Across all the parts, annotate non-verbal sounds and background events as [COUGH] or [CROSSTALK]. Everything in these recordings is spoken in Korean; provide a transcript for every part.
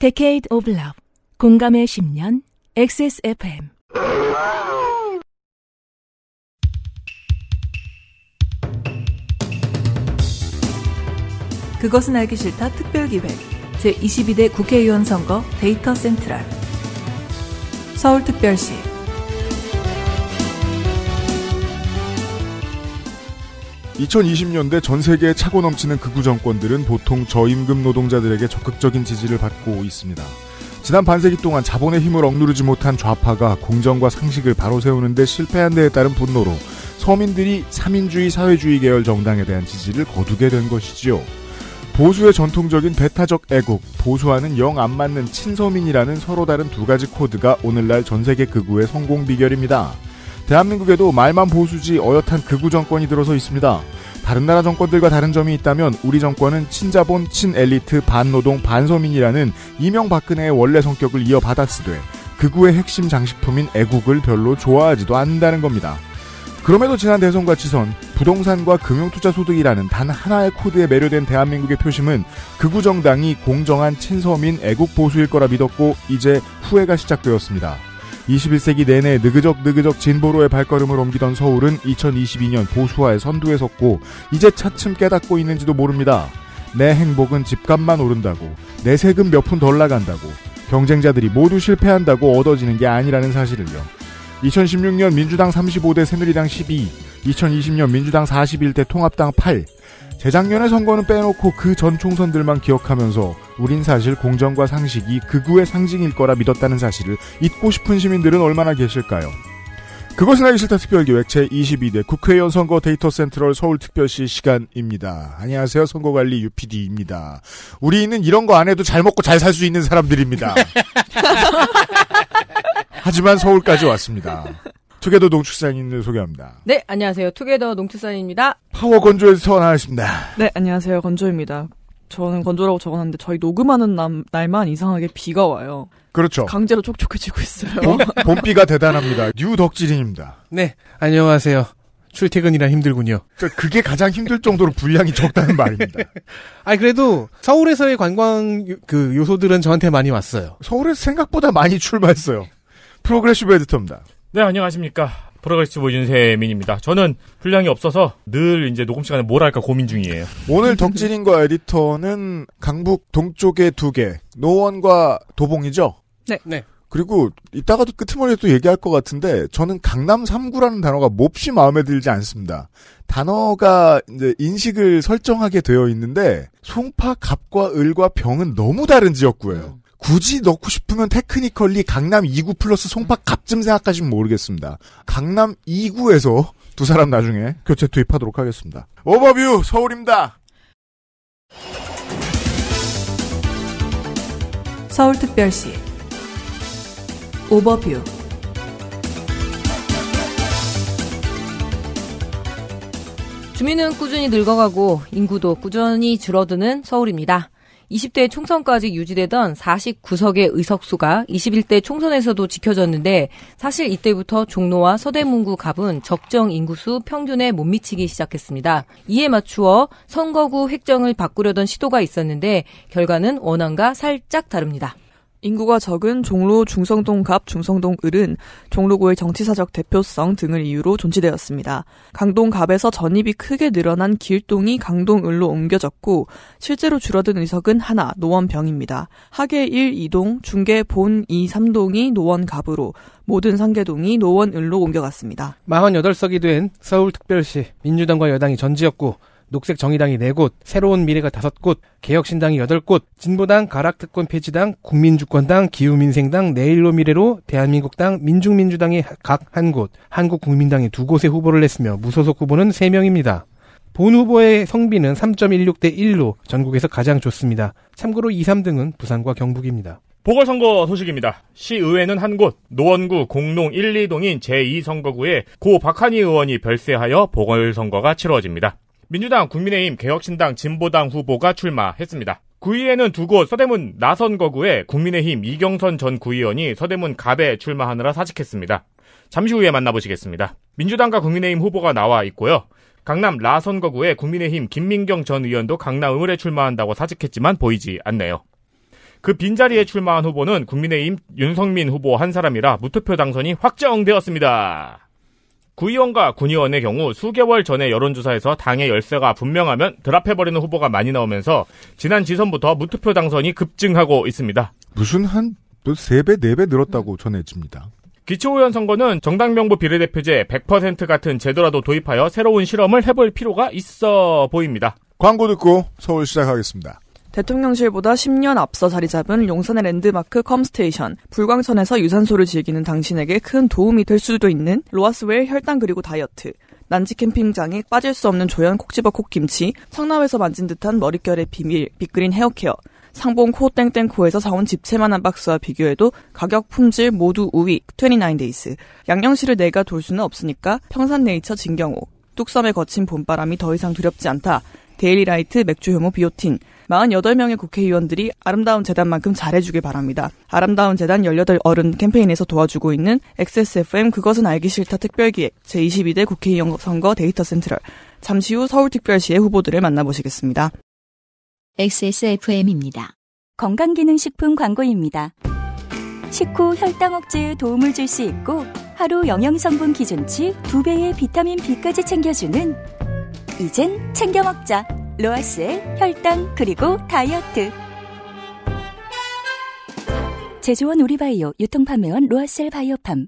Decade of Love 공감의 10년 XSFM 그것은 알기 싫다 특별기획 제22대 국회의원 선거 데이터 센트럴 서울특별시 2020년대 전 세계에 차고 넘치는 극우 정권들은 보통 저임금 노동자들에게 적극적인 지지를 받고 있습니다. 지난 반세기 동안 자본의 힘을 억누르지 못한 좌파가 공정과 상식을 바로 세우는데 실패한 데에 따른 분노로 서민들이 삼인주의 사회주의 계열 정당에 대한 지지를 거두게 된 것이지요. 보수의 전통적인 배타적 애국, 보수와는 영 안 맞는 친서민이라는 서로 다른 두 가지 코드가 오늘날 전 세계 극우의 성공 비결입니다. 대한민국에도 말만 보수지 어엿한 극우 정권이 들어서 있습니다. 다른 나라 정권들과 다른 점이 있다면 우리 정권은 친자본, 친엘리트, 반노동, 반서민이라는 이명박근혜의 원래 성격을 이어받았으되 극우의 핵심 장식품인 애국을 별로 좋아하지도 않는다는 겁니다. 그럼에도 지난 대선과 지선, 부동산과 금융투자 소득이라는 단 하나의 코드에 매료된 대한민국의 표심은 극우 정당이 공정한 친서민 애국 보수일 거라 믿었고 이제 후회가 시작되었습니다. 21세기 내내 느그적 느그적 진보로의 발걸음을 옮기던 서울은 2022년 보수화의 선두에 섰고 이제 차츰 깨닫고 있는지도 모릅니다. 내 행복은 집값만 오른다고 내 세금 몇 푼 덜 나간다고 경쟁자들이 모두 실패한다고 얻어지는 게 아니라는 사실을요. 2016년 민주당 35대 새누리당 12, 2020년 민주당 41대 통합당 8, 재작년의 선거는 빼놓고 그 전 총선들만 기억하면서 우린 사실 공정과 상식이 극우의 상징일 거라 믿었다는 사실을 잊고 싶은 시민들은 얼마나 계실까요? 그것은 알기 싫다 특별기획 제22대 국회의원 선거 데이터 센트럴 서울특별시 시간입니다. 안녕하세요. 선거관리 UPD입니다. 우리는 이런 거 안 해도 잘 먹고 잘 살 수 있는 사람들입니다. [LAUGHS] 하지만 서울까지 왔습니다. 투게더 농축산인을 소개합니다. 네, 안녕하세요. 투게더 농축산입니다. 파워 건조에서 나왔습니다. 네, 안녕하세요. 건조입니다. 저는 건조라고 적어놨는데 저희 녹음하는 남, 날만 이상하게 비가 와요. 그렇죠. 강제로 촉촉해지고 있어요. 봄, 비가 대단합니다. 뉴덕질인입니다. 네, 안녕하세요. 출퇴근이라 힘들군요. 그, 그게 가장 힘들 정도로 분량이 적다는 말입니다. [LAUGHS] 아니 그래도 서울에서의 관광 요, 그 요소들은 저한테 많이 왔어요. 서울에서 생각보다 많이 출발했어요 프로그레시브 에디터입니다. 네, 안녕하십니까. 프로그레시브 윤세민입니다. 저는 분량이 없어서 늘 이제 녹음 시간에 뭘 할까 고민 중이에요. 오늘 덕진인과 에디터는 강북 동쪽에 두 개, 노원과 도봉이죠? 네. 네. 그리고 이따가도 끄트머리에 또 얘기할 것 같은데 저는 강남 3구라는 단어가 몹시 마음에 들지 않습니다. 단어가 이제 인식을 설정하게 되어 있는데 송파 갑과 을과 병은 너무 다른 지역구예요. 굳이 넣고 싶으면 테크니컬리 강남 2구 플러스 송파 갑쯤 생각하시면 모르겠습니다. 강남 2구에서 두 사람 나중에 교체 투입하도록 하겠습니다. 오버뷰 서울입니다. 서울특별시 오버뷰 주민은 꾸준히 늙어가고 인구도 꾸준히 줄어드는 서울입니다. 20대 총선까지 유지되던 49석의 의석수가 21대 총선에서도 지켜졌는데 사실 이때부터 종로와 서대문구 갑은 적정 인구수 평균에 못 미치기 시작했습니다. 이에 맞추어 선거구 획정을 바꾸려던 시도가 있었는데 결과는 원안과 살짝 다릅니다. 인구가 적은 종로 중성동갑 중성동을은 종로구의 정치사적 대표성 등을 이유로 존치되었습니다. 강동갑에서 전입이 크게 늘어난 길동이 강동을로 옮겨졌고 실제로 줄어든 의석은 하나 노원병입니다. 하계 1, 2동, 중계 본 2, 3동이 노원갑으로 모든 상계동이 노원을로 옮겨갔습니다. 48석이 된 서울특별시 민주당과 여당이 전지였고 녹색 정의당이 4곳, 새로운 미래가 5곳, 개혁신당이 8곳, 진보당, 가락특권 폐지당, 국민주권당, 기후민생당, 내일로 미래로, 대한민국당, 민중민주당이 각 1곳, 한국국민당이 2곳의 후보를 냈으며 무소속 후보는 3명입니다. 본 후보의 성비는 3.16대 1로 전국에서 가장 좋습니다. 참고로 2, 3등은 부산과 경북입니다. 보궐선거 소식입니다. 시의회는 한 곳, 노원구 공농 1, 2동인 제2선거구에 고 박한희 의원이 별세하여 보궐선거가 치러집니다. 민주당, 국민의힘, 개혁신당, 진보당 후보가 출마했습니다. 9위에는두 곳 서대문 나선 거구에 국민의힘 이경선 전 구의원이 서대문 갑에 출마하느라 사직했습니다. 잠시 후에 만나보시겠습니다. 민주당과 국민의힘 후보가 나와 있고요. 강남 라선거구에 국민의힘 김민경 전 의원도 강남 을에 출마한다고 사직했지만 보이지 않네요. 그 빈자리에 출마한 후보는 국민의힘 윤성민 후보 한 사람이라 무투표 당선이 확정되었습니다. 구의원과 군의원의 경우 수개월 전에 여론조사에서 당의 열세가 분명하면 드랍해버리는 후보가 많이 나오면서 지난 지선부터 무투표 당선이 급증하고 있습니다. 무슨 한 3배, 뭐 4배 늘었다고 전해집니다. 기초의원 선거는 정당명부 비례대표제 100% 같은 제도라도 도입하여 새로운 실험을 해볼 필요가 있어 보입니다. 광고 듣고 서울 시작하겠습니다. 대통령실보다 10년 앞서 자리 잡은 용산의 랜드마크 컴스테이션, 불광천에서 유산소를 즐기는 당신에게 큰 도움이 될 수도 있는 로아스웰 혈당 그리고 다이어트, 난지 캠핑장에 빠질 수 없는 조연 콕지버 콕김치, 성남에서 만진 듯한 머릿결의 비밀, 빅그린 헤어케어, 상봉 코땡땡코에서 사온 집채만 한 박스와 비교해도 가격 품질 모두 우위 29데이스 양양실을 내가 돌 수는 없으니까 평산네이처 진경호 뚝섬의 거친 봄바람이 더 이상 두렵지 않다 데일리라이트 맥주효모 비오틴 48명의 국회의원들이 아름다운 재단만큼 잘해주길 바랍니다. 아름다운 재단 18어른 캠페인에서 도와주고 있는 XSFM 그것은 알기 싫다 특별기획 제22대 국회의원 선거 데이터 센트럴 잠시 후 서울특별시의 후보들을 만나보시겠습니다. XSFM입니다. 건강기능식품 광고입니다. 식후 혈당 억제에 도움을 줄 수 있고 하루 영양성분 기준치 2배의 비타민 B까지 챙겨주는 이젠 챙겨 먹자. 로아스의 혈당 그리고 다이어트 제조원 우리바이오 유통판매원 로아셀 바이오팜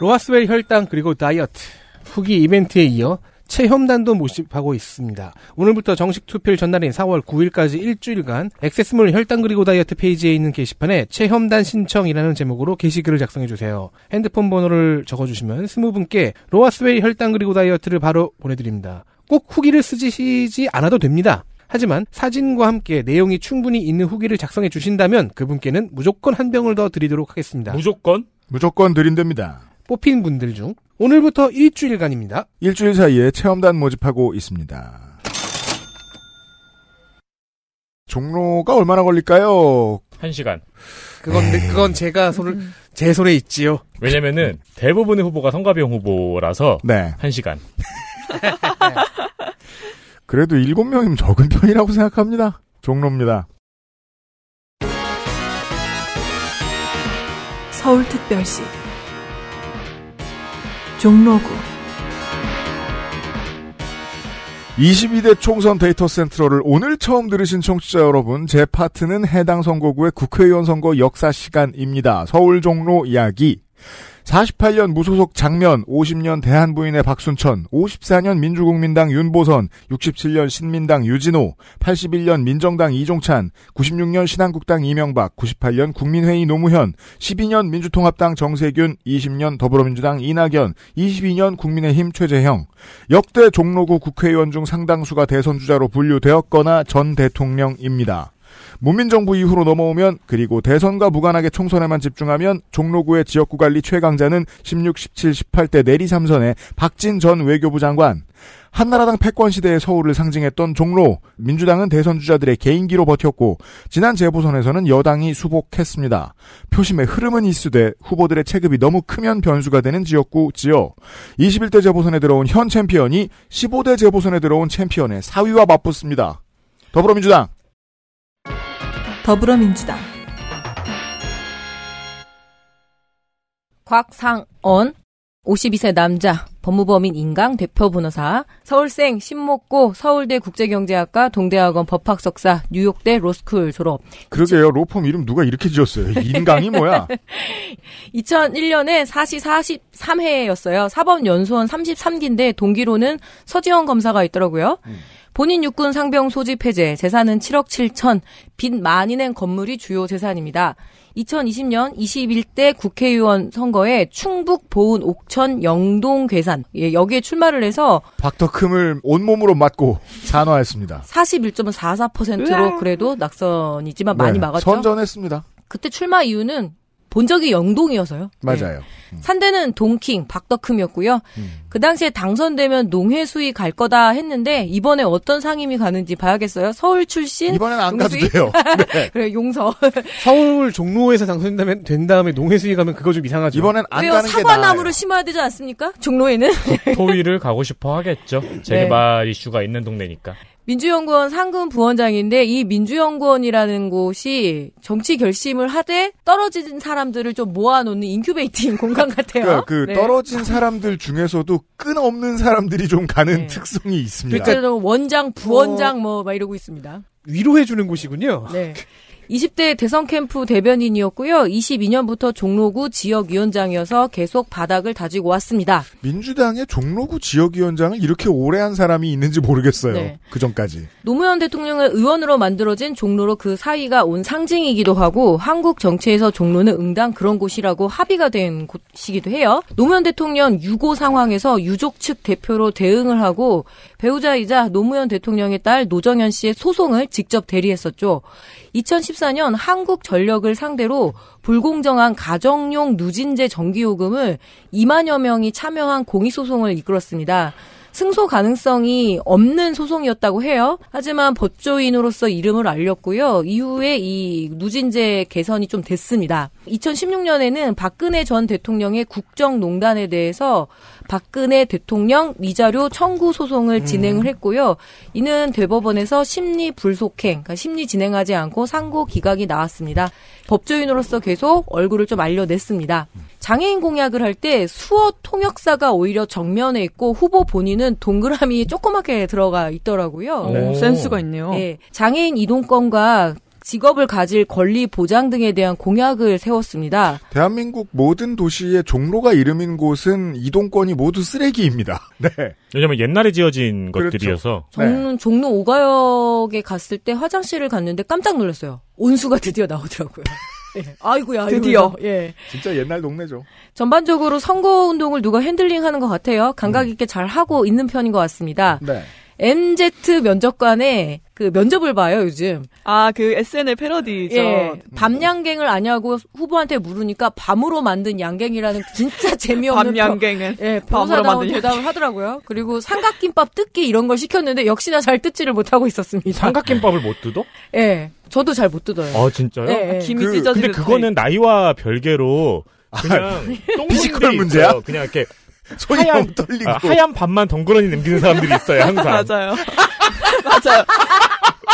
로아스웰 혈당 그리고 다이어트 후기 이벤트에 이어 체험단도 모집하고 있습니다. 오늘부터 정식 투표를 전날인 4월 9일까지 일주일간 액세스몰 혈당 그리고 다이어트 페이지에 있는 게시판에 체험단 신청이라는 제목으로 게시글을 작성해주세요. 핸드폰 번호를 적어주시면 20분께 로아스웨 혈당 그리고 다이어트를 바로 보내드립니다. 꼭 후기를 쓰시지 않아도 됩니다. 하지만 사진과 함께 내용이 충분히 있는 후기를 작성해 주신다면 그분께는 무조건 한 병을 더 드리도록 하겠습니다. 무조건? 무조건 드린답니다. 뽑힌 분들 중 오늘부터 일주일간입니다. 일주일 사이에 체험단 모집하고 있습니다. 종로가 얼마나 걸릴까요? 한 시간. 그건 네. 그건 제가 손을 제 손에 있지요. 왜냐면은 대부분의 후보가 성가병 후보라서 네. 한 시간. [LAUGHS] 그래도 일곱 명이면 적은 편이라고 생각합니다. 종로입니다. 서울특별시 종로구 22대 총선 데이터 센트럴을 오늘 처음 들으신 청취자 여러분, 제 파트는 해당 선거구의 국회의원 선거 역사 시간입니다. 서울 종로 이야기. 48년 무소속 장면, 50년 대한부인의 박순천, 54년 민주국민당 윤보선, 67년 신민당 유진호, 81년 민정당 이종찬, 96년 신한국당 이명박, 98년 국민회의 노무현, 12년 민주통합당 정세균, 20년 더불어민주당 이낙연, 22년 국민의힘 최재형. 역대 종로구 국회의원 중 상당수가 대선 주자로 분류되었거나 전 대통령입니다. 문민정부 이후로 넘어오면 그리고 대선과 무관하게 총선에만 집중하면 종로구의 지역구 관리 최강자는 16, 17, 18대 내리 3선의 박진 전 외교부 장관. 한나라당 패권 시대의 서울을 상징했던 종로, 민주당은 대선 주자들의 개인기로 버텼고 지난 재보선에서는 여당이 수복했습니다. 표심의 흐름은 이수되 후보들의 체급이 너무 크면 변수가 되는 지역구 지역. 21대 재보선에 들어온 현 챔피언이 15대 재보선에 들어온 챔피언의 사위와 맞붙습니다. 더불어민주당 더불어민주당 곽상온 52세 남자, 법무법인 인강 대표 변호사, 서울생 신목고 서울대 국제경제학과 동대학원 법학석사, 뉴욕대 로스쿨 졸업. 그러게요. 로펌 이름 누가 이렇게 지었어요. 인강이 뭐야? 2001년에 [LAUGHS] 사시 43회였어요. 사법연수원 33기인데 동기로는 서지원 검사가 있더라고요. 음. 본인 육군 상병 소집 해제, 재산은 7억 7천, 빚 많이 낸 건물이 주요 재산입니다. 2020년 21대 국회의원 선거에 충북 보은 옥천 영동 괴산 예, 여기에 출마를 해서 박덕흠을 온몸으로 맞고 산화했습니다. 41.44%로 그래도 낙선이지만 많이 네, 막았죠. 선전했습니다. 그때 출마 이유는 본적이 영동이어서요. 네. 맞아요. 네. 산대는 동킹 박덕흠이었고요. 음. 그 당시에 당선되면 농해수위 갈 거다 했는데 이번에 어떤 상임이 가는지 봐야겠어요. 서울 출신 이번에는 안 용수위? 가도 돼요. [LAUGHS] 네. 그래 용서. 서울 종로에서 당선되면 된 다음에 농해수위 가면 그거 좀 이상하죠. 이번엔 안 가는 왜요? 가요 사과나무를 심어야 되지 않습니까? 종로에는 [LAUGHS] 토, 토위를 가고 싶어 하겠죠. 재개발 네. 이슈가 있는 동네니까. 민주연구원 상금 부원장인데 이 민주연구원이라는 곳이 정치 결심을 하되 떨어진 사람들을 좀 모아놓는 인큐베이팅 공간 같아요. 그러니까 그 네. 떨어진 사람들 중에서도 끈없는 사람들이 좀 가는 네. 특성이 있습니다. 그러니까 원장, 부원장 어. 뭐막 이러고 있습니다. 위로해주는 곳이군요. 네. [LAUGHS] 20대 대선 캠프 대변인이었고요. 22년부터 종로구 지역위원장이어서 계속 바닥을 다지고 왔습니다. 민주당의 종로구 지역위원장을 이렇게 오래 한 사람이 있는지 모르겠어요. 네. 그 전까지. 노무현 대통령을 의원으로 만들어진 종로로 그 사이가 온 상징이기도 하고 한국 정치에서 종로는 응당 그런 곳이라고 합의가 된 곳이기도 해요. 노무현 대통령 유고 상황에서 유족 측 대표로 대응을 하고 배우자이자 노무현 대통령의 딸 노정현 씨의 소송을 직접 대리했었죠. 2014년 한국전력을 상대로 불공정한 가정용 누진제 전기요금을 2만여 명이 참여한 공익소송을 이끌었습니다. 승소 가능성이 없는 소송이었다고 해요. 하지만 법조인으로서 이름을 알렸고요. 이후에 이 누진제 개선이 좀 됐습니다. 2016년에는 박근혜 전 대통령의 국정농단에 대해서 박근혜 대통령 위자료 청구 소송을 음. 진행을 했고요. 이는 대법원에서 심리 불속행, 그러니까 심리 진행하지 않고 상고 기각이 나왔습니다. 법조인으로서 계속 얼굴을 좀 알려냈습니다. 장애인 공약을 할 때 수어 통역사가 오히려 정면에 있고 후보 본인은 동그라미 [LAUGHS] 조그맣게 들어가 있더라고요. 오. 센스가 있네요. 네, 장애인 이동권과 직업을 가질 권리 보장 등에 대한 공약을 세웠습니다. 대한민국 모든 도시의 종로가 이름인 곳은 이동권이 모두 쓰레기입니다. [LAUGHS] 네. 왜냐면 옛날에 지어진 그렇죠. 것들이어서. 저는 네. 종로 오가역에 갔을 때 화장실을 갔는데 깜짝 놀랐어요. 온수가 드디어 나오더라고요. 예. [LAUGHS] 아이고야, 드디어. 아이고야. 예. 진짜 옛날 동네죠. 전반적으로 선거 운동을 누가 핸들링 하는 것 같아요. 감각 음. 있게 음. 잘 하고 있는 편인 것 같습니다. 네. MZ 면접관의그 면접을 봐요 요즘. 아 그 SNL 패러디죠. 예, 밤 양갱을 아냐고 후보한테 물으니까 밤으로 만든 양갱이라는 진짜 [LAUGHS] 재미없는 밤 양갱은 예, 밤으로 만든 대답을 양갱. 하더라고요. 그리고 삼각김밥 뜯기 이런 걸 시켰는데 역시나 잘 뜯지를 못하고 있었습니다. 삼각김밥을 못 뜯어? [LAUGHS] 예, 저도 잘 못 뜯어요. 아 진짜요? 예, 아, 예. 김이 그, 찢어지 근데 그거는 나이와 별개로 아, 그냥 아, [LAUGHS] 피지컬 문제야. 있어요. 그냥 이렇게 손이 [LAUGHS] 하얀, 떨리고 아, 하얀 밥만 덩그러니 남기는 사람들이 있어요 항상 [LAUGHS] 맞아요 [LAUGHS] 맞아요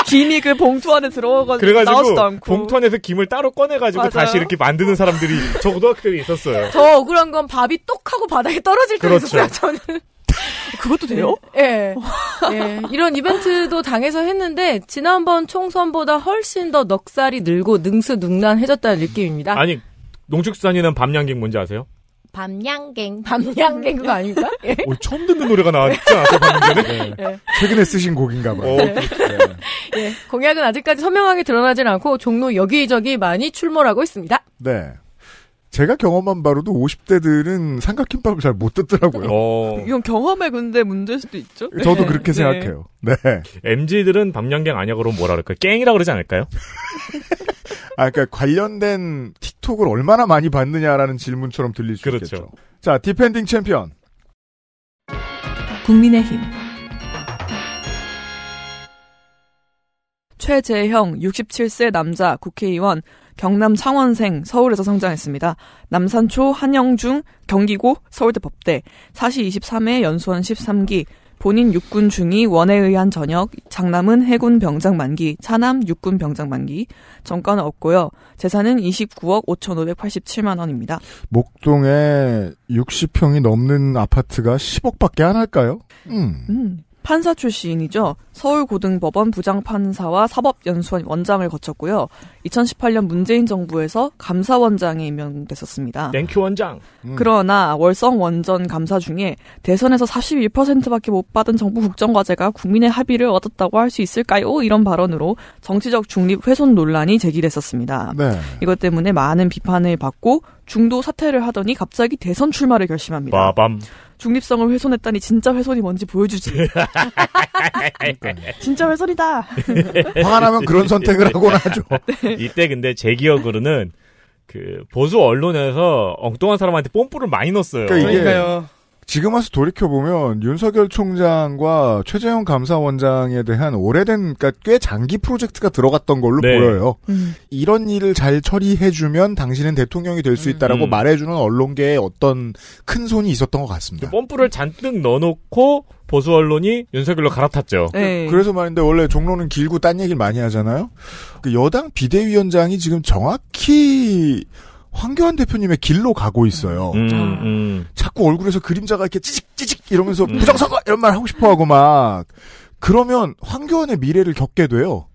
김이 그 봉투 안에 들어가서 나오지도 않고 봉투 안에서 김을 따로 꺼내가지고 맞아요. 다시 이렇게 만드는 사람들이 저 고등학교 때 있었어요 저 억울한 건 밥이 똑하고 바닥에 떨어질 때 그렇죠. 있었어요 저는 그것도 돼요? 예. 네. 네. 이런 이벤트도 당해서 했는데 지난번 총선보다 훨씬 더 넉살이 늘고 능수능란해졌다는 느낌입니다. 아니 농축산이는 밤양갱 뭔지 아세요? 밤양갱, [LAUGHS] 밤양갱 그거 아닌가? [LAUGHS] 예. 오, 처음 듣는 노래가 나왔지 않았어, 방금 전 네. 네. 최근에 쓰신 곡인가 봐요. 네. 네. [LAUGHS] 공약은 아직까지 선명하게 드러나진 않고 종로 여기저기 많이 출몰하고 있습니다. 네. 제가 경험한 바로도 50대들은 삼각김밥을 잘 못듣더라고요 어. 이건 경험의 근데 문제일 수도 있죠. 저도 네. 그렇게 네. 생각해요. 네. m g 들은 밤양갱 아니야 그러면 뭐라 그럴까요? 깽이라 그러지 않을까요? 아, 그러니까 관련된 틱톡을 얼마나 많이 받느냐라는 질문처럼 들릴 수 그렇죠. 있겠죠. 자, 디펜딩 챔피언. 국민의힘. 최재형 67세 남자 국회의원 경남 창원생 서울에서 성장했습니다. 남산초 한영중 경기고 서울대 법대 4시 23회 연수원 13기 본인 육군 중위 원에 의한 전역, 장남은 해군 병장 만기, 차남 육군 병장 만기, 정가는 없고요. 재산은 29억 5,587만 원입니다. 목동에 60평이 넘는 아파트가 10억밖에 안 할까요? 음. 음. 판사 출신이죠. 서울고등법원 부장판사와 사법연수원 원장을 거쳤고요. 2018년 문재인 정부에서 감사원장에 임명됐었습니다. 땡큐 원장. 음. 그러나 월성 원전 감사 중에 대선에서 41%밖에 못 받은 정부 국정과제가 국민의 합의를 얻었다고 할 수 있을까요? 이런 발언으로 정치적 중립 훼손 논란이 제기됐었습니다. 네. 이것 때문에 많은 비판을 받고 중도 사퇴를 하더니 갑자기 대선 출마를 결심합니다. 빠밤. 중립성을 훼손했다니 진짜 훼손이 뭔지 보여주지. 그러니까. 진짜 훼손이다. [LAUGHS] 화가 나면 그런 선택을 하곤 하죠. 네. [LAUGHS] 이때 근데 제 기억으로는 그 보수 언론에서 엉뚱한 사람한테 뽐뿌를 많이 넣었어요. 그러니까 이게 그러니까요. 지금 와서 돌이켜보면 윤석열 총장과 최재형 감사원장에 대한 오래된, 그러니까 꽤 장기 프로젝트가 들어갔던 걸로 네. 보여요. 음. 이런 일을 잘 처리해주면 당신은 대통령이 될수 음. 있다라고 음. 말해주는 언론계에 어떤 큰 손이 있었던 것 같습니다. 뻔뿌를 잔뜩 넣어놓고 보수 언론이 윤석열로 갈아탔죠. 네. 그래서 말인데 원래 종로는 길고 딴 얘기를 많이 하잖아요. 그 여당 비대위원장이 지금 정확히 황교안 대표님의 길로 가고 있어요. 음, 아. 음. 자꾸 얼굴에서 그림자가 이렇게 찌직찌직 이러면서 음. 부정선거 이런 말 하고 싶어 하고 막 그러면 황교안의 미래를 겪게 돼요.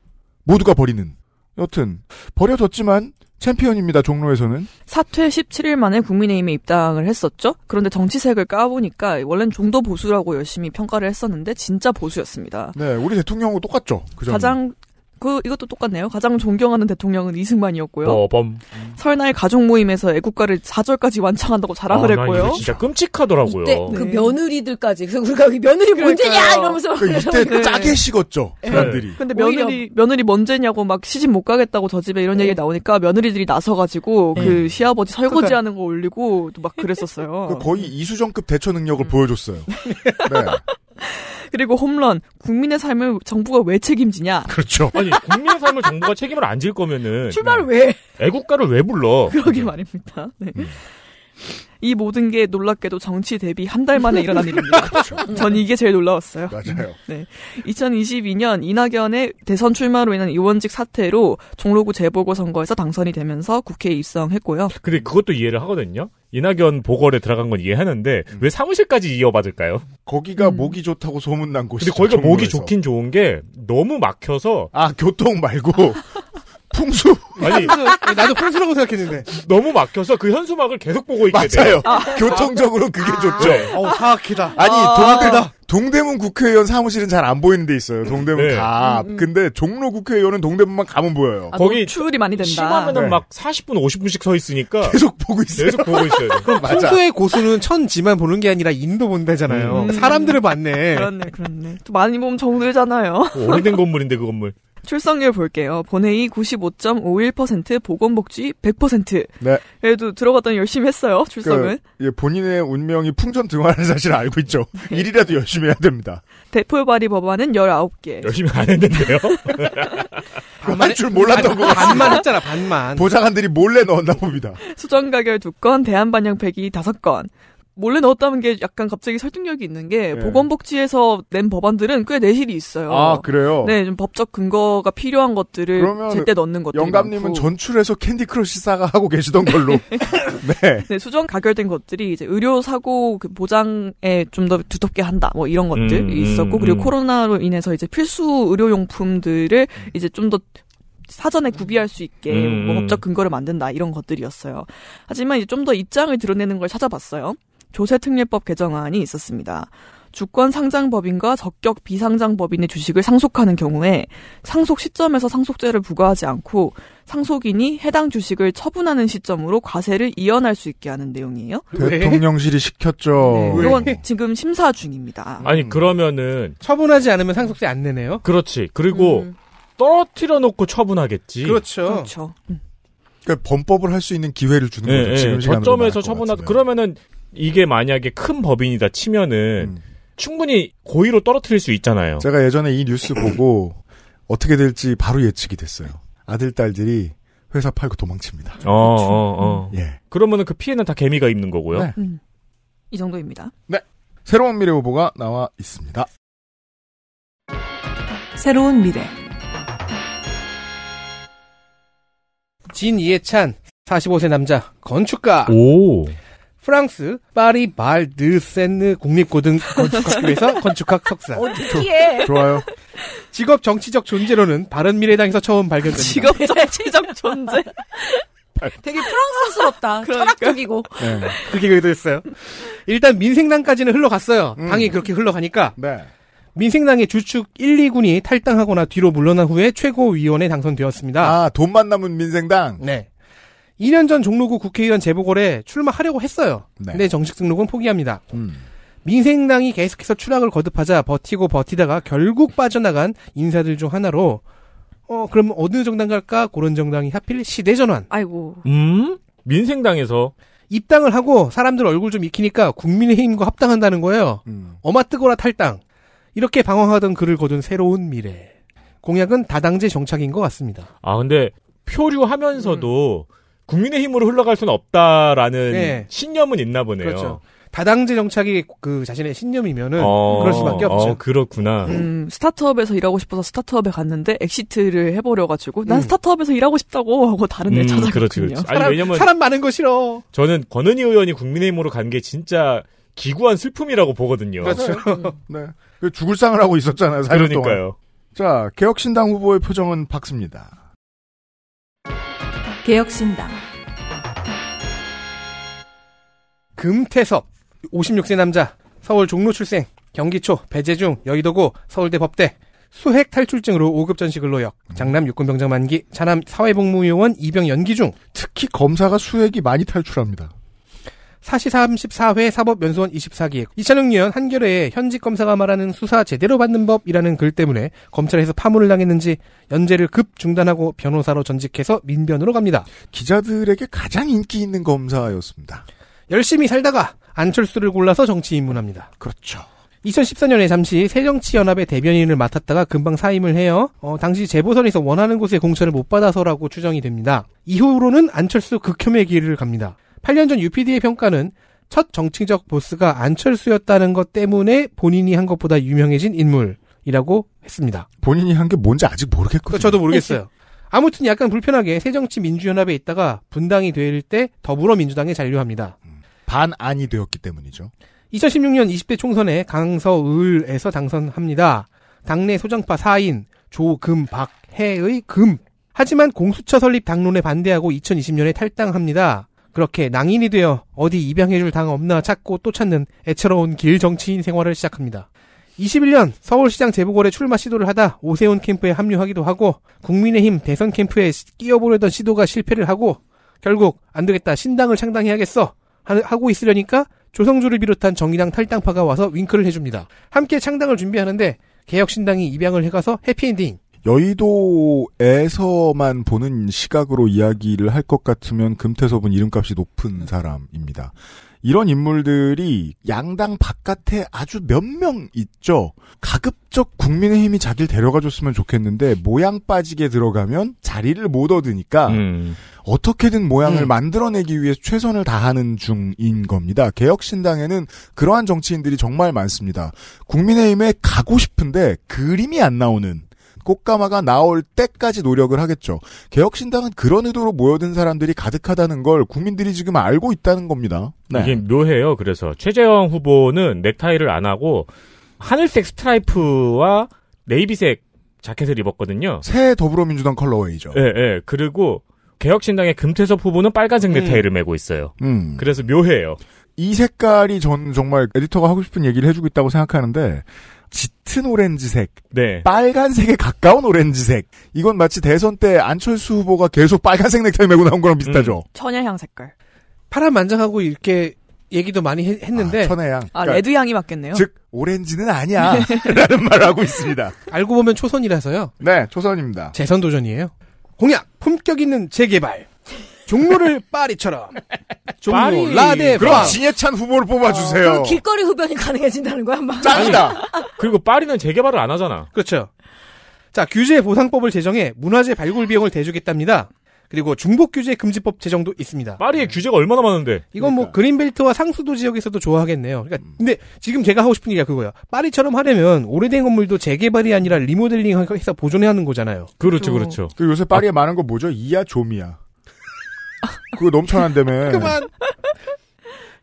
모두가 버리는. 여튼 버려졌지만 챔피언입니다. 종로에서는 사퇴 17일 만에 국민의힘에 입당을 했었죠. 그런데 정치색을 까보니까 원래는 종도 보수라고 열심히 평가를 했었는데 진짜 보수였습니다. 네, 우리 대통령하고 똑같죠. 그 가장 그 이것도 똑같네요. 가장 존경하는 대통령은 이승만이었고요. 어범. 설날 가족 모임에서 애국가를 4절까지 완창한다고 자랑을 아, 했고요. 진짜 끔찍하더라고요. 이때 그 네. 며느리들까지 그 우리가 며느리 문제냐 이러면서 그 이때 네. 짜게 식었죠 네. 사람들이. 네. 근데 며느리 며느리 먼제냐고 막 시집 못 가겠다고 저 집에 이런 네. 얘기 나오니까 며느리들이 나서가지고 그 시아버지 설거지하는 그러니까. 거 올리고 막 그랬었어요. 그 거의 이수정급 대처 능력을 음. 보여줬어요. [LAUGHS] 네. [LAUGHS] 그리고 홈런 국민의 삶을 정부가 왜 책임지냐? 그렇죠. 아니 국민의 삶을 정부가 책임을 안 질 거면은 출발 왜? 애국가를 왜 불러? 그러게 말입니다. 네. 음. 이 모든 게 놀랍게도 정치 대비 한 달 만에 일어난 일입니다. [LAUGHS] 그렇죠. 음. 전 이게 제일 놀라웠어요. 맞아요. [LAUGHS] 네. 2022년 이낙연의 대선 출마로 인한 의원직 사태로 종로구 재보궐 선거에서 당선이 되면서 국회에 입성했고요. 근데 그것도 이해를 하거든요. 이낙연 보궐에 들어간 건 이해하는데 음. 왜 사무실까지 이어받을까요? 거기가 음. 목이 좋다고 소문난 곳이죠. 근데 거기가 목이 좋긴 좋은 게 너무 막혀서 아 교통 말고 [LAUGHS] 풍수. 아니 나도 풍수라고 생각했는데 너무 막혀서 그 현수막을 계속 보고 있게 돼요. 맞아요. 아. 교통적으로 그게 아. 좋죠. 네. 어우 사악하다. 아니 아. 동대, 동대문 국회의원 사무실은 잘 안 보이는 데 있어요. 동대문 네. 갑. 음, 음. 근데 종로 국회의원은 동대문만 가면 보여요. 아, 거기 추울이 많이 된다. 심하면은 네. 막 40분 50분씩 서 있으니까 계속 보고 있어요. 계속 보고 있어요. [LAUGHS] 그럼 풍수의 고수는 천지만 보는 게 아니라 인도 본대잖아요 음. 사람들을 봤네. 그렇네, 그렇네. 또 많이 보면 정들잖아요. 뭐 오래된 건물인데 그 건물. 출석률 볼게요. 본회의 95.51%, 보건복지 100%. 네. 그래도 들어갔더니 열심히 했어요. 그, 출석은. 그, 예, 본인의 운명이 풍전 등화라는 사실을 알고 있죠. [LAUGHS] 네. 일이라도 열심히 해야 됩니다. 대풀발의 법안은 19개. 열심히 안 했는데요. 할줄 몰랐던 거 반만 했잖아, 반만. 보좌관들이 몰래 넣었나 봅니다. 수정 가결 2건, 대한 반영 폐기 5건. 몰래 넣었다는 게 약간 갑자기 설득력이 있는 게 예. 보건복지에서 낸 법안들은 꽤 내실이 있어요. 아 그래요? 네, 좀 법적 근거가 필요한 것들을 제때 넣는 것들. 영감님은 많고. 전출해서 캔디 크러쉬 사가 하고 계시던 걸로. [LAUGHS] 네. 네. 수정 가결된 것들이 이제 의료 사고 그 보장에 좀 더 두텁게 한다, 뭐 이런 것들 음, 음, 있었고 음, 그리고 음. 코로나로 인해서 이제 필수 의료 용품들을 이제 좀 더 사전에 구비할 수 있게 음, 뭐 음. 법적 근거를 만든다 이런 것들이었어요. 하지만 이제 좀 더 입장을 드러내는 걸 찾아봤어요. 조세특례법 개정안이 있었습니다. 주권 상장 법인과 적격 비상장 법인의 주식을 상속하는 경우에 상속 시점에서 상속세를 부과하지 않고 상속인이 해당 주식을 처분하는 시점으로 과세를 이연할 수 있게 하는 내용이에요. 대통령실이 시켰죠. 네, 이건 지금 심사 중입니다. 아니 그러면은 처분하지 않으면 상속세 안 내네요. 그렇지. 그리고 음. 떨어뜨려 놓고 처분하겠지. 그렇죠. 그렇죠. 음. 그러니까 범법을 할 수 있는 기회를 주는 예, 거죠. 예, 지금 저점에서 처분하다 그러면은 이게 만약에 큰 법인이다 치면은 음. 충분히 고의로 떨어뜨릴 수 있잖아요. 제가 예전에 이 뉴스 보고 어떻게 될지 바로 예측이 됐어요. 아들 딸들이 회사 팔고 도망칩니다. 어, 어, 어. 예. 그러면은 그 피해는 다 개미가 입는 거고요. 네. 음. 이 정도입니다. 네. 새로운 미래 후보가 나와 있습니다. 새로운 미래. 진이해찬 45세 남자 건축가. 오. 프랑스 파리 말 느센느 국립고등 건축학교에서 [LAUGHS] 건축학 석사. 어, 특이 좋아요. 직업 정치적 존재로는 바른 미래당에서 처음 발견됩니다. 직업 정치적 존재. 되게 프랑스스럽다. 그러니까. 철학적이고. 네. 그게 그도했어요 일단 민생당까지는 흘러갔어요. 음. 당이 그렇게 흘러가니까. 네. 민생당의 주축 1, 2군이 탈당하거나 뒤로 물러난 후에 최고위원에 당선되었습니다. 아, 돈만 남은 민생당? 네. 2년 전 종로구 국회의원 재보궐에 출마하려고 했어요. 네. 근데 정식 등록은 포기합니다. 음. 민생당이 계속해서 추락을 거듭하자 버티고 버티다가 결국 빠져나간 인사들 중 하나로 어 그럼 어느 정당 갈까 고런 정당이 하필 시대전환. 아이고. 음 민생당에서 입당을 하고 사람들 얼굴 좀 익히니까 국민의힘과 합당한다는 거예요. 음. 어마뜨거라 탈당. 이렇게 방황하던 그를 거둔 새로운 미래. 공약은 다당제 정착인 것 같습니다. 아 근데 표류하면서도 음. 국민의힘으로 흘러갈 수는 없다라는 네. 신념은 있나 보네요. 그렇죠. 다당제 정착이 그 자신의 신념이면은 어, 그럴 수밖에 없죠. 어, 그렇구나. 음, 스타트업에서 일하고 싶어서 스타트업에 갔는데 엑시트를 해보려가지고난 음. 스타트업에서 일하고 싶다고 하고 다른 데 음, 찾아갔군요. 그렇지, 그렇지. 아니, 왜냐면 사람 많은 거 싫어. 저는 권은희 의원이 국민의힘으로 간 게 진짜 기구한 슬픔이라고 보거든요. 그렇죠. 음. [LAUGHS] 네. 그 죽을 상을 하고 있었잖아요. 그러니까요. 동안. 자 개혁신당 후보의 표정은 박습니다. 개혁신당 금태섭 56세 남자 서울 종로 출생 경기초 배재중 여의도고 서울대 법대 수핵 탈출증으로 5급 전시근로역 장남 육군병장 만기 차남 사회복무요원 입영 연기 중 특히 검사가 수핵이 많이 탈출합니다. 사시 34회 사법연수원 24기획 2006년 한겨레에 현직 검사가 말하는 수사 제대로 받는 법이라는 글 때문에 검찰에서 파문을 당했는지 연재를 급 중단하고 변호사로 전직해서 민변으로 갑니다. 기자들에게 가장 인기 있는 검사였습니다. 열심히 살다가 안철수를 골라서 정치 입문합니다. 그렇죠. 2014년에 잠시 새정치연합의 대변인을 맡았다가 금방 사임을 해요. 어, 당시 재보선에서 원하는 곳에 공천을 못 받아서라고 추정이 됩니다. 이후로는 안철수 극혐의 길을 갑니다. 8년 전 UPD의 평가는 첫 정치적 보스가 안철수였다는 것 때문에 본인이 한 것보다 유명해진 인물이라고 했습니다. 본인이 한 게 뭔지 아직 모르겠거든요. 그러니까 저도 모르겠어요. 아무튼 약간 불편하게 새정치민주연합에 있다가 분당이 될 때 더불어민주당에 잔류합니다. 음. 반안이 되었기 때문이죠. 2016년 20대 총선에 강서을에서 당선합니다. 당내 소장파 4인 조금박해의 금. 하지만 공수처 설립 당론에 반대하고 2020년에 탈당합니다. 그렇게 낭인이 되어 어디 입양해줄 당 없나 찾고 또 찾는 애처로운 길 정치인 생활을 시작합니다. 21년 서울시장 재보궐에 출마 시도를 하다 오세훈 캠프에 합류하기도 하고 국민의힘 대선 캠프에 끼어보려던 시도가 실패를 하고 결국 안 되겠다 신당을 창당해야겠어 하고 있으려니까 조성주를 비롯한 정의당 탈당파가 와서 윙크를 해줍니다. 함께 창당을 준비하는데 개혁신당이 입양을 해가서 해피엔딩 여의도에서만 보는 시각으로 이야기를 할 것 같으면 금태섭은 이름값이 높은 사람입니다. 이런 인물들이 양당 바깥에 아주 몇 명 있죠. 가급적 국민의힘이 자기를 데려가줬으면 좋겠는데 모양 빠지게 들어가면 자리를 못 얻으니까 음. 어떻게든 모양을 음. 만들어내기 위해 최선을 다하는 중인 겁니다. 개혁신당에는 그러한 정치인들이 정말 많습니다. 국민의힘에 가고 싶은데 그림이 안 나오는 꽃가마가 나올 때까지 노력을 하겠죠. 개혁신당은 그런 의도로 모여든 사람들이 가득하다는 걸 국민들이 지금 알고 있다는 겁니다. 네. 이게 묘해요. 그래서 최재형 후보는 넥타이를 안 하고 하늘색 스트라이프와 네이비색 자켓을 입었거든요. 새 더불어민주당 컬러웨이죠. 예, 예. 그리고 개혁신당의 금태섭 후보는 빨간색 음. 넥타이를 메고 있어요. 음. 그래서 묘해요. 이 색깔이 전 정말 에디터가 하고 싶은 얘기를 해주고 있다고 생각하는데 짙은 오렌지색, 네. 빨간색에 가까운 오렌지색. 이건 마치 대선 때 안철수 후보가 계속 빨간색 넥타이 메고 나온 거랑 비슷하죠. 음. 천혜향 색깔. 파란 만장하고 이렇게 얘기도 많이 했, 는데 아, 천혜향. 아 그러니까, 레드향이 맞겠네요. 즉 오렌지는 아니야라는 네. [LAUGHS] 말을 하고 있습니다. 알고 보면 초선이라서요. 네, 초선입니다. 재선 도전이에요. 공약, 품격 있는 재개발. 종로를 [LAUGHS] 파리처럼. 종로 파리. 라데 그럼 방. 진해찬 후보를 뽑아주세요. 어, 길거리 흡연이 가능해진다는 거야, 막. 짱이다. [LAUGHS] 그리고 파리는 재개발을 안 하잖아. 그렇죠. 자, 규제 보상법을 제정해 문화재 발굴 비용을 대주겠답니다. 그리고 중복 규제 금지법 제정도 있습니다. 파리에 규제가 얼마나 많은데? 이건 뭐 그러니까. 뭐 그린벨트와 상수도 지역에서도 좋아하겠네요. 그러니까 음. 근데 지금 제가 하고 싶은 얘기가 그거야. 파리처럼 하려면 오래된 건물도 재개발이 아니라 리모델링해서 보존해 하는 거잖아요. 그렇죠, 그렇죠, 그렇죠. 그 요새 파리에 아, 많은 거 뭐죠? 이하 조미야. 그거 넘쳐난다며. [LAUGHS] 그만.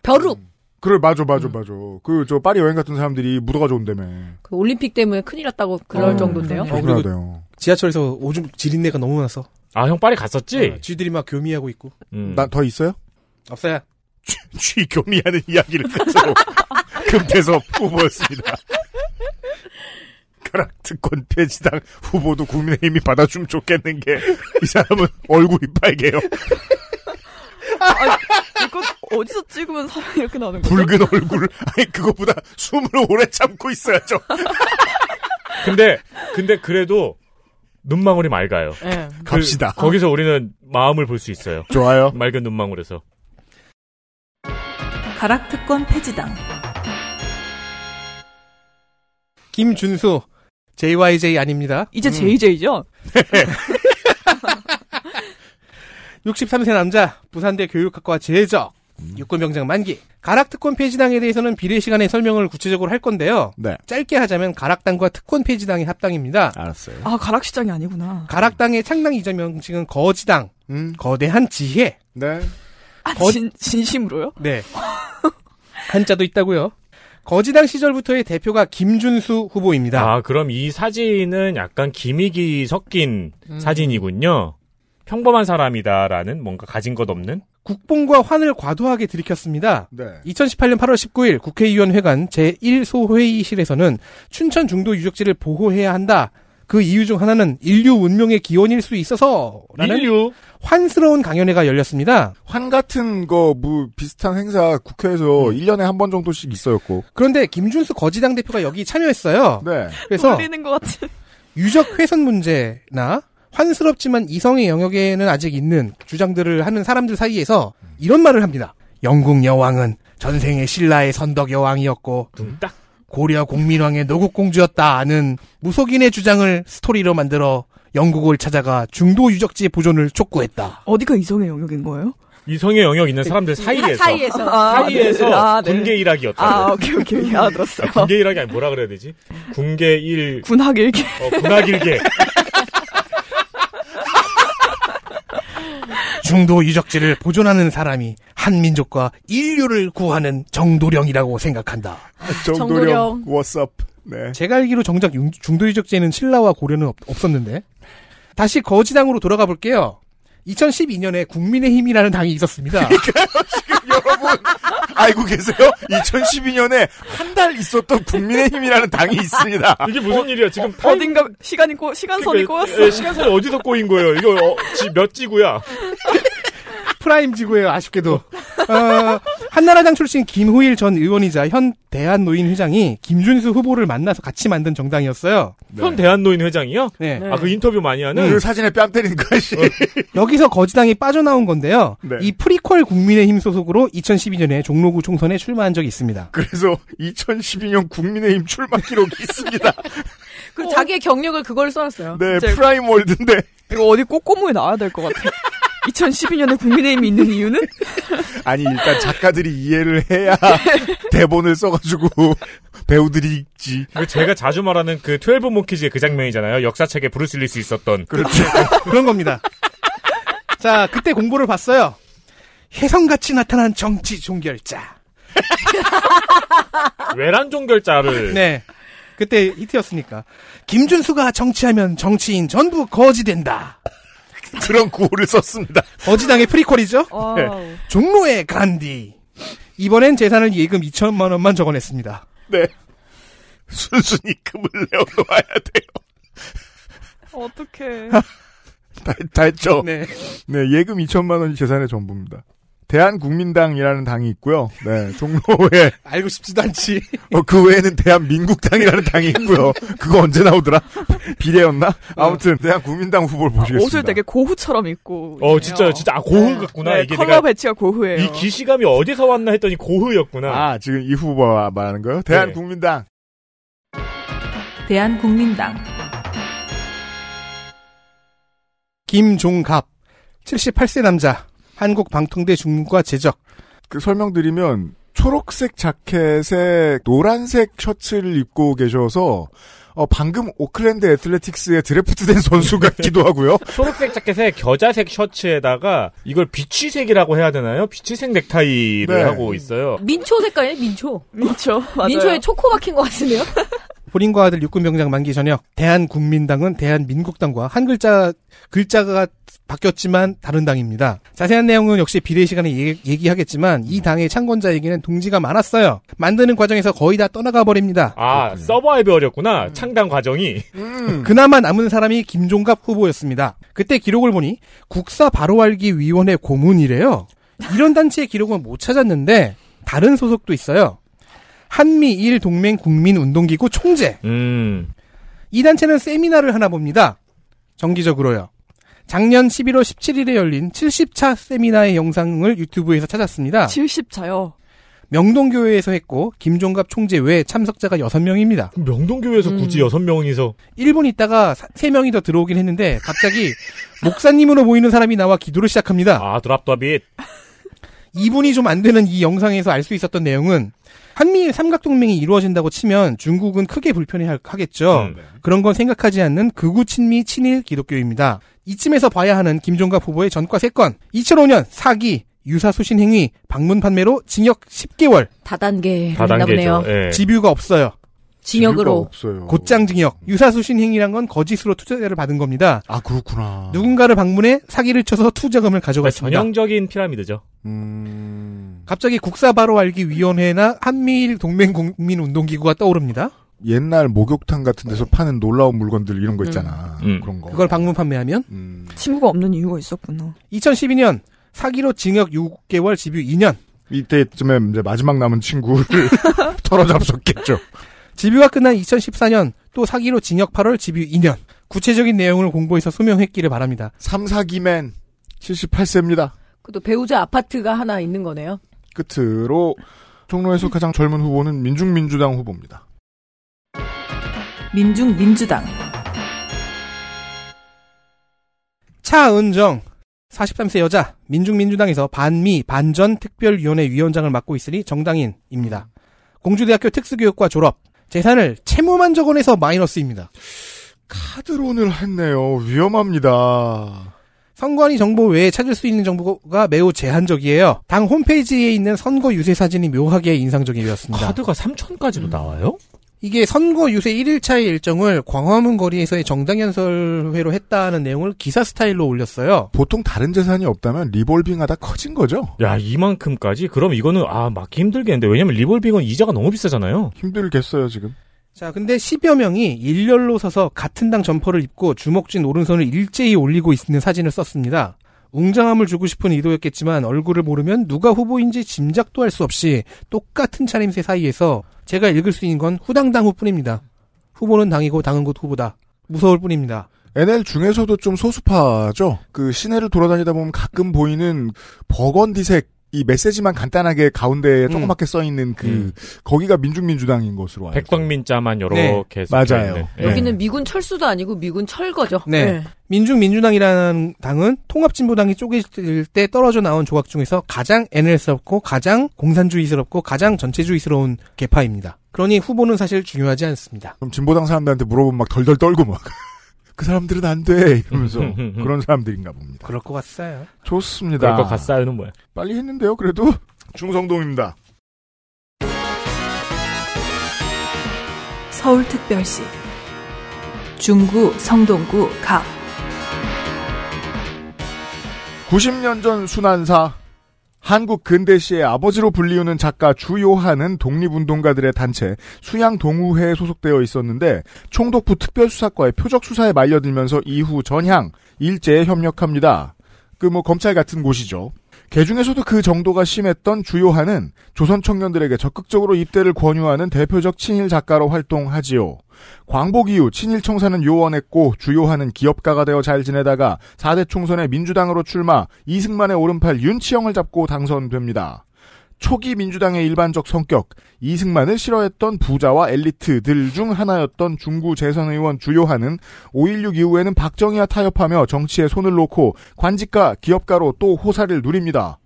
벼룩. 음. 그래, 맞아, 맞아, 음. 맞아. 그, 저, 파리 여행 같은 사람들이 무더가 좋은데며. 그 올림픽 때문에 큰일 났다고 그럴 어, 정도인데요? 어, 그래요. 지하철에서 오줌 지린내가 너무 나서. 아, 형 파리 갔었지? 어, 쥐들이 막 교미하고 있고. 음. 난더 있어요? 없어요. 쥐, 쥐 교미하는 이야기를 해서 [LAUGHS] 금태섭 후보습니다 가락 특권 폐지당 후보도 국민의힘이 받아주면 좋겠는 게 이 사람은 얼굴이 빨개요. 이거 어디서 찍으면 사람이 이렇게 나오는 거죠? 붉은 얼굴. 아니, 그것보다 숨을 오래 참고 있어야죠. [LAUGHS] 근데, 근데 그래도 눈망울이 맑아요. 네. 그, 갑시다. 거기서 우리는 마음을 볼 수 있어요. 좋아요. 맑은 눈망울에서. 가락특권 폐지당. 김준수, JYJ 아닙니다. 이제 음. JJ죠? [LAUGHS] 63세 남자, 부산대 교육학과 재적, 음. 육군병장 만기. 가락 특권 폐지당에 대해서는 비례 시간에 설명을 구체적으로 할 건데요. 네. 짧게 하자면 가락당과 특권 폐지당이 합당입니다. 알았어요. 아 가락 시장이 아니구나. 가락당의 창당 이전 명칭은 거지당, 음. 거대한 지혜. 네. 아, 거... 진, 진심으로요? 네. 한자도 있다고요. 거지당 시절부터의 대표가 김준수 후보입니다. 아, 그럼 이 사진은 약간 기믹이 섞인 음. 사진이군요. 평범한 사람이다라는 뭔가 가진 것 없는 국뽕과 환을 과도하게 들이켰습니다. 네. 2018년 8월 19일 국회의원회관 제1소회의실에서는 춘천 중도 유적지를 보호해야 한다. 그 이유 중 하나는 인류 운명의 기원일 수 있어서라는 인류. 환스러운 강연회가 열렸습니다. 환 같은 거 뭐 비슷한 행사 국회에서 음. 1년에 한 번 정도씩 있어였고. 그런데 김준수 거지당 대표가 여기 참여했어요. 네. 그래서 리는것 같은 유적 훼손 문제나 환스럽지만 이성의 영역에는 아직 있는 주장들을 하는 사람들 사이에서 이런 말을 합니다. 영국 여왕은 전생의 신라의 선덕 여왕이었고 둥딱 음. 고려 공민왕의 노국공주였다는 무속인의 주장을 스토리로 만들어 영국을 찾아가 중도 유적지 보존을 촉구했다. 어디가 이성의 영역인 거예요? 이성의 영역 있는 사람들 그 사이에서 사이에서, 아, 네. 사이에서 아, 네. 군계 일학이었다. 아, 오케이 오케이. 아, 들었어요. 아, 군계 일학이 아니 뭐라 그래야 되지? 군계 일 군학 일계. 어, 군학 일계. [LAUGHS] 중도 유적지를 보존하는 사람이 한민족과 인류를 구하는 정도령이라고 생각한다. 정도령, 워썹. 네. 제가 알기로 정작 중도 유적지에는 신라와 고려는 없, 었는데 다시 거지당으로 돌아가 볼게요. 2012년에 국민의힘이라는 당이 있었습니다. [LAUGHS] 여러분 알고 계세요? 2012년에 한 달 있었던 국민의힘이라는 당이 있습니다. 이게 무슨 어, 일이야? 지금 어, 타임... 어딘가 시간이 꼬 시간선이 그러니까, 꼬였어. 예, 시간선이 어디서 꼬인 거예요? 이거 어, 몇 지구야? [LAUGHS] 프라임 지구예요. 아쉽게도 어, 한나라당 출신 김호일 전 의원이자 현 대한노인 회장이 김준수 후보를 만나서 같이 만든 정당이었어요. 네. 현 대한노인 회장이요? 네. 네. 아, 아그 인터뷰 많이 하는 음. 그 사진에 뺨 때린 것이 어, 여기서 거지당이 빠져나온 건데요. 네. 이 프리퀄 국민의힘 소속으로 2012년에 종로구 총선에 출마한 적이 있습니다. 그래서 2012년 국민의힘 출마 기록이 있습니다. 그 어. 자기의 경력을 그걸 써놨어요. 네, 프라임 월드인데. 이거 어디 꼬꼬무에 나와야 될 것 같아. 요 2012년에 국민의힘이 있는 이유는? 아니 일단 작가들이 이해를 해야 대본을 써가지고 배우들이 읽지. 제가 자주 말하는 그 12모키즈의 그 장면이잖아요. 역사책에 부르실리스 있었던. 그렇죠. 네, 네. 그런 겁니다. 자 그때 공보를 봤어요. 혜성같이 나타난 정치 종결자. 외란 종결자를. 네. 그때 히트였으니까. 김준수가 정치하면 정치인 전부 거지된다. [LAUGHS] 그런 구호를 썼습니다. 어지당의 프리퀄이죠? 어. 네. 종로의 간디. 이번엔 재산을 예금 2천만 원만 적어냈습니다. 네. 순순히 금을 내어놓아야 돼요. 어떻게. 달, 달죠? 네. 네, 예금 2천만 원이 재산의 전부입니다. 대한국민당이라는 당이 있고요. 네, 종로에 [LAUGHS] 알고 싶지도 않지. 어, 그 외에는 대한민국당이라는 당이 있고요. 그거 언제 나오더라? 비례였나? 아무튼 대한국민당 후보를 아, 보시겠습니다. 옷을 되게 고흐처럼 입고. 어, 진짜 진짜 아, 고흐 네. 같구나 네, 이게 컬러 배치가 고흐예요. 이 기시감이 어디서 왔나 했더니 고흐였구나. 아, 지금 이 후보가 말하는 거요? 대한국민당. 네. 대한국민당. 김종갑 78세 남자 한국 방통대 중문과 제적. 그 설명드리면 초록색 자켓에 노란색 셔츠를 입고 계셔서 어, 방금 오클랜드 애틀레틱스에 드래프트된 [LAUGHS] 선수 같기도 하고요. 초록색 자켓에 겨자색 셔츠에다가 이걸 비치색이라고 해야 되나요? 비치색 넥타이를 네. 하고 있어요. 민초 색깔이에요, 민초. 민초. 민초에 초코 박힌 것같으네요 호린과 아들 육군병장 만기 전역 대한국민당은 대한민국당과 한 글자 글자가 바뀌었지만 다른 당입니다. 자세한 내용은 역시 비례 시간에 얘기, 하겠지만이 음. 당의 창건자에게는 동지가 많았어요. 만드는 과정에서 거의 다 떠나가 버립니다. 아 서버에 배어렸구나 음. 창당 과정이. 음. [LAUGHS] 그나마 남은 사람이 김종갑 후보였습니다. 그때 기록을 보니 국사 바로 알기 위원회 고문이래요. 이런 단체의 기록은 못 찾았는데 다른 소속도 있어요. 한미일 동맹 국민 운동기구 총재. 음. 이 단체는 세미나를 하나 봅니다. 정기적으로요. 작년 11월 17일에 열린 70차 세미나의 영상을 유튜브에서 찾았습니다. 70차요? 명동교회에서 했고 김종갑 총재 외에 참석자가 6명입니다. 명동교회에서 음. 굳이 6명이서 1분 있다가 3명이 더 들어오긴 했는데 갑자기 [LAUGHS] 목사님으로 보이는 사람이 나와 기도를 시작합니다. 아 드랍더빗 이분이 좀 안 되는 이 영상에서 알 수 있었던 내용은 한미일 삼각동맹이 이루어진다고 치면 중국은 크게 불편해하겠죠. 음, 네. 그런 건 생각하지 않는 극우 친미 친일 기독교입니다. 이쯤에서 봐야 하는 김종갑 후보의 전과 3건. 2005년 사기, 유사 수신 행위, 방문 판매로 징역 10개월. 다단계 다단계죠. 예. 집유가 없어요. 징역으로 곧장 징역 유사수신 행위란 건 거짓으로 투자를 받은 겁니다. 아 그렇구나. 누군가를 방문해 사기를 쳐서 투자금을 가져갔습니다. 그러니까 전형적인 피라미드죠. 음... 갑자기 국사 바로 알기 위원회나 한미일 동맹 국민 운동 기구가 떠오릅니다. 옛날 목욕탕 같은 데서 파는 놀라운 물건들 이런 거 있잖아. 음. 음. 그런 거. 그걸 방문 판매하면 음. 친구가 없는 이유가 있었구나. 2012년 사기로 징역 6개월 집유 2년. 이때쯤에 이제 마지막 남은 친구를 [LAUGHS] 털어잡섰겠죠. 집유가 끝난 2014년 또 사기로 징역 8월 집유 2년 구체적인 내용을 공고해서 소명했기를 바랍니다. 3, 사기맨 78세입니다. 그또 배우자 아파트가 하나 있는 거네요. 끝으로 종로에서 가장 젊은 후보는 민중민주당 후보입니다. 민중민주당 차은정 43세 여자 민중민주당에서 반미 반전 특별위원회 위원장을 맡고 있으니 정당인입니다. 공주대학교 특수교육과 졸업 재산을 채무만 적어내서 마이너스입니다. 카드론을 했네요. 위험합니다. 선관위 정보 외에 찾을 수 있는 정보가 매우 제한적이에요. 당 홈페이지에 있는 선거 유세 사진이 묘하게 인상적이었습니다. 카드가 3천까지도 음. 나와요? 이게 선거 유세 1일차의 일정을 광화문 거리에서의 정당연설회로 했다는 내용을 기사 스타일로 올렸어요. 보통 다른 재산이 없다면 리볼빙하다 커진 거죠? 야 이만큼까지? 그럼 이거는 아 막기 힘들겠는데 왜냐면 리볼빙은 이자가 너무 비싸잖아요. 힘들겠어요 지금. 자 근데 10여 명이 일렬로 서서 같은 당 점퍼를 입고 주먹쥔 오른손을 일제히 올리고 있는 사진을 썼습니다. 웅장함을 주고 싶은 의도였겠지만 얼굴을 모르면 누가 후보인지 짐작도 할 수 없이 똑같은 차림새 사이에서 제가 읽을 수 있는 건 후당당 후뿐입니다. 후보는 당이고 당은 곧 후보다. 무서울 뿐입니다. NL 중에서도 좀 소수파죠. 그 시내를 돌아다니다 보면 가끔 보이는 버건디색 이 메시지만 간단하게 가운데에 음. 조그맣게 써 있는 그 음. 거기가 민중민주당인 것으로 알고 백광민자만 요렇게 네. 맞아요. 네. 네. 여기는 미군 철수도 아니고 미군 철거죠. 네. 네. 민중민주당이라는 당은 통합진보당이 쪼개질 때 떨어져 나온 조각 중에서 가장 애 l 스럽고 가장 공산주의스럽고 가장 전체주의스러운 개파입니다. 그러니 후보는 사실 중요하지 않습니다. 그럼 진보당 사람들한테 물어보면 막 덜덜 떨고 막그 사람들은 안 돼. 이러면서 [LAUGHS] 그런 사람들인가 봅니다. 그럴 것 같아요. 좋습니다. 그럴 것 같아요는 뭐야? 빨리 했는데요. 그래도 중성동입니다. 서울특별시 중구 성동구 갑 90년 전 순환사 한국 근대시의 아버지로 불리우는 작가 주요한은 독립운동가들의 단체 수양동우회에 소속되어 있었는데 총독부 특별수사과의 표적수사에 말려들면서 이후 전향 일제에 협력합니다. 그 뭐 검찰 같은 곳이죠. 개 중에서도 그 정도가 심했던 주요한은 조선 청년들에게 적극적으로 입대를 권유하는 대표적 친일 작가로 활동하지요. 광복 이후 친일 청사는 요원했고 주요한은 기업가가 되어 잘 지내다가 4대 총선에 민주당으로 출마 이승만의 오른팔 윤치영을 잡고 당선됩니다. 초기 민주당의 일반적 성격, 이승만을 싫어했던 부자와 엘리트들 중 하나였던 중구 재선 의원 주요하는5.16 이후에는 박정희와 타협하며 정치에 손을 놓고 관직과 기업가로 또 호사를 누립니다.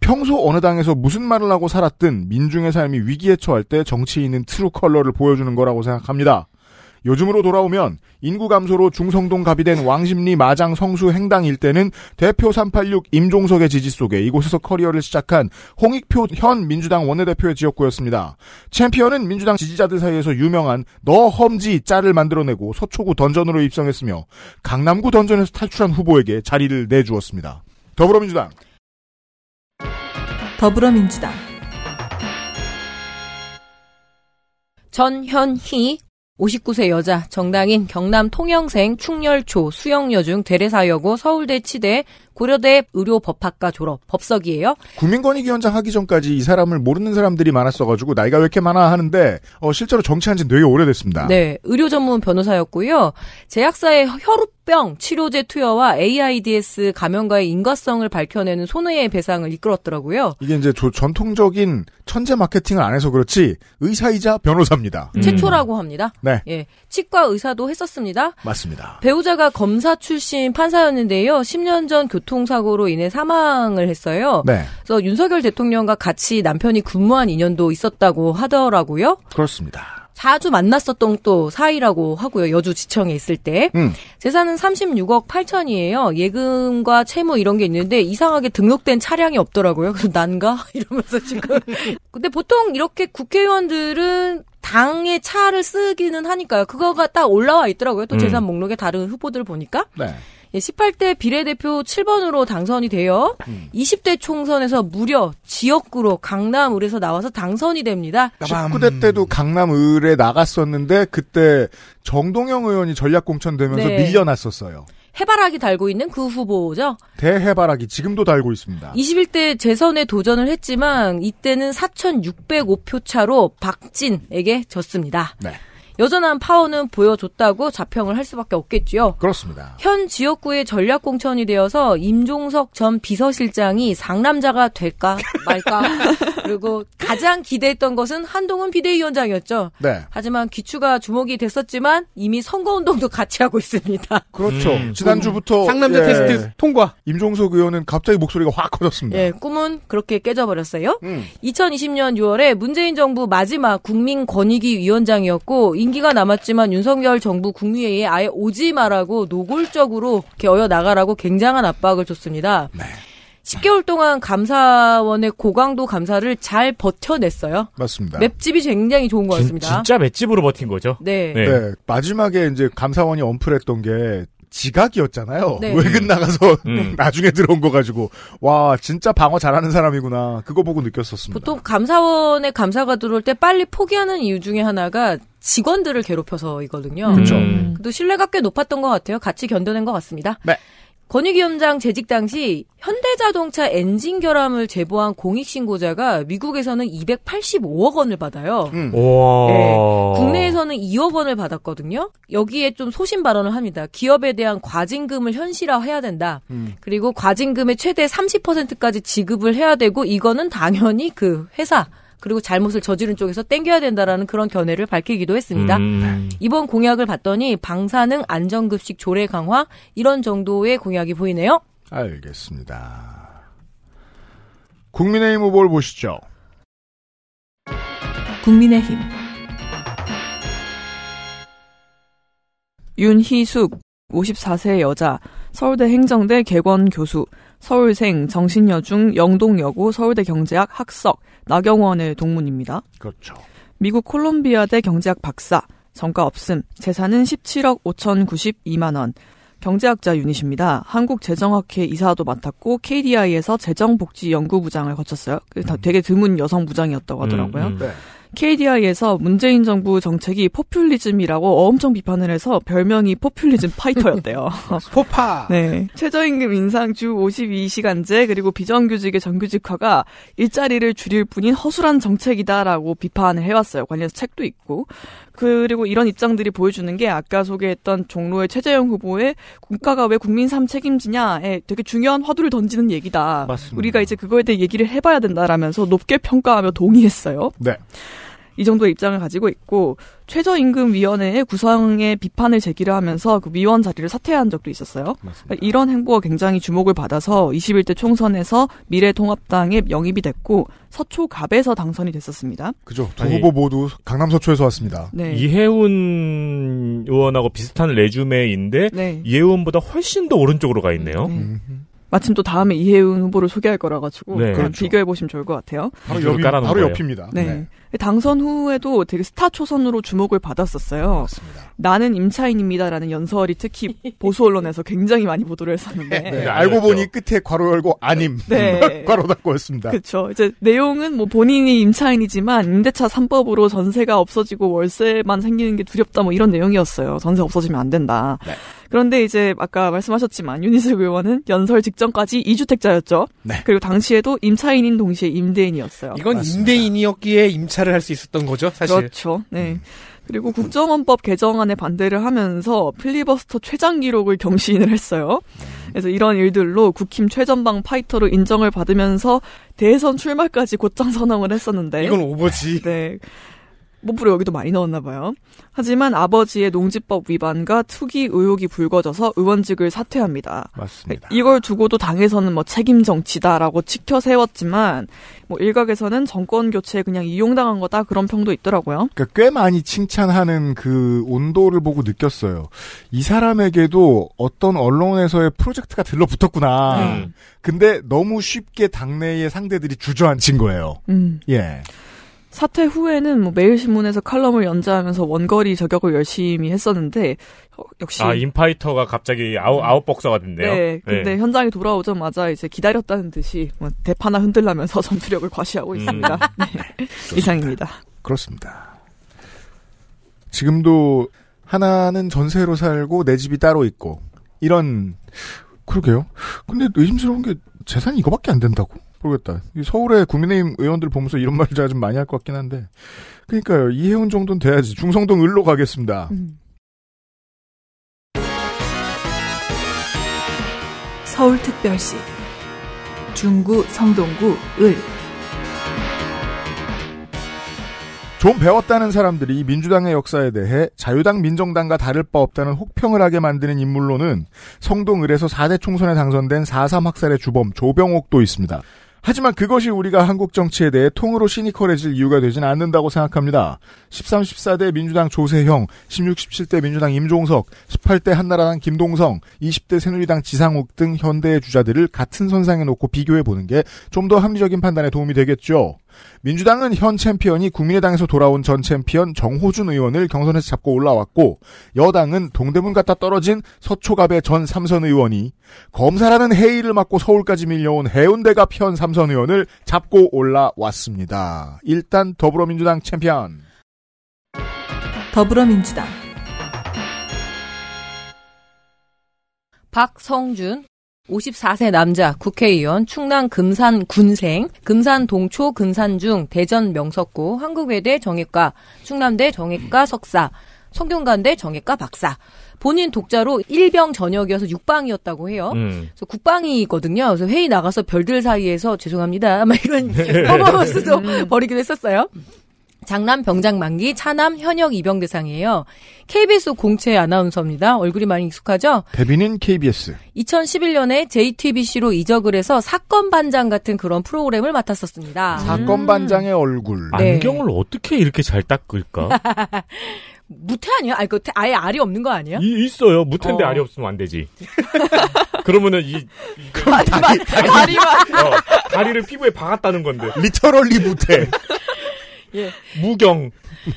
평소 어느 당에서 무슨 말을 하고 살았든 민중의 삶이 위기에 처할 때 정치인은 트루 컬러를 보여주는 거라고 생각합니다. 요즘으로 돌아오면 인구 감소로 중성동 갑이된 왕십리 마장 성수 행당 일대는 대표 386 임종석의 지지 속에 이곳에서 커리어를 시작한 홍익표 현 민주당 원내대표의 지역구였습니다. 챔피언은 민주당 지지자들 사이에서 유명한 너 험지 짤을 만들어내고 서초구 던전으로 입성했으며 강남구 던전에서 탈출한 후보에게 자리를 내주었습니다. 더불어민주당 더불어민주당 전현희 59세 여자 정당인 경남 통영생 충렬초 수영여중 대례사여고 서울대 치대 고려대 의료법학과 졸업, 법석이에요. 국민권익위원장 하기 전까지 이 사람을 모르는 사람들이 많았어가지고 나이가 왜 이렇게 많아 하는데 어, 실제로 정치한 지 되게 오래됐습니다. 네, 의료 전문 변호사였고요. 제약사의 혈우병 치료제 투여와 AIDS 감염과의 인과성을 밝혀내는 손해의 배상을 이끌었더라고요. 이게 이제 조, 전통적인 천재 마케팅을 안 해서 그렇지 의사이자 변호사입니다. 음. 최초라고 합니다. 네. 예. 치과 의사도 했었습니다. 맞습니다. 배우자가 검사 출신 판사였는데요. 10년 전 교통사고로 인해 사망을 했어요. 네. 그래서 윤석열 대통령과 같이 남편이 근무한 인연도 있었다고 하더라고요. 그렇습니다. 자주 만났었던 또 사이라고 하고요. 여주 지청에 있을 때. 음. 재산은 36억 8천이에요. 예금과 채무 이런 게 있는데 이상하게 등록된 차량이 없더라고요. 그래서 난가? [LAUGHS] 이러면서 지금. 근데 보통 이렇게 국회의원들은 당의 차를 쓰기는 하니까요. 그거가 딱 올라와 있더라고요. 또 음. 재산 목록에 다른 후보들 보니까. 네. 18대 예, 비례대표 7번으로 당선이 되어 음. 20대 총선에서 무려 지역구로 강남을에서 나와서 당선이 됩니다. 19대 때도 강남을에 나갔었는데 그때 정동영 의원이 전략공천되면서 네. 밀려났었어요. 해바라기 달고 있는 그 후보죠. 대해바라기 지금도 달고 있습니다. 21대 재선에 도전을 했지만 이때는 4,605표 차로 박진에게 졌습니다. 네. 여전한 파워는 보여줬다고 자평을 할 수밖에 없겠지요. 그렇습니다. 현 지역구의 전략공천이 되어서 임종석 전 비서실장이 상남자가 될까 말까 [LAUGHS] 그리고 가장 기대했던 것은 한동훈 비대위원장이었죠. 네. 하지만 기추가 주목이 됐었지만 이미 선거운동도 같이 하고 있습니다. 그렇죠. 음. 지난주부터 상남자 예. 테스트 통과. 임종석 의원은 갑자기 목소리가 확 커졌습니다. 예, 꿈은 그렇게 깨져버렸어요. 음. 2020년 6월에 문재인 정부 마지막 국민권익위위원장이었고 임기가 남았지만 윤석열 정부 국무회의에 아예 오지 마라고 노골적으로 개어 나가라고 굉장한 압박을 줬습니다. 네. 10개월 동안 감사원의 고강도 감사를 잘 버텨냈어요. 맞습니다. 맵집이 굉장히 좋은 것 같습니다. 진, 진짜 맵집으로 버틴 거죠. 네. 네. 네. 마지막에 이제 감사원이 언플했던 게 지각이었잖아요. 네. 외근 나가서 음. [LAUGHS] 나중에 들어온 거 가지고 와 진짜 방어 잘하는 사람이구나 그거 보고 느꼈었습니다. 보통 감사원의 감사가 들어올 때 빨리 포기하는 이유 중에 하나가 직원들을 괴롭혀서이거든요. 그렇죠. 음. 또 신뢰가 꽤 높았던 것 같아요. 같이 견뎌낸 것 같습니다. 네. 권익위원장 재직 당시 현대자동차 엔진 결함을 제보한 공익신고자가 미국에서는 285억 원을 받아요. 음. 네, 국내에서는 2억 원을 받았거든요. 여기에 좀 소신 발언을 합니다. 기업에 대한 과징금을 현실화해야 된다. 음. 그리고 과징금의 최대 30%까지 지급을 해야 되고 이거는 당연히 그 회사 그리고 잘못을 저지른 쪽에서 땡겨야 된다라는 그런 견해를 밝히기도 했습니다. 음. 네. 이번 공약을 봤더니 방사능 안전급식 조례 강화 이런 정도의 공약이 보이네요. 알겠습니다. 국민의힘 후보를 보시죠. 국민의힘 윤희숙 54세 여자 서울대 행정대 개건 교수 서울생, 정신여중, 영동여고, 서울대 경제학 학석, 나경원의 동문입니다. 그렇죠. 미국 콜롬비아대 경제학 박사, 전과 없음, 재산은 17억 5,092만원, 경제학자 유닛입니다. 한국재정학회 이사도 맡았고, KDI에서 재정복지연구부장을 거쳤어요. 그 음. 되게 드문 여성 부장이었다고 음, 하더라고요. 음, 음. KDI에서 문재인 정부 정책이 포퓰리즘이라고 엄청 비판을 해서 별명이 포퓰리즘 파이터였대요. [LAUGHS] 포파. 네. 최저임금 인상 주 52시간제 그리고 비정규직의 정규직화가 일자리를 줄일 뿐인 허술한 정책이다라고 비판을 해왔어요. 관련해서 책도 있고 그리고 이런 입장들이 보여주는 게 아까 소개했던 종로의 최재형 후보의 국가가 왜 국민 삶 책임지냐에 되게 중요한 화두를 던지는 얘기다. 맞습니다. 우리가 이제 그거에 대해 얘기를 해봐야 된다라면서 높게 평가하며 동의했어요. 네. 이 정도의 입장을 가지고 있고 최저임금위원회의 구성에 비판을 제기를 하면서 그 위원 자리를 사퇴한 적도 있었어요. 그러니까 이런 행보가 굉장히 주목을 받아서 21대 총선에서 미래통합당에 영입이 됐고 서초갑에서 당선이 됐었습니다. 그죠. 두 후보 모두 강남 서초에서 왔습니다. 네. 이혜훈 의원하고 비슷한 레주메인데 네. 이혜훈보다 훨씬 더 오른쪽으로 가 있네요. 네. 음. 마침 또 다음에 이혜훈 후보를 소개할 거라 가지고 네. 그렇죠. 비교해 보시면 좋을 것 같아요. 바로, 옆이, 바로 옆입니다. 네. 네. 당선 후에도 되게 스타 초선으로 주목을 받았었어요. 맞습니다. 나는 임차인입니다라는 연설이 특히 [LAUGHS] 보수 언론에서 굉장히 많이 보도를 했었는데 네, 네, 알고 보니 끝에 괄호 열고 아님 네. [LAUGHS] 괄호 닫고였습니다. 그렇죠. 이제 내용은 뭐 본인이 임차인이지만 임대차 3법으로 전세가 없어지고 월세만 생기는 게 두렵다 뭐 이런 내용이었어요. 전세 없어지면 안 된다. 네. 그런데 이제 아까 말씀하셨지만 윤희석 의원은 연설 직전까지 2주택자였죠. 네. 그리고 당시에도 임차인인 동시에 임대인이었어요. 이건 맞습니다. 임대인이었기에 임차 기사를 할수 있었던 거죠, 사실. 그렇죠. 네. 음. 그리고 국정원법 개정안에 반대를 하면서 필리버스터 최장 기록을 경신을 했어요. 그래서 이런 일들로 국힘 최전방 파이터로 인정을 받으면서 대선 출마까지 곧장 선언을 했었는데 이건 오버지. 네. 뽀뽀를 여기도 많이 넣었나 봐요. 하지만 아버지의 농지법 위반과 투기 의혹이 불거져서 의원직을 사퇴합니다. 맞습니다. 이걸 두고도 당에서는 뭐 책임 정치다라고 치켜 세웠지만 뭐 일각에서는 정권 교체에 그냥 이용당한 거다 그런 평도 있더라고요. 그러니까 꽤 많이 칭찬하는 그 온도를 보고 느꼈어요. 이 사람에게도 어떤 언론에서의 프로젝트가 들러붙었구나. 네. 음. 근데 너무 쉽게 당내의 상대들이 주저앉힌 거예요. 음. 예. 사퇴 후에는 뭐 매일신문에서 칼럼을 연재하면서 원거리 저격을 열심히 했었는데 어, 역시 아 인파이터가 갑자기 아웃 음. 아웃복서가 된대요. 네, 네, 근데 네. 현장에 돌아오자마자 이제 기다렸다는 듯이 뭐 대파나 흔들라면서 [LAUGHS] 전투력을 과시하고 음. 있습니다. 음. [LAUGHS] 네. 이상입니다. 그렇습니다. 지금도 하나는 전세로 살고 내 집이 따로 있고 이런 그러게요. 근데 의심스러운 게 재산이 이거밖에 안 된다고? 모르겠다. 서울의 국민의힘 의원들 보면서 이런 말을 제가 좀 많이 할 것 같긴 한데. 그러니까요. 이해훈 정도는 돼야지. 중성동 을로 가겠습니다. 음. 서울특별시 중구 성동구 을좀 배웠다는 사람들이 민주당의 역사에 대해 자유당 민정당과 다를 바 없다는 혹평을 하게 만드는 인물로는 성동을에서 4대 총선에 당선된 4.3 학살의 주범 조병옥도 있습니다. 하지만 그것이 우리가 한국 정치에 대해 통으로 시니컬해질 이유가 되진 않는다고 생각합니다. 13, 14대 민주당 조세형, 16, 17대 민주당 임종석, 18대 한나라당 김동성, 20대 새누리당 지상욱 등 현대의 주자들을 같은 선상에 놓고 비교해 보는 게 좀 더 합리적인 판단에 도움이 되겠죠. 민주당은 현 챔피언이 국민의당에서 돌아온 전 챔피언 정호준 의원을 경선에서 잡고 올라왔고 여당은 동대문 갔다 떨어진 서초갑의 전 삼선 의원이 검사라는 해의를 맞고 서울까지 밀려온 해운대가 편 삼선 의원을 잡고 올라왔습니다. 일단 더불어민주당 챔피언 더불어민주당 박성준 54세 남자 국회의원 충남 금산 군생, 금산 동초 금산중 대전 명석고 한국외대 정외과, 충남대 정외과 석사, 성균관대 정외과 박사. 본인 독자로 일병 전역이어서 육방이었다고 해요. 음. 그래서 국방이거든요. 그래서 회의 나가서 별들 사이에서 죄송합니다. 막 이런 네. [LAUGHS] 허포먼스도 벌이기도 음. [LAUGHS] 했었어요. 장남 병장 만기, 차남 현역 입영 대상이에요. KBS 공채 아나운서입니다. 얼굴이 많이 익숙하죠? 데뷔는 KBS. 2011년에 JTBC로 이적을 해서 사건 반장 같은 그런 프로그램을 맡았었습니다. 음. 사건 반장의 얼굴. 네. 안경을 어떻게 이렇게 잘 닦을까? [LAUGHS] 무태 아니야? 아니, 그, 아예 알이 없는 거 아니야? 이, 있어요. 무태인데 어. 알이 없으면 안 되지. [LAUGHS] 그러면은 이, 그이 [LAUGHS] 다리, 다 다리만. 어, 다리를 피부에 박았다는 건데. 리터럴리 무태. 예. 무경. [LAUGHS]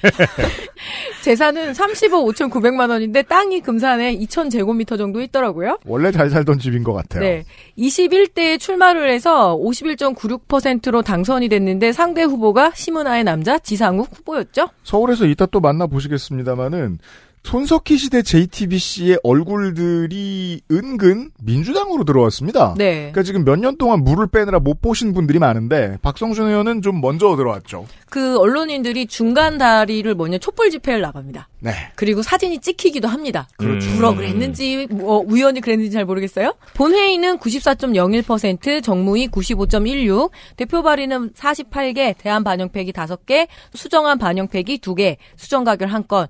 재산은 35억 5,900만 원인데 땅이 금산에 2,000 제곱미터 정도 있더라고요. 원래 잘 살던 집인 것 같아요. 네. 21대에 출마를 해서 51.96%로 당선이 됐는데 상대 후보가 심은하의 남자 지상욱 후보였죠. 서울에서 이따 또 만나 보시겠습니다만은 손석희 시대 JTBC의 얼굴들이 은근 민주당으로 들어왔습니다. 네. 그러니까 지금 몇 년 동안 물을 빼느라 못 보신 분들이 많은데 박성준 의원은 좀 먼저 들어왔죠. 그 언론인들이 중간 다리를 뭐냐 촛불 집회를 나갑니다. 네. 그리고 사진이 찍히기도 합니다. 그렇죠. 음. 주러 그랬는지 뭐 우연히 그랬는지 잘 모르겠어요. 본회의는 94.01%, 정무위 95.16, 대표 발의는 48개, 대한 반영팩이 5개, 수정안 반영팩이 2개, 수정 가결 1건.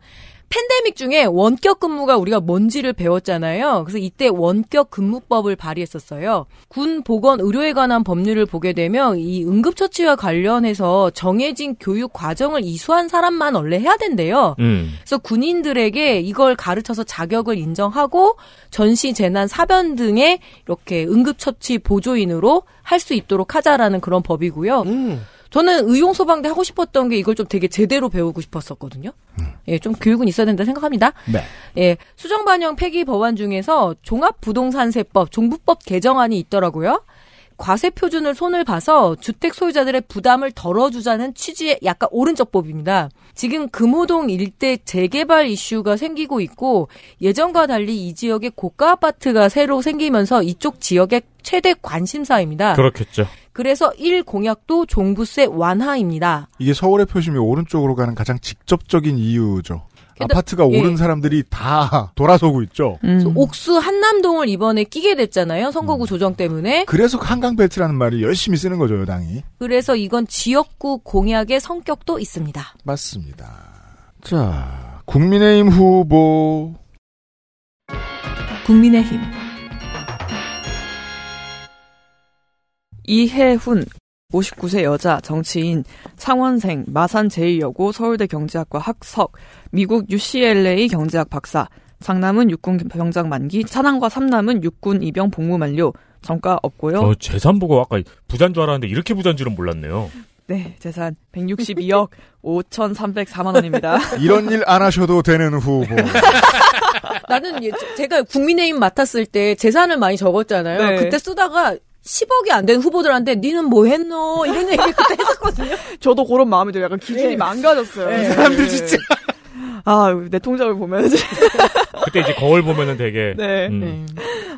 팬데믹 중에 원격 근무가 우리가 뭔지를 배웠잖아요. 그래서 이때 원격 근무법을 발의했었어요. 군 보건 의료에 관한 법률을 보게 되면 이 응급처치와 관련해서 정해진 교육 과정을 이수한 사람만 원래 해야 된대요. 음. 그래서 군인들에게 이걸 가르쳐서 자격을 인정하고 전시 재난 사변 등의 이렇게 응급처치 보조인으로 할 수 있도록 하자라는 그런 법이고요. 음. 저는 의용소방대 하고 싶었던 게 이걸 좀 되게 제대로 배우고 싶었었거든요. 음. 예, 좀 교육은 있어야 된다 생각합니다. 네. 예, 수정반영 폐기 법안 중에서 종합부동산세법, 종부법 개정안이 있더라고요. 과세 표준을 손을 봐서 주택 소유자들의 부담을 덜어주자는 취지의 약간 오른쪽법입니다. 지금 금호동 일대 재개발 이슈가 생기고 있고 예전과 달리 이 지역에 고가 아파트가 새로 생기면서 이쪽 지역의 최대 관심사입니다. 그렇겠죠. 그래서 1 공약도 종부세 완화입니다. 이게 서울의 표심이 오른쪽으로 가는 가장 직접적인 이유죠. 아파트가 예. 오른 사람들이 다 돌아서고 있죠. 음. 옥수 한남동을 이번에 끼게 됐잖아요. 선거구 음. 조정 때문에. 그래서 그 한강벨트라는 말을 열심히 쓰는 거죠, 여당이. 그래서 이건 지역구 공약의 성격도 있습니다. 맞습니다. 자, 국민의힘 후보. 국민의힘. 이혜훈 59세 여자 정치인 상원생 마산 제2여고 서울대 경제학과 학석 미국 UCLA 경제학 박사 장남은 육군 병장 만기 차남과 삼남은 육군 입영 복무 만료 정가 없고요. 어, 재산 보고 아까 부잔 줄 알았는데 이렇게 부잔 줄은 몰랐네요. 네, 재산 162억 5,304만 원입니다. 이런 일 안 하셔도 되는 후보. 나는 제가 국민의힘 맡았을 때 재산을 많이 적었잖아요. 네. 그때 쓰다가 10억이 안 되는 후보들한테 니는 뭐 했노? 이런 얘기 그때 [LAUGHS] 했었거든요. 저도 그런 마음이 들어요. 약간 기준이 네. 망가졌어요. 네. 사람들 네. 진짜. 아, 내 통장을 보면. [LAUGHS] 그때 이제 거울 보면은 되게. [LAUGHS] 네. 음. 네.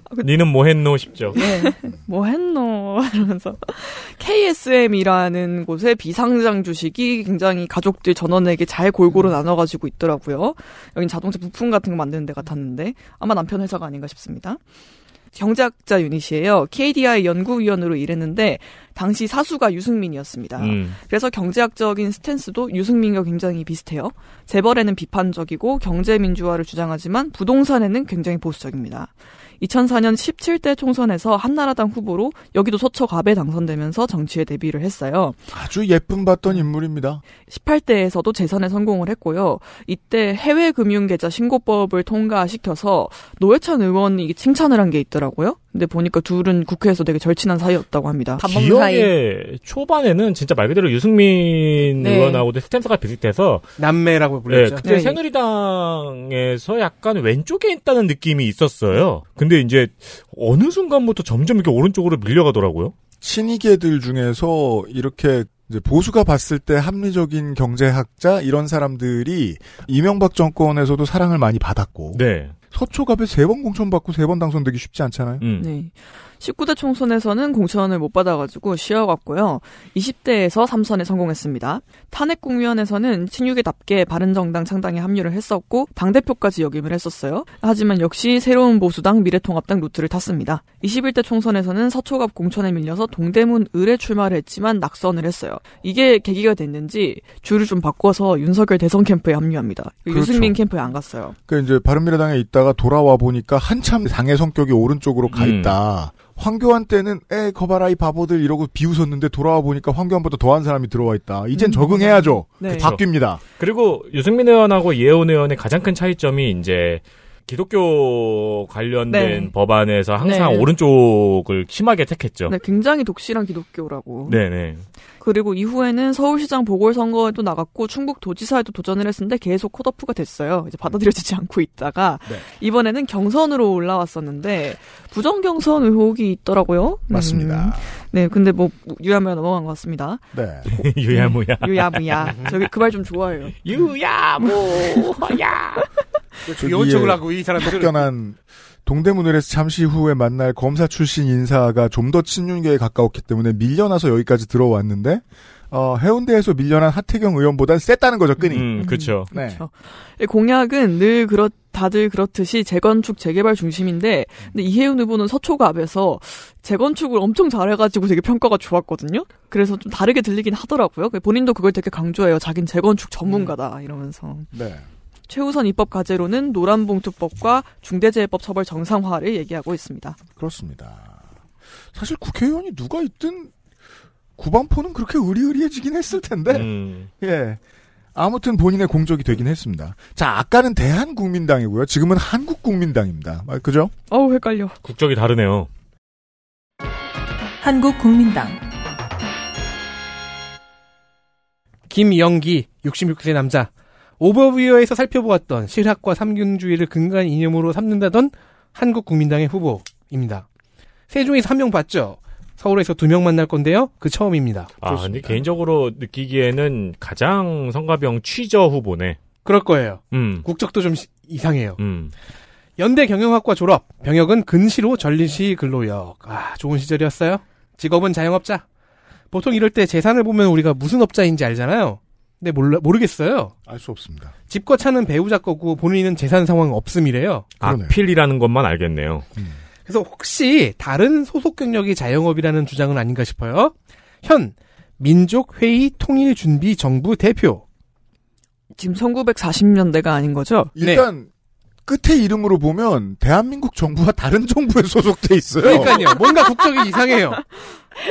아, 그 니는 뭐 했노 싶죠. 네. 뭐 했노 하면서 KSM이라는 곳의 비상장 주식이 굉장히 가족들 전원에게 잘 골고루 나눠가지고 있더라고요. 여긴 자동차 부품 같은 거 만드는 데 같았는데 아마 남편 회사가 아닌가 싶습니다. 경작자 유닛이에요. KDI 연구위원으로 일했는데 당시 사수가 유승민이었습니다. 음. 그래서 경제학적인 스탠스도 유승민과 굉장히 비슷해요. 재벌에는 비판적이고 경제민주화를 주장하지만 부동산에는 굉장히 보수적입니다. 2004년 17대 총선에서 한나라당 후보로 여기도 서초갑에 당선되면서 정치에 데뷔를 했어요. 아주 예쁨 받던 인물입니다. 18대에서도 재선에 성공을 했고요. 이때 해외 금융계좌 신고법을 통과시켜서 노회찬 의원이 칭찬을 한 게 있더라고요. 근데 보니까 둘은 국회에서 되게 절친한 사이였다고 합니다. 기억의 초반에는 진짜 말 그대로 유승민 네. 의원하고도 스탠스가 비슷해서 남매라고 네, 불렸죠. 네, 그때 네. 새누리당에서 약간 왼쪽에 있다는 느낌이 있었어요. 근데 이제 어느 순간부터 점점 이렇게 오른쪽으로 밀려가더라고요. 친이계들 중에서 이렇게 보수가 봤을 때 합리적인 경제학자 이런 사람들이 이명박 정권에서도 사랑을 많이 받았고 네. 서초갑에 세 번 공천받고 세 번 당선되기 쉽지 않잖아요. 음. 네. 19대 총선에서는 공천을 못 받아가지고 쉬어갔고요. 20대에서 3선에 성공했습니다. 탄핵 공위에서는 친육에답게 바른정당 창당에 합류를 했었고 당대표까지 역임을 했었어요. 하지만 역시 새로운 보수당 미래통합당 루트를 탔습니다. 21대 총선에서는 서초갑 공천에 밀려서 동대문 을에 출마를 했지만 낙선을 했어요. 이게 계기가 됐는지 줄을 좀 바꿔서 윤석열 대선 캠프에 합류합니다. 그 그렇죠. 유승민 캠프에 안 갔어요. 그 그러니까 이제 바른미래당에 있다가 돌아와 보니까 한참 당의 성격이 오른쪽으로 가 음. 있다. 음. 황교안 때는 에 거봐라 이 바보들 이러고 비웃었는데 돌아와 보니까 황교안보다 더한 사람이 들어와 있다. 이젠 음. 적응해야죠. 네. 그 바뀝니다. 그리고 유승민 의원하고 예원 의원의 가장 큰 차이점이 이제 기독교 관련된 네. 법안에서 항상 네. 오른쪽을 심하게 택했죠. 네, 굉장히 독실한 기독교라고. 네네. 네. 그리고 이후에는 서울시장 보궐선거에도 나갔고 충북도지사에도 도전을 했었는데 계속 컷오프가 됐어요. 이제 받아들여지지 [LAUGHS] 않고 있다가 네. 이번에는 경선으로 올라왔었는데 부정 경선 의혹이 있더라고요. 음. 맞습니다. 음. 네, 근데 뭐 유야무야 넘어간 것 같습니다. 네, [LAUGHS] 유야무야. 유야무야. 저기 그말 좀 좋아해요. 유야무야. 그 이혼척을 하고 이 사람들은 동대문을해서 잠시 후에 만날 검사 출신 인사가 좀 더 친윤계에 가까웠기 때문에 밀려나서 여기까지 들어왔는데 어, 해운대에서 밀려난 하태경 의원보단 셌다는 거죠 끈이. 음, 그렇죠. 네. 그쵸. 공약은 늘 그렇 다들 그렇듯이 재건축 재개발 중심인데 근데 이혜윤 후보는 서초구앞에서 재건축을 엄청 잘해가지고 되게 평가가 좋았거든요. 그래서 좀 다르게 들리긴 하더라고요. 그 본인도 그걸 되게 강조해요. 자기는 재건축 전문가다 음. 이러면서. 네. 최우선 입법 과제로는 노란봉투법과 중대재해법 처벌 정상화를 얘기하고 있습니다. 그렇습니다. 사실 국회의원이 누가 있든 구반포는 그렇게 의리의리해지긴 했을 텐데, 음. [LAUGHS] 예. 아무튼 본인의 공적이 되긴 했습니다. 자, 아까는 대한국민당이고요. 지금은 한국국민당입니다. 아, 그죠? 어우, 헷갈려. 국적이 다르네요. 한국국민당. 김영기, 66세 남자. 오버뷰어에서 살펴보았던 실학과 삼균주의를 근간 이념으로 삼는다던 한국국민당의 후보입니다. 세종이 3명 봤죠? 서울에서 2명 만날 건데요. 그 처음입니다. 아, 근데 개인적으로 느끼기에는 가장 성가병 취저 후보네. 그럴 거예요. 음. 국적도 좀 이상해요. 음. 연대 경영학과 졸업, 병역은 근시로 전리시 근로역. 아, 좋은 시절이었어요. 직업은 자영업자. 보통 이럴 때 재산을 보면 우리가 무슨 업자인지 알잖아요. 네, 몰라, 모르겠어요. 알 수 없습니다. 집과 차는 배우자 거고 본인은 재산 상황 없음이래요. 그필이라는 것만 알겠네요. 음. 그래서 혹시 다른 소속 경력이 자영업이라는 주장은 아닌가 싶어요. 현 민족회의 통일준비정부 대표. 지금 1940년대가 아닌 거죠? 일단 네. 끝에 이름으로 보면 대한민국 정부와 다른 정부에 소속돼 있어요. 그러니까요. 뭔가 국적이 이상해요.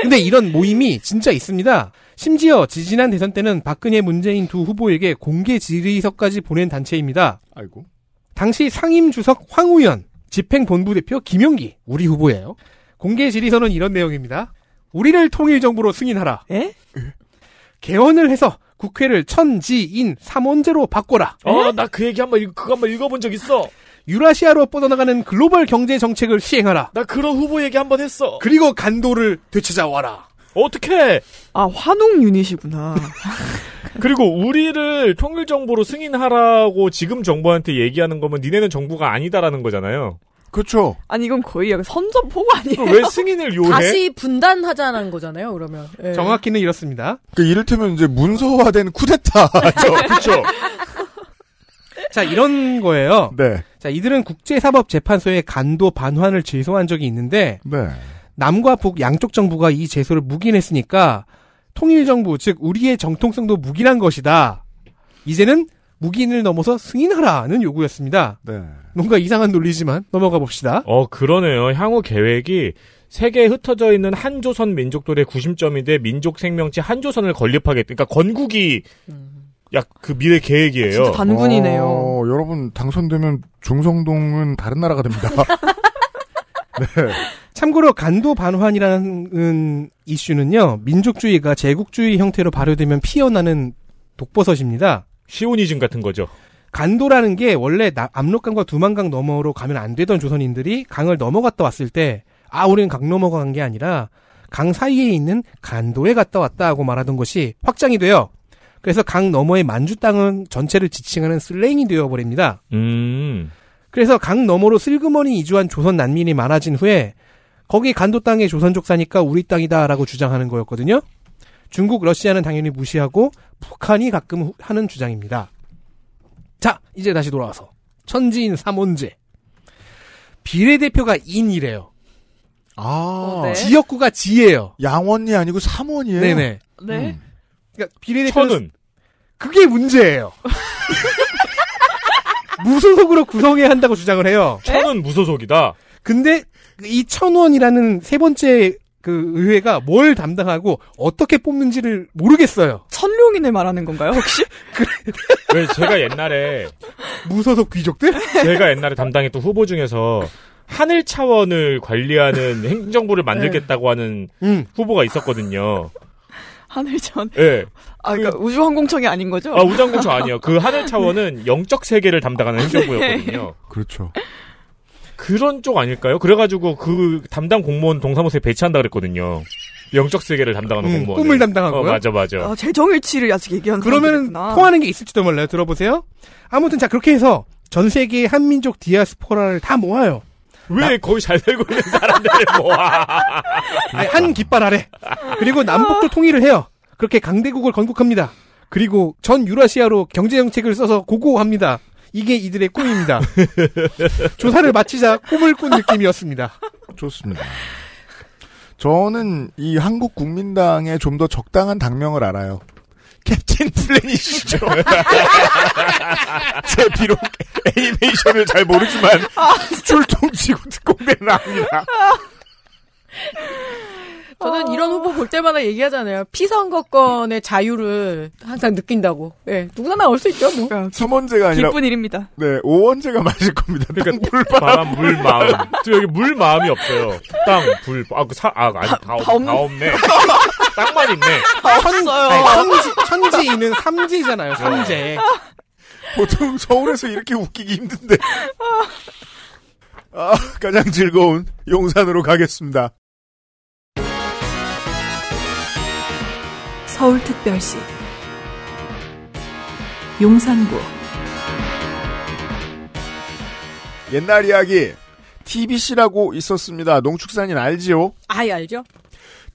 근데 이런 모임이 진짜 있습니다. 심지어 지지난 대선 때는 박근혜 문재인 두 후보에게 공개 질의서까지 보낸 단체입니다. 아이고. 당시 상임 주석 황우연, 집행 본부대표 김용기, 우리 후보예요. 공개 질의서는 이런 내용입니다. 우리를 통일 정부로 승인하라. 에? 개헌을 해서 국회를 천지인 삼원제로 바꿔라. 어, 아, 나그 얘기 한번 그거 한번 읽어본 적 있어. 유라시아로 뻗어나가는 글로벌 경제 정책을 시행하라. 나 그런 후보 얘기 한 번 했어. 그리고 간도를 되찾아와라. 어떻게? 아 환웅 유닛이구나. [LAUGHS] 그리고 우리를 통일 정부로 승인하라고 지금 정부한테 얘기하는 거면 니네는 정부가 아니다라는 거잖아요. 그렇죠. 아니 이건 거의 선전포고 아니에요? 왜 승인을 요해? 다시 분단하자는 거잖아요. 그러면 예. 정확히는 이렇습니다. 그러니까 이를테면 이제 문서화된 쿠데타죠. [LAUGHS] 그렇죠. 자 이런 거예요. 네. 자 이들은 국제사법재판소에 간도 반환을 제소한 적이 있는데 네. 남과 북 양쪽 정부가 이 제소를 묵인했으니까 통일정부, 즉, 우리의 정통성도 묵인한 것이다. 이제는 묵인을 넘어서 승인하라는 요구였습니다. 네. 뭔가 이상한 논리지만 넘어가 봅시다. 어, 그러네요. 향후 계획이 세계에 흩어져 있는 한조선 민족들의 구심점인데 민족 생명체 한조선을 건립하겠다. 그러니까 건국이 음. 약그 미래 계획이에요. 아, 진짜 단군이네요. 어, 여러분 당선되면 중성동은 다른 나라가 됩니다. [LAUGHS] [LAUGHS] 네. 참고로 간도 반환이라는 이슈는요, 민족주의가 제국주의 형태로 발효되면 피어나는 독버섯입니다. 시오니즘 같은 거죠. 간도라는 게 원래 압록강과 두만강 너머로 가면 안 되던 조선인들이 강을 넘어갔다 왔을 때, 아, 우리는 강 넘어간 게 아니라 강 사이에 있는 간도에 갔다 왔다 하고 말하던 것이 확장이 돼요. 그래서 강 너머의 만주 땅은 전체를 지칭하는 슬랭이 되어버립니다. 음. 그래서 강 너머로 슬그머니 이주한 조선 난민이 많아진 후에 거기 간도 땅에 조선족 사니까 우리 땅이다라고 주장하는 거였거든요. 중국, 러시아는 당연히 무시하고 북한이 가끔 하는 주장입니다. 자, 이제 다시 돌아와서 천지인 삼원제 비례대표가 인이래요. 아, 어, 네. 지역구가 지예요. 양원이 아니고 삼원이에요. 네네. 네. 음. 그러니까 비례대표는 천은. 그게 문제예요. [LAUGHS] 무소속으로 구성해야 한다고 주장을 해요. 네? 천은 무소속이다. 근데 이 천원이라는 세 번째 그 의회가 뭘 담당하고 어떻게 뽑는지를 모르겠어요. 천룡인을 말하는 건가요, 혹시? [LAUGHS] 왜 제가 옛날에 무소속 귀족들? 제가 옛날에 담당했던 후보 중에서 하늘 차원을 관리하는 행정부를 만들겠다고 하는 음. 후보가 있었거든요. 하늘 차원. 예. 네. 아, 그러니까 그, 우주항공청이 아닌 거죠? 아, 우주항공청 아니에요. 그 하늘 차원은 [LAUGHS] 영적 세계를 담당하는 네. 행정부였거든요. 그렇죠. 그런 쪽 아닐까요? 그래가지고 그 담당 공무원 동사무소에 배치한다 그랬거든요. 영적 세계를 담당하는 음, 공무원. 꿈을 담당하고. 어, 맞아, 맞아. 아, 재정일치를 아직 얘기하는 그러면 통하는 게 있을지도 몰라요. 들어보세요. 아무튼 자, 그렇게 해서 전 세계 의 한민족 디아스포라를 다 모아요. 왜 나... 거의잘 살고 있는 사람들을 모아? [LAUGHS] 아니, 한 깃발 아래. 그리고 남북도 아. 통일을 해요. 그렇게 강대국을 건국합니다. 그리고 전 유라시아로 경제정책을 써서 고고합니다. 이게 이들의 꿈입니다. [LAUGHS] 조사를 마치자 꿈을 꾼 느낌이었습니다. 좋습니다. 저는 이 한국 국민당에 좀더 적당한 당명을 알아요. 캡틴 플래닛이죠. [LAUGHS] 제 비록 애니메이션을 잘 모르지만 아. 출동지구 특공대 나옵니다. [LAUGHS] 저는 아. 이런 후보 볼 때마다 얘기하잖아요. 피선거권의 자유를 항상 느낀다고. 네, 누구나 나올 수 있죠, 뭐. 그러니까 삼원제가 아니라 기쁜 일입니다. 네, 오원제가 맞을 겁니다. 그러니까 물 바람 물 마음. 저 여기 물 마음이 없어요. 땅, 불, 아, 그 사, 아, 아니, 다, 다, 없, 다, 없, 네 땅만 있네. 다 없어요. 천지, [LAUGHS] 천지는 삼지잖아요. 네. 삼재. 아. 보통 서울에서 이렇게 웃기기 힘든데. 아, 가장 즐거운 용산으로 가겠습니다. 서울특별시 용산구 옛날 이야기 TBC라고 있었습니다. 농축산인 알지요? 아예 알죠.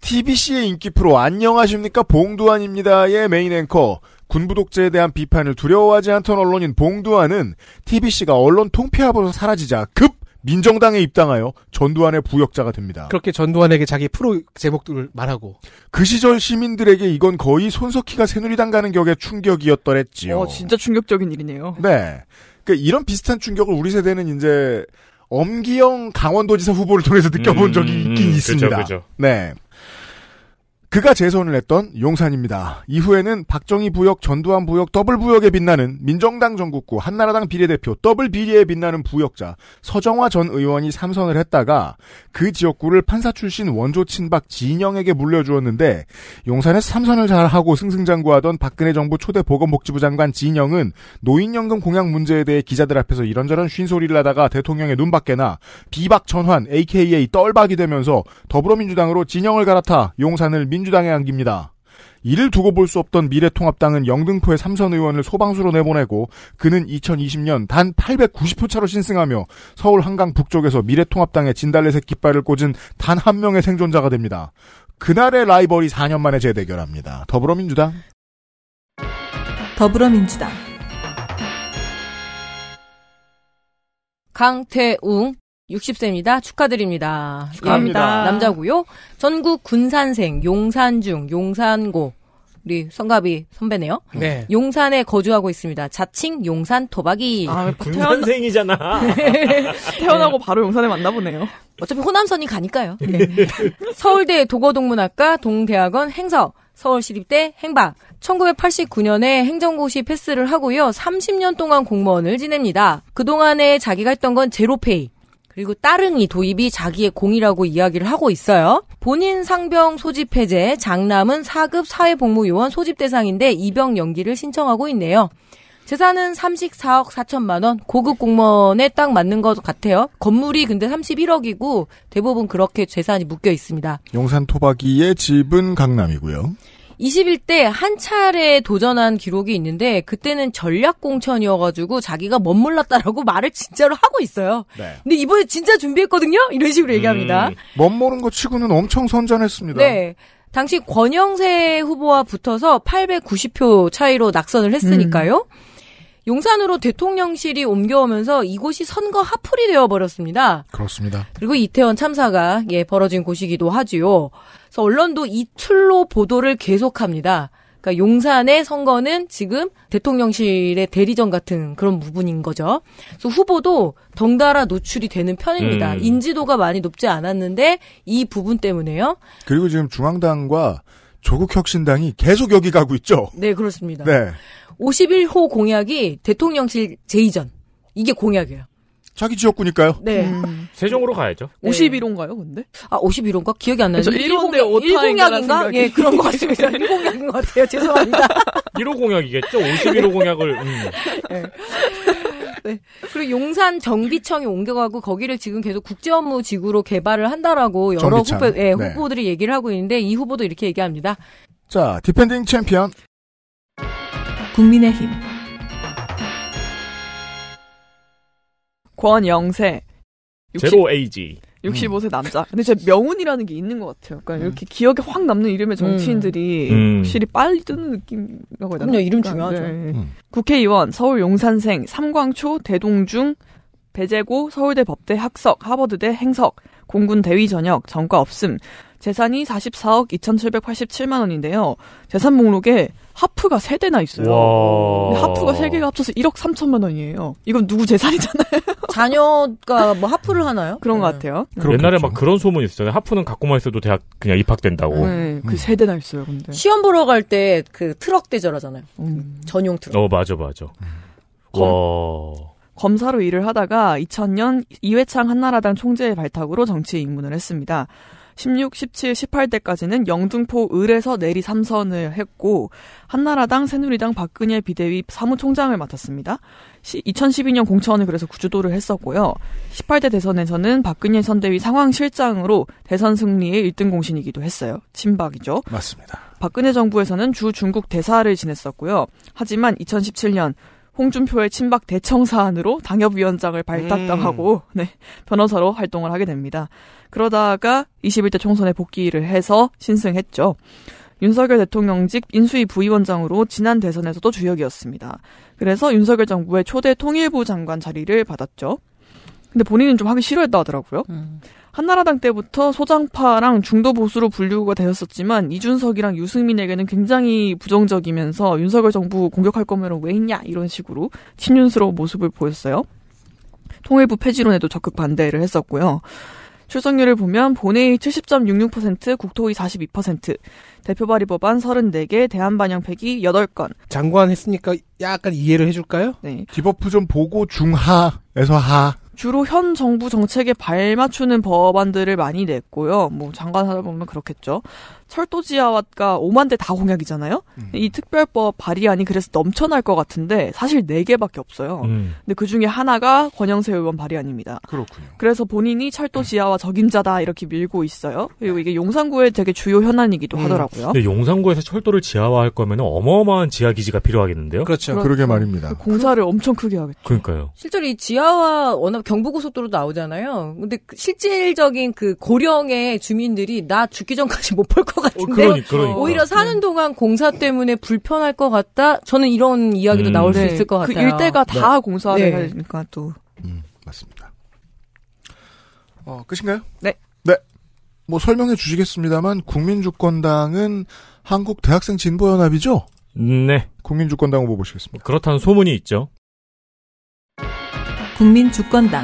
TBC의 인기 프로 안녕하십니까 봉두환입니다의 메인 앵커 군부 독재에 대한 비판을 두려워하지 않던 언론인 봉두환은 TBC가 언론 통폐합으로 사라지자 급 민정당에 입당하여 전두환의 부역자가 됩니다. 그렇게 전두환에게 자기 프로 제목들을 말하고 그 시절 시민들에게 이건 거의 손석희가 새누리당 가는 격의 충격이었더랬지요. 어, 진짜 충격적인 일이네요. 네. 그러니까 이런 비슷한 충격을 우리 세대는 이제 엄기영 강원도지사 후보를 통해서 느껴본 음, 적이 있긴 음, 음. 있습니다. 그쵸, 그쵸. 네. 그가 재선을 했던 용산입니다. 이후에는 박정희 부역, 전두환 부역, 더블 부역에 빛나는 민정당 전국구 한나라당 비례대표, 더블 비례에 빛나는 부역자 서정화 전 의원이 삼선을 했다가 그 지역구를 판사 출신 원조 친박 진영에게 물려주었는데 용산에서 삼선을 잘하고 승승장구하던 박근혜 정부 초대 보건복지부 장관 진영은 노인연금 공약 문제에 대해 기자들 앞에서 이런저런 쉰소리를 하다가 대통령의 눈밖에나 비박 전환 aka 떨박이 되면서 더불어민주당으로 진영을 갈아타 용산을 민 민주당에 안깁니다. 이를 두고 볼 수 없던 미래통합당은 영등포의 삼선 의원을 소방수로 내보내고 그는 2020년 단 890표 차로 신승하며 서울 한강 북쪽에서 미래통합당의 진달래색 깃발을 꽂은 단 한 명의 생존자가 됩니다. 그날의 라이벌이 4년 만에 재대결합니다. 더불어민주당. 더불어민주당. 강태웅, 60세입니다. 축하드립니다. 축하합니다. 예, 남자고요. 전국 군산생 용산중 용산고 우리 성갑이 선배네요. 네. 용산에 거주하고 있습니다. 자칭 용산 토박이. 아, 아 그 군산생이잖아. [LAUGHS] 태어나고 네. 바로 용산에 만나보네요. 어차피 호남선이 가니까요. 네. [LAUGHS] 서울대 도거동문학과 동대학원 행서 서울시립대 행박 1989년에 행정고시 패스를 하고요. 30년 동안 공무원을 지냅니다. 그동안에 자기가 했던 건 제로페이. 그리고 따릉이 도입이 자기의 공이라고 이야기를 하고 있어요. 본인 상병 소집 해제, 장남은 4급 사회복무요원 소집 대상인데 입영 연기를 신청하고 있네요. 재산은 34억 4천만 원, 고급 공무원에 딱 맞는 것 같아요. 건물이 근데 31억이고 대부분 그렇게 재산이 묶여 있습니다. 용산 토박이의 집은 강남이고요. 21대 한 차례 도전한 기록이 있는데 그때는 전략 공천이어가지고 자기가 멋몰랐다라고 [LAUGHS] 말을 진짜로 하고 있어요. 네. 근데 이번에 진짜 준비했거든요. 이런 식으로 얘기합니다. 음, 멋모른 거 치고는 엄청 선전했습니다. 네. 당시 권영세 후보와 붙어서 890표 차이로 낙선을 했으니까요. 음. 용산으로 대통령실이 옮겨오면서 이곳이 선거 하풀이 되어버렸습니다. 그렇습니다. 그리고 이태원 참사가 예 벌어진 곳이기도 하지요. 그래서 언론도 이 틀로 보도를 계속합니다. 그러니까 용산의 선거는 지금 대통령실의 대리전 같은 그런 부분인 거죠. 그래서 후보도 덩달아 노출이 되는 편입니다. 음. 인지도가 많이 높지 않았는데 이 부분 때문에요. 그리고 지금 중앙당과 조국 혁신당이 계속 여기 가고 있죠. 네, 그렇습니다. 네. 51호 공약이 대통령실 제이전 이게 공약이에요. 자기 지역구니까요. 네. 음. 세종으로 가야죠. 51호인가요, 근데? 아, 51호인가? 기억이 안 나요. 죠 일공약인가 예, 그런 것 같습니다. 일공약인것 같아요. 죄송합니다. 1호 [LAUGHS] 공약이겠죠? 51호 공약을. 음. 네. 네. 그리고 용산 정비청이 옮겨가고 거기를 지금 계속 국제업무 지구로 개발을 한다라고 여러 후보, 예, 네. 후보들이 얘기를 하고 있는데 이 후보도 이렇게 얘기합니다. 자, 디펜딩 챔피언. 국민의힘. 권영세. 0 제로 에이지. 65세 음. 남자. 근데 제 명운이라는 게 있는 것 같아요. 그러니까 음. 이렇게 기억에 확 남는 이름의 음. 정치인들이 음. 확실히 빨리 뜨는 느낌이라고 해야 되나? 요 이름 그러니까 중요하죠. 네. 음. 국회의원, 서울 용산생, 삼광초, 대동중, 배재고, 서울대 법대 학석, 하버드대 행석, 공군 대위 전역, 전과 없음. 재산이 44억 2,787만 원인데요. 재산 목록에 하프가 세 대나 있어요. 하프가 세 개가 합쳐서 1억 3천만 원이에요. 이건 누구 재산이잖아요. [LAUGHS] 자녀가 뭐 하프를 하나요? 그런 네. 것 같아요. 네. 그렇겠죠. 옛날에 막 그런 소문 이 있었잖아요. 하프는 갖고만 있어도 대학 그냥 입학된다고. 네, 그세 음. 대나 있어요. 근데 시험 보러 갈 때 그 트럭 대절하잖아요. 음. 그 전용 트럭. 어 맞아 맞아. 음. 와. 검사로 일을 하다가 2000년 이회창 한나라당 총재의 발탁으로 정치에 입문을 했습니다. 16, 17, 18대까지는 영등포 을에서 내리 3선을 했고 한나라당, 새누리당 박근혜 비대위 사무총장을 맡았습니다. 2012년 공천을 그래서 구주도를 했었고요. 18대 대선에서는 박근혜 선대위 상황실장으로 대선 승리의 1등 공신이기도 했어요. 친박이죠. 맞습니다. 박근혜 정부에서는 주 중국 대사를 지냈었고요. 하지만 2017년 홍준표의 친박 대청 사안으로 당협위원장을 발탁당하고 음. 네, 변호사로 활동을 하게 됩니다. 그러다가 21대 총선에 복귀를 해서 신승했죠. 윤석열 대통령직 인수위 부위원장으로 지난 대선에서도 주역이었습니다. 그래서 윤석열 정부의 초대 통일부 장관 자리를 받았죠. 근데 본인은 좀 하기 싫어했다 하더라고요. 음. 한나라당 때부터 소장파랑 중도 보수로 분류가 되었었지만 이준석이랑 유승민에게는 굉장히 부정적이면서 윤석열 정부 공격할 거면 왜 했냐 이런 식으로 친윤스러운 모습을 보였어요. 통일부 폐지론에도 적극 반대를 했었고요. 출석률을 보면 본회의 70.66%, 국토위 42%, 대표 발의 법안 34개, 대한 반영 폐기 8건. 장관 했으니까 약간 이해를 해줄까요? 네. 디버프 좀 보고 중하에서 하. 주로 현 정부 정책에 발맞추는 법안들을 많이 냈고요. 뭐 장관 하다 보면 그렇겠죠. 철도 지하와가 5만 대 다 공약이잖아요. 음. 이 특별법 발의안이 그래서 넘쳐날 것 같은데 사실 4개밖에 없어요. 음. 근데 그중에 하나가 권영세 의원 발의안입니다. 그렇군요. 그래서 본인이 철도 지하와 적임자다 이렇게 밀고 있어요. 그리고 이게 용산구의 되게 주요 현안이기도 음. 하더라고요. 근데 용산구에서 철도를 지하화할 거면 어마어마한 지하 기지가 필요하겠는데요. 그렇죠. 그러게 말입니다. 공사를 엄청 크게 하겠죠. 그러니까요. 실제로 이 지하화 워낙 경부고속도로 나오잖아요. 근데 그 실질적인 그 고령의 주민들이 나 죽기 전까지 못 볼 것 같은데 어, 그러니, 그러니까. 오히려 사는 네. 동안 공사 때문에 불편할 것 같다. 저는 이런 이야기도 음. 나올 수 네. 있을 것 그 같아요. 그 일대가 다 네. 공사를 네. 하니까 또 음, 맞습니다. 어, 끝인가요? 네. 네. 뭐 설명해 주시겠습니다만 국민주권당은 한국 대학생 진보연합이죠? 네. 국민주권당 후보 보시겠습니다. 그렇다는 소문이 있죠. 국민주권당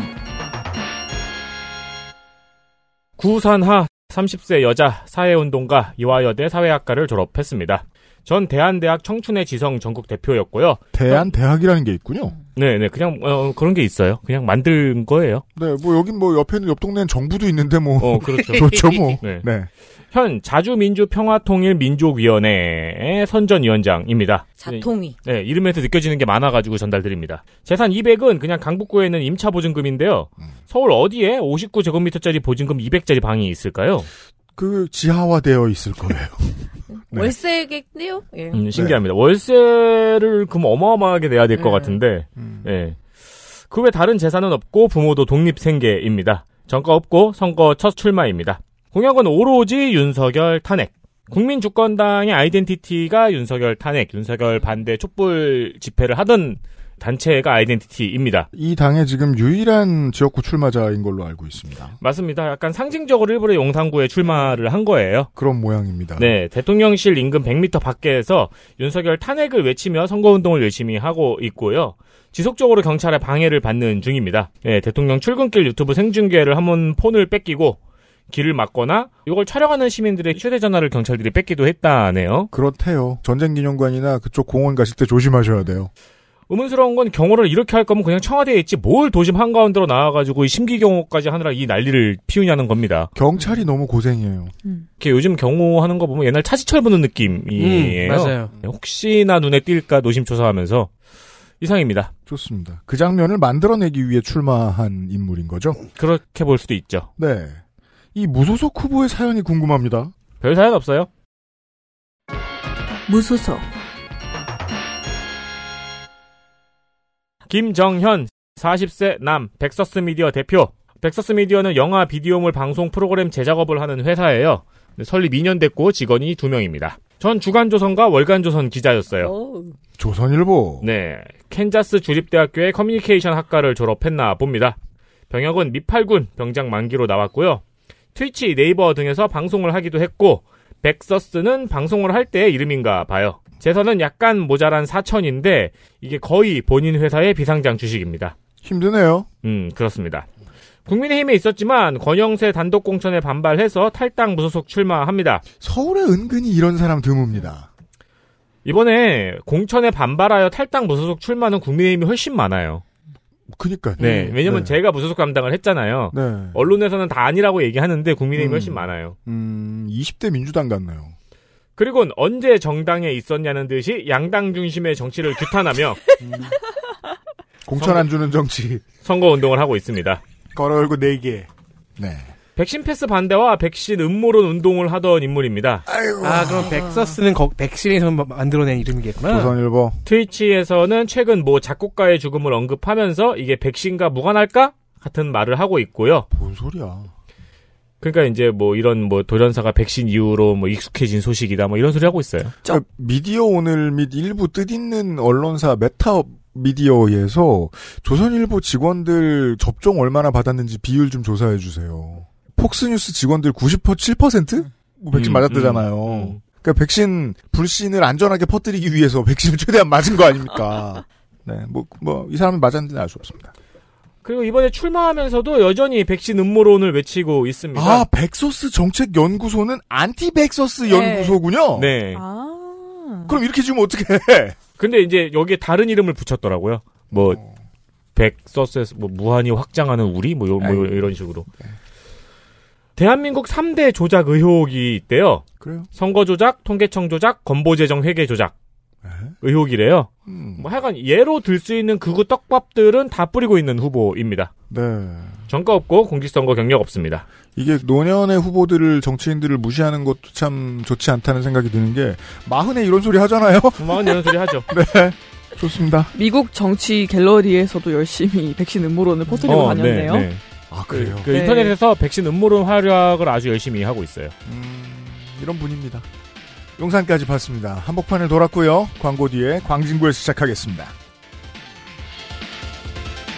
구산하 30세 여자 사회운동가 이화여대 사회학과를 졸업했습니다. 전 대한대학 청춘의 지성 전국 대표였고요. 대한대학이라는 어. 게 있군요. 네, 네, 그냥 어, 그런 게 있어요. 그냥 만든 거예요. 네, 뭐 여긴 뭐 옆에는 옆 동네는 정부도 있는데 뭐. 어, 그렇죠. [LAUGHS] 그렇죠, 뭐. 네. 네. 현 자주민주평화통일민족위원회의 선전위원장입니다. 자통위. 네, 이름에서 느껴지는 게 많아가지고 전달드립니다. 재산 200은 그냥 강북구에 있는 임차 보증금인데요. 음. 서울 어디에 59제곱미터짜리 보증금 200짜리 방이 있을까요? 그 지하화되어 있을 거예요. [LAUGHS] 네. 월세겠네요. 예. 음, 신기합니다. 네. 월세를 그럼 어마어마하게 내야 될것 음. 예. 같은데, 음. 예. 그 외 다른 재산은 없고 부모도 독립생계입니다. 전과 없고 선거 첫 출마입니다. 공약은 오로지 윤석열 탄핵. 국민주권당의 아이덴티티가 윤석열 탄핵, 윤석열 반대 촛불 집회를 하던 단체가 아이덴티티입니다. 이 당의 지금 유일한 지역구 출마자인 걸로 알고 있습니다. 맞습니다. 약간 상징적으로 일부러 용산구에 출마를 한 거예요. 그런 모양입니다. 네, 대통령실 인근 100m 밖에서 윤석열 탄핵을 외치며 선거운동을 열심히 하고 있고요. 지속적으로 경찰의 방해를 받는 중입니다. 네, 대통령 출근길 유튜브 생중계를 한 번 폰을 뺏기고 길을 막거나 이걸 촬영하는 시민들의 휴대전화를 경찰들이 뺏기도 했다네요. 그렇대요. 전쟁기념관이나 그쪽 공원 가실 때 조심하셔야 돼요. 의문스러운 건 경호를 이렇게 할 거면 그냥 청와대에 있지 뭘 도심 한가운데로 나와가지고 심기경호까지 하느라 이 난리를 피우냐는 겁니다. 경찰이 너무 고생이에요. 음. 이게 요즘 경호하는 거 보면 옛날 차지철 부는 느낌이에요. 음, 맞아요. 네, 혹시나 눈에 띌까 노심초사하면서 이상입니다. 좋습니다. 그 장면을 만들어내기 위해 출마한 인물인 거죠? 그렇게 볼 수도 있죠. 네. 이 무소속 후보의 사연이 궁금합니다. 별 사연 없어요. 무소속 김정현 40세 남 백서스 미디어 대표. 백서스 미디어는 영화 비디오물 방송 프로그램 제작업을 하는 회사예요. 네, 설립 2년 됐고 직원이 2명입니다. 전 주간조선과 월간조선 기자였어요. 오. 조선일보. 네. 캔자스 주립대학교의 커뮤니케이션 학과를 졸업했나 봅니다. 병역은 미팔군 병장 만기로 나왔고요. 트위치, 네이버 등에서 방송을 하기도 했고 백서스는 방송을 할 때 이름인가 봐요. 재산은 약간 모자란 4천인데 이게 거의 본인 회사의 비상장 주식입니다. 힘드네요. 음, 그렇습니다. 국민의힘에 있었지만 권영세 단독 공천에 반발해서 탈당 무소속 출마합니다. 서울에 은근히 이런 사람 드뭅니다. 이번에 공천에 반발하여 탈당 무소속 출마는 국민의힘이 훨씬 많아요. 그니까 네, 네, 왜냐면 네. 제가 무소속 감당을 했잖아요. 네. 언론에서는 다 아니라고 얘기하는데 국민의힘이 음, 훨씬 많아요. 음, 20대 민주당 같나요 그리곤 언제 정당에 있었냐는 듯이 양당 중심의 정치를 규탄하며 [LAUGHS] 공천 안 주는 정치 선거 운동을 하고 있습니다. 걸어올고 4개. 네. 백신 패스 반대와 백신 음모론 운동을 하던 인물입니다. 아이고. 아 그럼 백서스는 거, 백신에서 만들어낸 이름이겠구나. 조선일보. 트위치에서는 최근 뭐 작곡가의 죽음을 언급하면서 이게 백신과 무관할까 같은 말을 하고 있고요. 뭔 소리야? 그러니까 이제 뭐 이런 뭐도연사가 백신 이후로 뭐 익숙해진 소식이다 뭐 이런 소리 하고 있어요. 자, 그러니까 미디어 오늘 및 일부 뜻있는 언론사 메타 미디어에서 조선일보 직원들 접종 얼마나 받았는지 비율 좀 조사해 주세요. 폭스뉴스 직원들 90% 7%? 뭐 백신 음, 맞았다잖아요. 음, 음. 그러니까 백신 불신을 안전하게 퍼뜨리기 위해서 [LAUGHS] 백신을 최대한 맞은 거 아닙니까? [LAUGHS] 네, 뭐뭐 뭐 이 사람은 맞았는데 알수 없습니다. 그리고 이번에 출마하면서도 여전히 백신 음모론을 외치고 있습니다. 아, 백소스 정책연구소는 안티백소스 네. 연구소군요? 네. 아. 그럼 이렇게 지금 어떻게 해? 근데 이제 여기에 다른 이름을 붙였더라고요. 뭐, 어. 백소스에서뭐 무한히 확장하는 우리? 뭐, 요, 뭐 네. 이런 식으로. 네. 대한민국 3대 조작 의혹이 있대요. 그래요? 선거 조작, 통계청 조작, 건보재정 회계 조작. 네. 의혹이래요. 음. 뭐 하여간 예로 들 수 있는 극우 떡밥들은 다 뿌리고 있는 후보입니다. 네. 정가 없고 공직선거 경력 없습니다. 이게 노년의 후보들을 정치인들을 무시하는 것도 참 좋지 않다는 생각이 드는 게 마흔에 이런 소리 하잖아요. [LAUGHS] 마흔에 이런 소리 하죠. 네. 좋습니다. 미국 정치 갤러리에서도 열심히 백신 음모론을 퍼뜨리고 어, 네, 다녔네요. 네, 네. 아 그래요. 그, 그 네. 인터넷에서 백신 음모론 활약을 아주 열심히 하고 있어요. 음, 이런 분입니다. 용산까지 봤습니다. 한복판을 돌았고요. 광고 뒤에 광진구에서 시작하겠습니다.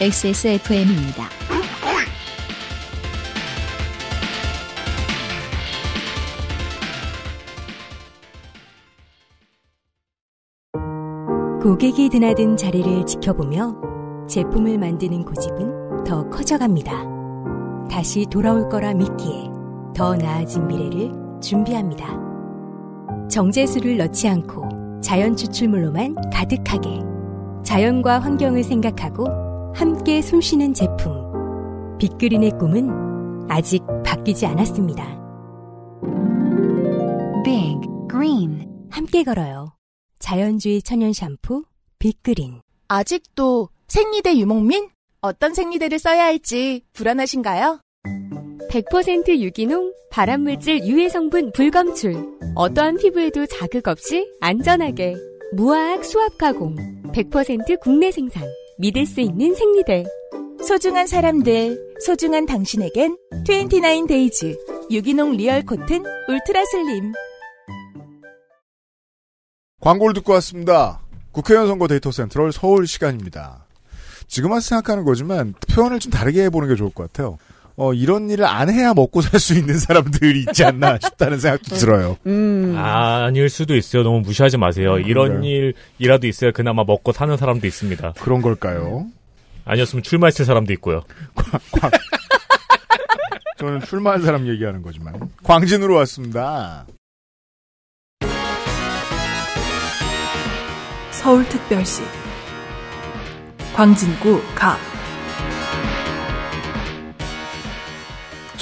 XSFM입니다. 고객이 드나든 자리를 지켜보며 제품을 만드는 고집은 더 커져갑니다. 다시 돌아올 거라 믿기에 더 나아진 미래를 준비합니다. 정제수를 넣지 않고 자연 추출물로만 가득하게 자연과 환경을 생각하고 함께 숨쉬는 제품 빅그린의 꿈은 아직 바뀌지 않았습니다. Big Green 함께 걸어요. 자연주의 천연 샴푸 빅그린 아직도 생리대 유목민? 어떤 생리대를 써야 할지 불안하신가요? 100% 유기농, 발암물질 유해 성분 불검출. 어떠한 피부에도 자극 없이 안전하게. 무화학 수압 가공. 100% 국내 생산. 믿을 수 있는 생리대. 소중한 사람들, 소중한 당신에겐 29 데이즈 유기농 리얼 코튼 울트라 슬림. 광고를 듣고 왔습니다. 국회의원 선거 데이터 센트럴 서울 시간입니다. 지금 와서 생각하는 거지만 표현을 좀 다르게 해보는 게 좋을 것 같아요. 어, 이런 일을 안 해야 먹고 살 수 있는 사람들이 있지 않나 [LAUGHS] 싶다는 생각도 들어요. 음. 아, 닐 수도 있어요. 너무 무시하지 마세요. 그런가요? 음, 이런 일이라도 있어야 그나마 먹고 사는 사람도 있습니다. 그런 걸까요? 아니었으면 출마했을 사람도 있고요. [LAUGHS] 저는 출마한 사람 얘기하는 거지만. 광진으로 왔습니다. 서울특별시 광진구 갑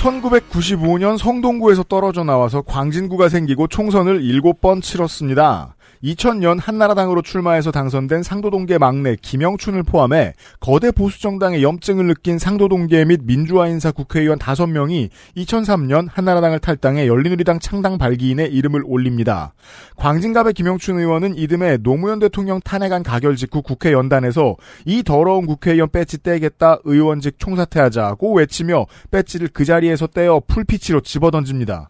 1995년 성동구에서 떨어져 나와서 광진구가 생기고 총선을 7번 치렀습니다. 2000년 한나라당으로 출마해서 당선된 상도동계 막내 김영춘을 포함해 거대 보수정당의 염증을 느낀 상도동계 및 민주화인사 국회의원 5명이 2003년 한나라당을 탈당해 열린우리당 창당 발기인의 이름을 올립니다. 광진갑의 김영춘 의원은 이듬해 노무현 대통령 탄핵안 가결 직후 국회 연단에서 이 더러운 국회의원 배지 떼겠다 의원직 총사퇴하자고 외치며 배지를 그 자리에서 떼어 풀피치로 집어던집니다.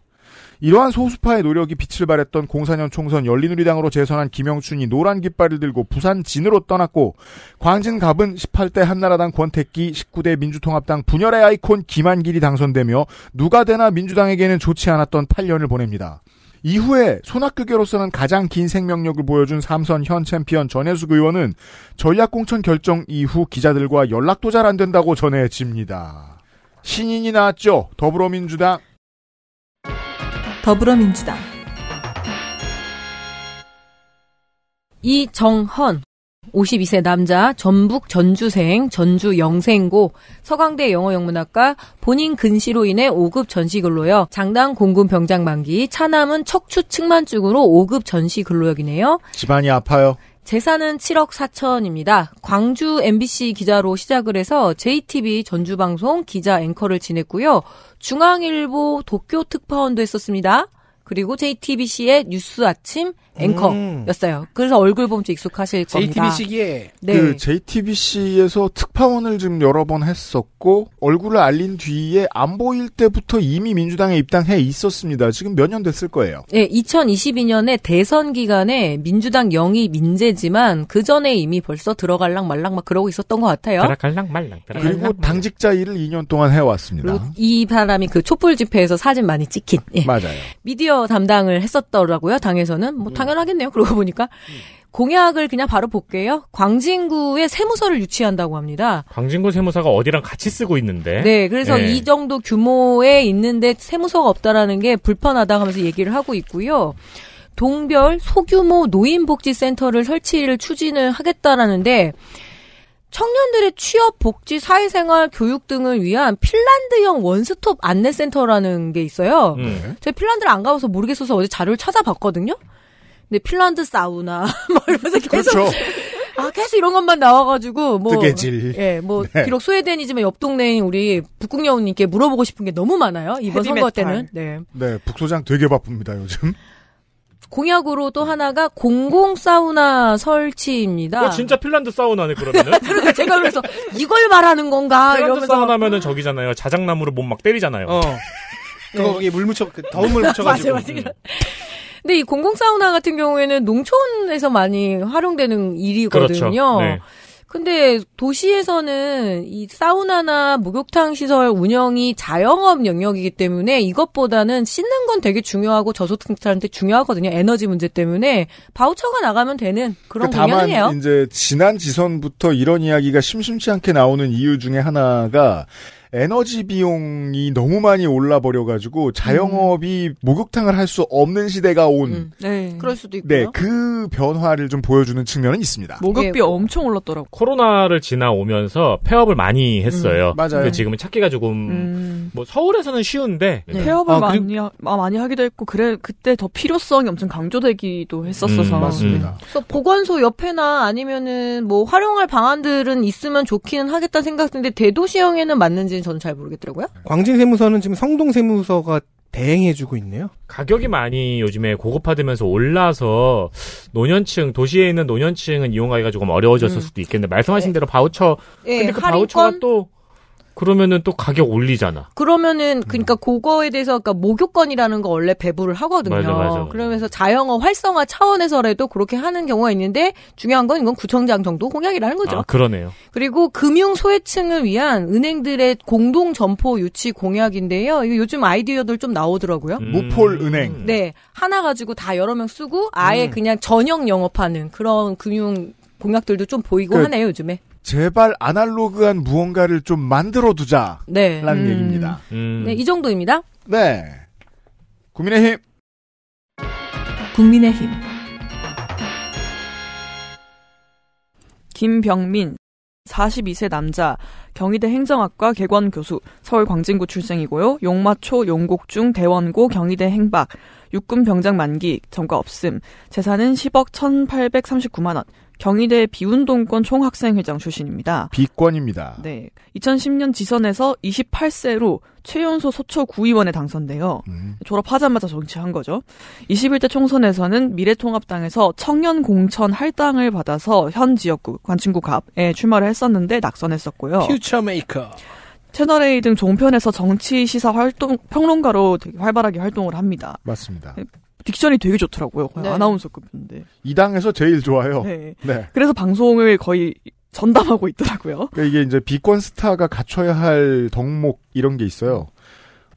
이러한 소수파의 노력이 빛을 발했던 04년 총선 열린우리당으로 재선한 김영춘이 노란 깃발을 들고 부산 진으로 떠났고 광진갑은 18대 한나라당 권택기 19대 민주통합당 분열의 아이콘 김한길이 당선되며 누가 되나 민주당에게는 좋지 않았던 8년을 보냅니다. 이후에 손학규계로서는 가장 긴 생명력을 보여준 삼선 현 챔피언 전혜숙 의원은 전략공천 결정 이후 기자들과 연락도 잘 안 된다고 전해집니다. 신인이 나왔죠. 더불어민주당 더불어민주당 이정헌 52세 남자, 전북 전주생, 전주 영생고, 서강대 영어영문학과, 본인 근시로 인해 5급 전시 근로요. 장당 공군 병장 만기, 차남은 척추 측만증으로 5급 전시 근로역이네요. 집안이 아파요. 재산은 7억 4천입니다. 광주 MBC 기자로 시작을 해서 JTB 전주방송 기자 앵커를 지냈고요. 중앙일보 도쿄 특파원도 했었습니다. 그리고 JTBC의 뉴스 아침 앵커였어요. 그래서 얼굴 보면 좀 익숙하실 JTBC 겁니다. JTBC 기에 네. 그 JTBC에서 특파원을 좀 여러 번 했었고 얼굴을 알린 뒤에 안 보일 때부터 이미 민주당에 입당해 있었습니다. 지금 몇 년 됐을 거예요. 네, 2022년에 대선 기간에 민주당 영이민재지만그 전에 이미 벌써 들어갈랑 말랑 막 그러고 있었던 것 같아요. 들어갈랑 말랑. 그리고 말랑. 당직자 일을 2년 동안 해왔습니다. 이 사람이 그 촛불 집회에서 사진 많이 찍힌. 예. 맞아요. 미디어 담당을 했었더라고요. 당에서는 뭐 음. 당. 당연하겠네요. 그러고 보니까. 공약을 그냥 바로 볼게요. 광진구에 세무서를 유치한다고 합니다. 광진구 세무사가 어디랑 같이 쓰고 있는데. 네, 그래서 네. 이 정도 규모에 있는데 세무서가 없다라는 게 불편하다 하면서 얘기를 하고 있고요. 동별 소규모 노인복지센터를 설치를 추진을 하겠다라는데 청년들의 취업, 복지, 사회생활, 교육 등을 위한 핀란드형 원스톱 안내센터라는 게 있어요. 음. 제가 핀란드를 안 가봐서 모르겠어서 어제 자료를 찾아봤거든요. 근데 핀란드 사우나 [LAUGHS] 막 이러면서 계속 그렇죠. 아 계속 이런 것만 나와가지고 뭐 뜨개질 예뭐 네. 비록 스웨덴이지만 옆 동네인 우리 북극여우님께 물어보고 싶은 게 너무 많아요 이번 선거 때는 네네 네, 북소장 되게 바쁩니다 요즘 공약으로 또 하나가 공공 사우나 설치입니다. 어, 진짜 핀란드 사우나네 그러면은. [LAUGHS] 그러니까 제가 그래서 이걸 말하는 건가 핀란드 이러면서. 사우나면은 저기잖아요. 자작나무로 몸 막 때리잖아요. 어. [LAUGHS] 네. 거기 물 묻혀 그 더운 물 묻혀가지고. 맞아, 맞아. 음. 근데 이 공공 사우나 같은 경우에는 농촌에서 많이 활용되는 일이거든요. 그렇죠. 네. 근데 도시에서는 이 사우나나 목욕탕 시설 운영이 자영업 영역이기 때문에 이것보다는 씻는 건 되게 중요하고 저소득층한테 중요하거든요. 에너지 문제 때문에 바우처가 나가면 되는 그런 그 공연이에요. 다만 이제 지난 지선부터 이런 이야기가 심심치 않게 나오는 이유 중에 하나가 에너지 비용이 너무 많이 올라 버려 가지고 자영업이 음. 목욕탕을 할 수 없는 시대가 온 음. 네. 그럴 수도 있고요. 네, 그 변화를 좀 보여주는 측면은 있습니다. 목욕비 엄청 올랐더라고. 코로나를 지나오면서 폐업을 많이 했어요. 음. 맞아요. 지금은 찾기가 조금 음. 뭐 서울에서는 쉬운데 네. 폐업을 아, 많이 그리고... 하, 아, 많이 하기도 했고 그래 그때 더 필요성이 엄청 강조되기도 했었어서 음, 맞습니다. 음. 그래서 보건소 옆에나 아니면은 뭐 활용할 방안들은 있으면 좋기는 하겠다 생각했는데 대도시형에는 맞는지 있는지는 저는 잘 모르겠더라고요. 광진 세무서는 지금 성동 세무서가 대행해주고 있네요. 가격이 많이 요즘에 고급화되면서 올라서 노년층 도시에 있는 노년층은 이용하기가 조금 어려워졌을 음. 수도 있겠는데 말씀하신 네. 대로 바우처 네. 근데 그 바우처가 또 그러면은 또 가격 올리잖아. 그러면은 음. 그러니까 그거에 대해서 그니까 목욕권이라는 거 원래 배부를 하거든요. 맞아, 맞아, 맞아. 그러면서 자영업 활성화 차원에서라도 그렇게 하는 경우가 있는데 중요한 건 이건 구청장 정도 공약이라는 거죠. 아, 그러네요. 그리고 금융 소외층을 위한 은행들의 공동 점포 유치 공약인데요. 이거 요즘 아이디어들 좀 나오더라고요. 음. 무폴 은행. 음. 네. 하나 가지고 다 여러 명 쓰고 아예 음. 그냥 전형 영업하는 그런 금융 공약들도 좀 보이고 그 하네요 요즘에. 제발 아날로그한 무언가를 좀 만들어 두자라는 네. 음. 얘기입니다. 음. 네, 이 정도입니다. 네. 국민의힘. 국민의힘. 김병민 42세 남자, 경희대 행정학과 개관 교수, 서울 광진구 출생이고요. 용마초, 용곡중, 대원고, 경희대 행박, 육군 병장 만기 전과 없음, 재산은 10억 1,839만 원, 경희대 비운동권 총학생회장 출신입니다. 비권입니다. 네. 2010년 지선에서 28세로 최연소 소초 구의원에 당선되어 음. 졸업하자마자 정치한 거죠. 21대 총선에서는 미래통합당에서 청년 공천 할당을 받아서 현 지역구 관친구 갑에 출마를 했었는데 낙선했었고요. 퓨처 메이커. 채널A 등 종편에서 정치 시사 활동 평론가로 되게 활발하게 활동을 합니다. 맞습니다. 네, 딕션이 되게 좋더라고요. 거의 네. 아나운서급인데. 이 당에서 제일 좋아요. 네. 네. 그래서 방송을 거의 전담하고 있더라고요. 그러니까 이게 이제 비권 스타가 갖춰야 할 덕목 이런 게 있어요.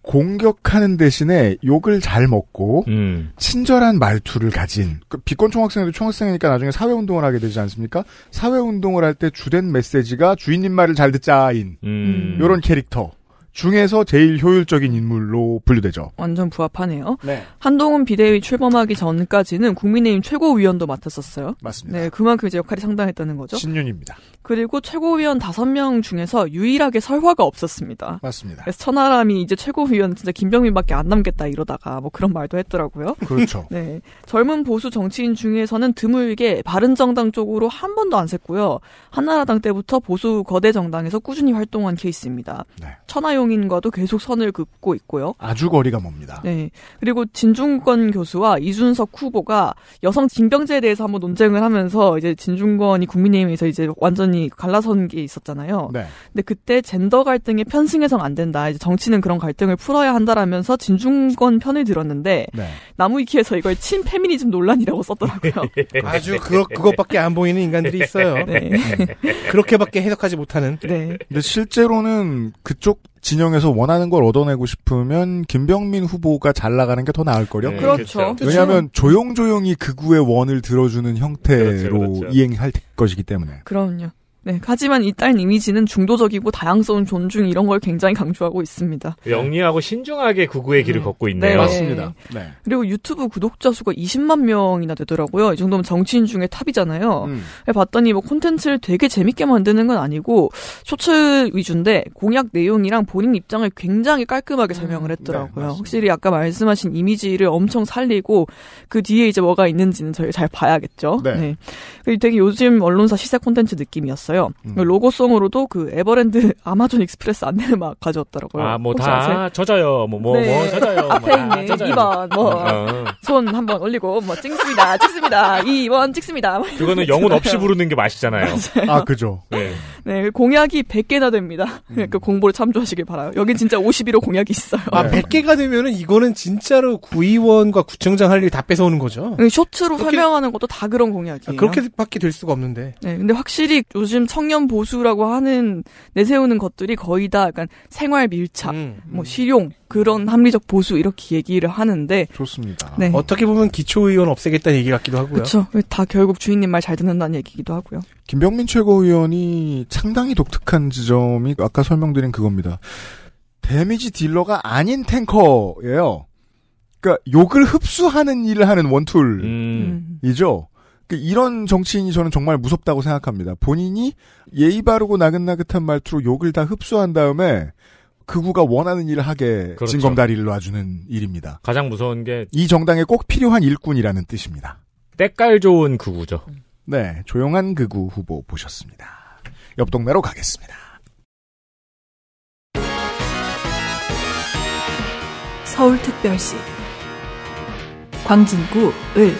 공격하는 대신에 욕을 잘 먹고 음. 친절한 말투를 가진 그 비권 총학생도 총학생이니까 나중에 사회운동을 하게 되지 않습니까? 사회운동을 할 때 주된 메시지가 주인님 말을 잘 듣자인 음. 이런 캐릭터 중에서 제일 효율적인 인물로 분류되죠. 완전 부합하네요. 네. 한동훈 비대위 출범하기 전까지는 국민의힘 최고위원도 맡았었어요. 맞습니다. 네, 그만큼 이제 역할이 상당했다는 거죠. 신윤입니다. 그리고 최고위원 5명 중에서 유일하게 설화가 없었습니다. 맞습니다. 그래서 천하람이 이제 최고위원 진짜 김병민밖에 안 남겠다 이러다가 뭐 그런 말도 했더라고요. 그렇죠. [LAUGHS] 네, 젊은 보수 정치인 중에서는 드물게 바른정당 쪽으로 한 번도 안 샜고요. 한나라당 때부터 보수 거대 정당에서 꾸준히 활동한 케이스입니다. 네. 천하요 용인과도 계속 선을 긋고 있고요. 아주 거리가 멉니다. 네. 그리고 진중권 교수와 이준석 후보가 여성 징병제에 대해서 한번 논쟁을 하면서 이제 진중권이 국민의힘에서 이제 완전히 갈라선 게 있었잖아요. 네. 근데 그때 젠더 갈등에 편승해서는안 된다. 이제 정치는 그런 갈등을 풀어야 한다라면서 진중권 편을 들었는데 네. 나무위키에서 이걸 친페미니즘 논란이라고 썼더라고요. [LAUGHS] 아주 그 그것밖에 안 보이는 인간들이 있어요. 네. 음. 그렇게밖에 해석하지 못하는. 네. 근데 실제로는 그쪽 진영에서 원하는 걸 얻어내고 싶으면 김병민 후보가 잘 나가는 게 더 나을 거려. 네, 그렇죠. 그렇죠. 그 왜냐하면 조용조용히 극우의 원을 들어주는 형태로 그렇죠, 그렇죠. 이행할 것이기 때문에. 그럼요. 네, 하지만 이 딸 이미지는 중도적이고 다양성 존중 이런 걸 굉장히 강조하고 있습니다. 영리하고 신중하게 구구의 길을 네. 걷고 있네요. 네. 맞습니다. 네. 그리고 유튜브 구독자 수가 20만 명이나 되더라고요. 이 정도면 정치인 중에 탑이잖아요. 음. 네, 봤더니 뭐 콘텐츠를 되게 재밌게 만드는 건 아니고 쇼츠 위주인데 공약 내용이랑 본인 입장을 굉장히 깔끔하게 음. 설명을 네, 했더라고요. 네, 확실히 아까 말씀하신 이미지를 엄청 살리고 그 뒤에 이제 뭐가 있는지는 저희 잘 봐야겠죠. 네. 네. 그리고 되게 요즘 언론사 시사 콘텐츠 느낌이었어요. 가어요 음. 그 로고송으로도 그 에버랜드 [LAUGHS] 아마존 익스프레스 안내막 가져왔더라고요. 아, 뭐다 젖어요. 뭐, 뭐, 네. 뭐 젖어요. 뭐 앞에 뭐, 있는 젖어요. 2번, 뭐, 어. 손 한번 올리고, 뭐, 찍습니다. 찍습니다. 2번 찍습니다. 뭐 그거는 영혼 없이 부르는 게맛이잖아요 [LAUGHS] 아, 그죠. 네. 네, 그 공약이 100개나 됩니다. 음. 그공부를 참조하시길 바라요. 여기 진짜 51호 공약이 있어요. 아, 100개가 되면은 이거는 진짜로 구의원과 구청장 할 일 다 뺏어오는 거죠? 네, 쇼트로 그렇게... 설명하는 것도 다 그런 공약이에요. 아, 그렇게밖에 될 수가 없는데. 네, 근데 확실히 요즘 요즘 청년 보수라고 하는 내세우는 것들이 거의 다 약간 생활 밀착, 음, 음. 뭐 실용 그런 합리적 보수 이렇게 얘기를 하는데 좋습니다. 네. 어떻게 보면 기초 의원 없애겠다는 얘기 같기도 하고요. 그렇죠. 다 결국 주인님 말 잘 듣는다는 얘기기도 하고요. 김병민 최고위원이 상당히 독특한 지점이 아까 설명드린 그겁니다. 데미지 딜러가 아닌 탱커예요. 그러니까 욕을 흡수하는 일을 하는 원툴이죠. 음. 그 이런 정치인이 저는 정말 무섭다고 생각합니다. 본인이 예의 바르고 나긋나긋한 말투로 욕을 다 흡수한 다음에 그구가 원하는 일을 하게 그렇죠. 진검다리를 놔주는 일입니다. 가장 무서운 게 이 정당에 꼭 필요한 일꾼이라는 뜻입니다. 때깔 좋은 그구죠. 네, 조용한 그구 후보 보셨습니다. 옆 동네로 가겠습니다. 서울특별시 광진구 을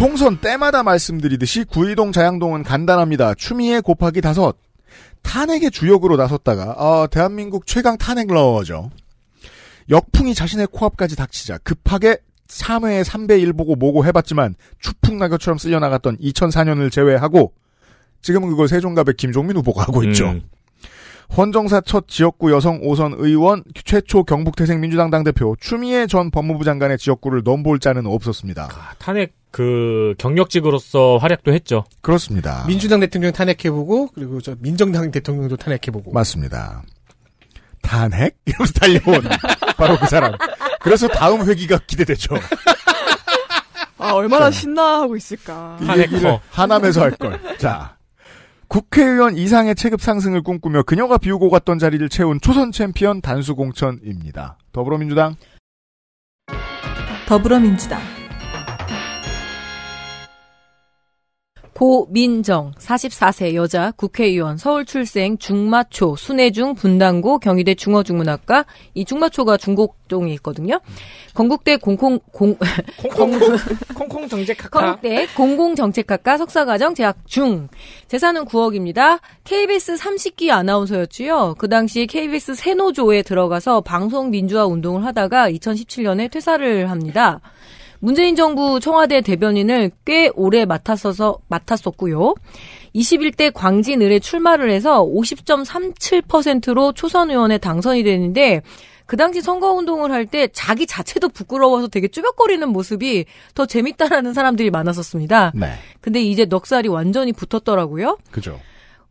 총선 때마다 말씀드리듯이 구이동 자양동은 간단합니다. 추미애 곱하기 다섯. 탄핵의 주역으로 나섰다가 어, 대한민국 최강 탄핵러죠. 역풍이 자신의 코앞까지 닥치자 급하게 3회에 3배 1 보고 뭐고 해봤지만 추풍낙엽처럼 쓸려나갔던 2004년을 제외하고 지금은 그걸 세종갑의 김종민 후보가 하고 있죠. 음. 헌정사 첫 지역구 여성 5선 의원, 최초 경북태생민주당 당대표, 추미애 전 법무부 장관의 지역구를 넘볼 자는 없었습니다. 아, 탄핵 그 경력직으로서 활약도 했죠. 그렇습니다. 민주당 대통령 탄핵해보고 그리고 저 민정당 대통령도 탄핵해보고. 맞습니다. 탄핵 [LAUGHS] 이러면서 달려온 바로 그 사람. 그래서 다음 회기가 기대되죠. 아 얼마나 신나하고 있을까. 이 얘기를 하남에서 할 걸. 자. 국회의원 이상의 체급 상승을 꿈꾸며 그녀가 비우고 갔던 자리를 채운 초선 챔피언 단수 공천입니다. 더불어민주당. 더불어민주당. 고민정 44세 여자 국회의원 서울 출생 중마초 순회중 분당고 경희대 중어중문학과 이 중마초가 중곡동에 있거든요. 건국대 공공 공 공 공 [LAUGHS] 공공 정책학과 건국대 공공 정책학과 석사과정 재학 중 재산은 9억입니다. KBS 30기 아나운서였지요. 그 당시 KBS 새노조에 들어가서 방송 민주화 운동을 하다가 2017년에 퇴사를 합니다. 문재인 정부 청와대 대변인을 꽤 오래 맡았어서 맡았었고요. 21대 광진을에 출마를 해서 50.37%로 초선 의원에 당선이 되는데 그 당시 선거 운동을 할 때 자기 자체도 부끄러워서 되게 쭈뼛거리는 모습이 더 재밌다라는 사람들이 많았었습니다. 네. 근데 이제 넉살이 완전히 붙었더라고요. 그죠.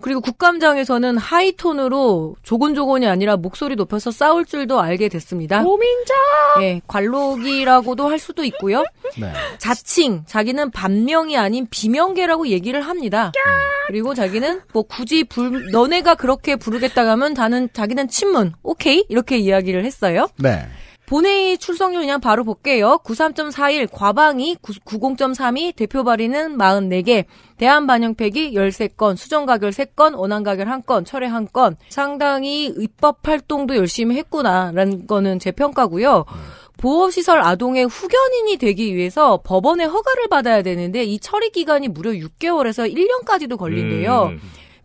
그리고 국감장에서는 하이톤으로 조곤조곤이 아니라 목소리 높여서 싸울 줄도 알게 됐습니다. 고민자! 예, 관록이라고도 할 수도 있고요. 네. 자칭, 자기는 반명이 아닌 비명계라고 얘기를 합니다. 그리고 자기는 뭐 굳이 불, 너네가 그렇게 부르겠다 하면 다는 자기는 친문, 오케이? 이렇게 이야기를 했어요. 네. 본회의 출석률 그냥 바로 볼게요. 93.41, 과방이 90.32, 대표 발의는 44개, 대한 반영팩이 13건, 수정가결 3건, 원안가결 1건, 철회 1건. 상당히 입법 활동도 열심히 했구나라는 거는 제 평가고요. 보호시설 아동의 후견인이 되기 위해서 법원의 허가를 받아야 되는데 이 처리 기간이 무려 6개월에서 1년까지도 걸린대요. 음.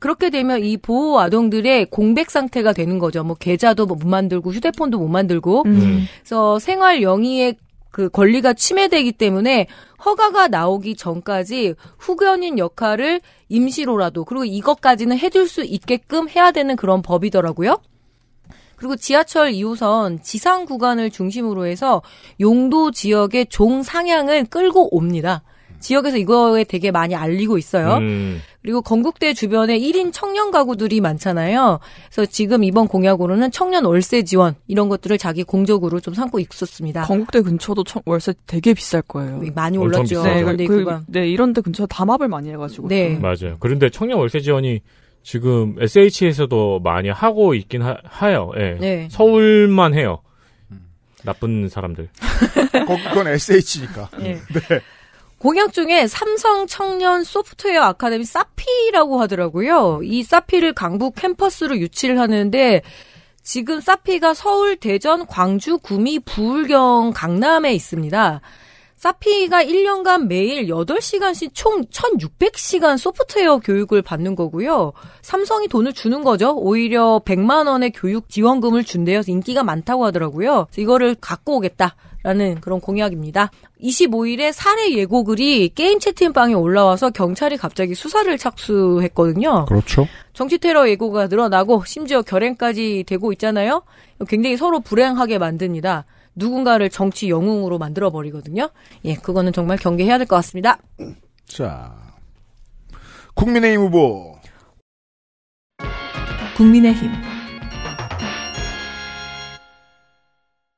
그렇게 되면 이 보호 아동들의 공백 상태가 되는 거죠. 뭐 계좌도 뭐 못 만들고 휴대폰도 못 만들고. 음. 네. 그래서 생활 영위의 그 권리가 침해되기 때문에 허가가 나오기 전까지 후견인 역할을 임시로라도 그리고 이것까지는 해줄 수 있게끔 해야 되는 그런 법이더라고요. 그리고 지하철 2호선 지상 구간을 중심으로 해서 용도 지역의 종 상향을 끌고 옵니다. 지역에서 이거에 되게 많이 알리고 있어요. 음. 그리고 건국대 주변에 1인 청년 가구들이 많잖아요. 그래서 지금 이번 공약으로는 청년 월세 지원 이런 것들을 자기 공적으로 좀 삼고 있었습니다. 건국대 근처도 청, 월세 되게 비쌀 거예요. 네, 많이 올랐죠. 네, 네, 그, 그, 네, 이런 데 근처 담합을 많이 해가지고. 네. 음, 맞아요. 그런데 청년 월세 지원이 지금 SH에서도 많이 하고 있긴 하, 해요. 네. 예. 네. 서울만 해요. 음. 나쁜 사람들. [LAUGHS] 그건 SH니까. 네. [LAUGHS] 네. 공약 중에 삼성 청년 소프트웨어 아카데미 사피라고 하더라고요. 이 사피를 강북 캠퍼스로 유치를 하는데 지금 사피가 서울, 대전, 광주, 구미, 부울경, 강남에 있습니다. 사피가 1년간 매일 8시간씩 총 1600시간 소프트웨어 교육을 받는 거고요. 삼성이 돈을 주는 거죠. 오히려 100만 원의 교육 지원금을 준대요. 인기가 많다고 하더라고요. 이거를 갖고 오겠다. 라는 그런 공약입니다. 25일에 살해 예고글이 게임 채팅방에 올라와서 경찰이 갑자기 수사를 착수했거든요. 그렇죠. 정치 테러 예고가 늘어나고 심지어 결행까지 되고 있잖아요. 굉장히 서로 불행하게 만듭니다. 누군가를 정치 영웅으로 만들어 버리거든요. 예, 그거는 정말 경계해야 될 것 같습니다. 자, 국민의힘 후보. 국민의힘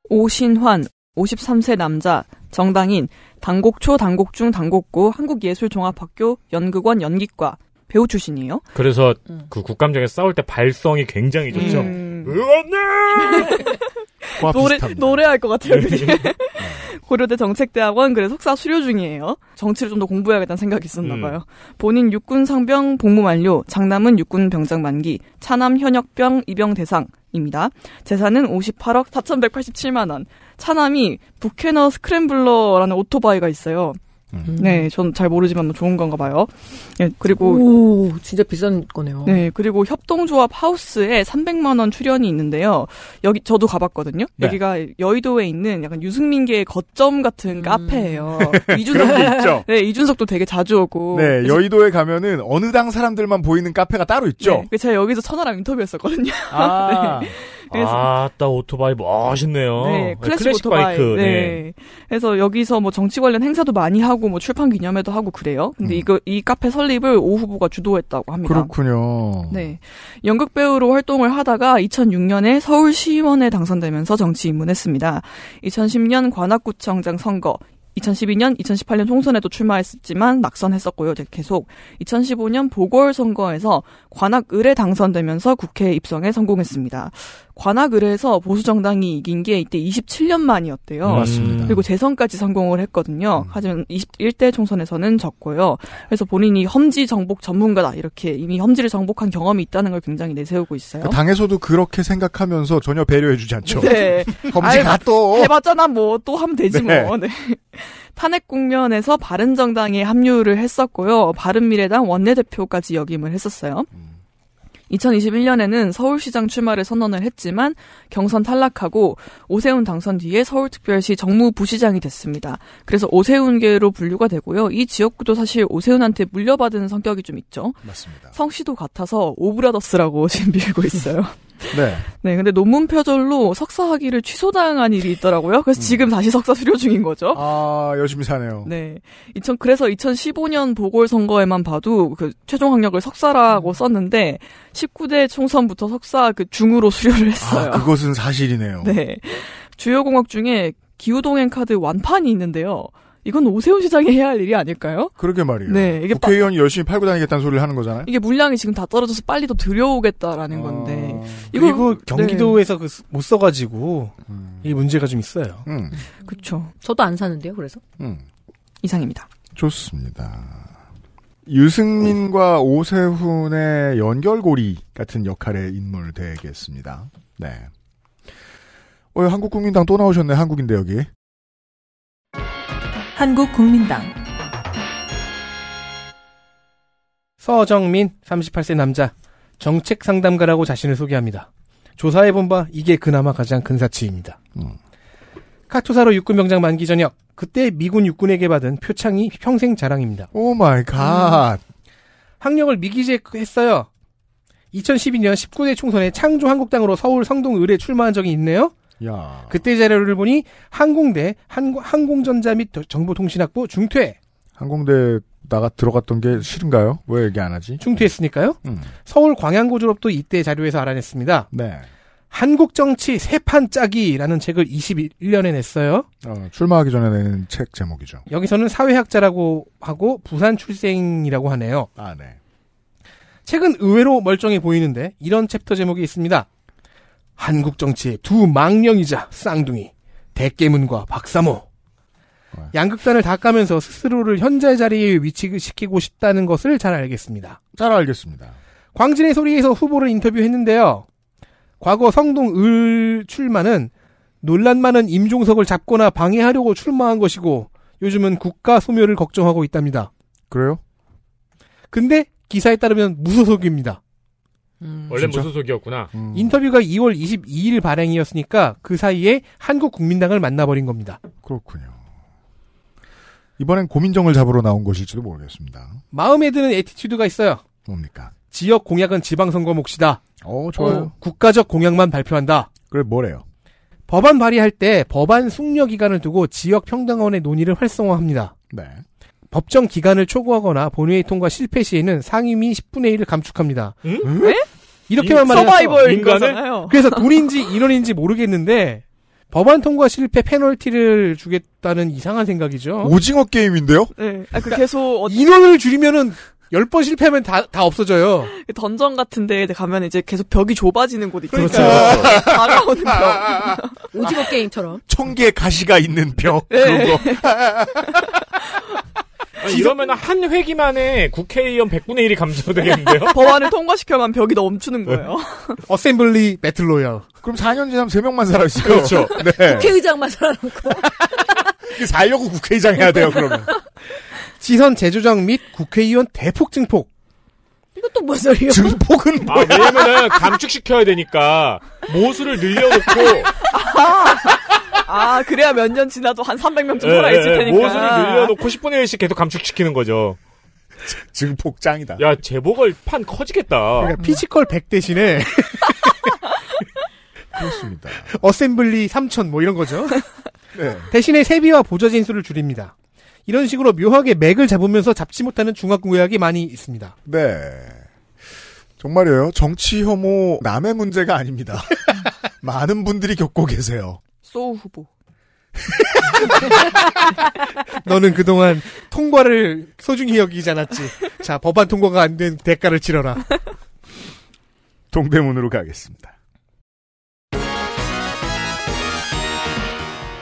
오신환, 53세 남자, 정당인, 당곡초, 당곡중, 당곡고 한국예술종합학교 연극원 연기과 배우 출신이에요. 그래서 음. 그 국감장에 싸울 때 발성이 굉장히 좋죠. 음. [LAUGHS] 노래 노래할 것 같아요. 네. [LAUGHS] 고려대 정책대학원 그래서 석사 수료 중이에요. 정치를 좀 더 공부해야겠다는 생각이 있었나 음. 봐요. 본인 육군 상병 복무 완료, 장남은 육군 병장 만기, 차남 현역병 입영 대상입니다. 재산은 58억 4,187만 원. 차남이 부케너 스크램블러라는 오토바이가 있어요. 음. 네, 전 잘 모르지만 좋은 건가 봐요. 예, 그리고 오, 진짜 비싼 거네요. 네, 그리고 협동조합 하우스에 300만 원 출연이 있는데요. 여기 저도 가봤거든요. 네. 여기가 여의도에 있는 약간 유승민계의 거점 같은 음. 카페예요. [LAUGHS] 이준석도 네, 이준석도 되게 자주 오고. 네, 여의도에 가면은 어느 당 사람들만 보이는 카페가 따로 있죠. 네, 그 제가 여기서 천하랑 인터뷰했었거든요. 아. [LAUGHS] 네. 아따 오토바이 아, 멋있네요. 네, 네, 클래식, 클래식 오토바이. 크 네. 네. 그래서 여기서 뭐 정치 관련 행사도 많이 하고 뭐 출판 기념회도 하고 그래요. 근데 음. 이거 이 카페 설립을 오 후보가 주도했다고 합니다. 그렇군요. 네, 연극 배우로 활동을 하다가 2006년에 서울시의원에 당선되면서 정치 입문했습니다. 2010년 관악구청장 선거, 2012년, 2018년 총선에도 출마했었지만 낙선했었고요. 계속 2015년 보궐선거에서 관악을에 당선되면서 국회에 입성에 성공했습니다. 관악을 해서 보수정당이 이긴 게 이때 27년 만이었대요. 맞습니다. 그리고 재선까지 성공을 했거든요. 음. 하지만 21대 총선에서는 졌고요. 그래서 본인이 험지 정복 전문가다 이렇게 이미 험지를 정복한 경험이 있다는 걸 굉장히 내세우고 있어요. 그 당에서도 그렇게 생각하면서 전혀 배려해주지 않죠. 네. [LAUGHS] 험지가 또 해봤잖아 뭐 또 하면 되지 네. 뭐. 네. [LAUGHS] 탄핵 국면에서 바른정당에 합류를 했었고요. 바른미래당 원내대표까지 역임을 했었어요. 음. 2021년에는 서울시장 출마를 선언을 했지만 경선 탈락하고 오세훈 당선 뒤에 서울특별시 정무부시장이 됐습니다. 그래서 오세훈계로 분류가 되고요. 이 지역구도 사실 오세훈한테 물려받은 성격이 좀 있죠. 맞습니다. 성씨도 같아서 오브라더스라고 지금 [LAUGHS] 밀고 있어요. [LAUGHS] 네. [LAUGHS] 네, 근데 논문 표절로 석사 학위를 취소당한 일이 있더라고요. 그래서 음. 지금 다시 석사 수료 중인 거죠. 아, 열심히 사네요. 네. 2000 그래서 2015년 보궐 선거에만 봐도 그 최종 학력을 석사라고 음. 썼는데 19대 총선부터 석사 그 중으로 수료를 했어요. 아, 그것은 사실이네요. 네. 주요 공학 중에 기후동행 카드 완판이 있는데요. 이건 오세훈 시장이 해야 할 일이 아닐까요? 그러게 말이에요. 네, 이게 국회의원 빠... 열심히 팔고 다니겠다는 소리를 하는 거잖아요. 이게 물량이 지금 다 떨어져서 빨리 더 들여오겠다라는 아... 건데. 이거, 그리고 네. 경기도에서 네. 못 써가지고 음. 이 문제가 좀 있어요. 음. 그렇죠. 저도 안 사는데요. 그래서 음. 이상입니다. 좋습니다. 유승민과 오세훈의 연결고리 같은 역할의 인물 되겠습니다. 네. 어, 한국국민당 또 나오셨네, 한국인데, 여기. 한국국민당 서정민 38세 남자 정책 상담가라고 자신을 소개합니다. 조사해본 바 이게 그나마 가장 근사치입니다. 음. 카투사로 육군 병장 만기 전역 그때 미군 육군에게 받은 표창이 평생 자랑입니다. 오 마이 갓. 학력을 미기재했어요. 2012년 19대 총선에 창조한국당으로 서울 성동의뢰 출마한 적이 있네요. 야. 그때 자료를 보니 항공대 항공, 전자및 정보통신학부 중퇴. 항공대 나가 들어갔던 게 싫은가요? 왜 얘기 안 하지? 중퇴했으니까요. 음. 음. 서울 광양고 졸업도 이때 자료에서 알아냈습니다. 네. 한국 정치 세판 짜기라는 책을 21년에 냈어요. 어, 출마하기 전에 낸 책 제목이죠. 여기서는 사회학자라고 하고 부산 출생이라고 하네요. 아, 네. 책은 의외로 멀쩡해 보이는데 이런 챕터 제목이 있습니다. 한국 정치의 두 망령이자 쌍둥이 대깨문과 박사모 네. 양극단을 닦아면서 스스로를 현재 자리에 위치시키고 싶다는 것을 잘 알겠습니다. 잘 알겠습니다. 광진의 소리에서 후보를 인터뷰했는데요. 과거 성동 을 출마는 논란 많은 임종석을 잡거나 방해하려고 출마한 것이고 요즘은 국가 소멸을 걱정하고 있답니다. 그래요? 근데 기사에 따르면 무소속입니다. 음. 원래 진짜? 무소속이었구나. 음. 인터뷰가 2월 22일 발행이었으니까 그 사이에 한국 국민당을 만나버린 겁니다. 그렇군요. 이번엔 고민정을 잡으러 나온 것일지도 모르겠습니다. 마음에 드는 에티튜드가 있어요. 뭡니까? 지역 공약은 지방선거 몫이다. 어, 좋아요. 어, 국가적 공약만 발표한다. 그래, 뭐래요? 법안 발의할 때 법안 숙려 기간을 두고 지역 평당원의 논의를 활성화합니다. 네. 법정 기간을 초과하거나 본회의 통과 실패 시에는 상임위 10분의 1을 감축합니다. 음? 네? 이렇게만 말해서 서바이벌 인간을 그래서 돈인지 인원인지 모르겠는데 법안 통과 실패 페널티를 주겠다는 이상한 생각이죠. 오징어 게임인데요? 네. 아, 그 계속 그러니까 어... 인원을 줄이면은 10번 실패하면 다, 다 없어져요. 던전 같은 데 가면 이제 계속 벽이 좁아지는 곳이 있죠. 그렇죠. 그렇죠. [LAUGHS] 다가오는 벽. 오징어 게임처럼. 천개 가시가 있는 벽. 네. 그런 거. [LAUGHS] 아, 이러면 한 회기만에 국회의원 100분의 1이 감소되겠는데요? [LAUGHS] 법안을 통과시켜만 벽이 넘치는 네. 거예요. 어셈블리 [LAUGHS] 배틀로얄. 그럼 4년 지나면 3명만 살아있어요. 그렇죠. [LAUGHS] 네. 국회의장만 살아남고. 살려고 국회의장 해야 돼요, 그러면. 지선 재조정 및 국회의원 대폭 증폭. 이것도 뭔 소리요? 예 증폭은 아, 뭐야? 아, 왜냐면 감축시켜야 되니까 모수를 늘려놓고 아, 그래야 몇 년 지나도 한 300명쯤 네, 살아있을 네, 테니까. 모순을 늘려놓고 10분의 1씩 계속 감축시키는 거죠. [LAUGHS] 지금 폭장이다. 야, 재보을판 커지겠다. 그러니까 피지컬 100 대신에. [LAUGHS] 그렇습니다. 어셈블리 3 0 0 0 뭐 이런 거죠. [LAUGHS] 네. 대신에 세비와 보조 진수를 줄입니다. 이런 식으로 묘하게 맥을 잡으면서 잡지 못하는 중화구약이 많이 있습니다. 네. 정말이에요. 정치 혐오 남의 문제가 아닙니다. 많은 분들이 겪고 계세요. 소우 후보. [LAUGHS] 너는 그동안 통과를 소중히 여기지 않았지. 자, 법안 통과가 안 된 대가를 치러라. 동대문으로 가겠습니다.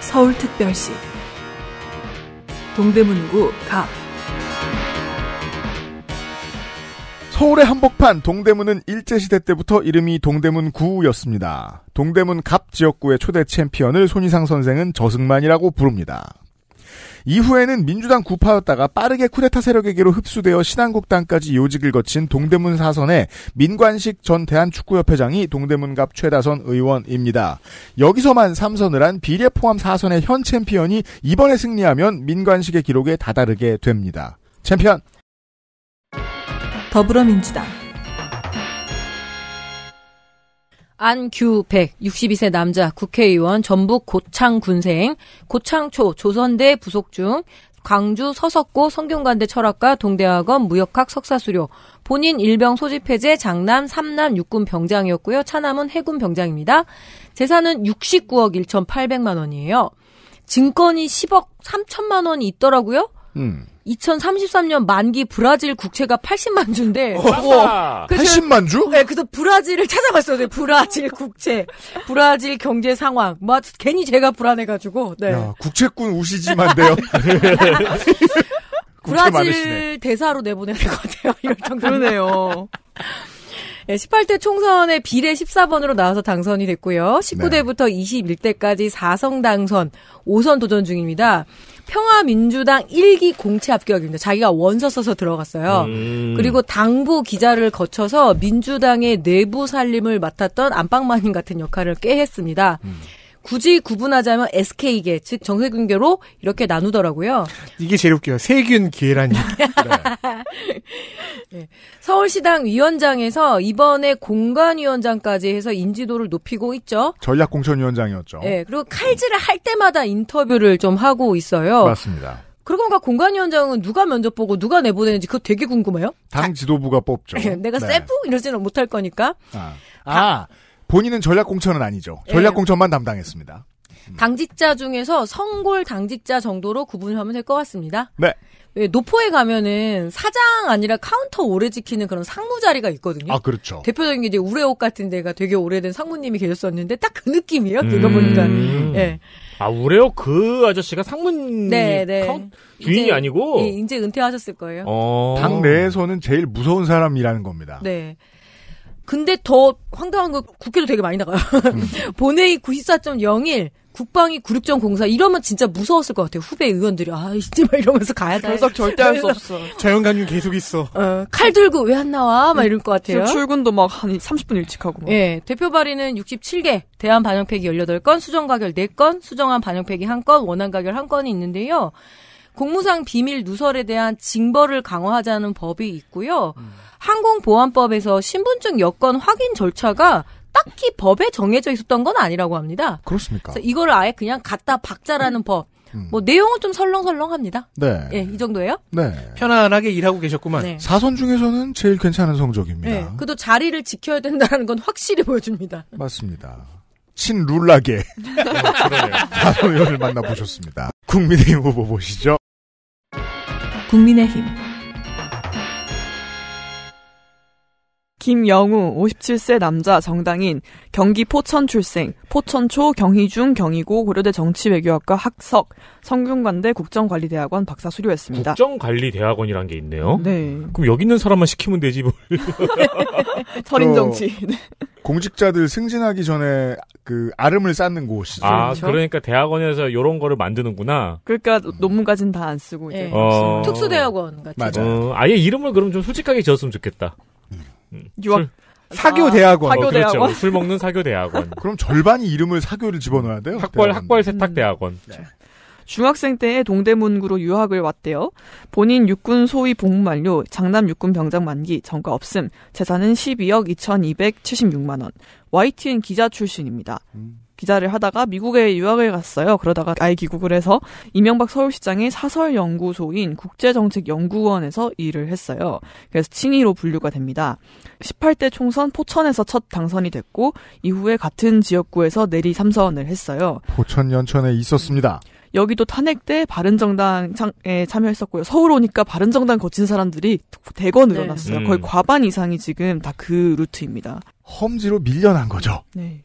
서울특별시 동대문구 갑 서울의 한복판 동대문은 일제시대 때부터 이름이 동대문 구였습니다. 동대문 갑 지역구의 초대 챔피언을 손희상 선생은 저승만이라고 부릅니다. 이후에는 민주당 구파였다가 빠르게 쿠데타 세력에게로 흡수되어 신한국당까지 요직을 거친 동대문 사선의 민관식 전 대한축구협회장이 동대문갑 최다선 의원입니다. 여기서만 3선을 한 비례 포함 4선의현 챔피언이 이번에 승리하면 민관식의 기록에 다다르게 됩니다. 챔피언 더불어민주당 안규백 62세 남자 국회의원 전북 고창 군생 고창초 조선대 부속 중 광주 서석고 성균관대 철학과 동대학원 무역학 석사 수료 본인 일병 소집 해제 장남 삼남 육군 병장이었고요 차남은 해군 병장입니다 재산은 69억 1,800만 원이에요 증권이 10억 3천만 원이 있더라고요 음. 2033년 만기 브라질 국채가 80만 주인데. 어, 80만 주? 네, 그래서 브라질을 찾아봤어요. 네, 브라질 국채, 브라질 경제 상황. 뭐 괜히 제가 불안해가지고. 네. 야, 국채꾼 우시지만데요. [LAUGHS] 브라질 많으시네. 대사로 내보내야 될것 같아요. 이럴 정도 그러네요. 18대 총선에 비례 14번으로 나와서 당선이 됐고요. 19대부터 네. 21대까지 4성 당선 5선 도전 중입니다. 평화민주당 1기 공채 합격입니다. 자기가 원서 써서 들어갔어요. 음. 그리고 당부 기자를 거쳐서 민주당의 내부 살림을 맡았던 안방마님 같은 역할을 꽤 했습니다. 음. 굳이 구분하자면 SK계 즉 정세균계로 이렇게 나누더라고요. 이게 제일 웃겨요. 세균계라니. 네. [LAUGHS] 네. 서울시당 위원장에서 이번에 공간위원장까지 해서 인지도를 높이고 있죠. 전략공천위원장이었죠. 네, 그리고 칼질을 할 때마다 인터뷰를 좀 하고 있어요. 맞습니다. 그러고 보니까 공관위원장은 누가 면접 보고 누가 내보내는지 그거 되게 궁금해요. 당 지도부가 뽑죠. [LAUGHS] 내가 네. 셀프 이러지는 못할 거니까. 아, 아 본인은 전략공천은 아니죠. 예. 전략공천만 담당했습니다. 음. 당직자 중에서 성골 당직자 정도로 구분하면 될 것 같습니다. 네. 예, 노포에 가면은 사장 아니라 카운터 오래 지키는 그런 상무 자리가 있거든요. 아 그렇죠. 대표적인 게 이제 우레옥 같은 데가 되게 오래된 상무님이 계셨었는데 딱 그 느낌이에요. 음. 들어보니까. 음. 예. 아 우레옥 그 아저씨가 상무님 네, 네. 카운... 주인이 이제, 아니고 예, 이제 은퇴하셨을 거예요. 어... 당 내에서는 제일 무서운 사람이라는 겁니다. 네. 근데 더 황당한 거 국회도 되게 많이 나가요. [LAUGHS] 본회의 94.01, 국방이 96.04 이러면 진짜 무서웠을 것 같아요. 후배 의원들이 아 이제 막 이러면서 가야 돼. 결석 절대 할 수 [LAUGHS] 없어. 자연간유 계속 있어. 어, 칼 들고 왜 안 나와? 막 이럴 것 같아요. 출근도 막 한 30분 일찍 하고. 막. 예, 대표 발의는 67개, 대한 반영폐기 18건, 수정 가결 4건, 수정안 반영폐기 1건, 원안 가결 1건이 있는데요. 공무상 비밀 누설에 대한 징벌을 강화하자는 법이 있고요. 음. 항공보안법에서 신분증 여권 확인 절차가 딱히 법에 정해져 있었던 건 아니라고 합니다. 그렇습니까? 이걸 아예 그냥 갖다 박자라는 음. 법. 뭐 내용은 좀 설렁설렁합니다. 네. 예, 이 정도예요? 네. 편안하게 일하고 계셨구만. 네. 사선 중에서는 제일 괜찮은 성적입니다. 네. 그래도 자리를 지켜야 된다는 건 확실히 보여줍니다. 맞습니다. 친룰라게 사선 의원을 만나보셨습니다. 국민의힘 후보 보시죠. 국민의힘 김영우 57세 남자 정당인 경기 포천 출생 포천초 경희중 경희고 고려대 정치외교학과 학석 성균관대 국정관리대학원 박사 수료했습니다. 국정관리대학원이란 게 있네요. 네. 그럼 여기 있는 사람만 시키면 되지 뭘. [LAUGHS] 철인 정치. 공직자들 승진하기 전에 그 아름을 쌓는 곳이죠. 아그러니까 그렇죠. 대학원에서 이런 거를 만드는구나. 그러니까 논문까진다 안 쓰고 이제 네. 어... 특수대학원 같은. 맞아. 어, 아예 이름을 그럼 좀 솔직하게 지었으면 좋겠다. 음. 유학 사교 아, 대학원. 어, 사교 어, 그렇죠. 술 먹는 사교 대학원. [LAUGHS] 그럼 절반이 이름을 사교를 집어넣어야 돼요. 학벌 대학원. 학벌 세탁 음. 대학원. 네. 중학생 때에 동대문구로 유학을 왔대요. 본인 육군 소위 복무 만료, 장남 육군 병장 만기, 전과 없음, 재산은 12억 2,276만 원. YTN 기자 출신입니다. 음. 기자를 하다가 미국에 유학을 갔어요. 그러다가 아예 귀국을 해서 이명박 서울시장의 사설연구소인 국제정책연구원에서 일을 했어요. 그래서 칭의로 분류가 됩니다. 18대 총선 포천에서 첫 당선이 됐고 이후에 같은 지역구에서 내리 3선을 했어요. 포천 연천에 있었습니다. 여기도 탄핵 때 바른정당에 참여했었고요. 서울 오니까 바른정당 거친 사람들이 대거 늘어났어요. 네. 음. 거의 과반 이상이 지금 다 그 루트입니다. 험지로 밀려난 거죠. 네.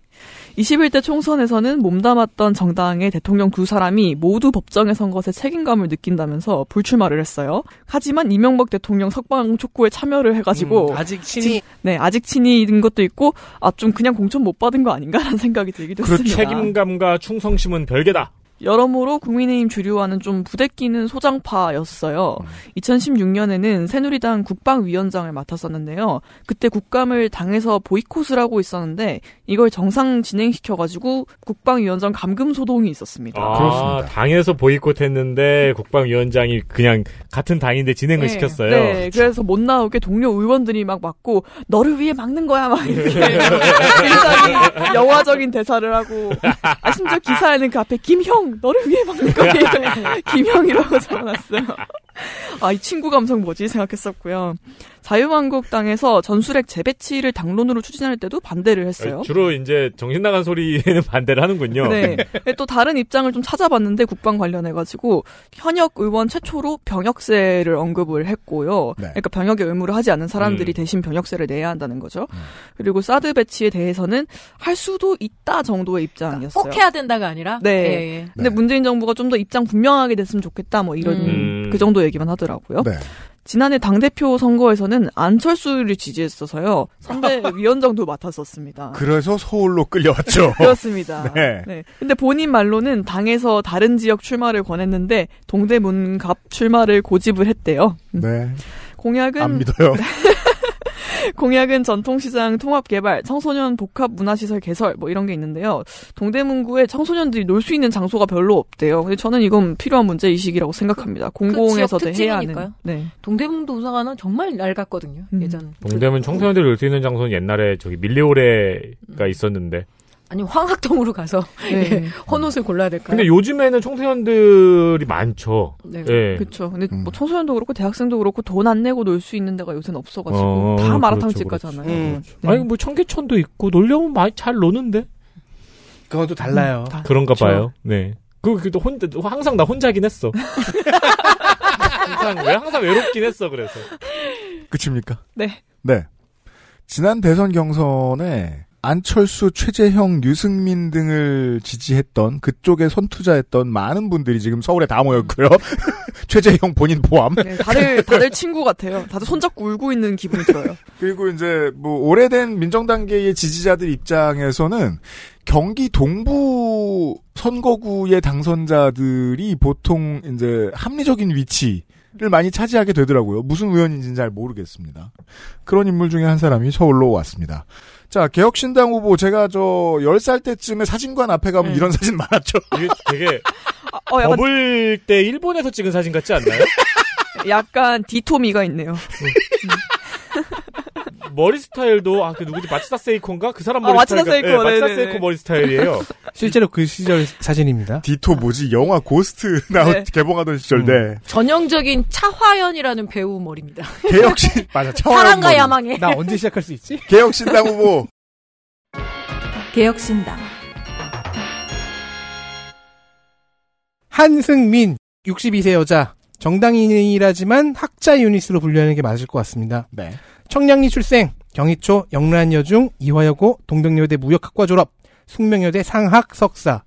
21대 총선에서는 몸담았던 정당의 대통령 두 사람이 모두 법정에 선 것에 책임감을 느낀다면서 불출마를 했어요. 하지만 이명박 대통령 석방 촉구에 참여를 해가지고 음, 아직 친이 네 아직 친이인 것도 있고 아 좀 그냥 공천 못 받은 거 아닌가라는 생각이 들기도 했습니다. 책임감과 충성심은 별개다. 여러모로 국민의힘 주류와는 좀 부대끼는 소장파였어요. 2016년에는 음. 새누리당 국방위원장을 맡았었는데요. 그때 국감을 당에서 보이콧을 하고 있었는데 이걸 정상 진행시켜가지고 국방위원장 감금 소동이 있었습니다. 아, 그렇습니다. 당에서 보이콧했는데 국방위원장이 그냥 같은 당인데 진행을 네, 시켰어요. 네, 그래서 못 나오게 동료 의원들이 막 막고 너를 위해 막는 거야 막 이렇게 굉장히 [LAUGHS] 영화적인 대사를 하고 아, 심지어 기사에는 그 앞에 김형 너를 위해 박는 거예요. 김영이라고 적어놨어요. 아 이 친구 감성 뭐지 생각했었고요. 자유한국당에서 전술핵 재배치를 당론으로 추진할 때도 반대를 했어요. 주로 이제 정신 나간 소리에는 [LAUGHS] 반대를 하는군요. 네. [LAUGHS] 또 다른 입장을 좀 찾아봤는데 국방 관련해 가지고 현역 의원 최초로 병역세를 언급을 했고요. 네. 그러니까 병역의 의무를 하지 않은 사람들이 음. 대신 병역세를 내야 한다는 거죠. 음. 그리고 사드 배치에 대해서는 할 수도 있다 정도의 입장이었어요. 꼭 해야 된다가 아니라 네. 예, 예. 근데 네. 문재인 정부가 좀 더 입장 분명하게 됐으면 좋겠다 뭐 이런 음. 그 정도 얘기만 하더라고요. 네. 지난해 당대표 선거에서는 안철수를 지지했어서요. 선대 위원장도 [LAUGHS] 맡았었습니다. 그래서 서울로 끌려왔죠. [LAUGHS] 그렇습니다. [LAUGHS] 네. 네. 근데 본인 말로는 당에서 다른 지역 출마를 권했는데 동대문갑 출마를 고집을 했대요. 음. 네. 공약은 안 믿어요. [LAUGHS] 공약은 전통시장 통합 개발, 청소년 복합 문화시설 개설 뭐 이런 게 있는데요. 동대문구에 청소년들이 놀 수 있는 장소가 별로 없대요. 근데 저는 이건 필요한 문제 의식이라고 생각합니다. 그 공공에서도 해야 하는. 네. 동대문도 우상관는 정말 낡았거든요. 음. 예전. 동대문 청소년들이 놀 수 있는 장소는 옛날에 저기 밀리오레가 음. 있었는데 아니 황학동으로 가서 네. 헌옷을 골라야 될까요? 근데 요즘에는 청소년들이 많죠. 네, 네. 그렇죠. 근데 음. 뭐 청소년도 그렇고 대학생도 그렇고 돈 안 내고 놀 수 있는 데가 요새는 없어가지고 어, 다 그렇죠, 마라탕집 그렇죠, 가잖아요. 음. 네. 그렇죠. 아니 뭐 청계천도 있고 놀려면 많이 잘 노는데. 그건 또 달라요. 음, 그런가 그렇죠. 네. 그, 그, 혼, 항상 나 혼자긴 했어. [LAUGHS] 항상, 왜 항상 외롭긴 했어, 그래서. 끝입니까? 네. 네. 지난 대선 경선에 안철수, 최재형, 유승민 등을 지지했던 그쪽에 선투자했던 많은 분들이 지금 서울에 다 모였고요. 음. [LAUGHS] 최재형 본인 포함. 네, 다들 [LAUGHS] 다들 친구 같아요. 다들 손잡고 울고 있는 기분이 들어요. 그리고 이제 뭐 오래된 민정당계의 지지자들 입장에서는 경기 동부 선거구의 당선자들이 보통 이제 합리적인 위치 를 많이 차지하게 되더라고요. 무슨 의원인지는 잘 모르겠습니다. 그런 인물 중에 한 사람이 서울로 왔습니다. 자, 개혁신당 후보 제가 저 10살 때쯤에 사진관 앞에 가면 네. 이런 사진 많았죠. [LAUGHS] 이게 되게 어, 어, 약간... 버블 때 일본에서 찍은 사진 같지 않나요? [LAUGHS] 약간 디토미가 있네요. 네. 머리 스타일도 아 그 누구지 마츠다 세이코가그 사람 머리 아, 스타 마츠다 세이코 네, 예, 마츠다 세이코 머리 스타일이에요. [LAUGHS] 실제로 그 시절 사진입니다. 디토 뭐지 영화 고스트 [LAUGHS] 나오 네. 개봉하던 시절 네. 음. 전형적인 차화연이라는 배우 머리입니다. 개혁신 [LAUGHS] 맞아 차화연 사랑과 머리. 야망에 나 언제 시작할 수 있지? 개혁신당 후보 개혁신당 한승민 62세 여자 정당인이라지만 학자 유닛으로 분류하는 게 맞을 것 같습니다. 네. 청량리 출생, 경희초, 영란여중, 이화여고, 동덕여대 무역학과 졸업, 숙명여대 상학 석사.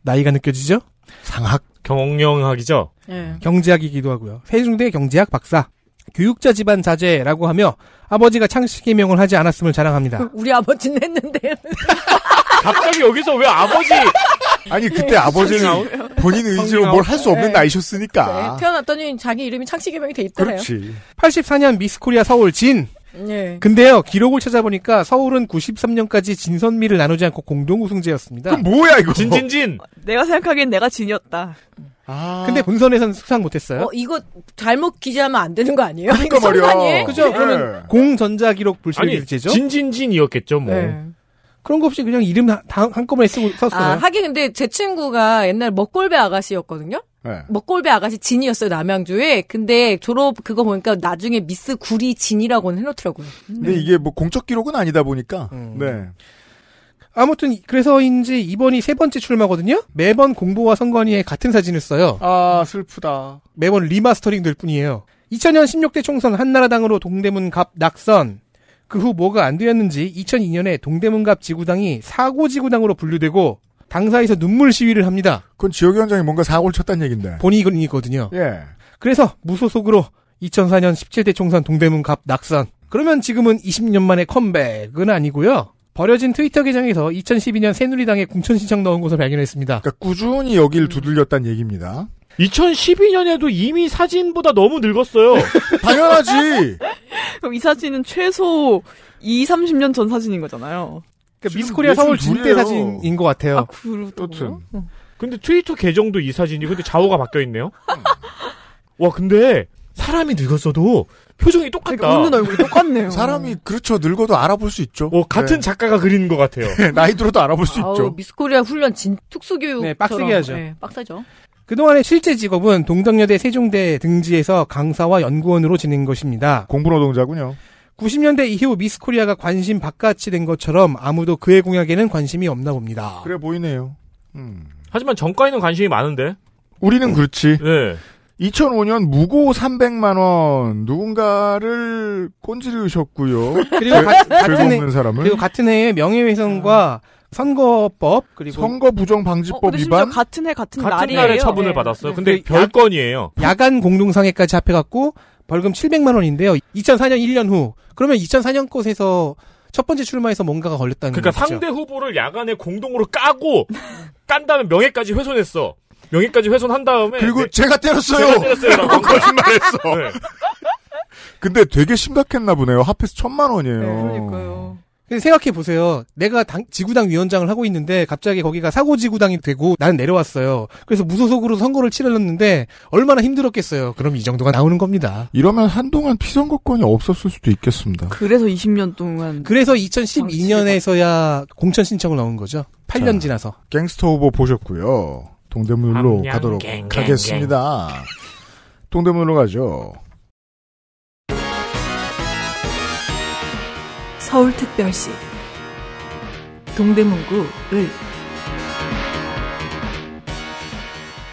나이가 느껴지죠? 상학. 경영학이죠? 네. 경제학이기도 하고요. 세종대 경제학 박사. 교육자 집안 자제라고 하며 아버지가 창씨개명을 하지 않았음을 자랑합니다. [LAUGHS] 우리 아버지는 했는데. [LAUGHS] 갑자기 여기서 왜 아버지? 아니 그때 네, 아버지는 본인 의지로 뭘 할 수 없는 네. 나이셨으니까. 네. 태어났더니 자기 이름이 창씨개명이 돼 있대요. 그렇지. 84년 미스코리아 서울 진. 네. 근데요 기록을 찾아보니까 서울은 93년까지 진선미를 나누지 않고 공동 우승제였습니다. 그 뭐야 이거? 진진진. 뭐? 어, 내가 생각하기엔 내가 진이었다. 아. 근데 본선에선 수상 못했어요. 어, 이거 잘못 기재하면 안 되는 거 아니에요? 그니까 말이야. 그죠? 네. 그러면 공전자 기록 불실일제죠. 진진진이었겠죠, 뭐. 네. 그런 거 없이 그냥 이름 다 한꺼번에 쓰고 아, 썼어요. 아, 하긴 근데 제 친구가 옛날 먹골배 아가씨였거든요. 네. 먹골배 뭐 아가씨 진이었어요 남양주에. 근데 졸업 그거 보니까 나중에 미스 구리 진이라고는 해놓더라고요. 근데 네. 이게 뭐 공적 기록은 아니다 보니까. 음. 네. 아무튼 그래서인지 이번이 세 번째 출마거든요. 매번 공보와 선관위에 같은 사진을 써요. 아 슬프다. 매번 리마스터링 될 뿐이에요. 2000년 16대 총선 한나라당으로 동대문 갑 낙선. 그 후 뭐가 안 되었는지 2002년에 동대문 갑 지구당이 사고 지구당으로 분류되고 당사에서 눈물 시위를 합니다. 그건 지역위원장이 뭔가 사고를 쳤다는 얘긴데. 본인이거든요. 예. 그래서 무소속으로 2004년 17대 총선 동대문 갑 낙선. 그러면 지금은 20년 만에 컴백은 아니고요. 버려진 트위터 계정에서 2012년 새누리당에 공천 신청 넣은 것을 발견했습니다. 그러니까 꾸준히 여길 두들렸다는 얘기입니다. 2012년에도 이미 사진보다 너무 늙었어요. [LAUGHS] 당연하지. 그럼 이 사진은 최소 2, 30년 전 사진인 거잖아요. 그러니까 미스코리아 서울 진대 사진인 것 같아요. 아, 그렇든. 어. 근데 트위터 계정도 이 사진이 근데 좌우가 바뀌어 있네요. 와 근데 사람이 늙었어도 표정이 똑같다. 그러니까 웃는 얼굴이 똑같네요. [LAUGHS] 사람이 그렇죠 늙어도 알아볼 수 있죠. 어, 같은 네. 작가가 그리는 것 같아요. [LAUGHS] 네, 나이 들어도 알아볼 수 아우, 있죠. 미스코리아 훈련 진 특수교육. 네, 빡세게 하죠. 네, 빡세죠. 그동안의 실제 직업은 동덕여대 세종대 등지에서 강사와 연구원으로 지낸 것입니다. 공부 노동자군요. 90년대 이후 미스 코리아가 관심 바깥이 된 것처럼 아무도 그의 공약에는 관심이 없나 봅니다. 그래 보이네요. 음. 하지만 정가에는 관심이 많은데? 우리는 그렇지. 네. 예. 2005년 무고 300만 원 누군가를 꼰지르셨고요. 그리고 같은 네. 해, 그리고 같은 해에 명예훼손과 아. 선거법 그리고 선거 부정 방지법 어, 위반 같은 해 같은, 같은 날이에요. 날에 처분을 예. 네. 받았어요. 네. 근데 별건이에요. 야간 공동상해까지 합해갖고 벌금 700만 원인데요. 2004년 1년 후. 그러면 2004년 것에서 첫 번째 출마에서 뭔가가 걸렸다는 거죠. 그러니까 상대 후보를 야간에 공동으로 까고 깐 다음에 명예까지 훼손했어. 명예까지 훼손한 다음에 그리고 네. 제가 때렸어요. 제가 때렸어요. 거짓말했어. 네. 근데 되게 심각했나 보네요. 하필 천만 원이에요. 네, 그러니까요. 생각해 보세요. 내가 당, 지구당 위원장을 하고 있는데 갑자기 거기가 사고 지구당이 되고 나는 내려왔어요. 그래서 무소속으로 선거를 치렀는데 얼마나 힘들었겠어요. 그럼 이 정도가 나오는 겁니다. 이러면 한동안 피선거권이 없었을 수도 있겠습니다. 그래서 20년 동안 그래서 2012년에서야 공천 신청을 넣은 거죠. 8년 자, 지나서. 갱스터 후보 보셨고요. 동대문으로 가도록 갱갱갱. 하겠습니다. 동대문으로 가죠. 서울특별시 동대문구 을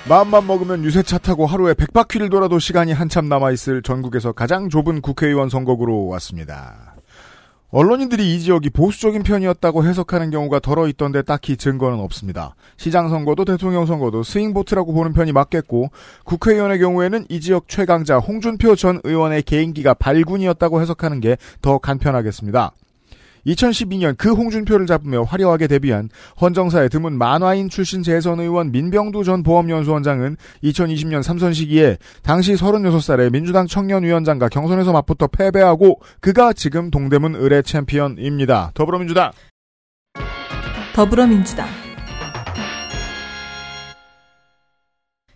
마음만 먹으면 유세차 타고 하루에 100바퀴를 돌아도 시간이 한참 남아있을 전국에서 가장 좁은 국회의원 선거구로 왔습니다. 언론인들이 이 지역이 보수적인 편이었다고 해석하는 경우가 덜어 있던데 딱히 증거는 없습니다. 시장 선거도 대통령 선거도 스윙보트라고 보는 편이 맞겠고 국회의원의 경우에는 이 지역 최강자 홍준표 전 의원의 개인기가 발군이었다고 해석하는 게 더 간편하겠습니다. 2012년 그 홍준표를 잡으며 화려하게 데뷔한 헌정사에 드문 만화인 출신 재선 의원 민병두 전 보험연수원장은 2020년 3선 시기에 당시 36살의 민주당 청년위원장과 경선에서 맞붙어 패배하고 그가 지금 동대문 의뢰 챔피언입니다. 더불어민주당. 더불어민주당.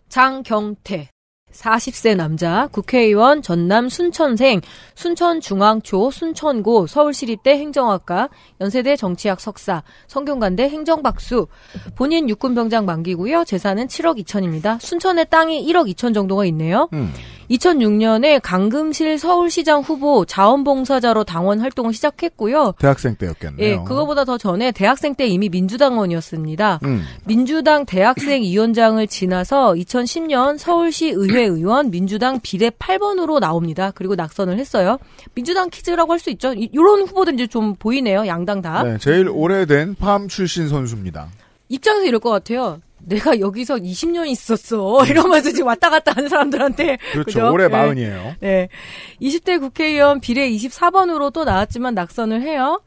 장경태 40세 남자 국회의원 전남 순천생 순천중앙초 순천고 서울시립대 행정학과 연세대 정치학 석사 성균관대 행정박수 본인 육군병장 만기고요 재산은 7억 2천입니다 순천에 땅이 1억 2천 정도가 있네요 음. 2006년에 강금실 서울시장 후보 자원봉사자로 당원 활동을 시작했고요. 대학생 때였겠네요. 예, 그거보다 더 전에 대학생 때 이미 민주당원이었습니다. 음. 민주당 대학생 위원장을 지나서 2010년 서울시 의회 의원 민주당 비례 8번으로 나옵니다. 그리고 낙선을 했어요. 민주당 키즈라고 할 수 있죠. 이런 후보들이 좀 보이네요. 양당 다. 네, 제일 오래된 팜 출신 선수입니다. 입장에서 이럴 것 같아요. 내가 여기서 20년 있었어. [LAUGHS] 이러면서 지금 왔다 갔다 하는 사람들한테. 그렇죠. 그죠? 올해 예. 마흔이에요. 네. 네. 20대 국회의원 비례 24번으로 또 나왔지만 낙선을 해요.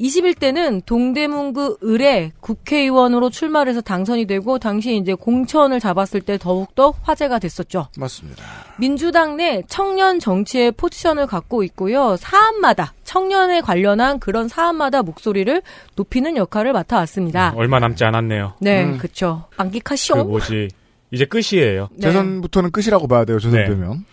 21대는 동대문구 의뢰 국회의원으로 출마를 해서 당선이 되고 당시 이제 공천을 잡았을 때 더욱더 화제가 됐었죠. 맞습니다. 민주당 내 청년 정치의 포지션을 갖고 있고요. 사안마다 청년에 관련한 그런 사안마다 목소리를 높이는 역할을 맡아왔습니다. 음, 얼마 남지 않았네요. 네, 음. 그렇죠. 안기카시오. 그 뭐지? 이제 끝이에요. 네. 대선부터는 끝이라고 봐야 돼요. 대선 네. 되면.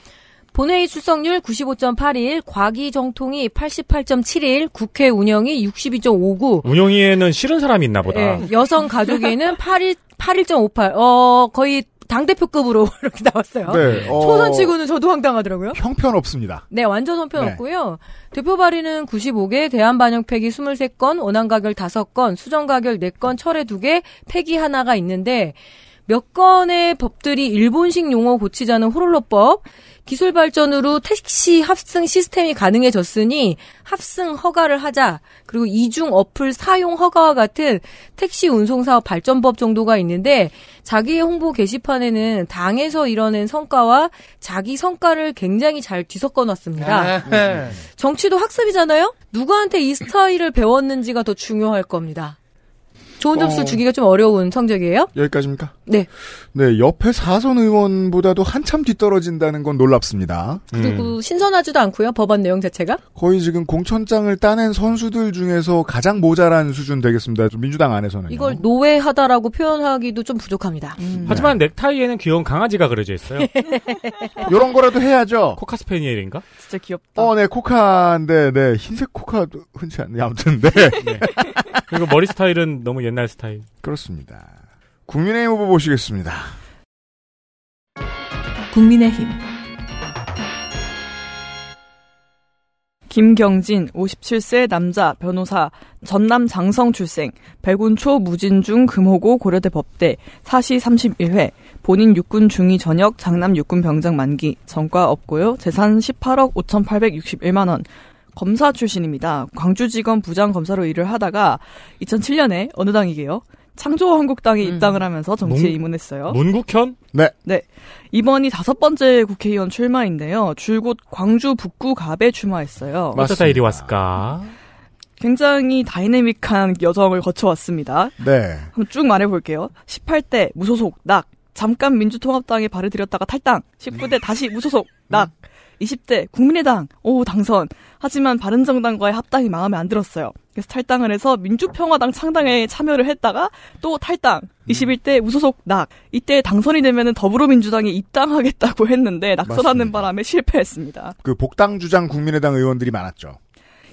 본회의 출석률 95.81, 과기 정통이 88.71, 국회 운영이 62.59. 운영위에는 싫은 사람이 있나 보다. 네, 여성 가족위는 81, 81.58. 어, 거의 당대표급으로 [LAUGHS] 이렇게 나왔어요. 네, 어... 초선 치고는 저도 황당하더라고요. 형편없습니다. 네, 완전 형편없고요. 네. 대표 발의는 95개, 대한반영 폐기 23건, 원안가결 5건, 수정가결 4건, 철회 2개, 폐기 하나가 있는데 몇 건의 법들이 일본식 용어 고치자는 호롤로법, 기술 발전으로 택시 합승 시스템이 가능해졌으니 합승 허가를 하자, 그리고 이중 어플 사용 허가와 같은 택시 운송사업 발전법 정도가 있는데 자기의 홍보 게시판에는 당에서 이뤄낸 성과와 자기 성과를 굉장히 잘 뒤섞어 놨습니다. 네. 정치도 학습이잖아요? 누구한테 이 스타일을 배웠는지가 더 중요할 겁니다. 좋은 점수 어... 주기가 좀 어려운 성적이에요? 여기까지입니까? 네. 네, 옆에 사선 의원보다도 한참 뒤떨어진다는 건 놀랍습니다. 그리고 음. 신선하지도 않고요. 법안 내용 자체가. 거의 지금 공천장을 따낸 선수들 중에서 가장 모자란 수준 되겠습니다. 민주당 안에서는. 이걸 노예하다라고 표현하기도 좀 부족합니다. 음. 음. 하지만 네. 넥타이에는 귀여운 강아지가 그려져 있어요. 이런 [LAUGHS] 거라도 해야죠. 코카 스페니엘인가? 진짜 귀엽다. 어, 네, 코카인데 네, 흰색 코카 도 흔치 않네. 아무튼 네. 네. 그리고 머리 스타일은 너무 옛날 스타일. 그렇습니다. 국민의힘 후보 보시겠습니다. 국민의힘 김경진 57세 남자 변호사 전남 장성 출생 백운초 무진중 금호고 고려대 법대 사시 31회 본인 육군 중위 전역 장남 육군 병장 만기 전과 없고요 재산 18억 5,861만 원 검사 출신입니다. 광주지검 부장검사로 일을 하다가 2007년에 어느 당이게요? 창조한국당에 음. 입당을 하면서 정치에 문, 입문했어요. 문국현? 네. 네. 이번이 다섯 번째 국회의원 출마인데요. 줄곧 광주 북구갑에 출마했어요. 맞다 이리 왔을까? 굉장히 다이내믹한 여정을 거쳐왔습니다. 네. 한번 쭉 말해볼게요. 18대 무소속 낙, 잠깐 민주통합당에 발을 들였다가 탈당, 19대 다시 무소속 낙, 20대 국민의당 오 당선. 하지만 바른정당과의 합당이 마음에 안 들었어요. 그래서 탈당을 해서 민주평화당 창당에 참여를 했다가 또 탈당. 21대 음. 무소속 낙. 이때 당선이 되면 더불어민주당에 입당하겠다고 [LAUGHS] 했는데 낙선하는 맞습니다. 바람에 실패했습니다. 그 복당 주장 국민의당 의원들이 많았죠.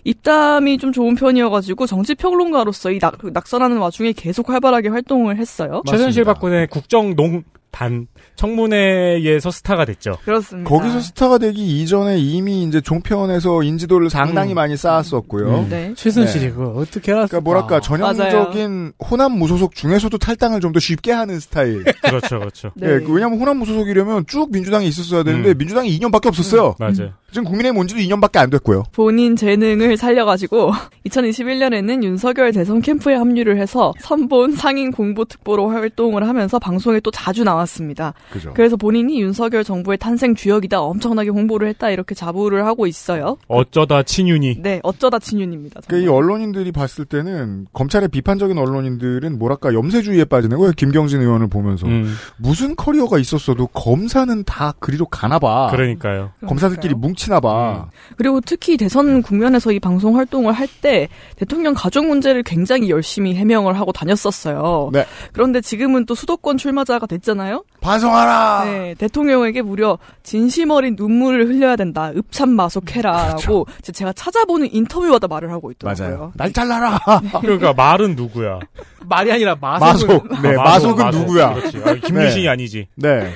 입담이 좀 좋은 편이어가지고 정치평론가로서 이 낙, 선하는 와중에 계속 활발하게 활동을 했어요. 최순실 박근혜 국정농 단 청문회에서 스타가 됐죠. 그렇습니다. 거기서 스타가 되기 이전에 이미 이제 종편에서 인지도를 상당히 음. 많이 쌓았었고요. 음. 네. 최순실이 네. 그 어떻게 하았을 그러니까 뭐랄까 전형적인 맞아요. 호남 무소속 중에서도 탈당을 좀 더 쉽게 하는 스타일. [LAUGHS] 그렇죠, 그렇죠. 네. 네. 예, 그 왜냐하면 호남 무소속이려면 쭉 민주당에 있었어야 되는데 음. 민주당이 2년밖에 없었어요. 음, 맞아요. 음. 지금 국민의힘 온지도 2년밖에 안 됐고요. 본인 재능을 살려가지고 2021년에는 [LAUGHS] 윤석열 대선 캠프에 합류를 해서 선본 상인 공보특보로 활동을 하면서 방송에 또 자주 나왔. 나왔습니다. 그죠. 그래서 본인이 윤석열 정부의 탄생 주역이다 엄청나게 홍보를 했다 이렇게 자부를 하고 있어요. 어쩌다 친윤이. 네, 어쩌다 친윤입니다. 그이 그러니까 언론인들이 봤을 때는 검찰의 비판적인 언론인들은 뭐랄까 염세주의에 빠지는 거예요. 김경진 의원을 보면서 음. 무슨 커리어가 있었어도 검사는 다 그리로 가나봐. 그러니까요. 검사들끼리 뭉치나봐. 음. 그리고 특히 대선 음. 국면에서 이 방송 활동을 할 때 대통령 가족 문제를 굉장히 열심히 해명을 하고 다녔었어요. 네. 그런데 지금은 또 수도권 출마자가 됐잖아요. 있잖요 반성하라. 네, 대통령에게 무려 진심 어린 눈물을 흘려야 된다. 읍참마속해라라고 음, 그렇죠. 제가 찾아보는 인터뷰마다 말을 하고 있더라고요. 맞아요. 네. 날 잘라라. [LAUGHS] 그러니까 말은 누구야? 말이 아니라 마속 마속. 네, 은 아, 마속은 마속. 누구야? 그렇지. 아, 김유신이 네. 아니지. 네.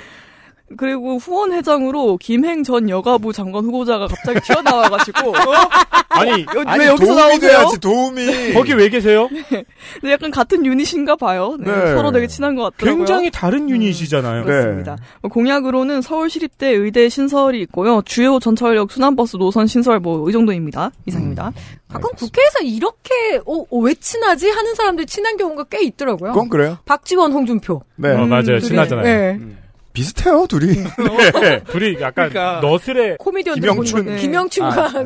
그리고 후원 회장으로 김행 전 여가부 장관 후보자가 갑자기 튀어나와가지고 [LAUGHS] 어? 아니, 어? 여, 아니, 여기서 도움이 나오세요? 돼야지 도움이 [LAUGHS] 거기 왜 계세요? 네. 약간 같은 유닛인가 봐요. 네. 네. 서로 되게 친한 것 같더라고요. 굉장히 다른 음, 유닛이잖아요. 음, 그렇습니다. 네. 뭐 공약으로는 서울시립대 의대 신설이 있고요. 주요 전철역 순환버스 노선 신설 뭐 이 정도입니다. 이상입니다. 음, 가끔 국회에서 이렇게 어, 어, 왜 친하지 하는 사람들 친한 경우가 꽤 있더라고요. 그건 그래요. 박지원, 홍준표. 네, 어, 음, 맞아요. 친하잖아요. 네. 음. 비슷해요 둘이. 음. [LAUGHS] 네. 어. 둘이 약간 그러니까 너스레 코미디언 김영춘 네. 김영춘과 아,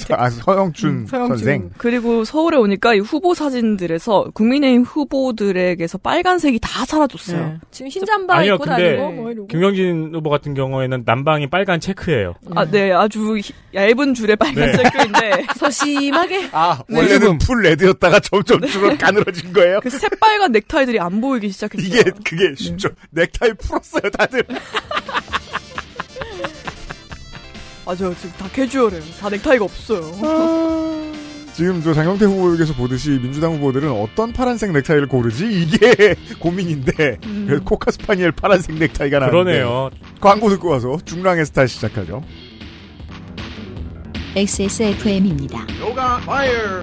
[LAUGHS] 아, 서, 아, 영춘 음, 선생. 그리고 서울에 오니까 이 후보 사진들에서 국민의힘 후보들에게서 빨간색이 다 사라졌어요. 네. 지금 흰 잠바 아니 입고 근데 다니고 뭐 이러고. 김영진 후보 같은 경우에는 남방이 빨간 체크예요. 네. 아, 네, 아주 히, 얇은 줄의 빨간 네. 체크인데 [LAUGHS] 소심하게. 아, 원래는 풀 레드였다가 점점 네. 줄로 가늘어진 거예요. 그 새빨간 넥타이들이 안 보이기 시작했어요. 이게 그게 네. 쉽죠. 넥타이 풀었어요. 다들. 아, 저 지금 다 캐주얼해요. 다 넥타이가 없어요. 아, 지금 저 장영태 후보에서 게 보듯이 민주당 후보들은 어떤 파란색 넥타이를 고르지? 이게 [LAUGHS] 고민인데. 음. 코카스파니엘 파란색 넥타이가 나왔 그러네요. 광고 듣고 와서 중랑의 스타일 시작하죠. XSFM입니다. 요가 파이어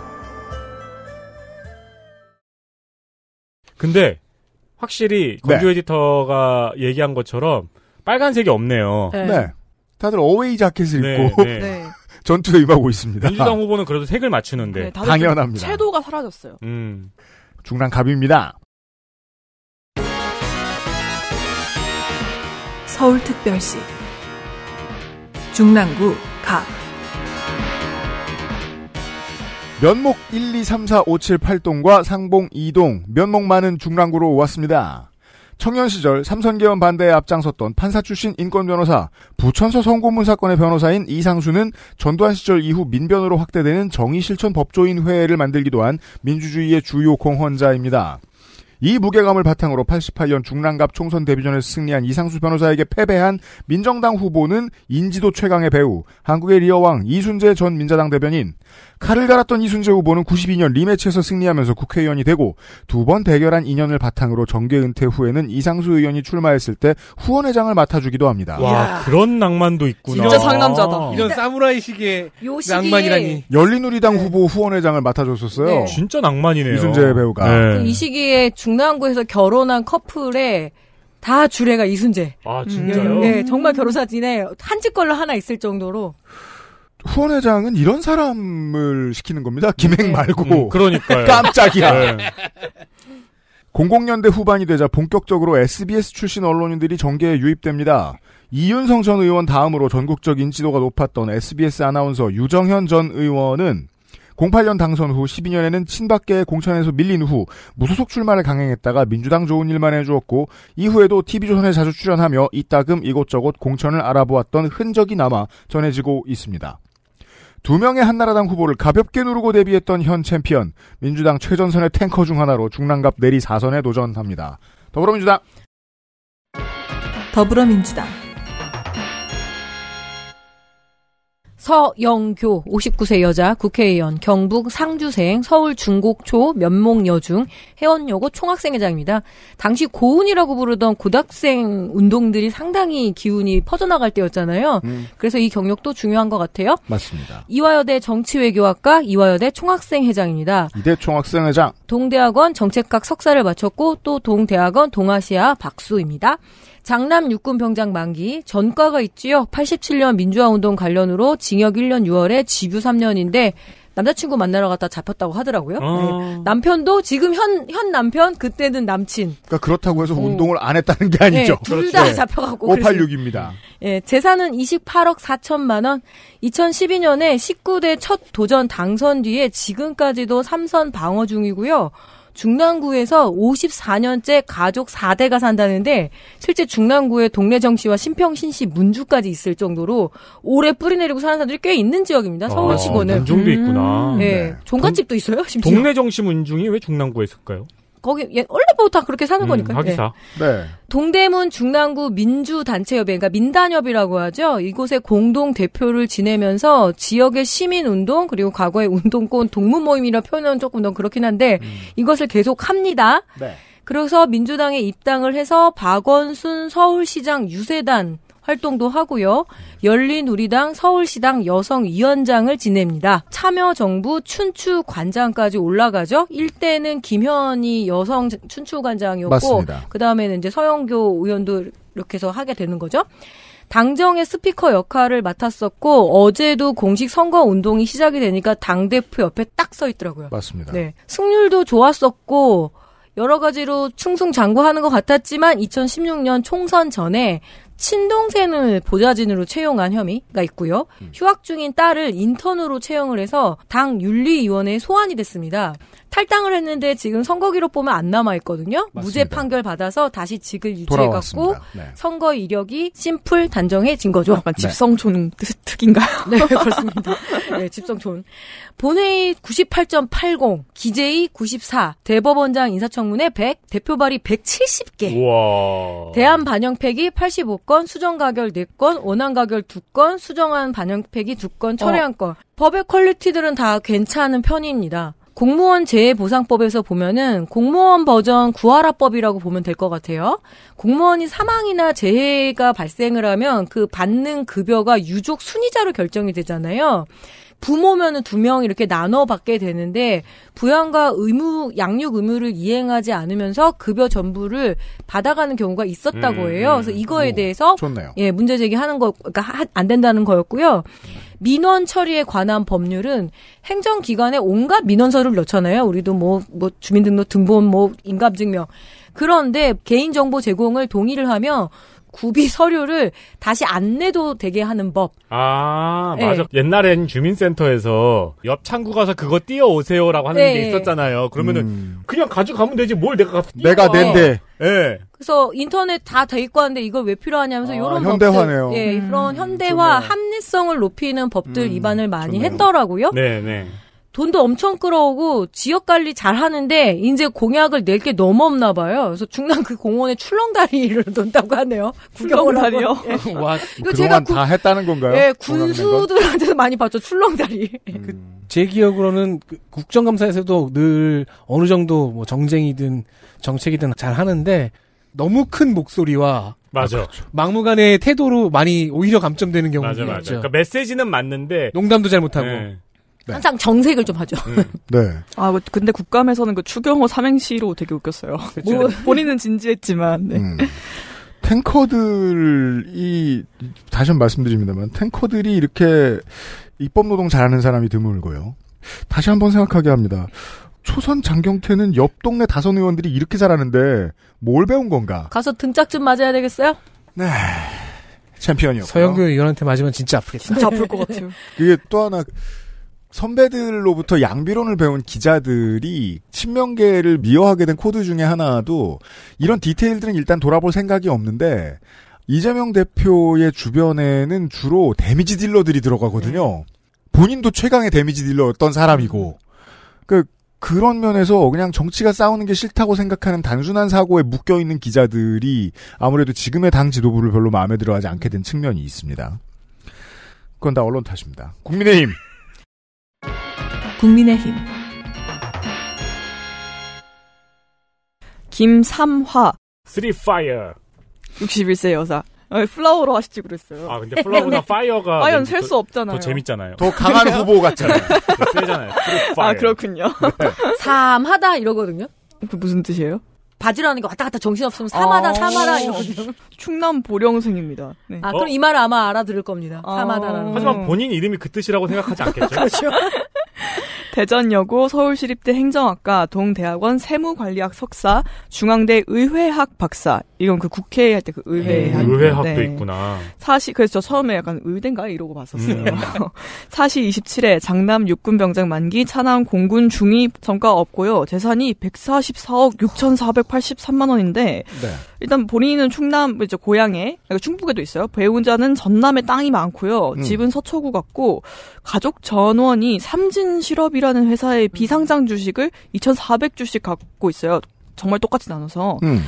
근데 확실히 네. 건조 네. 에디터가 얘기한 것처럼 빨간색이 없네요. 네. 네. 다들 어웨이 자켓을 네, 입고 네. 네. [LAUGHS] 전투에 임하고 있습니다. 민주당 후보는 그래도 색을 맞추는데 당연합니다. 채도가 사라졌어요. 음. 중랑갑입니다. 서울특별시 중랑구 갑 면목 1, 2, 3, 4, 5, 7, 8동과 상봉 2동, 면목 많은 중랑구로 왔습니다. 청년 시절 삼선개헌 반대에 앞장섰던 판사 출신 인권 변호사, 부천서 선고문 사건의 변호사인 이상수는 전두환 시절 이후 민변으로 확대되는 정의실천 법조인 회의를 만들기도 한 민주주의의 주요 공헌자입니다. 이 무게감을 바탕으로 88년 중랑갑 총선 데뷔전에서 승리한 이상수 변호사에게 패배한 민정당 후보는 인지도 최강의 배우, 한국의 리어왕 이순재 전 민자당 대변인, 칼을 갈았던 이순재 후보는 92년 리매치에서 승리하면서 국회의원이 되고 두 번 대결한 인연을 바탕으로 정계 은퇴 후에는 이상수 의원이 출마했을 때 후원회장을 맡아주기도 합니다. 와 야. 그런 낭만도 있구나. 진짜 상남자다. 아. 이런 네. 사무라이식의 시기... 낭만이라니. 열린우리당 네. 후보 후원회장을 맡아줬었어요. 네. 진짜 낭만이네요. 이순재 배우가. 네. 그 이 시기에 중랑구에서 결혼한 커플에 다 주례가 이순재. 아 진짜요? 음. 네, 정말 결혼 사진에 한 집 걸로 하나 있을 정도로. 후원 회장은 이런 사람을 시키는 겁니다. 김행 네. 말고. 음, 그러니까 깜짝이야. 네. 00년대 후반이 되자 본격적으로 SBS 출신 언론인들이 정계에 유입됩니다. 이윤성 전 의원 다음으로 전국적 인지도가 높았던 SBS 아나운서 유정현 전 의원은 08년 당선 후 12년에는 친박계의 공천에서 밀린 후 무소속 출마를 강행했다가 민주당 좋은 일만 해주었고 이후에도 TV조선에 자주 출연하며 이따금 이곳저곳 공천을 알아보았던 흔적이 남아 전해지고 있습니다. 두 명의 한나라당 후보를 가볍게 누르고 데뷔했던 현 챔피언 민주당 최전선의 탱커 중 하나로 중랑갑 내리 4선에 도전합니다. 더불어민주당 더불어민주당 서영교 59세 여자 국회의원 경북 상주생 서울 중곡초 면목여중 회원여고 총학생회장입니다. 당시 고운이라고 부르던 고등학생 운동들이 상당히 기운이 퍼져나갈 때였잖아요. 음. 그래서 이 경력도 중요한 것 같아요. 맞습니다. 이화여대 정치외교학과 이화여대 총학생회장입니다. 이대 총학생회장. 동대학원 정책학 석사를 마쳤고 또 동대학원 동아시아 박수입니다. 장남 육군 병장 만기 전과가 있지요. 87년 민주화 운동 관련으로 징역 1년 6월에 집유 3년인데 남자친구 만나러 갔다 잡혔다고 하더라고요. 어. 네. 남편도 지금 현, 현 남편, 그때는 남친. 그러니까 그렇다고 해서 음. 운동을 안 했다는 게 아니죠. 네, 둘다 그렇죠. 네. 잡혀가고. 586입니다. 예, 재산은 28억 4천만 원. 2012년에 19대 첫 도전 당선 뒤에 지금까지도 3선 방어 중이고요. 중랑구에서 54년째 가족 4대가 산다는데 실제 중랑구에 동래 정씨와 신평신 씨 문주까지 있을 정도로 오래 뿌리내리고 사는 사람들이 꽤 있는 지역입니다. 서울시고은 아, 문중도 있구나. 음. 예. 음. 네. 종갓집도 있어요, 심지어. 동래 정씨 문중이 왜 중랑구에 있을까요? 거기 원래부터 예, 그렇게 사는 음, 거니까. 하기사. 예. 네. 네. 동대문 중랑구 민주단체협회, 그러니까 민단협이라고 하죠. 이곳에 공동 대표를 지내면서 지역의 시민 운동 그리고 과거의 운동권 동문 모임이라 표현은 조금 더 그렇긴 한데 음. 이것을 계속 합니다. 네. 그래서 민주당에 입당을 해서 박원순 서울시장 유세단 활동도 하고요. 열린우리당 서울시당 여성위원장을 지냅니다. 참여정부 춘추관장까지 올라가죠. 1대는김현이 여성 춘추관장이었고 그 다음에는 이제 서영교 의원도 이렇게 해서 하게 되는 거죠. 당정의 스피커 역할을 맡았었고 어제도 공식 선거 운동이 시작이 되니까 당 대표 옆에 딱 서 있더라고요. 맞습니다. 네, 승률도 좋았었고 여러 가지로 충성장구하는 것 같았지만 2016년 총선 전에 친동생을 보좌진으로 채용한 혐의가 있고요. 음. 휴학 중인 딸을 인턴으로 채용을 해서 당 윤리위원회에 소환이 됐습니다. 탈당을 했는데 지금 선거 기록 보면 안 남아 있거든요. 무죄 판결 받아서 다시 직을 유지해갖고 네. 선거 이력이 심플 단정해진 거죠. 약간 어, 집성촌 네. 특인가요? 네 그렇습니다. [LAUGHS] 네, 집성촌 본회의 98.80, 기재의 94, 대법원장 인사청문회 100, 대표발의 170개, 우와. 대한 반영팩이 85건, 수정 가결 4건, 원안 가결 2건, 수정안 반영팩이 2건, 어. 철회한 건. 법의 퀄리티들은 다 괜찮은 편입니다. 공무원 재해보상법에서 보면은 공무원 버전 구하라법이라고 보면 될 것 같아요. 공무원이 사망이나 재해가 발생을 하면 그 받는 급여가 유족 순위자로 결정이 되잖아요. 부모면은 두 명 이렇게 나눠 받게 되는데 부양과 의무 양육 의무를 이행하지 않으면서 급여 전부를 받아가는 경우가 있었다고 음, 해요. 음. 그래서 이거에 대해서 좋네요. 예 문제 제기하는 거 그러니까 하, 안 된다는 거였고요. 민원 처리에 관한 법률은 행정기관에 온갖 민원서를 넣잖아요. 우리도 뭐, 뭐, 주민등록 등본, 뭐, 인감증명. 그런데 개인정보 제공을 동의를 하며 구비 서류를 다시 안 내도 되게 하는 법. 아, 네. 맞아. 네. 옛날엔 주민센터에서 옆 창구 가서 그거 띄어오세요라고 하는 네. 게 있었잖아요. 그러면은 음. 그냥 가져가면 되지 뭘 내가 내가 낸데. 예. 네. 그래서 인터넷 다 돼 있고 하는데 이걸 왜 필요하냐면서 아, 이런 현대화네요. 법들, 예, 음. 그런 현대화 좋네요. 합리성을 높이는 법들 음. 위반을 많이 좋네요. 했더라고요. 네, 네. 돈도 엄청 끌어오고 지역 관리 잘 하는데 이제 공약을 낼 게 너무 없나 봐요. 그래서 중랑 그 공원에 출렁다리를 놓는다고 [LAUGHS] 하네요. 구경다리요. 예. [LAUGHS] 와, 이거 그 제가 구, 다 했다는 건가요? 예, 군수들한테도 많이 봤죠. 출렁다리. 음. 그, 제 기억으로는 그 국정감사에서도 늘 어느 정도 뭐 정쟁이든 정책이든 잘 하는데 너무 큰 목소리와 아, 맞아. 그렇죠. 막무가내 의 태도로 많이 오히려 감점되는 경우가 맞아, 맞아. 있죠. 그러니까 메시지는 맞는데 농담도 잘 못하고. 네. 네. 항상 정색을 좀 하죠. 음. [LAUGHS] 네. 아 뭐 근데 국감에서는 그 추경호 삼행시로 되게 웃겼어요. 뭐, 본인은 진지했지만. 네. 음. 탱커들이 다시 한 번 말씀드립니다만 탱커들이 이렇게 입법 노동 잘하는 사람이 드물고요. 다시 한 번 생각하게 합니다. 초선 장경태는 옆 동네 다선 의원들이 이렇게 잘하는데 뭘 배운 건가? 가서 등짝 좀 맞아야 되겠어요? 네. 챔피언이요. 서영교 의원한테 맞으면 진짜 아프겠다. 진짜 아플 것 같아요. 이게 또 하나 선배들로부터 양비론을 배운 기자들이 친명계를 미워하게 된 코드 중에 하나도 이런 디테일들은 일단 돌아볼 생각이 없는데 이재명 대표의 주변에는 주로 데미지 딜러들이 들어가거든요. 네. 본인도 최강의 데미지 딜러였던 사람이고 음. 그 그런 면에서 그냥 정치가 싸우는 게 싫다고 생각하는 단순한 사고에 묶여 있는 기자들이 아무래도 지금의 당 지도부를 별로 마음에 들어하지 않게 된 측면이 있습니다. 그건 다 언론 탓입니다. 국민의힘. 국민의힘 김삼화 쓰리파이어 61세 여사 아니, 플라워로 하시지 그랬어요. 아 근데 플라워보 [LAUGHS] 파이어가 파이어는 셀수 없잖아요. 더 재밌잖아요. 더 강한 후보 같잖아요. [LAUGHS] 더 세잖아요. 아 그렇군요. 네. 삼하다 이러거든요. 그 무슨 뜻이에요? 바지라는 게 왔다 갔다 정신없으면 삼하다 아~ 삼하라 이러거든요. 충남 보령생입니다. 네. 아 어? 그럼 어? 이 말을 아마 알아들을 겁니다. 아~ 삼하다라는. 하지만 본인 이름이 그 뜻이라고 생각하지 않겠죠. [LAUGHS] 그렇죠. 대전여고 서울시립대 행정학과 동대학원 세무관리학 석사 중앙대 의회학 박사 이건 그 국회 할 때그 네, 의회학 의회학도 네. 있구나 사시 그래서 저 처음에 약간 의대인가 이러고 봤었어요 음. [LAUGHS] 사시 27회 장남 육군병장 만기 차남 공군 중위 전과 없고요 재산이 144억 6,483만 원인데 네. 일단 본인은 충남 이제 고향에 그러니까 충북에도 있어요. 배우자는 전남에 땅이 많고요. 음. 집은 서초구 같고 가족 전원이 삼진실업이라는 회사의 비상장 주식을 2,400 주씩 갖고 있어요. 정말 똑같이 나눠서. 음.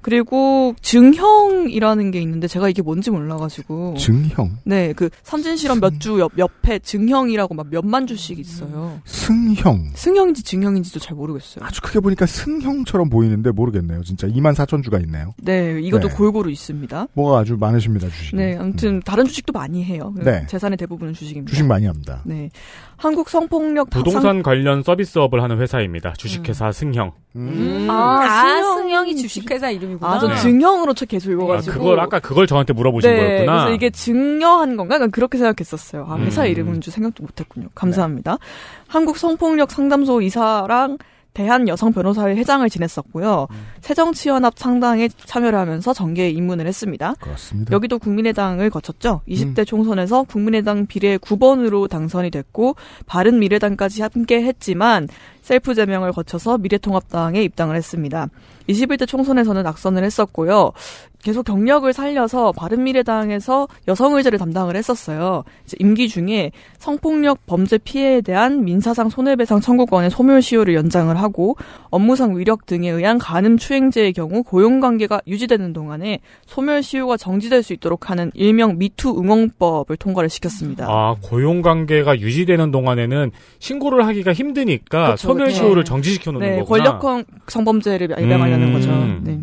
그리고 증형이라는 게 있는데 제가 이게 뭔지 몰라가지고 증형. 네, 그 선진 실험 몇 주옆에 증형이라고 막 몇만 주씩 있어요. 승형. 승형인지 증형인지도 잘 모르겠어요. 아주 크게 보니까 승형처럼 보이는데 모르겠네요. 진짜 2만 4천 주가 있네요. 네, 이것도 네. 골고루 있습니다. 뭐가 아주 많으십니다 주식. 네, 음. 아무튼 음. 다른 주식도 많이 해요. 그 네. 재산의 대부분은 주식입니다. 주식 많이 합니다. 네, 한국 성폭력 부동산 상 관련 서비스업을 하는 회사입니다. 주식회사 음. 승형. 음. 아, 승형. 아, 승형이 주식회사 이름이. 읽으 아, 저 네. 증형으로 책 계속 아, 읽어가지고. 아, 그걸 아까 그걸 저한테 물어보신 네, 거였구나. 그래서 이게 증여한 건가? 약간 그렇게 생각했었어요. 아, 회사 음. 이름인 줄 생각도 못했군요. 네. 감사합니다. 네. 한국 성폭력 상담소 이사랑 대한 여성 변호사회 회장을 지냈었고요. 음. 새정치연합 상당에 참여를 하면서 정계에 입문을 했습니다. 그렇습니다. 여기도 국민의당을 거쳤죠. 20대 음. 총선에서 국민의당 비례 9번으로 당선이 됐고 바른 미래당까지 함께 했지만 셀프 제명을 거쳐서 미래통합당에 입당을 했습니다. 21대 총선에서는 낙선을 했었고요. 계속 경력을 살려서 바른미래당에서 여성 의제를 담당을 했었어요. 임기 중에 성폭력 범죄 피해에 대한 민사상 손해배상 청구권의 소멸 시효를 연장을 하고 업무상 위력 등에 의한 간음 추행죄의 경우 고용관계가 유지되는 동안에 소멸 시효가 정지될 수 있도록 하는 일명 미투 응원법을 통과를 시켰습니다. 아 고용관계가 유지되는 동안에는 신고를 하기가 힘드니까 그렇죠. 성별시효를 네. 정지시켜 놓는 네, 거구나. 권력형 성범죄를 아, 예방하려는 음. 거죠. 네.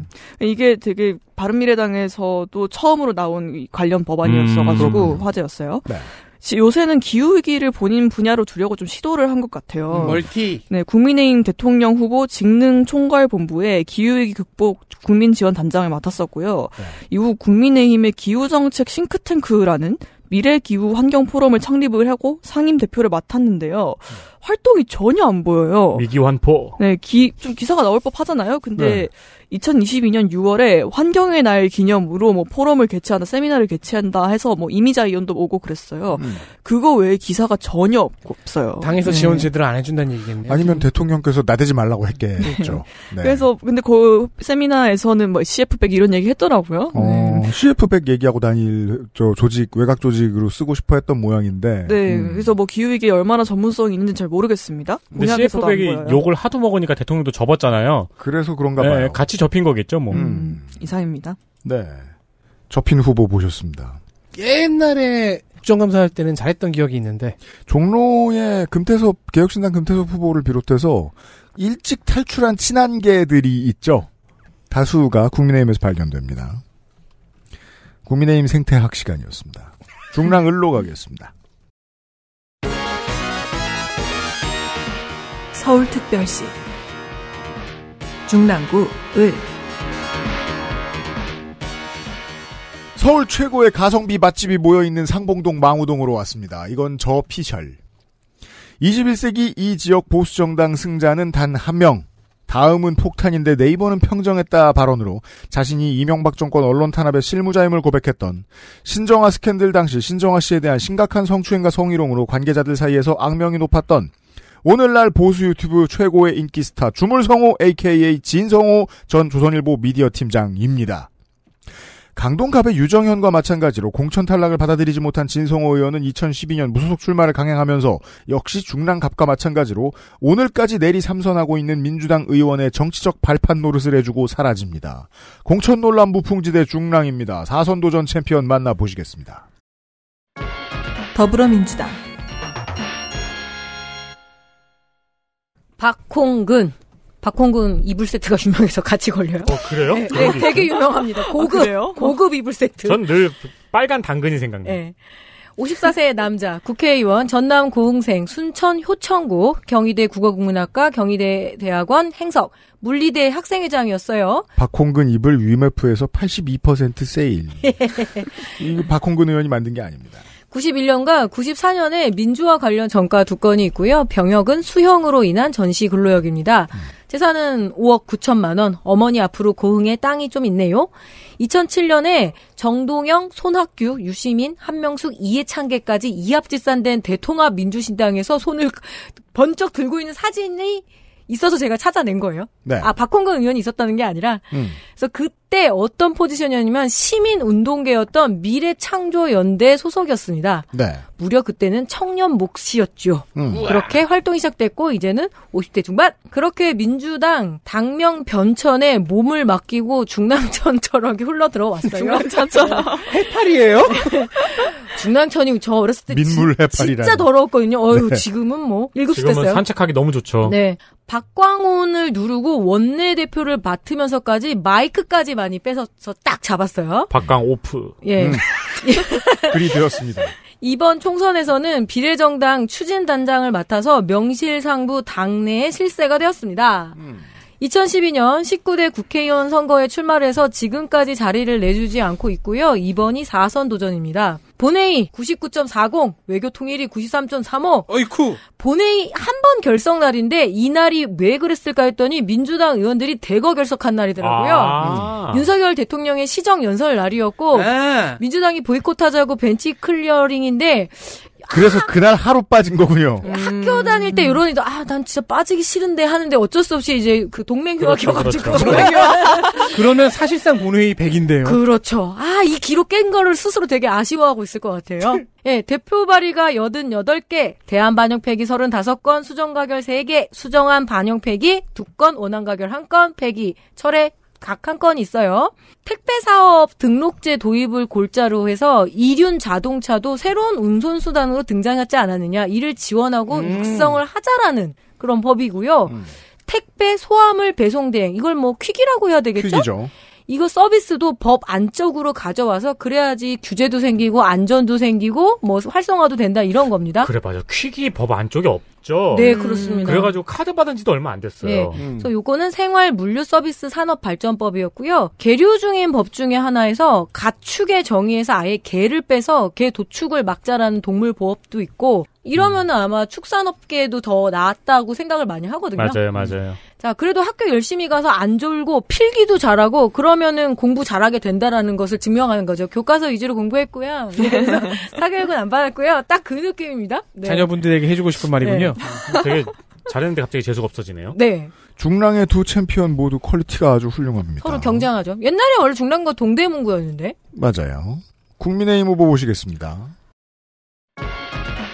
이게 되게 바른미래당에서도 처음으로 나온 관련 법안이었어가지고 음. 화제였어요. 네. 요새는 기후 위기를 본인 분야로 두려고 좀 시도를 한 것 같아요. 음, 멀티. 네, 국민의힘 대통령 후보 직능 총괄 본부에 기후 위기 극복 국민 지원 단장을 맡았었고요. 네. 이후 국민의힘의 기후 정책 싱크탱크라는 미래 기후 환경 포럼을 창립을 하고 상임 대표를 맡았는데요. 네. 활동이 전혀 안 보여요. 미기환포. 네, 기, 좀 기사가 나올 법 하잖아요. 근데 네. 2022년 6월에 환경의 날 기념으로 뭐 포럼을 개최한다, 세미나를 개최한다 해서 뭐 이미자이언도 오고 그랬어요. 음. 그거 외에 기사가 전혀 없어요. 당에서 네. 지원 제대로 안 해준다는 얘기겠네요. 아니면 네. 대통령께서 나대지 말라고 했겠죠. 네. 네. [LAUGHS] 그래서 근데 그 세미나에서는 뭐 CF백 이런 얘기 했더라고요. 어, CF백 네. 얘기하고 다닐 저 조직, 외곽 조직으로 쓰고 싶어 했던 모양인데. 네, 음. 그래서 뭐 기후위기에 얼마나 전문성이 있는지 잘 모르겠습니다. 근데 CF백이 욕을 하도 먹으니까 대통령도 접었잖아요. 그래서 그런가 네, 봐요. 같이 접힌 거겠죠, 뭐. 음. 음, 이상입니다. 네. 접힌 후보 보셨습니다. 옛날에 국정감사할 때는 잘했던 기억이 있는데 종로의 금태섭 개혁신당 금태섭 후보를 비롯해서 일찍 탈출한 친한계들이 있죠. 다수가 국민의힘에서 발견됩니다. 국민의힘 생태학 시간이었습니다. 중랑 을로 가겠습니다. 서울특별시 중랑구 을 서울 최고의 가성비 맛집이 모여있는 상봉동 망우동으로 왔습니다. 이건 저 피셜. 21세기 이 지역 보수정당 승자는 단 한 명. 다음은 폭탄인데 네이버는 평정했다 발언으로 자신이 이명박 정권 언론 탄압의 실무자임을 고백했던 신정아 스캔들 당시 신정아 씨에 대한 심각한 성추행과 성희롱으로 관계자들 사이에서 악명이 높았던 오늘날 보수 유튜브 최고의 인기 스타 주물성호 aka 진성호 전 조선일보 미디어 팀장입니다. 강동갑의 유정현과 마찬가지로 공천 탈락을 받아들이지 못한 진성호 의원은 2012년 무소속 출마를 강행하면서 역시 중랑갑과 마찬가지로 오늘까지 내리 삼선하고 있는 민주당 의원의 정치적 발판 노릇을 해주고 사라집니다. 공천 논란 부풍지대 중랑입니다. 4선 도전 챔피언 만나보시겠습니다. 더불어민주당 박홍근. 박홍근 이불 세트가 [LAUGHS] 유명해서 같이 걸려요. 어, 그래요? 네, 네 되게 유명합니다. 아, 고급, 아, 고급 이불 세트. 전 늘 빨간 당근이 생각나요. 네. 54세 남자, 국회의원, 전남 고흥생, 순천 효천구 경희대 국어국문학과, 경희대 대학원 행석, 물리대 학생회장이었어요. 박홍근 입을 UMF에서 82% 세일. [LAUGHS] 이 박홍근 의원이 만든 게 아닙니다. 91년과 94년에 민주화 관련 전과두 건이 있고요. 병역은 수형으로 인한 전시 근로역입니다. 음. 재산은 5억 9천만 원, 어머니 앞으로 고흥에 땅이 좀 있네요. 2007년에 정동영, 손학규, 유시민, 한명숙, 이해창계까지 이합집산된 대통합 민주신당에서 손을 번쩍 들고 있는 사진이 있어서 제가 찾아낸 거예요. 네. 아 박홍근 의원이 있었다는 게 아니라 음. 그래서 그 그때 어떤 포지션이었냐면 시민운동계였던 미래창조연대 소속이었습니다. 네. 무려 그때는 청년 몫이었죠. 음. 그렇게 활동이 시작됐고 이제는 50대 중반 그렇게 민주당 당명 변천에 몸을 맡기고 중랑천처럼 흘러 들어왔어요. 중남천처럼 [LAUGHS] 해파리예요? 네. 중랑천이저 어렸을 때 민물 해파리라 진짜 더러웠거든요. 어유 네. 지금은 뭐 일곱 수금은 됐어요. 산책하기 너무 좋죠. 네. 박광훈을 누르고 원내대표를 맡으면서까지 마이크까지 많이 뺏어서 딱 잡았어요. 박강 오프. 예. 음. [LAUGHS] 그리 되었습니다. 이번 총선에서는 비례정당 추진단장을 맡아서 명실상부 당내의 실세가 되었습니다. 2012년 음. 19대 국회의원 선거에 출마를 해서 지금까지 자리를 내주지 않고 있고요. 이번이 4선 도전입니다. 본회의 99.40, 외교 통일이 93.35. 어이쿠. 본회의 한 번 결석 날인데 이 날이 왜 그랬을까 했더니 민주당 의원들이 대거 결석한 날이더라고요. 아. 음. 윤석열 대통령의 시정 연설 날이었고 에. 네. 민주당이 보이콧하자고 벤치 클리어링인데 그래서 그날 하루 빠진 거군요. 음. 학교 다닐 때 이런 애도 아, 난 진짜 빠지기 싫은데 하는데 어쩔 수 없이 이제 그 동맹 휴가 껴가지고 그렇죠. 그렇죠. 동맹 휴 [LAUGHS] 그러면 사실상 본회의 100인데요. 그렇죠. 아, 이 기록 깬 거를 스스로 되게 아쉬워하고 있을 것 같아요. 예, 대표 발의가 88개, 대한 반영 폐기 35건, 수정 가결 3개, 수정안 반영 폐기 2건, 원안 가결 1건, 폐기, 철회 각한건 있어요. 택배 사업 등록제 도입을 골자로 해서 이륜 자동차도 새로운 운송 수단으로 등장하지 않았느냐 이를 지원하고 음. 육성을 하자라는 그런 법이고요. 음. 택배 소화물 배송 대행 이걸 뭐 퀵이라고 해야 되겠죠? 퀵이죠. 이거 서비스도 법 안쪽으로 가져와서 그래야지 규제도 생기고 안전도 생기고 뭐 활성화도 된다 이런 겁니다. 그래 맞아. 퀵이 법 안쪽에 없 있죠. 네, 그렇습니다. 그래가지고 카드 받은 지도 얼마 안 됐어요. 네. 음. 그래서 요거는 생활 물류 서비스 산업 발전법이었고요. 계류 중인 법 중에 하나에서 가축의 정의에서 아예 개를 빼서 개 도축을 막자라는 동물 보호법도 있고 이러면 아마 축산업계도 더 나았다고 생각을 많이 하거든요. 맞아요, 음. 맞아요. 자, 그래도 학교 열심히 가서 안 졸고 필기도 잘하고 그러면은 공부 잘하게 된다라는 것을 증명하는 거죠. 교과서 위주로 공부했고요. 네, [LAUGHS] 사교육은 안 받았고요. 딱 그 느낌입니다. 네. 자녀분들에게 해주고 싶은 말이군요. 네. 음, 되게 잘했는데 갑자기 재수가 없어지네요. 네. 중랑의 두 챔피언 모두 퀄리티가 아주 훌륭합니다. 서로 경쟁하죠. 옛날에 원래 중랑과 동대문구였는데. 맞아요. 국민의힘 후보 보시겠습니다.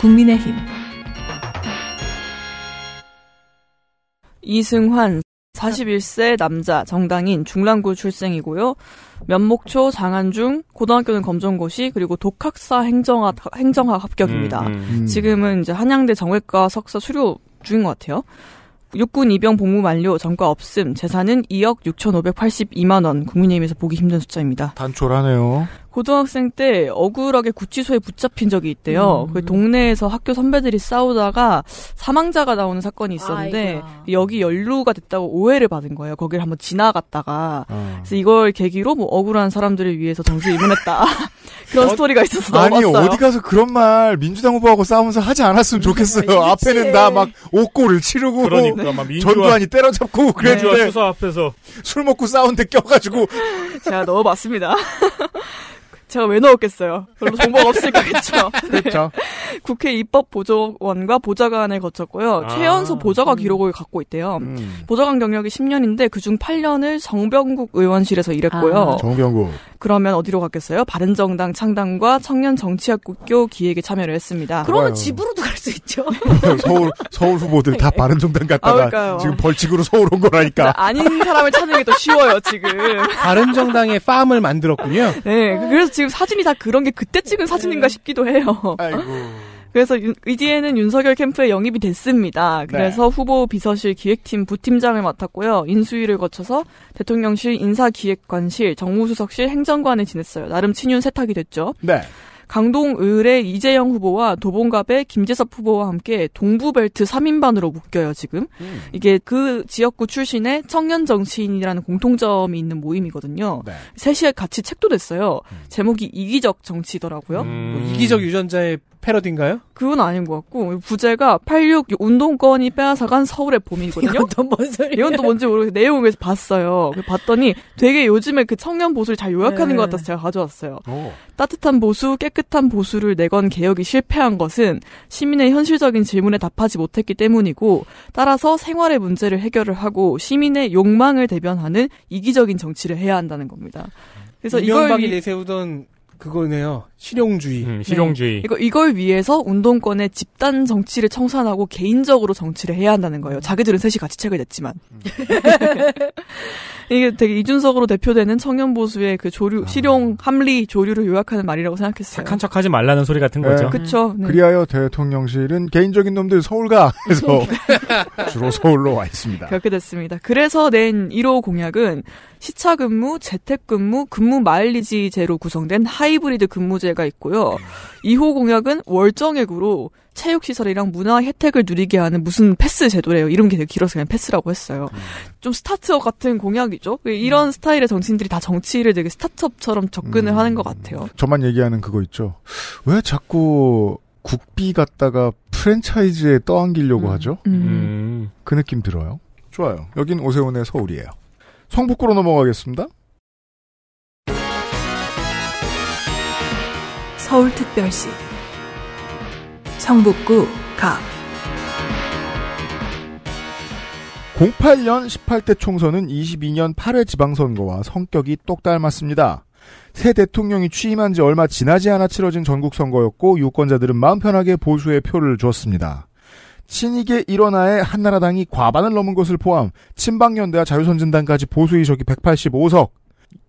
국민의힘 이승환 41세 남자 정당인 중랑구 출생이고요. 면목초, 장안중, 고등학교는 검정고시, 그리고 독학사 행정학, 행정학 합격입니다. 음, 음, 음. 지금은 이제 한양대 정외과 석사 수료 중인 것 같아요. 육군 입영 복무 완료 전과 없음, 재산은 2억 6,582만 원, 국민의힘에서 보기 힘든 숫자입니다. 단촐하네요. 고등학생 때 억울하게 구치소에 붙잡힌 적이 있대요. 음. 그 동네에서 학교 선배들이 싸우다가 사망자가 나오는 사건이 있었는데 아이고 여기 연루가 됐다고 오해를 받은 거예요. 거기를 한번 지나갔다가 어. 그래서 이걸 계기로 뭐 억울한 사람들을 위해서 정수 입문했다 [LAUGHS] 그런 어, 스토리가 있었어요 아니 넘었어요. 어디 가서 그런 말 민주당 후보하고 싸우면서 하지 않았으면 좋겠어요. 음, 앞에는 나 막 옥골을 치르고 그러니까 네. 막 민주화, 전두환이 때려잡고 그랬는데 수사 앞에서 술 먹고 싸운데 껴가지고 [LAUGHS] 제가 넣어봤습니다. 제가 왜 넣었겠어요? 별로 정보가 없을 거겠죠. 그렇죠. 네. 국회 입법 보조원과 보좌관을 거쳤고요. 아. 최연소 보좌관 기록을 갖고 있대요. 음. 보좌관 경력이 10년인데 그중 8년을 정병국 의원실에서 일했고요. 아. 정병국. 그러면 어디로 갔겠어요? 바른정당 창당과 청년 정치학교 국 기획에 참여를 했습니다. 그러면 좋아요. 집으로도 갈 수 있죠. [LAUGHS] 서울 서울 후보들 다 네. 바른정당 갔다가 아, 지금 벌칙으로 서울 온 거라니까. 아닌 사람을 찾는 게 더 쉬워요 지금. [LAUGHS] 바른정당의 팜을 만들었군요. 네, 그래서 지금 지금 사진이 다 그런 게 그때 찍은 사진인가 네. 싶기도 해요. 아이고. [LAUGHS] 그래서 의디에는 윤석열 캠프에 영입이 됐습니다. 네. 그래서 네. 후보 비서실 기획팀 부팀장을 맡았고요. 인수위를 거쳐서 대통령실 인사기획관실, 정무수석실, 행정관에 지냈어요. 나름 친윤 세탁이 됐죠. 네. 강동 의뢰 이재영 후보와 도봉갑의 김재섭 후보와 함께 동부벨트 3인반으로 묶여요, 지금. 음. 이게 그 지역구 출신의 청년 정치인이라는 공통점이 있는 모임이거든요. 네. 셋이 같이 책도 됐어요 음. 제목이 이기적 정치더라고요. 음. 뭐 이기적 유전자의 패러디인가요? 그건 아닌 것 같고 부제가 86 운동권이 빼앗아간 서울의 봄이거든요. 이건 또 뭔 소리? 이건 또 뭔지 모르겠 내용을 봤어요. 봤더니 되게 요즘에 그 청년 보수를 잘 요약하는 네. 것 같아서 제가 가져왔어요. 오. 따뜻한 보수, 깨끗한 보수를 내건 개혁이 실패한 것은 시민의 현실적인 질문에 답하지 못했기 때문이고 따라서 생활의 문제를 해결을 하고 시민의 욕망을 대변하는 이기적인 정치를 해야 한다는 겁니다. 그래서 이걸 이세우던 그거네요. 실용주의. 음, 실용주의. 네. 이거 이걸 위해서 운동권의 집단 정치를 청산하고 개인적으로 정치를 해야 한다는 거예요. 자기들은 셋이 같이 책을 냈지만 음. [LAUGHS] 이게 되게 이준석으로 대표되는 청년 보수의 그 조류, 아. 실용 합리 조류를 요약하는 말이라고 생각했어요. 착한 척하지 말라는 소리 같은 네. 거죠. 네. 그렇죠. 네. 그리하여 대통령실은 개인적인 놈들 서울가 해서 [LAUGHS] 주로 서울로 와 있습니다. 그렇게 됐습니다. 그래서 낸 1호 공약은 시차 근무, 재택 근무, 근무 마일리지제로 구성된 하이브리드 근무제가 있고요. 2호 공약은 월정액으로 체육시설이랑 문화 혜택을 누리게 하는 무슨 패스 제도래요. 이런 게 되게 길어서 그냥 패스라고 했어요. 좀 스타트업 같은 공약이죠. 그 이런 음. 스타일의 정치인들이 다 정치를 되게 스타트업처럼 접근을 음. 하는 것 같아요. 저만 얘기하는 그거 있죠. 왜 자꾸 국비 갖다가 프랜차이즈에 떠안기려고 음. 하죠? 음. 그 느낌 들어요. 좋아요. 여긴 오세훈의 서울이에요. 성북구로 넘어가겠습니다. 서울특별시 성북구 가 08년 18대 총선은 22년 8회 지방선거와 성격이 똑 닮았습니다. 새 대통령이 취임한 지 얼마 지나지 않아 치러진 전국선거였고 유권자들은 마음 편하게 보수의 표를 주었습니다. 신익의 일어나에 한나라당이 과반을 넘은 것을 포함 친박연대와 자유선진당까지 보수 의석이 185석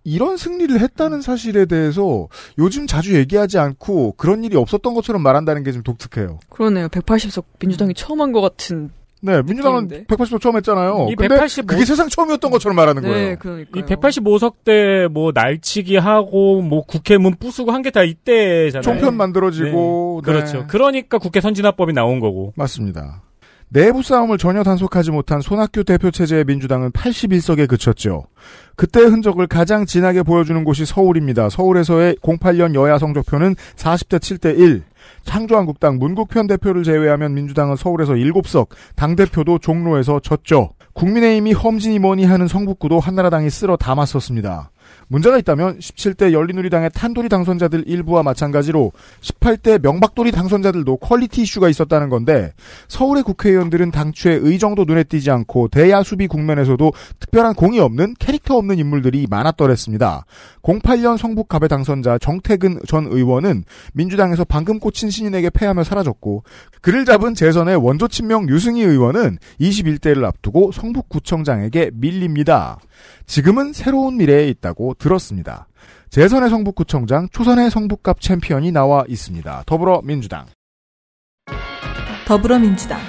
이런 승리를 했다는 사실에 대해서 요즘 자주 얘기하지 않고 그런 일이 없었던 것처럼 말한다는 게 좀 독특해요. 그러네요. 180석 민주당이 처음 한 것 같은 네, 민주당은 180석 처음 했잖아요. 이 185... 그게 세상 처음이었던 것처럼 말하는 네, 거예요. 그러니까이 185석 때 뭐 날치기 하고 뭐 국회 문 부수고 한 게 다 이때잖아요. 총편 만들어지고 네. 그렇죠. 네. 그렇죠. 그러니까 국회 선진화법이 나온 거고. 맞습니다. 내부 싸움을 전혀 단속하지 못한 손학규 대표 체제의 민주당은 81석에 그쳤죠. 그때의 흔적을 가장 진하게 보여주는 곳이 서울입니다. 서울에서의 08년 여야 성적표는 40대 7대 1. 창조한국당 문국현 대표를 제외하면 민주당은 서울에서 7석, 당대표도 종로에서 졌죠. 국민의힘이 험진이 뭐니 하는 성북구도 한나라당이 쓸어 담았었습니다. 문제가 있다면 17대 열린우리당의 탄돌이 당선자들 일부와 마찬가지로 18대 명박돌이 당선자들도 퀄리티 이슈가 있었다는 건데 서울의 국회의원들은 당초에 의정도 눈에 띄지 않고 대야수비 국면에서도 특별한 공이 없는 캐릭터 없는 인물들이 많았더랬습니다. 08년 성북갑의 당선자 정태근 전 의원은 민주당에서 방금 꽂힌 신인에게 패하며 사라졌고 그를 잡은 재선의 원조 친명 유승희 의원은 21대를 앞두고 성북구청장에게 밀립니다. 지금은 새로운 미래에 있다고 들었습니다. 재선의 성북구청장, 초선의 성북갑 챔피언이 나와 있습니다. 더불어민주당. 더불어민주당.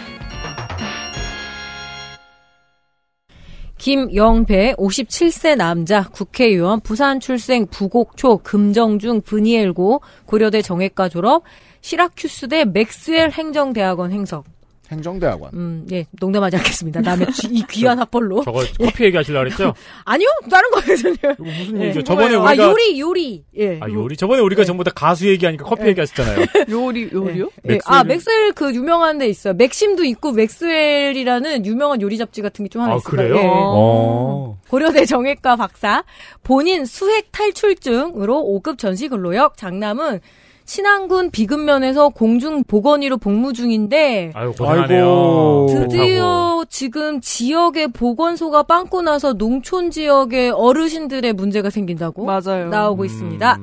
김영배 57세 남자 국회의원 부산 출생 부곡초 금정중 분이엘고 고려대 정외과 졸업 시라큐스대 맥스웰 행정대학원 행석 행정대학원. 음, 예, 농담하지 않겠습니다. 남의 쥐, 이 귀한 학벌로. 저거 예. 커피 얘기하시려고 그랬죠? [LAUGHS] 아니요, 다른 거예요, 무슨 예. 얘기죠? 예. 저번에 우리가 아 요리 요리. 예. 아 요리. 저번에 우리가 예. 전부 다 가수 얘기하니까 커피 예. 얘기하셨잖아요. [LAUGHS] 요리 요리요? 맥스웰. 아 맥스웰 그 유명한 데 있어요. 맥심도 있고 맥스웰이라는 유명한 요리 잡지 같은 게 좀 하나 아, 있어요. 그래요? 어. 고려대 정외과 박사 본인 수액 탈출증으로 5급 전시 근로역 장남은 신안군 비금면에서 공중 보건의로 복무 중인데 아유 고생하네요. 드디어 지금 지역의 보건소가 빵꾸 나서 농촌 지역의 어르신들의 문제가 생긴다고 맞아요. 나오고 음... 있습니다.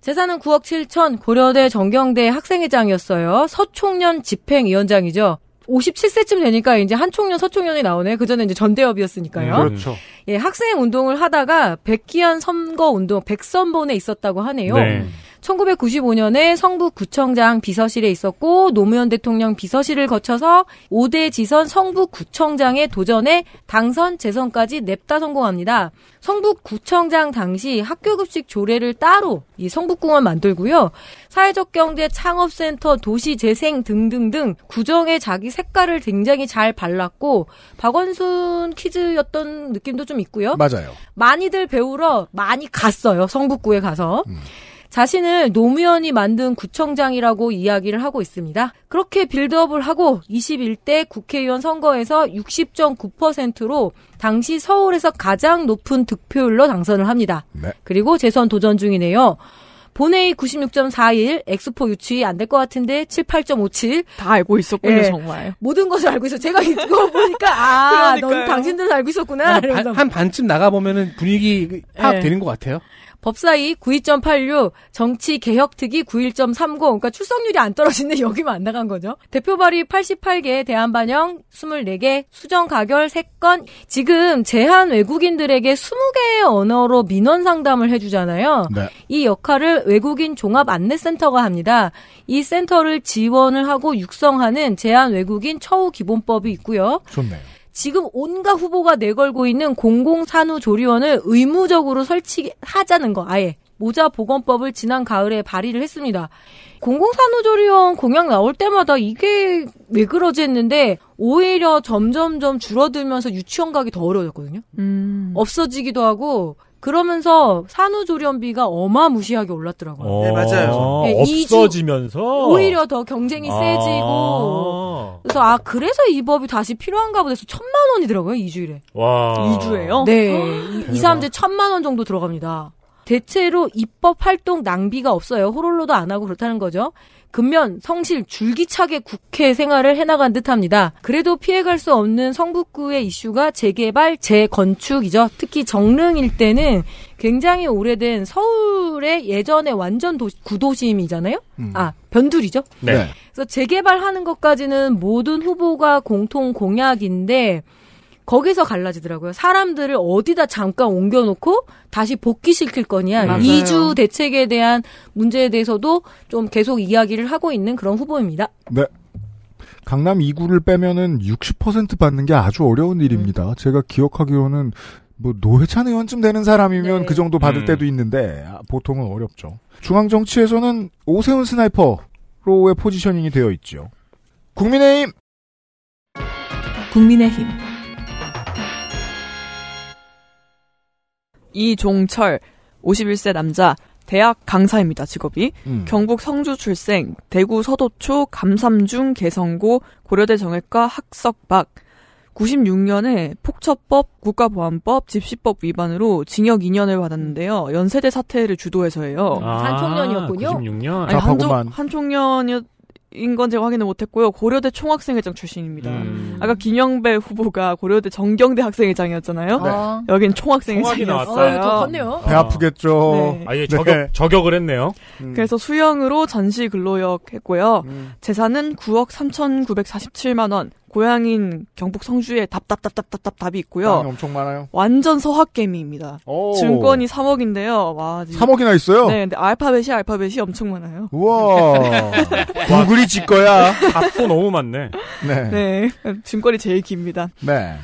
재산은 9억 7천, 고려대 정경대 학생회장이었어요. 서총련 집행위원장이죠. 57세쯤 되니까 이제 한총련, 서총련이 나오네. 그전에 이제 전대협이었으니까요. 음, 그렇죠. 예, 학생 운동을 하다가 백기한 선거 운동, 백선본에 있었다고 하네요. 네. 1995년에 성북구청장 비서실에 있었고 노무현 대통령 비서실을 거쳐서 5대 지선 성북구청장의 도전에 당선 재선까지 냅다 성공합니다. 성북구청장 당시 학교급식 조례를 따로 이 성북공원 만들고요. 사회적 경제 창업센터 도시재생 등등등 구정에 자기 색깔을 굉장히 잘 발랐고 박원순 퀴즈였던 느낌도 좀 있고요. 맞아요. 많이들 배우러 많이 갔어요. 성북구에 가서. 음. 자신을 노무현이 만든 구청장이라고 이야기를 하고 있습니다. 그렇게 빌드업을 하고 21대 국회의원 선거에서 60.9%로 당시 서울에서 가장 높은 득표율로 당선을 합니다. 네. 그리고 재선 도전 중이네요. 본회의 96.41, 엑스포 유치 안 될 것 같은데 78.57. 다 알고 있었군요, 예. 정말. 모든 것을 알고 있어. 제가 이거 보니까 아, [LAUGHS] 넌당신들 알고 있었구나. 한, 반, 한 반쯤 나가 보면은 분위기 예. 파악되는 예. 것 같아요. 법사위 92.86, 정치 개혁특위 91.30. 그러니까 출석률이 안 떨어지는데 여기만 안 나간 거죠. 대표 발의 88개, 대안 반영 24개, 수정 가결 3건. 지금 제한 외국인들에게 20개의 언어로 민원 상담을 해주잖아요. 네. 이 역할을 외국인 종합 안내센터가 합니다. 이 센터를 지원을 하고 육성하는 제한 외국인 처우 기본법이 있고요. 좋네요. 지금 온갖 후보가 내걸고 있는 공공산후조리원을 의무적으로 설치하자는 거 아예 모자 보건법을 지난 가을에 발의를 했습니다. 공공산후조리원 공약 나올 때마다 이게 왜 그러지 했는데 오히려 점점점 줄어들면서 유치원 가기 더 어려워졌거든요. 음. 없어지기도 하고 그러면서 산후조리원비가 어마무시하게 올랐더라고요. 어. 네, 맞아요. 네, 없어지면서 오히려 더 경쟁이 아~ 세지고 그래서 아 그래서 이 법이 다시 필요한가 보다 해서 천만 원이더라고요 2주일에. 와. 2주에요? 네. 아, 이 3제 대 천만 원 정도 들어갑니다. 대체로 입법 활동 낭비가 없어요. 호롤로도 안 하고 그렇다는 거죠. 근면 성실 줄기차게 국회 생활을 해나간 듯합니다. 그래도 피해갈 수 없는 성북구의 이슈가 재개발, 재건축이죠. 특히 정릉 일대는 굉장히 오래된 서울의 예전에 완전 도시, 구도심이잖아요. 음. 아 변두리죠. 네. 그래서 재개발하는 것까지는 모든 후보가 공통 공약인데 거기서 갈라지더라고요. 사람들을 어디다 잠깐 옮겨놓고 다시 복귀시킬 거냐. 맞아요. 이주 대책에 대한 문제에 대해서도 좀 계속 이야기를 하고 있는 그런 후보입니다. 네. 강남 2구를 빼면은 60% 받는 게 아주 어려운 일입니다. 음. 제가 기억하기로는 뭐 노회찬 의원쯤 되는 사람이면 네. 그 정도 받을 음. 때도 있는데 아, 보통은 어렵죠. 중앙 정치에서는 오세훈 스나이퍼로의 포지셔닝이 되어 있죠. 국민의힘. 국민의힘. 이종철 51세 남자 대학 강사입니다. 직업이 음. 경북 성주 출생, 대구 서도초, 감삼중, 개성고, 고려대 정외과 학석박. 96년에 폭처법, 국가보안법, 집시법 위반으로 징역 2년을 받았는데요. 연세대 사태를 주도해서예요. 아, 한총년이었군요. 96년. 아니, 한총, 한총년이었 인건 제가 확인을 못했고요. 고려대 총학생회장 출신입니다. 음. 아까 김영배 후보가 고려대 정경대 학생회장이었잖아요. 네. 여긴 총학생회장이었어요. 어, 아, 더네요배 어. 아프겠죠. 네. 아예 네. 저격, 네. 저격을 했네요. 음. 그래서 수영으로 전시 근로역 했고요. 음. 재산은 9억 3,947만 원, 고향인 경북 성주에 답답답답답답답이 있고요. 엄청 많아요. 완전 서학 개미입니다. 증권이 3억인데요. 와, 3억이나 있어요? 네, 근데 알파벳이 알파벳이 엄청 많아요. 우와. 구글이 지 거야. 답도 너무 많네. 네. 네. 증권이 제일 깁니다. 네.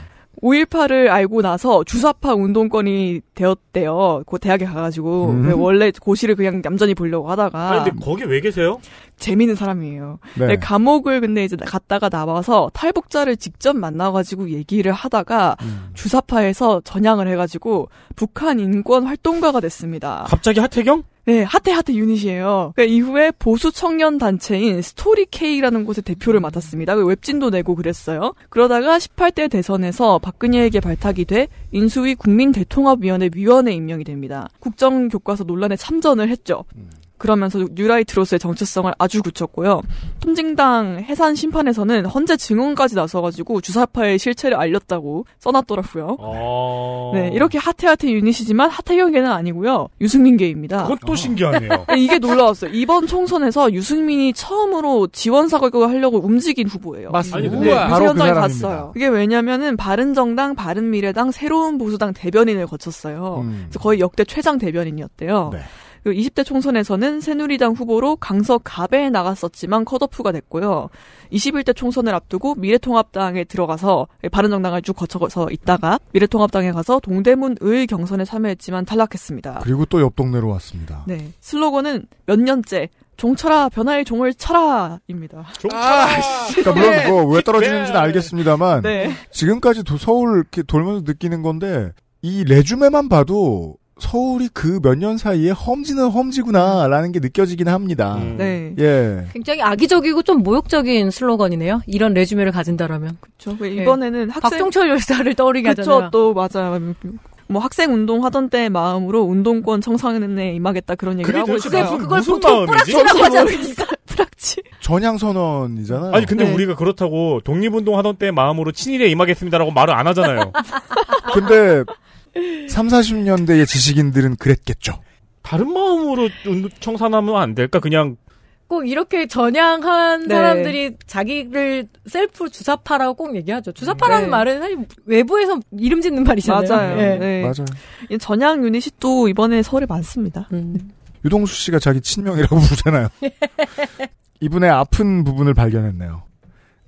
5.18을 알고 나서 주사파 운동권이 되었대요. 그 대학에 가가지고. 음. 그 원래 고시를 그냥 얌전히 보려고 하다가. 아니, 근데 거기 왜 계세요? 재밌는 사람이에요. 네. 네. 감옥을 근데 이제 갔다가 나와서 탈북자를 직접 만나가지고 얘기를 하다가 음. 주사파에서 전향을 해가지고 북한 인권 활동가가 됐습니다. 갑자기 하태경? 네, 하태 하태 유닛이에요. 그 이후에 보수 청년 단체인 스토리K라는 곳의 대표를 맡았습니다. 그 웹진도 내고 그랬어요. 그러다가 18대 대선에서 박근혜에게 발탁이 돼 인수위 국민대통합위원회 위원에 임명이 됩니다. 국정교과서 논란에 참전을 했죠. 음. 그러면서 뉴라이트로서의 정체성을 아주 굳혔고요. 통징당 해산 심판에서는 헌재 증언까지 나서가지고 주사파의 실체를 알렸다고 써놨더라고요. 어... 네, 이렇게 하태하태 유닛이지만 하태경계는 아니고요. 유승민계입니다. 그것도 아. 신기하네요. 네, 이게 놀라웠어요. 이번 총선에서 유승민이 처음으로 지원사격을 하려고 움직인 후보예요. 맞습니다. 아니, 네, 바로 현장에 그 갔어요. 그게 왜냐면은 바른정당, 바른미래당, 새로운 보수당 대변인을 거쳤어요. 음. 그래서 거의 역대 최장 대변인이었대요. 네. 20대 총선에서는 새누리당 후보로 강석 갑에 나갔었지만 컷오프가 됐고요. 21대 총선을 앞두고 미래통합당에 들어가서 바른정당을 쭉 거쳐서 있다가 미래통합당에 가서 동대문 을 경선에 참여했지만 탈락했습니다. 그리고 또 옆 동네로 왔습니다. 네. 슬로건은 몇 년째 종철아 변화의 종을 쳐라입니다. 종철아. 아, 그러니까 물론 뭐왜 네. 떨어지는지는 네. 알겠습니다만 네. 지금까지 도 서울 이렇게 돌면서 느끼는 건데 이 레주메만 봐도 서울이 그 몇 년 사이에 험지는 험지구나라는 게 느껴지긴 합니다. 음. 네. 예. 굉장히 악의적이고 좀 모욕적인 슬로건이네요. 이런 레주메를 가진다라면. 그렇죠. 이번에는 학생 박종철 열사를 떠올리게 하잖아요. 그렇죠. 또 맞아요. 뭐 학생 운동 하던 때 마음으로 운동권 청산에 임하겠다 그런 얘기를 하고 있어요. 그걸 보통 뿌락치라고 하지 않습니까? 뿌락치. 전향 선언이잖아요. 아니 근데 네. 우리가 그렇다고 독립운동 하던 때 마음으로 친일에 임하겠습니다라고 말을 안 하잖아요. 근데 3, 40년대의 지식인들은 그랬겠죠. 다른 마음으로 청산하면 안 될까? 그냥 꼭 이렇게 전향한 네. 사람들이 자기를 셀프 주사파라고 꼭 얘기하죠. 주사파라는 네. 말은 사실 외부에서 이름 짓는 말이잖아요. 맞아요. 네. 네. 맞아요. 전향 유닛이 또 이번에 서울에 많습니다. 음. 네. 유동수 씨가 자기 친명이라고 [LAUGHS] 부르잖아요. 이분의 아픈 부분을 발견했네요.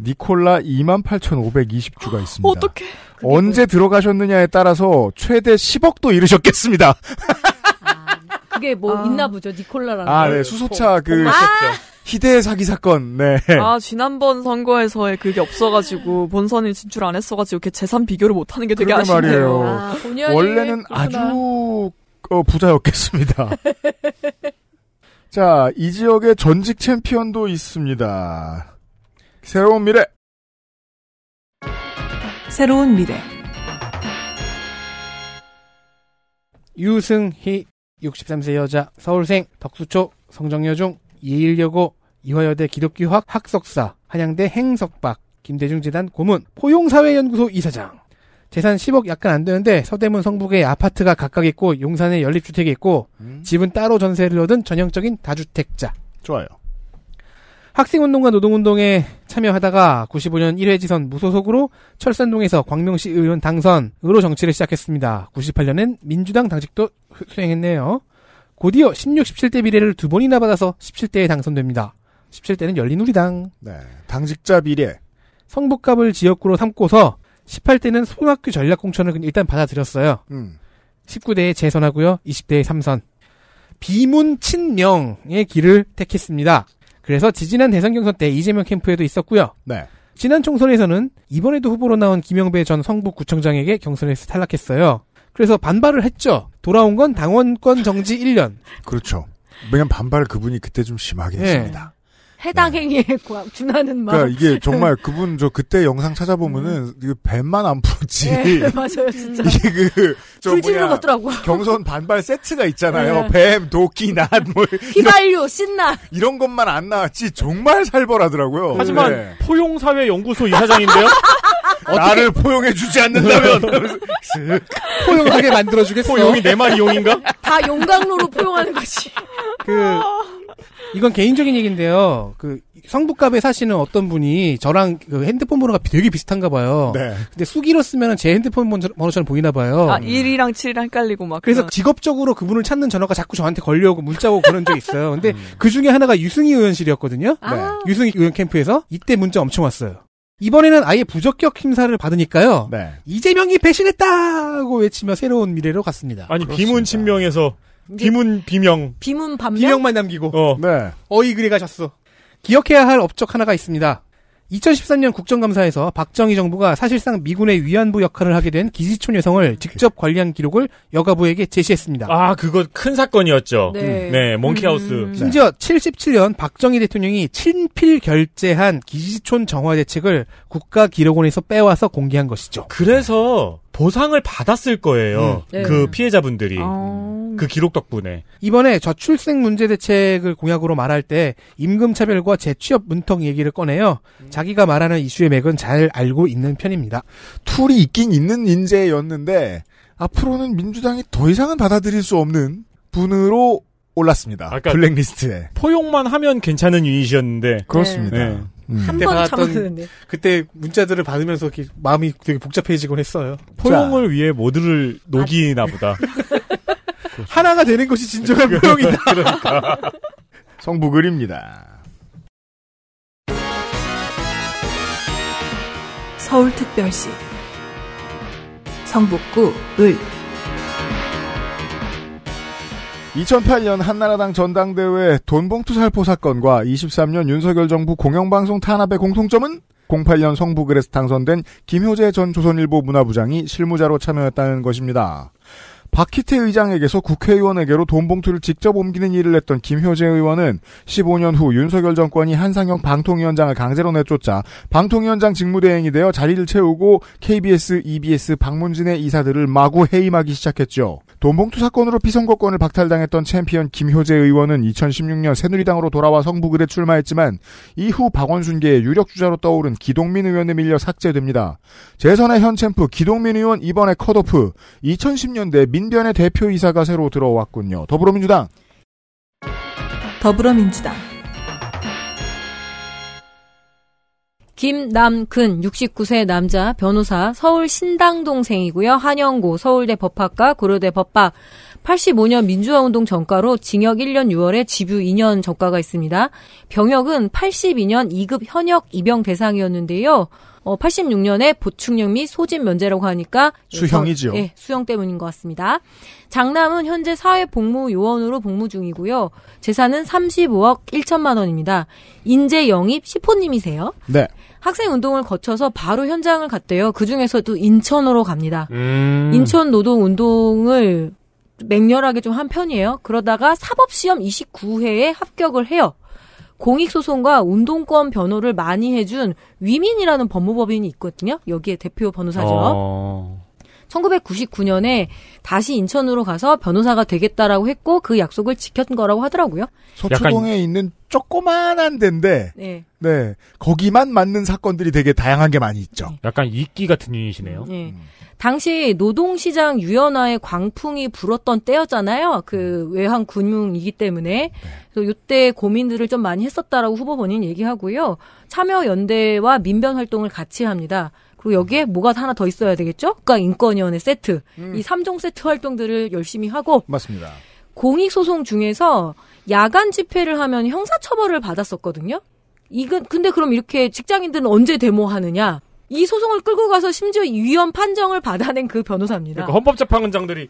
니콜라 28,520주가 있습니다. 어, 떻게 언제 들어가셨느냐에 따라서 최대 10억도 잃으셨겠습니다. [LAUGHS] 아, 그게 뭐 아. 있나 보죠, 니콜라라는. 아, 네, 수소차 어, 그. 그 아! 희대의 사기 사건, 네. 아, 지난번 선거에서의 그게 없어가지고, 본선에 진출 안 했어가지고, 이렇게 재산 비교를 못하는 게 되게 아쉽네요. 아, 원래는 그렇구나. 아주, 어, 부자였겠습니다. [LAUGHS] 자, 이 지역의 전직 챔피언도 있습니다. 새로운 미래. 새로운 미래. 유승희 63세 여자 서울생 덕수초 성정여중 예일여고 이화여대 기독교학 학석사 한양대 행석박 김대중재단 고문 포용사회연구소 이사장 재산 10억 약간 안 되는데 서대문 성북에 아파트가 각각 있고 용산에 연립주택이 있고 음. 집은 따로 전세를 얻은 전형적인 다주택자 좋아요 학생운동과 노동운동에 참여하다가 95년 1회 지선 무소속으로 철산동에서 광명시 의원 당선으로 정치를 시작했습니다. 98년엔 민주당 당직도 수행했네요. 곧이어 16, 17대 비례를 두 번이나 받아서 17대에 당선됩니다. 17대는 열린우리당. 네. 당직자 비례. 성북갑을 지역구로 삼고서 18대는 소학교 전략공천을 일단 받아들였어요. 음. 19대에 재선하고요. 20대에 삼선. 비문 친명의 길을 택했습니다. 그래서 지지난 대선 경선 때 이재명 캠프에도 있었고요. 네. 지난 총선에서는 이번에도 후보로 나온 김영배 전 성북구청장에게 경선에서 탈락했어요. 그래서 반발을 했죠. 돌아온 건 당원권 정지 1년. 그렇죠. 왜냐면 반발 그분이 그때 좀 심하게 네. 했습니다. 해당 네. 행위에 [LAUGHS] 준하는 말. 그러니까 이게 [LAUGHS] 정말 그분 저 그때 영상 찾아보면은 음. 이거 뱀만 안 풀었지. 네, [LAUGHS] 맞아요, 진짜. 이게 그저 뭐냐 같더라고. 경선 반발 세트가 있잖아요. 네. 뱀, 도끼, 낫뭐 휘발유, 신나 이런 것만 안 나왔지 정말 살벌하더라고요. 하지만 네. 포용사회 연구소 이사장인데요. 나를 포용해주지 않는다면 [LAUGHS] 포용하게 만들어주겠어. 포용이 내 말이 용인가? 다 용광로로 포용하는 거지. 그 이건 개인적인 얘기인데요. 그 성북갑에 사시는 어떤 분이 저랑 그 핸드폰 번호가 되게 비슷한가 봐요. 네. 근데 수기로 쓰면 제 핸드폰 번호처럼 보이나 봐요. 아, 1이랑 7이랑 헷갈리고 막. 그래서 그런. 직업적으로 그분을 찾는 전화가 자꾸 저한테 걸려오고 문자고 그런 적 있어요. 근데 음. 그 중에 하나가 유승희 의원실이었거든요. 아. 네. 유승희 의원 캠프에서 이때 문자 엄청 왔어요. 이번에는 아예 부적격 심사를 받으니까요. 네. 이재명이 배신했다고 외치며 새로운 미래로 갔습니다. 아니 비문 친명에서 비문 비명 비문 반명 비명만 남기고 네. 어. 네. 어이 그래 가셨어. 기억해야 할 업적 하나가 있습니다. 2013년 국정감사에서 박정희 정부가 사실상 미군의 위안부 역할을 하게 된기지촌 여성을 네. 직접 관리한 기록을 여가부에게 제시했습니다. 아, 그거 큰 사건이었죠. 네. 네 몽키하우스. 음. 심지어 77년 박정희 대통령이 친필 결재한 기지촌 정화 대책을 국가기록원에서 빼와서 공개한 것이죠. 그래서 보상을 받았을 거예요. 음. 네. 그 피해자분들이. 아... 그 기록 덕분에. 이번에 저출생 문제 대책을 공약으로 말할 때 임금 차별과 재취업 문턱 얘기를 꺼내요. 음. 자기가 말하는 이슈의 맥은 잘 알고 있는 편입니다. 툴이 있긴 있는 인재였는데 앞으로는 민주당이 더 이상은 받아들일 수 없는 분으로 올랐습니다. 블랙리스트에. 포용만 하면 괜찮은 유닛이었는데. 그렇습니다. 네. 네. 음. 한번 참았는데 그때 문자들을 받으면서 마음이 되게 복잡해지곤 했어요. 포용을 자. 위해 모두를 녹이나 보다. [LAUGHS] 그렇죠. 하나가 되는 것이 진정한 그러니까. 포용이다. [LAUGHS] 그러니까. 성북을입니다. 서울특별시 성북구 을 2008년 한나라당 전당대회 돈봉투 살포 사건과 23년 윤석열 정부 공영방송 탄압의 공통점은 08년 성북을에서 당선된 김효재 전 조선일보 문화부장이 실무자로 참여했다는 것입니다. 박희태 의장에게서 국회의원에게로 돈 봉투를 직접 옮기는 일을 했던 김효재 의원은 15년 후 윤석열 정권이 한상영 방통위원장을 강제로 내쫓자 방통위원장 직무대행이 되어 자리를 채우고 KBS, EBS, 박문진의 이사들을 마구 해임하기 시작했죠. 돈 봉투 사건으로 피선거권을 박탈당했던 챔피언 김효재 의원은 2016년 새누리당으로 돌아와 성북을에 출마했지만 이후 박원순계의 유력 주자로 떠오른 기동민 의원에 밀려 삭제됩니다. 재선의 현 챔프 기동민 의원 이번에 컷오프 2010년대 민 민변의 대표이사가 새로 들어왔군요. 더불어민주당. 더불어민주당. 김남근 69세 남자 변호사 서울 신당동생이고요. 한영고 서울대 법학과 고려대 법학 85년 민주화운동 전과로 징역 1년 6월에 집유 2년 전과가 있습니다. 병역은 82년 2급 현역 입영 대상이었는데요. 어, 86년에 보충형 및 소진 면제라고 하니까 예, 수형이죠. 예, 수형 때문인 것 같습니다. 장남은 현재 사회 복무 요원으로 복무 중이고요. 재산은 35억 1천만 원입니다. 인재 영입 시포님이세요. 네. 학생 운동을 거쳐서 바로 현장을 갔대요. 그 중에서도 인천으로 갑니다. 음. 인천 노동 운동을 맹렬하게 좀 한 편이에요. 그러다가 사법시험 29회에 합격을 해요. 공익소송과 운동권 변호를 많이 해준 위민이라는 법무법인이 있거든요. 여기에 대표 변호사죠. 어... 1999년에 다시 인천으로 가서 변호사가 되겠다라고 했고 그 약속을 지켰 던 거라고 하더라고요. 서초동에 약간... 있는 조그만한 데인데 네. 네. 거기만 맞는 사건들이 되게 다양한 게 많이 있죠. 네. 약간 이끼 같은 유닛이네요. 네. 음. 당시 노동시장 유연화의 광풍이 불었던 때였잖아요. 그 음. 외환 군융이기 때문에. 네. 그래서 이때 고민들을 좀 많이 했었다라고 후보 본인 얘기하고요. 참여연대와 민변 활동을 같이 합니다. 그리고 여기에 음. 뭐가 하나 더 있어야 되겠죠? 국가인권위원회 세트. 음. 이3종 세트 활동들을 열심히 하고. 맞습니다. 공익소송 중에서 야간 집회를 하면 형사처벌을 받았었거든요. 이건, 근데 그럼 이렇게 직장인들은 언제 데모하느냐? 이 소송을 끌고 가서 심지어 위헌 판정을 받아낸 그 변호사입니다. 그러니까 헌법재판관장들이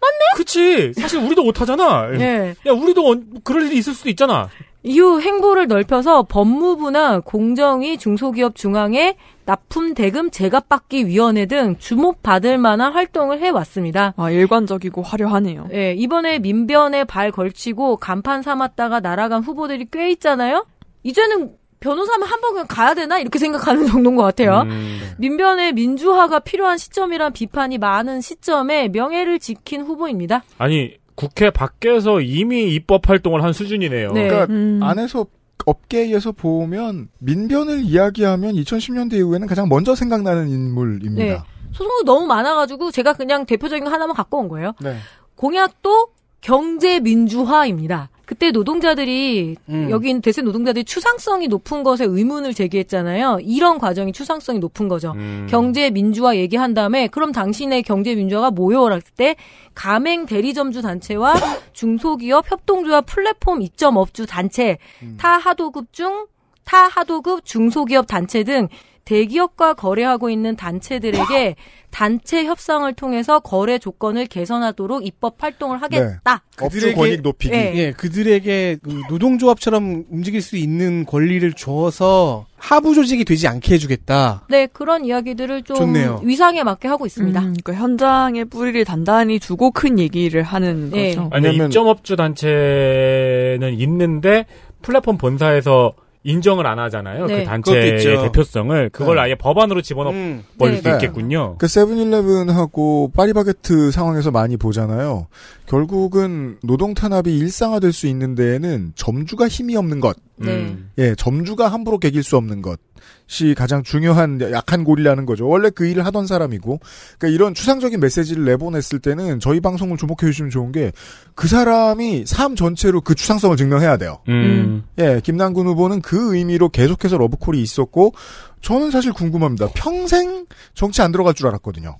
맞네? 그치. 사실 우리도 못하잖아. [LAUGHS] 네. 야, 우리도 그럴 일이 있을 수도 있잖아. 이후 행보를 넓혀서 법무부나 공정위 중소기업 중앙에 납품 대금 제값받기 위원회 등 주목받을 만한 활동을 해왔습니다. 아 일관적이고 화려하네요. 네 이번에 민변에 발 걸치고 간판 삼았다가 날아간 후보들이 꽤 있잖아요. 이제는 변호사면 한번 그냥 가야 되나 이렇게 생각하는 [LAUGHS] 정도인 것 같아요. 음. 네. 민변의 민주화가 필요한 시점이란 비판이 많은 시점에 명예를 지킨 후보입니다. 아니 국회 밖에서 이미 입법 활동을 한 수준이네요. 네. 그러니까 음. 안에서 업계에서 보면 민변을 이야기하면 2010년대 이후에는 가장 먼저 생각나는 인물입니다. 네. 소송도 너무 많아가지고 제가 그냥 대표적인 거 하나만 갖고 온 거예요. 네. 공약도 경제 민주화입니다. 그때 노동자들이 음. 여기 대세 노동자들이 추상성이 높은 것에 의문을 제기했잖아요. 이런 과정이 추상성이 높은 거죠. 음. 경제 민주화 얘기한 다음에 그럼 당신의 경제 민주화가 뭐요? 랄때 가맹 대리점주 단체와 [LAUGHS] 중소기업 협동조합 플랫폼 2.업주 단체 음. 타 하도급 중 타하도급 중소기업 단체 등 대기업과 거래하고 있는 단체들에게 단체 협상을 통해서 거래 조건을 개선하도록 입법 활동을 네. 하겠다. 네. 업주 권익 높이기. 예, 예 그들에게 그 노동조합처럼 움직일 수 있는 권리를 줘서 하부 조직이 되지 않게 해주겠다. 네, 그런 이야기들을 좀 좋네요. 위상에 맞게 하고 있습니다. 음, 그러니까 현장에 뿌리를 단단히 주고 큰 얘기를 하는 네. 거죠. 아니, 면 입점업주 단체는 있는데 플랫폼 본사에서 인정을 안 하잖아요. 그 네. 그 단체의 대표성을 네. 그걸 네. 아예 법안으로 집어넣을 음. 네. 수도 있겠군요. 네. 그 세븐일레븐하고 파리바게트 상황에서 많이 보잖아요. 결국은 노동 탄압이 일상화될 수 있는 데에는 점주가 힘이 없는 것, 음. 네. 예, 점주가 함부로 개길 수 없는 것. 시 가장 중요한 약한 고리라는 거죠. 원래 그 일을 하던 사람이고. 그러니까 이런 추상적인 메시지를 내보냈을 때는 저희 방송을 주목해 주시면 좋은 게 그 사람이 삶 전체로 그 추상성을 증명해야 돼요. 음. 음. 예, 김남근 후보는 그 의미로 계속해서 러브콜이 있었고 저는 사실 궁금합니다. 평생 정치 안 들어갈 줄 알았거든요.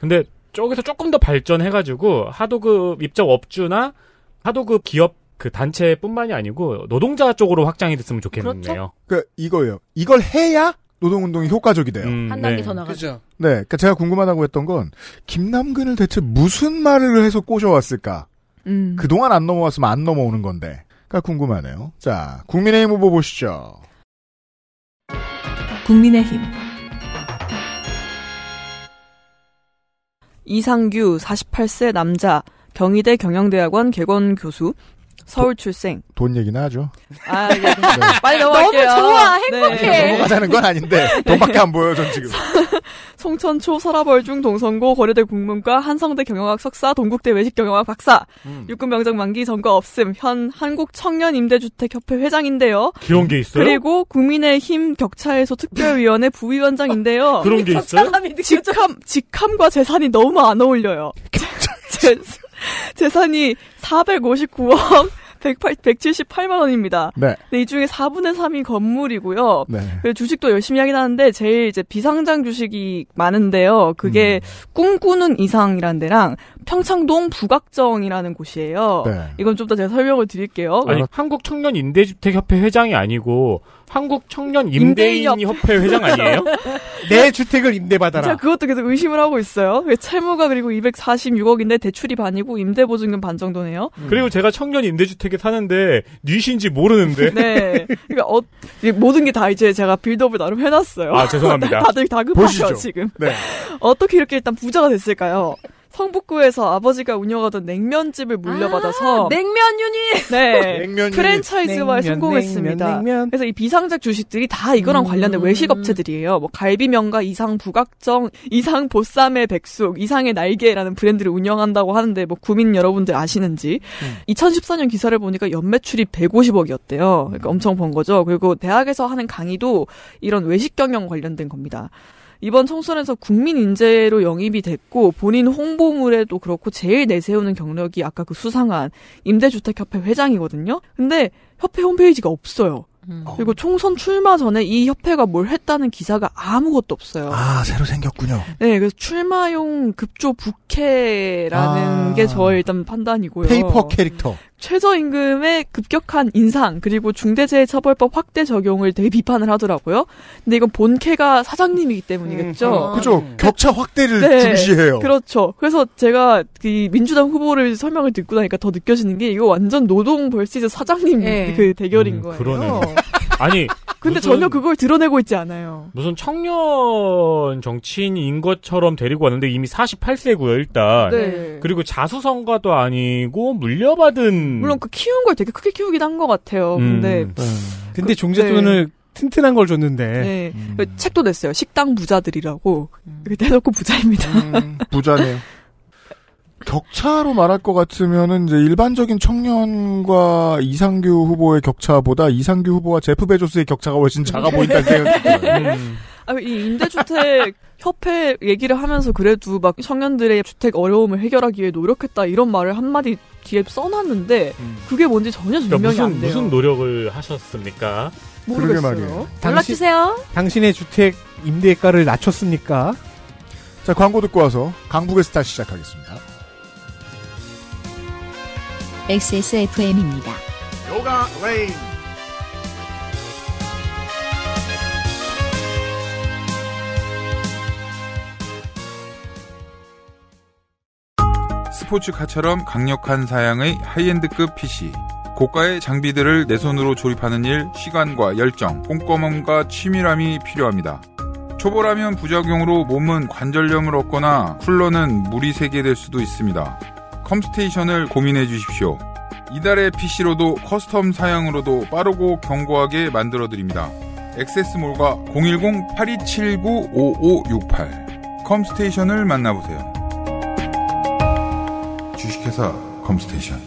근데 저기서 조금 더 발전해가지고 하도 급 입점 업주나 하도 급 기업 그 단체뿐만이 아니고 노동자 쪽으로 확장이 됐으면 좋겠네요. 그렇죠? 그러니까 이거예요. 이걸 해야 노동운동이 효과적이 돼요. 음, 한 단계 네. 더 나가죠. 그렇죠. 네, 그러니까 제가 궁금하다고 했던 건 김남근을 대체 무슨 말을 해서 꼬셔왔을까? 음. 그동안 안 넘어왔으면 안 넘어오는 건데. 그러니까 궁금하네요. 자, 국민의힘 후보 보시죠. 국민의힘 이상규 48세 남자 경희대 경영대학원 개건 교수 서울 출생. 돈 얘기나 하죠. 아, 예. 네. 빨리 넘어갈게요. 너무 좋아, 네. 행복해. 네. 넘어가자는 건 아닌데 돈밖에 안 보여 전 지금. [LAUGHS] 송천초 서라벌중 동성고 고려대 국문과 한성대 경영학 석사 동국대 외식경영학 박사 음. 육군 병장 만기 전과 없음 현 한국 청년 임대주택 협회 회장인데요. 귀여게 있어요? 그리고 국민의힘 격차해소 특별위원회 부위원장인데요. 그런 게 있어요? 직함 직함과 재산이 너무 안 어울려요. 제, 제, [LAUGHS] 재산이 459억 108, 178만 원입니다. 네. 근데 이 중에 4분의 3이 건물이고요. 네. 그리고 주식도 열심히 하긴 하는데 제일 이제 비상장 주식이 많은데요. 그게 음. 꿈꾸는 이상이란 데랑 평창동 부각정이라는 곳이에요. 네. 이건 좀 더 제가 설명을 드릴게요. 아니, 한국 청년 임대주택 협회 회장이 아니고 한국 청년 임대인 협회 회장 아니에요? [LAUGHS] 내 주택을 임대받아라. 제가 그것도 계속 의심을 하고 있어요. 그 채무가 그리고 246억인데 대출이 반이고 임대 보증금 반 정도네요. 음. 그리고 제가 청년 임대주택에 사는데 뉘신지 모르는데. [LAUGHS] 네. 그러니까 어, 모든 게 다 이제 제가 빌드업을 나름 해놨어요. 아 죄송합니다. [LAUGHS] 다들 다급하죠 지금. 네. 어떻게 이렇게 일단 부자가 됐을까요? 성북구에서 아버지가 운영하던 냉면집을 물려받아서 아, 냉면 유닛 네 [LAUGHS] 냉면 프랜차이즈화에 냉면, 성공했습니다. 냉면, 그래서 이 비상작 주식들이 다 이거랑 음, 관련된 외식 업체들이에요. 뭐갈비면과 이상 부각정 이상 보쌈의 백숙 이상의 날개라는 브랜드를 운영한다고 하는데 뭐 구민 여러분들 아시는지 음. 2014년 기사를 보니까 연매출이 150억이었대요. 그러니까 엄청 번 거죠. 그리고 대학에서 하는 강의도 이런 외식 경영 관련된 겁니다. 이번 총선에서 국민 인재로 영입이 됐고 본인 홍보물에도 그렇고 제일 내세우는 경력이 아까 그 수상한 임대주택협회 회장이거든요. 근데 협회 홈페이지가 없어요. 음. 그리고 총선 출마 전에 이 협회가 뭘 했다는 기사가 아무것도 없어요. 아, 새로 생겼군요. 네, 그래서 출마용 급조 부캐라는 아. 게 저의 일단 판단이고요. 페이퍼 캐릭터. 최저임금의 급격한 인상 그리고 중대재해처벌법 확대 적용을 되게 비판을 하더라고요. 근데 이건 본캐가 사장님이기 때문이겠죠. 음, 아. 그죠. 음. 그러니까 격차 확대를 네, 중시해요. 그렇죠. 그래서 제가 그 민주당 후보를 설명을 듣고 나니까 더 느껴지는 게 이거 완전 노동 벌시즈 사장님 네. 그 대결인 음, 거예요. 그러네. [LAUGHS] 아니. 근데 무슨, 전혀 그걸 드러내고 있지 않아요. 무슨 청년 정치인인 것처럼 데리고 왔는데 이미 48세고요, 일단. 네. 그리고 자수성가도 아니고 물려받은. 물론 그 키운 걸 되게 크게 키우긴 한 것 같아요. 음. 근데. 네. 음. 근데 그, 종잣돈을 네. 튼튼한 걸 줬는데. 네. 음. 책도 냈어요. 식당 부자들이라고. 음. 대놓고 부자입니다. 음. 부자네요. [LAUGHS] 격차로 말할 것 같으면은 이제 일반적인 청년과 이상규 후보의 격차보다 이상규 후보와 제프 베조스의 격차가 훨씬 작아 보인다는 생각이 네. 음. 아이 임대주택 협회 얘기를 하면서 그래도 막 청년들의 주택 어려움을 해결하기 위해 노력했다 이런 말을 한마디 뒤에 써놨는데 음. 그게 뭔지 전혀 그러니까 증명이 무슨, 안 돼요. 무슨 노력을 하셨습니까? 모르겠어요. 연락주세요. 당신의 주택 임대가를 낮췄습니까? 네. 자 광고 듣고 와서 강북의 스타 시작하겠습니다. XSFM입니다. 요가 레인 스포츠카처럼 강력한 사양의 하이엔드급 PC 고가의 장비들을 내 손으로 조립하는 일 시간과 열정, 꼼꼼함과 치밀함이 필요합니다. 초보라면 부작용으로 몸은 관절염을 얻거나 쿨러는 물이 새게 될 수도 있습니다. 컴스테이션을 고민해 주십시오. 이달의 PC로도 커스텀 사양으로도 빠르고 견고하게 만들어 드립니다. 엑세스몰과 010-8279-5568 컴스테이션을 만나보세요. 주식회사 컴스테이션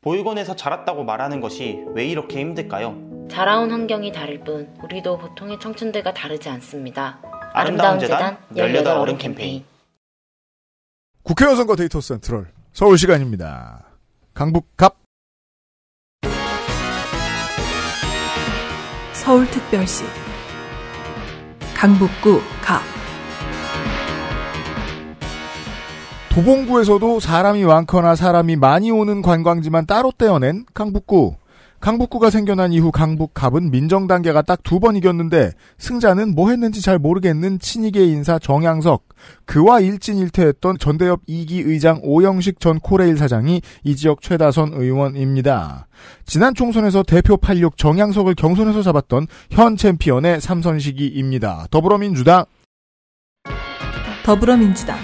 보육원에서 자랐다고 말하는 것이 왜 이렇게 힘들까요? 자라온 환경이 다를 뿐 우리도 보통의 청춘들과 다르지 않습니다. 아름다운, 아름다운 재단, 재단 18 어른 캠페인. 캠페인. 국회의원 선거 데이터 센트럴 서울 시간입니다. 강북갑 서울특별시 강북구 갑 도봉구에서도 사람이 많거나 사람이 많이 오는 관광지만 따로 떼어낸 강북구 강북구가 생겨난 이후 강북갑은 민정단계가 딱 두 번 이겼는데 승자는 뭐 했는지 잘 모르겠는 친이계 인사 정양석 그와 일진일퇴했던 전대협 2기 의장 오영식 전 코레일 사장이 이 지역 최다선 의원입니다. 지난 총선에서 대표 86 정양석을 경선에서 잡았던 현 챔피언의 삼선 시기입니다. 더불어민주당 더불어민주당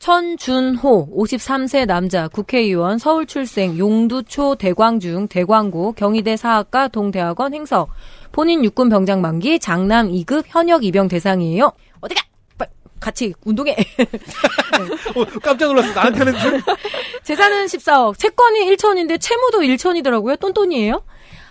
천준호 53세 남자 국회의원 서울 출생 용두초 대광중 대광구 경희대 사학과 동대학원 행석 본인 육군 병장 만기 장남 2급 현역 입영 대상이에요. 어디가? 같이 운동해. [LAUGHS] 네. 어, 깜짝 놀랐어. 나한테는 좀. [LAUGHS] 재산은 14억. 채권이 1천인데 채무도 1천이더라고요. 똔똔이에요.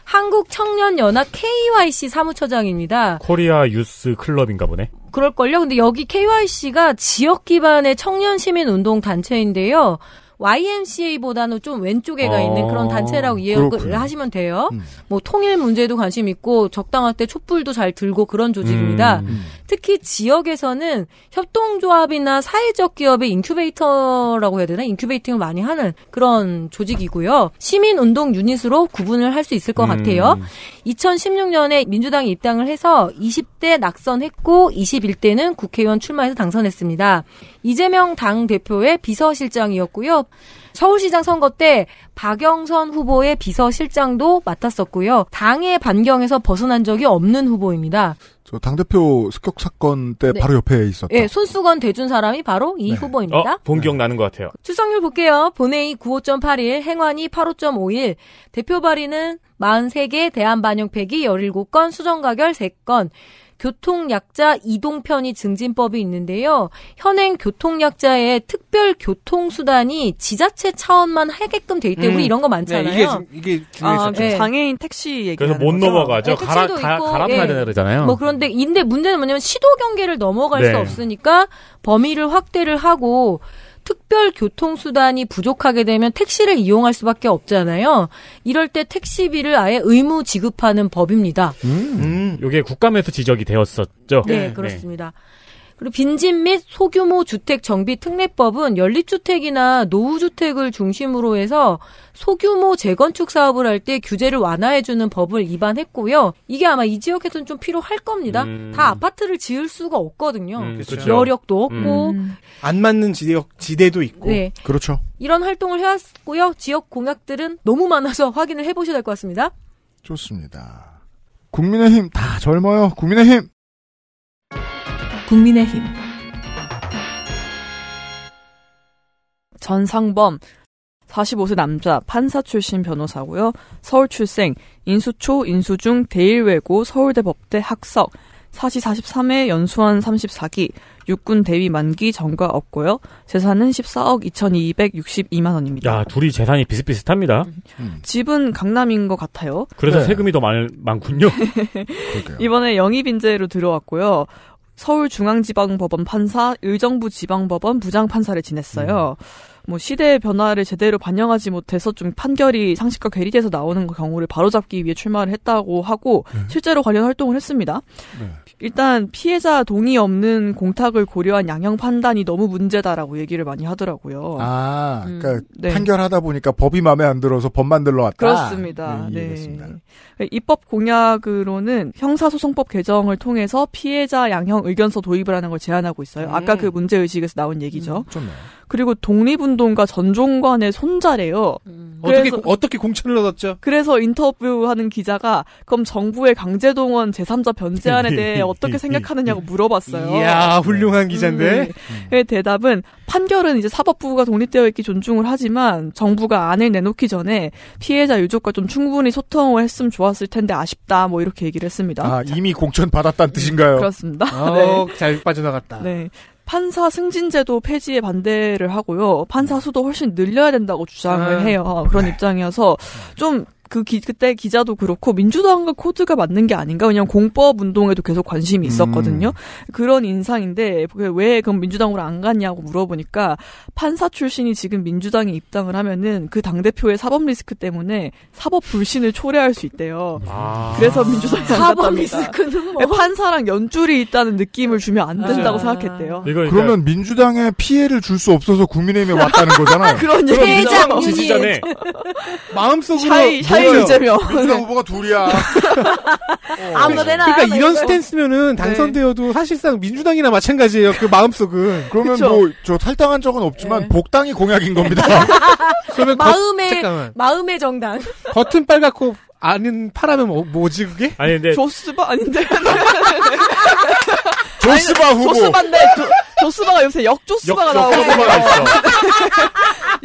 한국청년연합 KYC 사무처장입니다. 코리아 유스 클럽인가 보네. 그럴걸요. 근데 여기 KYC가 지역 기반의 청년 시민 운동 단체인데요. YMCA보다는 좀 왼쪽에가 아, 있는 그런 어, 단체라고 이해를 하시면 돼요. 음. 뭐 통일 문제도 관심 있고 적당할 때 촛불도 잘 들고 그런 조직입니다. 음. 음. 특히 지역에서는 협동조합이나 사회적 기업의 인큐베이터라고 해야 되나? 인큐베이팅을 많이 하는 그런 조직이고요. 시민운동 유닛으로 구분을 할 수 있을 것 음. 같아요. 2016년에 민주당에 입당을 해서 20대 낙선했고 21대는 국회의원 출마해서 당선했습니다. 이재명 당 대표의 비서실장이었고요. 서울시장 선거 때 박영선 후보의 비서실장도 맡았었고요. 당의 반경에서 벗어난 적이 없는 후보입니다. 저 당대표 습격 사건 때 네. 바로 옆에 있었던. 예, 손수건 대준 사람이 바로 이 네. 후보입니다. 어, 본 기억 나는 것 같아요. 출석률 볼게요. 본회의 95.81, 행안위 85.51, 대표 발의는 43개, 대한반영팩이 17건, 수정가결 3건, 교통약자 이동편의 증진법이 있는데요. 현행 교통약자의 특별 교통수단이 지자체 차원만 하게끔 돼 있대요. 음. 우리 이런 거 많잖아요. 네, 이게, 이게 중요해서 아, 그렇죠. 네. 장애인 택시 얘기 그래서 못 거죠? 넘어가죠. 네, 갈아, 가, 갈아타야 네. 되는 거잖아요. 뭐 그런데 인데 문제는 뭐냐면 시도 경계를 넘어갈 수 네. 없으니까 범위를 확대를 하고 특별 교통수단이 부족하게 되면 택시를 이용할 수밖에 없잖아요. 이럴 때 택시비를 아예 의무 지급하는 법입니다. 음, 음. 이게 국감에서 지적이 되었었죠. 네, 네. 그렇습니다. 네. 그리고 빈집 및 소규모 주택 정비 특례법은 연립주택이나 노후주택을 중심으로 해서 소규모 재건축 사업을 할 때 규제를 완화해주는 법을 입안했고요. 이게 아마 이 지역에서는 좀 필요할 겁니다. 음. 다 아파트를 지을 수가 없거든요. 음, 그렇죠. 그렇죠. 여력도 음. 없고 음. 안 맞는 지역 지대도 있고. 네. 그렇죠. 이런 활동을 해왔고요. 지역 공약들은 너무 많아서 확인을 해보셔야 될 것 같습니다. 좋습니다. 국민의힘 다 젊어요. 국민의힘. 국민의힘 전상범 45세 남자 판사 출신 변호사고요. 서울 출생 인수초 인수중 대일외고 서울대 법대 학석 4시 43회 연수원 34기 육군 대위 만기 전과 없고요. 재산은 14억 2,262만 원입니다. 야, 둘이 재산이 비슷비슷합니다. 음. 집은 강남인 것 같아요. 그래서 네. 세금이 더 많, 많군요. [LAUGHS] 이번에 영입인재로 들어왔고요. 서울중앙지방법원 판사, 의정부 지방법원 부장판사를 지냈어요. 음. 뭐 시대의 변화를 제대로 반영하지 못해서 좀 판결이 상식과 괴리돼서 나오는 경우를 바로잡기 위해 출마를 했다고 하고 네. 실제로 관련 활동을 했습니다. 네. 일단 피해자 동의 없는 공탁을 고려한 양형 판단이 너무 문제다라고 얘기를 많이 하더라고요. 아, 그러니까 음, 네. 판결하다 보니까 법이 마음에 안 들어서 법 만들러 왔다. 그렇습니다. 예, 예, 네, 입법 공약으로는 형사소송법 개정을 통해서 피해자 양형 의견서 도입을 하는 걸 제안하고 있어요. 음. 아까 그 문제 의식에서 나온 얘기죠. 음, 좋네요. 그리고 독립운동가 전종관의 손자래요. 음. 어떻게 어떻게 공천을 얻었죠? 그래서 인터뷰하는 기자가 그럼 정부의 강제동원 제3자 변제안에 대해 [LAUGHS] 어떻게 생각하느냐고 물어봤어요. 이야 훌륭한 기자인데. 음, 네. 대답은 판결은 이제 사법부가 독립되어 있기 존중을 하지만 정부가 안을 내놓기 전에 피해자 유족과 좀 충분히 소통을 했으면 좋았을 텐데 아쉽다 뭐 이렇게 얘기를 했습니다. 아 이미 공천 받았다는 뜻인가요? 그렇습니다. 어, [LAUGHS] 네. 잘 빠져나갔다. 네. 판사 승진제도 폐지에 반대를 하고요. 판사 수도 훨씬 늘려야 된다고 주장을 아. 해요. 그런 입장이어서 좀그 기, 그때 기자도 그렇고 민주당과 코드가 맞는 게 아닌가 그냥 공법 운동에도 계속 관심이 음. 있었거든요. 음. 그런 인상인데 왜 그럼 민주당으로 안 갔냐고 물어보니까 판사 출신이 지금 민주당에 입당을 하면은 그 당 대표의 사법 리스크 때문에 사법 불신을 초래할 수 있대요. 아. 그래서 민주당 사법 리스크는 뭐. 네, 판사랑 연줄이 있다는 느낌을 주면 안 된다고 아. 생각했대요. 그러니까 그러면 민주당에 피해를 줄 수 없어서 국민의힘에 왔다는 거잖아요. [LAUGHS] 그런 얘기죠. 지지자네. [LAUGHS] 마음속으로 샤이 아유, 이재명. 민주당 후보가 둘이야. [LAUGHS] 어. 아무데나. 그러니까 이런 스탠스면은 네. 당선되어도 네. 사실상 민주당이나 마찬가지예요. 그 마음속은. 그러면 뭐 저 탈당한 적은 없지만 네. 복당이 공약인 겁니다. [LAUGHS] 그러면 마음의 거, 마음의 정당. 겉은 빨갛고 아는 파라면 뭐, 뭐지 그게? 아니 근데 조스바 아닌데. [LAUGHS] 조스바 아니, 후보. 조스바인데 조, 조스바가 요새 역조스바가 나오거든요.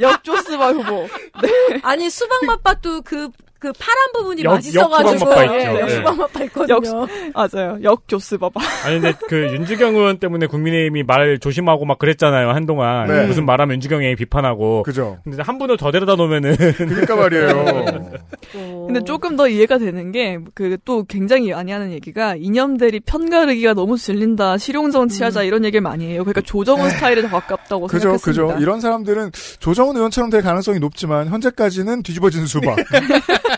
역조스바 후보. 네. 아니 수박 맛밭도 그그 파란 부분이 역, 맛있어가지고 역수박맛 네, 네. 있거든요. 역수, 맞아요. 역교수바바 아니 근데 그 윤지경 의원 때문에 국민의힘이 말 조심하고 막 그랬잖아요 한동안 네. 무슨 말하면 윤지경 이 비판하고. 그죠. 근데 한 분을 더 데려다 놓으면은. 그러니까 말이에요. [LAUGHS] 어. 근데 조금 더 이해가 되는 게그또 굉장히 많이 하는 얘기가 이념들이 편가르기가 너무 질린다 실용 정치하자 음. 이런 얘기를 많이 해요. 그러니까 조정훈 스타일에 더 가깝다고 그죠, 생각했습니다. 그죠. 이런 사람들은 조정훈 의원처럼 될 가능성이 높지만 현재까지는 뒤집어진 수박. [LAUGHS]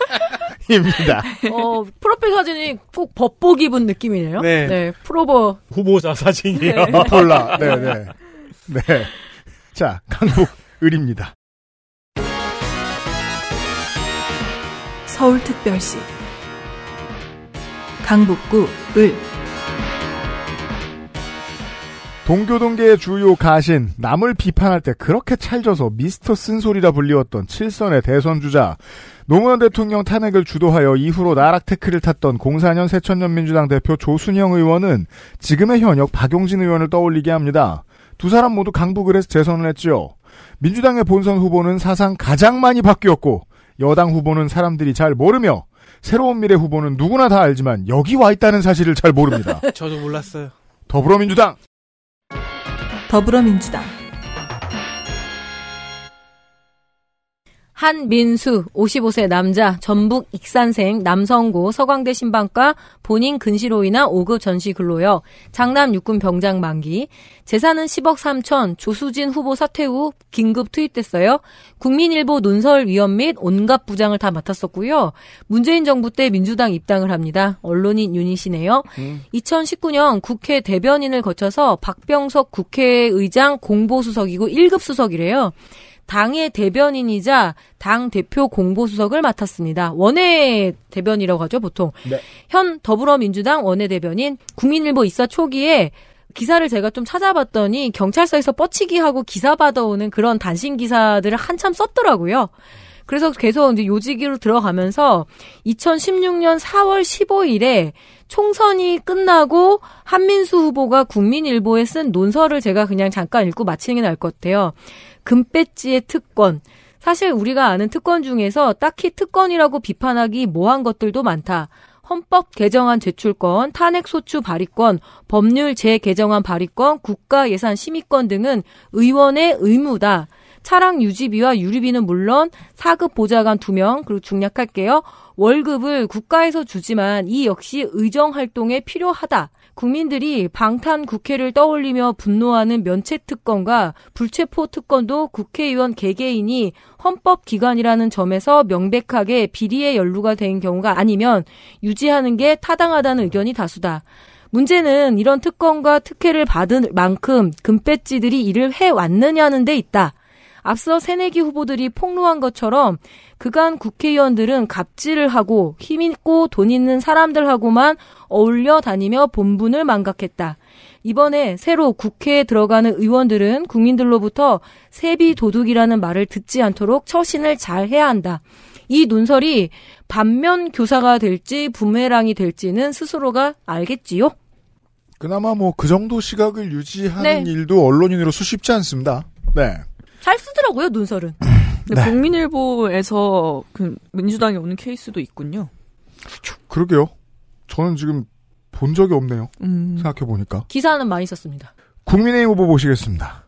[LAUGHS] 입니다. 어, 프로필 사진이 꼭 법복 입은 느낌이네요. 네. 네 프로버. 후보자 사진이요. 네. 폴라. 아, 네, 네. 네. 자, 강북 을입니다. 서울특별시 강북구 을 동교동계의 주요 가신, 남을 비판할 때 그렇게 찰져서 미스터 쓴소리라 불리웠던 칠선의 대선주자, 노무현 대통령 탄핵을 주도하여 이후로 나락 테크를 탔던 04년 새천년 민주당 대표 조순영 의원은 지금의 현역 박용진 의원을 떠올리게 합니다. 두 사람 모두 강북을 해서 재선을 했지요. 민주당의 본선 후보는 사상 가장 많이 바뀌었고, 여당 후보는 사람들이 잘 모르며, 새로운 미래 후보는 누구나 다 알지만 여기 와 있다는 사실을 잘 모릅니다. [LAUGHS] 저도 몰랐어요. 더불어민주당 더불어민주당 한민수 55세 남자 전북 익산생 남성고 서강대 신방과 본인 근시로 인한 5급 전시 근로요. 장남 육군 병장 만기. 재산은 10억 3천 조수진 후보 사퇴 후 긴급 투입됐어요. 국민일보 논설위원 및 온갖 부장을 다 맡았었고요. 문재인 정부 때 민주당 입당을 합니다. 언론인 유닛이네요. 음. 2019년 국회 대변인을 거쳐서 박병석 국회의장 공보수석이고 1급 수석이래요. 당의 대변인이자 당 대표 공보수석을 맡았습니다. 원외 대변이라고 하죠, 보통. 네. 현 더불어민주당 원외 대변인 국민일보 이사 초기에 기사를 제가 좀 찾아봤더니 경찰서에서 뻗치기 하고 기사 받아오는 그런 단신 기사들을 한참 썼더라고요. 그래서 계속 이제 요직으로 들어가면서 2016년 4월 15일에 총선이 끝나고 한민수 후보가 국민일보에 쓴 논설을 제가 그냥 잠깐 읽고 마치는 게 나을 것 같아요. 금배지의 특권. 사실 우리가 아는 특권 중에서 딱히 특권이라고 비판하기 모한 것들도 많다. 헌법 개정안 제출권, 탄핵소추 발의권, 법률 재개정안 발의권, 국가예산 심의권 등은 의원의 의무다. 차량 유지비와 유류비는 물론 사급 보좌관 2명, 그리고 중략할게요. 월급을 국가에서 주지만 이 역시 의정 활동에 필요하다. 국민들이 방탄 국회를 떠올리며 분노하는 면책특권과 불체포특권도 국회의원 개개인이 헌법기관이라는 점에서 명백하게 비리의 연루가 된 경우가 아니면 유지하는 게 타당하다는 의견이 다수다. 문제는 이런 특권과 특혜를 받은 만큼 금배지들이 이를 해왔느냐는 데 있다. 앞서 새내기 후보들이 폭로한 것처럼 그간 국회의원들은 갑질을 하고 힘있고 돈 있는 사람들하고만 어울려 다니며 본분을 망각했다. 이번에 새로 국회에 들어가는 의원들은 국민들로부터 세비 도둑이라는 말을 듣지 않도록 처신을 잘 해야 한다. 이 논설이 반면 교사가 될지 부메랑이 될지는 스스로가 알겠지요? 그나마 뭐 그 정도 시각을 유지하는 네. 일도 언론인으로 수쉽지 않습니다. 네. 잘 쓰더라고요 논설은. [LAUGHS] 네. 근데 네. 국민일보에서 그 민주당이 오는 케이스도 있군요. 그러게요. 저는 지금 본 적이 없네요. 음... 생각해 보니까. 기사는 많이 썼습니다. 국민의힘 후보 보시겠습니다.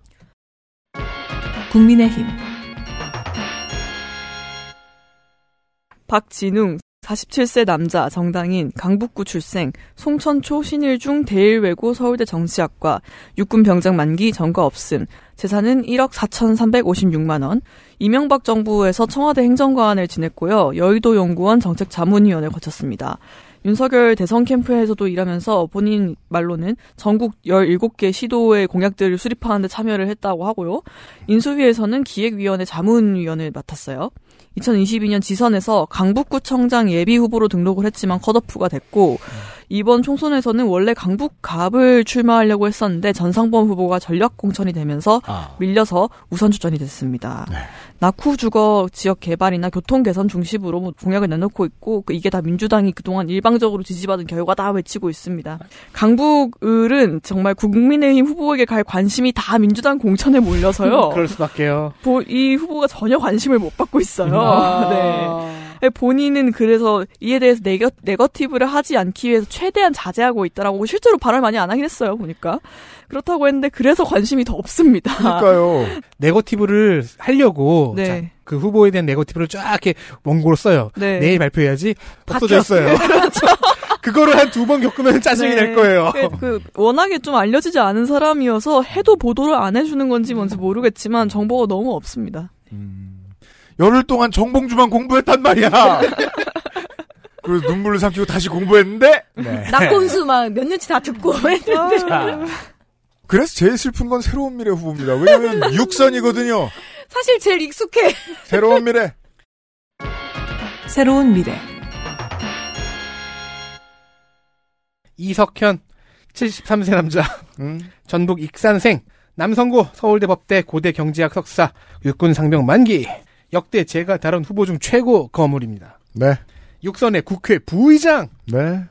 국민의힘 박진웅 47세 남자 정당인 강북구 출생 송천초 신일중 대일외고 서울대 정치학과 육군병장 만기 전과 없음 재산은 1억 4,356만 원. 이명박 정부에서 청와대 행정관을 지냈고요. 여의도 연구원 정책자문위원을 거쳤습니다. 윤석열 대선 캠프에서도 일하면서 본인 말로는 전국 17개 시도의 공약들을 수립하는 데 참여를 했다고 하고요. 인수위에서는 기획위원회 자문위원을 맡았어요. 2022년 지선에서 강북구청장 예비 후보로 등록을 했지만 컷오프가 됐고 음. 이번 총선에서는 원래 강북갑을 출마하려고 했었는데 전상범 후보가 전략 공천이 되면서 아. 밀려서 우선 추천이 됐습니다. 네. 낙후 주거 지역 개발이나 교통 개선 중심으로 뭐 공약을 내놓고 있고 그 이게 다 민주당이 그동안 일방적으로 지지받은 결과다 외치고 있습니다. 강북을은 정말 국민의힘 후보에게 갈 관심이 다 민주당 공천에 몰려서요. [LAUGHS] 그럴 수밖에요. 이 후보가 전혀 관심을 못 받고 있어요. 아~ [LAUGHS] 네. 네. 본인은 그래서 이에 대해서 네거, 네거티브를 하지 않기 위해서 최대한 자제하고 있다라고 실제로 발언 을 많이 안 하긴 했어요 보니까 그렇다고 했는데 그래서 관심이 더 없습니다. 그러니까요. [LAUGHS] 네거티브를 하려고 네. 자, 그 후보에 대한 네거티브를 쫙 이렇게 원고로 써요. 네. 내일 발표해야지 없어졌어요. [LAUGHS] [LAUGHS] 그거를 한 두 번 겪으면 짜증이 네. 날 거예요. 그, 그, 워낙에 좀 알려지지 않은 사람이어서 해도 보도를 안 해주는 건지 뭔지 모르겠지만 정보가 너무 없습니다. 음, 열흘 동안 정봉주만 공부했단 말이야. [LAUGHS] 그래서 눈물을 삼키고 다시 공부했는데 네. 낙공수만 몇 년치 다 듣고 음. 했는데. 그래서 제일 슬픈 건 새로운 미래 후보입니다. 왜냐면 육선이거든요 사실 제일 익숙해. [LAUGHS] 새로운 미래. 새로운 미래. 이석현, 73세 남자. 음. 전북 익산생. 남성고 서울대 법대 고대 경제학 석사 육군 상병 만기 역대 제가 다룬 후보 중 최고 거물입니다. 네. 육선의 국회 부의장. 네.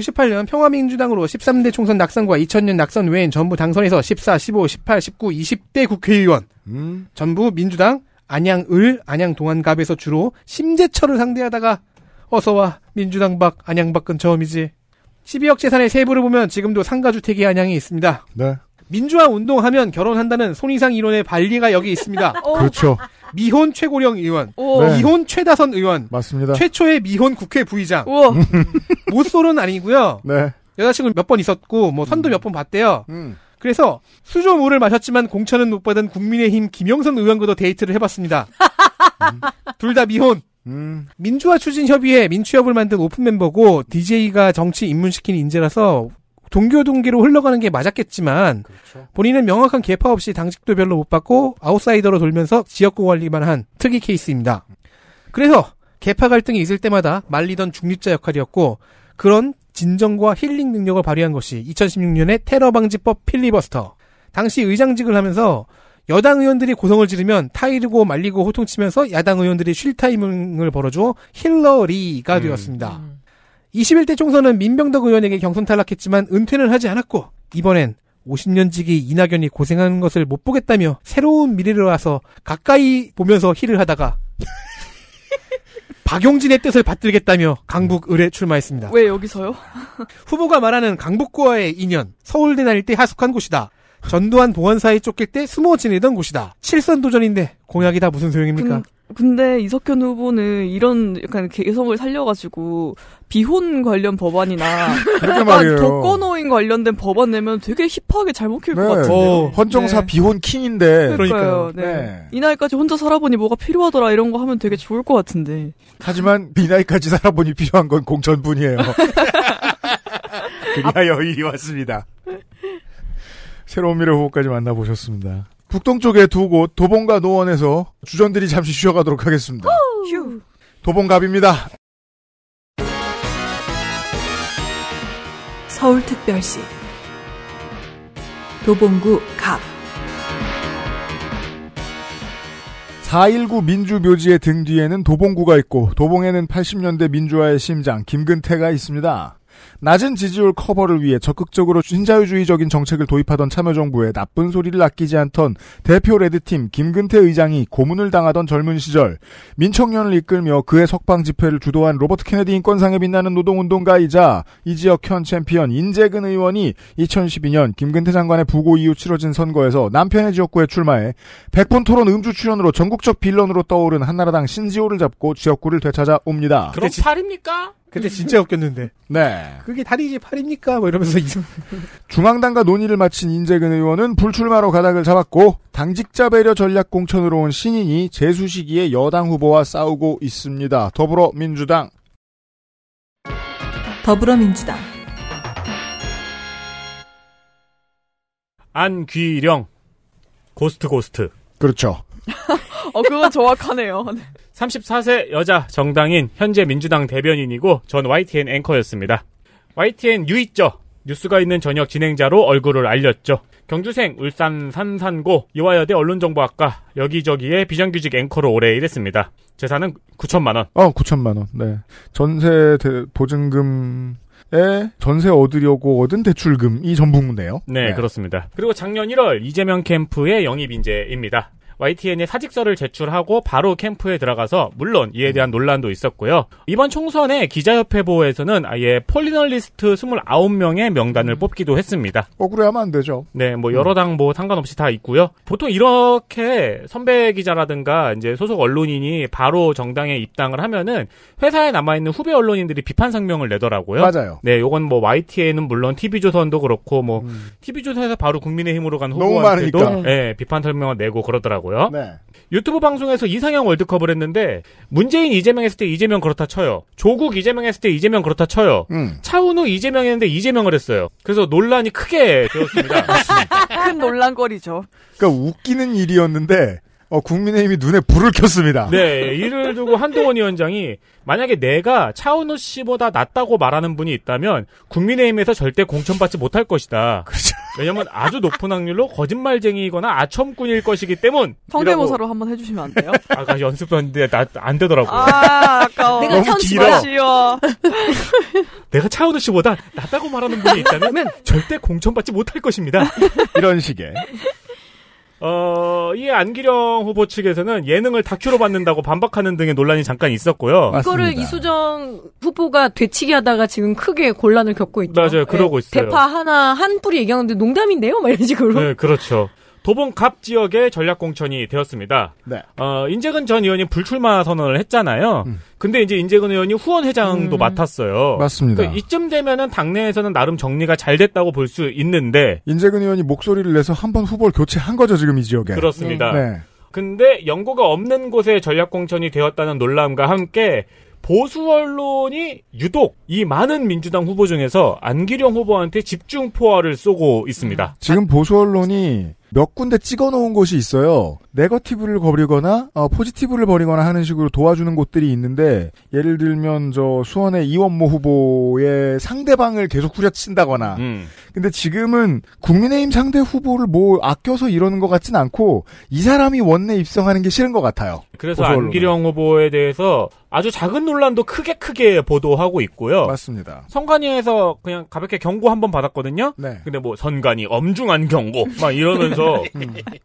98년 평화민주당으로 13대 총선 낙선과 2000년 낙선 외엔 전부 당선에서 14, 15, 18, 19, 20대 국회의원 음. 전부 민주당 안양을 안양동안갑에서 주로 심재철을 상대하다가 어서와 민주당 밖 안양밖은 처음이지 12억 재산의 세부를 보면 지금도 상가주택이 안양에 있습니다. 네. 민주화 운동하면 결혼한다는 손이상 이론의 발리가 여기 있습니다. [LAUGHS] 어. 그렇죠. 미혼 최고령 의원, 네. 미혼 최다선 의원, 맞습니다. 최초의 미혼 국회 부의장. 모쏠은 [LAUGHS] 아니고요. 네. 여자친구 몇 번 있었고 뭐 선도 음. 몇번 봤대요. 음. 그래서 수조 물을 마셨지만 공천은 못 받은 국민의힘 김영선 의원과도 데이트를 해봤습니다. 음. 둘다 미혼. 음. 민주화 추진 협의회 민추협을 만든 오픈 멤버고 DJ가 정치 입문시킨 인재라서 동교동기로 흘러가는 게 맞았겠지만 그렇죠. 본인은 명확한 계파 없이 당직도 별로 못 받고 아웃사이더로 돌면서 지역구 관리만 한 특이 케이스입니다. 그래서 계파 갈등이 있을 때마다 말리던 중립자 역할이었고 그런 진정과 힐링 능력을 발휘한 것이 2016년의 테러 방지법 필리버스터. 당시 의장직을 하면서 여당 의원들이 고성을 지르면 타이르고 말리고 호통치면서 야당 의원들이 쉴 타이밍을 벌어줘 힐러리가 음. 되었습니다. 음. 21대 총선은 민병덕 의원에게 경선 탈락했지만 은퇴는 하지 않았고 이번엔 50년 지기 이낙연이 고생하는 것을 못 보겠다며 새로운 미래를 와서 가까이 보면서 힐을 하다가 [LAUGHS] 박용진의 뜻을 받들겠다며 강북 을에 출마했습니다. 왜 여기서요? [LAUGHS] 후보가 말하는 강북구와의 인연, 서울대 다닐 때 하숙한 곳이다. 전두환 보안사에 쫓길 때 숨어 지내던 곳이다. 칠선 도전인데 공약이 다 무슨 소용입니까? 근데 이석현 후보는 이런 약간 개성을 살려가지고 비혼 관련 법안이나 [LAUGHS] 약 독거노인 관련된 법안 내면 되게 힙하게 잘 먹힐 네. 것 같아요. 어, 네. 헌정사 네. 비혼 킹인데. 그러니까요. 네. 네. 이 나이까지 혼자 살아보니 뭐가 필요하더라 이런 거 하면 되게 좋을 것 같은데. 하지만 이 나이까지 살아보니 필요한 건 공천분이에요. [LAUGHS] 그리하여 아... 이리 왔습니다. 새로운 미래 후보까지 만나보셨습니다. 북동쪽에두곳 도봉과 노원에서 주전들이 잠시 쉬어가도록 하겠습니다. 도봉갑입니다. 서울특별시 도봉구 갑 4.19 민주묘지의 등 뒤에는 도봉구가 있고 도봉에는 80년대 민주화의 심장 김근태가 있습니다. 낮은 지지율 커버를 위해 적극적으로 신자유주의적인 정책을 도입하던 참여정부에 나쁜 소리를 아끼지 않던 대표 레드팀 김근태 의장이 고문을 당하던 젊은 시절 민청년을 이끌며 그의 석방 집회를 주도한 로버트 케네디 인권상에 빛나는 노동운동가이자 이 지역 현 챔피언 인재근 의원이 2012년 김근태 장관의 부고 이후 치러진 선거에서 남편의 지역구에 출마해 100분 토론 음주 출연으로 전국적 빌런으로 떠오른 한나라당 신지호를 잡고 지역구를 되찾아옵니다. 그럼 팔입니까? 그때 진짜 웃겼는데. 네. 그게 다리지 팔입니까? 뭐 이러면서 중앙당과 논의를 마친 인재근 의원은 불출마로 가닥을 잡았고 당직자 배려 전략 공천으로 온 신인이 재수 시기에 여당 후보와 싸우고 있습니다. 더불어민주당. 더불어민주당. 안귀령 고스트 고스트. 그렇죠. [LAUGHS] 어 그건 정확하네요. 네. 34세 여자 정당인 현재 민주당 대변인이고 전 YTN 앵커였습니다. YTN 유이죠 뉴스가 있는 저녁 진행자로 얼굴을 알렸죠. 경주생, 울산 산산고, 이화여대 언론정보학과 여기저기에 비정규직 앵커로 오래 일했습니다. 재산은 9천만 원. 어, 아, 9천만 원. 네. 전세 대, 보증금에 전세 얻으려고 얻은 대출금이 전부네요. 네, 네, 그렇습니다. 그리고 작년 1월 이재명 캠프의 영입 인재입니다. YTN에 사직서를 제출하고 바로 캠프에 들어가서 물론 이에 대한 논란도 있었고요. 이번 총선에 기자협회보에서는 아예 폴리널리스트 29명의 명단을 뽑기도 했습니다. 억울해하면 안 되죠. 네, 뭐 음. 여러 당 뭐 상관없이 다 있고요. 보통 이렇게 선배 기자라든가 이제 소속 언론인이 바로 정당에 입당을 하면은 회사에 남아 있는 후배 언론인들이 비판 성명을 내더라고요. 맞아요. 네, 요건 뭐 YTN은 물론 TV조선도 그렇고 뭐 음. TV조선에서 바로 국민의힘으로 간 후보한테도 예, 네, 비판 설명을 내고 그러더라고요. 하더라고요. 네. 유튜브 방송에서 이상형 월드컵을 했는데 문재인 이재명 했을 때 이재명 그렇다 쳐요. 조국 이재명 했을 때 이재명 그렇다 쳐요. 음. 차은우 이재명 했는데 이재명을 했어요. 그래서 논란이 크게 되었습니다. [LAUGHS] 큰 논란거리죠. 그러니까 웃기는 일이었는데 어, 국민의힘이 눈에 불을 켰습니다. 네, 이를 두고 한동원 위원장이 만약에 내가 차은우 씨보다 낫다고 말하는 분이 있다면 국민의힘에서 절대 공천받지 못할 것이다. 그렇죠. 왜냐면 아주 높은 확률로 거짓말쟁이거나 아첨꾼일 것이기 때문. 성대모사로 한번 해주시면 안 돼요? 아까 그 연습했는데 나, 안되더라고 아, 아까워. 내가 차은우 씨보 내가 차은우 씨보다 낫다고 말하는 분이 있다면 네. 절대 공천받지 못할 것입니다. 이런 식의. 어, 이 안기령 후보 측에서는 예능을 다큐로 받는다고 반박하는 등의 논란이 잠깐 있었고요. 맞습니다. 이거를 이수정 후보가 되치기 하다가 지금 크게 곤란을 겪고 있죠. 맞아요. 그러고 네, 있어요. 대파 하나 한 뿌리 얘기하는데 농담인데요? 막 이런 식으로. 네, 그렇죠. 도봉갑 지역의 전략공천이 되었습니다. 네. 어, 인재근 전 의원이 불출마 선언을 했잖아요. 음. 근데 이제 인재근 의원이 후원회장도 음. 맡았어요. 맞습니다. 그러니까 이쯤 되면은 당내에서는 나름 정리가 잘 됐다고 볼 수 있는데. 인재근 의원이 목소리를 내서 한 번 후보를 교체한 거죠, 지금 이 지역에. 그렇습니다. 네. 네. 근데 연고가 없는 곳에 전략공천이 되었다는 논란과 함께 보수 언론이 유독 이 많은 민주당 후보 중에서 안기령 후보한테 집중 포화를 쏘고 있습니다. 지금 보수 언론이 몇 군데 찍어놓은 곳이 있어요. 네거티브를 버리거나 어, 포지티브를 버리거나 하는 식으로 도와주는 곳들이 있는데 예를 들면 저 수원의 이원모 후보의 상대방을 계속 후려친다거나 음. 근데 지금은 국민의힘 상대 후보를 뭐 아껴서 이러는 것 같진 않고 이 사람이 원내 입성하는 게 싫은 것 같아요. 그래서 안기령 후보에 대해서 아주 작은 논란도 크게 크게 보도하고 있고요. 맞습니다. 선관위에서 그냥 가볍게 경고 한번 받았거든요. 네. 근데 뭐 선관위 엄중한 경고 막 이러면서 해서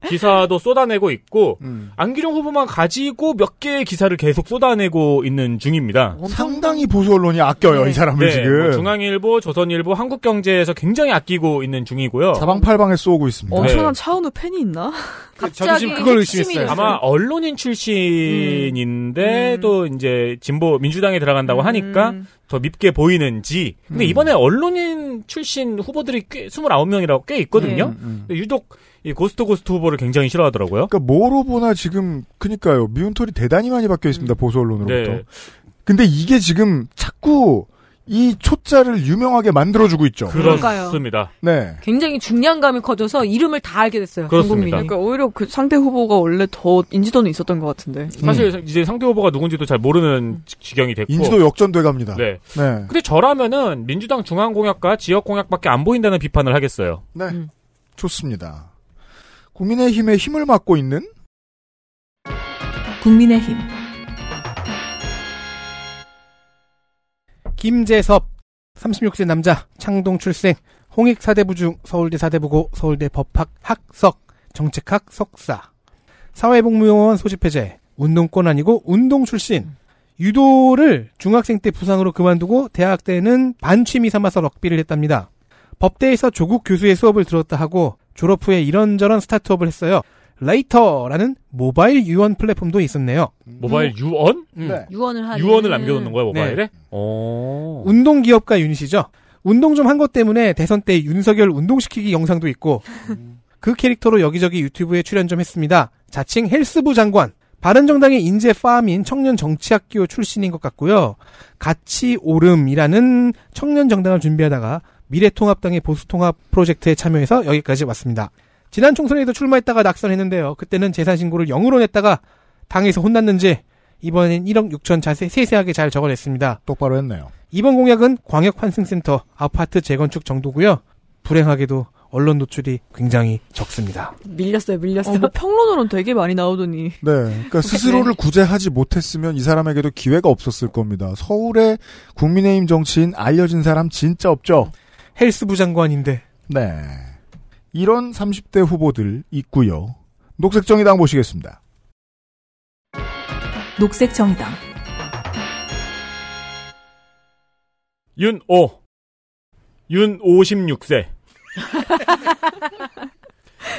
기사도 쏟아내고 있고 음. 안기룡 후보만 가지고 몇 개의 기사를 계속 쏟아내고 있는 중입니다. 상당히 보수 언론이 아껴요 네. 이 사람을 네, 지금. 뭐 중앙일보, 조선일보, 한국경제에서 굉장히 아끼고 있는 중이고요. 사방팔방에 쏘고 있습니다. 엄청난 네. 차은우 팬이 있나? [LAUGHS] 갑자기 지금 그걸 의심했어요. 아마 언론인 출신인데 음. 음. 또 이제 진보 민주당에 들어간다고 음. 하니까 더 밉게 보이는지. 근데 음. 이번에 언론인 출신 후보들이 꽤 29명이라고 꽤 있거든요. 네. 음, 음. 유독 이 고스트 고스트 후보를 굉장히 싫어하더라고요. 그러니까 뭐로 보나 지금 그니까요 미운 털이 대단히 많이 바뀌어 있습니다 음. 보수 언론으로부터. 네. 근데 이게 지금 자꾸 이 초자를 유명하게 만들어주고 있죠. 그렇습니다. 네. 굉장히 중량감이 커져서 이름을 다 알게 됐어요. 그렇습니다. 그러니까 오히려 그 상대 후보가 원래 더 인지도는 있었던 것 같은데. 사실 음. 이제 상대 후보가 누군지도 잘 모르는 지경이 됐고. 인지도 역전돼 갑니다. 네. 네. 근데 저라면은 민주당 중앙공약과 지역공약밖에 안 보인다는 비판을 하겠어요. 네. 음. 좋습니다. 국민의힘의 힘을 맡고 있는 국민의힘 김재섭 36세 남자 창동 출생 홍익 사대부중 서울대 사대부고 서울대 법학 학석 정책학 석사 사회복무요원 소집 해제 운동권 아니고 운동 출신 유도를 중학생 때 부상으로 그만두고 대학 때는 반취미 삼아서 럭비를 했답니다. 법대에서 조국 교수의 수업을 들었다 하고 졸업 후에 이런저런 스타트업을 했어요. 라이터라는 모바일 유언 플랫폼도 있었네요. 모바일 유언? 음. 네. 음. 유언을 하 유언을 음. 남겨놓는 거야 모바일에? 네. 운동 기업가 윤씨죠. 운동 좀 한 것 때문에 대선 때 윤석열 운동시키기 영상도 있고 음. 그 캐릭터로 여기저기 유튜브에 출연 좀 했습니다. 자칭 헬스부 장관. 바른정당의 인재 파민 청년 정치학교 출신인 것 같고요. 같이 오름이라는 청년 정당을 준비하다가 미래통합당의 보수통합 프로젝트에 참여해서 여기까지 왔습니다. 지난 총선에도 출마했다가 낙선했는데요. 그때는 재산 신고를 0으로 냈다가 당에서 혼났는지 이번엔 1억 6천 자세 세세하게 잘 적어냈습니다. 똑바로 했네요. 이번 공약은 광역 환승센터 아파트 재건축 정도고요. 불행하게도 언론 노출이 굉장히 적습니다. 밀렸어요, 밀렸어요. 어, 뭐평론으로는 되게 많이 나오더니. 네, 그러니까 네. 스스로를 구제하지 못했으면 이 사람에게도 기회가 없었을 겁니다. 서울의 국민의힘 정치인 알려진 사람 진짜 없죠. 헬스부 장관인데. 네. 이런 30대 후보들 있고요. 녹색정의당 보시겠습니다. 녹색정의당 윤오 윤 56세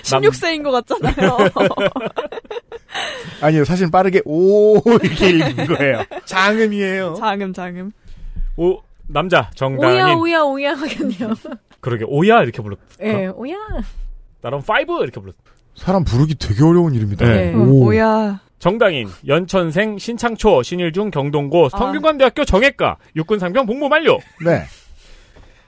16세인 [LAUGHS] 것 같잖아요. [LAUGHS] 아니요, 사실 빠르게 오 [LAUGHS] 이렇게 읽은 거예요. 장음이에요. 장음, 장음. 오, 남자 정당인 오야 오야 오야 하겠네요. [LAUGHS] 그러게 오야 이렇게 불렀. 예, 네, 오야. 나름 파이브 이렇게 불렀. 사람 부르기 되게 어려운 이름이다. 네. 예, 오. 야 정당인, 연천생, 신창초, 신일중, 경동고, 아. 성균관대학교 정외과, 육군상병 복무 만료. 네.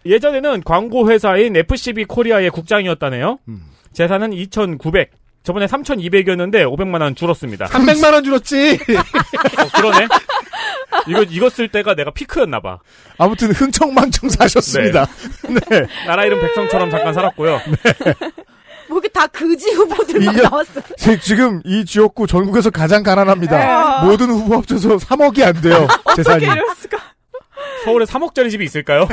예전에는 광고회사인 FCB 코리아의 국장이었다네요. 음. 재산은 2,900. 저번에 3,200이었는데 500만 원 줄었습니다. 300만 원 줄었지. 어, 그러네. [LAUGHS] 이거 익었을 때가 내가 피크였나 봐. 아무튼 흥청망청 사셨습니다. 네. 네. 나라 이름 백성처럼 잠깐 살았고요. 네. 뭐 그 이게 다 그지 후보들만 이 나왔어요. 지금 이 지역구 전국에서 가장 가난합니다. 네. 아. 모든 후보 합쳐서 3억이 안 돼요. [LAUGHS] 재산이. 서울에 3억짜리 집이 있을까요?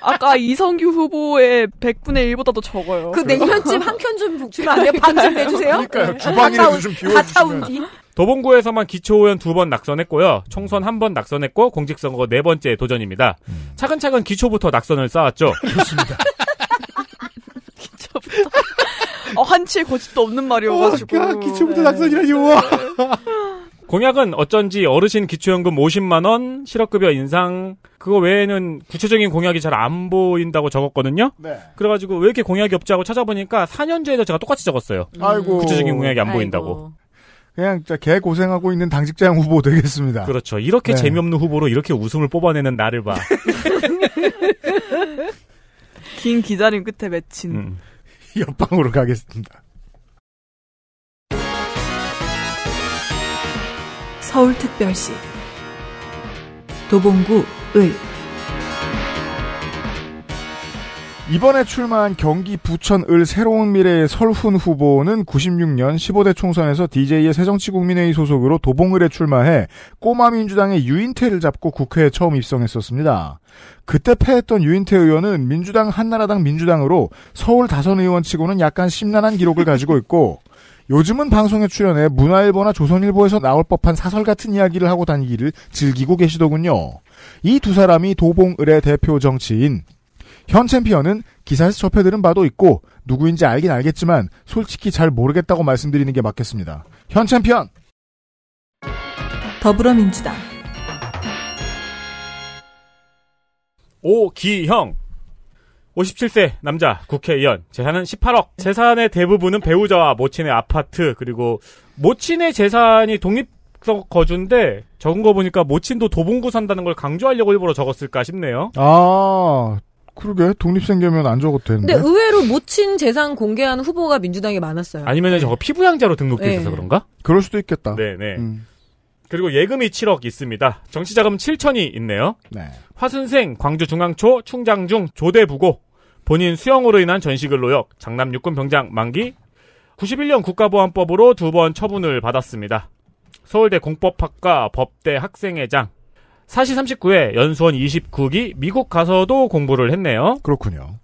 아까 이성규 후보의 100분의 1보다 도 적어요. 그 그래서. 냉면집 한켠좀 주면 안 돼요? 반좀 내주세요. 그러니까요. 네. 주방이라도 좀 비워주세요. 가차운디. 도봉구에서만 기초의원 두 번 낙선했고요. 총선 한 번 낙선했고 공직선거 네 번째 도전입니다. 음. 차근차근 기초부터 낙선을 쌓았죠. [LAUGHS] 그렇습니다. [LAUGHS] 기초부터. 어, 한치의 고집도 없는 말이어가지고. 어, 그 아, 기초부터 네. 낙선이라니요. 공약은 어쩐지 어르신 기초연금 50만원, 실업급여 인상, 그거 외에는 구체적인 공약이 잘 안 보인다고 적었거든요? 네. 그래가지고 왜 이렇게 공약이 없지 하고 찾아보니까 4년제에도 제가 똑같이 적었어요. 아이고. 구체적인 공약이 안 아이고. 보인다고. 그냥 개 고생하고 있는 당직자형 후보 되겠습니다. 그렇죠. 이렇게 네. 재미없는 후보로 이렇게 웃음을 뽑아내는 나를 봐. [LAUGHS] 긴 기다림 끝에 맺힌 음. [LAUGHS] 옆방으로 가겠습니다. 서울특별시 도봉구 을 이번에 출마한 경기 부천을 새로운 미래의 설훈 후보는 96년 15대 총선에서 DJ의 새정치국민회의 소속으로 도봉을에 출마해 꼬마 민주당의 유인태를 잡고 국회에 처음 입성했었습니다. 그때 패했던 유인태 의원은 민주당 한나라당 민주당으로 서울 다선 의원치고는 약간 심란한 기록을 가지고 있고 요즘은 방송에 출연해 문화일보나 조선일보에서 나올 법한 사설 같은 이야기를 하고 다니기를 즐기고 계시더군요. 이 두 사람이 도봉을의 대표 정치인 현 챔피언은 기사에서 접해들은 바도 있고 누구인지 알긴 알겠지만 솔직히 잘 모르겠다고 말씀드리는 게 맞겠습니다. 현 챔피언 더불어민주당 오기형 57세 남자 국회의원 재산은 18억 재산의 대부분은 배우자와 모친의 아파트 그리고 모친의 재산이 독립 거주인데 적은 거 보니까 모친도 도봉구 산다는 걸 강조하려고 일부러 적었을까 싶네요. 아 그러게 독립생계면 안 적어도 되는데. 근데 의외로 모친 재산 공개한 후보가 민주당이 많았어요. 아니면 네. 저거 피부양자로 등록돼 네. 있어서 그런가? 그럴 수도 있겠다. 네네. 네. 음. 그리고 예금이 7억 있습니다. 정치자금 7천이 있네요. 네. 화순생, 광주중앙초, 충장중, 조대부고, 본인 수영으로 인한 전시을로역 장남 육군 병장 만기, 91년 국가보안법으로 두 번 처분을 받았습니다. 서울대 공법학과 법대 학생회장, 사시 3 9에 연수원 29기 미국 가서도 공부를 했네요. 그렇군요.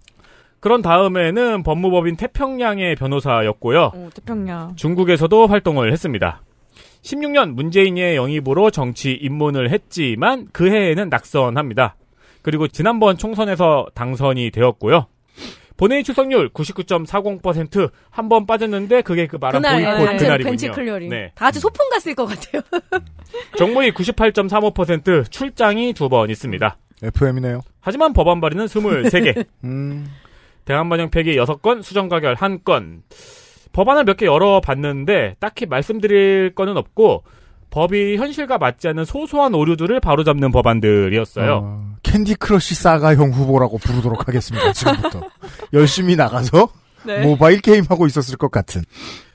그런 다음에는 법무법인 태평양의 변호사였고요. 오, 태평양. 중국에서도 활동을 했습니다. 16년 문재인의 영입으로 정치 입문을 했지만 그 해에는 낙선합니다. 그리고 지난번 총선에서 당선이 되었고요. 본회의 출석률 99.40%한 번 빠졌는데 그게 그 말한 그날, 보이콧 예, 그날이군요. 벤 네. 다 같이 소풍 갔을 것 같아요. [LAUGHS] 정부의 98.35% 출장이 두 번 있습니다. FM이네요. 하지만 법안 발의는 23개. [LAUGHS] 음. 대한반영 폐기 6건, 수정가결 1건. 법안을 몇 개 열어봤는데 딱히 말씀드릴 거는 없고 법이 현실과 맞지 않는 소소한 오류들을 바로잡는 법안들이었어요. 어, 캔디 크러쉬 사가형 후보라고 부르도록 하겠습니다. 지금부터 [LAUGHS] 열심히 나가서 네. 모바일 게임 하고 있었을 것 같은.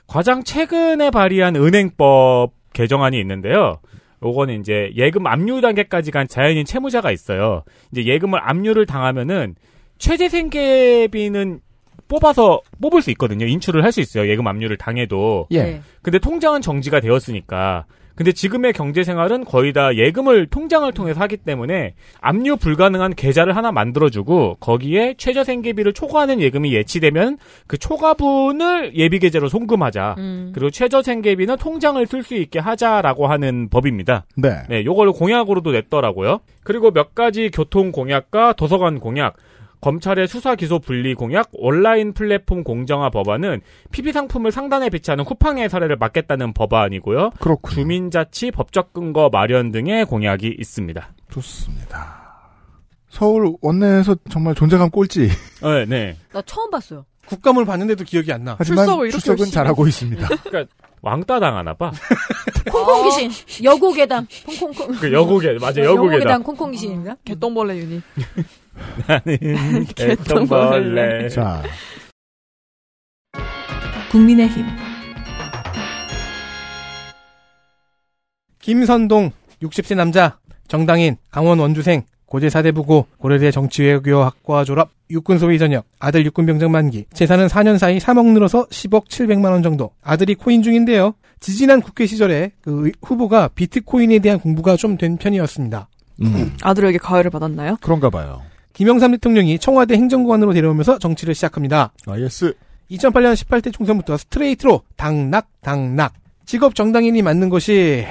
가장 최근에 발의한 은행법 개정안이 있는데요. 요거는 이제 예금 압류 단계까지 간 자연인 채무자가 있어요. 이제 예금을 압류를 당하면은 최대 생계비는 뽑아서 뽑을 수 있거든요. 인출을 할 수 있어요. 예금 압류를 당해도. 예. 네. 근데 통장은 정지가 되었으니까 근데 지금의 경제 생활은 거의 다 예금을 통장을 통해서 하기 때문에 압류 불가능한 계좌를 하나 만들어주고 거기에 최저 생계비를 초과하는 예금이 예치되면 그 초과분을 예비 계좌로 송금하자. 음. 그리고 최저 생계비는 통장을 쓸 수 있게 하자라고 하는 법입니다. 네. 네, 요걸 공약으로도 냈더라고요. 그리고 몇 가지 교통 공약과 도서관 공약 검찰의 수사 기소 분리 공약 온라인 플랫폼 공정화 법안은 PB 상품을 상단에 배치하는 쿠팡의 사례를 막겠다는 법안이고요. 그렇군 주민자치 법적 근거 마련 등의 공약이 있습니다. 좋습니다. 서울 원내에서 정말 존재감 꼴찌. 네, [LAUGHS] 네. 나 처음 봤어요. 국감을 봤는데도 기억이 안 나. 하지만 출석을 출석은 열심히. 잘하고 있습니다. [LAUGHS] 그러니까 왕따 당하나 봐. [LAUGHS] 콩콩 귀신, 여고 계단, 콩콩콩. 그 여고 계, 맞아 여고 계단. 콩콩 귀신인가? 개똥벌레 유닛. 나는 [LAUGHS] 개똥벌레. 자. 국민의힘. 김선동 60세 남자 정당인 강원 원주생 고대 사대부고 고려대 정치외교학과 졸업 육군 소위 전역 아들 육군 병장 만기 재산은 4년 사이 3억 늘어서 10억 700만 원 정도 아들이 코인 중인데요 지지난 국회 시절에 그 후보가 비트코인에 대한 공부가 좀 된 편이었습니다 음. 아들에게 과외를 받았나요? 그런가 봐요 이명삼 대통령이 청와대 행정관으로 데려오면서 정치를 시작합니다. 아, 예스. 2008년 18대 총선부터 스트레이트로 당락, 당락. 직업 정당인이 맡는 것이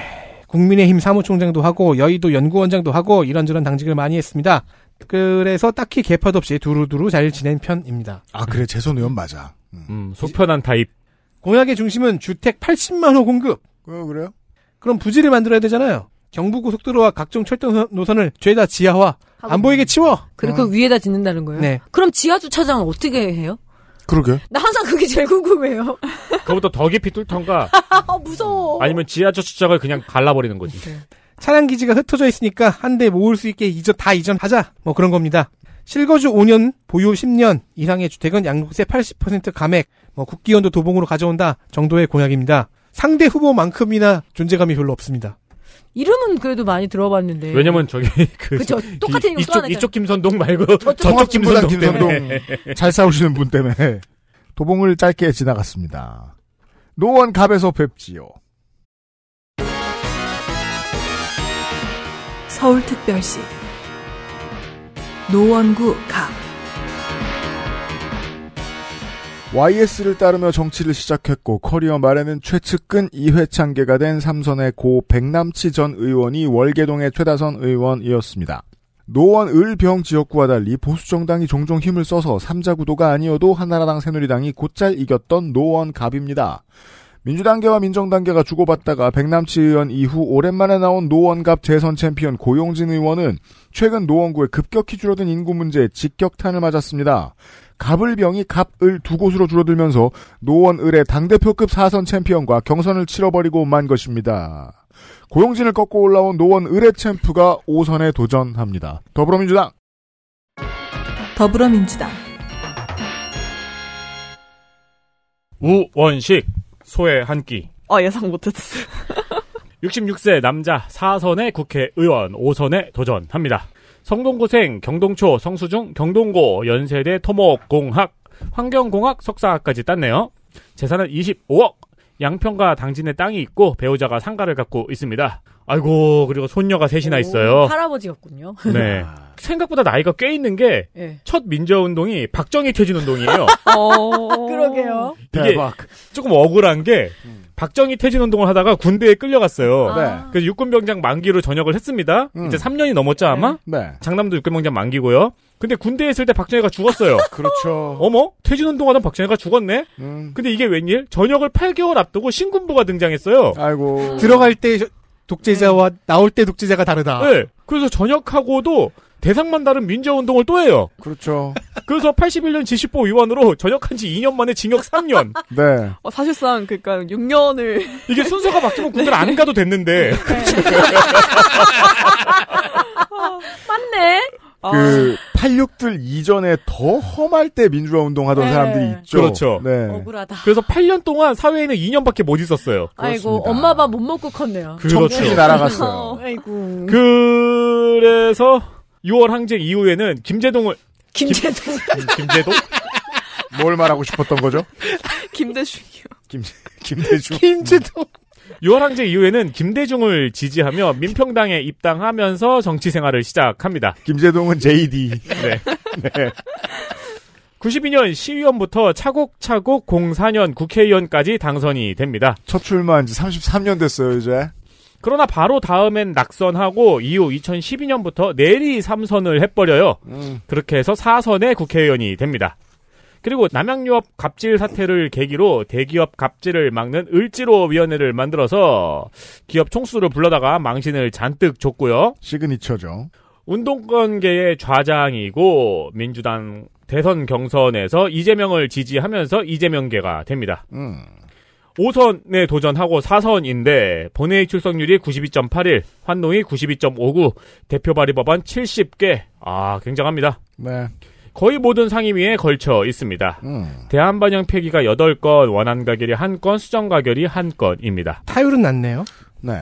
국민의힘 사무총장도 하고 여의도 연구원장도 하고 이런저런 당직을 많이 했습니다. 그래서 딱히 개파도 없이 두루두루 잘 지낸 편입니다. 아 그래 재선 의원 맞아. 음, 음 소편한 타입. 공약의 중심은 주택 80만 호 공급. 어, 그래요? 그럼 부지를 만들어야 되잖아요. 경부 고속도로와 각종 철도 노선을 죄다 지하화, 안 보이게 치워. 그리고 어. 위에다 짓는다는 거예요? 네. 그럼 지하 주차장은 어떻게 해요? 그러게. 나 항상 그게 제일 궁금해요. [LAUGHS] 그거부터 더 깊이 뚫던가. 아, 무서워. 아니면 지하 주차장을 그냥 갈라버리는 거지. 오 차량 기지가 흩어져 있으니까 한 대 모을 수 있게 이전 다 이전하자. 뭐 그런 겁니다. 실거주 5년, 보유 10년 이상의 주택은 양도세 80% 감액, 뭐국기원도 도봉으로 가져온다 정도의 공약입니다. 상대 후보만큼이나 존재감이 별로 없습니다. 이름은 그래도 많이 들어봤는데. 왜냐면 저기 [LAUGHS] 그 그쵸, 똑같은 이, 름쪽 이쪽 김선동 말고 저쪽, 김선동, 김선동 잘 싸우시는 분 때문에 도봉을 짧게 지나갔습니다. 노원 갑에서 뵙지요. 서울특별시 노원구 갑 YS를 따르며 정치를 시작했고 커리어 말에는 최측근 이회창계가 된 삼선의 고 백남치 전 의원이 월계동의 최다선 의원이었습니다. 노원 을병 지역구와 달리 보수정당이 종종 힘을 써서 삼자구도가 아니어도 한나라당 새누리당이 곧잘 이겼던 노원 갑입니다. 민주당계와 민정당계가 주고받다가 백남치 의원 이후 오랜만에 나온 노원갑 재선 챔피언 고용진 의원은 최근 노원구에 급격히 줄어든 인구 문제에 직격탄을 맞았습니다. 갑을병이 갑을 두 곳으로 줄어들면서 노원을의 당대표급 사선 챔피언과 경선을 치러버리고 만 것입니다. 고용진을 꺾고 올라온 노원을의 챔프가 5선에 도전합니다. 더불어민주당 더불어민주당 우원식 소의 한 끼. 어 예상 못했어. 66세 남자 4선의 국회의원 5선에 도전합니다. 성동고생, 경동초, 성수중, 경동고, 연세대 토목공학, 환경공학 석사까지 학 땄네요. 재산은 25억. 양평과 당진에 땅이 있고 배우자가 상가를 갖고 있습니다. 아이고 그리고 손녀가 셋이나 있어요. 할아버지였군요. 네. [LAUGHS] 생각보다 나이가 꽤 있는 게 첫민주화 예. 운동이 박정희 퇴진 운동이에요. [LAUGHS] 어, [LAUGHS] 그러게요. 이게 대박. 조금 억울한 게 박정희 퇴진 운동을 하다가 군대에 끌려갔어요. 아. 네. 그래서 육군병장 만기로 전역을 했습니다. 음. 이제 3년이 넘었죠 아마. 네. 네. 장남도 육군병장 만기고요. 근데 군대에 있을 때 박정희가 죽었어요. 그렇죠. 어머? 퇴진 운동하던 박정희가 죽었네? 음. 근데 이게 웬일? 전역을 8개월 앞두고 신군부가 등장했어요. 아이고. 들어갈 때 독재자와 음. 나올 때 독재자가 다르다. 네. 그래서 전역하고도 대상만 다른 민주화운동을 또 해요. 그렇죠. 그래서 81년 지시법 위반으로 전역한 지 2년 만에 징역 3년. [LAUGHS] 네. 어, 사실상 그러니까 6년을 이게 순서가 바뀌면 군대를 네. 안 가도 됐는데. 네. [LAUGHS] 아, 맞네. 그 아. 86들 이전에 더 험할 때 민주화 운동하던 네. 사람들이 있죠. 그렇죠. 네. 억울하다. 그래서 8년 동안 사회에는 2년밖에 못 있었어요. 아이고 엄마 밥 못 먹고 컸네요. 그렇죠. 청춘이 날아갔어요. [LAUGHS] 아이고. 그래서 6월 항쟁 이후에는 김제동을김제동 김, 김재동 뭘 말하고 싶었던 거죠? [LAUGHS] 김대중이요. 김 김대중 김재동 6월 항쟁 이후에는 김대중을 지지하며 민평당에 입당하면서 정치 생활을 시작합니다. 김재동은 JD. 네. 네. 92년 시의원부터 차곡차곡 04년 국회의원까지 당선이 됩니다. 첫 출마한 지 33년 됐어요, 이제. 그러나 바로 다음엔 낙선하고 이후 2012년부터 내리 3선을 해버려요. 음. 그렇게 해서 4선의 국회의원이 됩니다. 그리고 남양유업 갑질 사태를 계기로 대기업 갑질을 막는 을지로 위원회를 만들어서 기업 총수를 불러다가 망신을 잔뜩 줬고요. 시그니처죠. 운동권계의 좌장이고 민주당 대선 경선에서 이재명을 지지하면서 이재명계가 됩니다. 음. 5선에 도전하고 4선인데 본회의 출석률이 92.81, 환노이 92.59, 대표 발의 법안 70개. 아, 굉장합니다. 네. 거의 모든 상임위에 걸쳐 있습니다. 음. 대한반영 폐기가 8건, 원안 가결이 1건, 수정 가결이 1건입니다. 타율은 낮네요. 네.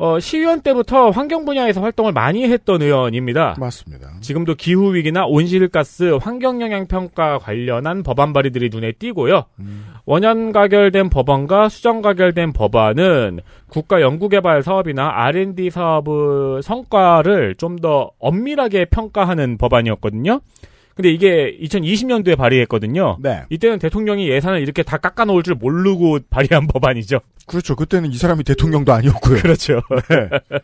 어, 시의원 때부터 환경 분야에서 활동을 많이 했던 의원입니다. 맞습니다. 지금도 기후 위기나 온실가스 환경 영향 평가 관련한 법안 발의들이 눈에 띄고요. 음. 원년 가결된 법안과 수정 가결된 법안은 국가 연구개발 사업이나 R&D 사업의 성과를 좀 더 엄밀하게 평가하는 법안이었거든요. 근데 이게 2020년도에 발의했거든요. 네. 이때는 대통령이 예산을 이렇게 다 깎아 놓을 줄 모르고 [LAUGHS] 발의한 법안이죠. 그렇죠. 그때는 이 사람이 대통령도 아니었고요. [LAUGHS] 그렇죠. [LAUGHS] 네.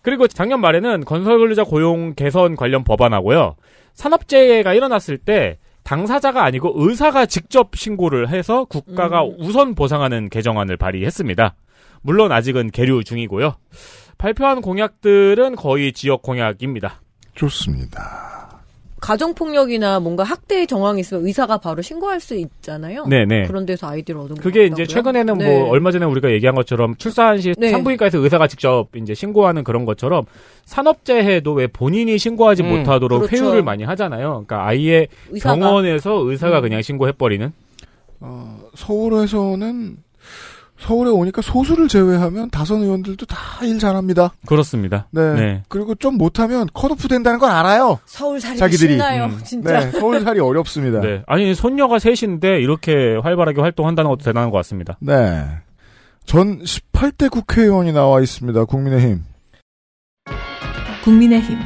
그리고 작년 말에는 건설 근로자 고용 개선 관련 법안하고요. 산업재해가 일어났을 때 당사자가 아니고 의사가 직접 신고를 해서 국가가 음. 우선 보상하는 개정안을 발의했습니다. 물론 아직은 계류 중이고요. 발표한 공약들은 거의 지역 공약입니다. 좋습니다. 가정폭력이나 뭔가 학대의 정황이 있으면 의사가 바로 신고할 수 있잖아요. 네네. 네. 그런 데서 아이디를 얻은 거예 그게 이제 최근에는 뭐 네. 뭐 얼마 전에 우리가 얘기한 것처럼 출산시 네. 산부인과에서 의사가 직접 이제 신고하는 그런 것처럼 산업재해도 왜 본인이 신고하지 음, 못하도록 그렇죠. 회유를 많이 하잖아요. 그러니까 아예 의사가. 병원에서 의사가 음. 그냥 신고해버리는. 어, 서울에서는 서울에 오니까 소수를 제외하면 다선 의원들도 다 일 잘합니다. 그렇습니다. 네. 네. 그리고 좀 못하면 컷오프 된다는 건 알아요. 서울 살이 자기들이. 나요 음. 진짜. 네, 서울 살이 어렵습니다. 네. 아니 손녀가 셋인데 이렇게 활발하게 활동한다는 것도 대단한 것 같습니다. 네. 전 18대 국회의원이 나와 있습니다. 국민의힘. 국민의힘.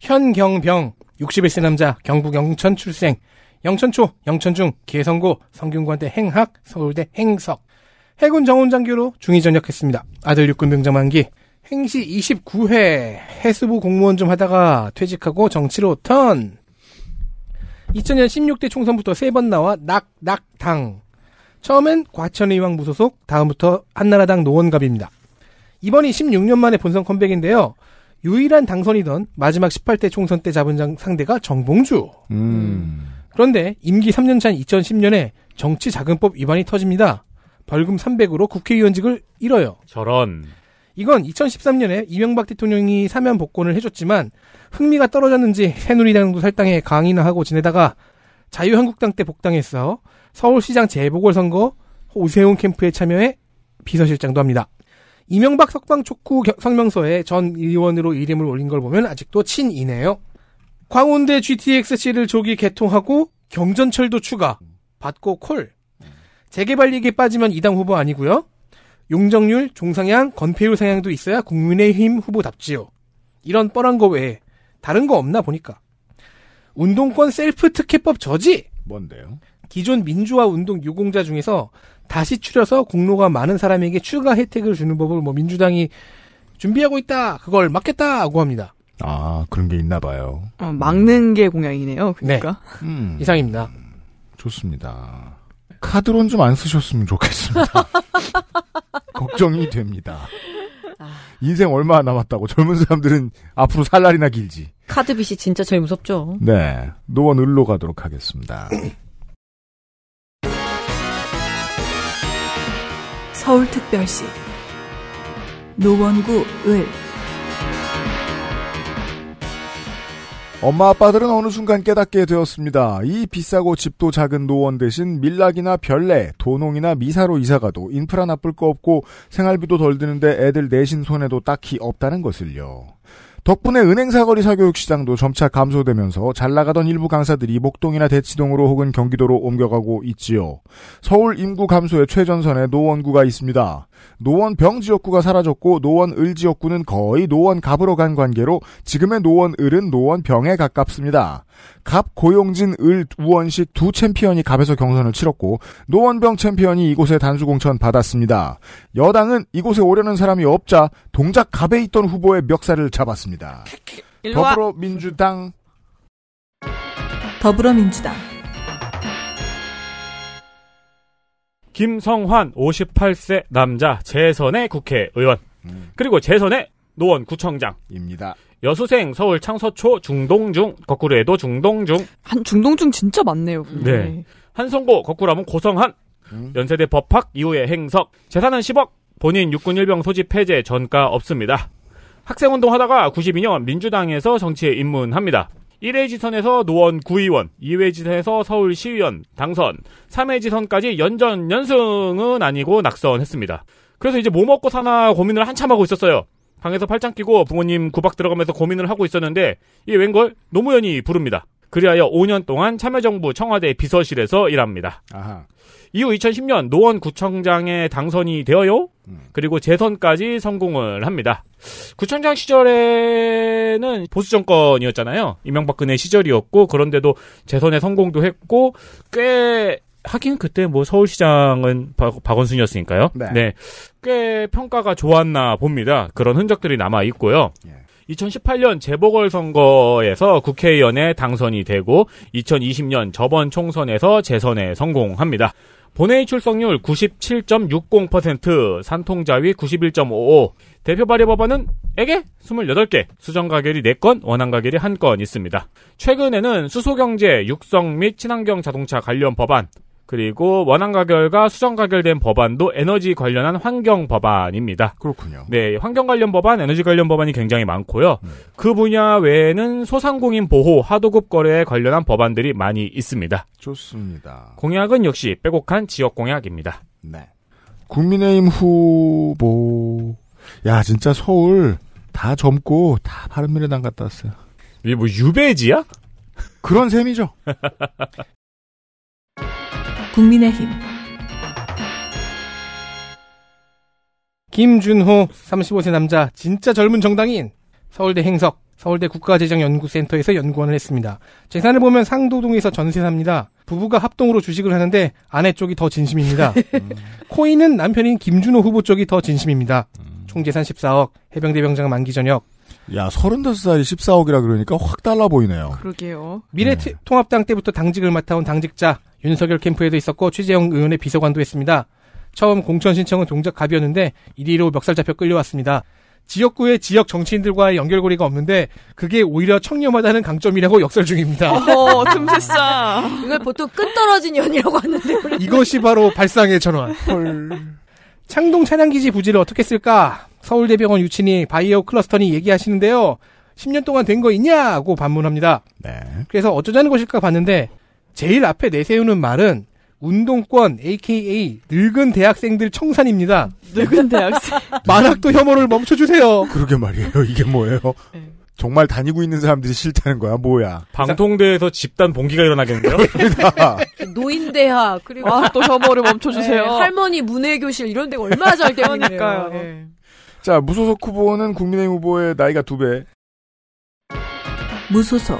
현경병 61세 남자 경북 영천 출생 영천초, 영천중, 개성고, 성균관대 행학, 서울대 행석. 해군 정원장교로 중위 전역했습니다. 아들 육군 병장 만기. 행시 29회 해수부 공무원 좀 하다가 퇴직하고 정치로 턴. 2000년 16대 총선부터 세 번 나와 낙, 낙, 당. 처음엔 과천의왕 무소속, 다음부터 한나라당 노원갑입니다. 이번이 16년 만에 본선 컴백인데요. 유일한 당선이던 마지막 18대 총선 때 잡은 상대가 정봉주. 음. 그런데 임기 3년 차인 2010년에 정치자금법 위반이 터집니다. 벌금 300으로 국회의원직을 잃어요. 저런. 이건 2013년에 이명박 대통령이 사면 복권을 해줬지만 흥미가 떨어졌는지 새누리당도 살당에 강의나 하고 지내다가 자유한국당 때복당했서 서울시장 재보궐선거 오세훈 캠프에 참여해 비서실장도 합니다. 이명박 석방 촉구 성명서에 전 의원으로 이름을 올린 걸 보면 아직도 친이네요. 광운대 GTX-C를 조기 개통하고 경전철도 추가. 받고 콜. 재개발 얘기 빠지면 이당 후보 아니고요. 용정률, 종상향, 건폐율 상향도 있어야 국민의힘 후보답지요. 이런 뻔한 거 외에 다른 거 없나 보니까. 운동권 셀프 특혜법 저지. 뭔데요? 기존 민주화 운동 유공자 중에서 다시 추려서 공로가 많은 사람에게 추가 혜택을 주는 법을 뭐 민주당이 준비하고 있다. 그걸 막겠다고 합니다. 아 그런 게 있나 봐요. 어, 막는 게 공약이네요. 네. 그러니까 네. 음, 이상입니다. 좋습니다. 카드론 좀 안 쓰셨으면 좋겠습니다. [LAUGHS] 걱정이 됩니다. 아. 인생 얼마 남았다고 젊은 사람들은 앞으로 살 날이나 길지. 카드빚이 진짜 제일 무섭죠. 네, 노원 을로 가도록 하겠습니다. 서울특별시 노원구 을 엄마 아빠들은 어느 순간 깨닫게 되었습니다. 이 비싸고 집도 작은 노원 대신 밀락이나 별내, 도농이나 미사로 이사가도 인프라 나쁠 거 없고 생활비도 덜 드는데 애들 내신 손에도 딱히 없다는 것을요. 덕분에 은행 사거리 사교육 시장도 점차 감소되면서 잘 나가던 일부 강사들이 목동이나 대치동으로 혹은 경기도로 옮겨가고 있지요. 서울 인구 감소의 최전선에 노원구가 있습니다. 노원병 지역구가 사라졌고 노원을 지역구는 거의 노원갑으로 간 관계로 지금의 노원을은 노원병에 가깝습니다. 갑 고용진 을 우원식 두 챔피언이 갑에서 경선을 치렀고 노원병 챔피언이 이곳에 단수공천 받았습니다. 여당은 이곳에 오려는 사람이 없자 동작 갑에 있던 후보의 멱살을 잡았습니다. 있습니다. 더불어민주당 더불어민주당 김성환 58세 남자 재선의 국회의원 음. 그리고 재선의 노원 구청장입니다. 여수생 서울 창서초 중동중 거꾸로 해도 중동중 한 중동중 진짜 많네요. 근데. 네. 한성고 거꾸로 하면 고성한 음. 연세대 법학 이후에 행석 재산은 10억 본인 육군 일병 소집 해제 전가 없습니다. 학생운동 하다가 92년 민주당에서 정치에 입문합니다. 1회 지선에서 노원 구의원, 2회 지선에서 서울시의원 당선, 3회 지선까지 연전 연승은 아니고 낙선했습니다. 그래서 이제 뭐 먹고 사나 고민을 한참 하고 있었어요. 방에서 팔짱 끼고 부모님 구박 들어가면서 고민을 하고 있었는데 이게 웬걸 노무현이 부릅니다. 그리하여 5년 동안 참여정부 청와대 비서실에서 일합니다. 아하. 이후 2010년 노원 구청장에 당선이 되어요. 음. 그리고 재선까지 성공을 합니다. 구청장 시절에는 보수 정권이었잖아요. 이명박근혜 시절이었고 그런데도 재선에 성공도 했고 꽤 하긴 그때 뭐 서울시장은 박, 원순이었으니까요 네. 네. 꽤 평가가 좋았나 봅니다. 그런 흔적들이 남아 있고요. 2018년 예. 재보궐선거에서 국회의원에 당선이 되고 2020년 저번 총선에서 재선에 성공합니다. 본회의 출석률 97.60%, 산통자위 91.55, 대표 발의 법안은 에게 28개, 수정 가결이 4건, 원안 가결이 1건 있습니다. 최근에는 수소경제, 육성 및 친환경 자동차 관련 법안, 그리고 원안 가결과 수정 가결된 법안도 에너지 관련한 환경 법안입니다. 그렇군요. 네, 환경 관련 법안, 에너지 관련 법안이 굉장히 많고요. 음. 그 분야 외에는 소상공인 보호, 하도급 거래에 관련한 법안들이 많이 있습니다. 좋습니다. 공약은 역시 빼곡한 지역 공약입니다. 네. 국민의힘 후보. 야, 진짜 서울 다 젊고 다 바른미래당 갔다 왔어요. 이게 뭐 유배지야? 그런 셈이죠. [LAUGHS] 국민의힘 김준호 35세 남자 진짜 젊은 정당인 서울대 행석 서울대 국가재정연구센터에서 연구원을 했습니다. 재산을 보면 상도동에서 전세 삽니다. 부부가 합동으로 주식을 하는데 아내 쪽이 더 진심입니다. [LAUGHS] 코인은 남편인 김준호 후보 쪽이 더 진심입니다. 음. 총재산 14억, 해병대 병장 만기 전역. 야, 35살이 14억이라 그러니까 확 달라 보이네요. 그러게요. 미래통합당 때부터 당직을 맡아온 당직자, 윤석열 캠프에도 있었고 최재형 의원의 비서관도 했습니다. 처음 공천 신청은 동작 갑이었는데 이리로 멱살 잡혀 끌려왔습니다. 지역구의 지역 정치인들과의 연결고리가 없는데 그게 오히려 청렴하다는 강점이라고 역설 중입니다. 어, 틈새 싸. 이걸 보통 끝 떨어진 연이라고 하는데 [LAUGHS] 이것이 바로 발상의 전환. 창동 차량기지 부지를 어떻게 쓸까? 서울대병원 유치이 바이오 클러스터니 얘기하시는데요. 10년 동안 된 거 있냐고 반문합니다. 네. 그래서 어쩌자는 것일까 봤는데 제일 앞에 내세우는 말은 운동권 AKA 늙은 대학생들 청산입니다. 늙은 대학생. [LAUGHS] 만학도 혐오를 멈춰주세요. 그러게 말이에요. 이게 뭐예요? 네. 정말 다니고 있는 사람들이 싫다는 거야, 뭐야. 방통대에서 집단 봉기가 일어나겠는데요? 그러니까. [LAUGHS] 노인대학, 그리고 아, 또 혐오를 네, 멈춰주세요. 네, 할머니 문예교실 이런 데가 얼마나 잘 되니까요. 었 네. 자, 무소속 후보는 국민의 후보의 나이가 두 배. 무소속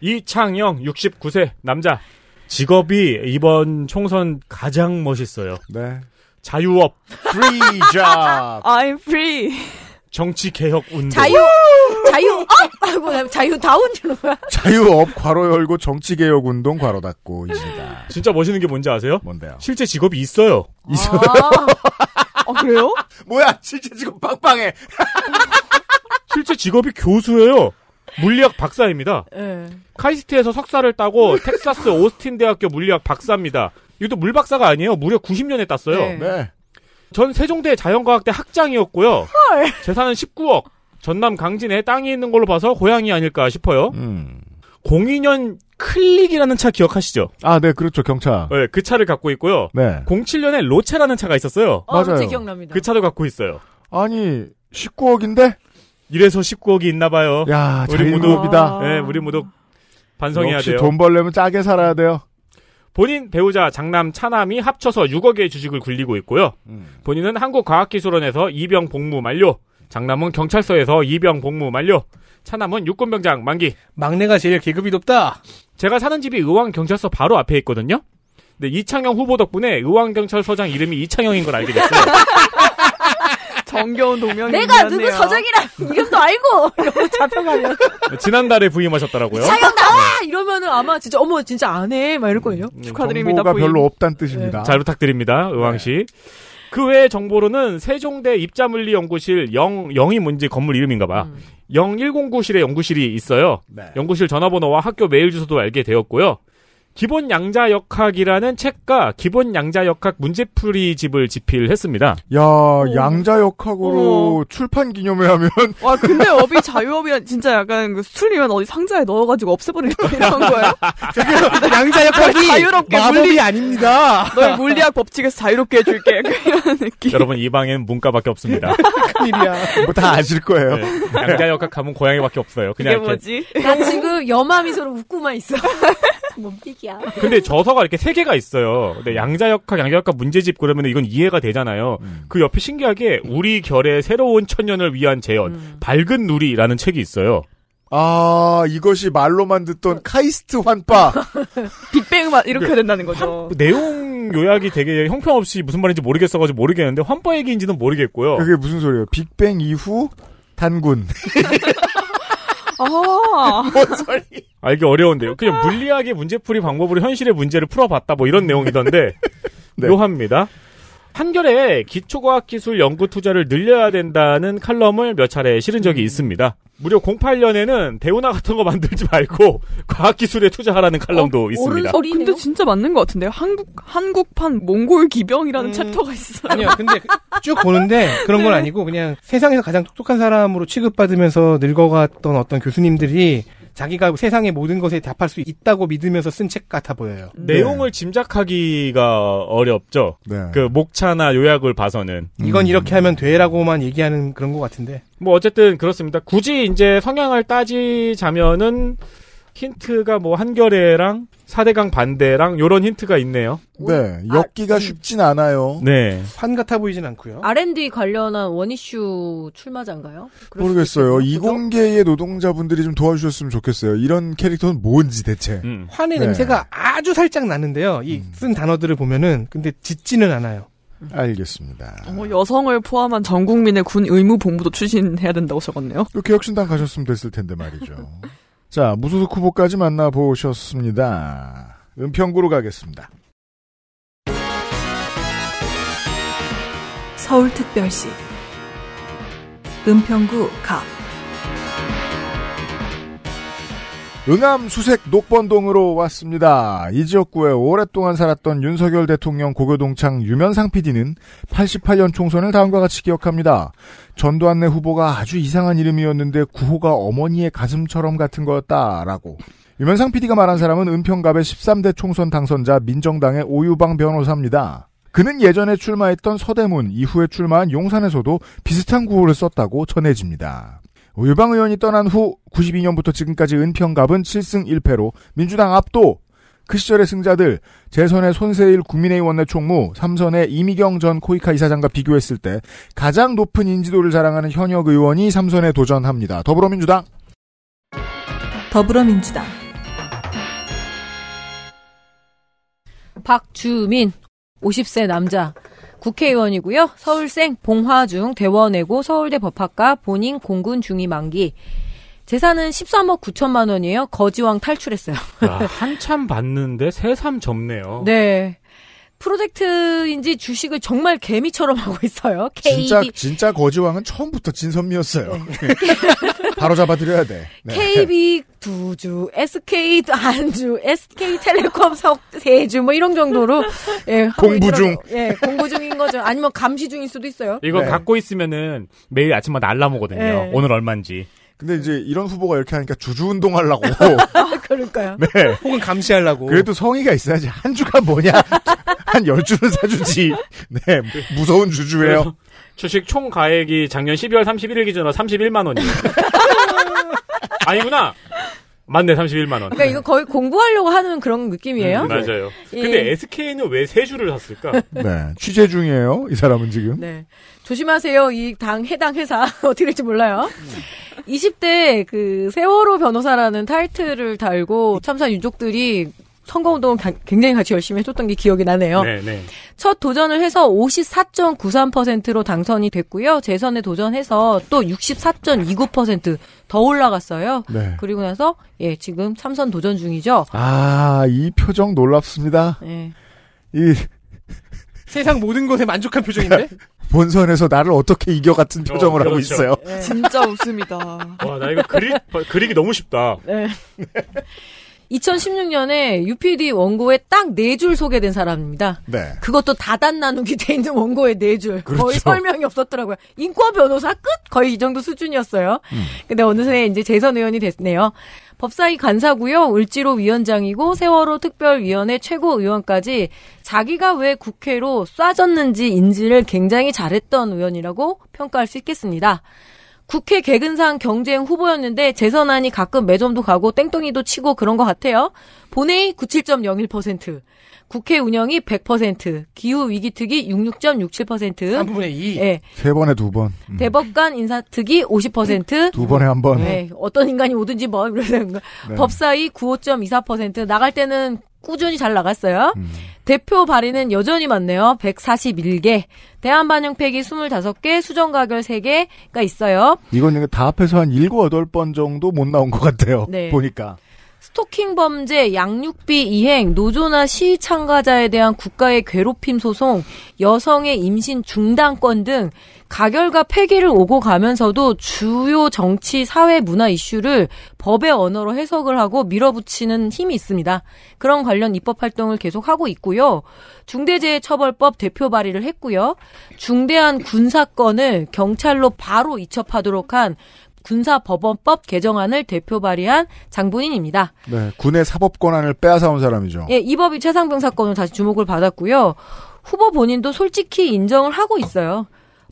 이창영 69세 남자 직업이 이번 총선 가장 멋있어요. 네. 자유업 free job. [LAUGHS] I'm free. 정치 개혁 운동. 자유 자유업 하고 자유다운으로 자유업 괄호 열고 정치 개혁 운동 괄호 닫고 있습니다. 진짜 멋있는 게 뭔지 아세요? 뭔데요? 실제 직업이 있어요. 아~ 있어요. 아, 아 그래요? [LAUGHS] 뭐야 실제 직업 빵빵해. 실제 직업이 교수예요. 물리학 박사입니다. 네. 카이스트에서 석사를 따고 [LAUGHS] 텍사스 오스틴 대학교 물리학 박사입니다. 이것도 물 박사가 아니에요. 무려 90년에 땄어요. 네. 네. 전 세종대 자연과학대 학장이었고요. 헐. 재산은 19억. 전남 강진에 땅이 있는 걸로 봐서 고향이 아닐까 싶어요. 음. 02년 클릭이라는 차 기억하시죠? 아, 네, 그렇죠. 경차. 네, 그 차를 갖고 있고요. 네. 07년에 로체라는 차가 있었어요. 어, 맞아요. 기억납니다. 그 차도 갖고 있어요. 아니, 19억인데? 이래서 19억이 있나 봐요. 야, 우리 모두입니다. 예, 네, 우리 모두 반성해야 역시 돼요. 돈 벌려면 짜게 살아야 돼요. 본인 배우자 장남 차남이 합쳐서 6억의 주식을 굴리고 있고요. 음. 본인은 한국과학기술원에서 이병 복무 만료, 장남은 경찰서에서 이병 복무 만료, 차남은 육군병장 만기. 막내가 제일 계급이 높다. 제가 사는 집이 의왕경찰서 바로 앞에 있거든요. 근데 이창영 후보 덕분에 의왕경찰서장 이름이 이창영인 걸 알게 됐어요. [LAUGHS] 정겨운 동명이 내가 누구 서적이라 이름도 알고 이러고 잡혀가면 네, 지난달에 부임하셨더라고요. 차영 나와 네. 이러면은 아마 진짜 어머 진짜 안해막 이럴 거예요. 음, 축하드립니다. 정보가 부임. 별로 없단 뜻입니다. 네. 잘 부탁드립니다, 의왕 씨. 네. 그 외의 정보로는 세종대 입자물리연구실 0, 0이 뭔지 건물 이름인가봐. 음. 0 1 0 9실에 연구실이 있어요. 네. 연구실 전화번호와 학교 메일 주소도 알게 되었고요. 기본 양자 역학이라는 책과 기본 양자 역학 문제풀이 집을 집필했습니다. 야, 오. 양자 역학으로 오. 어. 출판 기념회 하면 와, 아, 근데 업이 [LAUGHS] 자유업이 진짜 약간 그 수출이면 어디 상자에 넣어 가지고 없애 버릴 이런 거예요? [LAUGHS] 양자 역학이 자유롭게 마법이 물리... 아닙니다. 널 물리학 법칙에서 자유롭게 해 줄게. [LAUGHS] 느낌. 여러분 이 방엔 문과밖에 없습니다. 큰일이야. 뭐 다 아실 거예요. 네. 양자 역학 하면 고양이밖에 없어요. 그냥 이게 뭐지? 나 지금 여마 미소로 웃고만 있어. 못 비기. 새끼야. [LAUGHS] 근데 저서가 이렇게 세 개가 있어요. 근데 양자역학, 양자역학 문제집 그러면 이건 이해가 되잖아요. 음. 그 옆에 신기하게 우리 결의 새로운 천년을 위한 재현, 음. 밝은 누리라는 책이 있어요. 아, 이것이 말로만 듣던 카이스트 환빠. [LAUGHS] 빅뱅만 이렇게 네. 된다는 거죠. 환, 내용 요약이 되게 형편없이 무슨 말인지 모르겠어가지고 모르겠는데 환빠 얘기인지는 모르겠고요. 그게 무슨 소리예요? 빅뱅 이후 단군. [LAUGHS] 아. 뭔 소리? 아, 이게 어려운데요. 그냥 물리학의 문제풀이 방법으로 현실의 문제를 풀어봤다, 뭐 이런 내용이던데. [LAUGHS] 네. 묘합니다. 한결에 기초과학기술 연구 투자를 늘려야 된다는 칼럼을 몇 차례 실은 적이 음. 있습니다. 무려 08년에는 대우나 같은 거 만들지 말고 [LAUGHS] 과학기술에 투자하라는 칼럼도 어, 있습니다. 어, 근데 진짜 맞는 것 같은데요. 한국 한국판 몽골 기병이라는 음... 챕터가 있어요. 아니요, 근데 [LAUGHS] 쭉 보는데 그런 건 네. 아니고 그냥 세상에서 가장 똑똑한 사람으로 취급받으면서 늙어갔던 어떤 교수님들이 자기가 세상의 모든 것에 답할 수 있다고 믿으면서 쓴 책 같아 보여요. 네. 내용을 짐작하기가 어렵죠. 네. 그 목차나 요약을 봐서는 이건 음. 이렇게 하면 돼라고만 얘기하는 그런 것 같은데. 뭐 어쨌든 그렇습니다. 굳이 이제 성향을 따지자면은 힌트가 뭐 한겨레랑 사대강 반대랑 요런 힌트가 있네요. 네. 아, 엮기가 아, 쉽진 않아요. 네. 판 같아 보이진 않고요. R&D 관련한 원이슈 출마자인가요? 모르겠어요. 이공계의 노동자분들이 좀 도와주셨으면 좋겠어요. 이런 캐릭터는 뭔지 대체. 음. 환의 네. 냄새가 아주 살짝 나는데요. 이쓴 음. 단어들을 보면은 근데 짙지는 않아요. 알겠습니다. 어, 뭐 여성을 포함한 전 국민의 군 의무 복무도 추진해야 된다고 적었네요. 이렇게 그 혁신당 가셨으면 됐을 텐데 말이죠. [LAUGHS] 자, 무소속 후보까지 만나보셨습니다. 은평구로 가겠습니다. 서울특별시 은평구 갑 응암 수색 녹번동으로 왔습니다. 이 지역구에 오랫동안 살았던 윤석열 대통령 고교동창 유면상 PD는 88년 총선을 다음과 같이 기억합니다. 전두환내 후보가 아주 이상한 이름이었는데 구호가 어머니의 가슴처럼 같은 거였다라고. 유면상 PD가 말한 사람은 은평갑의 13대 총선 당선자 민정당의 오유방 변호사입니다. 그는 예전에 출마했던 서대문, 이후에 출마한 용산에서도 비슷한 구호를 썼다고 전해집니다. 유방 의원이 떠난 후 92년부터 지금까지 은평갑은 7승 1패로 민주당 압도. 그 시절의 승자들 재선의 손세일 국민의힘 원내총무, 삼선의 이미경 전 코이카 이사장과 비교했을 때 가장 높은 인지도를 자랑하는 현역 의원이 삼선에 도전합니다. 더불어민주당. 더불어민주당. 박주민 50세 남자 국회의원이고요. 서울생 봉화중 대원외고 서울대 법학과 본인 공군 중위 만기. 재산은 13억 9천만 원이에요. 거지왕 탈출했어요. 아, 한참 봤는데 새삼 접네요. 네. 프로젝트인지 주식을 정말 개미처럼 하고 있어요. [LAUGHS] k 진짜 진짜 거지왕은 처음부터 진선미였어요. 네. [LAUGHS] 바로 잡아드려야 돼. 네. KB 두 주, SK 한 주, SK 텔레콤 석세주 뭐 이런 정도로 예, 공부 중. 예, 공부 중인 거죠. 아니면 감시 중일 수도 있어요. 이거 네. 갖고 있으면은 매일 아침마다 알람 오거든요. 네. 오늘 얼마인지. 근데 이제 이런 후보가 이렇게 하니까 주주운동 하려고. [LAUGHS] 아, 그럴까요? 네. 혹은 감시하려고. 그래도 성의가 있어야지. 한 주가 뭐냐. [LAUGHS] 한 열주는 사주지. 네. 무서운 주주예요. 주식 총 가액이 작년 12월 31일 기준으로 31만 원이에요. [LAUGHS] 아니구나. 맞네, 31만 원. 그러니까 이거 거의 공부하려고 하는 그런 느낌이에요. 음, 맞아요. 예. 근데 SK는 왜 세 주를 샀을까? 네, 취재 중이에요. 이 사람은 지금. 네. 조심하세요. 이 당 해당 회사 [LAUGHS] 어떻게 될지 몰라요. 20대 그 세월호 변호사라는 타이틀을 달고 참사 유족들이 선거운동을 굉장히 같이 열심히 했었던게 기억이 나네요. 네네. 네. 첫 도전을 해서 54.93%로 당선이 됐고요. 재선에 도전해서 또 64.29%더 올라갔어요. 네. 그리고 나서 예 지금 참선 도전 중이죠. 아이 표정 놀랍습니다. 네. 이 세상 모든 것에 만족한 표정인데? [LAUGHS] 본선에서 나를 어떻게 이겨 같은 어, 표정을 어, 하고 그렇죠. 있어요. 네. 진짜 웃습니다. 와, 나 이거 그리, 그리기 너무 쉽다. 네. 2016년에 [LAUGHS] UPD 원고에 딱 네 줄 소개된 사람입니다. 네. 그것도 다단 나누기 돼 있는 원고에 네 줄. 그렇죠. 거의 설명이 없었더라고요. 인과 변호사 끝? 거의 이 정도 수준이었어요. 음. 근데 어느새 이제 재선 의원이 됐네요. 법사위 간사고요. 을지로 위원장이고 세월호 특별위원회 최고의원까지 자기가 왜 국회로 쏴졌는지 인지를 굉장히 잘했던 의원이라고 평가할 수 있겠습니다. 국회 개근상 경쟁 후보였는데 재선안이 가끔 매점도 가고 땡덩이도 치고 그런 것 같아요. 본회의 97.01%. 국회 운영이 100%, 기후 위기 특위 66.67%, 3분의 2. 예. 세 번에 두 번. 음. 대법관 인사 특위 50%, 두 번에 한 번. 예. 어떤 인간이 오든지 뭐 이러는 거. 네. 법사위 95.24%, 나갈 때는 꾸준히 잘 나갔어요. 음. 대표 발의는 여전히 많네요. 141개. 대한반영팩이 25개, 수정가결 3개가 있어요. 이건 다 합해서 한 7, 8번 정도 못 나온 것 같아요. 네. 보니까. 스토킹 범죄, 양육비 이행, 노조나 시위 참가자에 대한 국가의 괴롭힘 소송, 여성의 임신 중단권 등 가결과 폐기를 오고 가면서도 주요 정치, 사회, 문화 이슈를 법의 언어로 해석을 하고 밀어붙이는 힘이 있습니다. 그런 관련 입법 활동을 계속하고 있고요. 중대재해처벌법 대표 발의를 했고요. 중대한 군사건을 경찰로 바로 이첩하도록 한 군사법원법 개정안을 대표 발의한 장본인입니다. 네, 군의 사법 권한을 빼앗아온 사람이죠. 예, 이 법이 최상병 사건으로 다시 주목을 받았고요. 후보 본인도 솔직히 인정을 하고 있어요.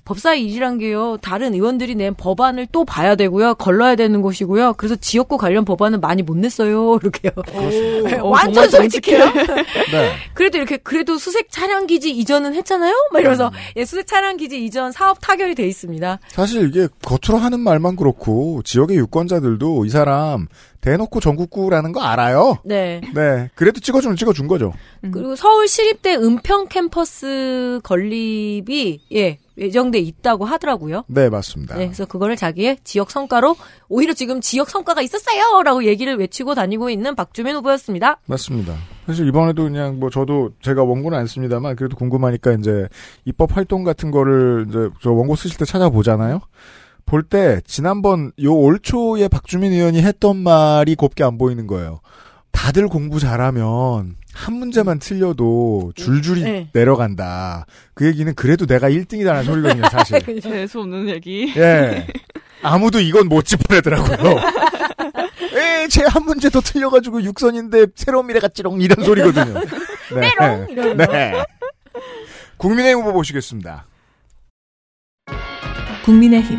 법사위 이지란 게요. 다른 의원들이 낸 법안을 또 봐야 되고요. 걸러야 되는 것이고요. 그래서 지역구 관련 법안은 많이 못 냈어요. [LAUGHS] 이렇게요. 오, 네, 어, 완전 솔직해요. [LAUGHS] 네. 그래도 이렇게 그래도 수색 차량 기지 이전은 했잖아요. 막 이러면서 음. 예, 수색 차량 기지 이전 사업 타결이 돼 있습니다. 사실 이게 겉으로 하는 말만 그렇고 지역의 유권자들도 이 사람 대놓고 전국구라는 거 알아요. 네. 네. 그래도 찍어주면 찍어준 거죠. 그리고 서울 시립대 은평 캠퍼스 건립이 예 예정돼 있다고 하더라고요. 네, 맞습니다. 네, 그래서 그거를 자기의 지역 성과로 오히려 지금 지역 성과가 있었어요라고 얘기를 외치고 다니고 있는 박주민 후보였습니다. 맞습니다. 사실 이번에도 그냥 뭐 저도 제가 원고는 안 씁니다만 그래도 궁금하니까 이제 입법 활동 같은 거를 이제 저 원고 쓰실 때 찾아보잖아요. 볼 때 지난번 요 올 초에 박주민 의원이 했던 말이 곱게 안 보이는 거예요. 다들 공부 잘하면 한 문제만 틀려도 줄줄이 음, 네. 내려간다. 그 얘기는 그래도 내가 1등이다라는 소리거든요, 사실. [LAUGHS] 재수 없는 얘기. 예. 아무도 이건 못 짚어내더라고요. 에, 제한 문제 더 틀려가지고 6선인데 새로운 미래가 찌롱 이런 소리거든요. 네. 네. 네. 국민의힘 후보 보시겠습니다. 국민의힘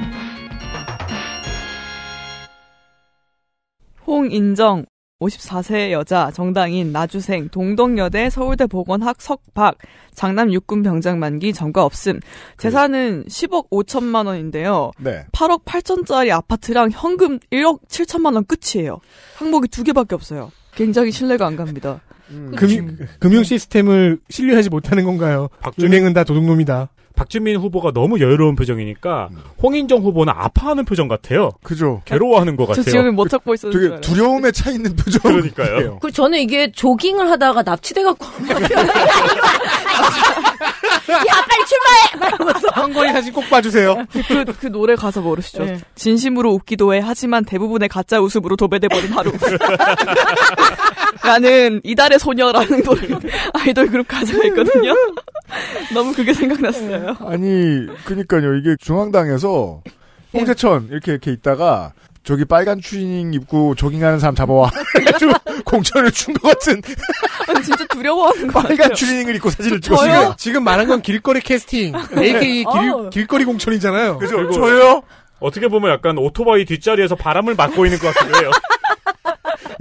홍인정, 54세 여자 정당인 나주생 동덕여대 서울대 보건학 석박 장남 육군 병장 만기 전과 없음 재산은 10억 5천만 원인데요. 네. 8억 8천짜리 아파트랑 현금 1억 7천만 원 끝이에요. 항목이 두 개밖에 없어요. 굉장히 신뢰가 안 갑니다. 음. 금, 그렇죠. 금융 시스템을 신뢰하지 못하는 건가요? 박준행은 다 도둑놈이다. 박주민 후보가 너무 여유로운 표정이니까 홍인정 후보는 아파하는 표정 같아요. 그죠. 괴로워하는 것 같아요. 저 지금 못 찾고 있었는 되게 두려움에 차 있는 표정. 그러니까요. [LAUGHS] 그 저는 이게 조깅을 하다가 납치돼 갖고 온것같야 빨리 출발해! 한권이 사진 꼭 봐주세요. 그, 그 노래 가서 모르시죠? 네. 진심으로 웃기도 해 하지만 대부분의 가짜 웃음으로 도배돼버린 하루. [LAUGHS] 나는 이달의 소녀라는 [LAUGHS] 노래 아이돌 그룹 가사가 있거든요. 너무 그게 생각났어요. 거예요? [LAUGHS] 아니, 그니까요. 이게 중앙당에서 홍세천 이렇게 이렇게 있다가 저기 빨간 추리닝 입고 조깅하는 사람 잡아와. [LAUGHS] 공천을 준 것 같은. [LAUGHS] 아니, 진짜 두려워하는 거 빨간 추리닝을 입고 사진을 찍었어요. 지금 말한 건 길거리 캐스팅. AK 네. 길, 어. 길거리 공천이잖아요. 그죠? 저요? 어떻게 보면 약간 오토바이 뒷자리에서 바람을 맞고 있는 것 같기도 해요.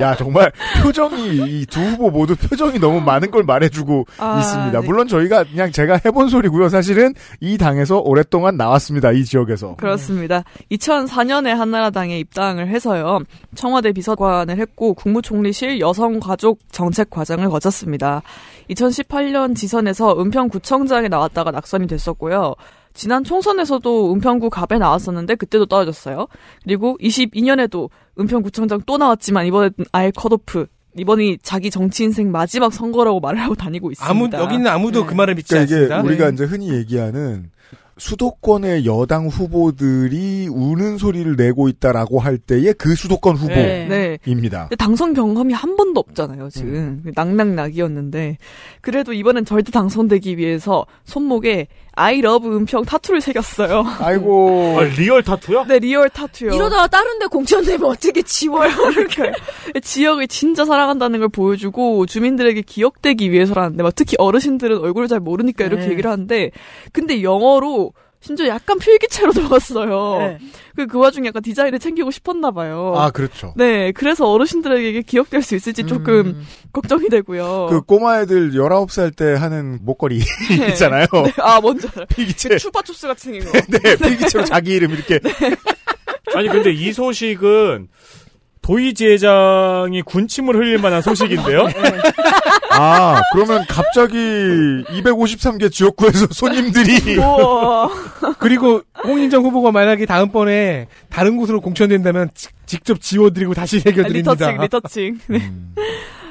야 정말 표정이 이 두 후보 모두 표정이 너무 많은 걸 말해주고 아, 있습니다. 네. 물론 저희가 그냥 제가 해본 소리고요. 사실은 이 당에서 오랫동안 나왔습니다. 이 지역에서. 그렇습니다. 2004년에 한나라당에 입당을 해서요. 청와대 비서관을 했고 국무총리실 여성가족 정책과장을 거쳤습니다. 2018년 지선에서 은평구청장에 나왔다가 낙선이 됐었고요. 지난 총선에서도 은평구 갑에 나왔었는데 그때도 떨어졌어요. 그리고 22년에도 은평구청장 또 나왔지만 이번엔 아예 컷오프. 이번이 자기 정치 인생 마지막 선거라고 말을 하고 다니고 있습니다. 아무 여기는 아무도 네. 그 말을 믿지 그러니까 않습니다. 이게 우리가 네. 이제 흔히 얘기하는 수도권의 여당 후보들이 우는 소리를 내고 있다라고 할 때의 그 수도권 후보입니다. 네. 네. 당선 경험이 한 번도 없잖아요, 지금. 음. 낙낙낙이었는데. 그 그래도 이번엔 절대 당선되기 위해서 손목에 아이 러브 은평 타투를 새겼어요. 아이고. 아, 리얼 타투요? 네, 리얼 타투요. 이러다가 다른 데 공천 되면 어떻게 지워요? [LAUGHS] 이렇게. 지역을 진짜 사랑한다는 걸 보여주고 주민들에게 기억되기 위해서라는데 막 특히 어르신들은 얼굴을 잘 모르니까 이렇게 네. 얘기를 하는데 근데 영어로 심지어 약간 필기체로 [LAUGHS] 들어갔어요. 네. 그, 그 와중에 약간 디자인을 챙기고 싶었나 봐요. 아, 그렇죠. 네, 그래서 어르신들에게 기억될 수 있을지 음. 조금 걱정이 되고요. 그 꼬마 애들 19살 때 하는 목걸이 네. [LAUGHS] 있잖아요. 네. 아, 뭔지 알아요. 필기체. 그추바스 같은 거. [LAUGHS] 네, 필기체로 자기 이름 이렇게. 네. 아니, 근데 이 소식은 도이지 회장이 군침을 흘릴 만한 소식인데요? 네. 아, 그러면 갑자기 253개 지역구에서 [LAUGHS] 손님들이. 그리고 홍인정 후보가 만약에 다음번에 다른 곳으로 공천된다면 지, 직접 지워드리고 다시 해결드립니다. 리터칭, 리터칭. 음. 네.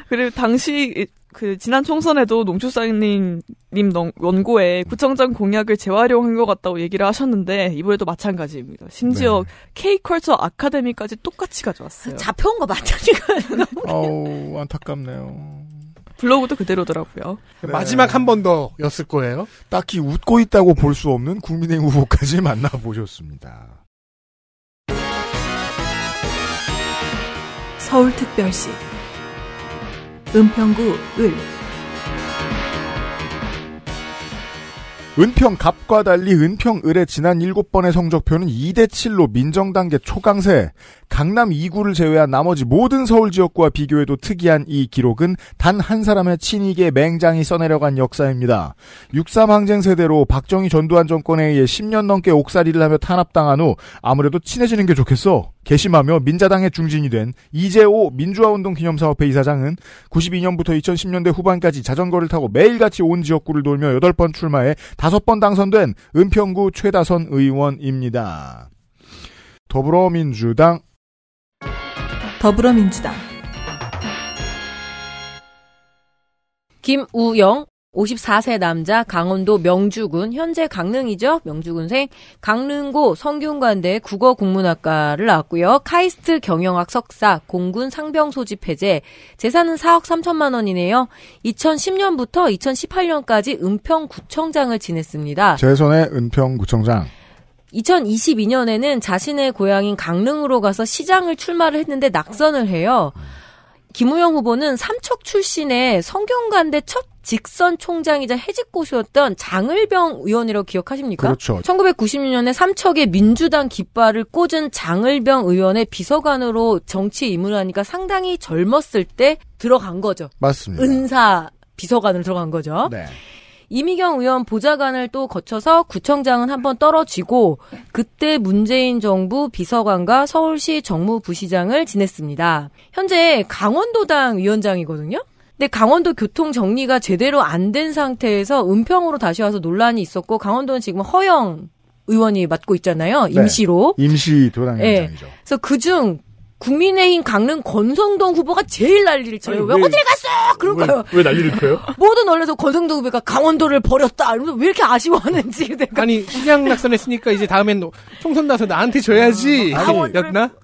그리고 당시 그 지난 총선에도 농축사님 님 원고에 구청장 공약을 재활용한 것 같다고 얘기를 하셨는데 이번에도 마찬가지입니다. 심지어 케이 네. 컬처 아카데미까지 똑같이 가져왔어요. 잡혀온 거 맞죠 지금? 아우 안타깝네요. 블로그도 그대로더라고요. 네. 마지막 한 번 더였을 거예요. 딱히 웃고 있다고 볼 수 없는 국민의힘 후보까지 [LAUGHS] 만나보셨습니다. 서울특별시 은평구 을 은평 갑과 달리 은평 을의 지난 7번의 성적표는 2대 7로 민정단계 초강세. 강남 2구를 제외한 나머지 모든 서울 지역과 비교해도 특이한 이 기록은 단 한 사람의 친이계 맹장이 써내려간 역사입니다. 6.3 항쟁 세대로 박정희 전두환 정권에 의해 10년 넘게 옥살이를 하며 탄압당한 후 아무래도 친해지는 게 좋겠어. 개심하며 민자당의 중진이 된 이재호 민주화운동 기념사업회 이사장은 92년부터 2010년대 후반까지 자전거를 타고 매일같이 온 지역구를 돌며 8번 출마해 5번 당선된 은평구 최다선 의원입니다. 더불어민주당 더불어민주당 김우영 54세 남자 강원도 명주군 현재 강릉이죠. 명주군생 강릉고 성균관대 국어국문학과를 나왔고요. 카이스트 경영학 석사 공군 상병 소집 해제 재산은 4억 3천만 원이네요. 2010년부터 2018년까지 은평구청장을 지냈습니다. 제선에 은평구청장. 2022년에는 자신의 고향인 강릉으로 가서 시장을 출마를 했는데 낙선을 해요. 음. 김우영 후보는 삼척 출신의 성균관대 첫 직선 총장이자 해직고수였던 장을병 의원이라고 기억하십니까? 그렇죠. 1996년에 삼척의 민주당 깃발을 꽂은 장을병 의원의 비서관으로 정치 임무를 하니까 상당히 젊었을 때 들어간 거죠. 맞습니다. 은사 비서관으로 들어간 거죠. 네. 이미경 의원 보좌관을 또 거쳐서 구청장은 한번 떨어지고 그때 문재인 정부 비서관과 서울시 정무부시장을 지냈습니다. 현재 강원도당 위원장이거든요. 근데 강원도 교통 정리가 제대로 안 된 상태에서 은평으로 다시 와서 논란이 있었고 강원도는 지금 허영 의원이 맡고 있잖아요. 네. 임시로. 네, 임시 도당위원장이죠. 예. 네. 그래서 그중 국민의힘 강릉 건성동 후보가 제일 난리를 쳐요. 아니, 왜, 왜, 어딜 갔어? 그런가요? 왜, 왜, 난리를 쳐요? 모든 언론에서 건성동 후보가 강원도를 버렸다. 이러면서 왜 이렇게 아쉬워하는지 [LAUGHS] 내가. 아니 시장 낙선했으니까 이제 다음엔 총선 나서 나한테 줘야지. 강원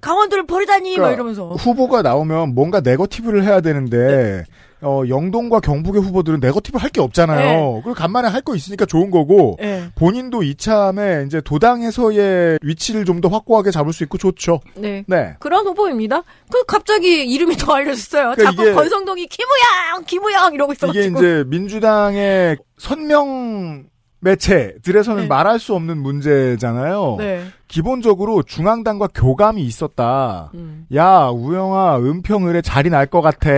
강원도를 버리다니 그러니까 막 이러면서. 후보가 나오면 뭔가 네거티브를 해야 되는데 네. 어, 영동과 경북의 후보들은 네거티브 할 게 없잖아요. 네. 그리고 간만에 할 거 있으니까 좋은 거고 네. 본인도 이참에 이제 도당에서의 위치를 좀 더 확고하게 잡을 수 있고 좋죠. 네. 네. 그런 후보입니다. 그 갑자기 이름이 더 알려졌어요. 그러니까 자꾸 이게, 건성동이 김우양, 김우양 이러고 있어가지고 이게 이제 민주당의 선명 매체들에서는 네. 말할 수 없는 문제잖아요. 네. 기본적으로 중앙당과 교감이 있었다. 음. 야 우영아 은평을에 자리 날 것 같아.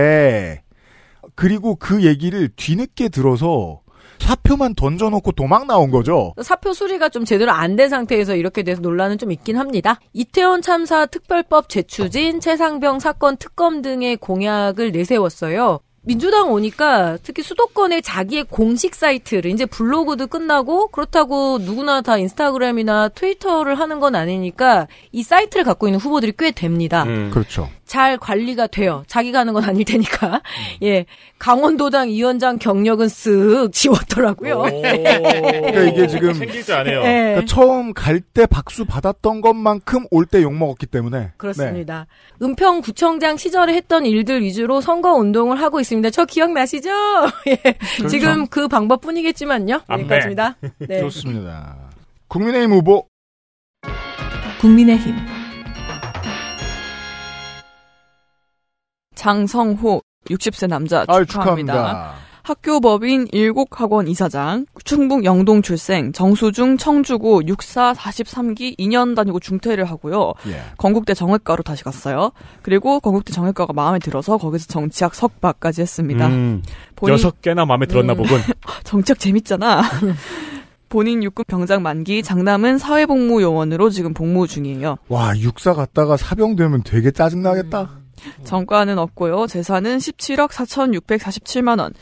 그리고 그 얘기를 뒤늦게 들어서 사표만 던져놓고 도망 나온 거죠. 사표 수리가 좀 제대로 안 된 상태에서 이렇게 돼서 논란은 좀 있긴 합니다. 이태원 참사 특별법 재추진 최상병 사건 특검 등의 공약을 내세웠어요. 민주당 오니까 특히 수도권의 자기의 공식 사이트를 이제 블로그도 끝나고 그렇다고 누구나 다 인스타그램이나 트위터를 하는 건 아니니까 이 사이트를 갖고 있는 후보들이 꽤 됩니다. 음. 그렇죠. 잘 관리가 돼요. 자기가 하는 건 아닐 테니까. 음. 예. 강원도당 위원장 경력은 쓱 지웠더라고요. 그러니까 이게 지금 생길 줄아요 예. 그러니까 처음 갈 때 박수 받았던 것만큼 올 때 욕 먹었기 때문에. 그렇습니다. 네. 은평구청장 시절에 했던 일들 위주로 선거 운동을 하고 있습니다. 그렇습니다. 저 기억나시죠? [LAUGHS] 예. 그렇죠. 지금 그 방법뿐이겠지만요. 여기까지입니다. 네, 네. 좋습니다. 국민의힘 후보. 국민의힘. 장성호 60세 남자 축하합니다. 아유, 축하합니다. 학교법인 일곡학원 이사장, 충북 영동 출생, 정수중 청주구 6사 43기 2년 다니고 중퇴를 하고요. 예. 건국대 정외과로 다시 갔어요. 그리고 건국대 정외과가 마음에 들어서 거기서 정치학 석박까지 했습니다. 음, 본인... 6개나 마음에 들었나 음. 보군. [LAUGHS] 정책 재밌잖아. 본인 육군 병장 만기, 장남은 사회복무요원으로 지금 복무 중이에요. 와, 육사 갔다가 사병되면 되게 짜증나겠다. 음. 정과는 없고요. 재산은 17억 4,647만 원.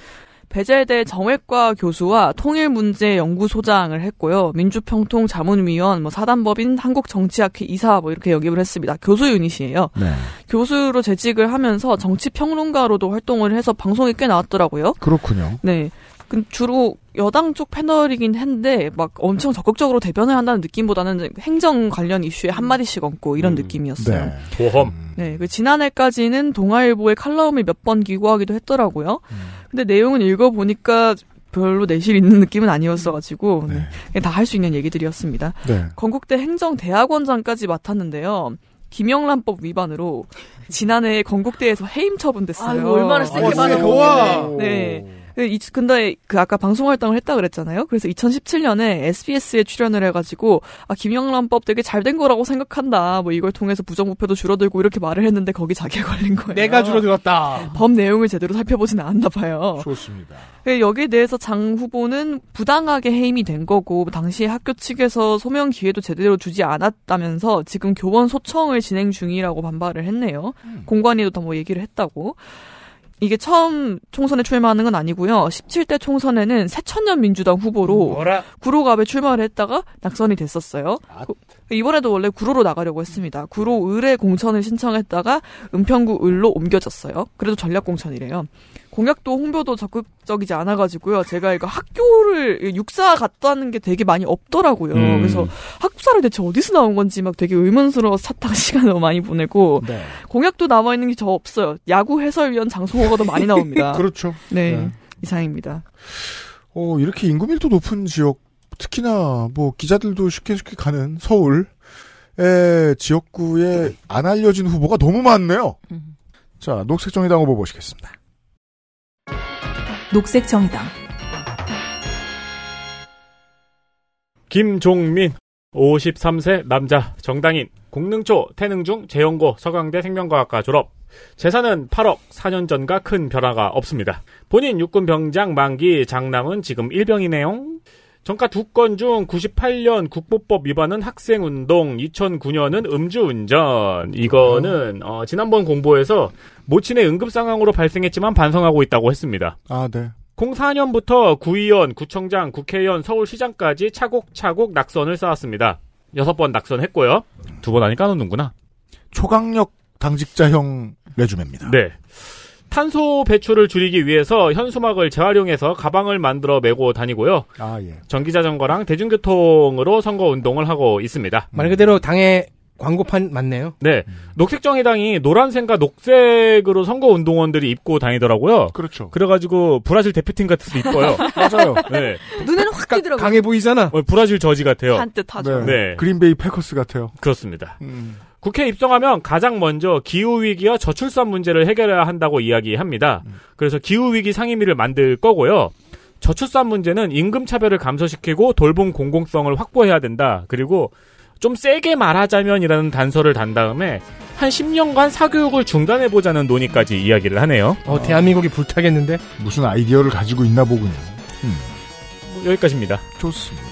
배재대 정외과 교수와 통일문제연구소장을 했고요. 민주평통 자문위원, 뭐 사단법인 한국정치학회 이사 뭐 이렇게 역임을 했습니다. 교수 유닛이에요. 네. 교수로 재직을 하면서 정치평론가로도 활동을 해서 방송이꽤 나왔더라고요. 그렇군요. 네. 주로 여당 쪽 패널이긴 한데 막 엄청 적극적으로 대변을 한다는 느낌보다는 행정 관련 이슈에 한 마디씩 얹고 이런 음, 느낌이었어요. 네. 보험. 네, 그 지난해까지는 동아일보의 칼럼을 몇 번 기고하기도 했더라고요. 음. 근데 내용은 읽어보니까 별로 내실 있는 느낌은 아니었어가지고 네. 네. 다할 수 있는 얘기들이었습니다. 네. 건국대 행정대학원장까지 맡았는데요. 김영란법 위반으로 지난해 에 건국대에서 해임 처분됐어요. 아유, 얼마나 세게 어, 받아먹 네. 예, 근데 그 아까 방송 활동을 했다 그랬잖아요. 그래서 2017년에 SBS에 출연을 해가지고 아 김영란법 되게 잘 된 거라고 생각한다. 뭐 이걸 통해서 부정부패도 줄어들고 이렇게 말을 했는데 거기 자기가 걸린 거예요. 내가 줄어들었다. 법 내용을 제대로 살펴보진 않았나 봐요. 좋습니다. 예, 여기에 대해서 장 후보는 부당하게 해임이 된 거고 당시 학교 측에서 소명 기회도 제대로 주지 않았다면서 지금 교원 소청을 진행 중이라고 반발을 했네요. 음. 공관위도 더 뭐 얘기를 했다고. 이게 처음 총선에 출마하는 건 아니고요. 17대 총선에는 새천년 민주당 후보로 뭐라? 구로갑에 출마를 했다가 낙선이 됐었어요. 아. 이번에도 원래 구로로 나가려고 했습니다. 구로 을의 공천을 신청했다가 은평구 을로 옮겨졌어요. 그래도 전략 공천이래요. 공약도 홍보도 적극적이지 않아가지고요. 제가 이거 학교를 육사 갔다는 게 되게 많이 없더라고요. 음. 그래서 학사를 대체 어디서 나온 건지 막 되게 의문스러워서 찾다가 [LAUGHS] 시간을 많이 보내고 네. 공약도 남아 있는 게 저 없어요. 야구 해설위원 장소호가 더 많이 나옵니다. [LAUGHS] 그렇죠. 네, 네, 이상입니다. 어 이렇게 인구 밀도 높은 지역 특히나 뭐 기자들도 쉽게 쉽게 가는 서울. 에 지역구에 안 알려진 후보가 너무 많네요. 음. 자, 녹색정의당 후보 보시겠습니다. 녹색정의당 김종민 53세 남자 정당인 공릉초 태능중 재영고 서강대 생명과학과 졸업 재산은 8억 4년 전과 큰 변화가 없습니다. 본인 육군 병장 만기 장남은 지금 일병이네요. 정가두건중 98년 국보법 위반은 학생운동, 2009년은 음주운전. 이거는 어, 지난번 공보에서 모친의 응급 상황으로 발생했지만 반성하고 있다고 했습니다. 아, 네. 04년부터 구의원, 구청장, 국회의원, 서울시장까지 차곡차곡 낙선을 쌓았습니다. 여섯 번 낙선했고요. 두 번 아니 까놓는구나. 초강력 당직자형 레주메입니다. 네. 탄소 배출을 줄이기 위해서 현수막을 재활용해서 가방을 만들어 메고 다니고요. 아, 예. 전기 자전거랑 대중교통으로 선거 운동을 하고 있습니다. 음. 말 그대로 당의 광고판 맞네요. 네. 음. 녹색정의당이 노란색과 녹색으로 선거 운동원들이 입고 다니더라고요. 그렇죠. 그래가지고 브라질 대표팀 같아도있고요 [LAUGHS] 맞아요. 네. 눈에는 확 띄더라고요. 강해 보이잖아. 어, 브라질 저지 같아요. 산뜻하죠. 네. 네. 그린베이 패커스 같아요. 그렇습니다. 음. 국회 에 입성하면 가장 먼저 기후위기와 저출산 문제를 해결해야 한다고 이야기합니다. 음. 그래서 기후위기 상임위를 만들 거고요. 저출산 문제는 임금차별을 감소시키고 돌봄 공공성을 확보해야 된다. 그리고 좀 세게 말하자면이라는 단서를 단 다음에 한 10년간 사교육을 중단해보자는 논의까지 이야기를 하네요. 어, 대한민국이 불타겠는데? 무슨 아이디어를 가지고 있나 보군요. 음. 뭐, 여기까지입니다. 좋습니다.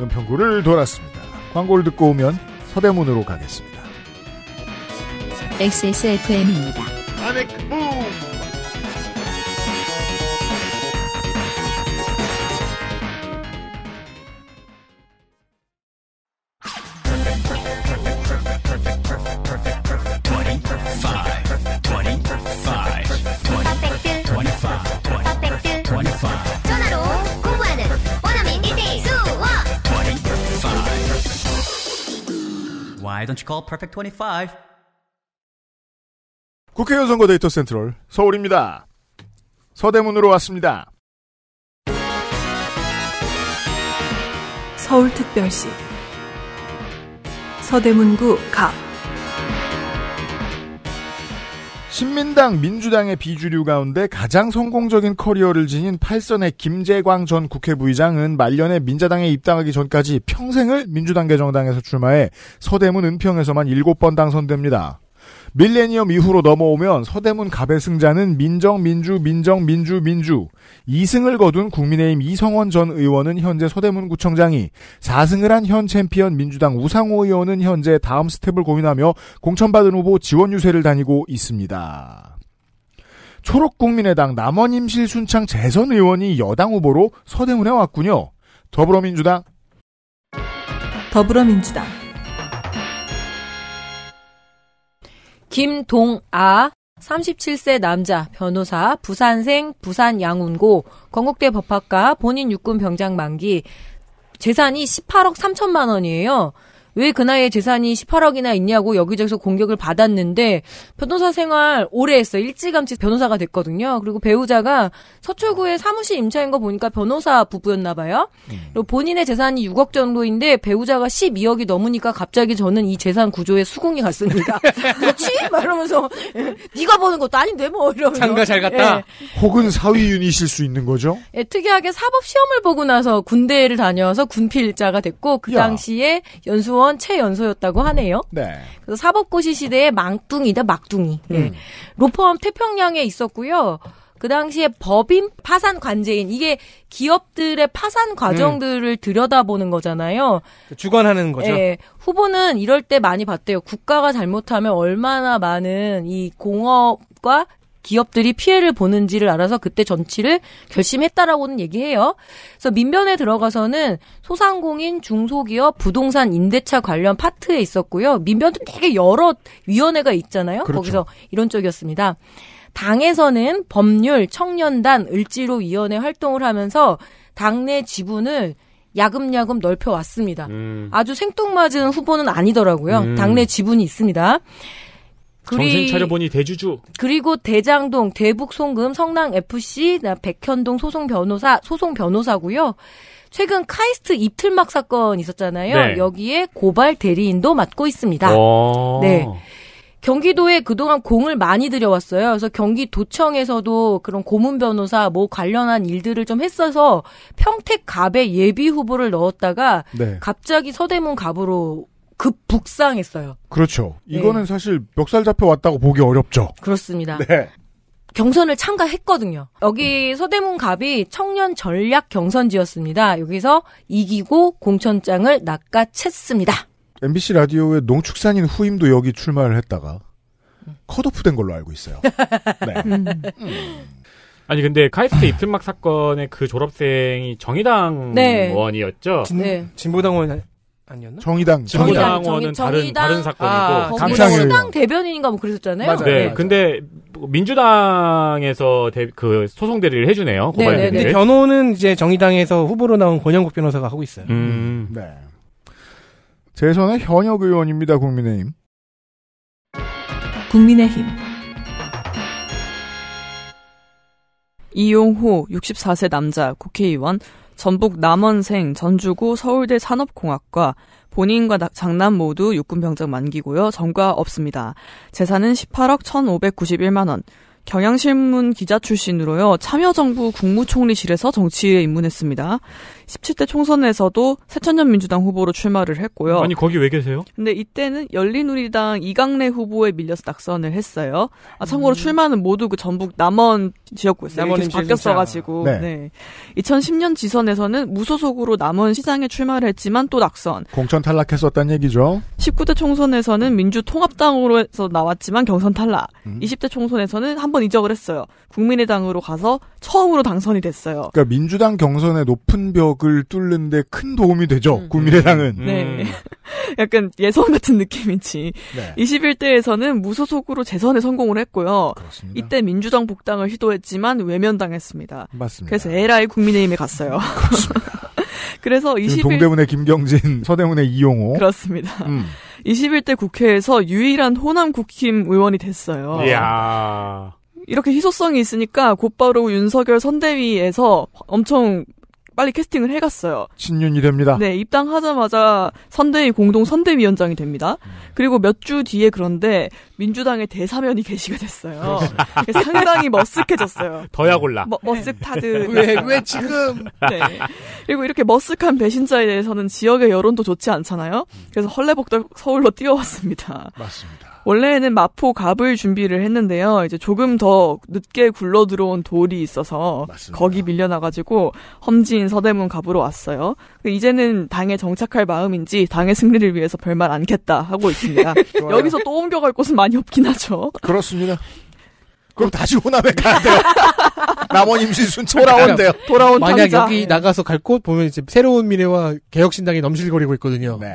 연평구를 돌았습니다. 광고를 듣고 오면 서대문으로 가겠습니다. XSFM입니다. 아넥 Why don't you call Perfect 25? 국회의원 선거 데이터 센트럴 서울입니다. 서대문으로 왔습니다. 서울특별시 서대문구 갑 신민당 민주당의 비주류 가운데 가장 성공적인 커리어를 지닌 팔선의 김재광 전 국회부의장은 말년에 민자당에 입당하기 전까지 평생을 민주당 개정당에서 출마해 서대문 은평에서만 7번 당선됩니다. 밀레니엄 이후로 넘어오면 서대문 갑의 승자는 민정, 민주, 민정, 민주, 민주. 2승을 거둔 국민의힘 이성원 전 의원은 현재 서대문 구청장이 4승을 한 현 챔피언 민주당 우상호 의원은 현재 다음 스텝을 고민하며 공천받은 후보 지원 유세를 다니고 있습니다. 초록국민의당 남원임실 순창 재선 의원이 여당 후보로 서대문에 왔군요. 더불어민주당 더불어민주당 김동아 37세 남자 변호사 부산생 부산 양운고 건국대 법학과 본인 육군 병장 만기 재산이 18억 3천만 원이에요. 왜그 나이에 재산이 18억이나 있냐고 여기저기서 공격을 받았는데 변호사 생활 오래 했어요. 일찌감치 변호사가 됐거든요. 그리고 배우자가 서초구에 사무실 임차인 거 보니까 변호사 부부였나 봐요. 음. 그리고 본인의 재산이 6억 정도인데 배우자가 12억이 넘으니까 갑자기 저는 이 재산 구조에 수긍이 갔습니다. 그렇지? [LAUGHS] 말하면서 예, 네가 버는 것도 아닌데 뭐 이러면서 장가 잘 갔다. 예. 혹은 사위 윤이실수 있는 거죠? 예, 특이하게 사법 시험을 보고 나서 군대를 다녀서 와 군필자가 됐고 그 야. 당시에 연수원 의원 최연소였다고 하네요. 네. 그래서 사법고시 시대의 망둥이다 막둥이. 네. 음. 네. 로펌 태평양에 있었고요. 그 당시에 법인 파산 관제인 이게 기업들의 파산 과정들을 음. 들여다보는 거잖아요. 그 주관하는 거죠. 예, 후보는 이럴 때 많이 봤대요. 국가가 잘못하면 얼마나 많은 이 공업과 기업들이 피해를 보는지를 알아서 그때 전치를 결심했다라고는 얘기해요. 그래서 민변에 들어가서는 소상공인, 중소기업, 부동산, 임대차 관련 파트에 있었고요. 민변도 되게 여러 위원회가 있잖아요. 그렇죠. 거기서 이런 쪽이었습니다. 당에서는 법률, 청년단, 을지로위원회 활동을 하면서 당내 지분을 야금야금 넓혀왔습니다. 음. 아주 생뚱맞은 후보는 아니더라고요. 음. 당내 지분이 있습니다. 그리... 정신 차려보니 대주주. 그리고 대장동, 대북송금, 성남FC, 백현동 소송 변호사, 소송 변호사고요. 최근 카이스트 입틀막 사건 있었잖아요. 네. 여기에 고발 대리인도 맡고 있습니다. 어. 네. 경기도에 그동안 공을 많이 들여왔어요. 그래서 경기도청에서도 그런 고문 변호사 뭐 관련한 일들을 좀 했어서 평택 갑에 예비 후보를 넣었다가 네. 갑자기 서대문 갑으로 급북상했어요. 그렇죠. 네. 이거는 네. 사실 멱살 잡혀 왔다고 보기 어렵죠. 그렇습니다. 네. 경선을 참가했거든요. 여기 서대문 갑이 청년 전략 경선지였습니다. 여기서 이기고 공천장을 낚아챘습니다. MBC 라디오의 농축산인 후임도 여기 출마를 했다가 음. 컷오프 된 걸로 알고 있어요. [LAUGHS] 네. 음. 음. 아니 근데 카이스트 이틀막 사건의 그 졸업생이 정의당 네. 의원이었죠. 진, 네. 진보당 의원 아니었나? 정의당. 정의당원은 정의, 다른 정의당? 다른 아, 사건이고 아, 강창일 신당 대변인인가 뭐 그랬었잖아요. 맞아요. 네, 맞아요. 네. 근데 민주당에서 대, 그 소송 대리를 해주네요. 네, 고발 네, 대리. 근데 변호는 이제 정의당에서 후보로 나온 권영국 변호사가 하고 있어요. 음. 음. 네. 재선의 현역 의원입니다. 국민의힘. 국민의힘. 이용호 64세 남자 국회의원 전북 남원생, 전주구 서울대 산업공학과, 본인과 장남 모두 육군병장 만기고요. 전과 없습니다. 재산은 18억 1,591만 원. 경향신문 기자 출신으로요. 참여정부 국무총리실에서 정치에 입문했습니다. 17대 총선에서도 새천년 민주당 후보로 출마를 했고요. 아니 거기 왜 계세요? 근데 이때는 열린우리당 이강래 후보에 밀려서 낙선을 했어요. 아 참고로 음. 출마는 모두 그 전북 남원 지역구였어요. 남원 바뀌었어가지고. 네. 네. 2010년 지선에서는 무소속으로 남원 시장에 출마를 했지만 또 낙선. 공천 탈락했었단 얘기죠. 19대 총선에서는 민주통합당으로서 나왔지만 경선 탈락. 음. 20대 총선에서는 한번 이적을 했어요. 국민의당으로 가서 처음으로 당선이 됐어요. 그러니까 민주당 경선에 높은 벽 권력을 뚫는데 큰 도움이 되죠. 음. 음. 국민의당은. 음. 네. [LAUGHS] 약간 예선 같은 느낌이지 네. 21대에서는 무소속으로 재선에 성공을 했고요. 그렇습니다. 이때 민주당 복당을 시도했지만 외면당했습니다. 맞습니다. 그래서 에라 i 국민의힘에 갔어요. [LAUGHS] 그래서 21 동대문의 김경진, [LAUGHS] 서대문의 이용호. 그렇습니다. 음. 21대 국회에서 유일한 호남 국힘 의원이 됐어요. 이야. 이렇게 희소성이 있으니까 곧바로 윤석열 선대위에서 엄청 빨리 캐스팅을 해갔어요. 신윤이됩니다. 네, 입당하자마자 선대위 공동 선대위원장이 됩니다. 그리고 몇 주 뒤에 그런데 민주당의 대사면이 게시가 됐어요. 상당히 머쓱해졌어요. [LAUGHS] 더야골라. 머, 머쓱타드. 네. 왜, 왜 지금? [LAUGHS] 네. 그리고 이렇게 머쓱한 배신자에 대해서는 지역의 여론도 좋지 않잖아요. 그래서 헐레복덕 서울로 뛰어왔습니다. 맞습니다. 원래는 마포 갑을 준비를 했는데요. 이제 조금 더 늦게 굴러 들어온 돌이 있어서 맞습니다. 거기 밀려나가지고 험지인 서대문 갑으로 왔어요. 그 이제는 당에 정착할 마음인지 당의 승리를 위해서 별말 않겠다 하고 있습니다. [LAUGHS] 여기서 또 옮겨갈 곳은 많이 없긴 하죠. 그렇습니다. 그럼 다시 호남에 가야 돼요. [LAUGHS] 남원 임신순 천 돌아온대요. 돌아온 만약 여기 나가서 갈 곳 보면 이제 새로운 미래와 개혁신당이 넘실거리고 있거든요. 네.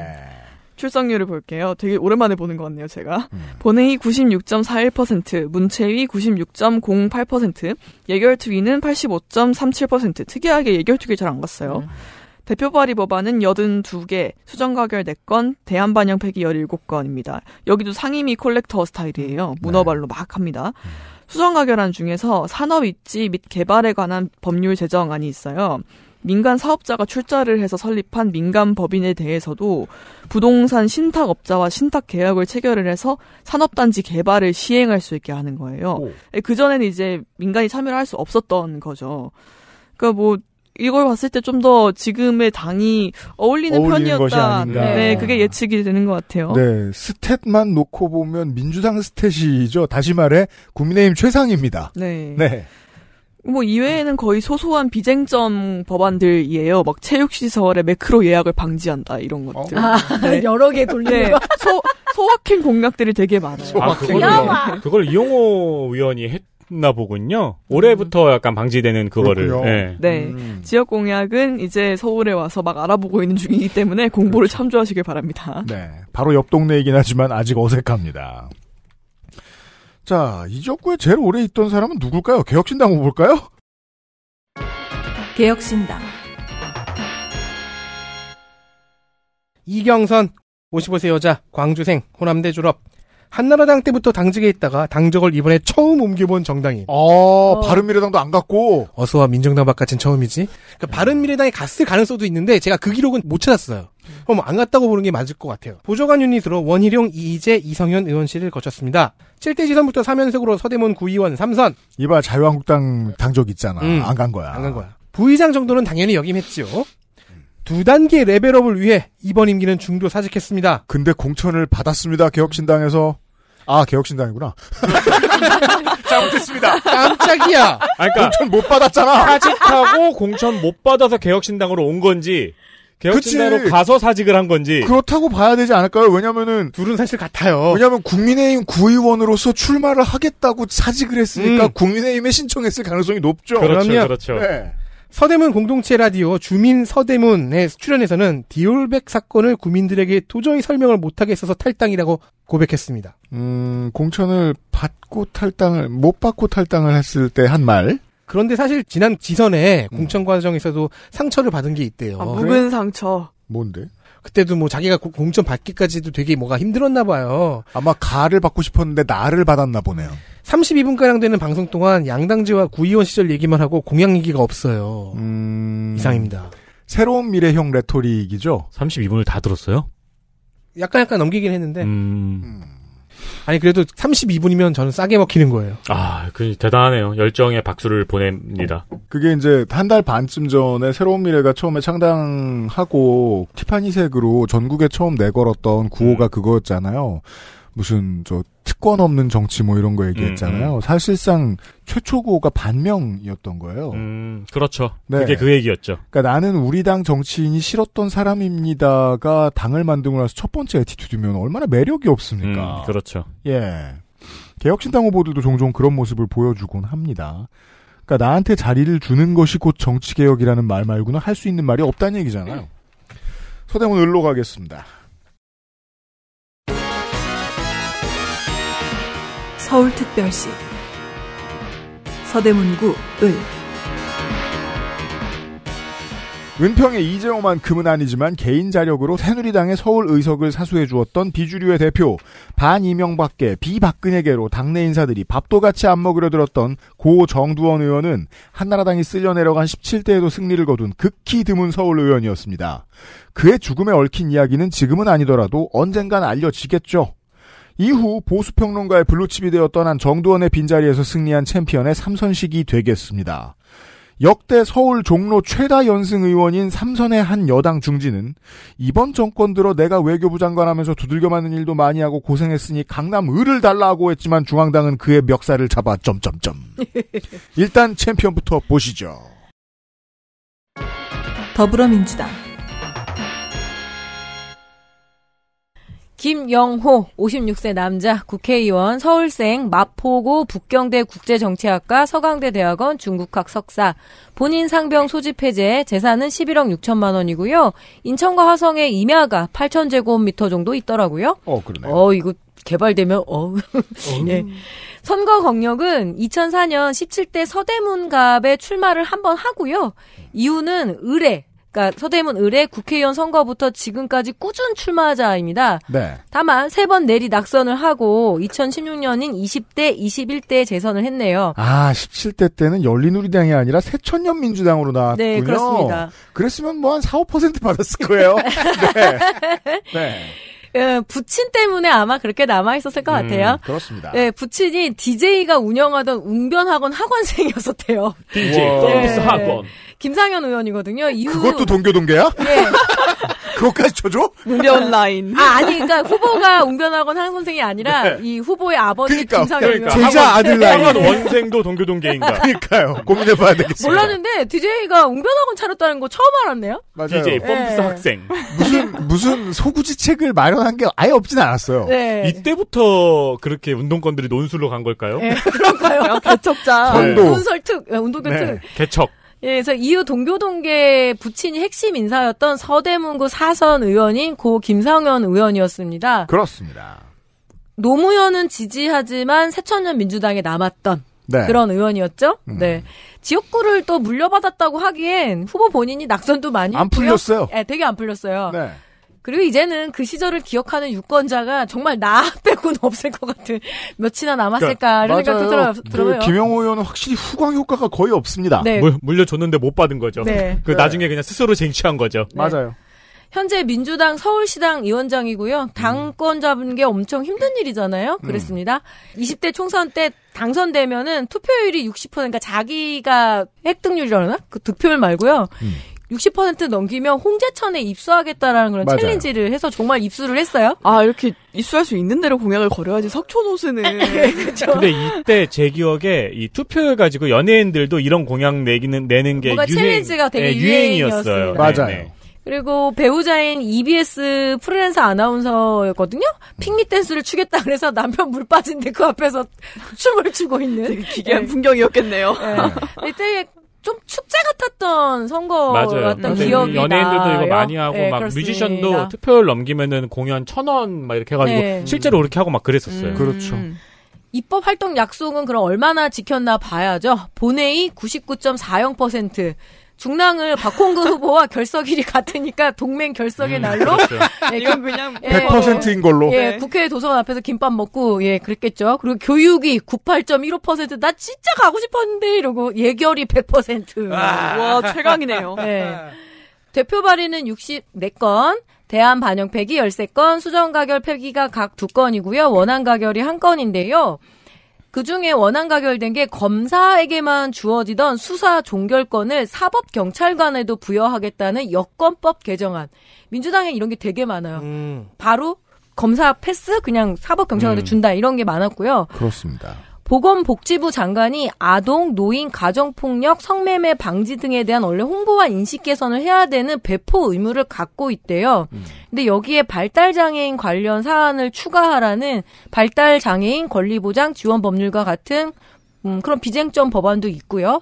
출석률을 볼게요. 되게 오랜만에 보는 것 같네요, 제가. 음. 본회의 96.41%, 문체위 96.08%, 예결특위는 85.37%. 특이하게 예결특위 잘 안 갔어요. 음. 대표 발의 법안은 82개, 수정 가결 4건, 대안 반영 폐기 17건입니다. 여기도 상임위 콜렉터 스타일이에요. 음. 문어발로 네. 막 합니다. 음. 수정 가결안 중에서 산업 입지 및 개발에 관한 법률 제정안이 있어요. 민간 사업자가 출자를 해서 설립한 민간 법인에 대해서도 부동산 신탁업자와 신탁 계약을 체결을 해서 산업단지 개발을 시행할 수 있게 하는 거예요. 예, 그 전에는 이제 민간이 참여를 할 수 없었던 거죠. 그러니까 뭐 이걸 봤을 때 좀 더 지금의 당이 어울리는 편이었다. 네, 그게 예측이 되는 것 같아요. 네, 스탯만 놓고 보면 민주당 스탯이죠. 다시 말해 국민의힘 최상입니다. 네. 네. 뭐 이외에는 거의 소소한 비쟁점 법안들이에요. 막 체육시설의 매크로 예약을 방지한다 이런 어? 것들. 어? 아, 네. 여러 개 돌리는 네. 소, 소확행 공약들이 되게 많아요. 아, 그걸, 그걸 이용호 위원이 했. 나 보군요. 올해부터 약간 방지되는 그거를. 네. 네. 음. 지역 공약은 이제 서울에 와서 막 알아보고 있는 중이기 때문에 공부를 그렇죠. 참조하시길 바랍니다. 네. 바로 옆 동네이긴 하지만 아직 어색합니다. 자, 이 지역구에 제일 오래 있던 사람은 누굴까요? 개혁신당 후보일까요? 개혁신당. 이경선, 55세 여자, 광주생, 호남대 졸업. 한나라당 때부터 당직에 있다가 당적을 이번에 처음 옮겨본 정당인. 아, 어. 바른미래당도 안 갔고. 어서와 민정당 바깥은 처음이지. 그러니까 바른미래당에 갔을 가능성도 있는데 제가 그 기록은 못 찾았어요. 그럼 안 갔다고 보는 게 맞을 것 같아요. 보좌관 윤닛으로 원희룡, 이재, 이성현 의원실을 거쳤습니다. 7대 지선부터 3연속으로 서대문 구의원 3선. 이봐 자유한국당 당적 있잖아. 음, 안간 거야. 안 간 거야. 부의장 정도는 당연히 역임했지요. 두 단계 레벨업을 위해 이번 임기는 중도 사직했습니다. 근데 공천을 받았습니다. 개혁신당에서. 아, 개혁신당이구나. [LAUGHS] 잘못했습니다. 깜짝이야. 아, 그러니까 공천 못 받았잖아. 사직하고 공천 못 받아서 개혁신당으로 온 건지 개혁진대로 그 가서 사직을 한 건지 그렇다고 봐야 되지 않을까요? 왜냐면은 둘은 사실 같아요. 왜냐면 국민의힘 구의원으로서 출마를 하겠다고 사직을 했으니까 음. 국민의힘에 신청했을 가능성이 높죠. 그렇죠, 그렇죠. 네. 서대문 공동체 라디오 주민 서대문에 출연해서는 디올백 사건을 국민들에게 도저히 설명을 못하게 있어서 탈당이라고 고백했습니다. 음, 공천을 받고 탈당을 못 받고 탈당을 했을 때 한 말. 그런데 사실 지난 지선에 음. 공천 과정에서도 상처를 받은 게 있대요. 아, 묵은 상처. 뭔데? 그때도 뭐 자기가 공천 받기까지도 되게 뭐가 힘들었나 봐요. 아마 가를 받고 싶었는데 나를 받았나 보네요. 32분가량 되는 방송 동안 양당제와 구의원 시절 얘기만 하고 공약 얘기가 없어요. 음... 이상입니다. 새로운 미래형 레토릭이죠? 32분을 다 들었어요? 약간 약간 넘기긴 했는데. 음... 음... 아니 그래도 32분이면 저는 싸게 먹히는 거예요. 아, 그 대단하네요. 열정의 박수를 보냅니다. 어, 그게 이제 한 달 반쯤 전에 새로운 미래가 처음에 창당하고 티파니색으로 전국에 처음 내걸었던 구호가 음. 그거였잖아요. 무슨 저 특권 없는 정치 뭐 이런 거 음, 얘기했잖아요. 음, 음. 사실상 최초고가 반명이었던 거예요. 음, 그렇죠. 네. 그게 그 얘기였죠. 그러니까 나는 우리 당 정치인이 싫었던 사람입니다가 당을 만들고 나서 첫 번째 에티튜드면 얼마나 매력이 없습니까? 음, 그렇죠. 예. 개혁신당 후보들도 종종 그런 모습을 보여주곤 합니다. 그러니까 나한테 자리를 주는 것이 곧 정치개혁이라는 말 말고는 할 수 있는 말이 없다는 얘기잖아요. 서대문 을로 가겠습니다. 서울특별시 서대문구 을 은평의 이재호만큼은 아니지만 개인 자력으로 새누리당의 서울 의석을 사수해 주었던 비주류의 대표 반 이명밖에 비박근에게로 당내 인사들이 밥도 같이 안 먹으려 들었던 고 정두원 의원은 한나라당이 쓸려 내려간 17대에도 승리를 거둔 극히 드문 서울 의원이었습니다. 그의 죽음에 얽힌 이야기는 지금은 아니더라도 언젠간 알려지겠죠. 이후 보수평론가의 블루칩이 되어 떠난 정두원의 빈자리에서 승리한 챔피언의 삼선식이 되겠습니다. 역대 서울 종로 최다 연승 의원인 삼선의 한 여당 중진은 이번 정권 들어 내가 외교부 장관하면서 두들겨 맞는 일도 많이 하고 고생했으니 강남 을을 달라고 했지만 중앙당은 그의 멱살을 잡아 점점점. [LAUGHS] 일단 챔피언부터 보시죠. 더불어민주당 김영호 56세 남자 국회의원 서울생 마포고 북경대 국제정치학과 서강대 대학원 중국학 석사 본인 상병 소집 해제 재산은 11억 6천만 원이고요 인천과 화성에 임야가 8천 제곱미터 정도 있더라고요. 어그러네어 이거 개발되면 어. [LAUGHS] 예. 선거 경력은 2004년 17대 서대문갑에 출마를 한번 하고요. 이유는 의뢰 그러니까 서대문 의뢰 국회의원 선거부터 지금까지 꾸준 출마자입니다. 네. 다만 세 번 내리 낙선을 하고 2016년인 20대, 21대 재선을 했네요. 아, 17대 때는 열린우리당이 아니라 새천년 민주당으로 네, 나왔군요. 네, 그렇습니다. 그랬으면 뭐 한 4, 5% 받았을 거예요. [LAUGHS] 네. 네. 예, 부친 때문에 아마 그렇게 남아 있었을 것 음, 같아요. 음, 그렇습니다. 예, 부친이 DJ가 운영하던 웅변학원 학원생이었었대요. DJ 서비스 학원. 예. 김상현 의원이거든요. 이후... 그것도 동교동계야? 예. [LAUGHS] 그것까지 쳐줘? 웅변 라인. 아, 아니, 그러니까 [LAUGHS] 후보가 웅변학원 한 선생이 아니라 네. 이 후보의 아버지 그니까 그러니까. 제자 아들 라인. 원생도 동교동계인가. [LAUGHS] 그러니까요. 고민해봐야 되겠어요. 몰랐는데 DJ가 웅변학원 차렸다는 거 처음 알았네요. 맞아요. DJ 펌프스 네. 학생. 무슨, 무슨 소구지책을 마련한 게 아예 없진 않았어요. 네. 이때부터 그렇게 운동권들이 논술로 간 걸까요? 예, 예, 네, 그런가요? 개척자. 운동설특, 운동권 특. 개척. 예, 그래서 이후 동교동계 부친이 핵심 인사였던 서대문구 사선 의원인 고 김상현 의원이었습니다. 그렇습니다. 노무현은 지지하지만 새천년 민주당에 남았던 네. 그런 의원이었죠. 음. 네. 지역구를 또 물려받았다고 하기엔 후보 본인이 낙선도 많이 안 풀렸어요. 네, 되게 안 풀렸어요. 네. 그리고 이제는 그 시절을 기억하는 유권자가 정말 나 [LAUGHS] 빼고는 없을 것 같은 몇이나 남았을까라 그러니까, 생각도 들어, 요그 김영호 의원은 확실히 후광 효과가 거의 없습니다. 네. 물, 려줬는데못 받은 거죠. 네. 그 네. 나중에 그냥 스스로 쟁취한 거죠. 네. 맞아요. 현재 민주당 서울시당 위원장이고요. 당권 잡은 게 엄청 힘든 일이잖아요. 음. 그랬습니다. 음. 20대 총선 때 당선되면은 투표율이 60%, 그러니까 자기가 획득률이라나? 그 득표율 말고요. 음. 60% 넘기면 홍제천에 입수하겠다라는 그런 맞아요. 챌린지를 해서 정말 입수를 했어요. 아 이렇게 입수할 수 있는 대로 공약을 걸어야지 석촌호수는. [LAUGHS] 네, 근데 이때 제 기억에 이 투표를 가지고 연예인들도 이런 공약 내기는 내는 게 뭔가 유행, 챌린지가 예, 되게 네, 유행이었어요. 맞아요. 네. 그리고 배우자인 EBS 프리랜서 아나운서였거든요. 핑미 댄스를 추겠다 그래서 남편 물 빠진 데 그 앞에서 [LAUGHS] 춤을 추고 있는 되게 기괴한 네. 풍경이었겠네요. 네. [LAUGHS] 이때 좀 축제 같았던 선거 맞아요. 같던 기억이 연예인들도 이거 많이 네, 하고 네, 막 그렇습니다. 뮤지션도 투표율 넘기면은 공연 천원막 이렇게 해가지고 네. 실제로 그렇게 하고 막 그랬었어요. 음. 그렇죠. 입법 활동 약속은 그럼 얼마나 지켰나 봐야죠. 본회의 99.40%, 중랑을 박홍근 [LAUGHS] 후보와 결석일이 같으니까 동맹 결석의 음, 날로 그렇죠. 예, 이건 그냥 예, 100%인 어, 걸로. 예, 네. 국회 도서관 앞에서 김밥 먹고 예, 그랬겠죠. 그리고 교육이 98.15%나 진짜 가고 싶었는데 이러고 예결이 100%. 아, 와, 최강이네요. 예. 대표 발의는 64건, 대한 반영 폐기 13건, 수정 가결 폐기가 각 2건이고요. 원안 가결이 1건인데요. 그 중에 원안 가결된 게 검사에게만 주어지던 수사 종결권을 사법 경찰관에도 부여하겠다는 여권법 개정안. 민주당에 이런 게 되게 많아요. 음. 바로 검사 패스 그냥 사법 경찰관에 음. 준다 이런 게 많았고요. 그렇습니다. 보건복지부 장관이 아동, 노인, 가정폭력, 성매매 방지 등에 대한 원래 홍보와 인식 개선을 해야 되는 배포 의무를 갖고 있대요. 음. 근데 여기에 발달장애인 관련 사안을 추가하라는 발달장애인 권리보장 지원법률과 같은 음, 그런 비쟁점 법안도 있고요.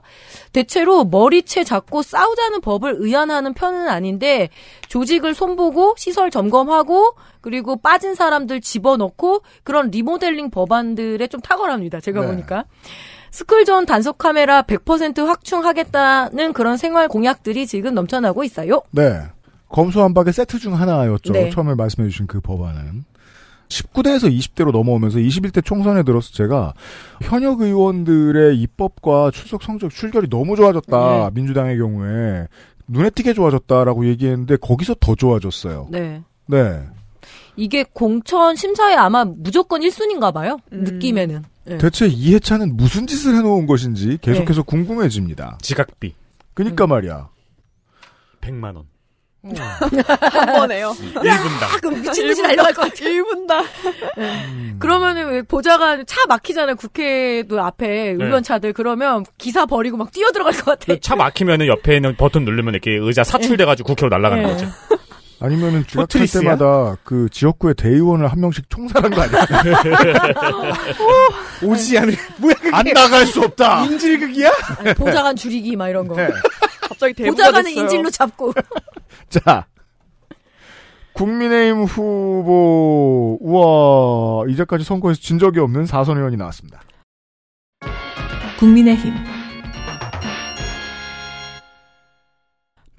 대체로 머리채 잡고 싸우자는 법을 의안하는 편은 아닌데 조직을 손보고 시설 점검하고 그리고 빠진 사람들 집어넣고 그런 리모델링 법안들에 좀 탁월합니다. 제가 네. 보니까. 스쿨존 단속 카메라 100% 확충하겠다는 그런 생활 공약들이 지금 넘쳐나고 있어요. 네. 검수한박의 세트 중 하나였죠. 네. 처음에 말씀해 주신 그 법안은. 19대에서 20대로 넘어오면서 21대 총선에 들어서 제가 현역 의원들의 입법과 출석 성적 출결이 너무 좋아졌다. 네. 민주당의 경우에 눈에 띄게 좋아졌다라고 얘기했는데 거기서 더 좋아졌어요. 네. 네. 이게 공천 심사에 아마 무조건 1순인가 위 봐요. 음. 느낌에는. 네. 대체 이해찬은 무슨 짓을 해놓은 것인지 계속해서 네. 궁금해집니다. 지각비. 그니까 음. 말이야. 100만 원. 한 번에요. 1분당. 음. 아, 그럼 미친 듯이 날려갈 것같아 1분당. 음. 그러면은 보좌관 차 막히잖아요. 국회도 앞에 의원차들. 네. 그러면 기사 버리고 막 뛰어들어갈 것 같아요. 그 차 막히면은 옆에 있는 버튼 누르면 이렇게 의자 사출돼가지고 네. 국회로 날아가는 네. 거죠. [LAUGHS] 아니면은 뭐 주락할 때마다 그 지역구의 대의원을 한 명씩 총살한 거 아니야? [LAUGHS] 오지 않을 뭐야 그게? 안 나갈 수 없다. 인질극이야? 아니, 보좌관 줄이기 막 이런 거. 네. 갑자기 보좌관은 인질로 잡고. [LAUGHS] 자. 국민의힘 후보 우와 이제까지 선거에서 진 적이 없는 사선 의원이 나왔습니다. 국민의힘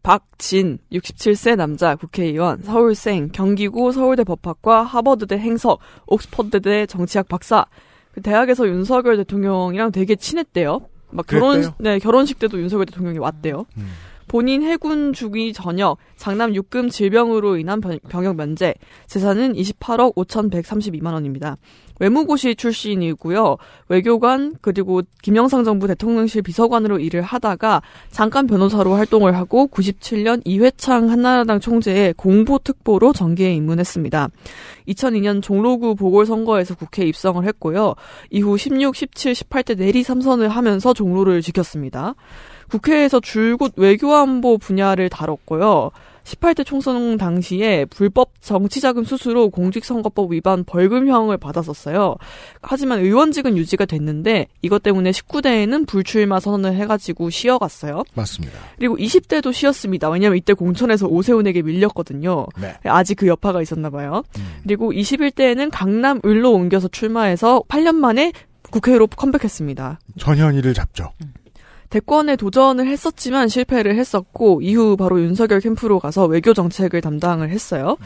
박진 67세 남자 국회의원 서울생 경기고 서울대 법학과 하버드대 행석 옥스퍼드대 정치학 박사 그 대학에서 윤석열 대통령이랑 되게 친했대요. 막 결혼 그랬대요? 네 결혼식 때도 윤석열 대통령이 왔대요. 음. 본인 해군 주기 전역 장남 육금 질병으로 인한 병역 면제 재산은 28억 5,132만 원입니다. 외무고시 출신이고요. 외교관 그리고 김영상 정부 대통령실 비서관으로 일을 하다가 잠깐 변호사로 활동을 하고 97년 이회창 한나라당 총재의 공보특보로 정계에 입문했습니다. 2002년 종로구 보궐선거에서 국회 입성을 했고요. 이후 16, 17, 18대 내리 삼선을 하면서 종로를 지켰습니다. 국회에서 줄곧 외교안보 분야를 다뤘고요. 18대 총선 당시에 불법 정치자금 수수로 공직선거법 위반 벌금형을 받았었어요. 하지만 의원직은 유지가 됐는데 이것 때문에 19대에는 불출마 선언을 해가지고 쉬어갔어요. 맞습니다. 그리고 20대도 쉬었습니다. 왜냐하면 이때 공천에서 오세훈에게 밀렸거든요. 네. 아직 그 여파가 있었나 봐요. 음. 그리고 21대에는 강남 을로 옮겨서 출마해서 8년 만에 국회로 컴백했습니다. 전현희를 잡죠. 음. 대권에 도전을 했었지만 실패를 했었고 이후 바로 윤석열 캠프로 가서 외교 정책을 담당을 했어요.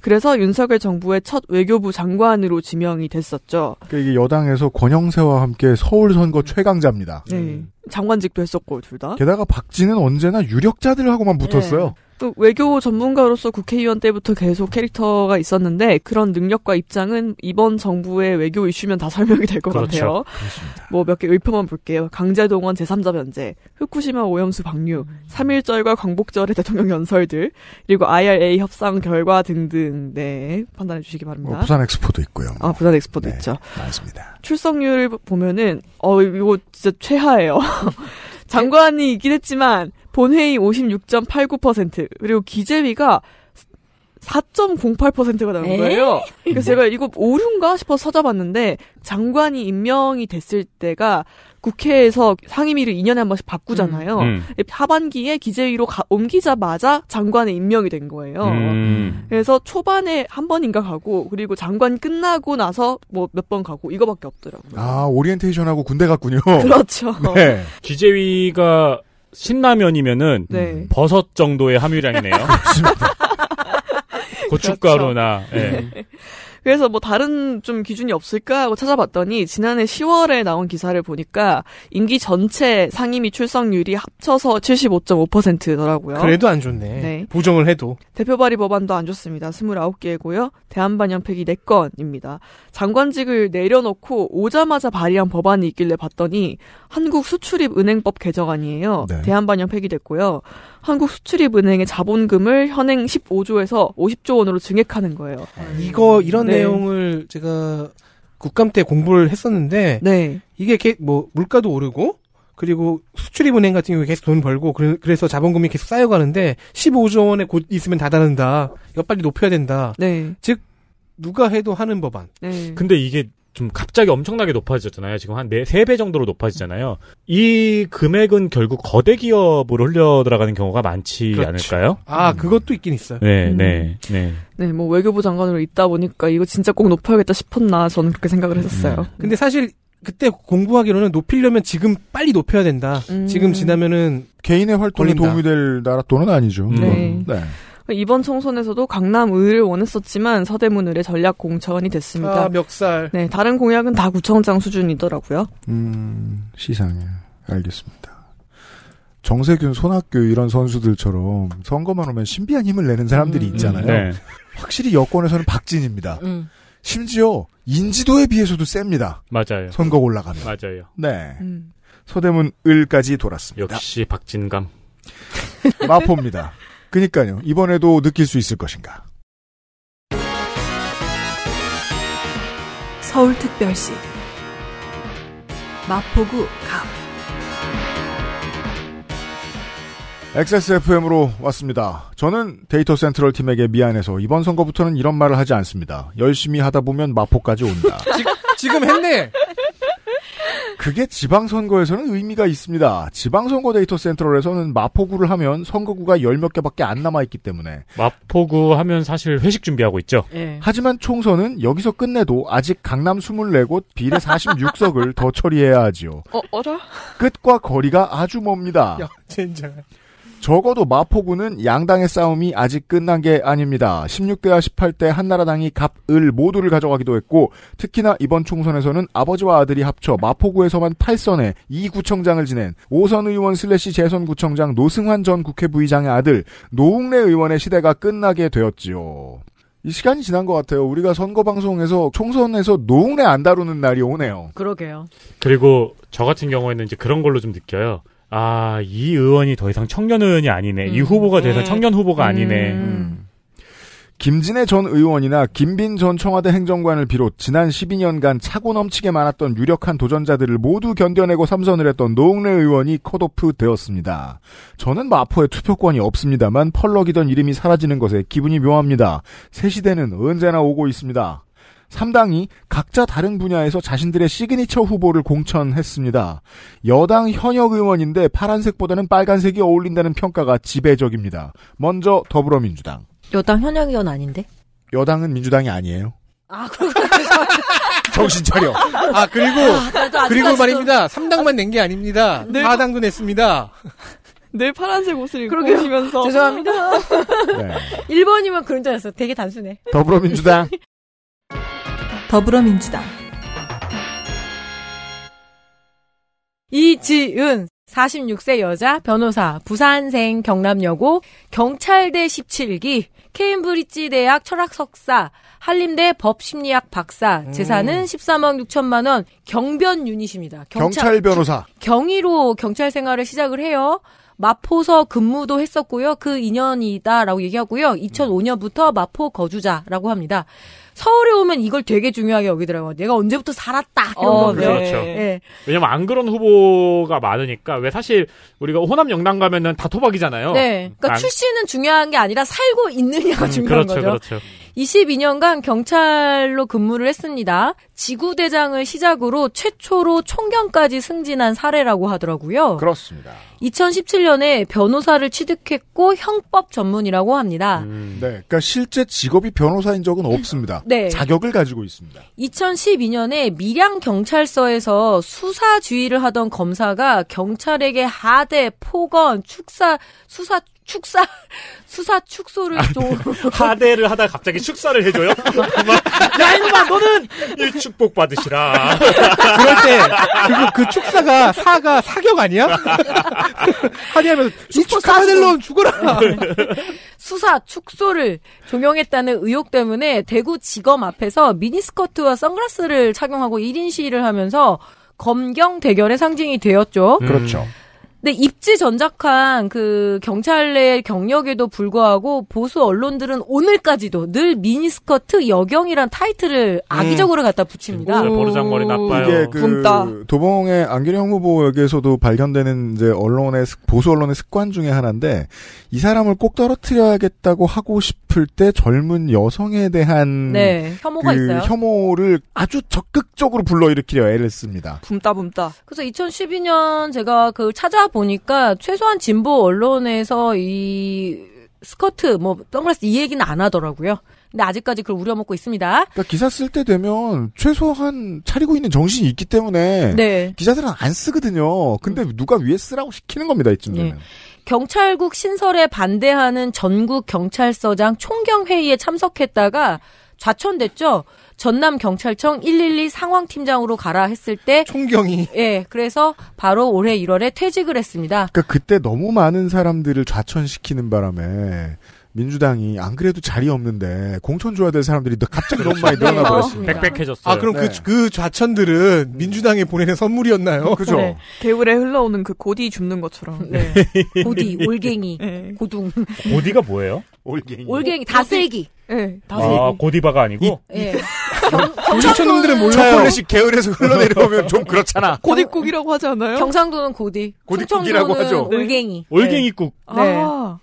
그래서 윤석열 정부의 첫 외교부 장관으로 지명이 됐었죠. 그러니까 이게 여당에서 권영세와 함께 서울 선거 최강자입니다. 네. 장관직도 했었고 둘 다. 게다가 박진은 언제나 유력자들하고만 붙었어요. 네. 또 외교 전문가로서 국회의원 때부터 계속 캐릭터가 있었는데 그런 능력과 입장은 이번 정부의 외교 이슈면 다 설명이 될것 그렇죠. 같아요. 뭐몇 개 의표만 볼게요. 강제동원 제3자 변제, 후쿠시마 오염수 방류, 3.1절과 광복절의 대통령 연설들, 그리고 IRA 협상 결과 등등 네 판단해 주시기 바랍니다. 뭐 부산 엑스포도 있고요. 뭐. 아 부산 엑스포도 네, 있죠. 맞습니다. 출석률 보면은 어 이거 진짜 최하예요. [LAUGHS] 장관이 있긴 했지만 본회의 56.89% 그리고 기재위가 4.08%가 나온 거예요. 그래서 제가 네. 이거 오류인가 싶어서 찾아봤는데 장관이 임명이 됐을 때가 국회에서 상임위를 2년에 한 번씩 바꾸잖아요. 음. 음. 하반기에 기재위로 가, 옮기자마자 장관의 임명이 된 거예요. 음. 그래서 초반에 한 번인가 가고 그리고 장관 끝나고 나서 뭐 몇 번 가고 이거밖에 없더라고요. 아 오리엔테이션하고 군대 갔군요. [LAUGHS] 그렇죠. 네. 기재위가 신라면이면은 네. 버섯 정도의 함유량이네요. 고춧가루나 [LAUGHS] 그 그렇죠. 예. [LAUGHS] 그래서 뭐 다른 좀 기준이 없을까 하고 찾아봤더니 지난해 10월에 나온 기사를 보니까 임기 전체 상임위 출석률이 합쳐서 75.5%더라고요. 그래도 안 좋네. 네. 보정을 해도. 대표 발의 법안도 안 좋습니다. 29개고요. 대한반 영팩이 4건입니다. 장관직을 내려놓고 오자마자 발의한 법안이 있길래 봤더니 한국수출입은행법 개정안이에요. 네. 대한반 영팩이 됐고요. 한국수출입은행의 자본금을 현행 15조에서 50조 원으로 증액하는 거예요. 아, 이거 이런 네. 내용을 제가 국감 때 공부를 했었는데 네. 이게 뭐 물가도 오르고 그리고 수출입은행 같은 경우에 계속 돈 벌고 그래서 자본금이 계속 쌓여가는데 15조 원에 곧 있으면 다 다른다. 이거 빨리 높여야 된다. 네. 즉 누가 해도 하는 법안. 네. 근데 이게 좀 갑자기 엄청나게 높아졌잖아요. 지금 한 4, 3배 정도로 높아지잖아요. 이 금액은 결국 거대 기업으로 흘려 들어가는 경우가 많지 그렇죠. 않을까요? 아, 음. 그것도 있긴 있어요. 네, 음. 네, 네. 네, 뭐 외교부 장관으로 있다 보니까 이거 진짜 꼭 높여야겠다 싶었나 저는 그렇게 생각을 음. 했었어요. 음. 근데 사실 그때 공부하기로는 높이려면 지금 빨리 높여야 된다. 음. 지금 지나면은 개인의 활동에 걸린다. 도움이 될 나라 돈은 아니죠. 네. 네. 이번 총선에서도 강남 의를 원했었지만 서대문 의의 전략 공천이 됐습니다. 아, 멱살. 네, 다른 공약은 다 구청장 수준이더라고요. 음, 시상에 알겠습니다. 정세균, 손학규 이런 선수들처럼 선거만 오면 신비한 힘을 내는 사람들이 음, 있잖아요. 음, 네. 확실히 여권에서는 박진입니다. 음. 심지어 인지도에 비해서도 셉니다. 맞아요. 선거 올라가면. 맞아요. 네. 음. 서대문 을까지 돌았습니다. 역시 박진감. 마포입니다. 그니까요. 이번에도 느낄 수 있을 것인가. 서울특별시 마포구 감 XSFM으로 왔습니다. 저는 데이터 센트럴 팀에게 미안해서 이번 선거부터는 이런 말을 하지 않습니다. 열심히 하다 보면 마포까지 온다. [LAUGHS] 지, 금 했네. 그게 지방선거에서는 의미가 있습니다. 지방선거 데이터 센터에서는 마포구를 하면 선거구가 열 몇 개밖에 안 남아있기 때문에. 마포구 하면 사실 회식 준비하고 있죠. 네. 하지만 총선은 여기서 끝내도 아직 강남 24곳 비례 46석을 더 처리해야 하지요. 어, 어라? 끝과 거리가 아주 멉니다. 야, 젠장. 적어도 마포구는 양당의 싸움이 아직 끝난 게 아닙니다. 16대와 18대 한나라당이 갑, 을 모두를 가져가기도 했고 특히나 이번 총선에서는 아버지와 아들이 합쳐 마포구에서만 8선에 2구청장을 지낸 오선 의원 슬래시 재선구청장 노승환 전 국회부의장의 아들 노웅래 의원의 시대가 끝나게 되었지요. 이 시간이 지난 것 같아요. 우리가 선거 방송에서 총선에서 노웅래 안 다루는 날이 오네요. 그러게요. 그리고 저 같은 경우에는 이제 그런 걸로 좀 느껴요. 아, 이 의원이 더 이상 청년 의원이 아니네. 음. 이 후보가 더 이상 네. 청년 후보가 아니네. 음. 음. 김진애 전 의원이나 김빈 전 청와대 행정관을 비롯 지난 12년간 차고 넘치게 많았던 유력한 도전자들을 모두 견뎌내고 삼선을 했던 노웅래 의원이 컷오프 되었습니다. 저는 마포에 뭐 투표권이 없습니다만 펄럭이던 이름이 사라지는 것에 기분이 묘합니다. 새 시대는 언제나 오고 있습니다. 3당이 각자 다른 분야에서 자신들의 시그니처 후보를 공천했습니다. 여당 현역 의원인데 파란색보다는 빨간색이 어울린다는 평가가 지배적입니다. 먼저 더불어민주당. 여당 현역 의원 아닌데? 여당은 민주당이 아니에요. 아, 그렇군요 [LAUGHS] 정신 차려. 아, 그리고, 아, 그리고 말입니다. 3당만 낸 게 아닙니다. 아, 네. 4당도 냈습니다. 네, 파란색 옷을 입고 계시면서 죄송합니다. 네. 1번이면 [LAUGHS] 그런 줄 알았어요. 되게 단순해. 더불어민주당 [LAUGHS] 더불어민주당 이지은 46세 여자 변호사 부산생 경남여고 경찰대 17기 케임브리지 대학 철학 석사 한림대 법심리학 박사 음. 재산은 13억 6천만 원 경변 유닛입니다. 경찰, 경찰 변호사 경위로 경찰 생활을 시작을 해요. 마포서 근무도 했었고요. 그 인연이다라고 얘기하고요. 2005년부터 마포 거주자라고 합니다. 서울에 오면 이걸 되게 중요하게 여기더라고요. 내가 언제부터 살았다. 이런 어, 거. 네. 그렇죠. 네. 왜냐면 안 그런 후보가 많으니까 왜 사실 우리가 호남 영남 가면은 다 토박이잖아요. 네. 그러니까 안... 출신은 중요한 게 아니라 살고 있느냐가 음, 중요한 그렇죠, 거죠. 그렇죠. 22년간 경찰로 근무를 했습니다. 지구대장을 시작으로 최초로 총경까지 승진한 사례라고 하더라고요. 그렇습니다. 2017년에 변호사를 취득했고 형법 전문이라고 합니다. 음. 네, 그러니까 실제 직업이 변호사인 적은 없습니다. 네. 자격을 가지고 있습니다. 2012년에 밀양 경찰서에서 수사 주의를 하던 검사가 경찰에게 하대, 폭언, 축사, 수사 축사 [LAUGHS] 수사 축소를 좀 [LAUGHS] 하대를 하다 갑자기 축사를 해줘요. 야 이놈아 너는 일축복 받으시라. 그럴 때그 그 축사가 사가 사격 아니야? [LAUGHS] 하대하면 축사들놈 죽어라. 수사 축소를 종용했다는 의혹 때문에 대구 지검 앞에서 미니스커트와 선글라스를 착용하고 1인 시위를 하면서 검경 대결의 상징이 되었죠. 음. 그렇죠. 근데 입지 전작한 그 경찰의 경력에도 불구하고 보수 언론들은 오늘까지도 늘 미니스커트 여경이란 타이틀을 악의적으로 음. 갖다 붙입니다. 버르장머리 나빠요. 이게 그 도봉의 안규령 후보에게서도 발견되는 이제 언론의 보수 언론의 습관 중에 하나인데 이 사람을 꼭 떨어뜨려야겠다고 하고 싶 싶을 때 젊은 여성에 대한 네, 혐오가 그 있어요. 혐오를 아주 적극적으로 불러일으키려 애를 씁니다. 붐따 붐따. 그래서 2012년 제가 그 찾아보니까 최소한 진보 언론에서 이 스커트 뭐 선글라스 이 얘기는 안 하더라고요. 근데 아직까지 그걸 우려먹고 있습니다. 그러니까 기사 쓸 때 되면 최소한 차리고 있는 정신이 있기 때문에 네. 기자들은 안 쓰거든요. 근데 음. 누가 위에 쓰라고 시키는 겁니다 이쯤 네. 되면. 네. 경찰국 신설에 반대하는 전국 경찰서장 총경회의에 참석했다가 좌천됐죠. 전남 경찰청 112 상황팀장으로 가라 했을 때 총경이 예 그래서 바로 올해 1월에 퇴직을 했습니다. 그러니까 그때 너무 많은 사람들을 좌천시키는 바람에 민주당이 안 그래도 자리 없는데 공천 줘야 될 사람들이 갑자기 너무 많이 늘어나 그렇죠. 버렸습니다. 빽빽해졌어요. 아 그럼 그, 네. 그, 그 좌천들은 민주당이 보내는 선물이었나요? 네, 그죠. 네. 개울에 흘러오는 그 고디 줍는 것처럼. 네. 네. 고디, [LAUGHS] 올갱이, 네. 고둥. 고디가 뭐예요? 올갱이. 올갱이 다슬기. 네, 다슬기. 아 고디바가 아니고. 예. 고천촌놈들은 [LAUGHS] 몰라요. 초콜릿이 개울에서 흘러내려오면 좀 그렇잖아. [LAUGHS] 고디국이라고 하지 않아요? 경상도는 고디. 고디국이라고 하죠. 올갱이. 올갱이국. 네. 아.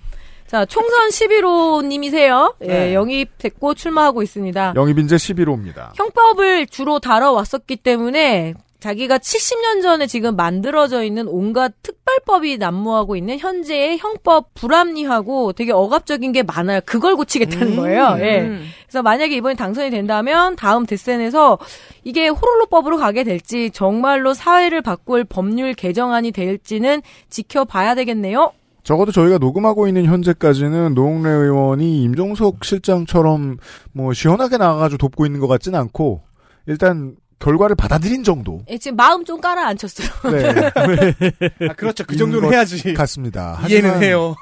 자, 총선 11호님이세요. 예, 네. 영입됐고 출마하고 있습니다. 영입인제 11호입니다. 형법을 주로 다뤄왔었기 때문에 자기가 70년 전에 지금 만들어져 있는 온갖 특별법이 난무하고 있는 현재의 형법 불합리하고 되게 억압적인 게 많아요. 그걸 고치겠다는 음. 거예요. 예. 음. 그래서 만약에 이번에 당선이 된다면 다음 대선에서 이게 호롤로법으로 가게 될지 정말로 사회를 바꿀 법률 개정안이 될지는 지켜봐야 되겠네요. 적어도 저희가 녹음하고 있는 현재까지는 노웅래 의원이 임종석 실장처럼 뭐 시원하게 나가가지고 돕고 있는 것 같진 않고 일단 결과를 받아들인 정도. 예, 지금 마음 좀 가라앉혔어요. 네. [LAUGHS] 아, 그렇죠. 그 정도는 해야지. 같습니다. 이해는 해요.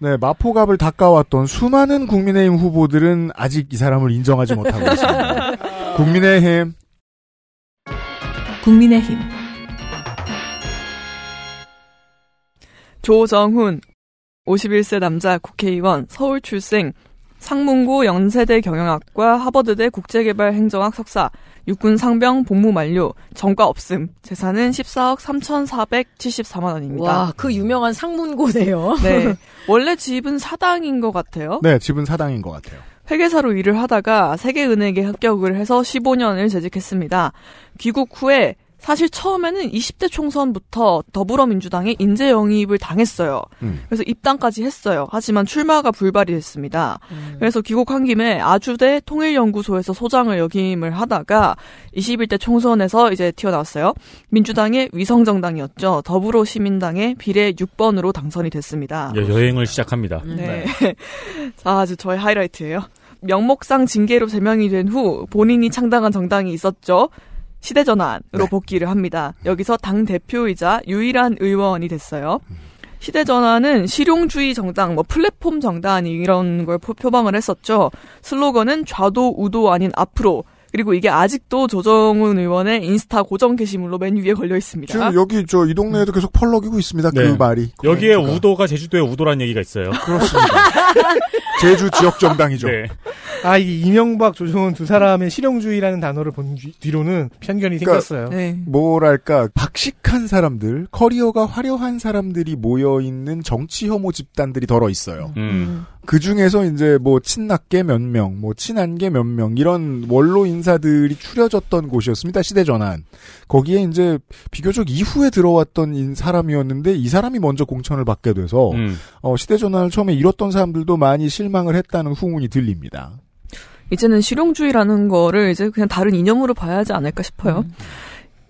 네, 마포갑을 닦아왔던 수많은 국민의힘 후보들은 아직 이 사람을 인정하지 못하고 있습니다. [LAUGHS] 국민의힘. 국민의힘. 조정훈 51세 남자 국회의원 서울 출생 상문고 연세대 경영학과 하버드대 국제개발행정학 석사 육군 상병 복무 만료 전과 없음 재산은 14억 3,474만 원입니다. 와그 유명한 상문고네요. [LAUGHS] 네 [LAUGHS] 원래 집은 사당인 것 같아요. 네 집은 사당인 것 같아요. 회계사로 일을 하다가 세계은행에 합격을 해서 15년을 재직했습니다. 귀국 후에 사실 처음에는 20대 총선부터 더불어민주당에 인재 영입을 당했어요. 음. 그래서 입당까지 했어요. 하지만 출마가 불발이 됐습니다. 음. 그래서 귀국한 김에 아주대 통일연구소에서 소장을 역임을 하다가 21대 총선에서 이제 튀어나왔어요. 민주당의 위성정당이었죠. 더불어시민당의 비례 6번으로 당선이 됐습니다. 여행을 시작합니다. 네. 네. [LAUGHS] 아, 저의 하이라이트예요. 명목상 징계로 제명이 된 후 본인이 창당한 정당이 있었죠. 시대전환으로 네. 복귀를 합니다. 음. 여기서 당 대표이자 유일한 의원이 됐어요. 시대전환은 실용주의 정당, 뭐 플랫폼 정당 이런 걸 표방을 했었죠. 슬로건은 좌도 우도 아닌 앞으로 그리고 이게 아직도 조정훈 의원의 인스타 고정 게시물로 맨 위에 걸려 있습니다. 지금 여기 저 이 동네에도 계속 펄럭이고 있습니다. 그 네. 그 말이. 여기에 그 우도가 제주도의 우도란 얘기가 있어요. 그렇습니다. [LAUGHS] 제주 지역 정당이죠. 네. 아, 이 이명박 조정훈 두 사람의 실용주의라는 단어를 본 뒤로는 편견이 그러니까, 생겼어요. 네. 뭐랄까 박식한 사람들, 커리어가 화려한 사람들이 모여 있는 정치 혐오 집단들이 덜어 있어요. 음. 음. 그 중에서 이제 뭐 친낙계 몇 명, 뭐 친한계 몇 명, 이런 원로 인사들이 추려졌던 곳이었습니다. 시대 전환. 거기에 이제 비교적 이후에 들어왔던 사람이었는데 이 사람이 먼저 공천을 받게 돼서 음. 어, 시대 전환을 처음에 잃었던 사람들도 많이 실망을 했다는 후문이 들립니다. 이제는 실용주의라는 거를 이제 그냥 다른 이념으로 봐야 하지 않을까 싶어요. 음.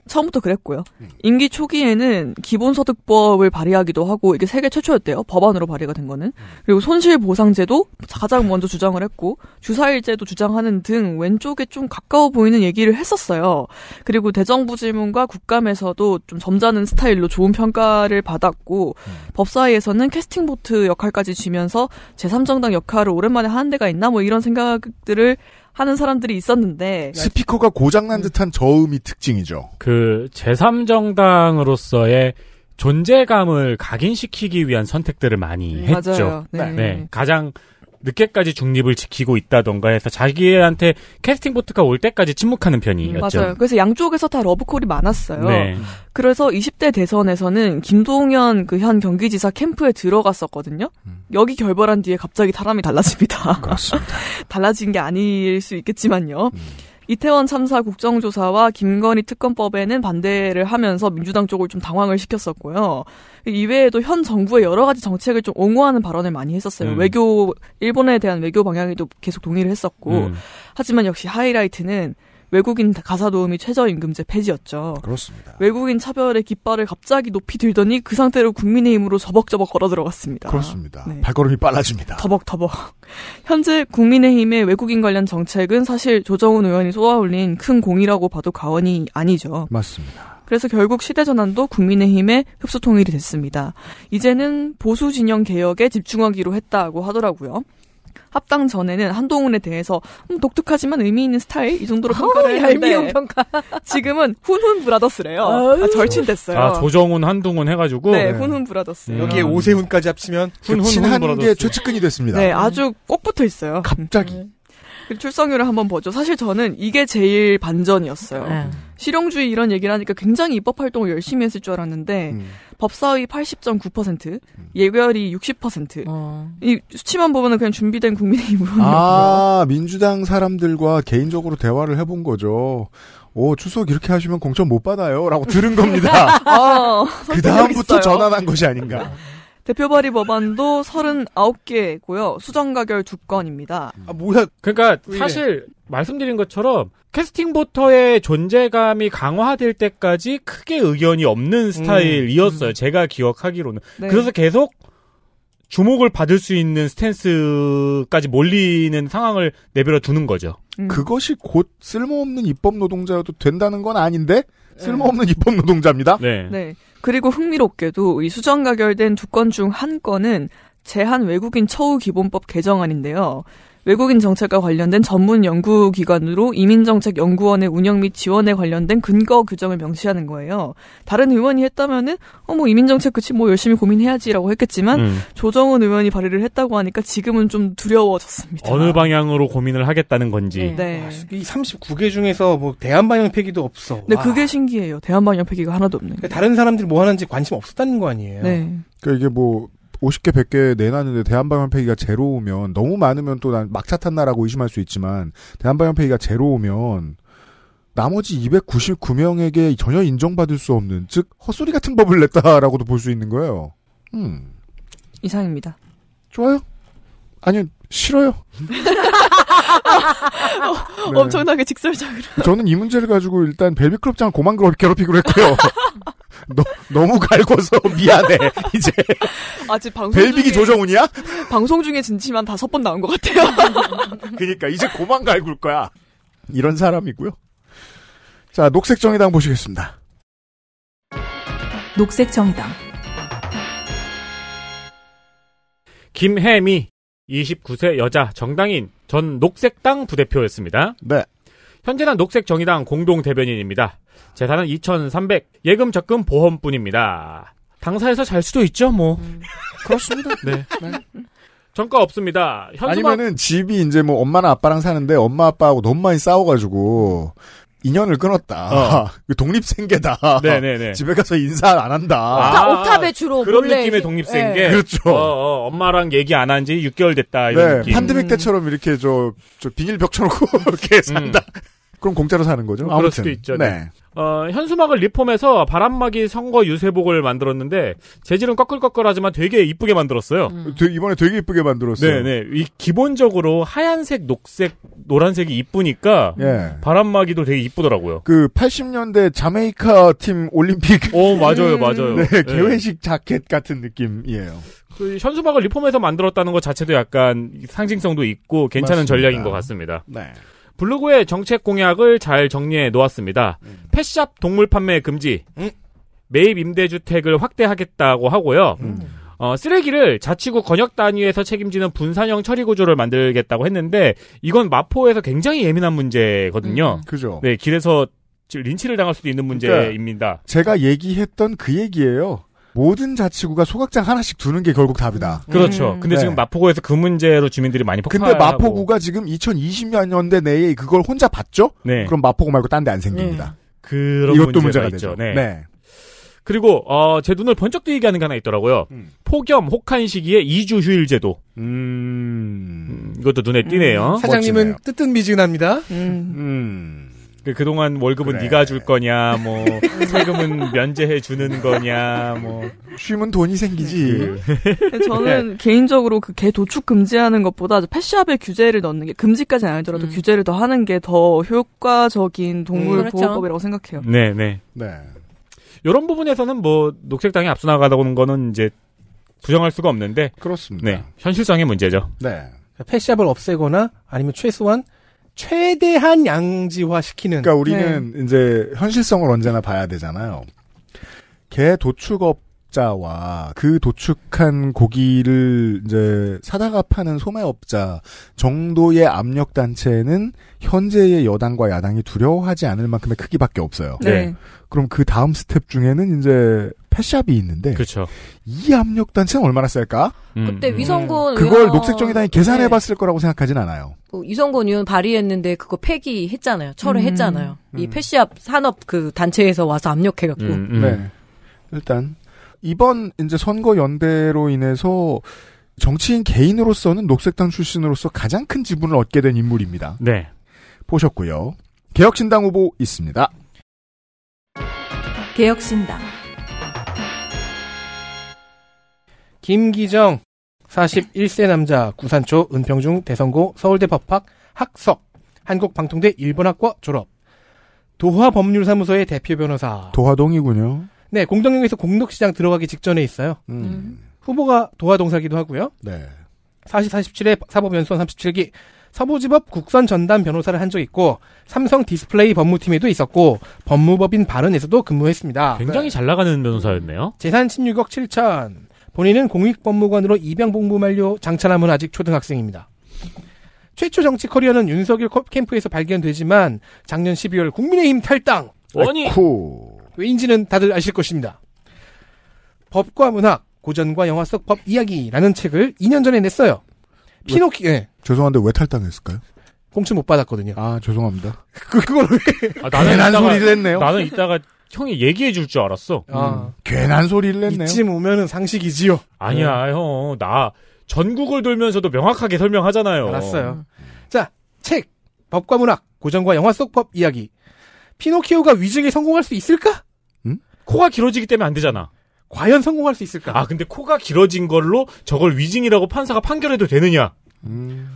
처음부터 그랬고요. 네. 임기 초기에는 기본소득법을 발의하기도 하고 이게 세계 최초였대요. 법안으로 발의가 된 거는. 네. 그리고 손실보상제도 가장 먼저 주장을 했고 주사일제도 주장하는 등 왼쪽에 좀 가까워 보이는 얘기를 했었어요. 그리고 대정부 질문과 국감에서도 좀 점잖은 스타일로 좋은 평가를 받았고 음. 네. 법사위에서는 캐스팅보트 역할까지 쥐면서 제3정당 역할을 오랜만에 하는 데가 있나 뭐 이런 생각들을 하는 사람들이 있었는데 네. 스피커가 고장난 음. 듯한 저음이 특징이죠. 그 제3정당으로서의 존재감을 각인시키기 위한 선택들을 많이 음, 했죠. 맞아요. 네. 네. 가장 늦게까지 중립을 지키고 있다던가 해서 자기한테 캐스팅 보트가 올 때까지 침묵하는 편이었죠. 음, 맞아요. 그래서 양쪽에서 다 러브콜이 많았어요. 네. 그래서 20대 대선에서는 김동연 그현 경기지사 캠프에 들어갔었거든요. 음. 여기 결벌한 뒤에 갑자기 사람이 달라집니다. 그렇습니다. [LAUGHS] 달라진 게 아닐 수 있겠지만요. 음. 이태원 참사 국정조사와 김건희 특검법에는 반대를 하면서 민주당 쪽을 좀 당황을 시켰었고요. 이외에도 현 정부의 여러 가지 정책을 좀 옹호하는 발언을 많이 했었어요. 음. 외교 일본에 대한 외교 방향에도 계속 동의를 했었고 음. 하지만 역시 하이라이트는 외국인 가사 도우미 최저임금제 폐지였죠. 그렇습니다. 외국인 차별의 깃발을 갑자기 높이 들더니 그 상태로 국민의힘으로 저벅저벅 걸어 들어갔습니다. 그렇습니다. 네. 발걸음이 빨라집니다. 터벅터벅. [LAUGHS] 현재 국민의힘의 외국인 관련 정책은 사실 조정훈 의원이 쏘아올린 큰 공이라고 봐도 과언이 아니죠. 맞습니다. 그래서 결국 시대전환도 국민의힘의 흡수통일이 됐습니다. 이제는 보수 진영 개혁에 집중하기로 했다고 하더라고요. 합당 전에는 한동훈에 대해서 음, 독특하지만 의미 있는 스타일 이 정도로 어, 평가를 했는데 평가. 지금은 훈훈 브라더스래요. 아, 절친됐어요. 아, 조정훈 한동훈 해가지고 네, 네. 훈훈 브라더스. 음. 여기에 오세훈까지 합치면 훈훈, 훈훈 브라더스. 게 최측근이 됐습니다. 네, 아주 꼭 붙어 있어요. 갑자기. 음. 그 출석률을 한번 보죠. 사실 저는 이게 제일 반전이었어요. 네. 실용주의 이런 얘기를 하니까 굉장히 입법 활동을 열심히 했을 줄 알았는데 음. 법사위 80.9%, 예결위 60%. 어. 이 수치만 보면은 그냥 준비된 국민의 [LAUGHS] 물론이고요. 아 민주당 사람들과 개인적으로 대화를 해본 거죠. 오 추석 이렇게 하시면 공천 못 받아요라고 들은 겁니다. [LAUGHS] 어, 그 다음부터 전환한 것이 아닌가. [LAUGHS] 대표 발의 법안도 39개고요. 수정 가결 두건입니다아 뭐야? 그러니까 사실 말씀드린 것처럼 캐스팅 보터의 존재감이 강화될 때까지 크게 의견이 없는 음. 스타일이었어요. 음. 제가 기억하기로는. 네. 그래서 계속 주목을 받을 수 있는 스탠스까지 몰리는 상황을 내버려 두는 거죠. 음. 그것이 곧 쓸모없는 입법 노동자여도 된다는 건 아닌데 네. 쓸모없는 네. 입법 노동자입니다. 네. 네. 그리고 흥미롭게도 이 수정 가결된 두 건 중 한 건은 제한 외국인 처우 기본법 개정안인데요. 외국인 정책과 관련된 전문 연구기관으로 이민정책연구원의 운영 및 지원에 관련된 근거 규정을 명시하는 거예요. 다른 의원이 했다면은 어 뭐 이민정책 그치 뭐 열심히 고민해야지라고 했겠지만 음. 조정은 의원이 발의를 했다고 하니까 지금은 좀 두려워졌습니다. 어느 방향으로 고민을 하겠다는 건지. 네. 와, 네. 네. 아, 이 39개 중에서 뭐 대한 방향 폐기도 없어. 네, 와. 그게 신기해요. 대한 방향 폐기가 하나도 없는. 그러니까 다른 사람들 이뭐 하는지 관심 없었다는 거 아니에요. 네. 그러니까 이게 뭐 50개, 100개 내놨는데 대한방향폐기가 제로오면 너무 많으면 또 난 막차 탔나라고 의심할 수 있지만 대한방향폐기가 제로오면 나머지 299명에게 전혀 인정받을 수 없는 즉 헛소리 같은 법을 냈다라고도 볼 수 있는 거예요. 음. 이상입니다. 좋아요. 아니요, 싫어요. [LAUGHS] 네. 엄청나게 직설적으로. 저는 이 문제를 가지고 일단 벨비클럽장 을 고만 괴롭히기로 했고요. [LAUGHS] 너, 너무 갈궈서 [LAUGHS] 미안해. 이제 아직 방송 벨빅이 조정훈이야? 방송 중에 진치만 다섯 번 나온 것 같아요. [LAUGHS] 그니까 이제 고만 갈굴 거야. 이런 사람이고요. 자 녹색정의당 보시겠습니다. 녹색정의당 김혜미 29세 여자 정당인 전 녹색당 부대표였습니다. 네. 현재 는 녹색정의당 공동대변인입니다. 재산은 2,300. 예금, 적금, 보험뿐입니다. 당사에서 잘 수도 있죠, 뭐. 음, 그렇습니다. [LAUGHS] 네. 네. 전과 없습니다. 현수막... 아니면은 집이 이제 뭐 엄마나 아빠랑 사는데 엄마 아빠하고 너무 많이 싸워가지고 인연을 끊었다. 어. [LAUGHS] 그 독립생계다. 네네네. 네. 집에 가서 인사 안 한다. 아, 그러니까 옥탑에 주로 그런 느낌의 독립생계. 예. 네. 그렇죠. 어, 어, 엄마랑 얘기 안 한 지 6개월 됐다 이런 네, 느낌. 팬데믹 음. 때처럼 이렇게 저, 저 비닐 벽 쳐놓고 [LAUGHS] 이렇게 음. 산다. 음. 그럼 공짜로 사는 거죠. 아무튼. 그럴 수도 있죠. 네. 네. 어, 현수막을 리폼해서 바람막이 선거 유세복을 만들었는데 재질은 꺼끌꺼끌하지만 되게 이쁘게 만들었어요. 음. 이번에 되게 이쁘게 만들었어요. 네네. 네. 이 기본적으로 하얀색, 녹색, 노란색이 이쁘니까 예. 바람막이도 되게 이쁘더라고요. 그 80년대 자메이카 팀 올림픽. 어 맞아요, 맞아요. [LAUGHS] 네, 네, 개회식 네. 자켓 같은 느낌이에요. 그 현수막을 리폼해서 만들었다는 것 자체도 약간 상징성도 있고 괜찮은 맞습니다. 전략인 것 같습니다. 네. 블로그의 정책 공약을 잘 정리해 놓았습니다. 음. 펫샵 동물 판매 금지, 음. 매입 임대주택을 확대하겠다고 하고요. 음. 어, 쓰레기를 자치구 권역 단위에서 책임지는 분산형 처리 구조를 만들겠다고 했는데 이건 마포에서 굉장히 예민한 문제거든요. 음. 그죠. 네, 길에서 린치를 당할 수도 있는 문제입니다. 그러니까 제가 얘기했던 그 얘기예요. 모든 자치구가 소각장 하나씩 두는 게 결국 답이다. 음. 그렇죠. 음. 근데 네. 지금 마포구에서 그 문제로 주민들이 많이 폭발. 근데 마포구가 지금 2020년대 내에 그걸 혼자 봤죠? 네. 그럼 마포구 말고 딴 데 안 생깁니다. 네. 그런 이것도 문제가, 문제가 되죠. 네. 네. 그리고 어, 제 눈을 번쩍 뜨이게 하는 게 하나 있더라고요. 음. 폭염 혹한 시기에 이주 휴일 제도. 음... 음... 이것도 눈에 띄네요. 음. 사장님은 뜨뜻미지근합니다. 음. 그, 동안 월급은 그래. 네가 줄 거냐, 뭐 [LAUGHS] 세금은 면제해 주는 거냐, 뭐 쉬면 돈이 생기지. 네. 저는 네. 개인적으로 그 개 도축 금지하는 것보다 패시샵에 규제를 넣는 게 금지까지는 아니더라도 음. 규제를 더 하는 게 더 효과적인 동물 음, 그렇죠. 보호법이라고 생각해요. 네, 네, 네. 이런 부분에서는 뭐 녹색당이 앞서 나가다는 거는 이제 부정할 수가 없는데 그렇습니다. 네, 현실성의 문제죠. 네. 시샵을 없애거나 아니면 최소한 최대한 양지화시키는. 그러니까 우리는 네. 이제 현실성을 언제나 봐야 되잖아요. 개 도축업자와 그 도축한 고기를 이제 사다가 파는 소매업자 정도의 압력 단체는 현재의 여당과 야당이 두려워하지 않을 만큼의 크기밖에 없어요. 네. 그럼 그 다음 스텝 중에는 이제 펫샵이 있는데 그렇죠. 이 압력 단체는 얼마나 셀까? 음. 그때 음. 위성곤 군 음. 그걸 녹색정의당이 계산해 네. 봤을 네. 거라고 생각하진 않아요. 뭐 위성군 의원 발의했는데 그거 폐기했잖아요. 철회했잖아요. 음. 이 펫샵 음. 산업 그 단체에서 와서 압력해 갖고. 음. 네. 일단 이번 이제 선거 연대로 인해서 정치인 개인으로서는 녹색당 출신으로서 가장 큰 지분을 얻게 된 인물입니다. 네. 보셨고요. 개혁신당 후보 있습니다. 개혁신당 김기정 41세 남자 구산초 은평중 대성고 서울대 법학 학석 한국방통대 일본학과 졸업 도화법률사무소의 대표 변호사 도화동이군요. 네 공덕역에서 공덕시장 들어가기 직전에 있어요. 음. 음. 후보가 도화동사기도 하고요. 네. 40, 47회 사법연수원 37기 서부지법 국선 전담 변호사를 한 적 있고 삼성 디스플레이 법무팀에도 있었고 법무법인 발언에서도 근무했습니다. 굉장히 네. 잘 나가는 변호사였네요. 재산 16억 7천. 본인은 공익법무관으로 입양 복무 만료 장차남은 아직 초등학생입니다. 최초 정치 커리어는 윤석열 캠프에서 발견되지만 작년 12월 국민의힘 탈당. 아니 왜인지는 다들 아실 것입니다. 법과 문학, 고전과 영화 속 법 이야기라는 책을 2년 전에 냈어요. 피노키. 왜, 예. 죄송한데 왜 탈당했을까요? 공채 못 받았거든요. 아 죄송합니다. 그, 그걸 왜? 아, 나는 이따 소리를 했네요. 나는 이따가 형이 얘기해 줄 줄 알았어. 아. 음. 괜한 소리를 냈네요. 이쯤 오면은 상식이지요. 아니야, 네. 형. 나 전국을 돌면서도 명확하게 설명하잖아요. 알았어요. 자, 책. 법과 문학. 고전과 영화 속 법 이야기. 피노키오가 위증에 성공할 수 있을까? 음? 코가 길어지기 때문에 안 되잖아. 과연 성공할 수 있을까? 아, 근데 코가 길어진 걸로 저걸 위증이라고 판사가 판결해도 되느냐? 음...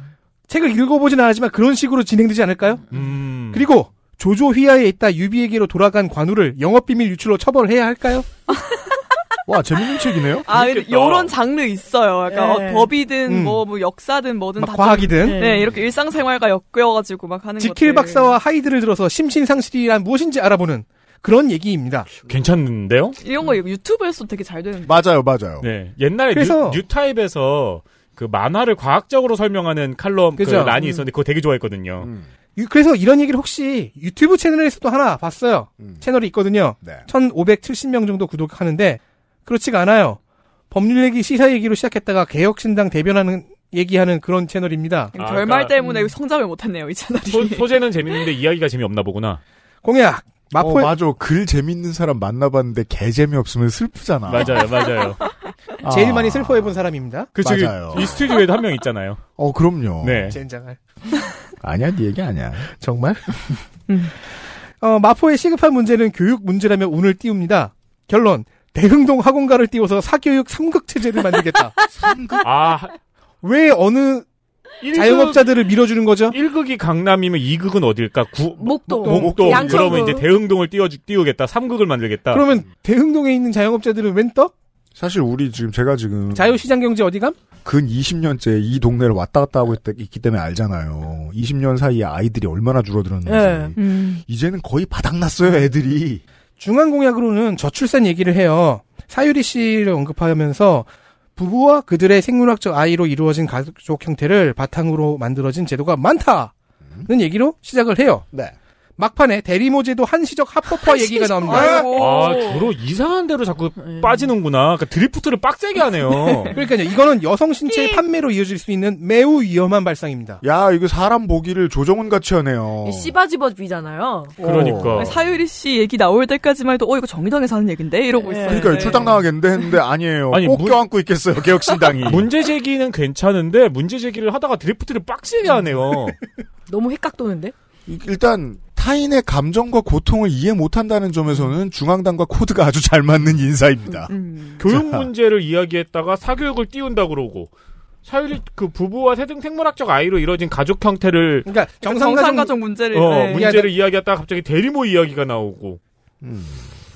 책을 읽어보진 않았지만 그런 식으로 진행되지 않을까요? 음... 그리고 조조 휘하에 있다 유비에게로 돌아간 관우를 영업비밀 유출로 처벌해야 할까요? [LAUGHS] 와 재밌는 책이네요. 아 이런 장르 있어요. 약간 니까 네. 어, 법이든 음. 뭐, 뭐, 역사든 뭐든 다 과학이든 좀, 예. 네 이렇게 일상생활과 엮여가지고 막 하는 지킬 것들. 박사와 하이드를 들어서 심신상실이란 무엇인지 알아보는 그런 얘기입니다. 괜찮은데요? 이런 거 유튜브에서 되게 잘 되는. 맞아요, 맞아요. 네 옛날에 그래서 뉴, 뉴타입에서 그 만화를 과학적으로 설명하는 칼럼 그그 란이 음. 있었는데 그거 되게 좋아했거든요. 음. 그래서 이런 얘기를 혹시 유튜브 채널에서도 하나 봤어요. 음. 채널이 있거든요. 네. 1,570명 정도 구독하는데 그렇지가 않아요. 법률 얘기, 시사 얘기로 시작했다가 개혁신당 대변하는 얘기하는 그런 채널입니다. 아, 결말 그러니까, 그러니까, 때문에 음. 성장을 못했네요, 이 채널이. 소, 재는 재밌는데 이야기가 재미없나 보구나. 공약. 마포. 어, 맞아. 글 재밌는 사람 만나봤는데 개 재미없으면 슬프잖아. 맞아요, 맞아요. [LAUGHS] 제일 아. 많이 슬퍼해본 사람입니다. 그치, 맞아요. 이 스튜디오에도 한 명 있잖아요. 어, 그럼요. 네. 젠장할. 아니야, 네 얘기 아니야. 정말? [LAUGHS] 음. 어, 마포의 시급한 문제는 교육 문제라며 운을 띄웁니다. 결론. 대흥동 학원가를 띄워서 사교육 삼극 체제를 만들겠다. [LAUGHS] 삼극? 아. 왜 어느 1극, 자영업자들을 밀어주는 거죠? 1극이 강남이면 2극은 어딜까? 구, 목동. 목동. 목동. 양천구. 그러면 이제 대흥동을 띄워 띄우겠다. 3극을 만들겠다. 그러면 대흥동에 있는 자영업자들은 웬 떡? 사실 우리 지금 제가 지금 자유시장경제 어디 감? 근 20년째 이 동네를 왔다 갔다 하고 있기 때문에 알잖아요. 20년 사이에 아이들이 얼마나 줄어들었는지. 네. 음. 이제는 거의 바닥났어요, 애들이. 중앙공약으로는 저출산 얘기를 해요. 사유리 씨를 언급하면서 부부와 그들의 생물학적 아이로 이루어진 가족 형태를 바탕으로 만들어진 제도가 많다는 얘기로 시작을 해요. 네. 막판에 대리모제도 한시적 합법화 얘기가 나옵니다. 아, 주로 이상한 대로 자꾸 음. 빠지는구나. 그러니까 드리프트를 빡세게 하네요. [LAUGHS] 그러니까요. 이거는 여성 신체 예. 판매로 이어질 수 있는 매우 위험한 발상입니다. 야, 이거 사람 보기를 조정은 같이 하네요. 씨바지버비잖아요. 그러니까. 사유리 씨 얘기 나올 때까지만 해도 어 이거 정의당에서 하는 얘긴데 이러고 네. 있어요. 그러니까 네. 출당 나가겠는데 했는데 아니에요. 아니, 꼭 문... 껴안고 있겠어요. 개혁신당이. [LAUGHS] 문제 제기는 괜찮은데 문제 제기를 하다가 드리프트를 빡세게 하네요. [LAUGHS] 너무 헷각 도는데? 일단 타인의 감정과 고통을 이해 못한다는 점에서는 중앙당과 코드가 아주 잘 맞는 인사입니다. 음, 음. 교육 문제를 이야기했다가 사교육을 띄운다 그러고 사유리 그 부부와 세등 생물학적 아이로 이루어진 가족 형태를 그러니까, 그러니까 정상가 가정 문제를 어, 네. 문제를 이야기했다가 갑자기 대리모 이야기가 나오고 음.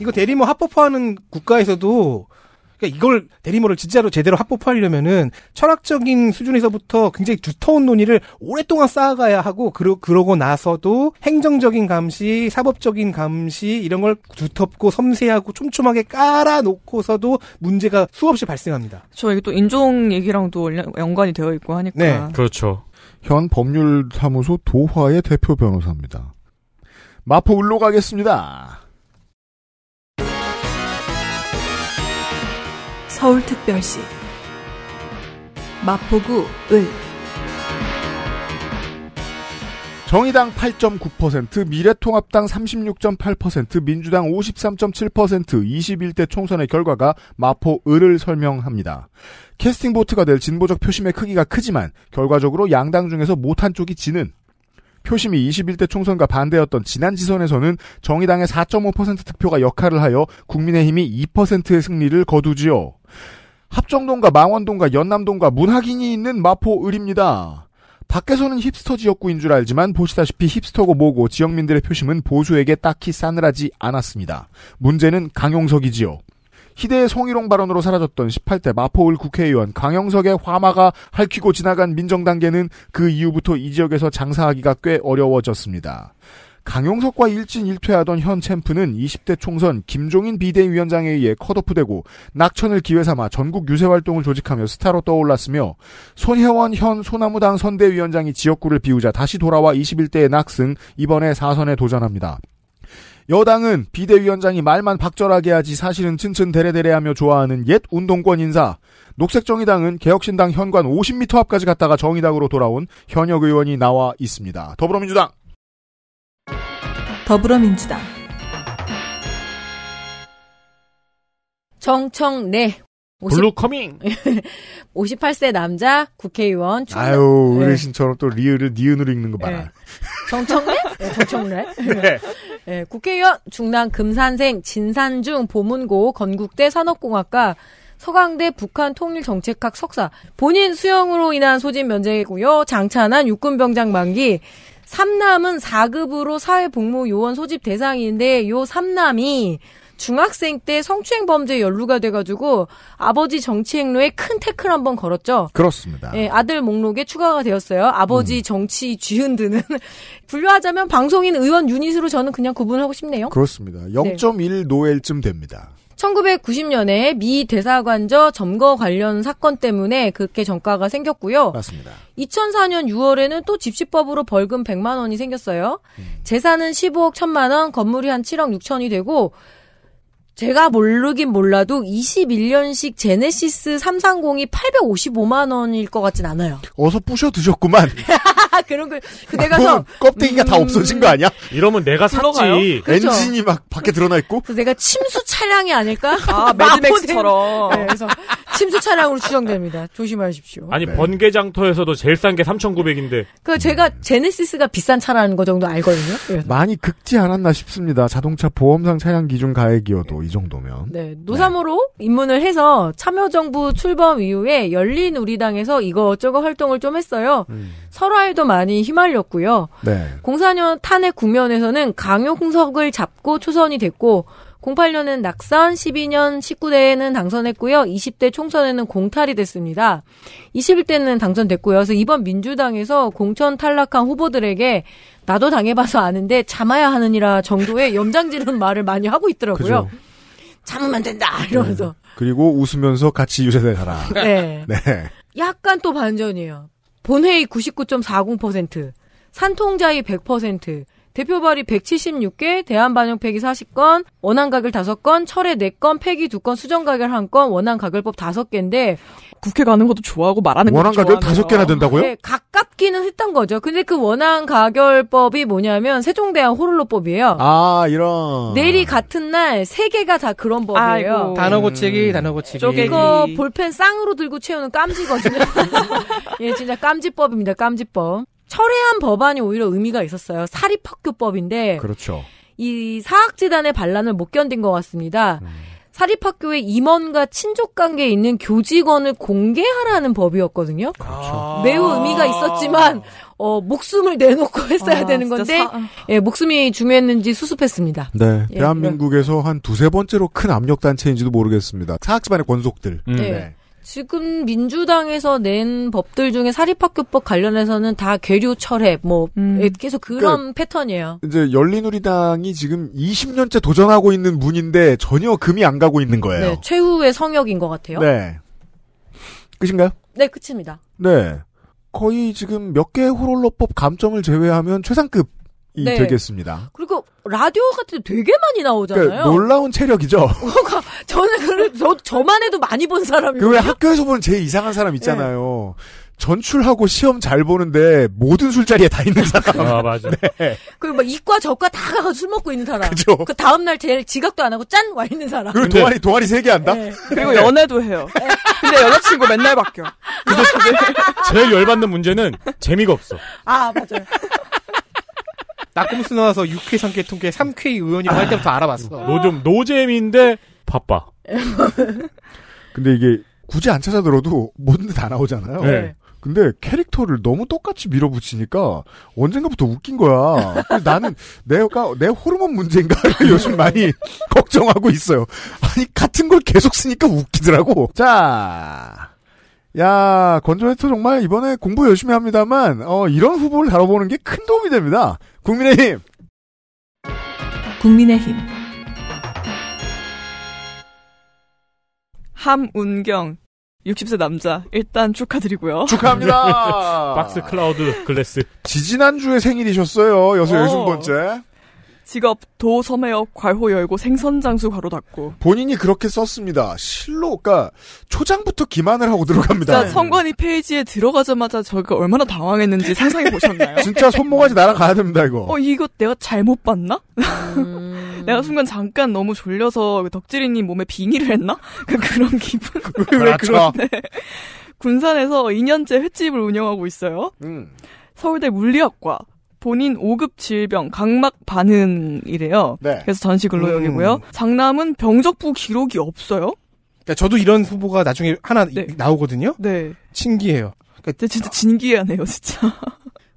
이거 대리모 합법화하는 국가에서도 그러니까 이걸 대리모를 진짜로 제대로 합법화하려면은 철학적인 수준에서부터 굉장히 두터운 논의를 오랫동안 쌓아가야 하고 그러, 그러고 나서도 행정적인 감시, 사법적인 감시 이런 걸 두텁고 섬세하고 촘촘하게 깔아놓고서도 문제가 수없이 발생합니다. 저 그렇죠. 이게 또 인종 얘기랑도 연관이 되어 있고 하니까. 네, 그렇죠. 현 법률사무소 도화의 대표 변호사입니다. 마포 울로 가겠습니다. 서울특별시 마포구 을 정의당 8.9%, 미래통합당 36.8%, 민주당 53.7% 21대 총선의 결과가 마포 을을 설명합니다. 캐스팅 보트가 될 진보적 표심의 크기가 크지만 결과적으로 양당 중에서 못한 쪽이 지는 표심이 21대 총선과 반대였던 지난 지선에서는 정의당의 4.5% 득표가 역할을 하여 국민의힘이 2%의 승리를 거두지요. 합정동과 망원동과 연남동과 문학인이 있는 마포 을입니다. 밖에서는 힙스터 지역구인 줄 알지만 보시다시피 힙스터고 뭐고 지역민들의 표심은 보수에게 딱히 싸늘하지 않았습니다. 문제는 강용석이지요. 희대의 성희롱 발언으로 사라졌던 18대 마포을 국회의원 강영석의 화마가 할퀴고 지나간 민정단계는그 이후부터 이 지역에서 장사하기가 꽤 어려워졌습니다. 강용석과 일진일퇴하던 현 챔프는 20대 총선 김종인 비대위원장에 의해 컷오프되고 낙천을 기회삼아 전국 유세활동을 조직하며 스타로 떠올랐으며 손혜원 현 소나무당 선대위원장이 지역구를 비우자 다시 돌아와 21대에 낙승 이번에 4선에 도전합니다. 여당은 비대위원장이 말만 박절하게 하지 사실은 츤츤대레대레하며 좋아하는 옛 운동권 인사 녹색정의당은 개혁신당 현관 50m 앞까지 갔다가 정의당으로 돌아온 현역 의원이 나와 있습니다. 더불어민주당 더불어민주당 정청네 50... 블루 커밍 58세 남자 국회의원 충남... 아유 의뢰신처럼 네. 또 리을을 니은으로 읽는 거 봐라 네. 정청래? 네, 정청래? [LAUGHS] 네. 네. 국회의원 중랑 금산생 진산중 보문고 건국대 산업공학과 서강대 북한 통일정책학 석사 본인 수영으로 인한 소진 면제고요 이 장차난 육군병장 만기 3남은 4급으로 사회복무 요원 소집 대상인데 요 3남이 중학생 때 성추행 범죄에 연루가 돼가지고 아버지 정치 행로에 큰 태클 한번 걸었죠. 그렇습니다. 예, 아들 목록에 추가가 되었어요. 아버지 음. 정치 쥐흔드는 [LAUGHS] 분류하자면 방송인 의원 유닛으로 저는 그냥 구분하고 싶네요. 그렇습니다. 0.1 네. 노엘쯤 됩니다. 1990년에 미 대사관저 점거 관련 사건 때문에 그렇게 전과가 생겼고요. 맞습니다. 2004년 6월에는 또 집시법으로 벌금 100만 원이 생겼어요. 음. 재산은 15억 1 0 0 0만 원, 건물이 한 7억 6천이 되고 제가 모르긴 몰라도 21년식 제네시스 330이 855만 원일 것 같진 않아요. [LAUGHS] 어서 부셔 드셨구만. [LAUGHS] 그런 걸그대 가서 껍데기가 음... 다 없어진 거 아니야? 이러면 내가 샀지. 그렇죠. 그렇죠? 엔진이 막 밖에 드러나 있고. 그래서 내가 침수 차량이 아닐까? 아, [LAUGHS] 매드맥스처럼. 네, 그래서 침수 차량으로 추정됩니다. 조심하십시오. 아니 네. 번개장터에서도 제일 싼 게 3,900인데. 그 제가 제네시스가 비싼 차라는 거 정도 알거든요. 그래서. 많이 극지 않았나 싶습니다. 자동차 보험상 차량 기준 가액이어도 이 정도면. 네. 노사모로 네. 입문을 해서 참여정부 출범 이후에 열린 우리당에서 이것저것 활동을 좀 했어요. 음. 설화에도 많이 휘말렸고요. 네. 04년 탄핵 국면에서는 강홍석을 잡고 초선이 됐고, 08년은 낙선, 12년 19대에는 당선했고요. 20대 총선에는 공탈이 됐습니다. 21대는 당선됐고요. 그래서 이번 민주당에서 공천 탈락한 후보들에게 나도 당해봐서 아는데 참아야 하느니라 정도의 염장지른 말을 많이 하고 있더라고요. 그죠. 참으면 된다 이러면서 네. 그리고 웃으면서 같이 유세대 가라. [LAUGHS] 네. 네. 약간 또 반전이에요. 본회의 99.40%, 산통자의 100%, 대표발이 176개, 대한반영 폐기 40건, 원안 가결 5건, 철회 4건, 폐기 2건, 수정 가결 1건, 원안 가결법 5개인데 국회 가는 것도 좋아하고 말하는 원안 가결 다 개나 된다고요? 네, 가깝기는 했던 거죠. 근데 그 원안 가결법이 뭐냐면 세종대왕 호롤로법이에요. 아 이런. 내리 같은 날3 개가 다 그런 법이에요. 아이고. 음. 단어 고치기, 단어 고치기. 쪼개기. 이거 볼펜 쌍으로 들고 채우는 깜지거든요. [LAUGHS] 예, 진짜 깜지법입니다. 깜지법. 철회한 법안이 오히려 의미가 있었어요. 사립학교법인데. 그렇죠. 이 사학재단의 반란을 못 견딘 것 같습니다. 음. 사립학교의 임원과 친족 관계에 있는 교직원을 공개하라는 법이었거든요. 그렇죠. 아. 매우 의미가 있었지만 어, 목숨을 내놓고 [LAUGHS] 했어야 아, 되는 건데 사... 아. 예, 목숨이 중요했는지 수습했습니다. 네, 예, 대한민국에서 한 두세 번째로 큰 압력 단체인지도 모르겠습니다. 사학집안의 권속들. 음. 네. 네. 지금 민주당에서 낸 법들 중에 사립학교법 관련해서는 다 계류 철회 뭐 음. 예, 계속 그런 그러니까 패턴이에요. 이제 열린우리당이 지금 20년째 도전하고 있는 문인데 전혀 금이 안 가고 있는 거예요. 네, 최후의 성역인 것 같아요. 네. 끝인가요? 네, 끝입니다. 네. 거의 지금 몇 개의 호롤러법 감점을 제외하면 최상급 이 네. 되겠습니다. 그리고 라디오 같은 데 되게 많이 나오잖아요. 그러니까 놀라운 체력이죠. [LAUGHS] 그러니까 저는 그래, 저, 저만 해도 많이 본 사람이에요. 그 왜 학교에서 보는 제일 이상한 사람 있잖아요. 네. 전출하고 시험 잘 보는데 모든 술자리에 다 있는 사람. 아 맞아. [LAUGHS] 네. 그리고 막 이과 저과 다 가서 술 먹고 있는 사람. 그죠. 그 다음 날 제일 지각도 안 하고 짠 와 있는 사람. 그리고 동아리 동아리 세 개 한다. 네. 그리고 연애도 해요. 네. 근데 여자친구 맨날 바뀌어. [LAUGHS] 근데 제일 열받는 문제는 재미가 없어. 아 맞아요. 나꼼수 나와서 6회, 3회, 통계 3회 의원이라고 할 때부터 알아봤어. 노좀 노잼인데 바빠. [LAUGHS] 근데 이게 굳이 안 찾아들어도 뭔데 다 나오잖아요. 네. 근데 캐릭터를 너무 똑같이 밀어붙이니까 언젠가부터 웃긴 거야. 나는 내가 내 호르몬 문제인가 [LAUGHS] 요즘 많이 [LAUGHS] 걱정하고 있어요. 아니 같은 걸 계속 쓰니까 웃기더라고. 자 야, 건조해터 정말 이번에 공부 열심히 합니다만, 어, 이런 후보를 다뤄보는 게 큰 도움이 됩니다. 국민의힘! 국민의힘. 함운경, 60세 남자, 일단 축하드리고요. 축하합니다! [LAUGHS] 박스 클라우드 글래스. 지지난주에 생일이셨어요. 여섯 어. 열두 번째. 직업 도 섬해역 괄호 열고 생선장수 괄호 닫고 본인이 그렇게 썼습니다. 실로 가 초장부터 기만을 하고 들어갑니다. 선관위 페이지에 들어가자마자 저희가 얼마나 당황했는지 상상해 보셨나요? [LAUGHS] 진짜 손모가지 날아가야 됩니다 이거. 어 이것 내가 잘못 봤나? 음... [LAUGHS] 내가 순간 잠깐 너무 졸려서 그 덕질이님 몸에 빙의를 했나? [LAUGHS] 그, 그런 기분. 왜, 왜 그런데 그렇죠. 군산에서 2년째 횟집을 운영하고 있어요. 음. 서울대 물리학과 본인 5급 질병 각막 반응이래요. 네. 그래서 전시 근로역이고요. 음. 장남은 병적부 기록이 없어요. 그러니까 저도 이런 후보가 나중에 하나 네. 나오거든요. 네. 신기해요. 그러니까 진짜 진기하네요, 진짜.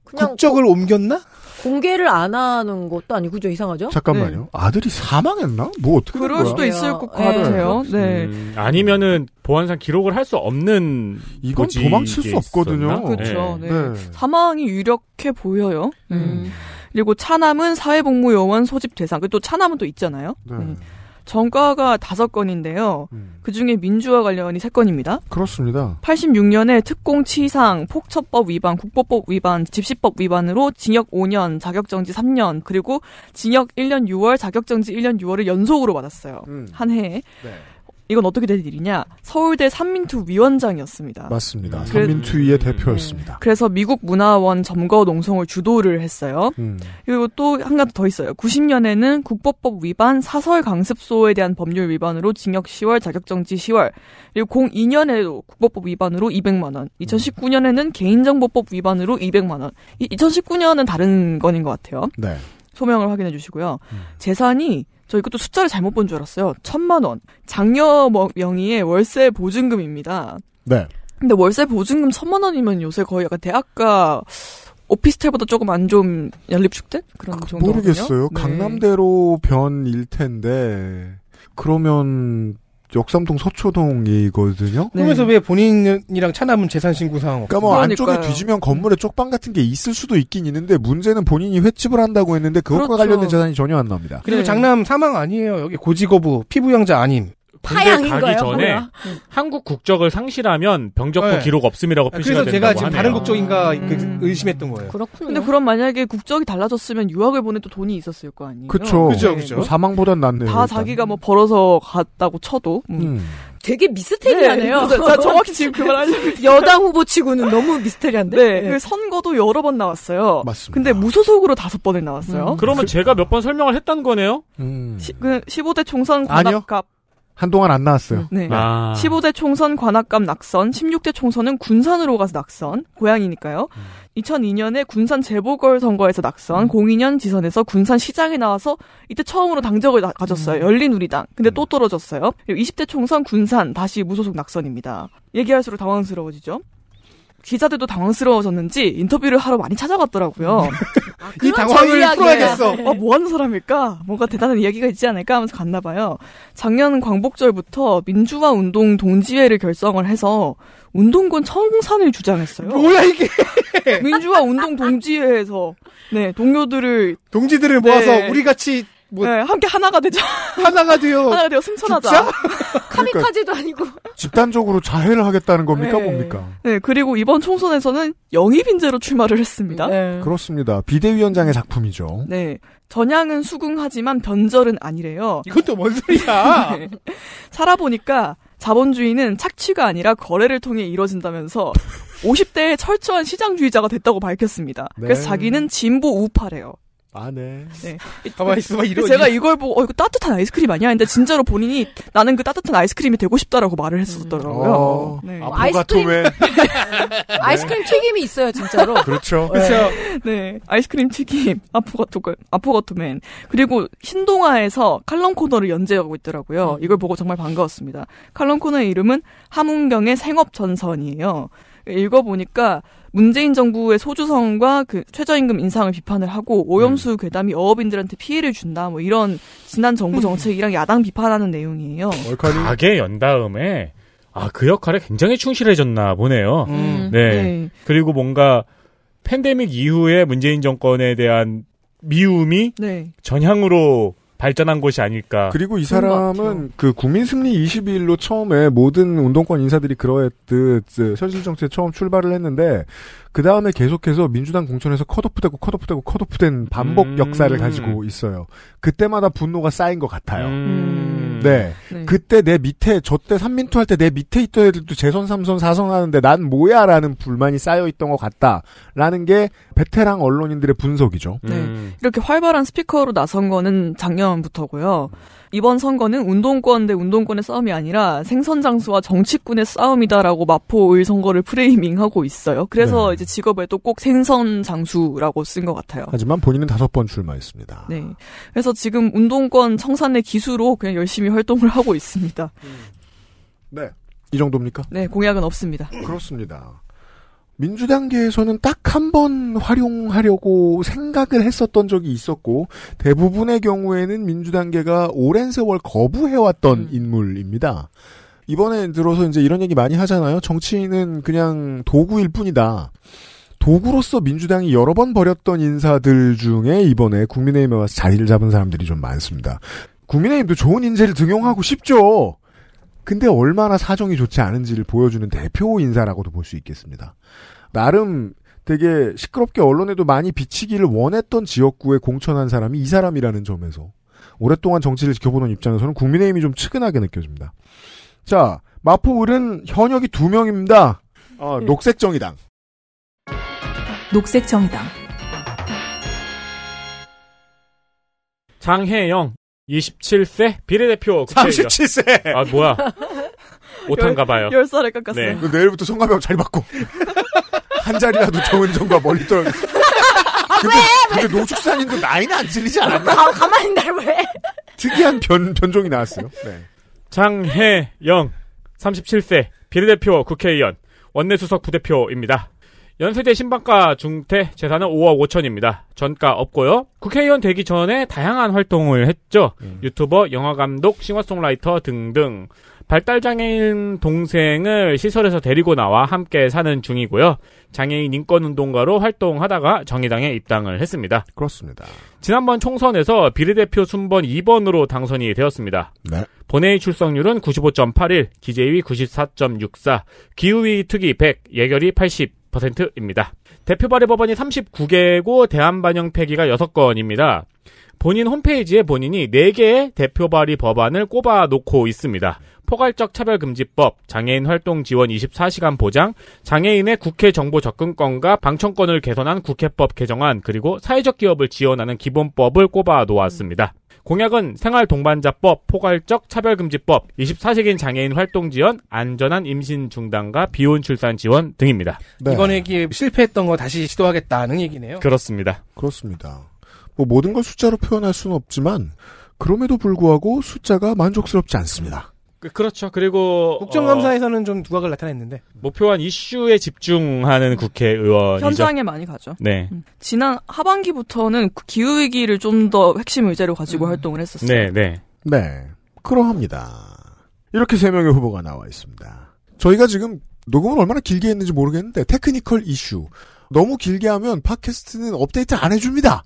국적을 고... 옮겼나? 공개를 안 하는 것도 아니고 그죠 이상하죠? 잠깐만요. 네. 아들이 사망했나? 뭐 어떻게 그럴 거야? 수도 있을 것 네. 같아요. 그렇죠. 네. 음, 아니면은 보안상 기록을 할 수 없는 이건 도망칠 수 없거든요. 그렇죠. 네. 사망이 유력해 보여요. 네. 음. 그리고 차남은 사회복무요원 소집 대상. 그또 차남은 또 있잖아요. 음. 전과가 다섯 건인데요. 음. 그 중에 민주화 관련이 세 건입니다. 그렇습니다. 86년에 특공 치상, 폭처법 위반, 국보법 위반, 집시법 위반으로 징역 5년, 자격정지 3년, 그리고 징역 1년 6월, 자격정지 1년 6월을 연속으로 받았어요. 음. 한 해에. 네. 이건 어떻게 된 일이냐? 서울대 삼민투 위원장이었습니다. 맞습니다. 음. 삼민투위의 대표였습니다. 음. 그래서 미국 문화원 점거 농성을 주도를 했어요. 음. 그리고 또 한 가지 더 있어요. 90년에는 국법법 위반 사설 강습소에 대한 법률 위반으로 징역 10월, 자격정지 10월. 그리고 02년에도 국법법 위반으로 200만 원. 2019년에는 개인정보법 위반으로 200만 원. 2019년은 다른 건인 것 같아요. 네. 소명을 확인해 주시고요. 음. 재산이 저 이것도 숫자를 잘못 본 줄 알았어요. 천만 원. 장려 뭐, 명의의 월세 보증금입니다. 네. 근데 월세 보증금 천만 원이면 요새 거의 약간 대학가 오피스텔보다 조금 안 좋은 연립주택 그런 그, 아, 정도 모르겠어요. 네. 강남대로 변일 텐데 그러면 역삼동 서초동이거든요. 네. 그러면서 왜 본인이랑 차남은 재산 신고 사항 그러니 뭐 그러니까요. 안쪽에 뒤지면 건물에 쪽방 같은 게 있을 수도 있긴 있는데 문제는 본인이 횟집을 한다고 했는데 그것과 그렇죠. 관련된 재산이 전혀 안 나옵니다. 그리고 네. 장남 사망 아니에요. 여기 고지거부 피부양자 아님. 파양인 가요 전에 한국 국적을 상실하면 병적고 네. 기록 없음이라고 아, 표시가 그래서 된다고 제가 지금 하네요. 다른 국적인가 음. 의심했던 거예요. 그렇군요. 근데 그럼 만약에 국적이 달라졌으면 유학을 보내도 돈이 있었을 거 아니에요. 그쵸. 그죠, 그죠. 뭐 사망보단 낫네요. 다 일단. 자기가 뭐 벌어서 갔다고 쳐도. 음. 음. 되게 미스테리하네요. 네, [LAUGHS] 나 정확히 지금 그말 하려고 여당 후보 치고는 너무 미스테리한데. 네. 네, 그 선거도 여러 번 나왔어요. 맞습니다. 근데 무소속으로 다섯 번을 나왔어요. 음. 그러면 그 제가 몇 번 설명을 했던 거네요. 음. 시, 그 15대 총선 관악갑 한동안 안 나왔어요. 네. 아. 15대 총선 관악감 낙선, 16대 총선은 군산으로 가서 낙선, 고향이니까요. 2002년에 음. 군산 재보궐 선거에서 낙선, 음. 02년 지선에서 군산 시장에 나와서 이때 처음으로 당적을 가졌어요. 음. 열린우리당. 근데 음. 또 떨어졌어요. 그리고 20대 총선 군산 다시 무소속 낙선입니다. 얘기할수록 당황스러워지죠. 기자들도 당황스러워졌는지 인터뷰를 하러 많이 찾아갔더라고요. 음. 아, 이 당황을 전략이 풀어야겠어. 아, 뭐 하는 사람일까? 뭔가 대단한 이야기가 있지 않을까 하면서 갔나 봐요. 작년 광복절부터 민주화 운동 동지회를 결성을 해서 운동권 청산을 주장했어요. 뭐야 이게? 민주화 운동 동지회에서 네 동료들을 동지들을 모아서 네. 우리 같이 뭐 네, 함께 하나가 되죠. [LAUGHS] 하나가 되어 하나가 되어 승천하자. [LAUGHS] 카미카지도 아니고 집단적으로 자해를 하겠다는 겁니까 네. 뭡니까? 네 그리고 이번 총선에서는 영입 인재로 출마를 했습니다. 네. 그렇습니다. 비대위원장의 작품이죠. 네 전향은 수긍하지만 변절은 아니래요. 이것도 뭔 소리야? [LAUGHS] 네. 살아보니까 자본주의는 착취가 아니라 거래를 통해 이뤄진다면서 50대의 철저한 시장주의자가 됐다고 밝혔습니다. 그래서 네. 자기는 진보 우파래요. 아, 네. 네. [LAUGHS] 가만히 있어봐, 이러 제가 이걸 보고, 어, 이거 따뜻한 아이스크림 아니야? 근데 진짜로 본인이 나는 그 따뜻한 아이스크림이 되고 싶다라고 말을 했었더라고요. 어, 네. 아, 뭐 [LAUGHS] 아이스크림. 네. 아이스크림 튀김이 있어요, 진짜로. [LAUGHS] 그렇죠. 네. 그렇죠. 네. 아이스크림 튀김, 아포가토맨, 아포가토맨. 그리고 신동아에서 칼럼 코너를 연재하고 있더라고요. 음. 이걸 보고 정말 반가웠습니다. 칼럼 코너의 이름은 함문경의 생업전선이에요. 읽어보니까 문재인 정부의 소주성과 그 최저임금 인상을 비판을 하고 오염수 음. 괴담이 어업인들한테 피해를 준다 뭐 이런 지난 정부 음. 정책이랑 야당 비판하는 내용이에요. 가게 연 다음에 아 그 역할에 굉장히 충실해졌나 보네요. 음. 음. 네. 네. 그리고 뭔가 팬데믹 이후에 문재인 정권에 대한 미움이 네. 전향으로 발전한 곳이 아닐까. 그리고 이 사람은 그 국민 승리 22일로 처음에 모든 운동권 인사들이 그러했듯 현실 정치에 처음 출발을 했는데 그 다음에 계속해서 민주당 공천에서 컷오프되고 컷오프되고 컷오프된 반복 음. 역사를 가지고 있어요. 그때마다 분노가 쌓인 것 같아요. 음. 음. 네. 네. 그때 내 밑에, 저 때 삼민투 할 때 내 밑에 있던 애들도 재선, 삼선, 사선 하는데 난 뭐야? 라는 불만이 쌓여있던 것 같다. 라는 게 베테랑 언론인들의 분석이죠. 네. 음. 이렇게 활발한 스피커로 나선 거는 작년부터고요. 이번 선거는 운동권 대 운동권의 싸움이 아니라 생선장수와 정치꾼의 싸움이다라고 마포의 선거를 프레이밍하고 있어요. 그래서 네. 이제 직업에도 꼭 생선장수라고 쓴 것 같아요. 하지만 본인은 다섯 번 출마했습니다. 네. 그래서 지금 운동권 청산의 기수로 그냥 열심히 활동을 하고 있습니다. 음. 네. 이 정도입니까? 네, 공약은 없습니다. 그렇습니다. 민주당계에서는 딱 한 번 활용하려고 생각을 했었던 적이 있었고 대부분의 경우에는 민주당계가 오랜 세월 거부해왔던 음. 인물입니다. 이번에 들어서 이제 이런 얘기 많이 하잖아요. 정치인은 그냥 도구일 뿐이다. 도구로서 민주당이 여러 번 버렸던 인사들 중에 이번에 국민의힘에 와서 자리를 잡은 사람들이 좀 많습니다. 국민의힘도 좋은 인재를 등용하고 싶죠. 근데 얼마나 사정이 좋지 않은지를 보여주는 대표 인사라고도 볼 수 있겠습니다. 나름 되게 시끄럽게 언론에도 많이 비치기를 원했던 지역구에 공천한 사람이 이 사람이라는 점에서 오랫동안 정치를 지켜보는 입장에서는 국민의힘이 좀 측은하게 느껴집니다. 자, 마포을은 현역이 두 명입니다. 아, 녹색정의당. 녹색정의당. 장혜영, 27세 비례대표 국회의원. 37세. 아 뭐야? [LAUGHS] 못한가 봐요. 1살에 깎았어. 네. 그 내일부터 성가병 잘 받고. [LAUGHS] 한 자리라도 정은정과 멀리 떨어져. 근데, 근데 노축산인도 나이는 안 질리지 않았나? 가, 가만히 날 왜? 특이한 변, 변종이 나왔어요. 네. 장혜영, 37세, 비례대표 국회의원, 원내수석 부대표입니다. 연세대 신방과 중퇴 재산은 5억 5천입니다. 전가 없고요. 국회의원 되기 전에 다양한 활동을 했죠. 음. 유튜버, 영화감독, 싱어송라이터 등등. 발달장애인 동생을 시설에서 데리고 나와 함께 사는 중이고요. 장애인 인권운동가로 활동하다가 정의당에 입당을 했습니다. 그렇습니다. 지난번 총선에서 비례대표 순번 2번으로 당선이 되었습니다. 네. 본회의 출석률은 95.81, 기재위 94.64, 기후위 특위 100, 예결위 80, 1%입니다. 대표 발의 법안이 39개고 대안 반영 폐기가 6건입니다. 본인 홈페이지에 본인이 4개의 대표 발의 법안을 꼽아 놓고 있습니다. 포괄적 차별금지법, 장애인 활동 지원 24시간 보장, 장애인의 국회 정보 접근권과 방청권을 개선한 국회법 개정안, 그리고 사회적 기업을 지원하는 기본법을 꼽아 놓았습니다. 공약은 생활 동반자법, 포괄적 차별금지법, 24세기인 장애인 활동 지원, 안전한 임신 중단과 비혼 출산 지원 등입니다. 네. 이번 회기 실패했던 거 다시 시도하겠다는 얘기네요. 그렇습니다. 그렇습니다. 뭐 모든 걸 숫자로 표현할 수는 없지만 그럼에도 불구하고 숫자가 만족스럽지 않습니다. 그, 그렇죠. 그리고 국정감사에서는 어, 좀 두각을 나타냈는데 목표한 이슈에 집중하는 국회의원 현장에 많이 가죠. 네. 음. 지난 하반기부터는 그 기후 위기를 좀 더 핵심 의제로 가지고 음. 활동을 했었어요. 네, 네, 네. 그러합니다. 이렇게 세 명의 후보가 나와 있습니다. 저희가 지금 녹음을 얼마나 길게 했는지 모르겠는데 테크니컬 이슈 너무 길게 하면 팟캐스트는 업데이트 안 해줍니다.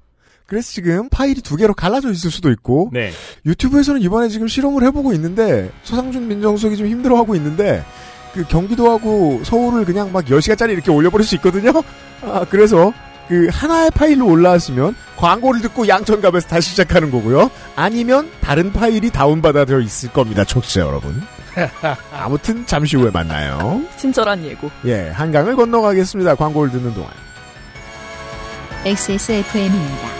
그래서 지금 파일이 두 개로 갈라져 있을 수도 있고 네. 유튜브에서는 이번에 지금 실험을 해보고 있는데 서상준 민정수석이 좀 힘들어하고 있는데 그 경기도하고 서울을 그냥 막 10시간짜리 이렇게 올려버릴 수 있거든요. [LAUGHS] 아, 그래서 그 하나의 파일로 올라왔으면 광고를 듣고 양천갑에서 다시 시작하는 거고요. 아니면 다른 파일이 다운받아져 있을 겁니다. 청취자 여러분. [LAUGHS] 아무튼 잠시 후에 만나요. 친절한 예고. 예, 한강을 건너가겠습니다. 광고를 듣는 동안. XSFM입니다.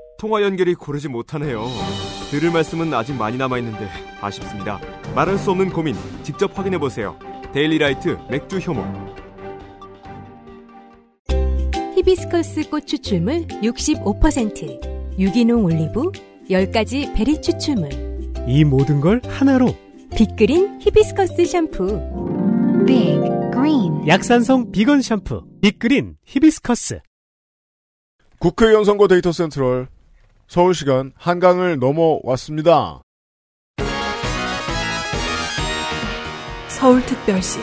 통화 연결이 고르지 못하네요. 들을 말씀은 아직 많이 남아있는데 아쉽습니다. 말할 수 없는 고민 직접 확인해보세요. 데일리라이트 맥주 효모 히비스커스 꽃 추출물 65% 유기농 올리브 10가지 베리 추출물 이 모든 걸 하나로 빅그린 히비스커스 샴푸 빅그린 약산성 비건 샴푸 빅그린 히비스커스 국회의원 선거 데이터 센트럴 서울시간 한강을 넘어왔습니다. 서울특별시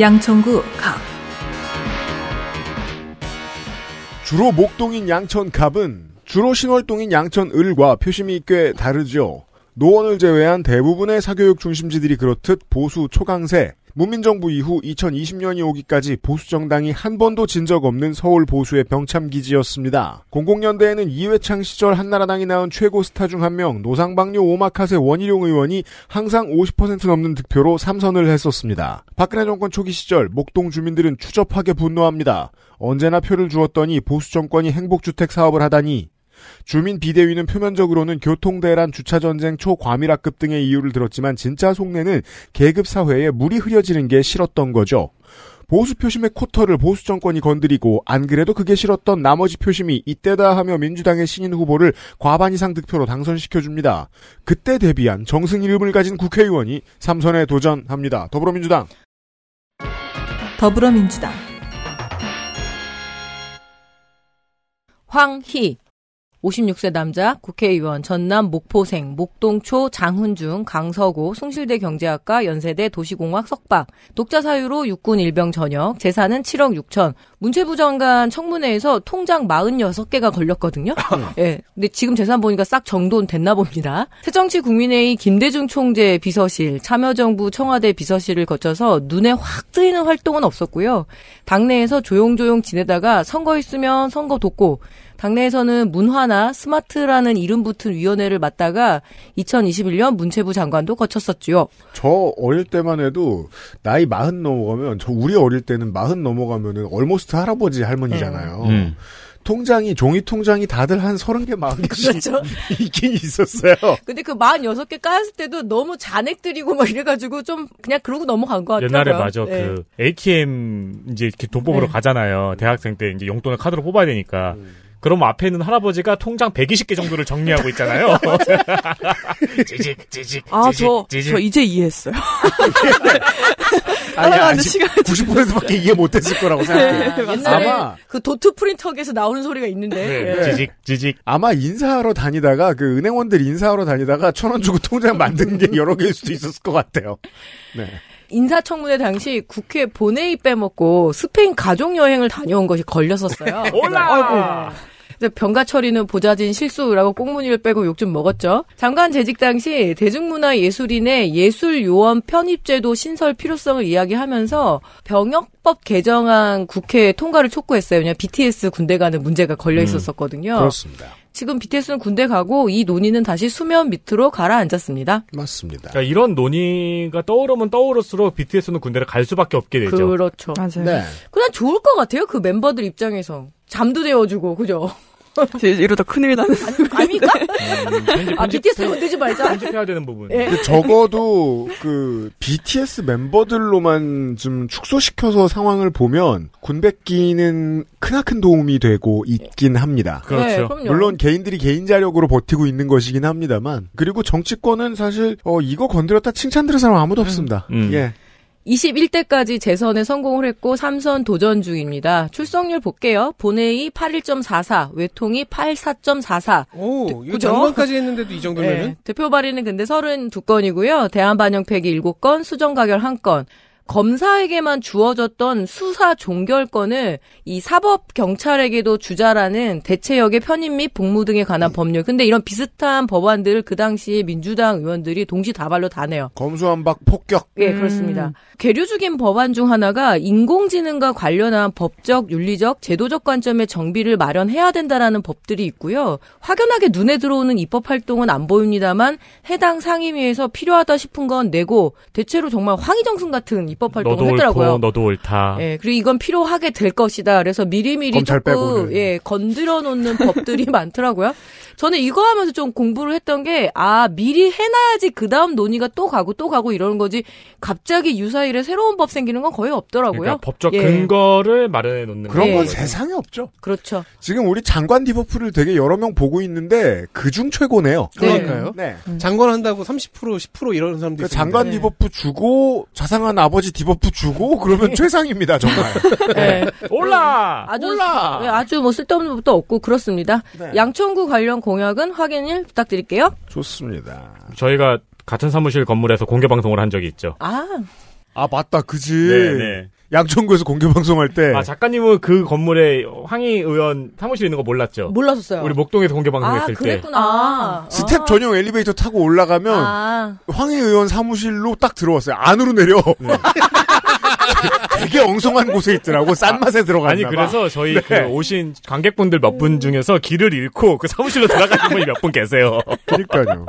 양천구 갑 주로 목동인 양천갑은 주로 신월동인 양천을과 표심이 꽤 다르죠. 노원을 제외한 대부분의 사교육 중심지들이 그렇듯 보수 초강세, 문민정부 이후 2020년이 오기까지 보수정당이 한 번도 진 적 없는 서울 보수의 병참기지였습니다. 00년대에는 이회창 시절 한나라당이 낳은 최고 스타 중 한 명 노상방뇨 오마카세 원희룡 의원이 항상 50% 넘는 득표로 3선을 했었습니다. 박근혜 정권 초기 시절 목동 주민들은 추접하게 분노합니다. 언제나 표를 주었더니 보수 정권이 행복주택 사업을 하다니 주민 비대위는 표면적으로는 교통대란, 주차전쟁, 초과밀학급 등의 이유를 들었지만 진짜 속내는 계급사회에 물이 흐려지는 게 싫었던 거죠. 보수 표심의 코터를 보수 정권이 건드리고 안 그래도 그게 싫었던 나머지 표심이 이때다 하며 민주당의 신인 후보를 과반 이상 득표로 당선시켜줍니다. 그때 데뷔한 정승 이름을 가진 국회의원이 삼선에 도전합니다. 더불어민주당. 더불어민주당. 황희 56세 남자 국회의원 전남 목포생 목동초 장훈중 강서구 숭실대 경제학과 연세대 도시공학 석박 독자 사유로 육군 일병 전역 재산은 7억 6천 문체부 장관 청문회에서 통장 46개가 걸렸거든요. [COUGHS] 예. 네, 근데 지금 재산 보니까 싹 정돈 됐나 봅니다. 새정치 국민회의 김대중 총재 비서실 참여정부 청와대 비서실을 거쳐서 눈에 확 뜨이는 활동은 없었고요. 당내에서 조용조용 지내다가 선거 있으면 선거 돕고 당내에서는 문화나 스마트라는 이름 붙은 위원회를 맡다가 2021년 문체부 장관도 거쳤었지요. 저 어릴 때만 해도 나이 마흔 넘어가면 저 우리 어릴 때는 마흔 넘어가면은 얼모스트 할아버지 할머니잖아요. 음. 음. 통장이 종이 통장이 다들 한 서른 개 마흔 그죠 [LAUGHS] 있긴 있었어요. 근데 그 마흔 여섯 개 까였을 때도 너무 잔액들이고 막 이래가지고 좀 그냥 그러고 넘어간 것 같아요. 옛날에 맞아 네. 그 ATM 이제 이렇게 돈법으로 네. 가잖아요. 대학생 때 이제 용돈을 카드로 뽑아야 되니까 음. 그럼 앞에 있는 할아버지가 통장 120개 정도를 정리하고 있잖아요. [LAUGHS] 찌직, 찌직, 아, 찌직, 저, 찌직. 저 이제 이해했어요. 네. [LAUGHS] 아니, 아니, 시간 90%밖에 이해 못했을 거라고 네, 생각해요. 네, 아마 그 도트 프린터기에서 나오는 소리가 있는데. 네, 네. 지직, 지직. 아마 인사하러 다니다가 그 은행원들 인사하러 다니다가 천 원 주고 통장 만든 게 여러 개일 수도 있었을 것 같아요. 네. 인사청문회 당시 국회 본회의 빼먹고 스페인 가족 여행을 다녀온 것이 걸렸었어요. [LAUGHS] 올라. 병가 처리는 보좌진 실수라고 꽁무니를 빼고 욕 좀 먹었죠. 장관 재직 당시 대중문화예술인의 예술요원 편입제도 신설 필요성을 이야기하면서 병역법 개정안 국회 통과를 촉구했어요. 왜냐하면 BTS 군대 가는 문제가 걸려 음, 있었었거든요. 음, 그렇습니다. 지금 BTS는 군대 가고 이 논의는 다시 수면 밑으로 가라앉았습니다. 맞습니다. 그 이런 논의가 떠오르면 떠오를수록 BTS는 군대를 갈 수밖에 없게 되죠. 그렇죠. 맞아요. 네. 그냥 좋을 것 같아요. 그 멤버들 입장에서. 잠도 재워주고, 그죠? [LAUGHS] 이러다 큰일 나는. 아닙니까? [LAUGHS] 네. 음, 아, BTS 건드지 말자. 편집해야 되는 부분. 예. 적어도 그 BTS 멤버들로만 좀 축소시켜서 상황을 보면 군백기는 크나큰 도움이 되고 있긴 합니다. 네, 그렇죠. 네, 물론 개인들이 개인 자력으로 버티고 있는 것이긴 합니다만 그리고 정치권은 사실 어, 이거 건드렸다 칭찬 들은 사람 아무도 음, 없습니다. 음. 예. 21대까지 재선에 성공을 했고 3선 도전 중입니다. 출석률 볼게요. 본회의 81.44, 외통이 84.44. 오, 이거 장까지 했는데도 이 정도면은? 네, 대표 발의는 근데 32건이고요. 대한 반영팩이 7건, 수정 가결 1건. 검사에게만 주어졌던 수사 종결권을 이 사법 경찰에게도 주자라는 대체역의 편입 및 복무 등에 관한 음. 법률. 근데 이런 비슷한 법안들을 그 당시 에 민주당 의원들이 동시다발로 다네요. 검수한박 폭격. 예, 음. 그렇습니다. 계류 중인 법안 중 하나가 인공지능과 관련한 법적, 윤리적, 제도적 관점의 정비를 마련해야 된다라는 법들이 있고요. 확연하게 눈에 들어오는 입법 활동은 안 보입니다만 해당 상임위에서 필요하다 싶은 건 내고 대체로 정말 황희정승 같은 입법 활동을 너도 했더라고요. 옳고, 너도 옳다. 예, 그리고 이건 필요하게 될 것이다. 그래서 미리미리 조금 예 건드려 놓는 [LAUGHS] 법들이 많더라고요. 저는 이거 하면서 좀 공부를 했던 게아 미리 해놔야지 그 다음 논의가 또 가고 또 가고 이러는 거지 갑자기 유사일에 새로운 법 생기는 건 거의 없더라고요. 그러니까 법적 예. 근거를 마련해 놓는 그런 건 예. 세상에 없죠. 그렇죠. 지금 우리 장관 디버프를 되게 여러 명 보고 있는데 그중 최고네요. 네. 그러니까요. 네. 그 장관 한다고 30% 10% 이런 사람들 그 장관 디버프 주고 자상한 아버지 까지 디버프 주고 그러면 네. 최상입니다 정말. [LAUGHS] 네. 올라 아주, 올라. 네, 아주 뭐 쓸데없는 것도 없고 그렇습니다. 네. 양천구 관련 공약은 확인을 부탁드릴게요. 좋습니다. 저희가 같은 사무실 건물에서 공개 방송을 한 적이 있죠. 아. 아 맞다 그지. 네. 네. 양천구에서 공개 방송할 때. 아 작가님은 그 건물에 황희 의원 사무실 있는 거 몰랐죠? 몰랐었어요. 우리 목동에서 공개 방송했을 아, 그랬구나. 때. 아, 스텝 아. 전용 엘리베이터 타고 올라가면 아. 황희 의원 사무실로 딱 들어왔어요. 안으로 내려. 네. [LAUGHS] 되게 엉성한 곳에 있더라고 싼 맛에 들어가 아니 그래서 저희 네. 그 오신 관객분들 몇 분 중에서 길을 잃고 그 사무실로 들어가신 분이 몇 분 계세요. 그러니까요.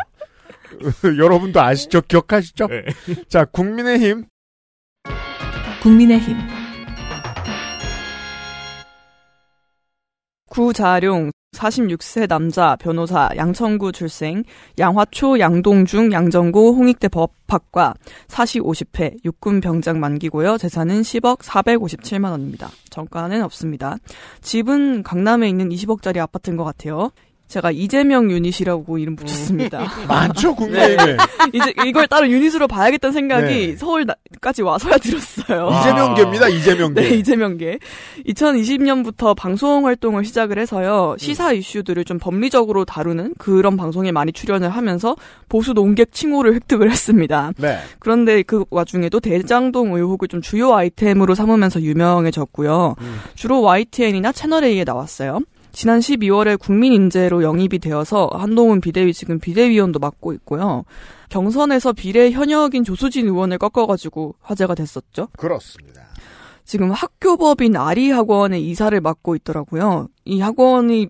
[LAUGHS] 여러분도 아시죠? 기억하시죠? 네. 자, 국민의힘 국민의힘 구자룡 46세 남자 변호사 양천구 출생 양화초 양동중 양정고 홍익대 법학과 4시 50회 육군 병장 만기고요. 재산은 10억 457만 원입니다. 정가는 없습니다. 집은 강남에 있는 20억짜리 아파트인 것 같아요. 제가 이재명 유닛이라고 이름 붙였습니다. 음. [LAUGHS] 많죠 국내에. 네. 이제 이걸 따로 유닛으로 봐야겠다는 생각이 네. 서울까지 와서야 [LAUGHS] 들었어요. 이재명계입니다. 아. 이재명계. 네, 이재명계. 2020년부터 방송 활동을 시작을 해서요. 시사 음. 이슈들을 좀 법리적으로 다루는 그런 방송에 많이 출연을 하면서 보수 농객 칭호를 획득을 했습니다. 네. 그런데 그 와중에도 대장동 의혹을 좀 주요 아이템으로 삼으면서 유명해졌고요. 음. 주로 YTN이나 채널A에 나왔어요. 지난 12월에 국민인재로 영입이 되어서 한동훈 비대위 지금 비대위원도 맡고 있고요. 경선에서 비례 현역인 조수진 의원을 꺾어가지고 화제가 됐었죠. 그렇습니다. 지금 학교법인 아리학원의 이사를 맡고 있더라고요. 이 학원이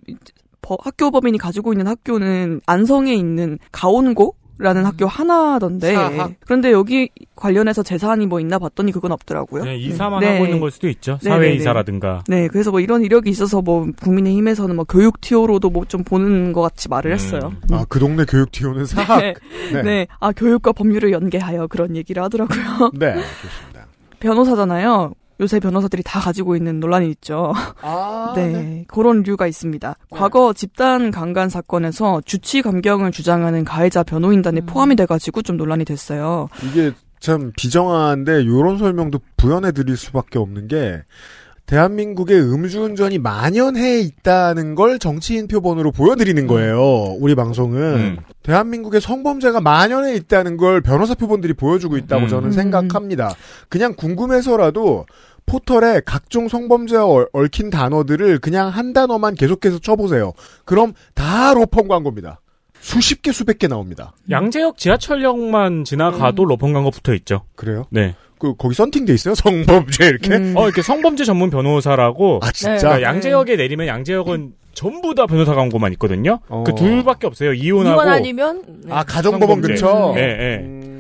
학교법인이 가지고 있는 학교는 안성에 있는 가온고 라는 학교 음. 하나던데 사학. 그런데 여기 관련해서 재산이 뭐 있나 봤더니 그건 없더라고요. 네, 이사만 네. 하고 네. 있는 걸 수도 있죠. 네, 사회 네, 네. 이사라든가. 네, 그래서 뭐 이런 이력이 있어서 뭐 국민의힘에서는 뭐 교육 티오로도 뭐 좀 보는 것 같이 말을 음. 했어요. 아, 음. 아그 동네 교육 티오는 사학. [LAUGHS] 네. 아 교육과 법률을 연계하여 그런 얘기를 하더라고요. 네, 좋습니다. 변호사잖아요. 요새 변호사들이 다 가지고 있는 논란이 있죠. 아, [LAUGHS] 네, 네, 그런 류가 있습니다. 네. 과거 집단 강간 사건에서 주치 감경을 주장하는 가해자 변호인단에 음. 포함이 돼가지고 좀 논란이 됐어요. 이게 참 비정한데 요런 설명도 부연해 드릴 수밖에 없는 게 대한민국의 음주운전이 만연해 있다는 걸 정치인 표본으로 보여드리는 음. 거예요. 우리 방송은 음. 대한민국의 성범죄가 만연해 있다는 걸 변호사 표본들이 보여주고 있다고 음. 저는 음. 생각합니다. 그냥 궁금해서라도 포털에 각종 성범죄와 얽힌 단어들을 그냥 한 단어만 계속해서 쳐보세요. 그럼 다 로펌 광고입니다. 수십 개 수백 개 나옵니다. 양재역 지하철역만 지나가도 음. 로펌 광고 붙어 있죠. 그래요? 네. 그 거기 썬팅돼 있어요 [LAUGHS] 성범죄 이렇게 음. 어 이렇게 성범죄 전문 변호사라고 아 진짜 그러니까 양재역에 내리면 양재역은 음. 전부 다 변호사 가온고만 있거든요 어. 그 둘밖에 없어요 이혼하고 이혼 아니면 네. 아 가정법원 그처 네, 네. 음.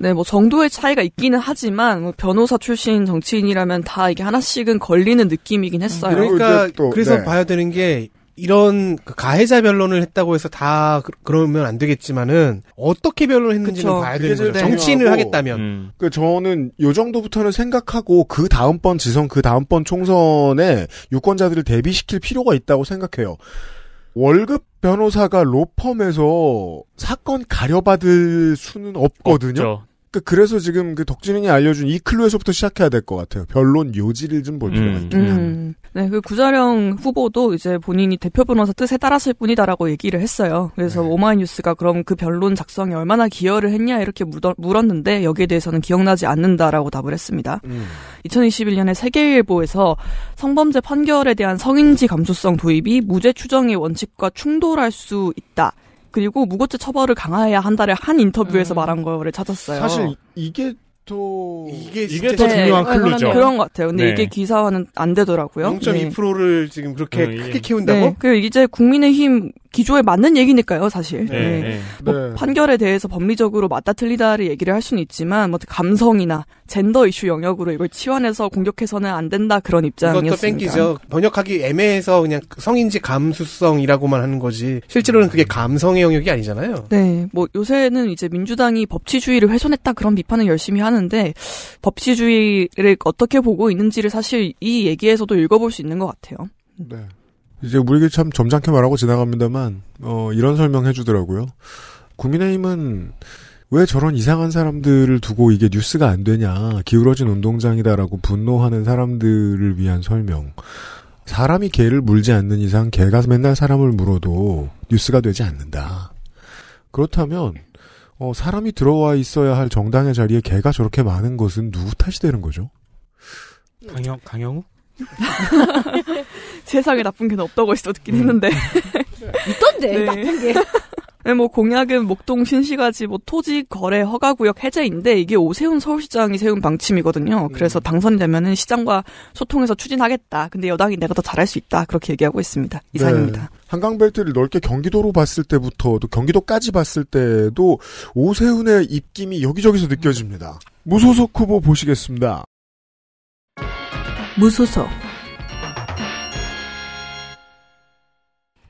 네, 뭐 정도의 차이가 있기는 하지만 뭐 변호사 출신 정치인이라면 다 이게 하나씩은 걸리는 느낌이긴 했어요. 그러니까 또, 그래서 네. 봐야 되는 게 이런 그 가해자 변론을 했다고 해서 다 그, 러면안 되겠지만은 어떻게 변론을 했는지는 그쵸, 봐야 되는 거죠. 정치인을 하겠다면. 음. 그 저는 요 정도부터는 생각하고 그 다음번 지선 그 다음번 총선에 유권자들을 대비시킬 필요가 있다고 생각해요. 월급 변호사가 로펌에서 사건 가려받을 수는 없거든요. 그 그래서 지금 그 덕진이 알려준 이 클루에서부터 시작해야 될 것 같아요. 변론 요지를 좀 볼 필요가 음. 있겠다. 음. 네, 그 구자령 후보도 이제 본인이 대표 변호사 뜻에 따랐을 뿐이다라고 얘기를 했어요. 그래서 네. 오마이뉴스가 그럼 그 변론 작성에 얼마나 기여를 했냐 이렇게 물었는데 여기에 대해서는 기억나지 않는다라고 답을 했습니다. 음. 2021년에 세계일보에서 성범죄 판결에 대한 성인지 감수성 도입이 무죄 추정의 원칙과 충돌할 수 있다. 그리고 무고죄 처벌을 강화해야 한다를 한 인터뷰에서 음. 말한 거를 찾았어요. 사실 이게 또 이게, 이게 더 중요한 클루죠. 네, 그런 것 같아요. 근데 네. 이게 기사화는 안 되더라고요. 0.2%를 네. 지금 그렇게 음, 크게 키운다고? 네. 그리고 이제 국민의힘 기조에 맞는 얘기니까요, 사실. 네. 네. 네. 뭐 네. 판결에 대해서 법리적으로 맞다 틀리다를 얘기를 할 수는 있지만 뭐 감성이나 젠더 이슈 영역으로 이걸 치환해서 공격해서는 안 된다 그런 입장이었습니다. 그것도 뺑기죠. 번역하기 애매해서 그냥 성인지 감수성이라고만 하는 거지 실제로는 그게 감성의 영역이 아니잖아요. 네, 뭐 요새는 이제 민주당이 법치주의를 훼손했다 그런 비판을 열심히 하는데 법치주의를 어떻게 보고 있는지를 사실 이 얘기에서도 읽어볼 수 있는 것 같아요. 네. 이제 우리에게 참 점잖게 말하고 지나갑니다만 어, 이런 설명해 주더라고요. 국민의힘은 왜 저런 이상한 사람들을 두고 이게 뉴스가 안 되냐 기울어진 운동장이다라고 분노하는 사람들을 위한 설명. 사람이 개를 물지 않는 이상 개가 맨날 사람을 물어도 뉴스가 되지 않는다. 그렇다면 어, 사람이 들어와 있어야 할 정당의 자리에 개가 저렇게 많은 것은 누구 탓이 되는 거죠? 강영 강영우? [LAUGHS] 세상에 나쁜 게 없다고 해어 듣긴 음. 했는데. [LAUGHS] 있던데, 네. 나쁜 게. [LAUGHS] 네, 뭐 공약은 목동 신시가지 뭐 토지 거래 허가 구역 해제인데 이게 오세훈 서울시장이 세운 방침이거든요. 음. 그래서 당선되면 시장과 소통해서 추진하겠다. 근데 여당이 내가 더 잘할 수 있다. 그렇게 얘기하고 있습니다. 이상입니다. 네, 한강벨트를 넓게 경기도로 봤을 때부터 또 경기도까지 봤을 때도 오세훈의 입김이 여기저기서 느껴집니다. 무소속 후보 보시겠습니다. 무소속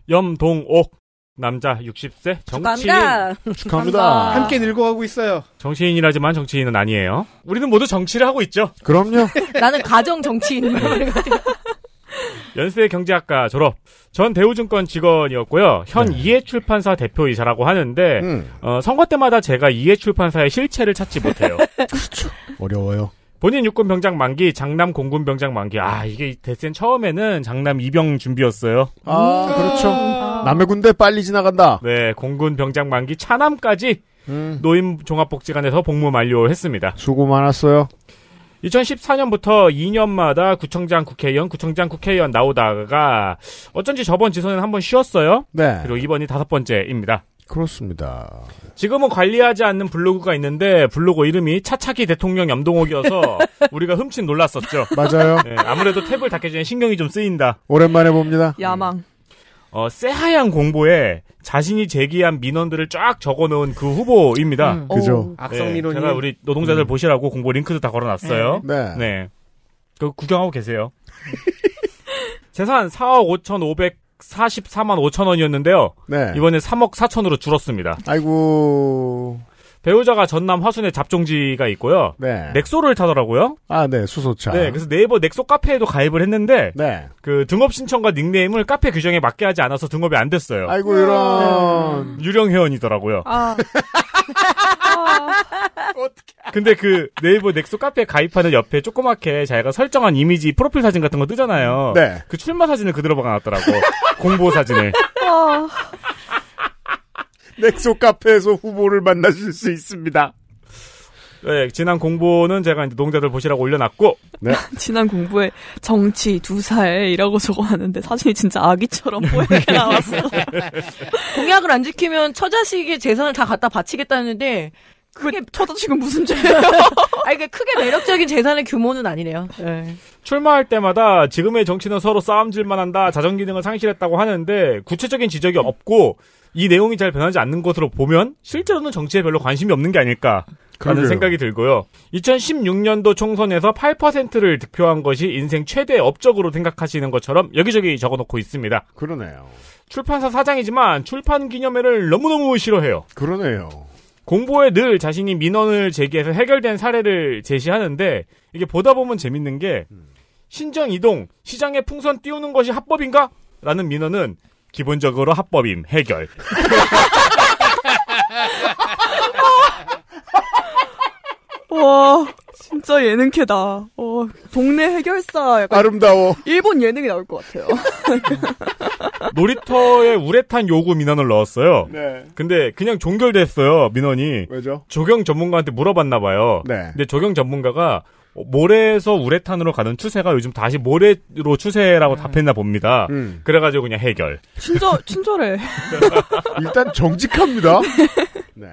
염동옥 남자 60세 정치인 축하합니다. 축하합니다. 함께 늙어가고 있어요. 정치인이라지만 정치인은 아니에요. 우리는 모두 정치를 하고 있죠. 그럼요. [LAUGHS] 나는 가정 정치인. 네. [LAUGHS] 연세 경제학과 졸업. 전 대우증권 직원이었고요. 현 네. 이해출판사 대표이사라고 하는데 음. 어, 선거 때마다 제가 이해출판사의 실체를 찾지 못해요. [LAUGHS] 그렇죠. 어려워요. 본인 육군 병장 만기, 장남 공군 병장 만기. 아, 이게 대센 처음에는 장남 이병 준비였어요. 아, 그렇죠. 음. 남의 군대 빨리 지나간다. 네, 공군 병장 만기 차남까지 음. 노인 종합복지관에서 복무 만료했습니다. 수고 많았어요. 2014년부터 2년마다 구청장 국회의원, 구청장 국회의원 나오다가 어쩐지 저번 지선은 한번 쉬었어요. 네. 그리고 이번이 다섯 번째입니다. 그렇습니다. 지금은 관리하지 않는 블로그가 있는데 블로그 이름이 차차기 대통령 염동옥이어서 [LAUGHS] 우리가 흠칫 놀랐었죠. 맞아요. 네, 아무래도 탭을 닫게 주는 신경이 좀 쓰인다. 오랜만에 봅니다. 야망. 음. 어, 새하얀 공보에 자신이 제기한 민원들을 쫙 적어놓은 그 후보입니다. 음, 음. 그죠. 악성민원이. 네, 제가 우리 노동자들 음. 보시라고 공보 링크도 다 걸어놨어요. 네. 네. 그 구경하고 계세요. [LAUGHS] 재산 4억 5천5백 144만 5천 원이었는데요. 네. 이번에 3억 4천으로 줄었습니다. 아이고. 배우자가 전남 화순에 잡종지가 있고요. 네. 넥소를 타더라고요. 아, 네, 수소차. 네, 그래서 네이버 넥소 카페에도 가입을 했는데, 네. 그 등업 신청과 닉네임을 카페 규정에 맞게 하지 않아서 등업이 안 됐어요. 아이고, 이런. 유령 회원이더라고요. 아. [LAUGHS] [LAUGHS] 근데 그 네이버 넥소 카페 가입하는 옆에 조그맣게 자기가 설정한 이미지 프로필 사진 같은 거 뜨잖아요. 네. 그 출마 사진을 그대로 박아놨더라고. [LAUGHS] 공보 사진을. 어. 넥소 카페에서 후보를 만나실 수 있습니다. 네, 지난 공보는 제가 이제 농자들 보시라고 올려놨고. 네. [LAUGHS] 지난 공보에 정치 두살 이라고 [LAUGHS] 적어놨는데 사진이 진짜 아기처럼 뽀얗게 [LAUGHS] 나왔어. 공약을 안 지키면 처자식의 재산을 다 갖다 바치겠다는데 그게 처자식은 무슨 죄예요? 아니 그러 그러니까 크게 매력적인 재산의 규모는 아니네요. 네. 예. 출마할 때마다 지금의 정치는 서로 싸움질만 한다, 자정 기능을 상실했다고 하는데 구체적인 지적이 없고 이 내용이 잘 변하지 않는 것으로 보면 실제로는 정치에 별로 관심이 없는 게 아닐까. 라는 생각이 들고요. 2016년도 총선에서 8%를 득표한 것이 인생 최대 업적으로 생각하시는 것처럼 여기저기 적어놓고 있습니다. 그러네요. 출판사 사장이지만 출판 기념회를 너무너무 싫어해요. 그러네요. 공보에 늘 자신이 민원을 제기해서 해결된 사례를 제시하는데 이게 보다 보면 재밌는 게 음. 신정 이동 시장에 풍선 띄우는 것이 합법인가? 라는 민원은 기본적으로 합법임 해결. [LAUGHS] [LAUGHS] 와 진짜 예능캐다. 어, 동네 해결사 약간 아름다워. 일본 예능이 나올 것 같아요. [LAUGHS] 놀이터에 우레탄 요구 민원을 넣었어요. 네. 근데 그냥 종결됐어요 민원이. 왜죠? 조경 전문가한테 물어봤나 봐요. 네. 근데 조경 전문가가 모래에서 우레탄으로 가는 추세가 요즘 다시 모래로 추세라고 음. 답했나 봅니다. 음. 그래가지고 그냥 해결. 친절 친절해. [LAUGHS] 일단 정직합니다. 네.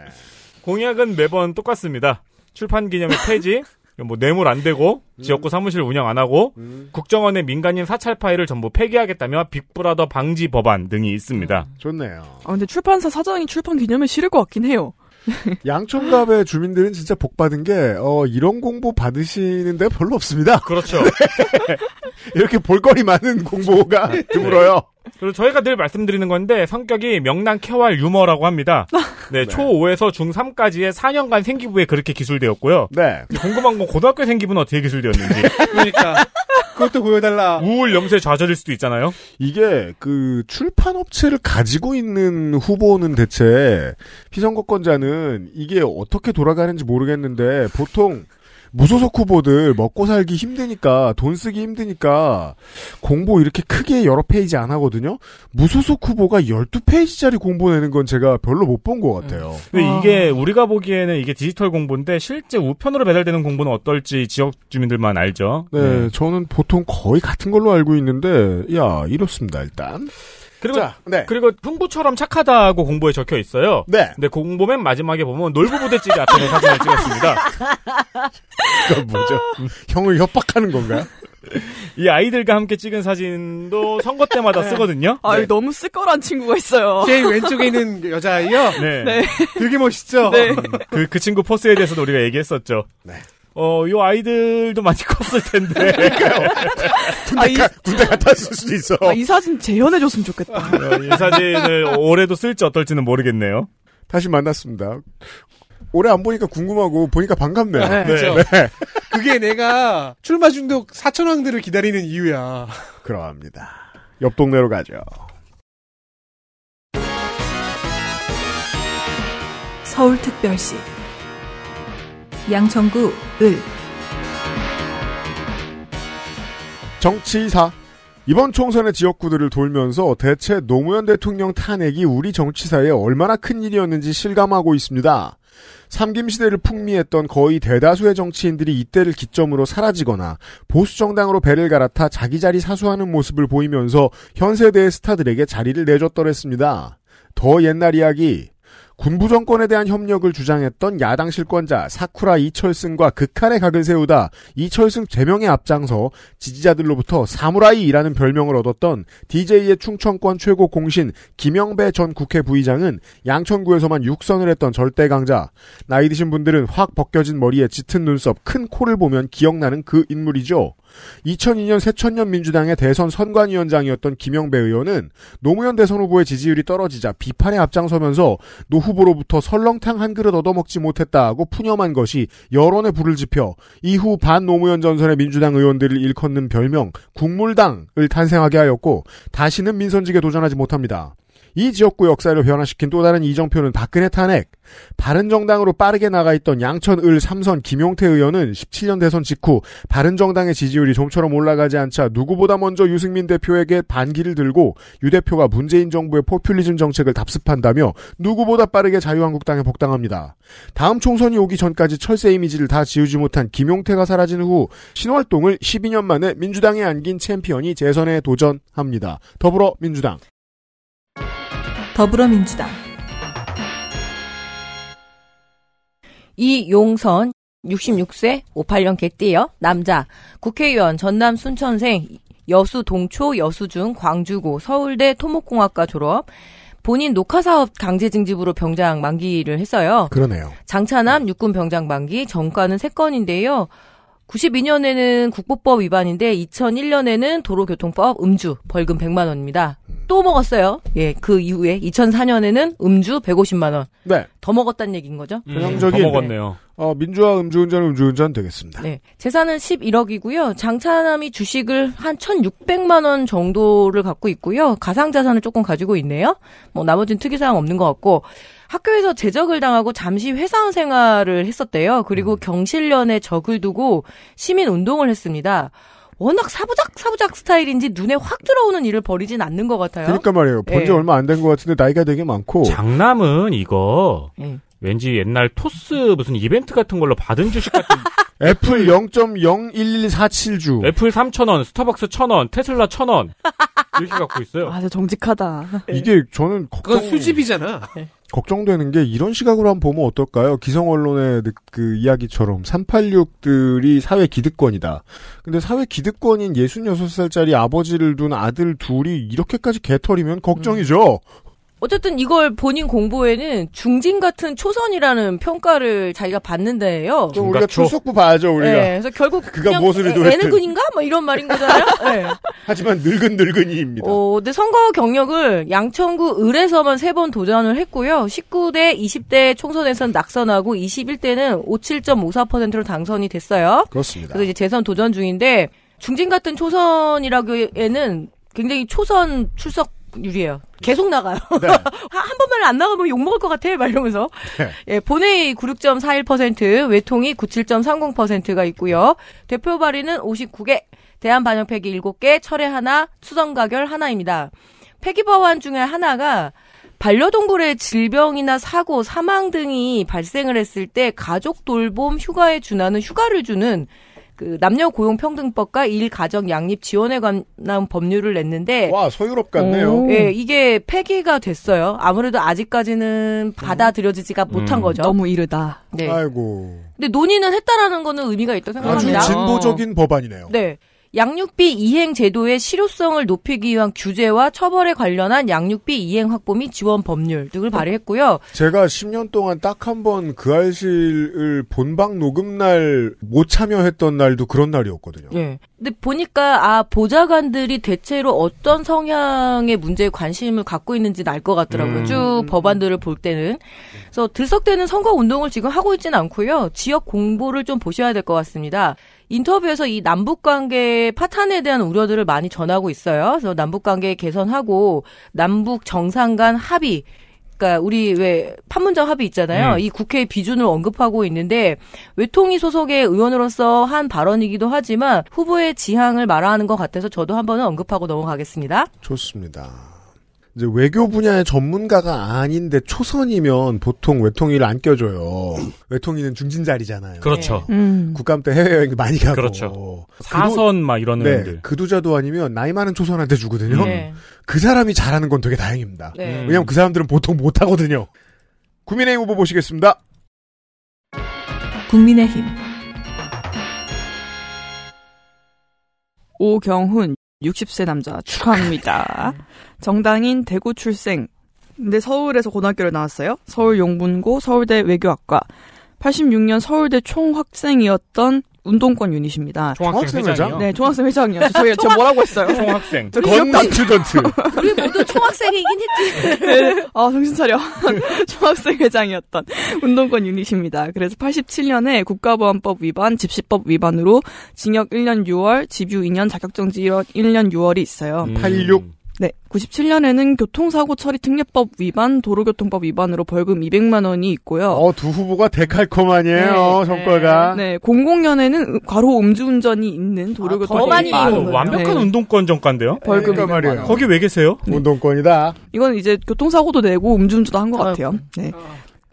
공약은 매번 똑같습니다. 출판 기념의 폐지, 뭐 뇌물 안 되고 음. 지역구 사무실 운영 안 하고 음. 국정원의 민간인 사찰 파일을 전부 폐기하겠다며 빅브라더 방지 법안 등이 있습니다. 음. 좋네요. 아 근데 출판사 사장이 출판 기념에 싫을 것 같긴 해요. [LAUGHS] 양촌갑의 주민들은 진짜 복 받은 게 어, 이런 공보 받으시는데 별로 없습니다. 그렇죠. [LAUGHS] 네. 이렇게 볼거리 많은 공보가 네. 드물어요. 그리고 저희가 늘 말씀드리는 건데 성격이 명랑 캐활 유머라고 합니다. [LAUGHS] 네, 네. 초5에서 중3까지의 4년간 생기부에 그렇게 기술되었고요. 네. 궁금한 건 고등학교 생기부는 어떻게 기술되었는지. [LAUGHS] 그러니까 그것도 보여달라. 우울, 염세, 좌절일 수도 있잖아요. 이게 그 출판 업체를 가지고 있는 후보는 대체 피선거권자는 이게 어떻게 돌아가는지 모르겠는데 보통 무소속 후보들 먹고 살기 힘드니까 돈 쓰기 힘드니까 공보 이렇게 크게 여러 페이지 안 하거든요. 무소속 후보가 12페이지짜리 공보 내는 건 제가 별로 못 본 것 같아요. 음. 근데 이게 아. 우리가 보기에는 이게 디지털 공보인데 실제 우편으로 배달되는 공보는 어떨지 지역 주민들만 알죠. 네, 네. 저는 보통 거의 같은 걸로 알고 있는데 야 이렇습니다 일단. 그리고 자, 네. 그리고 흥부처럼 착하다고 공보에 적혀 있어요. 네. 근데 공보맨 마지막에 보면 놀부 부대찌개 앞에서 사진을 찍었습니다. [LAUGHS] 그건 뭐죠? 형을 협박하는 건가요? [LAUGHS] 이 아이들과 함께 찍은 사진도 선거 때마다 네. 쓰거든요. 아, 네. 너무 쓸거란 친구가 있어요. [LAUGHS] 제일 왼쪽에 있는 여자아이요? 네. 네. 되게 멋있죠? 네. 음, 그, 그 친구 포스에 대해서도 우리가 얘기했었죠. 네. 어, 요 아이들도 많이 [LAUGHS] 컸을 텐데. 그러니까요. 군대, 아, 이, 군대 갔다 왔을 수도 있어. 아, 이 사진 재현해줬으면 좋겠다. 어, 이 사진을 올해도 쓸지 어떨지는 모르겠네요. 다시 만났습니다. 올해 안 보니까 궁금하고 보니까 반갑네요. 네, 그렇죠. 네. 그게 내가 출마 중독 사천왕들을 기다리는 이유야. 그러합니다. 옆 동네로 가죠. 서울특별시 양천구 을 정치사 이번 총선의 지역구들을 돌면서 대체 노무현 대통령 탄핵이 우리 정치사에 얼마나 큰 일이었는지 실감하고 있습니다. 삼김시대를 풍미했던 거의 대다수의 정치인들이 이때를 기점으로 사라지거나 보수정당으로 배를 갈아타 자기 자리 사수하는 모습을 보이면서 현세대의 스타들에게 자리를 내줬더랬습니다. 더 옛날 이야기, 군부 정권에 대한 협력을 주장했던 야당 실권자 사쿠라 이철승과 극한의 각을 세우다 이철승 제명에 앞장서 지지자들로부터 사무라이라는 별명을 얻었던 DJ의 충청권 최고 공신 김영배 전 국회 부의장은 양천구에서만 육선을 했던 절대 강자. 나이 드신 분들은 확 벗겨진 머리에 짙은 눈썹, 큰 코를 보면 기억나는 그 인물이죠. 2002년 새천년 민주당의 대선 선관위원장이었던 김영배 의원은 노무현 대선 후보의 지지율이 떨어지자 비판에 앞장서면서 노 후보로부터 설렁탕 한 그릇 얻어먹지 못했다고 푸념한 것이 여론의 불을 지펴 이후 반 노무현 전선의 민주당 의원들을 일컫는 별명 국물당을 탄생하게 하였고 다시는 민선직에 도전하지 못합니다. 이 지역구 역사를 변화시킨 또 다른 이정표는 박근혜 탄핵. 바른정당으로 빠르게 나가 있던 양천을 삼선 김용태 의원은 17년 대선 직후 바른정당의 지지율이 좀처럼 올라가지 않자 누구보다 먼저 유승민 대표에게 반기를 들고 유 대표가 문재인 정부의 포퓰리즘 정책을 답습한다며 누구보다 빠르게 자유한국당에 복당합니다. 다음 총선이 오기 전까지 철새 이미지를 다 지우지 못한 김용태가 사라진 후신월동을 12년 만에 민주당에 안긴 챔피언이 재선에 도전합니다. 더불어민주당. 더불어민주당 이용선 66세 58년 개띠요 남자 국회의원 전남 순천생 여수 동초 여수중 광주고 서울대 토목공학과 졸업 본인 녹화사업 강제징집으로 병장 만기를 했어요. 그러네요. 장차남 육군 병장 만기, 전과는 3건인데요. 92년에는 국보법 위반인데 2001년에는 도로교통법 음주 벌금 100만 원입니다. 또 먹었어요. 예, 그 이후에 2004년에는 음주 150만 원. 네. 더 먹었다는 얘기인 거죠? 전형적인 음, 더 먹었네요. 네. 어, 민주화 음주운전 음주운전 되겠습니다. 네. 재산은 11억이고요. 장차남이 주식을 한 1,600만 원 정도를 갖고 있고요. 가상 자산을 조금 가지고 있네요. 뭐 나머지는 특이 사항 없는 것 같고 학교에서 제적을 당하고 잠시 회사원 생활을 했었대요. 그리고 음. 경실련에 적을 두고 시민 운동을 했습니다. 워낙 사부작 사부작 스타일인지 눈에 확 들어오는 일을 벌이진 않는 것 같아요. 그러니까 말이에요. 본지 예. 얼마 안 된 것 같은데 나이가 되게 많고. 장남은 이거 예. 왠지 옛날 토스 무슨 이벤트 같은 걸로 받은 주식 같은. [LAUGHS] 애플 0.01147주. 애플 3,000원, 스타벅스 1,000원, 테슬라 1,000원. 이렇게 갖고 있어요. 아, 정직하다. 이게 저는 걱정... 그건 수집이잖아. 예. 걱정되는 게 이런 시각으로 한번 보면 어떨까요? 기성 언론의 그 이야기처럼 386들이 사회 기득권이다. 근데 사회 기득권인 66살짜리 아버지를 둔 아들 둘이 이렇게까지 개털이면 걱정이죠. 음. 어쨌든 이걸 본인 공부에는 중진 같은 초선이라는 평가를 자기가 받는데요. 우리가 출석부 봐야죠 우리가. 네, 그래서 결국 그가 모습이 애는 근인가 뭐 이런 말인 거잖아요. 네. [LAUGHS] 하지만 늙은 늙은이입니다. 어, 근데 선거 경력을 양천구 을에서만 세 번 도전을 했고요. 19대, 20대 총선에선 낙선하고 21대는 57.54%로 당선이 됐어요. 그렇습니다. 그래서 이제 재선 도전 중인데 중진 같은 초선이라기에는 굉장히 초선 출석 유리해요. 계속 나가요. 네. [LAUGHS] 한 번만 안 나가면 욕먹을 것 같아. 막 이러면서. 네. 예, 본회의 96.41%, 외통이 97.30%가 있고요. 대표 발의는 59개, 대한 반영 폐기 7개, 철회 하나, 수정 가결 하나입니다. 폐기 법안 중에 하나가 반려동물의 질병이나 사고, 사망 등이 발생을 했을 때 가족 돌봄 휴가에 준하는 휴가를 주는 그 남녀 고용 평등법과 일 가정 양립 지원에 관한 법률을 냈는데 와 서유럽 같네요. 예, 네, 이게 폐기가 됐어요. 아무래도 아직까지는 받아들여지지가 음. 못한 음. 거죠. 너무 이르다. 네. 아이고. 근데 논의는 했다라는 거는 의미가 있다 고 생각합니다. 아주 진보적인 어. 법안이네요. 네. 양육비 이행 제도의 실효성을 높이기 위한 규제와 처벌에 관련한 양육비 이행 확보 및 지원 법률 등을 발의했고요. 제가 10년 동안 딱 한 번 그 알실을 본방 녹음 날 못 참여했던 날도 그런 날이었거든요. 예. 근데 보니까 아 보좌관들이 대체로 어떤 성향의 문제에 관심을 갖고 있는지 알 것 같더라고요. 음. 쭉 법안들을 볼 때는 그래서 들썩대는 선거 운동을 지금 하고 있지는 않고요. 지역 공보를 좀 보셔야 될 것 같습니다. 인터뷰에서 이 남북 관계 파탄에 대한 우려들을 많이 전하고 있어요. 그래서 남북 관계 개선하고 남북 정상 간 합의 그니까 우리 왜 판문점 합의 있잖아요. 음. 이 국회 비준을 언급하고 있는데 외통위 소속의 의원으로서 한 발언이기도 하지만 후보의 지향을 말하는 것 같아서 저도 한 번은 언급하고 넘어가겠습니다. 좋습니다. 이제 외교 분야의 전문가가 아닌데 초선이면 보통 외통위를 안 껴줘요. 외통위는 중진 자리잖아요. 그렇죠. 네. 음. 국감 때 해외여행 많이 가고. 그렇죠. 그 사선 막 이런 네, 의들 그도자도 아니면 나이 많은 초선한테 주거든요. 네. 그 사람이 잘하는 건 되게 다행입니다. 네. 왜냐하면 그 사람들은 보통 못하거든요. 국민의힘 후보 보시겠습니다. 국민의힘 오경훈 60세 남자 축하합니다. 정당인 대구 출생. 근데 서울에서 고등학교를 나왔어요. 서울 용문고 서울대 외교학과. 86년 서울대 총학생이었던 운동권 유닛입니다. 종학생, 학생 회장? 네, 종학생 회장이요. 저희 저 뭐라고 했어요? 종학생. 저 건담 튜던트. 우리 모두 총학생이긴 했지. 네, 아 정신 차려. 종학생 [LAUGHS] 회장이었던 운동권 유닛입니다. 그래서 87년에 국가보안법 위반, 집시법 위반으로 징역 1년 6월, 집유 2년, 자격정지 1년 6월이 있어요. 음. 86 네. 97년에는 교통사고 처리 특례법 위반, 도로교통법 위반으로 벌금 200만 원이 있고요. 어, 두 후보가 데칼코만이에요. 정 네, 성과가. 네. 네. 00년에는 음, 과로 음주운전이 있는 도로교통법 아, 많이 아, 완벽한 네. 운동권 정가인데요? 네, 벌금 그 그러니까 말이에요. 거기 왜 계세요? 운동권이다. 이건 이제 교통사고도 내고 음주운전도 한 것 같아요. 네. 어.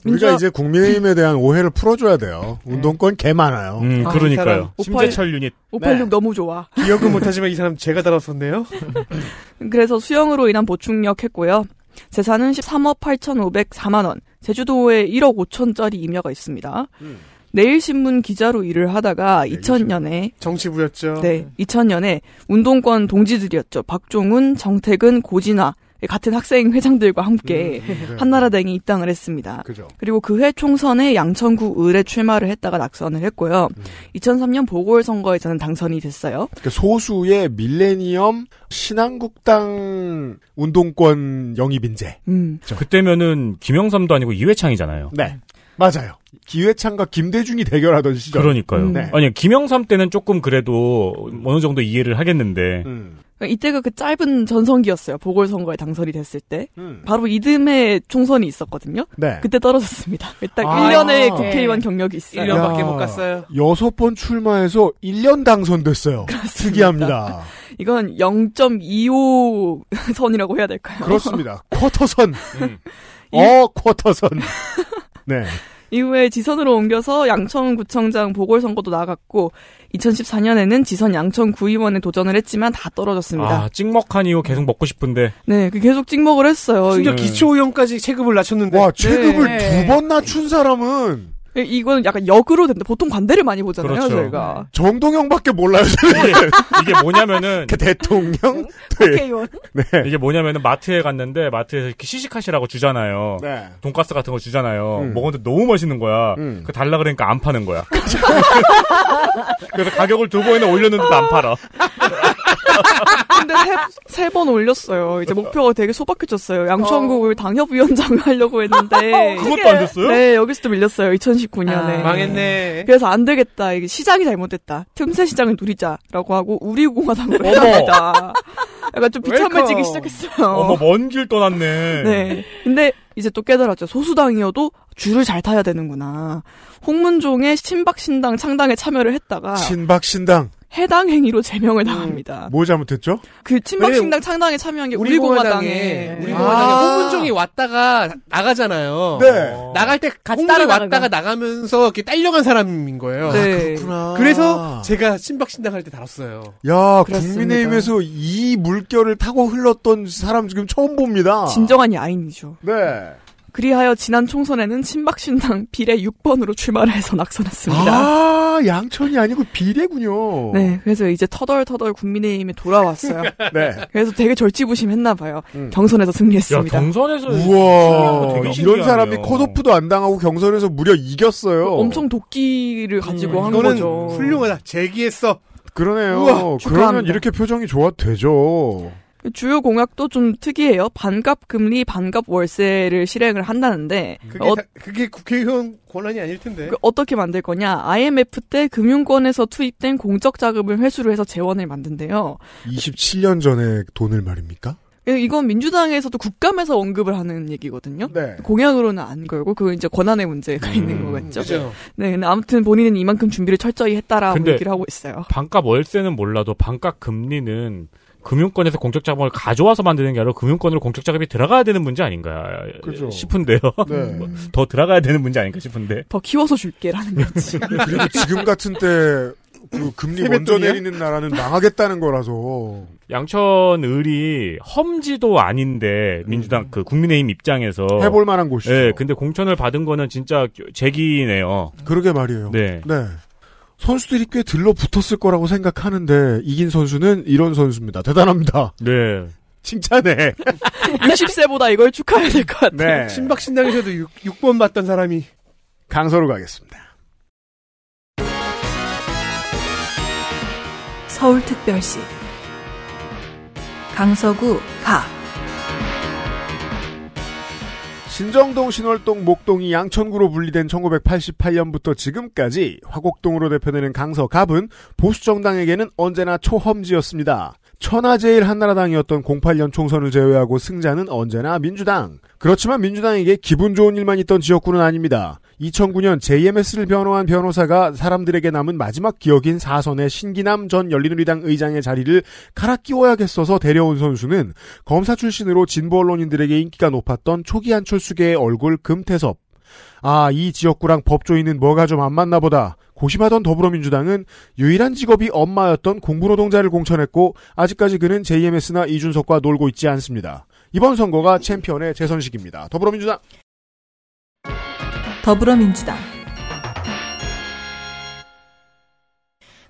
민주... 우리가 이제 국민의힘에 대한 오해를 풀어줘야 돼요. 네. 운동권 개 많아요. 음, 아, 그러니까요. 심재철 유닛. 586 네. 너무 좋아. 기억은 못하지만 이 사람 제가 달았었네요. [LAUGHS] 그래서 수영으로 인한 보충력 했고요. 재산은 13억 8,504만원, 제주도에 1억 5천짜리 임야가 있습니다. 음. 내일신문 기자로 일을 하다가 2000년에 정치부였죠. 네, 2000년에 운동권 동지들이었죠. 박종훈, 정택은, 고진아, 같은 학생 회장들과 함께 음, 음 네. 한나라당에 입당을 했습니다. 그죠. 그리고 그해 총선에 양천구 을에 출마를 했다가 낙선을 했고요. 음. 2003년 보궐선거에 서는 당선이 됐어요. 그 소수의 밀레니엄 신한국당 운동권 영입 인재. 음. 그때면은 김영삼도 아니고 이회창이잖아요. 네. 맞아요. 기회창과 김대중이 대결하던 시절. 그러니까요. 음. 네. 아니 김영삼 때는 조금 그래도 어느 정도 이해를 하겠는데. 음. 그러니까 이때가 그 짧은 전성기였어요. 보궐선거에 당선이 됐을 때. 음. 바로 이듬해 총선이 있었거든요. 네. 그때 떨어졌습니다. 일단 [LAUGHS] 아, 1년의 국회의원 네. 경력이 있어요. 1년밖에 야, 못 갔어요. 여섯 번 출마해서 1년 당선됐어요. [LAUGHS] 그렇습니다. 특이합니다. 이건 0.25 [LAUGHS] 선이라고 해야 될까요? 그렇습니다. 쿼터선. 음. 어, 쿼터선. 네. 이후에 지선으로 옮겨서 양천구청장 보궐선거도 나갔고 2014년에는 지선 양천구의원에 도전을 했지만 다 떨어졌습니다. 아, 찍먹한 이후 계속 먹고 싶은데. 네, 그 계속 찍먹을 했어요. 심지어 네. 기초의원까지 체급을 낮췄는데. 와, 체급을 네. 두번 낮춘 사람은 예, 이거는 약간 역으로 된다. 보통 관대를 많이 보잖아요, 그렇죠. 저희가. 네. 정동영밖에 몰라요, 이게, 이게 뭐냐면은 [LAUGHS] 그 대통령 네. 국 네. 네. 이게 뭐냐면은 마트에 갔는데 마트에서 이렇게 시식하시라고 주잖아요. 네. 돈가스 같은 거 주잖아요. 음. 먹었는데 뭐 너무 맛있는 거야. 음. 그 달라 그러니까 안 파는 거야. [LAUGHS] 그래서 가격을 두 번이나 올렸는데도 안 팔아. [LAUGHS] 근데 세 번 올렸어요. 이제 목표가 되게 소박해졌어요. 양천국을 어. 당협위원장 하려고 했는데 [LAUGHS] 그것도 안 됐어요? 네, 여기서 도 밀렸어요. 2019년에 아, 망했네. 그래서 안 되겠다. 이게 시장이 잘못됐다. 틈새 시장을 누리자라고 하고 우리 공화당으로 합니다. 약간 좀 비참해지기 시작했어요. 어머 먼길 떠났네. [LAUGHS] 네. 근데 이제 또 깨달았죠. 소수당이어도 줄을 잘 타야 되는구나. 홍문종의 신박신당 창당에 참여를 했다가 신박신당 해당 행위로 제명을 음. 당합니다. 뭐 잘못했죠? 그 친박신당 창당에 참여한 게 우리공화당에 우리 네. 공화당에 아. 홍문종이 왔다가 나가잖아요. 네. 나갈 때 같이 따라 왔다가 나가면서 이렇게 딸려간 사람인 거예요. 네. 아, 그렇구나. 그래서 제가 친박신당 할 때 다뤘어요. 야, 그렇습니다. 국민의힘에서 이 물결을 타고 흘렀던 사람 지금 처음 봅니다. 진정한 야인이죠. 네. 그리하여 지난 총선에는 친박신당 비례 6번으로 출마해서 를 낙선했습니다. 아, 양천이 아니고 비례군요. 네, 그래서 이제 터덜터덜 국민의힘에 돌아왔어요. [LAUGHS] 네. 그래서 되게 절치부심했나 봐요. 음. 경선에서 승리했습니다. 야, 경선에서 우와, 이런 사람이 컷오프도 안 당하고 경선에서 무려 이겼어요. 어, 엄청 도끼를 음, 가지고 음, 한 거죠. 훌륭하다. 제기했어. 그러네요. 우와, 그러면 이렇게 표정이 좋아 되죠. 주요 공약도 좀 특이해요. 반값 금리, 반값 월세를 실행을 한다는데 그게, 어, 다, 그게 국회의원 권한이 아닐 텐데 그 어떻게 만들 거냐? IMF 때 금융권에서 투입된 공적 자금을 회수를 해서 재원을 만든대요. 27년 전에 돈을 말입니까? 예, 이건 민주당에서도 국감에서 언급을 하는 얘기거든요. 네. 공약으로는 안 걸고 그 이제 권한의 문제가 음, 있는 거겠죠. 그렇죠. 네, 아무튼 본인은 이만큼 준비를 철저히 했다라고 얘기를 하고 있어요. 반값 월세는 몰라도 반값 금리는 금융권에서 공적 자금을 가져와서 만드는 게 아니라 금융권으로 공적 자금이 들어가야 되는 문제 아닌가 그죠. 싶은데요. 네. 뭐 더 들어가야 되는 문제 아닌가 싶은데. 더 키워서 줄게라는 네. 거지. [LAUGHS] 그래서 지금 같은 때그 금리 먼저 내리는 나라는 망하겠다는 거라서 양천 을이 험지도 아닌데 민주당 음. 그 국민의힘 입장에서 해볼 만한 곳이죠. 네, 근데 공천을 받은 거는 진짜 재기네요. 그러게 말이에요. 네. 네. 선수들이 꽤 들러붙었을 거라고 생각하는데 이긴 선수는 이런 선수입니다. 대단합니다. 네. [LAUGHS] 칭찬해. 60세보다 [LAUGHS] 이걸 축하해야 될 것 같아요. 네. 신박신당에서도 6, 6번 맞던 사람이 강서로 가겠습니다. 서울특별시 강서구 가 신정동, 신월동, 목동이 양천구로 분리된 1988년부터 지금까지 화곡동으로 대표되는 강서갑은 보수정당에게는 언제나 초험지였습니다. 천하제일 한나라당이었던 08년 총선을 제외하고 승자는 언제나 민주당. 그렇지만 민주당에게 기분 좋은 일만 있던 지역구는 아닙니다. 2009년 JMS를 변호한 변호사가 사람들에게 남은 마지막 기억인 사선의 신기남 전 열린우리당 의장의 자리를 갈아 끼워야겠어서 데려온 선수는 검사 출신으로 진보 언론인들에게 인기가 높았던 초기 한철수계의 얼굴 금태섭. 아, 이 지역구랑 법조인은 뭐가 좀 안 맞나 보다. 고심하던 더불어민주당은 유일한 직업이 엄마였던 공부노동자를 공천했고 아직까지 그는 JMS나 이준석과 놀고 있지 않습니다. 이번 선거가 챔피언의 재선식입니다. 더불어민주당 더불어민주당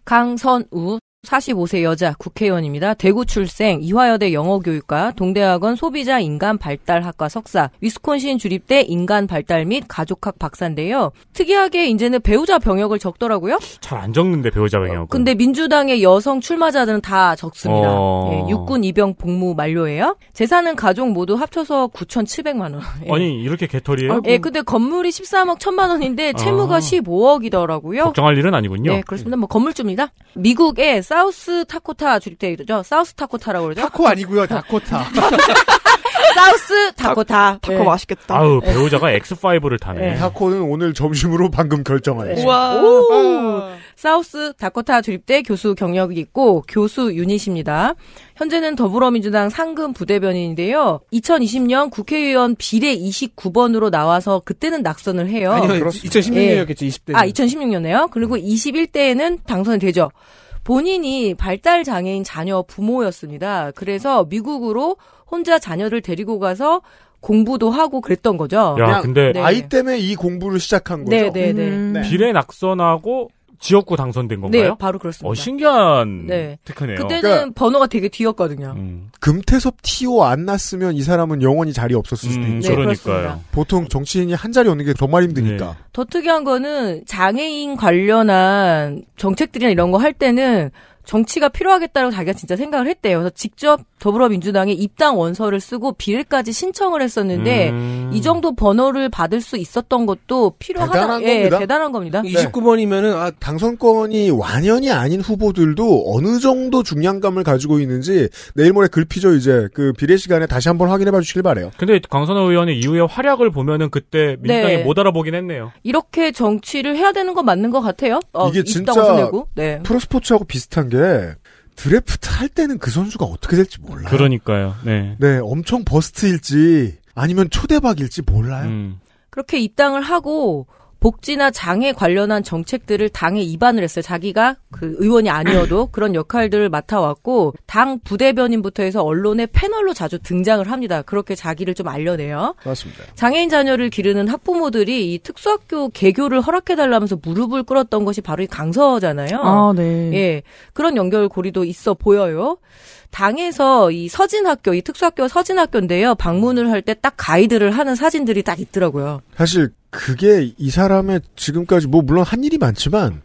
강선우 45세 여자 국회의원입니다. 대구 출생, 이화여대 영어교육과, 동대학원 소비자 인간발달학과 석사, 위스콘신 주립대 인간발달 및 가족학 박사인데요. 특이하게 이제는 배우자 병역을 적더라고요. 잘 안 적는데 배우자 병역. 어, 근데 민주당의 여성 출마자들은 다 적습니다. 어... 예, 육군 입영 복무 만료예요. 재산은 가족 모두 합쳐서 9,700만 원. 예. 아니 이렇게 개털이에요? 아이고. 예, 근데 건물이 13억 1천만 원인데 채무가 아... 15억이더라고요. 걱정할 일은 아니군요. 네, 그렇습니다. 뭐 건물주입니다. 미국의 사우스 타코타 주립대죠. 이 사우스 타코타라고 그러죠. 타코 아니고요, 다코타. [LAUGHS] 사우스 타코타. 타코 네. 맛있겠다. 아우 네. 배우자가 X5를 타네. 네. 타코는 오늘 점심으로 방금 결정하였어. 우와. 아. 사우스 다코타 주립대 교수 경력이 있고 교수 유닛입니다. 현재는 더불어민주당 상금 부대변인인데요. 2020년 국회의원 비례 29번으로 나와서 그때는 낙선을 해요. 아니요, 2016년이었겠지, 20대. 예. 아, 2016년에요. 그리고 21대에는 당선이 되죠. 본인이 발달 장애인 자녀 부모였습니다. 그래서 음. 미국으로 혼자 자녀를 데리고 가서 공부도 하고 그랬던 거죠. 야, 근데 네. 아이 때문에 이 공부를 시작한 거죠. 네, 네, 네. 음. 네. 비례 낙선하고 지역구 당선된 네, 건가요? 네, 바로 그렇습니다. 어, 신기한 네. 특허네요. 그때는 그러니까... 번호가 되게 뒤였거든요. 음. 금태섭 티오 안 났으면 이 사람은 영원히 자리 없었을 수도 음, 있죠. 네, 니까요 보통 정치인이 한 자리 얻는 게 더말 힘드니까. 네. 더 특이한 거는 장애인 관련한 정책들이나 이런 거 할 때는 정치가 필요하겠다고 자기가 진짜 생각을 했대요. 그래서 직접 더불어민주당에 입당 원서를 쓰고 비례까지 신청을 했었는데 음. 이 정도 번호를 받을 수 있었던 것도 필요하다. 대단한 예, 겁니다. 대단한 겁니다. 29번이면은 아, 당선권이 완연히 아닌 후보들도 어느 정도 중량감을 가지고 있는지 내일 모레 글피죠 이제 그 비례 시간에 다시 한번 확인해봐 주시길 바래요. 근데 강선호 의원의 이후의 활약을 보면은 그때 민주당이 네. 못 알아보긴 했네요. 이렇게 정치를 해야 되는 건 맞는 것 같아요. 어, 이게 진짜 네. 프로스포츠하고 비슷한 게 드래프트 할 때는 그 선수가 어떻게 될지 몰라요. 그러니까요. 네. 네, 엄청 버스트일지 아니면 초대박일지 몰라요. 음. 그렇게 입당을 하고 복지나 장애 관련한 정책들을 당에 입안을 했어요. 자기가 그 의원이 아니어도 [CLEARS THROAT] 그런 역할들을 맡아왔고 당 부대변인부터 해서 언론에 패널로 자주 등장을 합니다. 그렇게 자기를 좀 알려내요. 맞습니다. 장애인 자녀를 기르는 학부모들이 이 특수학교 개교를 허락해달라면서 무릎을 꿇었던 것이 바로 이 강서잖아요. 아, 네. 예. 그런 연결고리도 있어 보여요. 당에서 이 서진학교, 이특수학교 서진학교인데요. 방문을 할 때 딱 가이드를 하는 사진들이 딱 있더라고요. 사실 그게 이 사람의 지금까지 뭐 물론 한 일이 많지만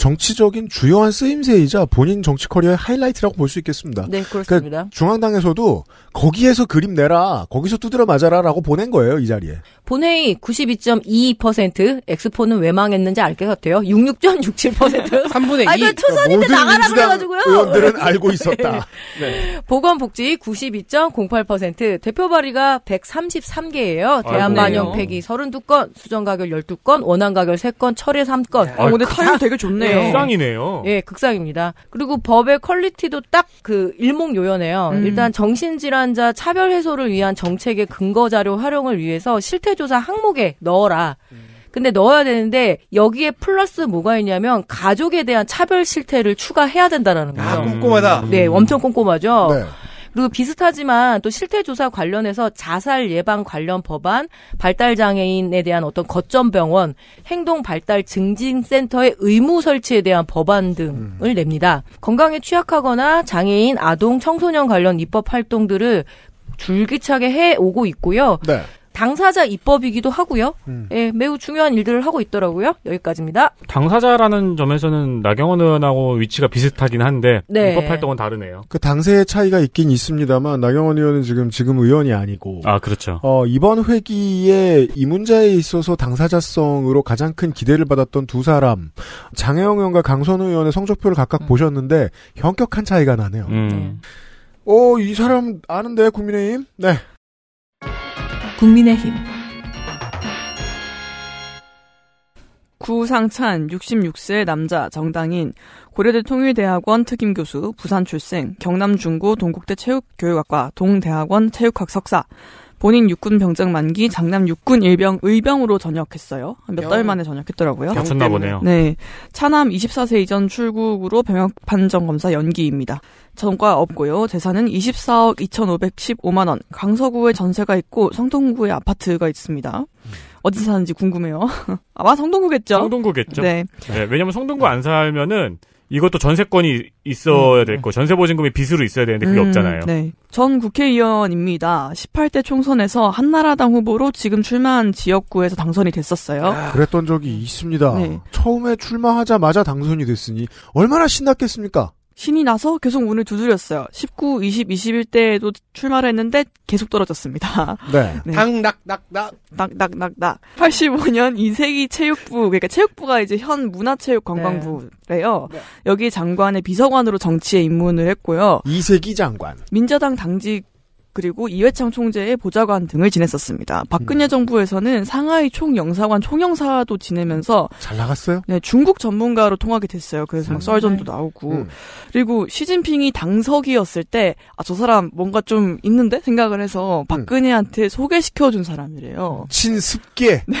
정치적인 주요한 쓰임새이자 본인 정치 커리어의 하이라이트라고 볼 수 있겠습니다. 네, 그러니까 그렇습니다. 그러니까 중앙당에서도 거기에서 그림 내라, 거기서 두드려 맞아라라고 보낸 거예요, 이 자리에. 본회의 92.22%, 엑스포는 왜 망했는지 알게 같아요. 66.67%. 3분의 2. 아, 그 초선인데 나가라 그래가지고요. 의원들은 알고 [LAUGHS] 있었다. 네. 보건복지 92.08%, 대표 발의가 133개예요. 대한 반영 폐기 32건, 수정 가결 12건, 원안 가결 3건, 철회 3건. 오늘 타율 되게 좋네. 요 네. 극상이네요. 예, 네, 극상입니다. 그리고 법의 퀄리티도 딱 그 일목요연해요. 음. 일단 정신질환자 차별 해소를 위한 정책의 근거 자료 활용을 위해서 실태조사 항목에 넣어라. 음. 근데 넣어야 되는데 여기에 플러스 뭐가 있냐면 가족에 대한 차별 실태를 추가해야 된다라는 거예요. 아 꼼꼼하다. 네, 엄청 꼼꼼하죠. 네. 그리고 비슷하지만 또 실태 조사 관련해서 자살 예방 관련 법안, 발달 장애인에 대한 어떤 거점 병원, 행동 발달 증진 센터의 의무 설치에 대한 법안 등을 냅니다. 건강에 취약하거나 장애인, 아동, 청소년 관련 입법 활동들을 줄기차게 해 오고 있고요. 네. 당사자 입법이기도 하고요. 음. 예, 매우 중요한 일들을 하고 있더라고요. 여기까지입니다. 당사자라는 점에서는 나경원 의원하고 위치가 비슷하긴 한데 네. 입법 활동은 다르네요. 그 당세의 차이가 있긴 있습니다만 나경원 의원은 지금 지금 의원이 아니고 아 그렇죠. 어, 이번 회기에 이 문제에 있어서 당사자성으로 가장 큰 기대를 받았던 두 사람 장혜영 의원과 강선우 의원의 성적표를 각각 음. 보셨는데 현격한 차이가 나네요. 음. 네. 어, 이 사람 아는데, 국민의힘? 네, 국민의힘 구상찬 66세 남자 정당인 고려대 통일대학원 특임교수 부산 출생 경남 중구 동국대 체육교육학과 동대학원 체육학 석사 본인 육군 병장 만기 장남 육군 일병 의병으로 전역했어요. 몇 달 만에 전역했더라고요. 다쳤나 보네요. 네. 차남 24세 이전 출국으로 병역 판정 검사 연기입니다. 전과 없고요. 재산은 24억 2,515만 원. 강서구에 전세가 있고 성동구에 아파트가 있습니다. 음. 어디 사는지 궁금해요. [LAUGHS] 아마 성동구겠죠. 성동구겠죠. 네. 네. 왜냐면 성동구 안 살면은 이것도 전세권이 있어야 음, 될 네. 거, 전세보증금이 빚으로 있어야 되는데 그게 음, 없잖아요. 네. 전 국회의원입니다. 18대 총선에서 한나라당 후보로 지금 출마한 지역구에서 당선이 됐었어요. 그랬던 적이 있습니다. 네. 처음에 출마하자마자 당선이 됐으니 얼마나 신났겠습니까? 신이 나서 계속 문을 두드렸어요. 19, 20, 2 1때에도 출마를 했는데 계속 떨어졌습니다. 네. [LAUGHS] 네. 당낙낙낙. 낙낙낙낙. 85년 이세기 체육부, 그러니까 체육부가 이제 현 문화체육관광부래요. 네. 네. 여기 장관의 비서관으로 정치에 입문을 했고요. 이세기 장관. 민자당 당직 그리고 이회창 총재의 보좌관 등을 지냈었습니다. 박근혜 음. 정부에서는 상하이 총영사관 총영사도 지내면서 잘 나갔어요. 네, 중국 전문가로 통하게 됐어요. 그래서 막 썰전도 나오고 음. 그리고 시진핑이 당석이었을 때 아 저 사람 뭔가 좀 있는데 생각을 해서 음. 박근혜한테 소개시켜 준 사람이래요. 친습계. 네.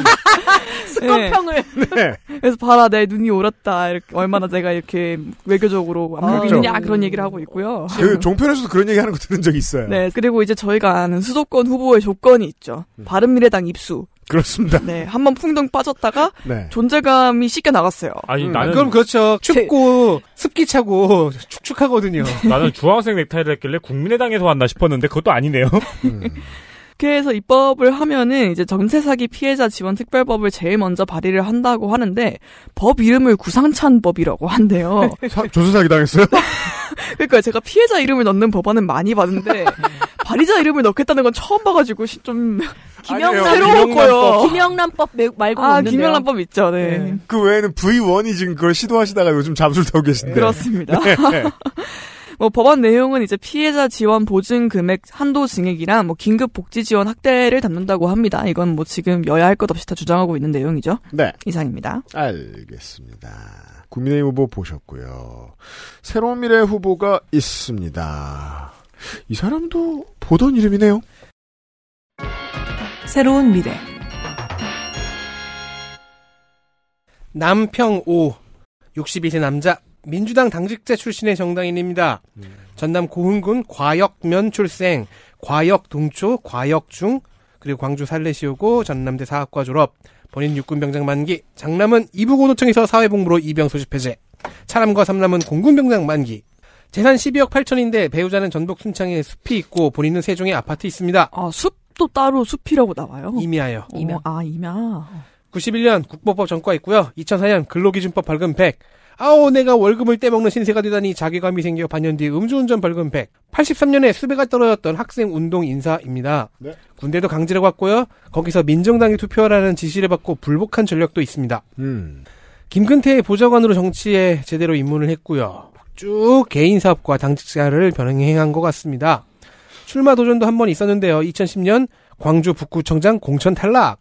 [LAUGHS] 습관평을. 네. 네. 그래서 봐라 내 눈이 오았다 이렇게 얼마나 내가 이렇게 외교적으로 완벽했냐 아, 그렇죠. 그런 얘기를 하고 있고요. 그 종편에서도 그런 얘기하는 거 들은. 들은 적 있어요. 네, 그리고 이제 저희가 아는 수도권 후보의 조건이 있죠. 음. 바른미래당 입수. 그렇습니다. 네, 한 번 풍덩 빠졌다가 네. 존재감이 씻겨 나갔어요. 아니 음, 나는 그럼 그렇죠. 춥고 제... 습기 차고 축축하거든요. 나는 주황색 넥타이를 했길래 국민의당에서 왔나 싶었는데 그것도 아니네요. 음. 국회에서 입법을 하면은 이제 전세사기 피해자 지원 특별법을 제일 먼저 발의를 한다고 하는데 법 이름을 구상찬법이라고 한대요. [LAUGHS] 조세사기 당했어요? [LAUGHS] 그러니까 제가 피해자 이름을 넣는 법안은 많이 봤는데 [LAUGHS] 네. 발의자 이름을 넣겠다는 건 처음 봐가지고 좀 김영란 새로울 거요. 김영란법 말고 아 김영란법 있죠. 네. 네. 그 외에는 V1이 지금 그걸 시도하시다가 요즘 잠수를 타고 계신데. 그렇습니다. 네. 네. 뭐 법안 내용은 이제 피해자 지원 보증 금액 한도 증액이랑 뭐 긴급 복지 지원 확대를 담는다고 합니다. 이건 뭐 지금 여야 할 것 없이 다 주장하고 있는 내용이죠. 네. 이상입니다. 알겠습니다. 국민의힘 후보 보셨고요. 새로운 미래 후보가 있습니다. 이 사람도 보던 이름이네요. 새로운 미래 남평 5 62세 남자 민주당 당직자 출신의 정당인입니다. 음. 전남 고흥군 과역면 출생, 과역 동초, 과역 중, 그리고 광주 살레시오고 전남대 사학과 졸업, 본인 육군병장 만기, 장남은 이부고노청에서 사회복무로 이병 소집 해제, 차남과 삼남은 공군병장 만기, 재산 12억 8천인데 배우자는 전북 순창에 숲이 있고 본인은 세종에 아파트 있습니다. 아, 숲도 따로 숲이라고 나와요? 임야요. 임야. 아, 임야. 91년 국법법 전과 있고요. 2004년 근로기준법 발금 100, 아오 내가 월급을 떼먹는 신세가 되다니 자괴감이 생겨 반년 뒤 음주운전 벌금 100. 83년에 수배가 떨어졌던 학생 운동 인사입니다. 네. 군대도 강제로 갔고요. 거기서 민정당이 투표하라는 지시를 받고 불복한 전력도 있습니다. 음. 김근태의 보좌관으로 정치에 제대로 입문을 했고요. 쭉 개인 사업과 당직자를 병행한 것 같습니다. 출마 도전도 한 번 있었는데요. 2010년 광주 북구청장 공천 탈락.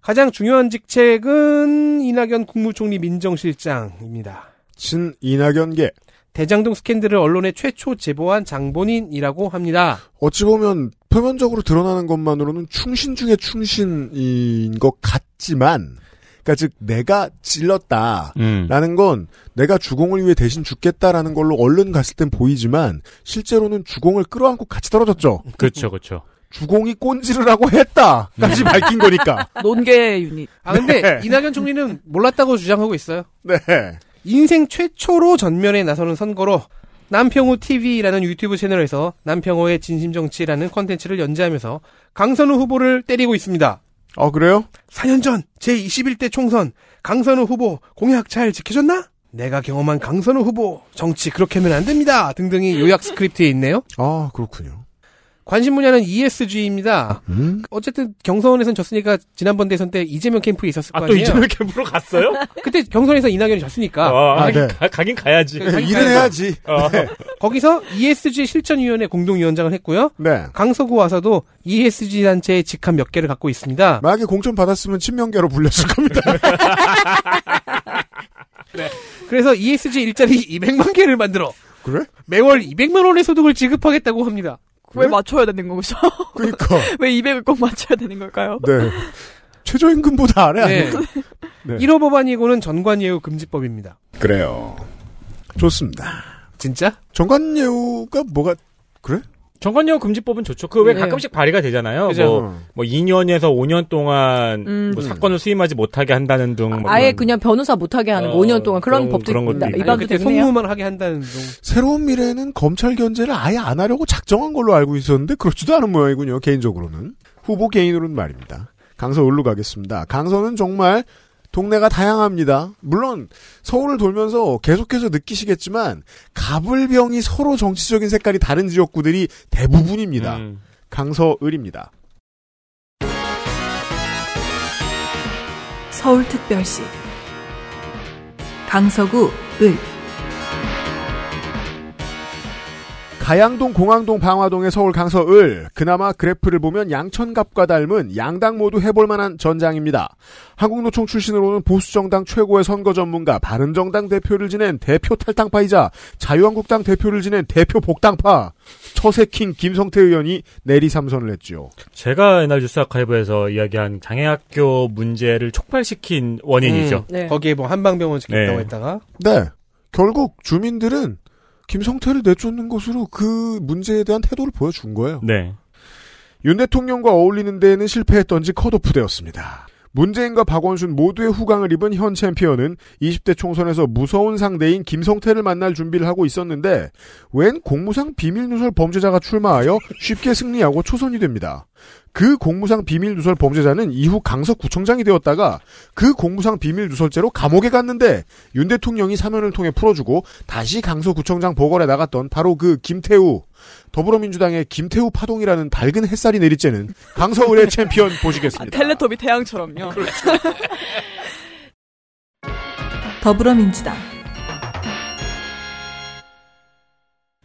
가장 중요한 직책은 이낙연 국무총리 민정실장입니다. 친 이낙연계. 대장동 스캔들을 언론에 최초 제보한 장본인이라고 합니다. 어찌 보면 표면적으로 드러나는 것만으로는 충신 중에 충신인 것 같지만, 그러니까 즉 내가 질렀다라는 음. 건 내가 주공을 위해 대신 죽겠다라는 걸로 얼른 갔을 땐 보이지만 실제로는 주공을 끌어안고 같이 떨어졌죠. 그렇죠, 그렇죠. 주공이 꼰지를 하고 했다까지 음. 밝힌 거니까. 논계 유닛. 아 근데 네. 이낙연 총리는 몰랐다고 주장하고 있어요. 네. 인생 최초로 전면에 나서는 선거로 남평호 TV라는 유튜브 채널에서 남평호의 진심 정치라는 컨텐츠를 연재하면서 강선우 후보를 때리고 있습니다. 아 그래요? 4년 전 제21대 총선 강선우 후보 공약 잘 지켜줬나? 내가 경험한 강선우 후보 정치 그렇게 하면 안 됩니다 등등이 요약 스크립트에 있네요. 아 그렇군요. 관심 분야는 ESG입니다. 아, 음? 어쨌든 경선에서는 졌으니까 지난번 대선 때 이재명 캠프에 있었을 아, 거아요 또 이재명 캠프로 갔어요? [LAUGHS] 그때 경선에서 이낙연이 졌으니까. 아, 아, 네. 가, 가긴 가야지. 네, 가긴 일은 해야지. 어. 네. 거기서 ESG 실천위원회 공동위원장을 했고요. 네. 강서구 와서도 ESG 단체의 직함 몇 개를 갖고 있습니다. 만약에 공천 받았으면 친명계로 불렸을 겁니다. [LAUGHS] 네. 그래서 ESG 일자리 200만 [LAUGHS] 개를 만들어 그래? 매월 200만 원의 소득을 지급하겠다고 합니다. 그래? 왜 네? 맞춰야 되는 거죠? [LAUGHS] 그러니까 왜 200을 꼭 맞춰야 되는 걸까요? 네. 최저임금보다 아래 네. 네. 1호 법안이고는 전관예우 금지법입니다. 그래요. 좋습니다. 진짜? 전관예우가 뭐가 그래? 정관용 금지법은 좋죠. 그왜 네. 가끔씩 발의가 되잖아요. 뭐, 뭐 2년에서 5년 동안 음. 뭐 음. 사건을 수임하지 못하게 한다는 등. 아, 아예 그냥 변호사 못하게 하는 어, 5년 동안 그런, 그런 법도 있런 이방도 되네요. 송무만 하게 한다는 등. 새로운 미래는 검찰 견제를 아예 안 하려고 작정한 걸로 알고 있었는데 그렇지도 않은 모양이군요. 개인적으로는 후보 개인으로는 말입니다. 강서 올로 가겠습니다. 강서는 정말 동네가 다양합니다. 물론 서울을 돌면서 계속해서 느끼시겠지만 가불병이 서로 정치적인 색깔이 다른 지역구들이 대부분입니다. 음. 강서을입니다. 서울특별시 강서구 을 가양동, 공항동, 방화동의 서울 강서을 그나마 그래프를 보면 양천갑과 닮은 양당 모두 해볼 만한 전장입니다. 한국노총 출신으로는 보수정당 최고의 선거 전문가, 바른정당 대표를 지낸 대표 탈당파이자 자유한국당 대표를 지낸 대표 복당파 처세킹 김성태 의원이 내리 삼선을 했죠 제가 옛날 뉴스 아카이브에서 이야기한 장애학교 문제를 촉발시킨 원인이죠. 음, 네. 거기에 뭐 한방병원 시켰다고 네. 했다가 네 결국 주민들은 김성태를 내쫓는 것으로 그 문제에 대한 태도를 보여준 거예요. 네. 윤 대통령과 어울리는 데에는 실패했던지 컷오프 되었습니다. 문재인과 박원순 모두의 후광을 입은 현 챔피언은 20대 총선에서 무서운 상대인 김성태를 만날 준비를 하고 있었는데 웬 공무상 비밀누설 범죄자가 출마하여 쉽게 승리하고 초선이 됩니다. 그 공무상 비밀누설 범죄자는 이후 강서구청장이 되었다가 그 공무상 비밀누설죄로 감옥에 갔는데 윤 대통령이 사면을 통해 풀어주고 다시 강서구청장 보궐에 나갔던 바로 그 김태우 더불어민주당의 김태우 파동이라는 밝은 햇살이 내리쬐는 강서울의 [LAUGHS] 챔피언 아, 보시겠습니다. 아, 텔레토비 태양처럼요. 그렇죠. [LAUGHS] 더불어민주당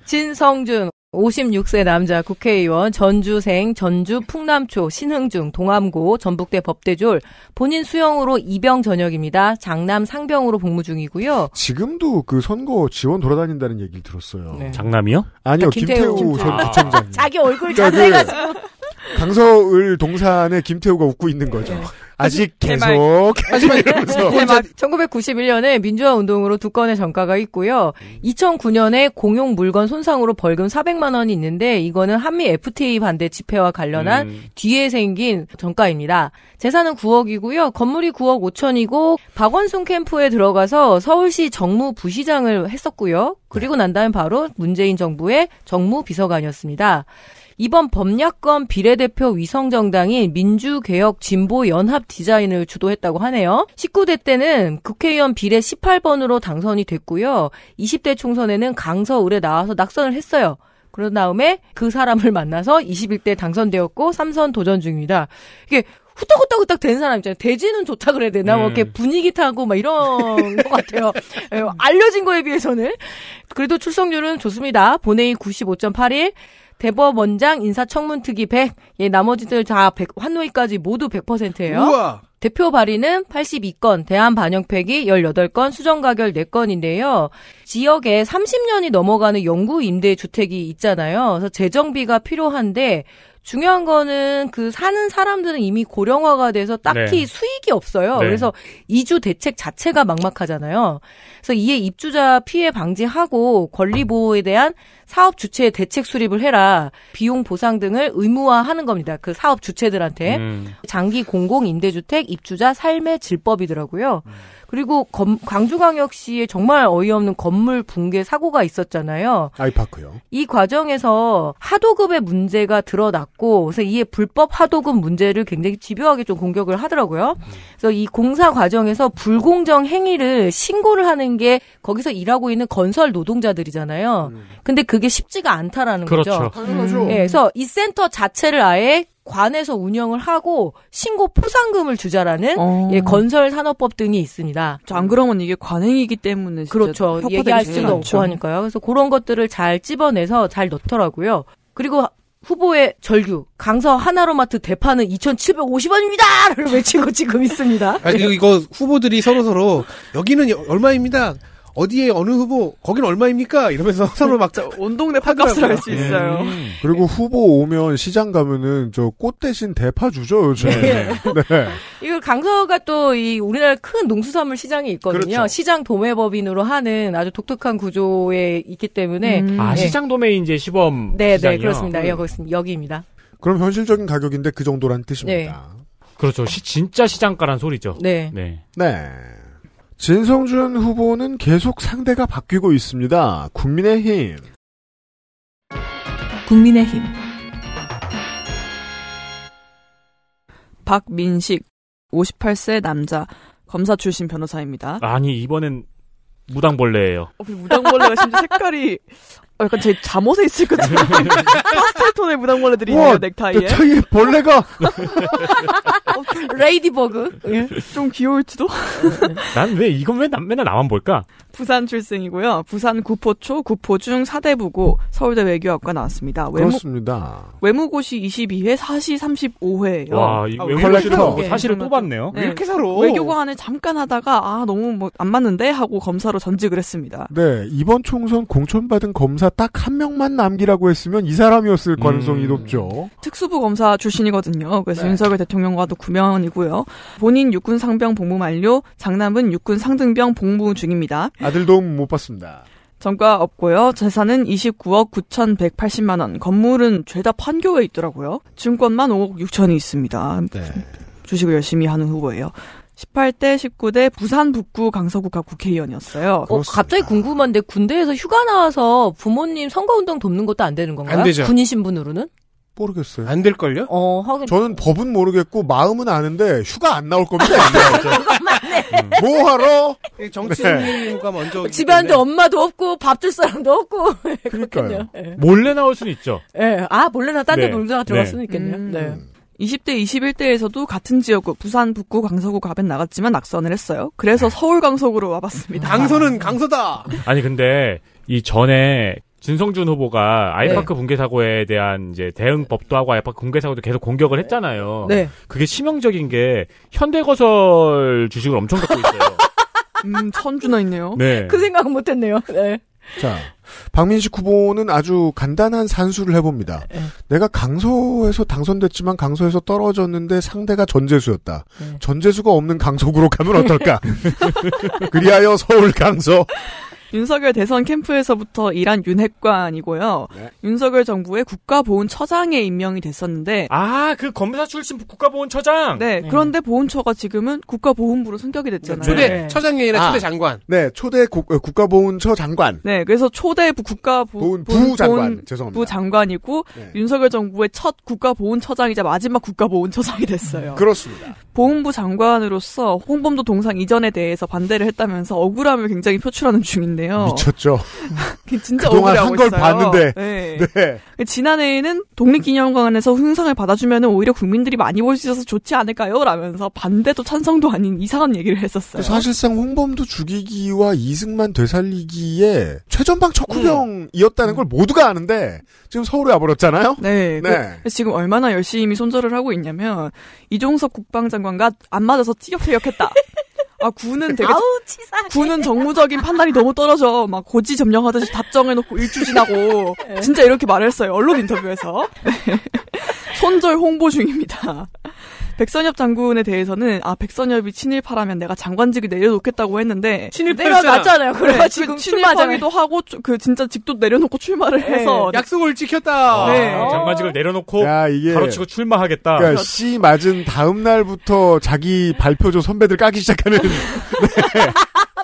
진성준 56세 남자 국회의원 전주생 전주 풍남초 신흥중 동암고 전북대 법대졸 본인 수영으로 이병 전역입니다. 장남 상병으로 복무 중이고요. 지금도 그 선거 지원 돌아다닌다는 얘기를 들었어요. 네. 장남이요? 아니요. 그러니까 김태우, 김태우 전 아, 부총장. 자기 얼굴 자세가 그러니까 그 강서을 동산에 김태우가 웃고 있는 거죠. 네. 아직 계속 아직 이 1991년에 민주화 운동으로 두 건의 전과가 있고요. 2009년에 공용 물건 손상으로 벌금 400만 원이 있는데 이거는 한미 FTA 반대 집회와 관련한 음. 뒤에 생긴 전과입니다. 재산은 9억이고요. 건물이 9억 5천이고 박원순 캠프에 들어가서 서울시 정무부시장을 했었고요. 그리고 난 다음에 바로 문재인 정부의 정무비서관이었습니다. 이번 법약권 비례대표 위성정당인 민주개혁 진보 연합 디자인을 주도했다고 하네요. 19대 때는 국회의원 비례 18번으로 당선이 됐고요. 20대 총선에는 강서을에 나와서 낙선을 했어요. 그런 다음에 그 사람을 만나서 21대 당선되었고 3선 도전 중입니다. 이게 후딱후딱후딱 된 사람 있잖아요. 대지는 좋다 그래야 되나? 음. 뭐 네. 이렇게 분위기 타고 막 이런 [LAUGHS] 것 같아요. 예, 알려진 거에 비해서는. 그래도 출석률은 좋습니다. 본회의 95.81. 대법원장 인사청문특위 100, 예, 나머지들 다 100, 환노위까지 모두 100%예요. 우와. 대표 발의는 82건, 대한 반영팩이 18건, 수정 가결 4건인데요. 지역에 30년이 넘어가는 영구 임대 주택이 있잖아요. 그래서 재정비가 필요한데 중요한 거는 그 사는 사람들은 이미 고령화가 돼서 딱히 네. 수익이 없어요. 네. 그래서 이주 대책 자체가 막막하잖아요. 그래서 이에 입주자 피해 방지하고 권리 보호에 대한 사업 주체의 대책 수립을 해라. 비용 보상 등을 의무화하는 겁니다. 그 사업 주체들한테 음. 장기 공공 임대주택 입주자 삶의 질법이더라고요. 음. 그리고 검, 광주광역시에 정말 어이없는 건물 붕괴 사고가 있었잖아요. 아이파크요. 이 과정에서 하도급의 문제가 드러났고 그래서 이에 불법 하도급 문제를 굉장히 집요하게 좀 공격을 하더라고요. 음. 그래서 이 공사 과정에서 불공정 행위를 신고를 하는 게 거기서 일하고 있는 건설 노동자들이잖아요. 음. 근데 그 그게 쉽지가 않다라는 그렇죠. 거죠. 당연하죠. 음. 네, 그래서 이 센터 자체를 아예 관에서 운영을 하고 신고 포상금을 주자라는 어. 예, 건설 산업법 등이 있습니다. 그렇죠. 안 그러면 이게 관행이기 때문에 그렇죠. 얘기할 수도 않죠. 없고 하니까요. 그래서 그런 것들을 잘집어내서잘 넣더라고요. 그리고 후보의 절규 강서 하나로마트 대파는 2,750원입니다! 를 외치고 지금 있습니다. 아, 이거, 이거 후보들이 서로 서로 여기는 얼마입니다. 어디에 어느 후보 거긴 얼마입니까? 이러면서 서로 [LAUGHS] 막온 동네 판값을 할수 예. 있어요. 네. 그리고 후보 오면 시장 가면은 저 꽃 대신 대파 주죠 요즘. 네. 네. 이거 강서가 또 이 우리나라 큰 농수산물 시장이 있거든요. 그렇죠. 시장 도매법인으로 하는 아주 독특한 구조에 있기 때문에 음. 예. 아 시장 도매 이제 시범 네, 네 시장이요. 네 그렇습니다. 음. 여기, 여기입니다. 그럼 현실적인 가격인데 그 정도란 뜻입니다. 네. 그렇죠. 시, 진짜 시장가란 소리죠. 네. 네. 네. 진성준 후보는 계속 상대가 바뀌고 있습니다. 국민의힘. 국민의힘. 박민식, 58세 남자, 검사 출신 변호사입니다. 아니, 이번엔 무당벌레예요. 어, 무당벌레가 심지어 색깔이 어, 약간 제 잠옷에 있을 것처럼 [LAUGHS] 파스텔 톤의 무당벌레들이 있네요 넥타이에. 넥타이에 벌레가 [LAUGHS] [LAUGHS] 레이디버그. 예. 좀 귀여울지도? 난 왜, 이건 왜 남, 맨날 나만 볼까? 부산 출생이고요. 부산 구포초, 구포중, 사대부고, 서울대 외교학과 나왔습니다. 외모, 그렇습니다. 외무고시 22회, 사시 35회예요. 와, 아, 이 아, 외무고시로 사실을 뽑았네요. 네. 왜 이렇게 살아? 외교관에 잠깐 하다가 아 너무 뭐안 맞는데 하고 검사로 전직을 했습니다. 네, 이번 총선 공천받은 검사 딱 한 명만 남기라고 했으면 이 사람이었을 음. 가능성이 높죠. 특수부 검사 출신이거든요. 그래서 네. 윤석열 대통령과도 29명이고요. 본인 육군 상병 복무 만료, 장남은 육군 상등병 복무 중입니다. 아들 도움 못 받습니다. 전과 없고요. 재산은 29억 9,180만 원. 건물은 죄다 판교에 있더라고요. 증권만 5억 6천이 있습니다. 네. 주식을 열심히 하는 후보예요. 18대, 19대 부산 북구 강서구갑 국회의원이었어요. 어, 갑자기 궁금한데 군대에서 휴가 나와서 부모님 선거운동 돕는 것도 안 되는 건가요? 군인 신분으로는? 모르겠어요. 안 될걸요? 어, 하긴. 저는 법은 모르겠고, 마음은 아는데, 휴가 안 나올 겁니다. [LAUGHS] 아, 음. 뭐 하러? 정치인과 네. 먼저. 집에한테 엄마도 없고, 밥 줄 사람도 없고. [LAUGHS] 그러니까요. 네. 몰래 나올 수는 있죠. 예. 네. 아, 몰래나 딴데 네. 놀다가 들어갈 네. 수는 있겠네요. 음. 네. 20대, 21대에서도 같은 지역구 부산 북구 강서구 가벤 나갔지만 낙선을 했어요. 그래서 서울 강서구로 와봤습니다. 강서는 네. 강서다. 아니 근데 이 전에 진성준 후보가 아이파크 네. 붕괴 사고에 대한 이제 대응법도 네. 하고 아이파크 붕괴 사고도 계속 공격을 했잖아요. 네. 그게 치명적인 게 현대건설 주식을 엄청 갖고 있어요. [LAUGHS] 음, 천주나 있네요. 네. 그 생각은 못했네요. 네. 자, 박민식 후보는 아주 간단한 산수를 해봅니다. 네. 내가 강서에서 당선됐지만 강서에서 떨어졌는데 상대가 전재수였다. 네. 전재수가 없는 강서구로 가면 어떨까? [LAUGHS] 그리하여 서울 강서 윤석열 대선 캠프에서부터 일한 윤핵관이고요. 네. 윤석열 정부의 국가보훈처장에 임명이 됐었는데 아, 그 검사 출신 국가보훈처장. 네. 네. 그런데 보훈처가 지금은 국가보훈부로 승격이 됐잖아요. 네. 초대 네. 처장이 아니라 아. 초대 장관. 네, 초대 국, 어, 국가보훈처 장관. 네, 그래서 초대 국가보훈부 장관. 죄송합니다. 부 장관이고 네. 윤석열 정부의 첫 국가보훈처장이자 마지막 국가보훈처장이 됐어요. 그렇습니다. 보훈부 장관으로서 홍범도 동상 이전에 대해서 반대를 했다면서 억울함을 굉장히 표출하는 중인데요. 미쳤죠. [LAUGHS] 진짜 억울하고 한걸 봤는데. 네. 네. 그 지난해에는 독립기념관에서 흥상을 받아주면 오히려 국민들이 많이 볼 수 있어서 좋지 않을까요? 라면서 반대도 찬성도 아닌 이상한 얘기를 했었어요. 사실상 홍범도 죽이기와 이승만 되살리기에 최전방 척후병이었다는 음. 걸 모두가 아는데 지금 서울에 와버렸잖아요. 네. 네. 그, 지금 얼마나 열심히 손절을 하고 있냐면 이종석 국방장 장관과 안 맞아서 티격태격했다. 아 군은 되게 아우, 군은 정무적인 판단이 너무 떨어져 막 고지 점령하듯이 답정해놓고 일주 지나고 네. 진짜 이렇게 말했어요 언론 인터뷰에서 [LAUGHS] 손절 홍보 중입니다. 백선엽 장군에 대해서는 아 백선엽이 친일파라면 내가 장관직을 내려놓겠다고 했는데 친일파 내려놨잖아요. 그래 네, 지금 그 친일파기도 하고 그 진짜 직도 내려놓고 출마를 네. 해서 약속을 지켰다. 네. 아, 네. 어. 장관직을 내려놓고 야, 이게 가로치고 출마하겠다. 그러니까 씨 맞은 다음 날부터 자기 발표조 선배들 까기 시작하는. [LAUGHS] 네.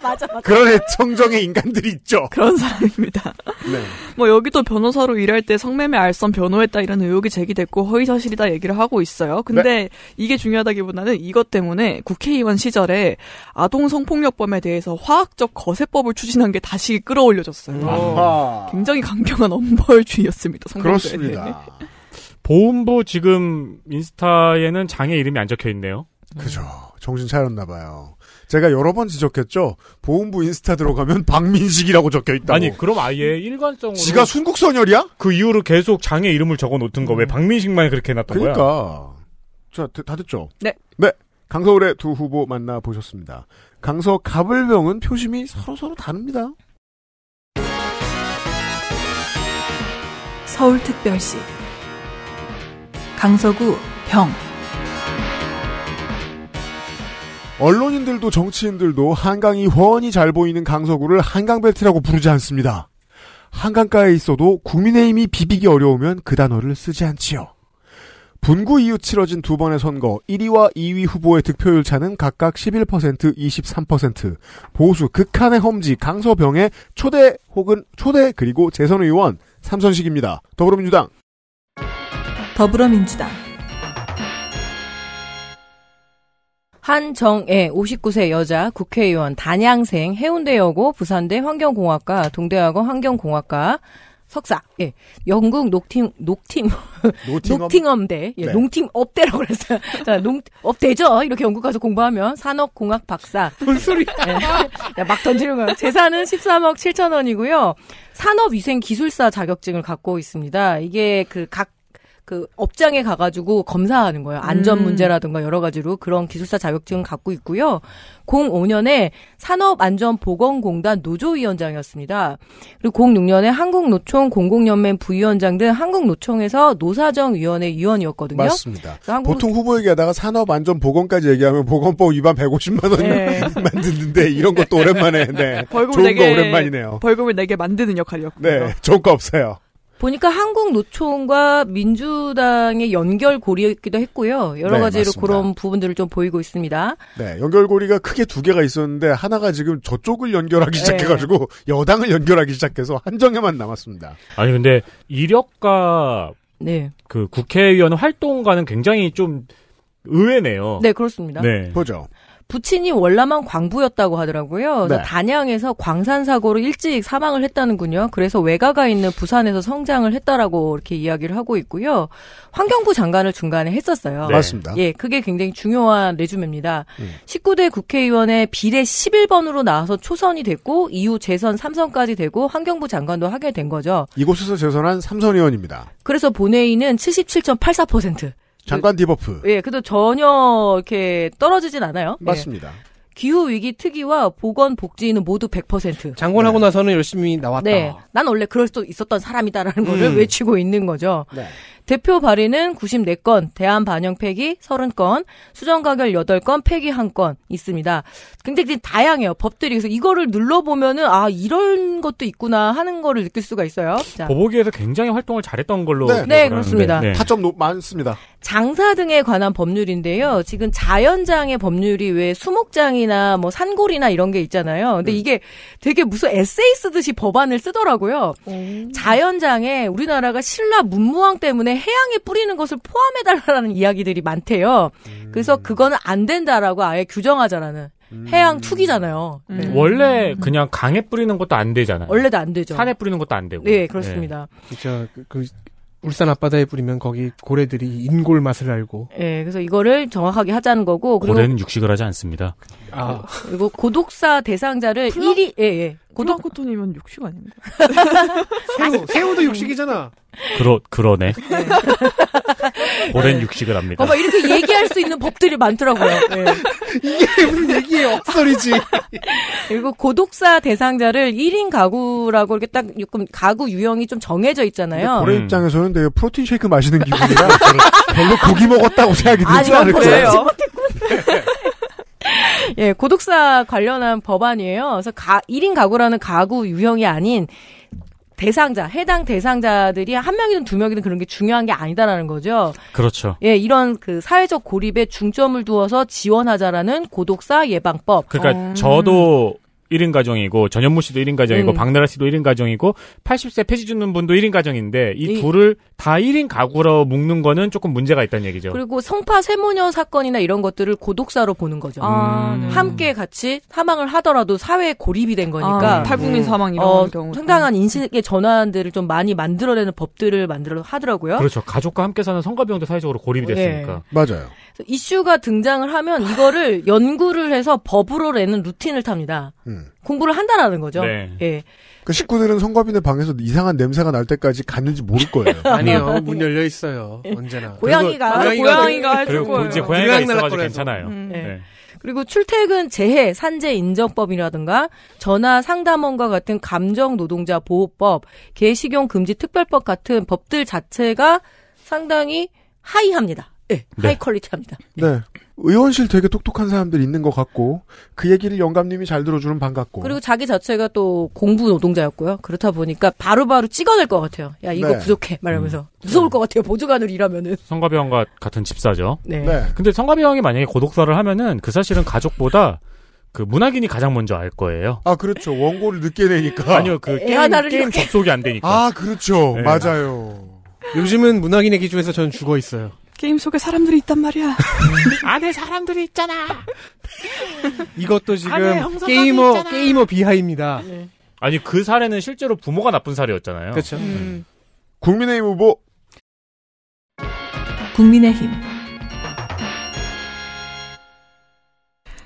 맞아, 맞아. 그런 애청정의 인간들이 있죠. 그런 사람입니다. 네. 뭐 여기도 변호사로 일할 때 성매매 알선 변호했다 이런 의혹이 제기됐고 허위 사실이다 얘기를 하고 있어요. 근데 네. 이게 중요하다기보다는 이것 때문에 국회의원 시절에 아동 성폭력범에 대해서 화학적 거세법을 추진한 게 다시 끌어올려졌어요. 음. 아하. 굉장히 강경한 엄벌주의였습니다. 그렇습니다. [LAUGHS] 보훈부 지금 인스타에는 장애 이름이 안 적혀 있네요. 그죠. 정신 차렸나 봐요. 제가 여러 번 지적했죠. 보훈부 인스타 들어가면 박민식이라고 적혀 있다. 아니 그럼 아예 일관성으로 지가 순국선열이야? 그 이후로 계속 장애 이름을 적어 놓던 거왜 음. 박민식만 그렇게 해놨던 그러니까. 거야? 그러니까 자다 됐죠. 네. 네. 강서울의 두 후보 만나 보셨습니다. 강서 가불병은 표심이 서로 서로 다릅니다. 서울특별시 강서구 병 언론인들도 정치인들도 한강이 훤히 잘 보이는 강서구를 한강벨트라고 부르지 않습니다. 한강가에 있어도 국민의힘이 비비기 어려우면 그 단어를 쓰지 않지요. 분구 이후 치러진 두 번의 선거 1위와 2위 후보의 득표율 차는 각각 11%, 23%. 보수 극한의 험지 강서병의 초대 혹은 초대 그리고 재선 의원 삼선식입니다. 더불어민주당. 더불어민주당. 한정애 59세 여자 국회의원 단양생 해운대여고 부산대 환경공학과 동대학원 환경공학과 석사 예 영국 녹팀 녹팀 녹팅업대 [LAUGHS] 예, 네. 농팀업대라고 그랬어요. [LAUGHS] 자, 농 업대죠. 이렇게 영국 가서 공부하면 산업공학 박사. [LAUGHS] 뭔 소리야? 예, 막 던지는 거예 재산은 13억 7천 원이고요. 산업위생기술사 자격증을 갖고 있습니다. 이게 그각 그 업장에 가가지고 검사하는 거예요. 안전 음. 문제라든가 여러 가지로 그런 기술사 자격증 을 갖고 있고요. 05년에 산업안전보건공단 노조위원장이었습니다. 그리고 06년에 한국노총 공공연맹 부위원장 등 한국노총에서 노사정위원회 위원이었거든요. 맞습니다. 보통 후보 얘기하다가 산업안전보건까지 얘기하면 보건법 위반 150만 원 네. [LAUGHS] 만드는데 이런 것도 오랜만에 네. 벌금을 좋은 네 거 오랜만이네요. 벌금을 내게 네 만드는 역할이었고요. 네, 좋은 거 없어요. 보니까 한국 노총과 민주당의 연결고리였기도 했고요. 여러 네, 가지로 맞습니다. 그런 부분들을 좀 보이고 있습니다. 네, 연결고리가 크게 두 개가 있었는데 하나가 지금 저쪽을 연결하기 네. 시작해가지고 여당을 연결하기 시작해서 한정에만 남았습니다. 아니 근데 이력과 네. 그 국회의원 활동과는 굉장히 좀 의외네요. 네, 그렇습니다. 네. 보죠. 부친이 월남한 광부였다고 하더라고요. 네. 단양에서 광산 사고로 일찍 사망을 했다는군요. 그래서 외가가 있는 부산에서 성장을 했다라고 이렇게 이야기를 하고 있고요. 환경부 장관을 중간에 했었어요. 네. 맞습니다. 예, 그게 굉장히 중요한 레주메입니다. 음. 19대 국회의원에 비례 11번으로 나와서 초선이 됐고 이후 재선 3선까지 되고 환경부 장관도 하게 된 거죠. 이곳에서 재선한 3선 의원입니다. 그래서 본회의는 77.84%. 잠깐 디버프. 예, 그래도 전혀 이렇게 떨어지진 않아요. 네. 맞습니다. 예. 기후 위기 특위와 보건 복지는 모두 100%. 장관하고 네. 나서는 열심히 나왔다. 네. 난 원래 그럴 수도 있었던 사람이다라는 음. 거를 외치고 있는 거죠. 네. 대표 발의는 94건, 대안 반영 폐기 30건, 수정 가결 8건, 폐기 1건 있습니다. 굉장히 다양해요. 법들이 그래서 이거를 눌러보면은 아 이런 것도 있구나 하는 거를 느낄 수가 있어요. 자. 보보기에서 굉장히 활동을 잘했던 걸로 네, 네 그렇습니다. 네. 타점 높, 많습니다. 장사 등에 관한 법률인데요. 지금 자연장의 법률이 왜 수목장이나 뭐 산골이나 이런 게 있잖아요. 근데 음. 이게 되게 무슨 에세이 쓰듯이 법안을 쓰더라고요. 음. 자연장에 우리나라가 신라 문무왕 때문에 때에 해양에 뿌리는 것을 포함해달라는 이야기들이 많대요. 음. 그래서 그거는 안 된다라고 아예 규정하자라는. 음. 해양 투기잖아요. 음. 네. 원래 음. 그냥 강에 뿌리는 것도 안 되잖아요. 원래도 안 되죠. 산에 뿌리는 것도 안 되고. 네, 그렇습니다. 네. 진짜 그, 그 울산 앞바다에 뿌리면 거기 고래들이 인골 맛을 알고. 네, 그래서 이거를 정확하게 하자는 거고. 고래는 육식을 하지 않습니다. 아. 그리고 고독사 대상자를 1위, 예, 예. 고등학교 톤이면 육식 아닌가? [LAUGHS] 새우, 새우도 육식이잖아. 네. 그러, 그러네. 고 오랜 네. [LAUGHS] 육식을 합니다. 봐봐, 이렇게 얘기할 수 있는 법들이 많더라고요. 네. [LAUGHS] 이게 무슨 얘기예요? 억설이지. 그리고 고독사 대상자를 1인 가구라고 이렇게 딱 조금 가구 유형이 좀 정해져 있잖아요. 고래 음. 입장에서는 되게 프로틴 쉐이크 마시는 기분이라 별로 고기 먹었다고 생각이 들지 않을 거예요. [LAUGHS] 예, 고독사 관련한 법안이에요. 그래서 가, 1인 가구라는 가구 유형이 아닌 대상자, 해당 대상자들이 한 명이든 두 명이든 그런 게 중요한 게 아니다라는 거죠. 그렇죠. 예, 이런 그 사회적 고립에 중점을 두어서 지원하자라는 고독사 예방법. 그러니까 어... 저도 1인 가정이고 전현무 씨도 1인 가정이고 음. 박나라 씨도 1인 가정이고 80세 폐지 주는 분도 1인 가정인데 이, 이, 둘을 다 1인 가구로 묶는 거는 조금 문제가 있다는 얘기죠. 그리고 성파 세모녀 사건이나 이런 것들을 고독사로 보는 거죠. 아, 네. 함께 같이 사망을 하더라도 사회에 고립이 된 거니까 아, 음. 탈북민 사망 이런 어, 경우 상당한 인식의 전환들을 좀 많이 만들어내는 법들을 만들어 하더라고요. 그렇죠. 가족과 함께 사는 성가병도 사회적으로 고립이 됐으니까. 네. 맞아요. 이슈가 등장을 하면 이거를 아. 연구를 해서 법으로 내는 루틴을 탑니다. 음. 공부를 한다라는 거죠. 네. 예. 그 식구들은 성과빈의 방에서 이상한 냄새가 날 때까지 갔는지 모를 거예요. [LAUGHS] 아니요, [LAUGHS] 문 열려 있어요. 예. 언제나. 고양이가 아, 그리고, 고양이가 해 거예요. 고양이가 있어가지고 괜찮아요. 음. 네. 예. 그리고 출퇴근 재해 산재 인정법이라든가 전화 상담원과 같은 감정 노동자 보호법, 개식용 금지 특별법 같은 법들 자체가 상당히 하이합니다. 예, 네, 네. 하이 퀄리티합니다. 네. 의원실 되게 똑똑한 사람들 있는 것 같고 그 얘기를 영감님이 잘 들어주는 반갑고 그리고 자기 자체가 또 공부 노동자였고요. 그렇다 보니까 바로바로 바로 찍어낼 것 같아요. 야 이거 네. 부족해 말하면서 음. 무서울 네. 것 같아요. 보조관으로 일하면은 성가병과 같은 집사죠. 네. 네. 근데 성가병이 만약에 고독사를 하면은 그 사실은 가족보다 그 문학인이 가장 먼저 알 거예요. 아 그렇죠. 원고를 늦게 내니까 아, 아니요 그 게임, 게임 접속이 안 되니까. 아 그렇죠. 네. 맞아요. 요즘은 문학인의 기준에서 저는 죽어 있어요. 게임 속에 사람들이 있단 말이야. [LAUGHS] 안에 사람들이 있잖아. 이것도 지금 게이머 있잖아. 게이머 비하입니다. 네. 아니 그 사례는 실제로 부모가 나쁜 사례였잖아요. 그렇죠. 음. 음. 국민의힘 후보. 국민의힘.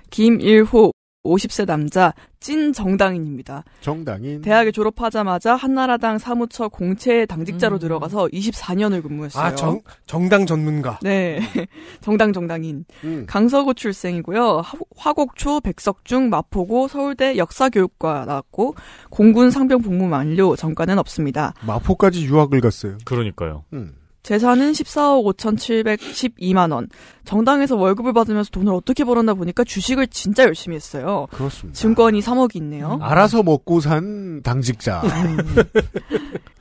김일호 50세 남자 찐 정당인입니다. 정당인. 대학에 졸업하자마자 한나라당 사무처 공채 당직자로 음. 들어가서 24년을 근무했어요. 아, 정, 정당 전문가. 네. [LAUGHS] 정당 정당인. 음. 강서구 출생이고요. 화곡초, 백석중, 마포고, 서울대 역사교육과 나왔고 공군 상병 복무 만료 전과는 없습니다. 마포까지 유학을 갔어요. 그러니까요. 음. 재산은 14억 5,712만 원. 정당에서 월급을 받으면서 돈을 어떻게 벌었나 보니까 주식을 진짜 열심히 했어요. 그렇습니다. 증권이 3억이 있네요. 음. 알아서 먹고 산 당직자. 음.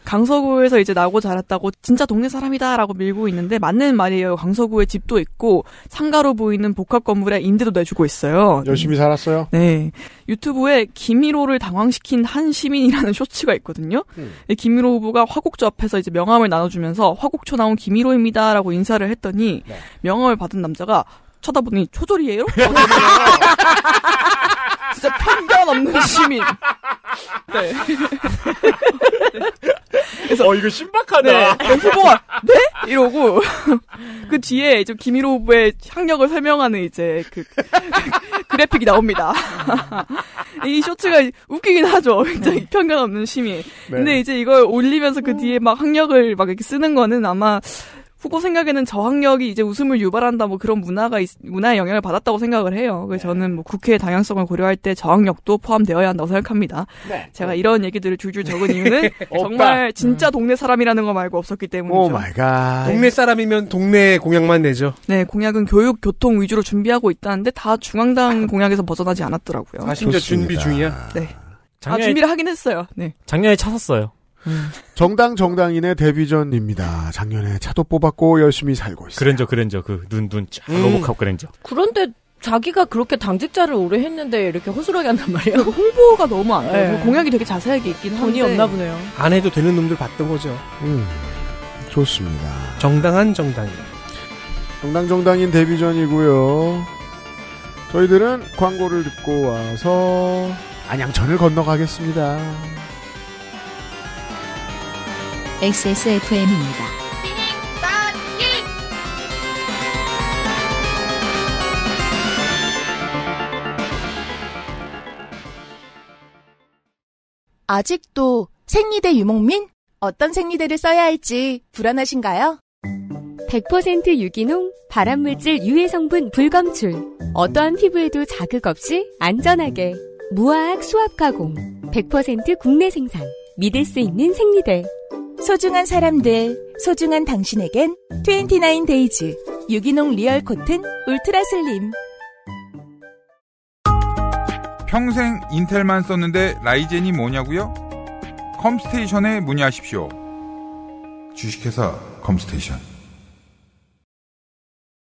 강서구에서 이제 나고 자랐다고 진짜 동네 사람이다라고 밀고 있는데 맞는 말이에요. 강서구에 집도 있고 상가로 보이는 복합 건물에 임대도 내주고 있어요. 열심히 음. 살았어요. 네. 유튜브에 김일호를 당황시킨 한 시민이라는 [LAUGHS] 쇼츠가 있거든요. 음. 김일호 후보가 화곡초 앞에서 이제 명함을 나눠주면서 화곡초 나온 김일호입니다라고 인사를 했더니 네. 명함을 받은 남자가 쳐다보니 초절이에요? [LAUGHS] 진짜 편견 없는 시민. 네. 그래서 어 이거 신박하다. 네, 후보가 네 이러고 그 뒤에 이 김일호 후보의 학력을 설명하는 이제 그 [LAUGHS] 그래픽이 나옵니다. [LAUGHS] 이 쇼츠가 웃기긴 하죠. 굉장히 네. 편견 없는 시민. 네. 근데 이제 이걸 올리면서 그 뒤에 막 학력을 막 이렇게 쓰는 거는 아마 후보 생각에는 저항력이 이제 웃음을 유발한다 뭐 그런 문화가 있, 문화의 영향을 받았다고 생각을 해요. 그래서 네. 저는 뭐 국회의 다양성을 고려할 때 저항력도 포함되어야 한다고 생각합니다. 네. 제가 이런 얘기들을 줄줄 적은 이유는 [LAUGHS] 정말 진짜 음. 동네 사람이라는 거 말고 없었기 때문이죠. 오 마이 갓. 동네 사람이면 동네 공약만 내죠. 네, 공약은 교육, 교통 위주로 준비하고 있다는데 다 중앙당 공약에서 벗어나지 않았더라고요. 아, 심지어 준비 중이야? 네. 작년에, 아, 준비를 하긴 했어요. 네. 작년에 찾았어요. 정당 정당인의 데뷔전입니다. 작년에 차도 뽑았고 열심히 살고 있어요. 그랜저 그랜저 그 눈 눈 쫙 음. 로복하 그랜저. 그런데 자기가 그렇게 당직자를 오래 했는데 이렇게 허술하게 한단 말이에요. 그 홍보가 너무 안돼 네. 그 공약이 되게 자세하게 있긴 한데 돈이 없나 보네요. 안 해도 되는 놈들 봤던 거죠. 음, 좋습니다. 정당한 정당인. 정당 정당인 데뷔전이고요. 저희들은 광고를 듣고 와서 안양천을 건너가겠습니다. XSFM입니다. 아직도 생리대 유목민? 어떤 생리대를 써야 할지 불안하신가요? 100% 유기농, 발암물질 유해 성분 불검출. 어떠한 피부에도 자극 없이 안전하게. 무화학 수압 가공. 100% 국내 생산. 믿을 수 있는 생리대. 소중한 사람들, 소중한 당신에겐 29데이즈 유기농 리얼 코튼 울트라 슬림 평생 인텔만 썼는데 라이젠이 뭐냐고요? 컴스테이션에 문의하십시오. 주식회사 컴스테이션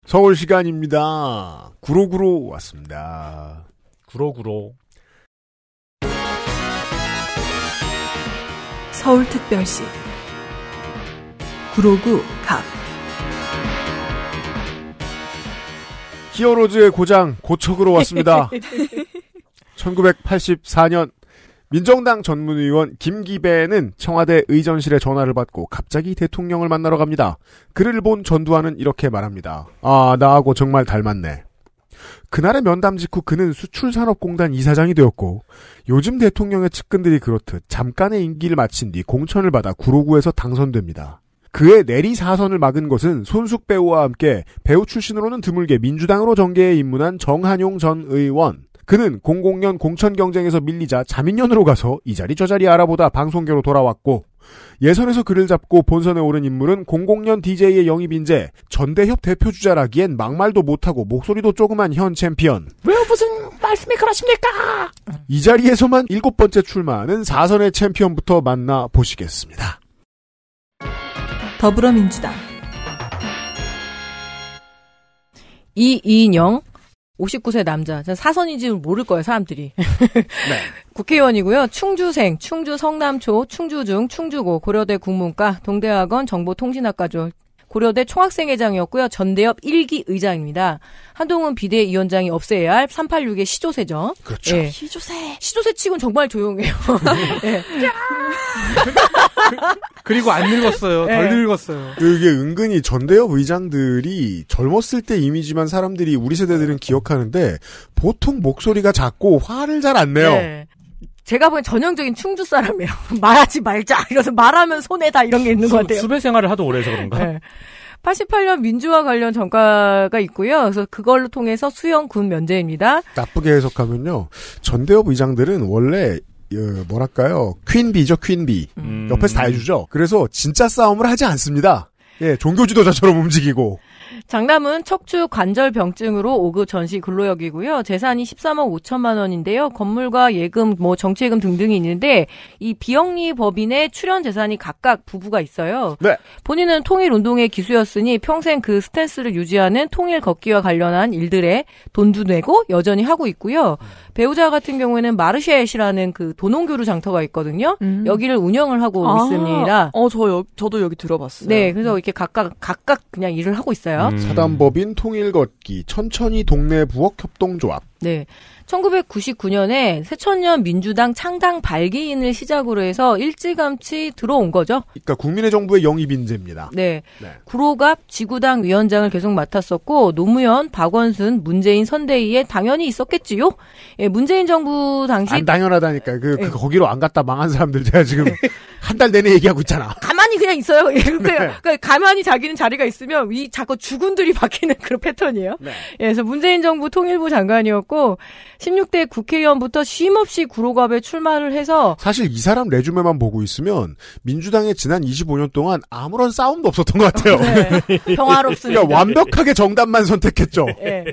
서울 시간입니다. 구로구로 왔습니다. 구로구로 서울특별시 구로구 갑 히어로즈의 고장 고척으로 왔습니다. 1984년 [LAUGHS] 민정당 전문의원 김기배는 청와대 의전실에 전화를 받고 갑자기 대통령을 만나러 갑니다. 그를 본 전두환은 이렇게 말합니다. 아, 나하고 정말 닮았네. 그날의 면담 직후 그는 수출산업공단 이사장이 되었고 요즘 대통령의 측근들이 그렇듯 잠깐의 임기를 마친 뒤 공천을 받아 구로구에서 당선됩니다. 그의 내리 사선을 막은 것은 손숙 배우와 함께 배우 출신으로는 드물게 민주당으로 정계에 입문한 정한용 전 의원. 그는 00년 공천 경쟁에서 밀리자 자민연으로 가서 이 자리 저 자리 알아보다 방송계로 돌아왔고 예선에서 그를 잡고 본선에 오른 인물은 00년 DJ의 영입 인재 전대협 대표 주자라기엔 막말도 못하고 목소리도 조그만 현 챔피언 왜 무슨 말씀이 그러십니까? 이 자리에서만 일곱 번째 출마하는 사선의 챔피언부터 만나 보시겠습니다. 더불어민주당 이인영 59세 남자. 사선인지 모를 거예요, 사람들이. [LAUGHS] 네. 국회의원이고요. 충주생, 충주 성남초, 충주중, 충주고, 고려대 국문과, 동대학원 정보통신학과죠. 고려대 총학생회장이었고요. 전대협 1기 의장입니다. 한동훈 비대위원장이 없애야 할 386의 시조세죠. 그렇죠. 예. 시조세. 시조세 치곤 정말 조용해요. [LAUGHS] 예. 그, 그리고 안 늙었어요. 덜 네. 늙었어요. 이게 은근히 전대협 의장들이 젊었을 때 이미지만 사람들이 우리 세대들은 기억하는데 보통 목소리가 작고 화를 잘 안 내요. 네. 제가 보기엔 전형적인 충주 사람이에요. [LAUGHS] 말하지 말자. 이러서 말하면 손해다 이런 게 있는 수, 것 같아요. 수배 생활을 하도 오래 해서 그런가? 네. 88년 민주화 관련 전과가 있고요. 그래서 그걸로 통해서 수영 군 면제입니다. 나쁘게 해석하면요. 전대협 의장들은 원래 어, 뭐랄까요 퀸비죠 퀸비 음. 옆에서 다 해주죠. 그래서 진짜 싸움을 하지 않습니다. 예, 종교 지도자처럼 움직이고. 장남은 척추 관절 병증으로 5급 전시 근로역이고요. 재산이 13억 5천만 원인데요. 건물과 예금, 뭐 정치예금 등등이 있는데 이 비영리 법인의 출연 재산이 각각 부부가 있어요. 네. 본인은 통일 운동의 기수였으니 평생 그 스탠스를 유지하는 통일 걷기와 관련한 일들에 돈도 내고 여전히 하고 있고요. 배우자 같은 경우에는 마르쉐시라는 그 도농교류 장터가 있거든요. 음. 여기를 운영을 하고 아, 있습니다. 어, 저 여, 저도 여기 들어봤어요. 네, 그래서 이렇게 각각 각각 그냥 일을 하고 있어요. 있어요. 음. 사단법인 통일 걷기 천천히 동네 부엌 협동조합. 네. 1999년에 새천년 민주당 창당 발기인을 시작으로 해서 일찌감치 들어온 거죠. 그러니까 국민의 정부의 영입 인재입니다. 네. 네. 구로갑 지구당 위원장을 계속 맡았었고 노무현, 박원순, 문재인 선대위에 당연히 있었겠지요. 예, 문재인 정부 당시 안 당연하다니까. 그, 그 예. 거기로 안 갔다 망한 사람들 제가 지금 [LAUGHS] 네. 한달 내내 얘기하고 있잖아. 가만 가만히 그냥 있어요. [LAUGHS] 네. 그러니까 가만히 자기는 자리가 있으면 이 자꾸 주군들이 [LAUGHS] 바뀌는 그런 패턴이에요. 네. 예, 그래서 문재인 정부 통일부 장관이었고 16대 국회의원부터 쉼없이 구로갑에 출마를 해서 사실 이 사람 레주메만 보고 있으면 민주당의 지난 25년 동안 아무런 싸움도 없었던 것 같아요. 네. [LAUGHS] 평화롭습니다. 그러니까 완벽하게 정답만 선택했죠. 예.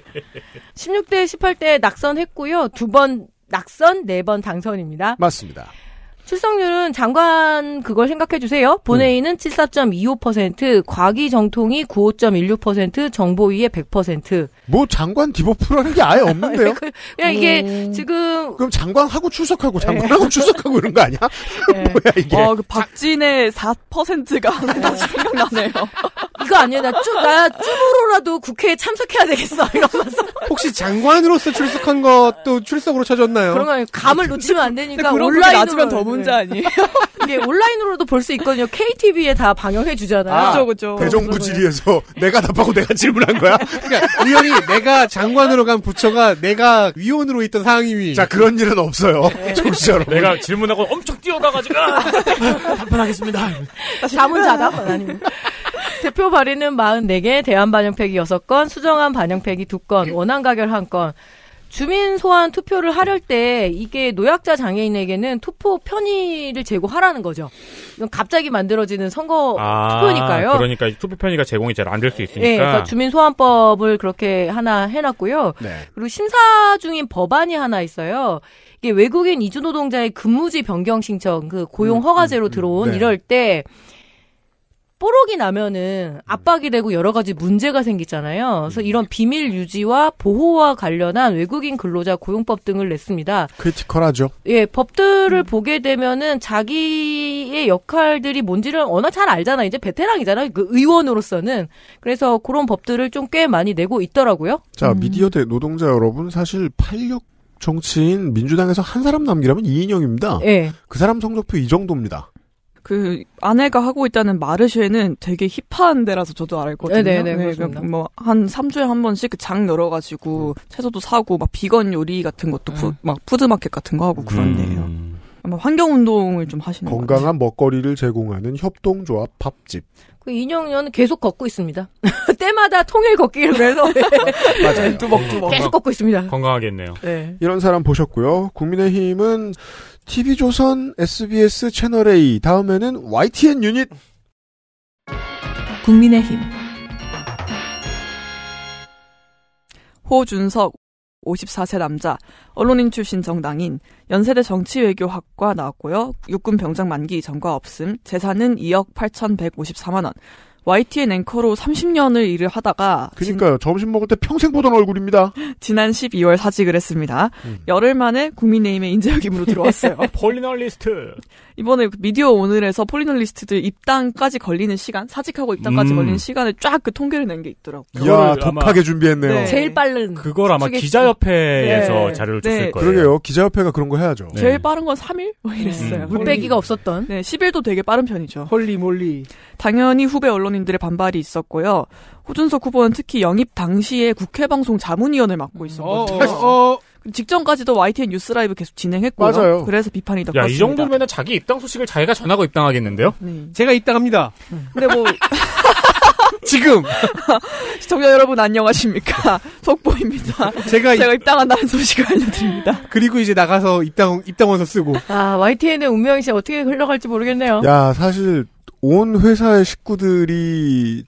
16대 18대 낙선했고요. 두 번 낙선, 네 번 당선입니다. 맞습니다. 출석률은 장관 그걸 생각해 주세요. 본회의는 음. 74.25%, 과기 정통이 95.16%, 정보위의 100%. 뭐 장관 디버프라는 게 아예 없는데요. [LAUGHS] 그, 그냥 이게 음... 지금 그럼 장관하고 출석하고 네. 장관하고 네. [LAUGHS] 출석하고 이런 거 아니야? 네. [LAUGHS] 뭐야 이게? 어, 그 박진의 4%가 다시 생각나네요. 이거 아니야. 나 쭈, 나 쭈으로라도 국회에 참석해야 되겠어. [LAUGHS] 이러면서. 혹시 장관으로서 출석한 것도 출석으로 찾았나요 그런 거 감을 놓치면 안 되니까 온라인으로. 더 네. 문제 아니에요? [LAUGHS] 이게 온라인으로도 볼 수 있거든요. KTV에 다 방영해 주잖아요. 아, 그죠, 그죠. 대정부 질의에서 [LAUGHS] 내가 답하고 내가 질문한 거야? 그러니까 우연히 내가 장관으로 간 부처가 내가 위원으로 있던 상임위. 자, 그런 일은 없어요. 네. 정치자로. 내가 질문하고 엄청 뛰어가가지고, 아, 답변하겠습니다. 자문자답? 뭐 아니면. 대표 발의는 44개, 대안 반영팩이 6건, 수정안 반영팩이 2건, 원안 가결 1건. 주민 소환 투표를 하려 때 이게 노약자 장애인에게는 투표 편의를 제고하라는 거죠. 갑자기 만들어지는 선거 아, 투표니까요. 그러니까 투표 편의가 제공이 잘 안 될 수 있으니까. 네, 그러니까 주민 소환법을 그렇게 하나 해놨고요. 네. 그리고 심사 중인 법안이 하나 있어요. 이게 외국인 이주노동자의 근무지 변경 신청, 그 고용 음, 허가제로 음, 음. 들어온 네. 이럴 때. 뽀록이 나면은 압박이 되고 여러 가지 문제가 생기잖아요. 그래서 이런 비밀 유지와 보호와 관련한 외국인 근로자 고용법 등을 냈습니다. 크리티컬하죠. 예, 법들을 음. 보게 되면은 자기의 역할들이 뭔지를 워낙 잘 알잖아. 이제 베테랑이잖아요. 그 의원으로서는. 그래서 그런 법들을 좀 꽤 많이 내고 있더라고요. 자, 음. 미디어대 노동자 여러분 사실 86 정치인 민주당에서 한 사람 남기라면 이인영입니다. 예. 그 사람 성적표 이 정도입니다. 그 아내가 하고 있다는 마르쉐는 되게 힙한 데라서 저도 알거든요. 네네네. 네, 그 뭐한 3주에 한 번씩 그 장 열어 가지고 채소도 사고 막 비건 요리 같은 것도 부, 음. 막 푸드마켓 같은 거 하고 그런 데요 음. 아마 환경 운동을 좀 하시는 건강한 먹거리를 제공하는 협동조합 밥집. 그 인형은 계속 걷고 있습니다. [LAUGHS] 때마다 통일 걷기를 해서 [LAUGHS] 맞아요. 두벅두벅 계속 걷고 있습니다. 건강하겠네요. 네. 이런 사람 보셨고요. 국민의힘은 TV조선, SBS, 채널A, 다음에는 YTN 유닛. 국민의힘. 호준석, 54세 남자, 언론인 출신 정당인, 연세대 정치외교학과 나왔고요. 육군 병장 만기 전과 없음, 재산은 2억 8,154만원, YTN 앵커로 30년을 일을 하다가 그러니까요. 진... 점심 먹을 때 평생 보던 얼굴입니다. 지난 12월 사직을 했습니다. 음. 열흘 만에 국민의힘의 인재역임으로 들어왔어요. [LAUGHS] 폴리널리스트. 이번에 미디어 오늘에서 폴리널리스트들 입당까지 걸리는 시간, 사직하고 입당까지 음. 걸리는 시간을 쫙 그 통계를 낸 게 있더라고요. 이야, 독하게 준비했네요. 네. 제일 빠른. 그걸 아마 추겠지. 기자협회에서 네. 자료를 네. 줬을 거예요. 그러게요. 기자협회가 그런 거 해야죠. 네. 제일 네. 빠른 건 3일? 뭐 이랬어요. 물빼기가 음. 없었던. 네, 10일도 되게 빠른 편이죠. 홀리몰리. 당연히 후배 언론인 국민들의 반발이 있었고요. 호준석 후보는 특히 영입 당시에 국회 방송 자문위원을 맡고 음. 있었거든요. 어, 어. 어. 직전까지도 YTN 뉴스라이브 계속 진행했고요. 맞아요. 그래서 비판이 더 컸습니다. 이 정도면 자기 입당 소식을 자기가 전하고 입당하겠는데요? 네. 제가 입당합니다. 네. 근데 뭐 [LAUGHS] 지금 [LAUGHS] 시청자 여러분 안녕하십니까? [LAUGHS] 속보입니다. 제가, 제가 입당한다는 소식을 알려드립니다. 그리고 이제 나가서 입당 입당원서 쓰고. 아 YTN의 운명이 진짜 어떻게 흘러갈지 모르겠네요. 야 사실 온 회사의 식구들이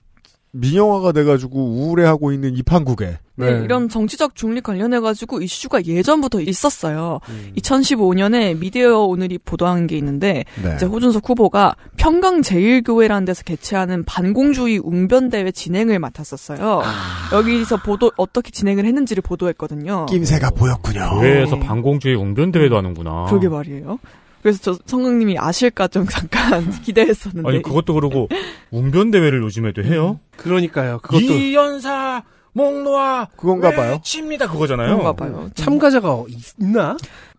민영화가 돼가지고 우울해하고 있는 이 판국에 네, 네. 이런 정치적 중립 관련해가지고 이슈가 예전부터 있었어요. 음. 2015년에 미디어 오늘이 보도한 게 있는데 네. 이제 호준석 후보가 평강 제일교회라는 데서 개최하는 반공주의 웅변대회 진행을 맡았었어요. 아. 여기서 보도 어떻게 진행을 했는지를 보도했거든요. 낌새가 보였군요. 교회에서 반공주의 웅변대회도 하는구나. 그게 말이에요. 그래서 저 성강님이 아실까 좀 잠깐 [LAUGHS] 기대했었는데. 아니 그것도 그러고 웅변 대회를 요즘에도 해요. 음. 그러니까요. 그것도 이연사 목노아 그건가 봐요. 칩니다 그거잖아요. 그건가 봐요. 음. 참가자가 있나?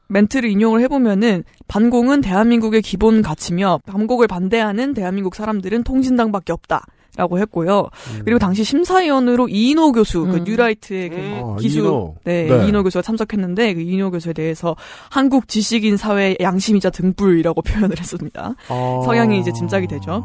멘트를 인용을 해보면은 반공은 대한민국의 기본 가치며 반공을 반대하는 대한민국 사람들은 통신당밖에 없다. 라고 했고요. 음. 그리고 당시 심사위원으로 이인호 교수, 그 음. 그 뉴라이트의 그 음. 아, 기수, 아, 네, 네, 이인호 교수가 참석했는데 그 이인호 교수에 대해서 한국 지식인 사회 양심이자 등불이라고 [LAUGHS] 표현을 했습니다. 아. 성향이 이제 짐작이 되죠.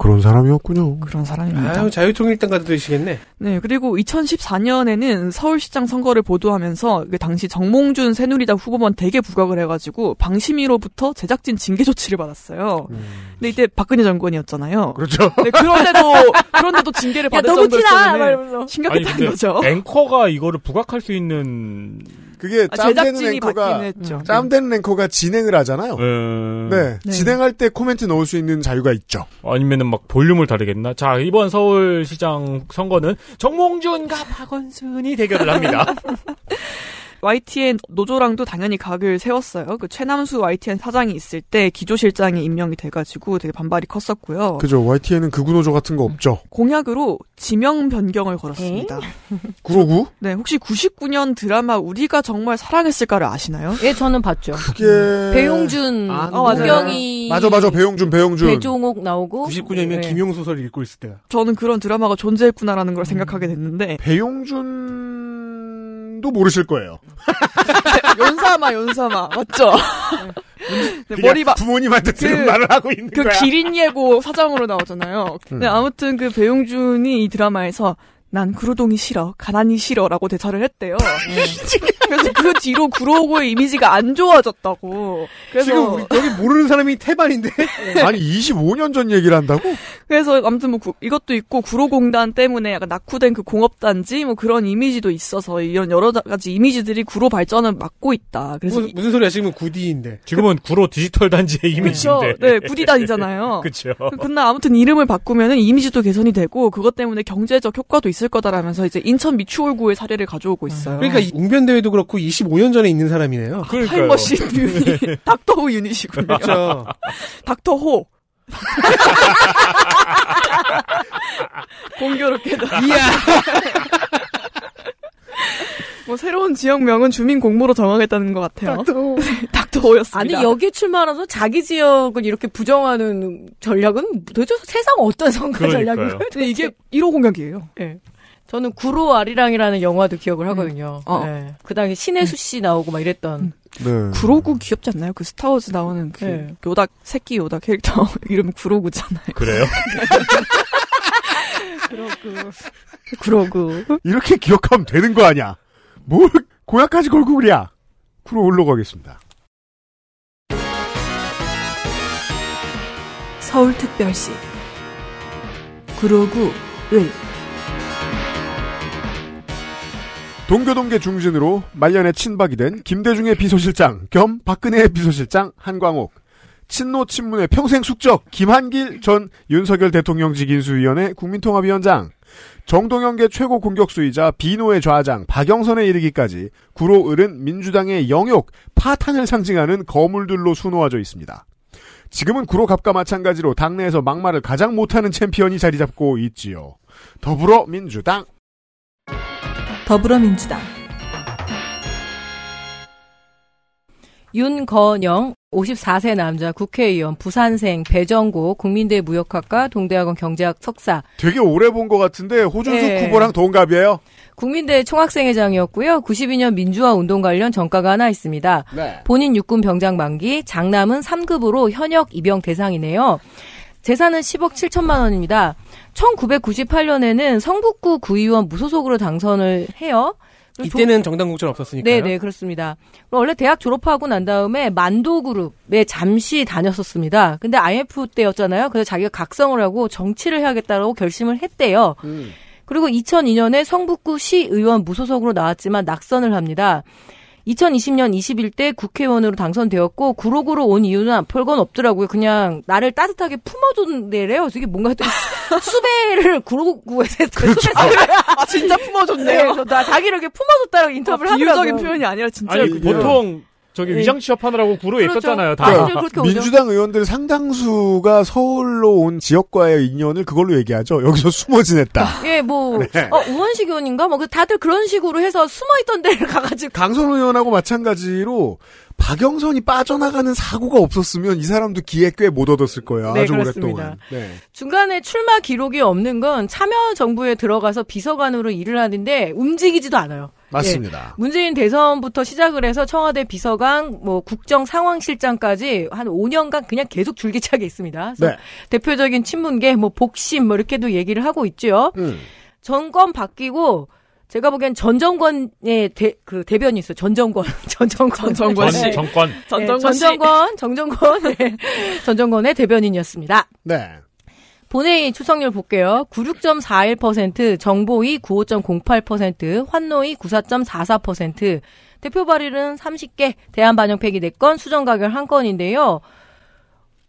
그런 사람이었군요. 그런 사람입니다. 아유, 자유통일당가도 되시겠네. 네, 그리고 2014년에는 서울시장 선거를 보도하면서 그 당시 정몽준 새누리당 후보만 대게 부각을 해가지고 방심위로부터 제작진 징계 조치를 받았어요. 음. 근데 이때 박근혜 정권이었잖아요. 그렇죠. 네, 그런데도 그런데도 징계를 받았정도였 심각했다는 거죠. 앵커가 이거를 부각할 수 있는 그게 아, 짬된 랭커가 했죠. 음. 짬된 랭커가 진행을 하잖아요. 네. 네. 음. 네. 진행할 때 코멘트 넣을 수 있는 자유가 있죠. 아니면은 막 볼륨을 다르겠나? 자 이번 서울시장 선거는 정몽준과 박원순이 대결을 합니다. [LAUGHS] YTN 노조랑도 당연히 각을 세웠어요. 그 최남수 YTN 사장이 있을 때 기조실장이 임명이 돼가지고 되게 반발이 컸었고요. 그죠. YTN은 극우노조 그 같은 거 없죠. 공약으로 지명 변경을 걸었습니다. [LAUGHS] 구로구? 네. 혹시 99년 드라마 우리가 정말 사랑했을까를 아시나요? 예, 저는 봤죠. 그게 음. 배용준, 아, 어, 경이 맞아 맞아 배용준 배용준 배종옥 나오고 99년이면 네. 김용 소설 읽고 있을 때 저는 그런 드라마가 존재했구나라는 걸 생각하게 됐는데 배용준 분도 모르실 거예요. [LAUGHS] 연사마 연사마 맞죠? 네, 머리 막 부모님한테 들은 그, 말을 하고 있는 그 거야. 그 기린 예고 사장으로 나오잖아요. 근데 음. 아무튼 그 배용준이 이 드라마에서 난 구로동이 싫어, 가난이 싫어라고 대사를 했대요. 음. [LAUGHS] 그래서 그 뒤로 구로고의 이미지가 안 좋아졌다고. 그래서 지금 여기 모르는 사람이 태반인데 네. 아니 25년 전 얘기를 한다고? 그래서 아무튼 뭐 구, 이것도 있고 구로공단 때문에 약간 낙후된 그 공업단지 뭐 그런 이미지도 있어서 이런 여러 가지 이미지들이 구로 발전을 막고 있다. 그래서 무슨, 무슨 소리야 지금은 구디인데 지금은 구로 디지털 단지의 이미지인데. 네, 구디단이잖아요. [LAUGHS] 그렇죠. 근데 아무튼 이름을 바꾸면은 이미지도 개선이 되고 그것 때문에 경제적 효과도 있을 거다라면서 이제 인천 미추홀구의 사례를 가져오고 있어요. 그러니까 웅변 대회도 그렇고 그렇고 25년 전에 있는 사람이네요. 아, 그러니까요. 타임머신 유닛, 닥터호 유닛이군요. 그렇죠. 닥터호. [LAUGHS] 공교롭게도. 이야. [LAUGHS] 뭐 새로운 지역명은 주민 공모로 정하겠다는 것 같아요. 닥터호. 네, 닥터호였습니다. 아니 여기 출마라서 하 자기 지역을 이렇게 부정하는 전략은 도대체 세상 어떤 선거 전략인가요? 이게 1호 공약이에요. 네. 저는 구로 아리랑이라는 영화도 기억을 음. 하거든요. 어. 네. 그 당시 신혜수 음. 씨 나오고 막 이랬던. 네. 구로구 귀엽지 않나요? 그 스타워즈 나오는 그 네. 요다 새끼 요다 캐릭터 [LAUGHS] 이름 구로구잖아요. 그래요? [LAUGHS] 구로구. 구로구. 이렇게 기억하면 되는 거 아니야? 뭘 고약까지 걸고 그랴? 구로 올라가겠습니다. 서울특별시 구로구 을 동교동계 중진으로 말년에 친박이 된 김대중의 비서실장 겸 박근혜의 비서실장 한광옥. 친노 친문의 평생 숙적 김한길 전 윤석열 대통령직 인수위원회 국민통합위원장. 정동영계 최고 공격수이자 비노의 좌장 박영선에 이르기까지 구로 을은 민주당의 영욕, 파탄을 상징하는 거물들로 수놓아져 있습니다. 지금은 구로 갑과 마찬가지로 당내에서 막말을 가장 못하는 챔피언이 자리 잡고 있지요. 더불어민주당 더불어민주당 윤건영 54세 남자 국회의원 부산생 배정고 국민대 무역학과 동대학원 경제학 석사 되게 오래 본 것 같은데 호준숙 네. 후보랑 동갑이에요? 국민대 총학생회장이었고요. 92년 민주화 운동 관련 전과가 하나 있습니다. 네. 본인 육군 병장 만기 장남은 3급으로 현역 입영 대상이네요. 재산은 10억 7천만 원입니다. 1998년에는 성북구 구의원 무소속으로 당선을 해요. 이때는 조... 정당 공천 없었으니까 네, 네, 그렇습니다. 원래 대학 졸업하고 난 다음에 만도 그룹에 잠시 다녔었습니다. 근데 IMF 때였잖아요. 그래서 자기가 각성을 하고 정치를 해야겠다고 결심을 했대요. 음. 그리고 2002년에 성북구 시의원 무소속으로 나왔지만 낙선을 합니다. 2020년 21대 국회의원으로 당선되었고 구로구로 온 이유는 아, 별건 없더라고요. 그냥 나를 따뜻하게 품어줬네래요. 이게 뭔가 또 [LAUGHS] 수배를 구로구에서 그렇죠. 수배 아, 아, 진짜 품어줬네요. 네, 나 자기를 이렇게 품어줬다라고 아, 인터뷰를 하더라고요. 표현이 아니라 진짜 아니, 보통 저기 예. 위장 취업하느라고 구로에 그렇죠. 있었잖아요. 다. 그러니까 민주당 의원들 상당수가 서울로 온 지역과의 인연을 그걸로 얘기하죠. 여기서 숨어 지냈다. [LAUGHS] 예, 뭐 네. 어, 우원식 의원인가? 뭐 그 다들 그런 식으로 해서 숨어 있던 데를 가가지고. 강선 의원하고 마찬가지로 박영선이 빠져나가는 사고가 없었으면 이 사람도 기회 꽤 못 얻었을 거예요. 네, 아주 그렇습니다. 오랫동안. 네. 중간에 출마 기록이 없는 건 참여 정부에 들어가서 비서관으로 일을 하는데 움직이지도 않아요. 맞습니다. 예, 문재인 대선부터 시작을 해서 청와대 비서관, 뭐 국정 상황실장까지 한 5년간 그냥 계속 줄기차게 있습니다. 네. 대표적인 친문계, 뭐 복심, 뭐 이렇게도 얘기를 하고 있죠. 음. 정권 바뀌고 제가 보기엔 전 정권의 대, 그 대변이 있어요. 전 정권. [LAUGHS] 전 정권. 전 정권. 네. 네, 전 정권. 전 정권. 전 정권. 네. 전 정권의 대변인이었습니다. 네. 본회의 추석률 볼게요. 96.41%, 정보위 95.08%, 환노위 94.44%, 대표 발의는 30개, 대한반영팩이 4건, 수정가결 1건인데요.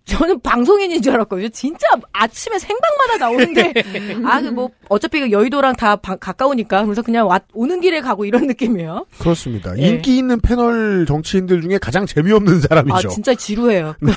저는 방송인인 줄 알았거든요. 진짜 아침에 생방마다 나오는데 [LAUGHS] 아뭐 어차피 그 여의도랑 다 바, 가까우니까 그래서 그냥 와, 오는 길에 가고 이런 느낌이에요. 그렇습니다. 네. 인기 있는 패널 정치인들 중에 가장 재미없는 사람이죠. 아 진짜 지루해요. [LAUGHS] 네.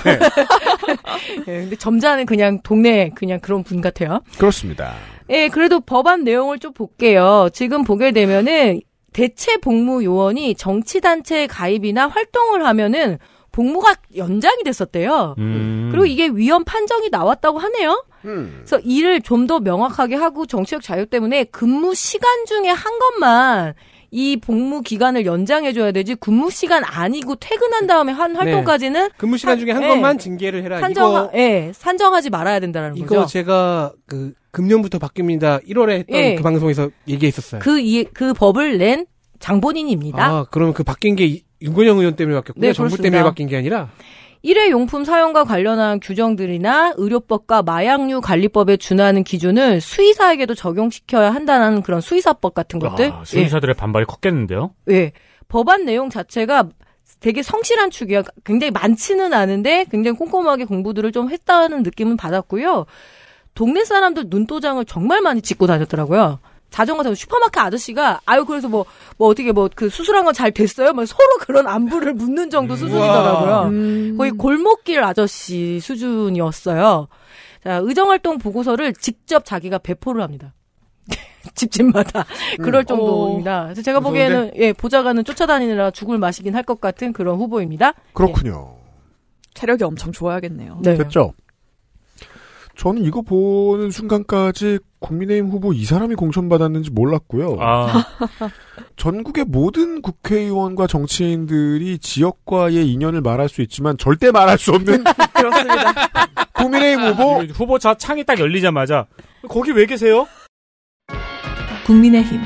네 [LAUGHS] 근데 점잖은 그냥 동네 그냥 그런 분 같아요. 그렇습니다. 예, 네, 그래도 법안 내용을 좀 볼게요. 지금 보게 되면은 대체 복무 요원이 정치 단체 가입이나 활동을 하면은 복무가 연장이 됐었대요. 음. 그리고 이게 위험 판정이 나왔다고 하네요. 음. 그래서 이를 좀 더 명확하게 하고 정치적 자유 때문에 근무 시간 중에 한 것만 이 복무 기간을 연장해줘야 되지 근무 시간 아니고 퇴근한 다음에 한 네. 활동까지는 네. 근무 시간 중에 한 네. 것만 징계를 해라. 산정, 예, 산정하지 말아야 된다는 거죠 이거 제가 그 금년부터 바뀝니다. 1월에 했던 예. 그 방송에서 얘기했었어요. 그, 이, 그 법을 낸 장본인입니다. 아, 그면그 바뀐 게 윤건영 의원 때문에 바뀌었고요. 네, 정부 때문에 바뀐 게 아니라 일회용품 사용과 관련한 규정들이나 의료법과 마약류 관리법에 준하는 기준을 수의사에게도 적용시켜야 한다는 그런 수의사법 같은 것들. 아, 수의사들의 예. 반발이 컸겠는데요? 예. 법안 내용 자체가 되게 성실한 축이야. 굉장히 많지는 않은데 굉장히 꼼꼼하게 공부들을 좀 했다는 느낌은 받았고요. 동네 사람들 눈도장을 정말 많이 찍고 다녔더라고요. 자전거 타고 슈퍼마켓 아저씨가 아유 그래서 뭐뭐 뭐 어떻게 뭐 그 수술한 건 잘 됐어요? 막 뭐 서로 그런 안부를 묻는 정도 음. 수준이더라고요. 음. 거의 골목길 아저씨 수준이었어요. 자, 의정활동 보고서를 직접 자기가 배포를 합니다. [LAUGHS] 집집마다 음. 그럴 음. 정도입니다. 그래서 제가 무서운데? 보기에는 예 보좌관은 쫓아다니느라 죽을 맛이긴 할 것 같은 그런 후보입니다. 그렇군요. 예. 체력이 엄청 좋아야겠네요. 네. 됐죠. 저는 이거 보는 순간까지 국민의힘 후보 이 사람이 공천받았는지 몰랐고요. 아. [LAUGHS] 전국의 모든 국회의원과 정치인들이 지역과의 인연을 말할 수 있지만 절대 말할 수 없는 [LAUGHS] 그렇습니다. [LAUGHS] 국민의힘 후보 아, 후보자 창이 딱 열리자마자 거기 왜 계세요? 국민의힘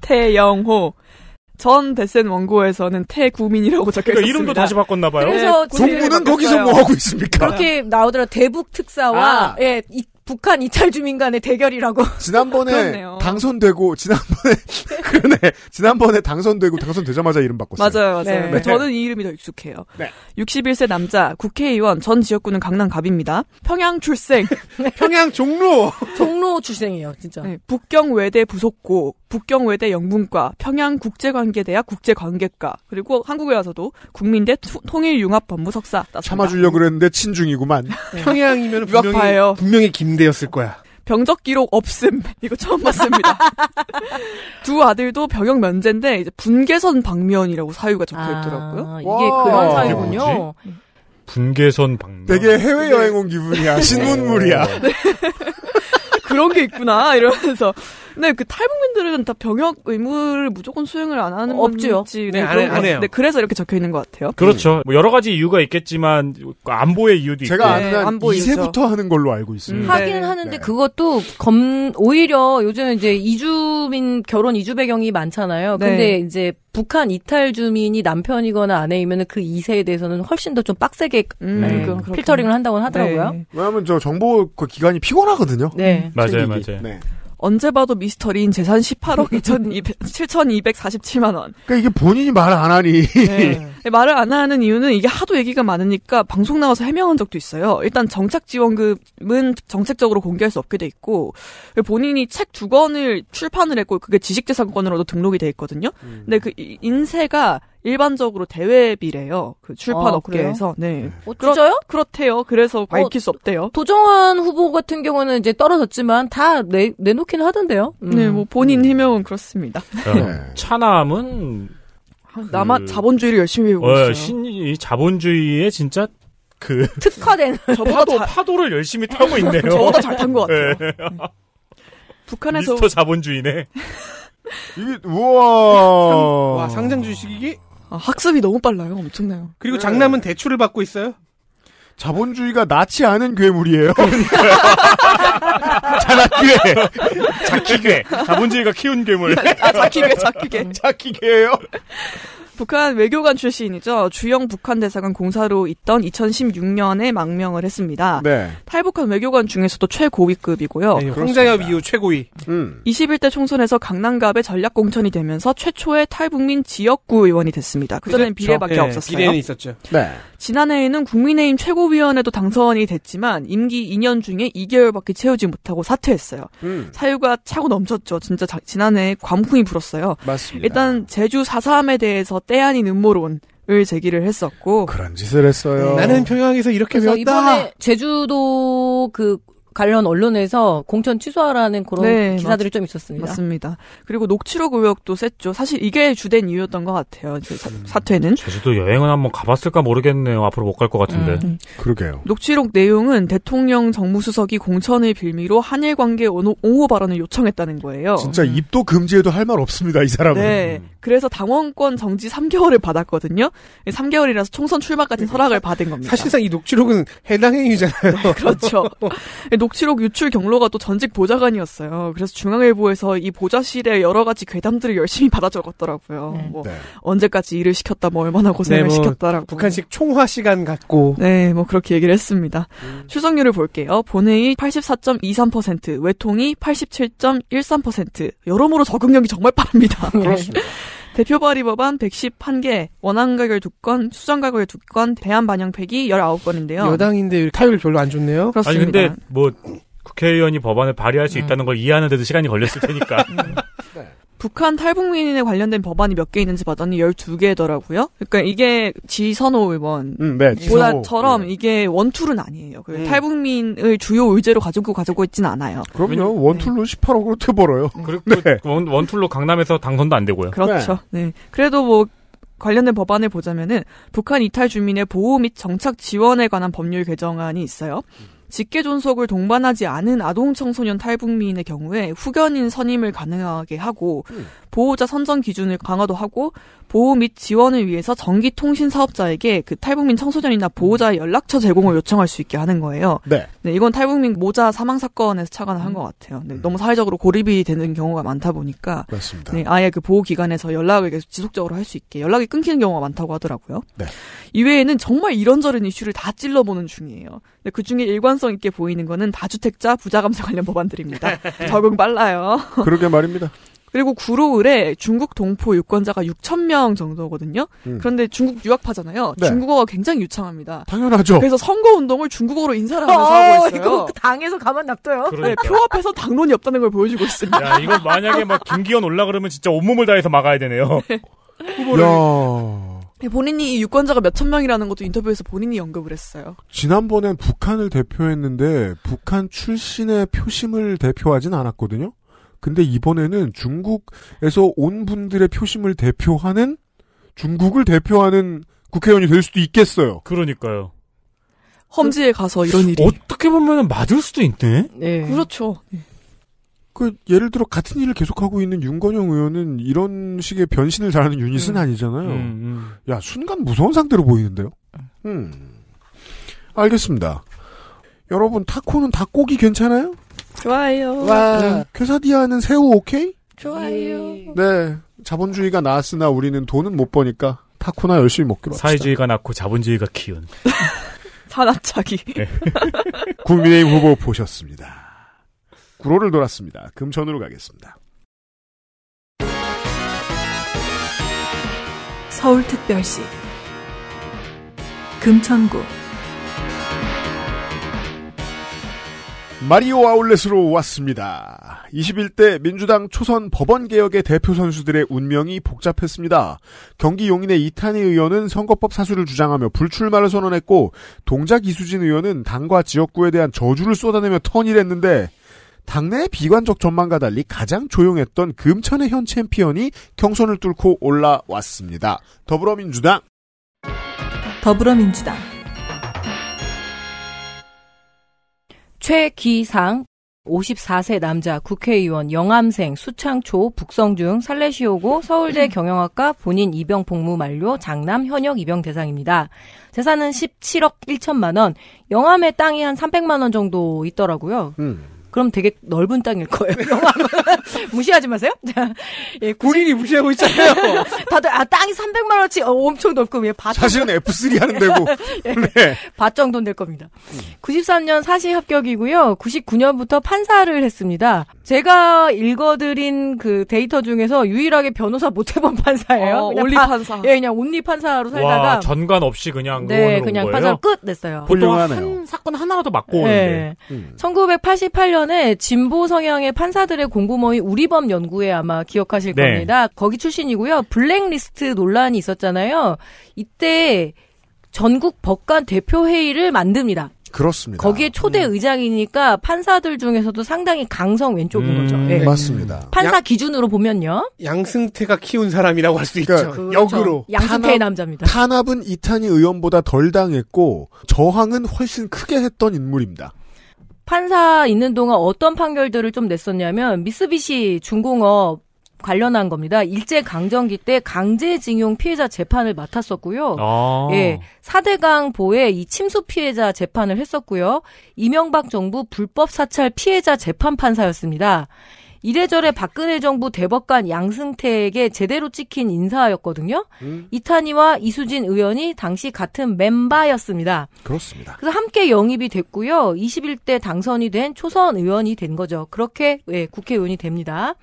태영호 전 데센 원고에서는 태구민이라고 적혀 그러니까 이름도 다시 바꿨나 봐요. 그래서 네, 동문은 거기서 뭐 하고 있습니까? 그렇게 나오더라 대북 특사와 아. 예, 이, 북한 이탈 주민 간의 대결이라고. [LAUGHS] 지난번에 당선되고 지난번에 [LAUGHS] 그러네. 지난번에 당선되고 당선되자마자 이름 바꿨어요. 맞아요, 맞아요. 네. 네. 저는 이 이름이 더 익숙해요. 네. 61세 남자 국회의원 전 지역구는 강남갑입니다. 평양 출생. [LAUGHS] 평양 종로. 종로 출생이에요, 진짜. 네, 북경 외대 부속고 북경외대 영문과, 평양국제관계대학 국제관계과, 그리고 한국에 와서도 국민대 투, 통일융합법무 석사. 참아주려고 그랬는데 친중이구만. 네. [LAUGHS] 평양이면 분명히, 파예요 분명히 김대였을 거야. 병적 기록 없음. [LAUGHS] 이거 처음 봤습니다. [LAUGHS] 두 아들도 병역 면제인데 이제 분계선 방면이라고 사유가 적혀 아, 있더라고요. 아, 이게 그런 사유군요. 네. 분계선 방면. 되게 해외 여행 온 기분이야. 네. 신문물이야. 네. 그런 게 있구나 이러면서 네, 그 탈북민들은 다 병역 의무를 무조건 수행을 안 하는 없지요. 건지, 네, 네, 안, 해, 안 해요. 네, 그래서 이렇게 적혀 있는 것 같아요. 그렇죠. 음. 뭐 여러 가지 이유가 있겠지만 안보의 이유도 제가 있고. 제가 네, 안보 2세부터 하는 걸로 알고 있습니다. 음, 하긴 네. 하는데 네. 그것도 검 오히려 요즘 이제 이주민 결혼 이주 배경이 많잖아요. 근데 이제 북한 이탈 주민이 남편이거나 아내이면 그 2세에 대해서는 훨씬 더 좀 빡세게 음, 필터링을 한다고 하더라고요. 왜냐하면 저 정보 그 기관이 피곤하거든요. 네, 맞아요, 맞아요. 언제 봐도 미스터리인 재산 18억 2200, 7,247만 원. 그러니까 이게 본인이 말을 안 하니. 네. 네. 말을 안 하는 이유는 이게 하도 얘기가 많으니까 방송 나와서 해명한 적도 있어요. 일단 정착 지원금은 정책적으로 공개할 수 없게 돼 있고 본인이 책 두 권을 출판을 했고 그게 지식재산권으로도 등록이 돼 있거든요. 음. 근데 그인쇄가 일반적으로 대외비래요. 그 출판 아, 업계에서. 네. 네. 어, 쩌짜요 그렇, 대요 그래서 어, 밝힐 어, 수 없대요. 도정환 후보 같은 경우는 이제 떨어졌지만 다 내, 내놓긴 하던데요. 음. 네, 뭐 본인 음. 해명은 그렇습니다. 네. 차남은 아, 남아 그 자본주의를 열심히 배우고 어, 있어요. 신, 자본주의에 진짜 그 특화된 [LAUGHS] 파도 잘... 파도를 열심히 타고 [LAUGHS] 있네요. 저보다 잘 탄 것 같아요. 네. 네. 북한에서 미스터 자본주의네. [LAUGHS] 이게 우와. 상, 와 상장 주식이 아, 학습이 너무 빨라요. 엄청나요. 그리고 네. 장남은 대출을 받고 있어요. 자본주의가 낫지 않은 괴물이에요. [LAUGHS] 자나귀회, 자키괴, 자본주의가 키운 괴물. 아, 자키괴, 자키괴. 자키괴예요. 북한 외교관 출신이죠. 주영 북한 대사관 공사로 있던 2016년에 망명을 했습니다. 네. 탈북한 외교관 중에서도 최고위급이고요. 네, 홍자엽 이후 최고위. 음. 21대 음. 총선에서 강남갑의 전략공천이 되면서 최초의 탈북민 지역구 의원이 됐습니다. 그전엔 비례밖에 네, 없었어요. 비례는 있었죠. 네. 지난해에는 국민의힘 최고위원회도 당선이 됐지만 임기 2년 중에 2개월밖에 채우지 못하고 사퇴했어요. 음. 사유가 차고 넘쳤죠. 진짜 자, 지난해 에 광풍이 불었어요. 맞습니다. 일단 제주 4.3에 대해서 때 아닌 음모론. 을 제기를 했었고 그런 짓을 했어요. 네. 나는 평양에서 이렇게 배웠다. 이번에 제주도 그 관련 언론에서 공천 취소하라는 그런 네, 기사들이 맞, 좀 있었습니다. 맞습니다. 그리고 녹취록 의혹도 셌죠. 사실 이게 주된 이유였던 것 같아요. 사, 음. 사퇴는. 제주도 여행은 한번 가봤을까 모르겠네요. 앞으로 못 갈 것 같은데. 음. 그러게요. 녹취록 내용은 대통령 정무수석이 공천을 빌미로 한일 관계 옹호 발언을 요청했다는 거예요. 진짜 입도 금지해도 할 말 없습니다. 이 사람은. 네. 음. 그래서 당원권 정지 3개월을 받았거든요. 3개월이라서 총선 출마까지 서락을 네. 받은 겁니다. 사실상 이 녹취록은 해당 행위잖아요. 네, 그렇죠. 녹취록 유출 경로가 또 전직 보좌관이었어요. 그래서 중앙일보에서 이 보좌실에 여러 가지 괴담들을 열심히 받아 적었더라고요. 네. 뭐 네. 언제까지 일을 시켰다, 뭐 얼마나 고생을 네, 뭐 시켰다라고. 북한식 총화 시간 같고. 네, 뭐 그렇게 얘기를 했습니다. 음. 추석률을 볼게요. 본회의 84.23%, 외통이 87.13%. 여러모로 적응력이 정말 빠릅니다. 그렇습니다. [LAUGHS] 대표발의 법안 111개, 원안 가결 2건, 수정 가결 2건, 대안 반영팩이 19건인데요. 여당인데 타율 별로 안 좋네요. 그렇습니다. 아니 근데 뭐 국회의원이 법안을 발의할 수 음. 있다는 걸 이해하는데도 시간이 걸렸을 테니까. [LAUGHS] 네. 북한 탈북민에 관련된 법안이 몇 개 있는지 봤더니 12개더라고요. 그러니까 이게 지선호 의원 음, 네, 보다처럼 네. 이게 원툴은 아니에요. 그 음. 탈북민을 주요 의제로 가지고 가지고 있진 않아요. 그럼요. 원툴로 18억으로 태벌어요. 그리고 네. 원, 원툴로 강남에서 당선도 안 되고요. 그렇죠. 네. 그래도 뭐 관련된 법안을 보자면은 북한 이탈 주민의 보호 및 정착 지원에 관한 법률 개정안이 있어요. 음. 직계 존속을 동반하지 않은 아동 청소년 탈북민의 경우에 후견인 선임을 가능하게 하고 음. 보호자 선정 기준을 강화도 하고 보호 및 지원을 위해서 전기 통신 사업자에게 그 탈북민 청소년이나 보호자의 연락처 제공을 요청할 수 있게 하는 거예요. 네. 네 이건 탈북민 모자 사망 사건에서 착안을 한 것 같아요. 네, 음. 너무 사회적으로 고립이 되는 경우가 많다 보니까 맞습니다. 네, 아예 그 보호 기관에서 연락을 계속 지속적으로 할 수 있게 연락이 끊기는 경우가 많다고 하더라고요. 네. 이외에는 정말 이런저런 이슈를 다 찔러보는 중이에요. 근그 네, 중에 일관성 있게 보이는 거는 다주택자 부자 감세 관련 법안들입니다. [LAUGHS] 적응 빨라요. 그러게 말입니다. 그리고 구로을에 중국 동포 유권자가 6천 명 정도거든요. 음. 그런데 중국 유학파잖아요. 네. 중국어가 굉장히 유창합니다. 당연하죠. 그래서 선거 운동을 중국어로 인사를 하면서 하고 어, 있어요. 이거 그 당에서 가만 놔둬요 네, 그러니까. 네, 표 앞에서 당론이 없다는 걸 보여주고 있습니다. 야, 이거 만약에 막 김기현 올라 그러면 진짜 온몸을 다해서 막아야 되네요. [LAUGHS] 네. 야... 네, 본인이 이 유권자가 몇 천 명이라는 것도 인터뷰에서 본인이 언급을 했어요. 지난번엔 북한을 대표했는데 북한 출신의 표심을 대표하진 않았거든요. 근데 이번에는 중국에서 온 분들의 표심을 대표하는 중국을 대표하는 국회의원이 될 수도 있겠어요. 그러니까요. 험지에 가서 이런 일이 어떻게 보면 맞을 수도 있네. 네. 그렇죠. 그 예를 들어 같은 일을 계속하고 있는 윤건영 의원은 이런 식의 변신을 잘하는 유닛은 음. 아니잖아요. 음, 음. 야 순간 무서운 상대로 보이는데요. 음 알겠습니다. 여러분 타코는 닭고기 괜찮아요? 좋아요. 와. q 네. 사디아는 새우 오케이? 좋아요. 예. 네. 자본주의가 나왔으나 우리는 돈은 못 버니까 타코나 열심히 먹기로 합시다. 사회주의가 낳고 자본주의가 키운. 산업차기. [LAUGHS] 네. [LAUGHS] 국민의힘 후보 보셨습니다. 구로를 돌았습니다. 금천으로 가겠습니다. 서울특별시 금천구 마리오 아울렛으로 왔습니다. 21대 민주당 초선 법원개혁의 대표 선수들의 운명이 복잡했습니다. 경기 용인의 이탄희 의원은 선거법 사수를 주장하며 불출마를 선언했고 동작 이수진 의원은 당과 지역구에 대한 저주를 쏟아내며 턴일했는데 당내 비관적 전망과 달리 가장 조용했던 금천의 현 챔피언이 경선을 뚫고 올라왔습니다. 더불어민주당 더불어민주당 최기상 54세 남자 국회의원 영암생 수창초 북성중 살레시오고 서울대 [CLEARS THROAT] 경영학과 본인 입영 복무 만료 장남 현역 입영 대상입니다. 재산은 17억 1천만 원, 영암의 땅이 한 300만 원 정도 있더라고요. 음. 그럼 되게 넓은 땅일 거예요. [LAUGHS] 무시하지 마세요. 자, 예, 본인이 무시하고 있잖아요. [LAUGHS] 다들 아 땅이 300만 원치 어, 엄청 넓고 예, 밭 사실은 F3 하는 데고 [LAUGHS] 예, 네. 밭 정도는 될 겁니다. 93년 사시 합격이고요. 99년부터 판사를 했습니다. 제가 읽어드린 그 데이터 중에서 유일하게 변호사 못 해본 판사예요. 어, 올리 바, 판사. 예, 그냥 온리 판사로 살다가 와, 전관 없이 그냥 네, 그냥 판사 끝 냈어요. 보통 한 사건 하나라도 맡고 네. 오는데. 음. 1988년 2007년에 진보 성향의 판사들의 공고모임 우리법 연구회 아마 기억하실 네. 겁니다. 거기 출신이고요. 블랙리스트 논란이 있었잖아요. 이때 전국 법관 대표회의를 만듭니다. 그렇습니다. 거기에 초대 음. 의장이니까 판사들 중에서도 상당히 강성 왼쪽인 음, 거죠. 예. 네. 맞습니다. 판사 양, 기준으로 보면요. 양승태가 키운 사람이라고 할 수 있죠. 그러니까 그렇죠. 역으로. 양승태의 탄압, 남자입니다. 탄압은 이탄희 의원보다 덜 당했고 저항은 훨씬 크게 했던 인물입니다. 판사 있는 동안 어떤 판결들을 좀 냈었냐면 미쓰비시 중공업 관련한 겁니다. 일제 강점기 때 강제징용 피해자 재판을 맡았었고요. 아. 예, 사대강 보에 이 침수 피해자 재판을 했었고요. 이명박 정부 불법 사찰 피해자 재판 판사였습니다. 이래저래 박근혜 정부 대법관 양승태에게 제대로 찍힌 인사였거든요. 음. 이탄희와 이수진 의원이 당시 같은 멤버였습니다. 그렇습니다. 그래서 함께 영입이 됐고요. 21대 당선이 된 초선 의원이 된 거죠. 그렇게 예, 국회의원이 됩니다.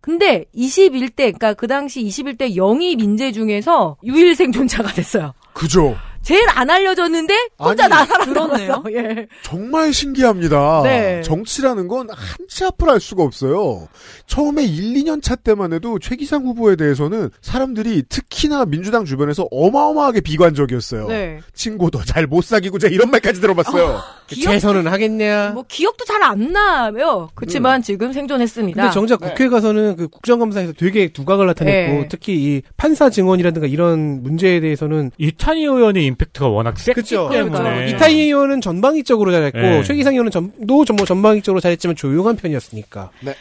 근데 21대, 그러니까 그 당시 21대 영입 인재 중에서 유일생존자가 됐어요. 그죠. 제일 안 알려졌는데 혼자 아니, 나살아남았어요. [LAUGHS] 예. 정말 신기합니다. 네. 정치라는 건 한치 앞을 알 수가 없어요. 처음에 1, 2년 차 때만 해도 최기상 후보에 대해서는 사람들이 특히나 민주당 주변에서 어마어마하게 비관적이었어요. 네. 친구 도잘 못 사귀고 제가 이런 말까지 들어봤어요. [LAUGHS] 기억, 재선은 하겠냐? 뭐 기억도 잘 안 나요. 그렇지만 음. 지금 생존했습니다. 근데 정작 네. 국회 가서는 그 국정감사에서 되게 두각을 나타냈고 네. 특히 이 판사 증언이라든가 이런 문제에 대해서는 이탄희 의원의 임팩트가 워낙 세기 때문에 네. 이탄희 의원은 전방위적으로 잘했고 네. 최기상 의원은 전, 도 전방위적으로 잘했지만 조용한 편이었으니까. 네.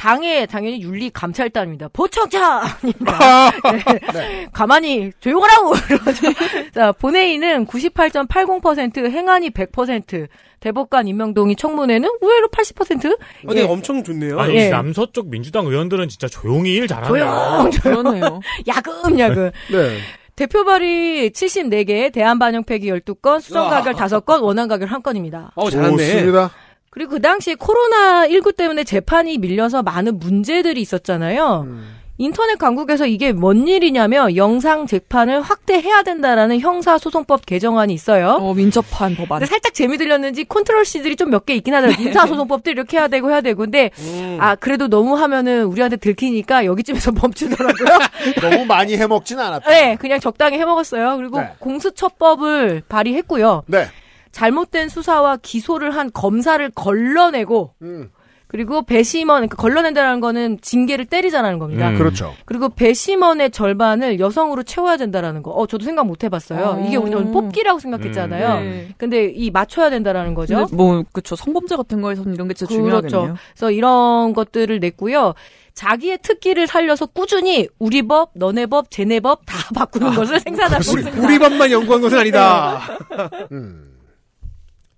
당의 당연히 윤리 감찰단입니다. 보청차입니다. 아. 네. 네. 가만히 조용하라고. 그러죠. 자 본회의는 98.80% 행안위 100% 대법관 임명동의 청문회는 의외로 80%. 아, 어, 네, 예. 엄청 좋네요. 아니, 예. 남서쪽 민주당 의원들은 진짜 조용히 일 잘하네요. 조용, 조용. [LAUGHS] 야금야금. 네. 대표 발의 74개, 대한 반영폐기 12건, 수정 가결 5건, 아. 원안 가결 1건입니다. 어, 잘하네. 좋습니다. 그리고 그 당시에 코로나19 때문에 재판이 밀려서 많은 문제들이 있었잖아요. 음. 인터넷 강국에서 이게 뭔 일이냐면 영상 재판을 확대해야 된다라는 형사소송법 개정안이 있어요. 어, 민첩한 법안. 살짝 재미 들렸는지 컨트롤 C들이 좀 몇 개 있긴 하더라고요. 네. 민사소송법도 이렇게 해야 되고 해야 되고. 근데, 음. 아, 그래도 너무 하면은 우리한테 들키니까 여기쯤에서 [LAUGHS] 멈추더라고요. [LAUGHS] 너무 많이 해먹진 않았다. 네, 그냥 적당히 해먹었어요. 그리고 네. 공수처법을 발의했고요. 네. 잘못된 수사와 기소를 한 검사를 걸러내고 음. 그리고 배심원 그러니까 걸러낸다는 거는 징계를 때리자는 겁니다. 음. 그렇죠. 그리고 배심원의 절반을 여성으로 채워야 된다라는 거. 어 저도 생각 못 해봤어요. 아. 이게 우리는 뽑기라고 생각했잖아요. 음. 네. 근데 이 맞춰야 된다라는 거죠. 뭐 그렇죠. 성범죄 같은 거에서는 이런 게 진짜 그렇죠. 중요하겠네요. 그래서 이런 것들을 냈고요. 자기의 특기를 살려서 꾸준히 우리 법, 너네 법, 쟤네 법 다 바꾸는 아, 것을 생산하고 있습니다. 우리 법만 연구한 것은 아니다. 네. 음.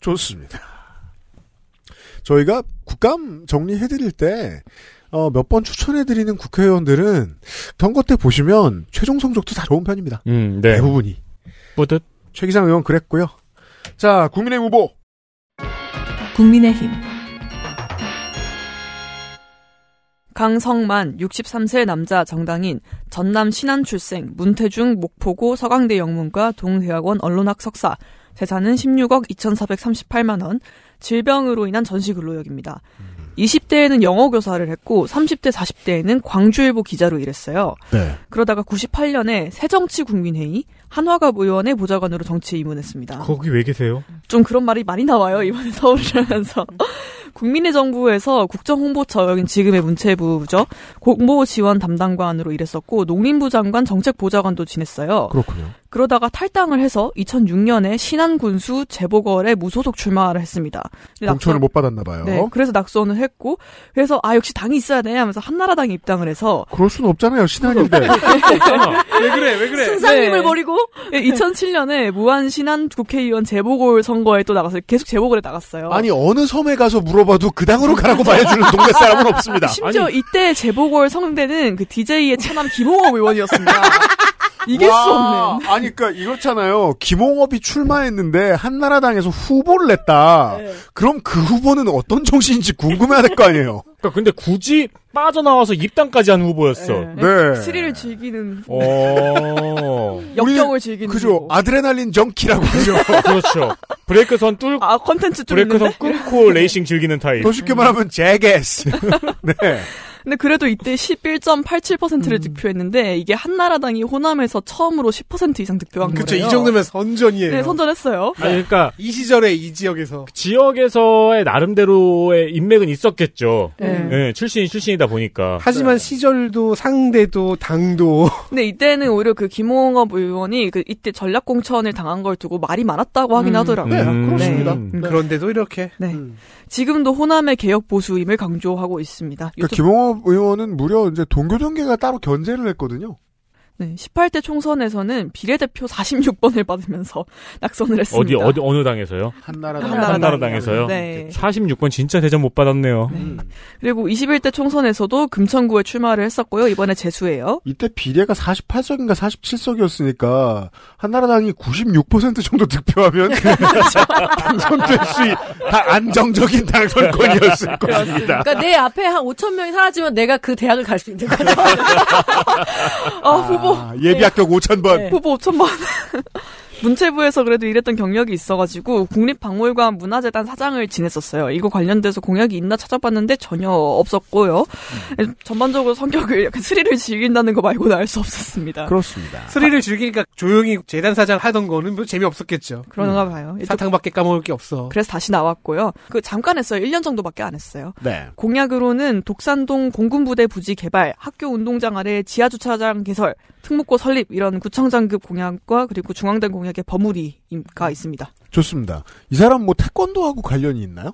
좋습니다. 저희가 국감 정리해드릴 때, 어, 몇 번 추천해드리는 국회의원들은 선거 때 보시면 최종 성적도 다 좋은 편입니다. 음, 네. 대부분이. 뿌듯. 최기상 의원 그랬고요. 자, 국민의 후보. 국민의힘. 강성만 63세 남자 정당인 전남 신안 출생 문태중 목포고 서강대 영문과 동대학원 언론학 석사 재산은 16억 2,438만 원, 질병으로 인한 전시 근로역입니다. 20대에는 영어 교사를 했고 30대 40대에는 광주일보 기자로 일했어요. 네. 그러다가 98년에 새정치국민회의 한화갑 의원의 보좌관으로 정치에 입문했습니다. 거기 왜 계세요? 좀 그런 말이 많이 나와요 이번에 [LAUGHS] 서울이라면서. 국민의 정부에서 국정홍보처 여긴 지금의 문체부죠. 공보 지원 담당관으로 일했었고 농림부 장관 정책보좌관도 지냈어요. 그렇군요. 그러다가 탈당을 해서 2006년에 신안군수 재보궐에 무소속 출마를 했습니다. 공천을 못 받았나 봐요. 네, 그래서 낙선을 했고 그래서 아 역시 당이 있어야 돼 하면서 한나라당에 입당을 해서 그럴 수는 없잖아요. 신안인데. [LAUGHS] 왜 그래? 왜 그래? 순상님을 네. 버리고 2007년에 무한 신안 국회의원 재보궐 선거에 또나갔어요 계속 재보궐에 나갔어요. 아니 어느 섬에 가서 물어 물어봐도 그 당으로 가라고 말해주는 동네 사람은 없습니다. [LAUGHS] 심지어 아니. 이때 재보궐 성대는 그 DJ의 천남 김홍업 의원이었습니다. [LAUGHS] 이길 와, 수 없는. 아니, 그니까 이렇잖아요. 김홍업이 출마했는데 한나라당에서 후보를 냈다. 네. 그럼 그 후보는 어떤 정신인지 궁금해야 될 거 아니에요. 그니까 근데 굳이 빠져나와서 입당까지 한 후보였어. 네. 네. 스릴을 네. 즐기는. 어. [LAUGHS] 역경을 즐기는. 그죠. 후보. 아드레날린 정키라고 그죠. [LAUGHS] 그렇죠. 브레이크선 뚫. 아, 컨텐츠 뚫. 브레이크선 끊고 레이싱 즐기는 타입. 더 쉽게 말하면 재게스. [LAUGHS] 네. 근데 그래도 이때 11.87%를 음. 득표했는데 이게 한나라당이 호남에서 처음으로 10% 이상 득표한 음, 거예요. 그렇죠. 이 정도면 선전이에요. 네, 선전했어요. 아 네. 그러니까 이 시절에 이 지역에서 그 지역에서의 나름대로의 인맥은 있었겠죠. 네. 네 출신이 출신이다 보니까. 하지만 네. 시절도 상대도 당도. 근데 이때는 오히려 그 김홍업 의원이 그 이때 전략 공천을 당한 걸 두고 말이 많았다고 하긴 음. 하더라고요. 네, 음. 그렇습니다. 네. 음. 그런데도 이렇게. 네. 지금도 호남의 개혁 보수임을 강조하고 있습니다. 그러니까 김홍업 의원은 무려 이제 동교동계가 따로 견제를 했거든요. 네, 18대 총선에서는 비례대표 46번을 받으면서 [LAUGHS] 낙선을 했습니다. 어디 어디 어느 당에서요? 한나라당. 한나라당. 에서요 네. 46번 진짜 대전 못 받았네요. 네. 음. 그리고 21대 총선에서도 금천구에 출마를 했었고요. 이번에 재수예요. 이때 비례가 48석인가 47석이었으니까 한나라당이 96% 정도 득표하면 [LAUGHS] 당선될 수 있, 다 안정적인 당선권이었을 겁니다. 그러니까 내 앞에 한 5천 명이 사라지면 내가 그 대학을 갈 수 있는 거죠. [LAUGHS] 어, 후보 아, 네. 예비 합격 5천 번. 네. 후보 5천 번. [LAUGHS] 문체부에서 그래도 일했던 경력이 있어가지고 국립박물관 문화재단 사장을 지냈었어요. 이거 관련돼서 공약이 있나 찾아봤는데 전혀 없었고요. 음. 전반적으로 성격을 약간 스릴을 즐긴다는 거 말고는 알 수 없었습니다. 그렇습니다. 스릴을 즐기니까 조용히 재단 사장 하던 거는 뭐 재미없었겠죠. 그런가 음. 봐요. 음. 사탕밖에 까먹을 게 없어. 그래서 다시 나왔고요. 그 잠깐 했어요. 1년 정도밖에 안 했어요. 네. 공약으로는 독산동 공군부대 부지 개발, 학교 운동장 아래 지하주차장 개설, 특목고 설립 이런 구청장급 공약과 그리고 중앙당 공약의 버무리가 있습니다. 좋습니다. 이 사람 뭐 태권도하고 관련이 있나요?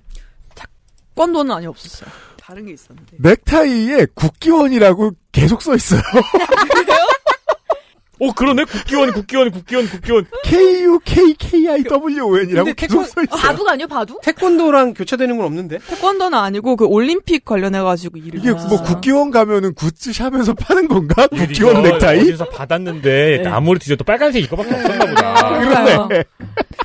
태권도는 아니 없었어요. 다른 게 있었는데. 넥타이에 국기원이라고 계속 써 있어요. 그래요? [LAUGHS] 어, 그러네 국기원 국기원 국기원 국기원 K U K K I W O N이라고 태권 아, 바둑 아니요 바둑 태권도랑 교차되는 건 없는데 태권도는 아니고 그 올림픽 관련해 가지고 이름 이게 뭐 국기원 가면은 굿즈 샵에서 파는 건가 국기원 넥타이 어디서 받았는데 네. 아무리 뒤져도 빨간색 이거밖에 없었나 보다 그러네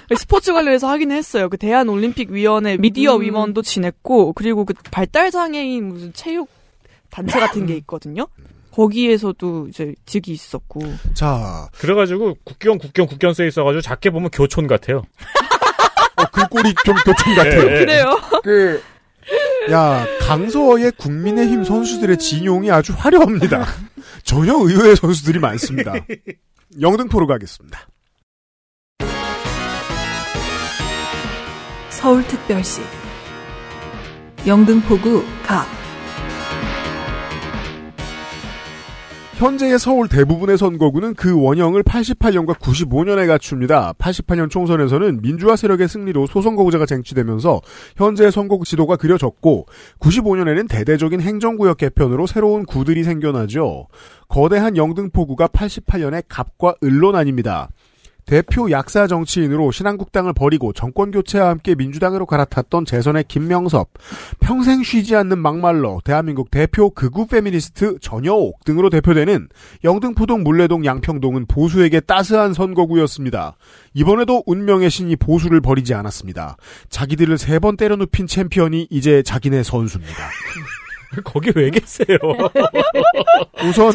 네, 스포츠 관련해서 하긴 했어요 그 대한 올림픽 위원회 미디어 음. 위원도 지냈고 그리고 그 발달 장애인 무슨 체육 단체 같은 게 있거든요. 거기에서도 이제 직이 있었고. 자, 그래가지고 국경 국경 국경 써 있어가지고 작게 보면 교촌 같아요. [LAUGHS] 어, 그 꼴이 좀 교촌 같아요. 예, 예. 그래요. 그 야, 강서의 국민의힘 선수들의 진용이 아주 화려합니다. [LAUGHS] 전혀 의외의 선수들이 많습니다. 영등포로 가겠습니다. 서울특별시 영등포구 갑 현재의 서울 대부분의 선거구는 그 원형을 88년과 95년에 갖춥니다. 88년 총선에서는 민주화 세력의 승리로 소선거구제가 쟁취되면서 현재 의 선거구 지도가 그려졌고 95년에는 대대적인 행정구역 개편으로 새로운 구들이 생겨나죠. 거대한 영등포구가 88년에 갑과 을로 나뉩니다. 대표 약사 정치인으로 신한국당을 버리고 정권 교체와 함께 민주당으로 갈아탔던 재선의 김명섭, 평생 쉬지 않는 막말로 대한민국 대표 극우 페미니스트 전여옥 등으로 대표되는 영등포동 물레동 양평동은 보수에게 따스한 선거구였습니다. 이번에도 운명의 신이 보수를 버리지 않았습니다. 자기들을 세 번 때려눕힌 챔피언이 이제 자기네 선수입니다. [LAUGHS] 거기 왜 계세요? [LAUGHS] 우선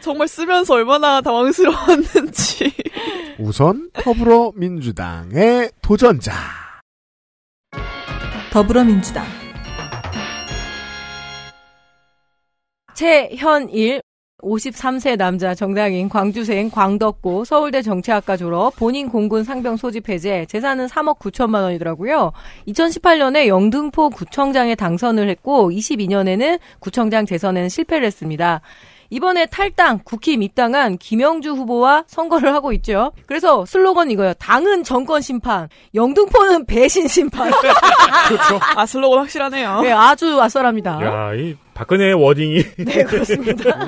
정말 쓰면서 얼마나 당황스러웠는지. [LAUGHS] 우선 더불어민주당의 도전자. 더불어민주당. 최현일 53세 남자 정당인 광주생 광덕고 서울대 정치학과 졸업 본인 공군 상병 소집 해제 재산은 3억 9천만 원이더라고요. 2018년에 영등포 구청장에 당선을 했고 22년에는 구청장 재선에는 실패를 했습니다. 이번에 탈당, 국힘 입당한 김영주 후보와 선거를 하고 있죠. 그래서 슬로건 이거예요. 당은 정권 심판, 영등포는 배신 심판. [LAUGHS] 그렇죠. 아 슬로건 확실하네요. 네, 아주 아싸랍니다. 야, 이 박근혜의 워딩이. [LAUGHS] 네, 그렇습니다.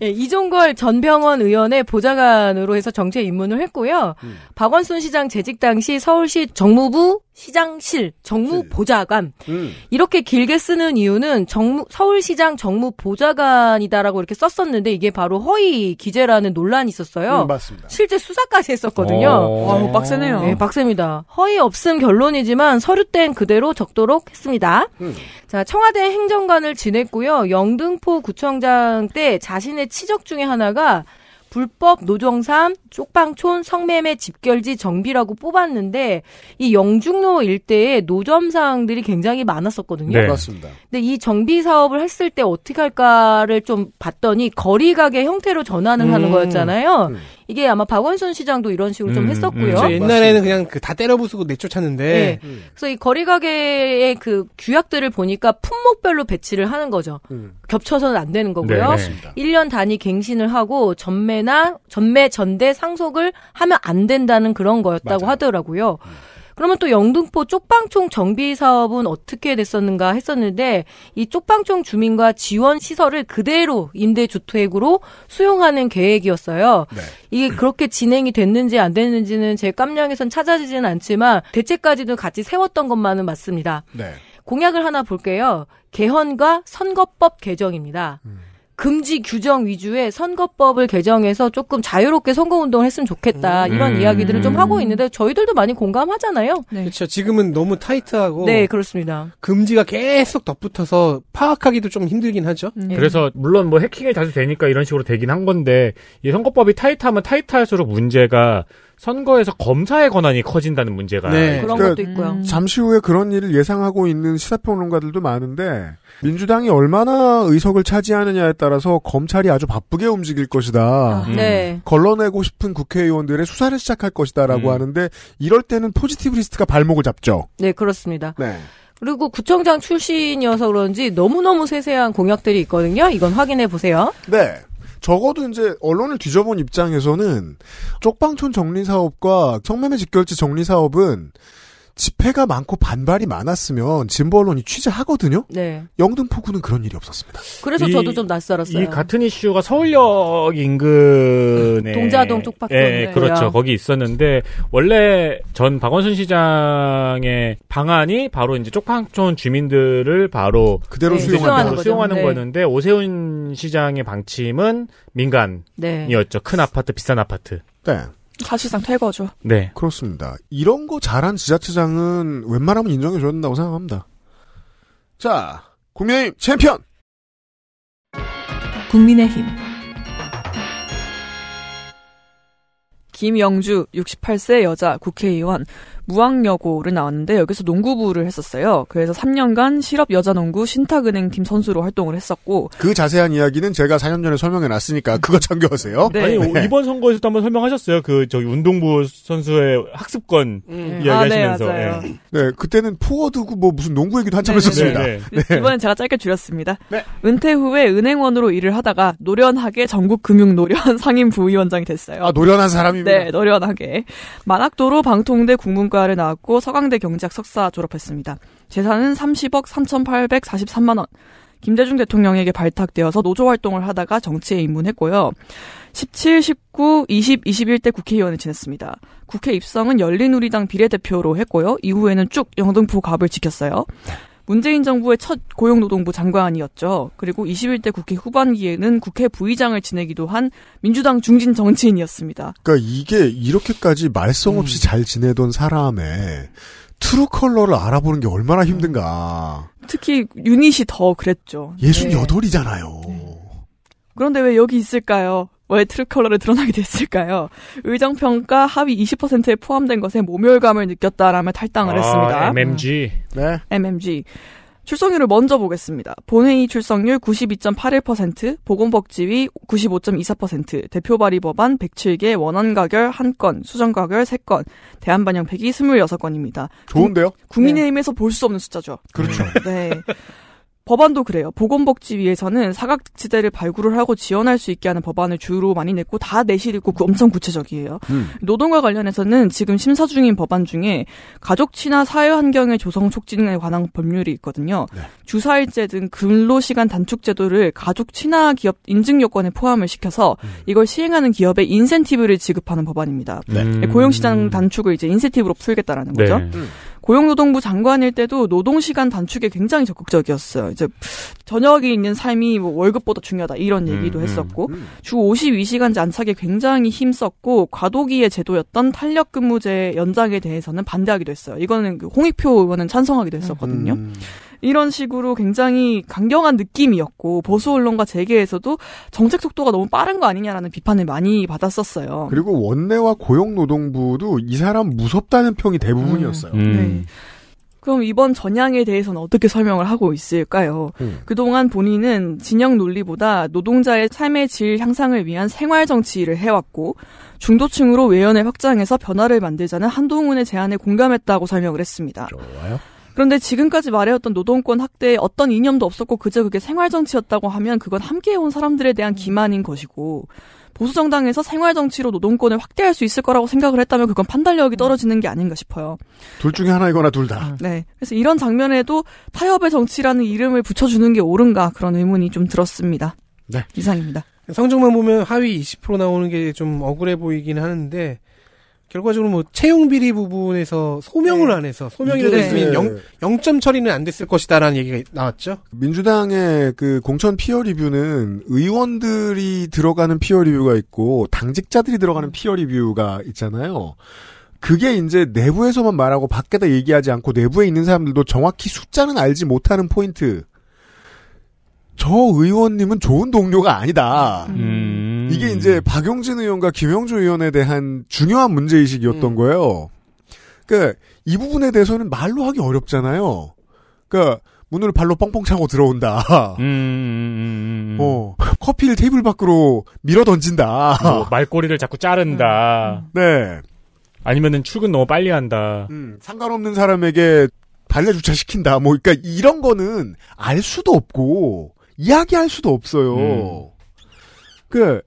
예, 이종걸 전병원 의원의 보좌관으로 해서 정책 입문을 했고요. 음. 박원순 시장 재직 당시 서울시 정무부 시장실 정무보좌관 음. 이렇게 길게 쓰는 이유는 정무 서울시장 정무보좌관이다라고 이렇게 썼었는데 이게 바로 허위 기재라는 논란이 있었어요. 음, 맞습니다. 실제 수사까지 했었거든요. 어. 아우 빡세네요. 네, 빡셉니다. 허위 없음 결론이지만 서류땐 그대로 적도록 했습니다. 음. 자 청와대 행정관을 지냈고요. 영등포 구청장 때 자신의 치적 중에 하나가 불법 노정삼, 쪽방촌, 성매매 집결지 정비라고 뽑았는데 이 영중로 일대에 노점 사항들이 굉장히 많았었거든요. 네. 맞습니다. 근데 이 정비 사업을 했을 때 어떻게 할까를 좀 봤더니 거리 가게 형태로 전환을 음. 하는 거였잖아요. 음. 이게 아마 박원순 시장도 이런 식으로 음, 좀 음. 했었고요. 그렇죠. 옛날에는 그냥 그다 때려 부수고 내쫓았는데. 네. 음. 그래서 이 거리 가게의 그 규약들을 보니까 품목별로 배치를 하는 거죠. 음. 겹쳐서는 안 되는 거고요. 네, 1년 단위 갱신을 하고 전매나 전매 전대 상속을 하면 안 된다는 그런 거였다고 맞아요. 하더라고요. 음. 그러면 또 영등포 쪽방촌 정비 사업은 어떻게 됐었는가 했었는데 이 쪽방촌 주민과 지원 시설을 그대로 임대 주택으로 수용하는 계획이었어요. 네. 이게 그렇게 진행이 됐는지 안 됐는지는 제 깜냥에선 찾아지진 않지만 대책까지도 같이 세웠던 것만은 맞습니다. 네. 공약을 하나 볼게요. 개헌과 선거법 개정입니다. 음. 금지 규정 위주의 선거법을 개정해서 조금 자유롭게 선거운동을 했으면 좋겠다 음. 이런 음. 이야기들을 좀 하고 음. 있는데 저희들도 많이 공감하잖아요. 네. 그렇죠. 지금은 너무 타이트하고 네 그렇습니다. 금지가 계속 덧붙어서 파악하기도 좀 힘들긴 하죠. 음. 네. 그래서 물론 뭐 해킹이 자주 되니까 이런 식으로 되긴 한 건데 이 선거법이 타이트하면 타이트할수록 문제가 선거에서 검사의 권한이 커진다는 문제가 네. 그런 그러니까 것도 있고요. 그러니까 잠시 후에 그런 일을 예상하고 있는 시사평론가들도 많은데 민주당이 얼마나 의석을 차지하느냐에 따라서 검찰이 아주 바쁘게 움직일 것이다. 아, 음. 네. 걸러내고 싶은 국회의원들의 수사를 시작할 것이다라고 음. 하는데 이럴 때는 포지티브 리스트가 발목을 잡죠. 네, 그렇습니다. 네. 그리고 구청장 출신이어서 그런지 너무너무 세세한 공약들이 있거든요. 이건 확인해 보세요. 네. 적어도 이제 언론을 뒤져본 입장에서는 쪽방촌 정리 사업과 성매매 직결지 정리 사업은 집회가 많고 반발이 많았으면 진보 언론이 취재하거든요. 네. 영등포구는 그런 일이 없었습니다. 그래서 이, 저도 좀 낯설었어요. 이 같은 이슈가 서울역 인근에 동자동 쪽밖에 네, 그렇죠. 거기 있었는데 원래 전 박원순 시장의 방안이 바로 이제 쪽방촌 주민들을 바로 그대로 네, 수용하는, 거죠. 수용하는 네. 거였는데 오세훈 시장의 방침은 민간이었죠. 큰 아파트, 비싼 아파트. 네. 사실상 퇴거죠. 네. 그렇습니다. 이런 거 잘한 지자체장은 웬만하면 인정해줘야 된다고 생각합니다. 자, 국민의힘 챔피언! 국민의힘. 김영주 68세 여자 국회의원 무학여고를 나왔는데 여기서 농구부를 했었어요. 그래서 3년간 실업 여자농구 신탁은행팀 선수로 활동을 했었고 그 자세한 이야기는 제가 4년 전에 설명해 놨으니까 음. 그거 참고하세요. 네. 아니 네. 이번 선거에서도 한번 설명하셨어요. 그 저기 운동부 선수의 학습권 음. 네. 이야기하시면서. 아, 네, 맞아요. 예. 네. 그때는 포워드고 뭐 무슨 농구 얘기도 한참 네, 네, 했었습니다. 이번엔 제가 짧게 줄였습니다. 은퇴 후에 은행원으로 일을 하다가 노련하게 전국금융노련 [LAUGHS] 상임 부위원장이 됐어요. 아 노련한 사람입니다. 네, 노련하게 만학도로 방통대 국문과 의과를 나왔고 서강대 경제학 석사 졸업했습니다. 재산은 30억 3,843만 원. 김대중 대통령에게 발탁되어서 노조 활동을 하다가 정치에 입문했고요. 17, 19, 20, 21대 국회의원을 지냈습니다. 국회 입성은 열린우리당 비례대표로 했고요. 이후에는 쭉 영등포갑을 지켰어요. 문재인 정부의 첫 고용노동부 장관이었죠. 그리고 21대 국회 후반기에는 국회 부의장을 지내기도 한 민주당 중진 정치인이었습니다. 그러니까 이게 이렇게까지 말썽 없이 음. 잘 지내던 사람의 트루 컬러를 알아보는 게 얼마나 음. 힘든가. 특히 유닛이 더 그랬죠. 68이잖아요. 네. 그런데 왜 여기 있을까요? 왜 트루컬러를 드러나게 됐을까요? 의정평가 하위 20%에 포함된 것에 모멸감을 느꼈다라며 탈당을 아, 했습니다. MMG. 네. MMG. 출석률을 먼저 보겠습니다. 본회의 출석률 92.81%, 보건복지위 95.24%, 대표발의 법안 107개, 원안 가결 1건, 수정 가결 3건, 대안 반영 폐기 26건입니다. 좋은데요? 구, 국민의힘에서 네. 볼수 없는 숫자죠. 그렇죠. 네. 법안도 그래요. 보건복지위에서는 사각지대를 발굴을 하고 지원할 수 있게 하는 법안을 주로 많이 냈고 다 내실 있고 엄청 구체적이에요. 음. 노동과 관련해서는 지금 심사 중인 법안 중에 가족친화 사회환경의 조성 촉진에 관한 법률이 있거든요. 네. 주사일제 등 근로시간 단축제도를 가족친화 기업 인증 요건에 포함을 시켜서 음. 이걸 시행하는 기업에 인센티브를 지급하는 법안입니다. 네. 고용시장 단축을 이제 인센티브로 풀겠다라는 네. 거죠. 네. 음. 고용노동부 장관일 때도 노동시간 단축에 굉장히 적극적이었어요. 이제 저녁에 있는 삶이 뭐 월급보다 중요하다 이런 음, 얘기도 음, 했었고 음. 주 52시간제 안착에 굉장히 힘썼고 과도기의 제도였던 탄력 근무제 연장에 대해서는 반대하기도 했어요. 이거는 그 홍익표 의원은 찬성하기도 했었거든요. 이런 식으로 굉장히 강경한 느낌이었고 보수 언론과 재계에서도 정책 속도가 너무 빠른 거 아니냐라는 비판을 많이 받았었어요. 그리고 원내와 고용노동부도 이 사람 무섭다는 평이 대부분이었어요. 음. 음. 네. 그럼 이번 전향에 대해서는 어떻게 설명을 하고 있을까요? 음. 그동안 본인은 진영 논리보다 노동자의 삶의 질 향상을 위한 생활 정치를 해왔고 중도층으로 외연을 확장해서 변화를 만들자는 한동훈의 제안에 공감했다고 설명을 했습니다. 좋아요. 그런데 지금까지 말해왔던 노동권 학대에 어떤 이념도 없었고 그저 그게 생활정치였다고 하면 그건 함께해온 사람들에 대한 기만인 것이고 보수정당에서 생활정치로 노동권을 확대할 수 있을 거라고 생각을 했다면 그건 판단력이 음. 떨어지는 게 아닌가 싶어요. 둘 중에 하나이거나 둘 다. 음. 네. 그래서 이런 장면에도 타협의 정치라는 이름을 붙여주는 게 옳은가 그런 의문이 좀 들었습니다. 네. 이상입니다. 성적만 보면 하위 20% 나오는 게 좀 억울해 보이긴 하는데 결과적으로 뭐 채용 비리 부분에서 소명을 네. 안 해서 소명이라도 네. 으면 영, 영점 처리는 안 됐을 것이다라는 얘기가 나왔죠. 민주당의 그 공천 피어 리뷰는 의원들이 들어가는 피어 리뷰가 있고 당직자들이 들어가는 피어 리뷰가 있잖아요. 그게 이제 내부에서만 말하고 밖에다 얘기하지 않고 내부에 있는 사람들도 정확히 숫자는 알지 못하는 포인트. 저 의원님은 좋은 동료가 아니다. 음. 이게 음. 이제 박용진 의원과 김영주 의원에 대한 중요한 문제의식이었던 음. 거예요. 그니까 이 부분에 대해서는 말로 하기 어렵잖아요. 그니까 문을 발로 뻥뻥 차고 들어온다. 음, 음, 음, 어, 커피를 테이블 밖으로 밀어 던진다. 뭐, 말꼬리를 자꾸 자른다. 네. 아니면은 출근 너무 빨리 한다. 상관없는 사람에게 발레 주차 시킨다. 뭐, 그니까 이런 거는 알 수도 없고 이야기할 수도 없어요. 그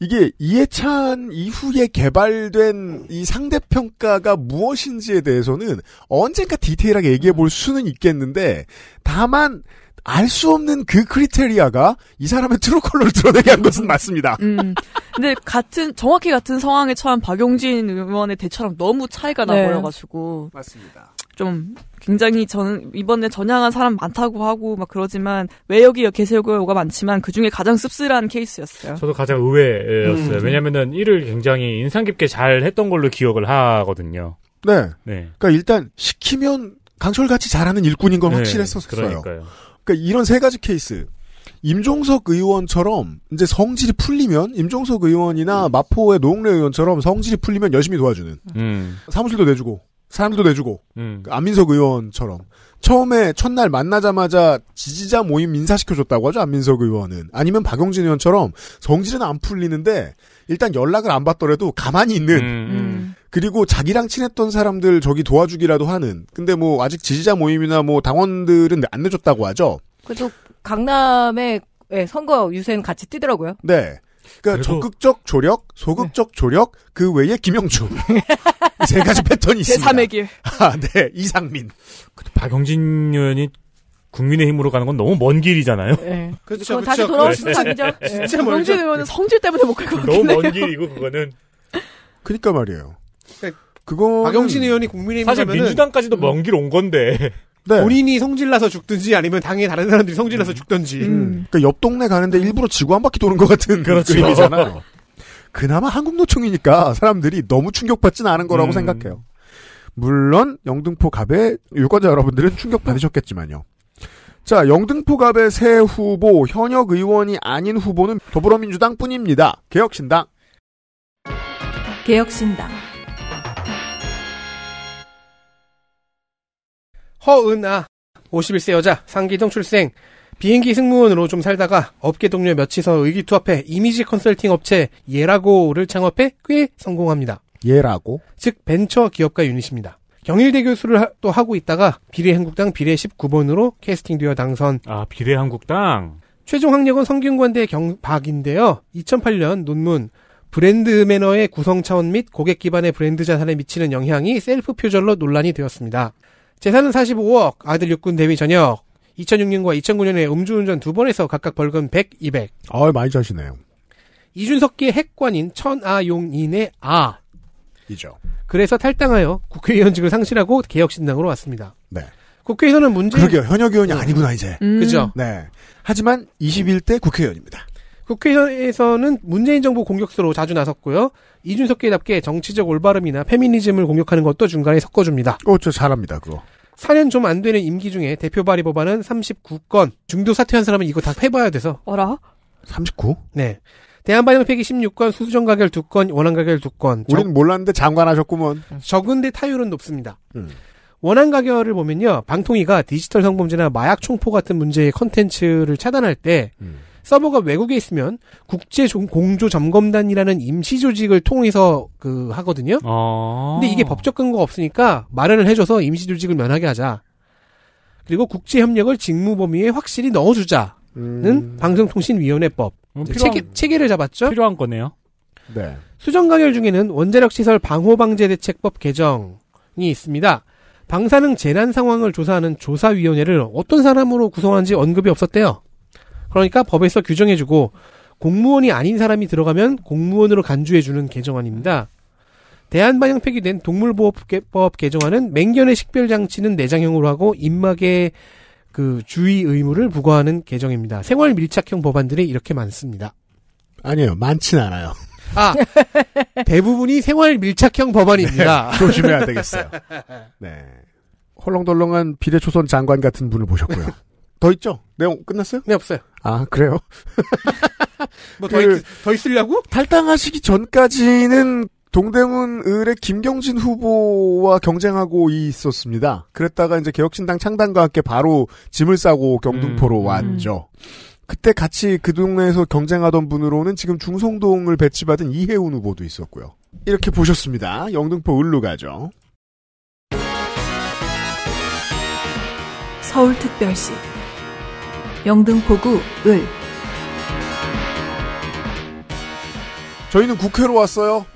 이게 이해찬 이후에 개발된 이 상대평가가 무엇인지에 대해서는 언젠가 디테일하게 얘기해 볼 수는 있겠는데 다만 알 수 없는 그 크리테리아가 이 사람의 트루컬러를 드러내게 한 것은 맞습니다. 음. 근데 같은 정확히 같은 상황에 처한 박용진 의원의 대처랑 너무 차이가 네. 나버려가지고 맞습니다. 좀 굉장히 저는 이번에 전향한 사람 많다고 하고 막 그러지만 외역이 개세고가 많지만 그 중에 가장 씁쓸한 케이스였어요. 저도 가장 의외였어요. 음. 왜냐면은 일을 굉장히 인상 깊게 잘 했던 걸로 기억을 하거든요. 네. 네. 그러니까 일단 시키면 강철같이 잘하는 일꾼인 건 네. 확실했었어요. 그러니까요. 그러니까 이런 세 가지 케이스. 임종석 의원처럼 이제 성질이 풀리면 임종석 의원이나 음. 마포의 노웅래 의원처럼 성질이 풀리면 열심히 도와주는 음. 사무실도 내주고 사람도 내주고 음. 그 안민석 의원처럼 처음에 첫날 만나자마자 지지자 모임 인사시켜줬다고 하죠 안민석 의원은 아니면 박용진 의원처럼 성질은 안 풀리는데 일단 연락을 안 받더라도 가만히 있는 음, 음. 음. 그리고 자기랑 친했던 사람들 저기 도와주기라도 하는 근데 뭐 아직 지지자 모임이나 뭐 당원들은 안 내줬다고 하죠 그래도 강남에 네, 선거 유세는 같이 뛰더라고요. 네. 그러니까 적극적 조력, 소극적 네. 조력, 그 외에 김영주. [LAUGHS] 세 가지 패턴이 있습니다. 제3의 길. [LAUGHS] 아, 네. 이상민. 근데 박영진 의원이 국민의힘으로 가는 건 너무 먼 길이잖아요. 네. 그렇죠. 그렇 다시 그렇죠. 돌아오시는 방이죠. 네. 진짜 네. 박영진 의원은 네. 성질 때문에 못 갈 것 같아요. 너무 먼 길이고 그거는. 그니까 말이에요. 그러니까 그거 박영진 의원이 국민의힘 사실 민주당까지도 먼 길 온 건데 네. 본인이 성질나서 죽든지 아니면 당에 다른 사람들이 성질나서 음. 죽든지. 음. 음. 그러니까 옆 동네 가는데 음. 일부러 지구 한 바퀴 도는 것 같은 그런 [LAUGHS] 그렇죠. 의미잖아요. [LAUGHS] 그나마 한국노총이니까 사람들이 너무 충격받진 않은 거라고 음. 생각해요. 물론 영등포 갑의 유권자 여러분들은 충격받으셨겠지만요. 자, 영등포 갑의 새 후보, 현역 의원이 아닌 후보는 더불어민주당 뿐입니다. 개혁신당. 개혁신당. 허은아 51세 여자 상기동 출생 비행기 승무원으로 좀 살다가 업계 동료 몇이서 의기투합해 이미지 컨설팅 업체 예라고를 창업해 꽤 성공합니다. 예라고? 즉 벤처 기업가 유닛입니다. 경일대 교수를 하, 또 하고 있다가 비례한국당 비례 19번으로 캐스팅되어 당선. 아 비례한국당. 최종 학력은 성균관대 경박인데요. 2008년 논문 브랜드 매너의 구성 차원 및 고객 기반의 브랜드 자산에 미치는 영향이 셀프 표절로 논란이 되었습니다. 재산은 45억, 아들 육군 대위 전역, 2006년과 2009년에 음주운전 두 번에서 각각 벌금 100, 200. 아, 많이 자시네요. 이준석의 핵관인 천아용인의 아. 이죠. 그래서 탈당하여 국회의원직을 상실하고 개혁신당으로 왔습니다. 네. 국회에서는 문제. 그러게요. 현역 의원이 네. 아니구나 이제. 음. 그죠. 네. 하지만 21대 국회의원입니다. 국회에서는 문재인 정부 공격수로 자주 나섰고요. 이준석계답게 정치적 올바름이나 페미니즘을 공격하는 것도 중간에 섞어줍니다. 어, 저 잘합니다, 그거. 4년 좀 안 되는 임기 중에 대표 발의 법안은 39건. 중도 사퇴한 사람은 이거 다 해봐야 돼서. 어라? 39? 네. 대한반영 폐기 16건, 수수정 가결 2건, 원안 가결 2건. 우린 몰랐는데 장관하셨구먼. 음. 적은데 타율은 높습니다. 음. 원안 가결을 보면요. 방통위가 디지털 성범죄나 마약 총포 같은 문제의 컨텐츠를 차단할 때 음. 서버가 외국에 있으면 국제 공조 점검단이라는 임시 조직을 통해서 그 하거든요. 어... 근데 이게 법적 근거가 없으니까 마련을 해줘서 임시 조직을 면하게 하자. 그리고 국제 협력을 직무 범위에 확실히 넣어주자는 음... 방송통신위원회법 필요한... 체계, 체계를 잡았죠. 필요한 거네요. 네. 수정 가결 중에는 원자력 시설 방호 방제 대책법 개정이 있습니다. 방사능 재난 상황을 조사하는 조사위원회를 어떤 사람으로 구성한지 언급이 없었대요. 그러니까 법에서 규정해주고 공무원이 아닌 사람이 들어가면 공무원으로 간주해주는 개정안입니다. 대한반영 폐기된 동물보호법 개정안은 맹견의 식별 장치는 내장형으로 하고 입막에그 주의 의무를 부과하는 개정입니다. 생활 밀착형 법안들이 이렇게 많습니다. 아니에요, 많진 않아요. 아 대부분이 생활 밀착형 법안입니다. 네, 조심해야 되겠어요. 네. 헐렁덜렁한 비대초선 장관 같은 분을 보셨고요. [LAUGHS] 더 있죠? 내용 끝났어요? 네, 없어요. 아 그래요? [LAUGHS] 뭐더 그, 더 있으려고? 탈당하시기 전까지는 동대문 을의 김경진 후보와 경쟁하고 있었습니다. 그랬다가 이제 개혁신당 창당과 함께 바로 짐을 싸고 경등포로 음. 음. 왔죠. 그때 같이 그 동네에서 경쟁하던 분으로는 지금 중성동을 배치받은 이혜훈 후보도 있었고요. 이렇게 보셨습니다. 영등포 을로 가죠. 서울특별시 영등포구 을 저희는 국회로 왔어요.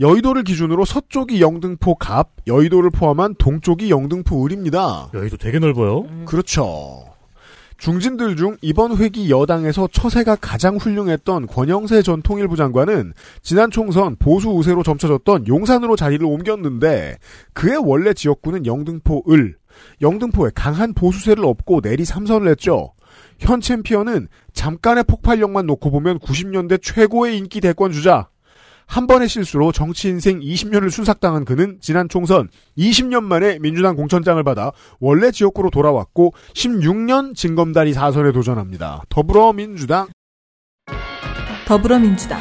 여의도를 기준으로 서쪽이 영등포 갑, 여의도를 포함한 동쪽이 영등포 을입니다. 여의도 되게 넓어요. 음. 그렇죠. 중진들 중 이번 회기 여당에서 처세가 가장 훌륭했던 권영세 전 통일부 장관은 지난 총선 보수 우세로 점쳐졌던 용산으로 자리를 옮겼는데 그의 원래 지역구는 영등포을, 영등포에 강한 보수세를 업고 내리 삼선을 했죠. 현 챔피언은 잠깐의 폭발력만 놓고 보면 90년대 최고의 인기 대권 주자. 한 번의 실수로 정치 인생 20년을 순삭당한 그는 지난 총선 20년 만에 민주당 공천장을 받아 원래 지역구로 돌아왔고 16년 진검다리 4선에 도전합니다. 더불어민주당 더불어민주당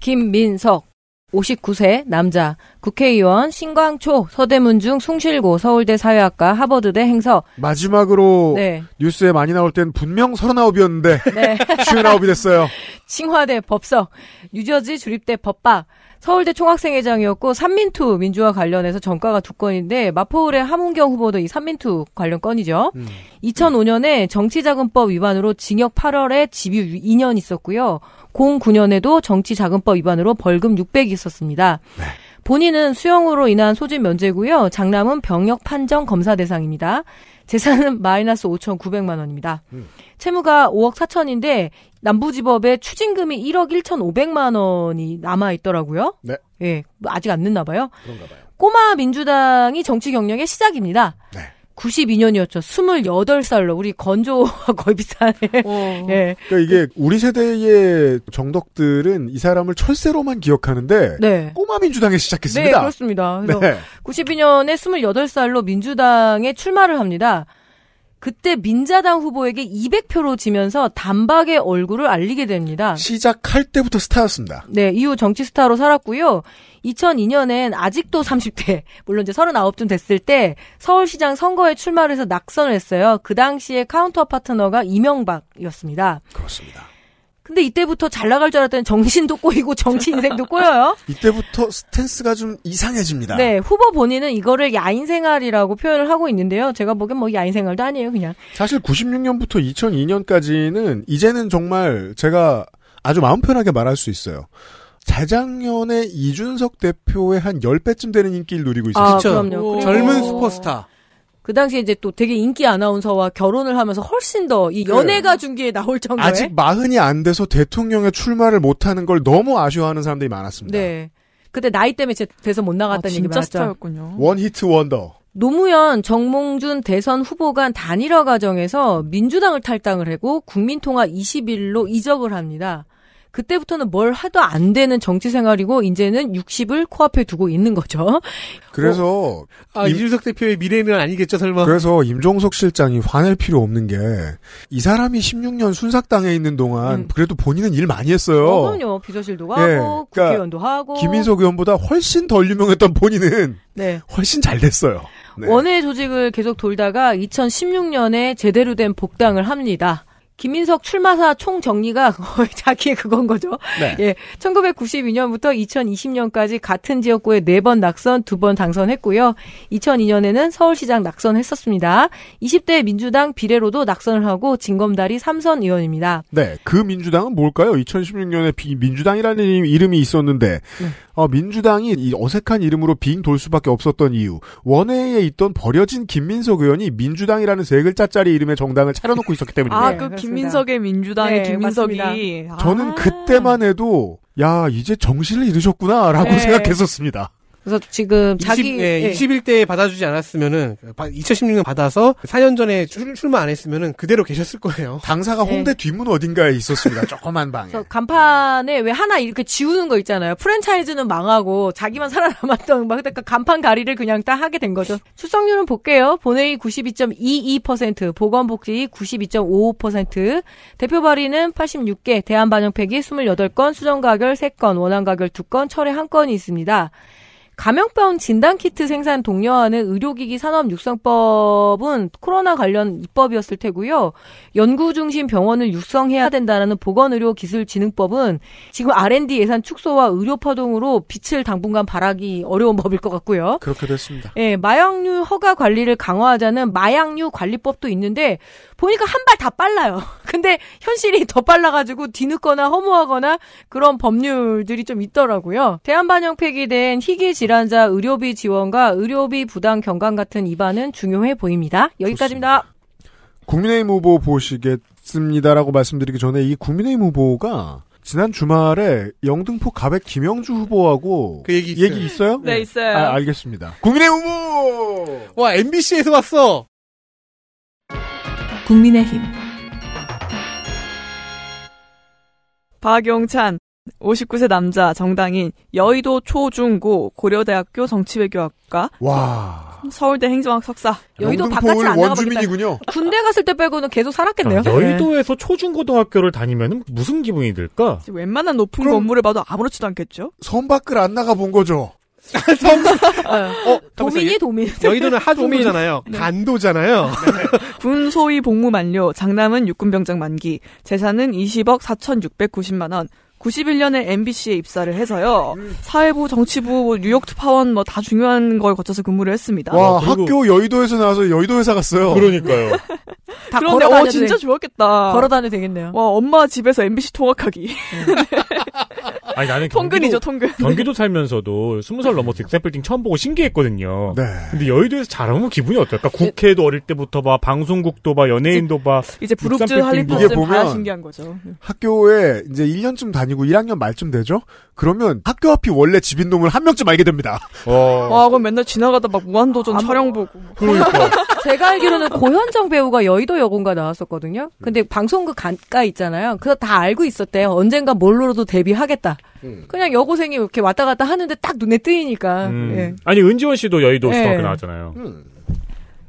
김민석 59세 남자 국회의원 신광초 서대문중 숭실고 서울대 사회학과 하버드대 행서 마지막으로 네. 뉴스에 많이 나올 땐 분명 39이었는데 네. 59이 [LAUGHS] 됐어요. [LAUGHS] 칭화대 법석, 뉴저지 주립대 법박, 서울대 총학생회장이었고 삼민투 민주화 관련해서 전과가 두 건인데 마포울의 함은경 후보도 이 삼민투 관련 건이죠. 음. 2005년에 정치자금법 위반으로 징역 8월에 집유 2년 있었고요. 09년에도 정치자금법 위반으로 벌금 600이 있었습니다. 네. 본인은 수형으로 인한 소진 면제고요. 장남은 병역 판정 검사 대상입니다. 재산은 마이너스 5,900만 원입니다. 음. 채무가 5억 4천인데 남부지법에 추징금이 1억 1,500만 원이 남아 있더라고요. 네. 예, 뭐 아직 안늦나 봐요. 그런가 봐요. 꼬마 민주당이 정치 경력의 시작입니다. 네. 92년이었죠. 28살로 우리 건조와 [LAUGHS] 거의 비슷하네. 어. 예. 그러니까 이게 그 우리 세대의 정덕들은 이 사람을 철새로만 기억하는데 네. 꼬마 민주당에 시작했습니다. 네, 그렇습니다. 그래서 네. 92년에 28살로 민주당에 출마를 합니다. 그때 민자당 후보에게 200표로 지면서 단박에 얼굴을 알리게 됩니다. 시작할 때부터 스타였습니다. 네, 이후 정치 스타로 살았고요. 2002년엔 아직도 30대, 물론 이제 39쯤 됐을 때 서울시장 선거에 출마를 해서 낙선을 했어요. 그 당시에 카운터 파트너가 이명박이었습니다. 그렇습니다. 근데 이때부터 잘 나갈 줄 알았더니 정신도 꼬이고 정치 인생도 꼬여요. [LAUGHS] 이때부터 스탠스가 좀 이상해집니다. 네, 후보 본인은 이거를 야인 생활이라고 표현을 하고 있는데요. 제가 보기엔 뭐 야인 생활도 아니에요, 그냥. 사실 96년부터 2002년까지는 이제는 정말 제가 아주 마음 편하게 말할 수 있어요. 재작년에 이준석 대표의 한 10배쯤 되는 인기를 누리고 있었어요. 아, 그럼요. 오, 젊은 슈퍼스타. 그 당시에 이제 또 되게 인기 아나운서와 결혼을 하면서 훨씬 더 이연애가 네. 중계에 나올 정도에 아직 마흔이 안 돼서 대통령에 출마를 못하는 걸 너무 아쉬워하는 사람들이 많았습니다. 네. 그때 나이 때문에 돼서 못 나갔다는 아, 얘기 많았죠. 스타였군요. 원 히트 원더. 노무현, 정몽준 대선 후보 간 단일화 과정에서 민주당을 탈당을 하고 국민통합 20일로 이적을 합니다. 그때부터는 뭘 하도 안 되는 정치 생활이고 이제는 60을 코앞에 두고 있는 거죠. 그래서 어, 아, 임, 이준석 대표의 미래는 아니겠죠, 설마. 그래서 임종석 실장이 화낼 필요 없는 게 이 사람이 16년 순삭당에 있는 동안 음. 그래도 본인은 일 많이 했어요. 어, 그럼요. 비서실도 하고 예, 그러니까 국회의원도 하고 김인석 의원보다 훨씬 덜 유명했던 본인은 네. 훨씬 잘 됐어요. 네. 원외 조직을 계속 돌다가 2016년에 제대로 된 복당을 합니다. 김민석 출마사 총정리가 [LAUGHS] 거의 자기의 그건 거죠. 네. 예. 1992년부터 2020년까지 같은 지역구에 4번 낙선, 2번 당선했고요. 2002년에는 서울시장 낙선했었습니다. 20대 민주당 비례로도 낙선을 하고 진검다리 3선 의원입니다. 네. 그 민주당은 뭘까요? 2016년에 비, 민주당이라는 이름이 있었는데 네. 어, 민주당이 이 어색한 이름으로 빙 돌 수밖에 없었던 이유 원외에 있던 버려진 김민석 의원이 민주당이라는 세 글자짜리 이름의 정당을 차려놓고 있었기 때문입니다. 아, 네, 그 아그 김민석의 민주당의 네, 김민석이 맞습니다. 저는 그때만 해도 야 이제 정신을 잃으셨구나라고 네. 생각했었습니다. 그래서 지금 20, 예, 예. 21대에 받아주지 않았으면은 2016년 받아서 4년 전에 출, 출마 안 했으면은 그대로 계셨을 거예요. 당사가 예. 홍대 예. 뒷문 어딘가에 있었습니다. 조그만 방에. 간판에 왜 하나 이렇게 지우는 거 있잖아요. 프랜차이즈는 망하고 자기만 살아남았던 막 그러니까 간판 가리를 그냥 딱 하게 된 거죠. 출석률은 볼게요. 본회의 92.22%, 보건복지 92.55%, 대표 발의는 86개, 대한반영팩이 28건, 수정가결 3건, 원안가결 2건, 철회 1건이 있습니다. 감염병 진단키트 생산 독려하는 의료기기 산업 육성법은 코로나 관련 입법이었을 테고요. 연구 중심 병원을 육성해야 된다라는 보건의료기술진흥법은 지금 R&D 예산 축소와 의료 파동으로 빛을 당분간 발하기 어려운 법일 것 같고요. 그렇게 됐습니다. 예, 마약류 허가 관리를 강화하자는 마약류 관리법도 있는데 보니까 한 발 다 빨라요. [LAUGHS] 근데 현실이 더 빨라가지고 뒤늦거나 허무하거나 그런 법률들이 좀 있더라고요. 대한반영 폐기된 희귀 질환자 의료비 지원과 의료비 부담 경감 같은 이안은 중요해 보입니다. 여기까지입니다. 좋습니다. 국민의힘 후보 보시겠습니다라고 말씀드리기 전에 이 국민의힘 후보가 지난 주말에 영등포 가백 김영주 후보하고 그 얘기 있어요? 얘기 있어요? 네, 있어요. 아, 알겠습니다. 국민의 후보! 와 MBC에서 왔어. 국민의힘 박용찬 59세 남자 정당인 여의도 초중고 고려대학교 정치외교학과 와 서울대 행정학 석사 여의도 바깥을 안 원주민이군요. 군대 갔을 때 빼고는 계속 살았겠네요. 여의도에서 초중고등학교를 다니면 무슨 기분이 들까? 웬만한 높은 건물을 봐도 아무렇지도 않겠죠. 선 밖을 안 나가 본 거죠. 아, 네. 어, 도민이 도민. 여의도는 하도민이잖아요. 네. 간도잖아요. 네. 군 소위 복무 만료, 장남은 육군병장 만기, 재산은 20억 4,690만 원. 91년에 MBC에 입사를 해서요. 사회부, 정치부, 뭐 뉴욕 투파원뭐 다 중요한 걸 거쳐서 근무를 했습니다. 와, 어, 학교 여의도에서 나와서 여의도 회사 갔어요. 그러니까요. [LAUGHS] 다 그런데 어 진짜 좋았겠다. 걸어 다녀 되겠네요. 와, 엄마 집에서 MBC 통학하기. 네. [LAUGHS] 아니 나는 통근이죠 통근. 네. 경기도 살면서도 스무 살 넘어서 네. 엑셀빌딩 처음 보고 신기했거든요. 네. 근데 여의도에서 잘하면 기분이 어떨까? 네. 국회도 어릴 때부터 봐, 방송국도 봐, 연예인도 이제, 봐. 이제 브룩즈 할리포스 다 신기한 거죠. 학교에 이제 1년쯤 다니고 1학년 말쯤 되죠? 그러면 학교 앞이 원래 집인 놈을 한 명쯤 알게 됩니다. 와, 어. 와 아, 그럼 맨날 지나가다 막 무한도전 아, 뭐 촬영 보고. 그러니까. [LAUGHS] 제가 알기로는 고현정 배우가 여의도 여고과 나왔었거든요. 근데 음. 방송국 가까 있잖아요. 그래서 다 알고 있었대요. 언젠가 뭘로라도 데뷔하겠다. 음. 그냥 여고생이 이렇게 왔다 갔다 하는데 딱 눈에 띄니까 음. 예. 아니 은지원 씨도 여의도 예. 초등학 나왔잖아요.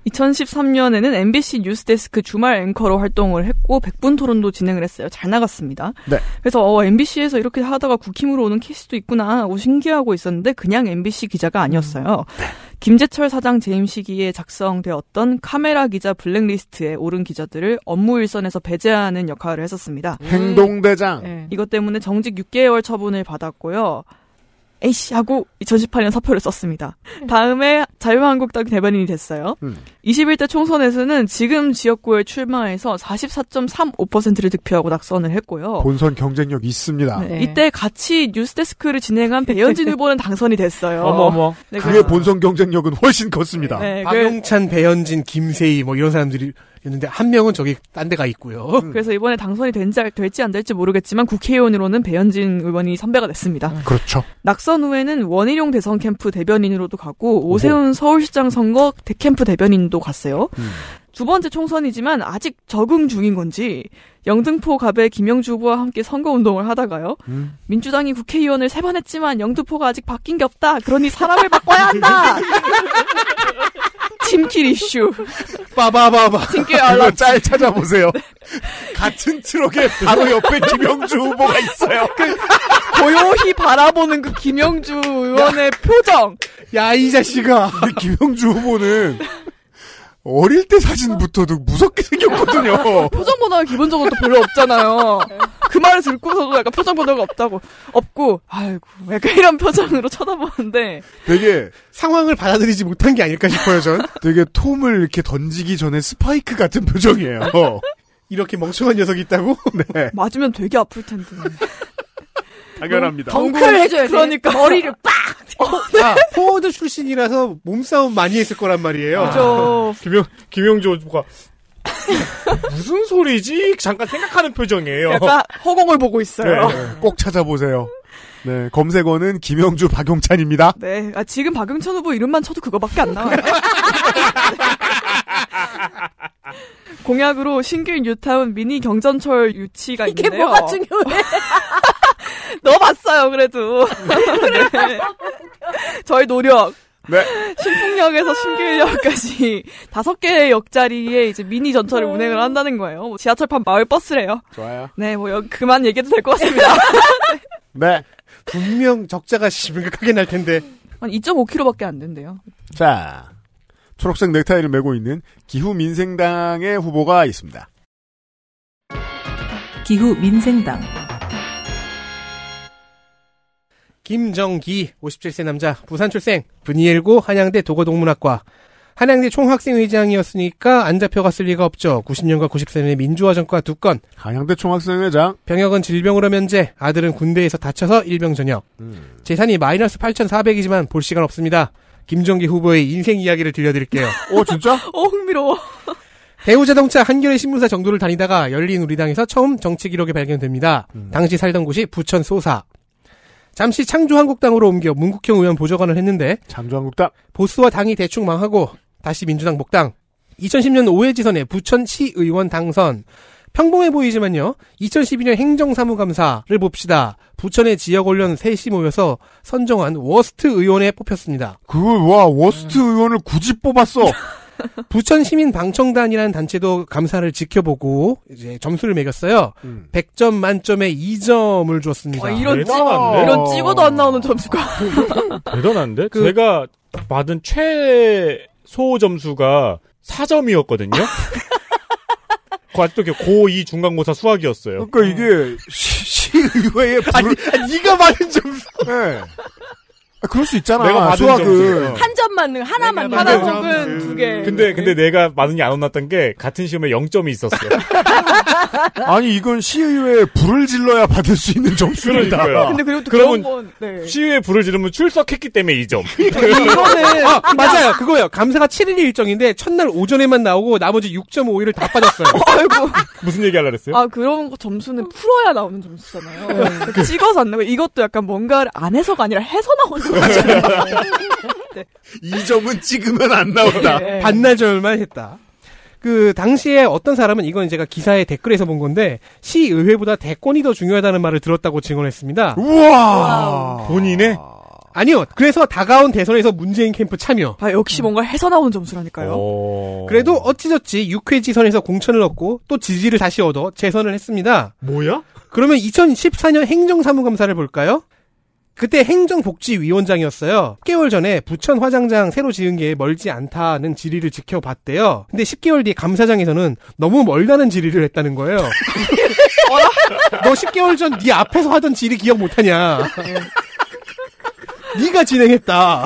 2013년에는 음. MBC 뉴스데스크 주말 앵커로 활동을 했고 100분 토론도 진행을 했어요. 잘 나갔습니다. 네. 그래서 어, MBC에서 이렇게 하다가 국힘으로 오는 케이스도 있구나. 하고 신기하고 있었는데 그냥 MBC 기자가 아니었어요. 음. 네. 김재철 사장 재임 시기에 작성되었던 카메라 기자 블랙리스트에 오른 기자들을 업무 일선에서 배제하는 역할을 했었습니다. 행동대장. 네. 이것 때문에 정직 6개월 처분을 받았고요. 에이씨 하고 2018년 사표를 썼습니다. 네. 다음에 자유한국당 대변인이 됐어요. 음. 21대 총선에서는 지금 지역구에 출마해서 44.35%를 득표하고 낙선을 했고요. 본선 경쟁력 있습니다. 네. 네. 이때 같이 뉴스데스크를 진행한 배현진 [LAUGHS] 후보는 당선이 됐어요. 어머 어머. 네, 그의 본선 경쟁력은 훨씬 컸습니다. 네, 박용찬, 배현진, 김세희 뭐 이런 사람들이 있는데 한 명은 저기 딴 데가 있고요. 음. 그래서 이번에 당선이 된지 될지 안 될지 모르겠지만 국회의원으로는 배현진 의원이 선배가 됐습니다. 음. 그렇죠. 낙선 후에는 원희룡 대선 캠프 대변인으로도 가고 오세훈 서울시장 선거 대캠프 대변인도 갔어요. 음. 두 번째 총선이지만 아직 적응 중인 건지 영등포 갑의 김영주 후보와 함께 선거운동을 하다가요. 음. 민주당이 국회의원을 세 번 했지만 영등포가 아직 바뀐 게 없다. 그러니 사람을 바꿔야 한다. [LAUGHS] 팀킬 이슈. 빠바바바. 팀킬 알람. 짤 찾아보세요. 네. 같은 트럭에 바로 옆에 김영주 후보가 있어요. 그 고요히 바라보는 그 김영주 의원의 야. 표정. 야 이 자식아. 근데 김영주 후보는 [LAUGHS] 어릴 때 사진부터도 무섭게 생겼거든요. [LAUGHS] 표정 변화가 기본적으로 또 별로 없잖아요. 그 말을 듣고서도 약간 표정 변화가 없다고 없고 아이고 약간 이런 표정으로 쳐다보는데 되게 상황을 받아들이지 못한 게 아닐까 싶어요 전. 되게 톰을 이렇게 던지기 전에 스파이크 같은 표정이에요. [LAUGHS] 이렇게 멍청한 녀석이 있다고? [LAUGHS] 네. 맞으면 되게 아플 텐데. 당연합니다. 덩크를 해줘야 그러니까 머리를 빡. 어, 아, 포워드 출신이라서 몸싸움 많이 했을 거란 말이에요. 아, 그죠 김용 김용조가 무슨 소리지? 잠깐 생각하는 표정이에요. 약간 허공을 보고 있어요. 네. 꼭 찾아보세요. 네, 검색어는 김영주 박용찬입니다. 네, 아, 지금 박용찬 후보 이름만 쳐도 그거밖에 안 나와요. [LAUGHS] 공약으로 신규 뉴타운 미니 경전철 유치가 이게 있는요 뭐가 중요해? 넣어봤어요, [LAUGHS] 그래도. 네. [LAUGHS] 네. 저희 노력. 네. 신풍역에서 신길역까지 다섯 개의 역자리에 이제 미니 전철을 음. 운행을 한다는 거예요. 뭐 지하철판 마을 버스래요. 좋아요. 네, 뭐 여, 그만 얘기해도 될 것 같습니다. 네. 분명 적자가 심각하게 날 텐데. 한 2.5kg밖에 안 된대요. 자, 초록색 넥타이를 메고 있는 기후민생당의 후보가 있습니다. 기후민생당 김정기 57세 남자 부산 출생 분이엘고 한양대 도고동문학과 한양대 총학생회장이었으니까 안 잡혀갔을 리가 없죠. 90년과 90세의 민주화 정과 두 건. 한양대 총학생회장. 병역은 질병으로 면제, 아들은 군대에서 다쳐서 일병 전역. 음. 재산이 마이너스 8,400이지만 볼 시간 없습니다. 김정기 후보의 인생 이야기를 들려드릴게요. 오, 어, 진짜? [LAUGHS] 어, 흥미로워. 대우자동차 한겨레 신문사 정도를 다니다가 열린 우리당에서 처음 정치 기록이 발견됩니다. 음. 당시 살던 곳이 부천 소사. 잠시 창조한국당으로 옮겨 문국형 의원 보좌관을 했는데 창조한국당 보수와 당이 대충 망하고 다시 민주당 복당 2010년 5회 지선에 부천시의원 당선. 평범해 보이지만요. 2012년 행정사무감사를 봅시다. 부천의 지역언론 셋이 모여서 선정한 워스트 의원에 뽑혔습니다. 그, 걸 와, 워스트 음. 의원을 굳이 뽑았어! [LAUGHS] 부천시민방청단이라는 단체도 감사를 지켜보고 이제 점수를 매겼어요. 음. 100점 만점에 2점을 줬습니다. 와, 이런, 찌, 어 이런 찍어도 안 나오는 점수가. 그, 대단한데? 그, 제가 받은 최 소호 점수가 4점이었거든요. 아또도 [LAUGHS] 고2 중간고사 수학이었어요. 그러니까 이게 시, 의회의 불... 아니, 아니, 네가 받은 점수. 네. 아, 그럴 수 있잖아. 내가 받은 수학은 한점 만능 하나 만능 하나 혹은 두 개. 근데 근데 네. 내가 만능이 안 혼났던 게 같은 시험에 0점이 있었어. [LAUGHS] 아니 이건 시의회에 불을 질러야 받을 수 있는 점수입니다. 근데 그리고 또 그런 건 네. 시의회 불을 지르면 출석했기 때문에 2점. [LAUGHS] 이거는 [LAUGHS] 아, 맞아요. 그거예요. 감사가 7일 일정인데 첫날 오전에만 나오고 나머지 6.5일을 다 빠졌어요. 아이고. 무슨 얘기 하려 그랬어요? 아 그런 거 점수는 풀어야 나오는 점수잖아요. 네. 찍어서 안 나고 이것도 약간 뭔가를 안 해서가 아니라 해서 나오는 [LAUGHS] 이 점은 찍으면 안 나온다. 예, 네. 예. 반나절만 했다. 그 당시에 어떤 사람은 이건 제가 기사의 댓글에서 본 건데 시의회보다 대권이 더 중요하다는 말을 들었다고 증언했습니다. 우와 본인의 아니요. 그래서 다가온 대선에서 문재인 캠프 참여. 아, 역시 뭔가 해서 나온 점수라니까요. 어. 그래도 어찌저찌 6회 지선에서 공천을 얻고 또 지지를 다시 얻어 재선을 했습니다. 뭐야? 그러면 2014년 행정사무감사를 볼까요? 그때 행정복지위원장이었어요. 10개월 전에 부천 화장장 새로 지은 게 멀지 않다는 질의를 지켜봤대요. 근데 10개월 뒤에 감사장에서는 너무 멀다는 질의를 했다는 거예요. 너 10개월 전 네 앞에서 하던 질의 기억 못하냐. 네가 진행했다.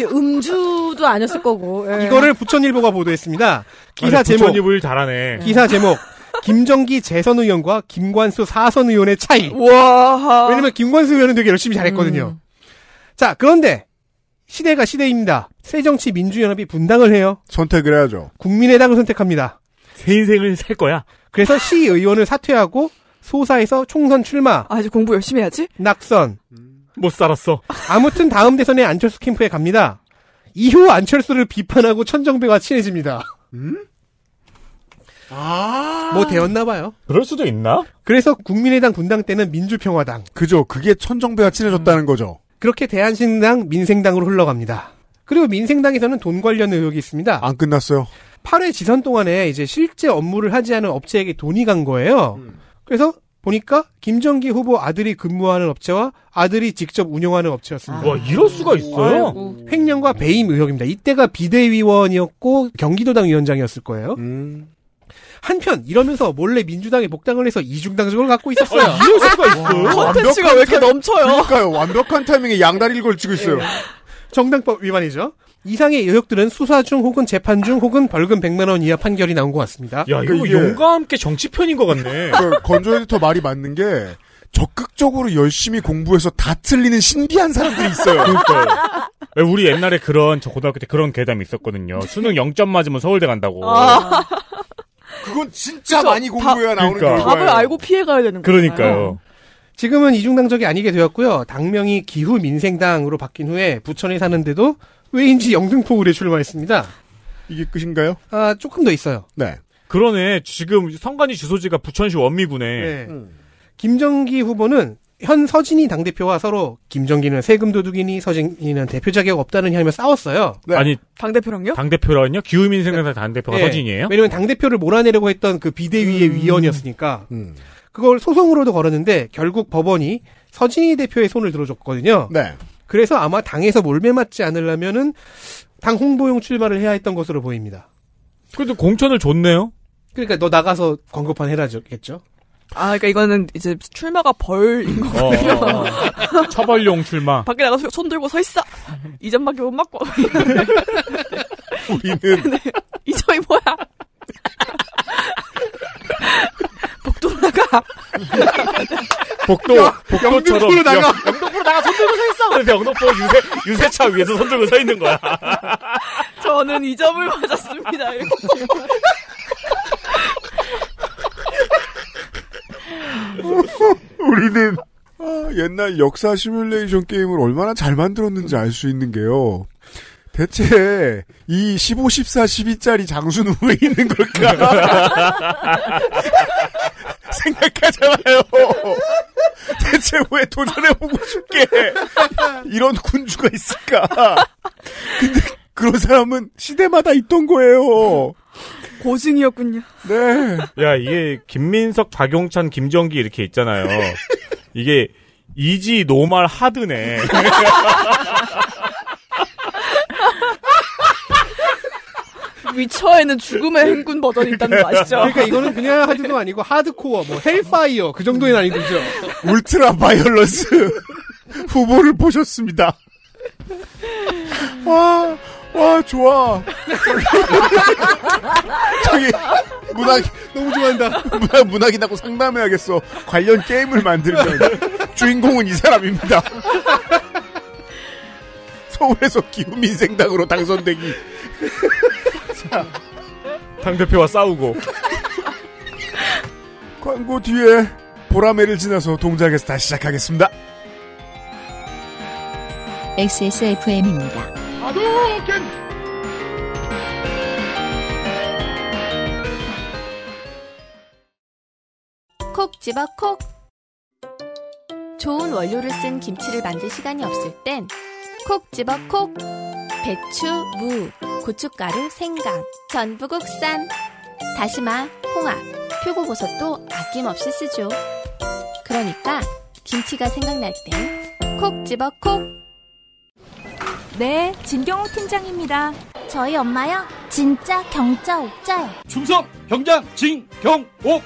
음주도 아니었을 거고. 예. 이거를 부천일보가 보도했습니다. 기사 제목. 부천일보 잘하네. 기사 제목. 김정기 재선 의원과 김관수 사선 의원의 차이. 와. 왜냐면 김관수 의원은 되게 열심히 잘했거든요. 음. 자, 그런데 시대가 시대입니다. 새정치 민주연합이 분당을 해요. 선택을 해야죠. 국민의당을 선택합니다. 새 인생을 살 거야. 그래서 시의원을 사퇴하고 소사에서 총선 출마. 아직 공부 열심히 해야지. 낙선. 음. 못 살았어. 아무튼 다음 대선에 안철수 캠프에 갑니다. 이후 안철수를 비판하고 천정배와 친해집니다. 음? 아~ 뭐 되었나 봐요. 그럴 수도 있나? 그래서 국민의당 군당 때는 민주평화당. 그죠. 그게 천정배와 친해졌다는 음. 거죠. 그렇게 대한신당, 민생당으로 흘러갑니다. 그리고 민생당에서는 돈 관련 의혹이 있습니다. 안 끝났어요. 8회 지선 동안에 이제 실제 업무를 하지 않은 업체에게 돈이 간 거예요. 음. 그래서 보니까 김정기 후보 아들이 근무하는 업체와 아들이 직접 운영하는 업체였습니다. 와 이럴 수가 있어요? 횡령과 배임 의혹입니다. 이때가 비대위원이었고 경기도당 위원장이었을 거예요. 음. 한편 이러면서 몰래 민주당에 복당을 해서 이중당적을 갖고 있었어요. 아, 이럴 수가 아, 있어요. 컨텐츠가 왜 이렇게 넘쳐요? 그러니까요. 완벽한 타이밍에 양다리를 걸치고 있어요. 예. 정당법 위반이죠. 이상의 여혹들은 수사 중 혹은 재판 중 혹은 벌금 100만 원 이하 판결이 나온 것 같습니다. 야, 이거 용과 함께 정치편인 것 같네. 그 건조 에디터 말이 맞는 게 적극적으로 열심히 공부해서 다 틀리는 신비한 사람들이 있어요. 그러니까 우리 옛날에 그런 저 고등학교 때 그런 괴담이 있었거든요. 수능 0점 맞으면 서울대 간다고. 아. 그건 진짜 그쵸? 많이 공부해야 다, 나오는 그러니까. 결 답을 알고 피해가야 되는 거예요. 그러니까요. 지금은 이중당적이 아니게 되었고요. 당명이 기후 민생당으로 바뀐 후에 부천에 사는데도 왜인지 영등포 구에 출마했습니다. 이게 끝인가요? 아 조금 더 있어요. 네. 그러네. 지금 성관이 주소지가 부천시 원미구네. 네. 음. 김정기 후보는 현 서진이 당대표와 서로 김정기는 세금 도둑이니 서진이는 대표 자격 없다는 향이며 싸웠어요. 네. 아니 당대표랑요? 당대표랑요? 기후민 생각사 네. 당대표가 네. 서진이에요? 왜냐면 당대표를 몰아내려고 했던 그 비대위의 음... 위원이었으니까 음. 그걸 소송으로도 걸었는데 결국 법원이 서진이 대표의 손을 들어줬거든요. 네. 그래서 아마 당에서 몰매 맞지 않으려면은 당 홍보용 출마를 해야 했던 것으로 보입니다. 그래도 공천을 줬네요. 그러니까 너 나가서 광고판 해라겠죠. 아, 그러니까 이거는 이제 출마가 벌인 어, 거군요. 어, 어. 처벌용 출마. [LAUGHS] 밖에 나가서 손 들고 서 있어. 이 점밖에 못 맞고. 우리는 [LAUGHS] 네. 이 점이 뭐야? [LAUGHS] 복도 나가. 복도, 복도 영등포로 나가. 영, 동포로 나가. 손 들고 서 있어. 그래서 네, 영등포 유세, 유세차 위에서 손 들고 서 있는 거야. 저는 이 점을 맞았습니다. [LAUGHS] 우리는 아, 옛날 역사 시뮬레이션 게임을 얼마나 잘 만들었는지 알 수 있는 게요. 대체 이 15, 14, 12짜리 장수는 왜 있는 걸까? [LAUGHS] 생각하잖아요. 대체 왜 도전해보고 싶게 이런 군주가 있을까? 근데 그런 사람은 시대마다 있던 거예요. 고증이었군요. 네. 야, 이게 김민석, 박용찬, 김정기 이렇게 있잖아요. 이게 이지 노말 하드네. 위쳐에는 죽음의 행군 버전이 있다는 거 아시죠? 그러니까 이거는 그냥 하드도 아니고 하드코어, 뭐 헬파이어 그 정도는 아니죠. 울트라 바이올런스 후보를 보셨습니다. 와, 와 좋아 저기 문학 너무 좋아한다 문학 문학이라고 상담해야겠어 관련 게임을 만들면 주인공은 이 사람입니다 서울에서 기후민생당으로 당선되기 자, 당 대표와 싸우고 광고 뒤에 보라매를 지나서 동작에서 다시 시작하겠습니다 XSFM입니다. 하도겐! 콕 집어 콕! 좋은 원료를 쓴 김치를 만들 시간이 없을 땐 콕 집어 콕! 배추, 무, 고춧가루, 생강, 전부 국산, 다시마, 홍합, 표고버섯도 아낌없이 쓰죠. 그러니까 김치가 생각날 땐 콕 집어 콕! 네, 진경옥 팀장입니다. 저희 엄마요? 진짜 경자 옥자요. 충성 경자 진경옥.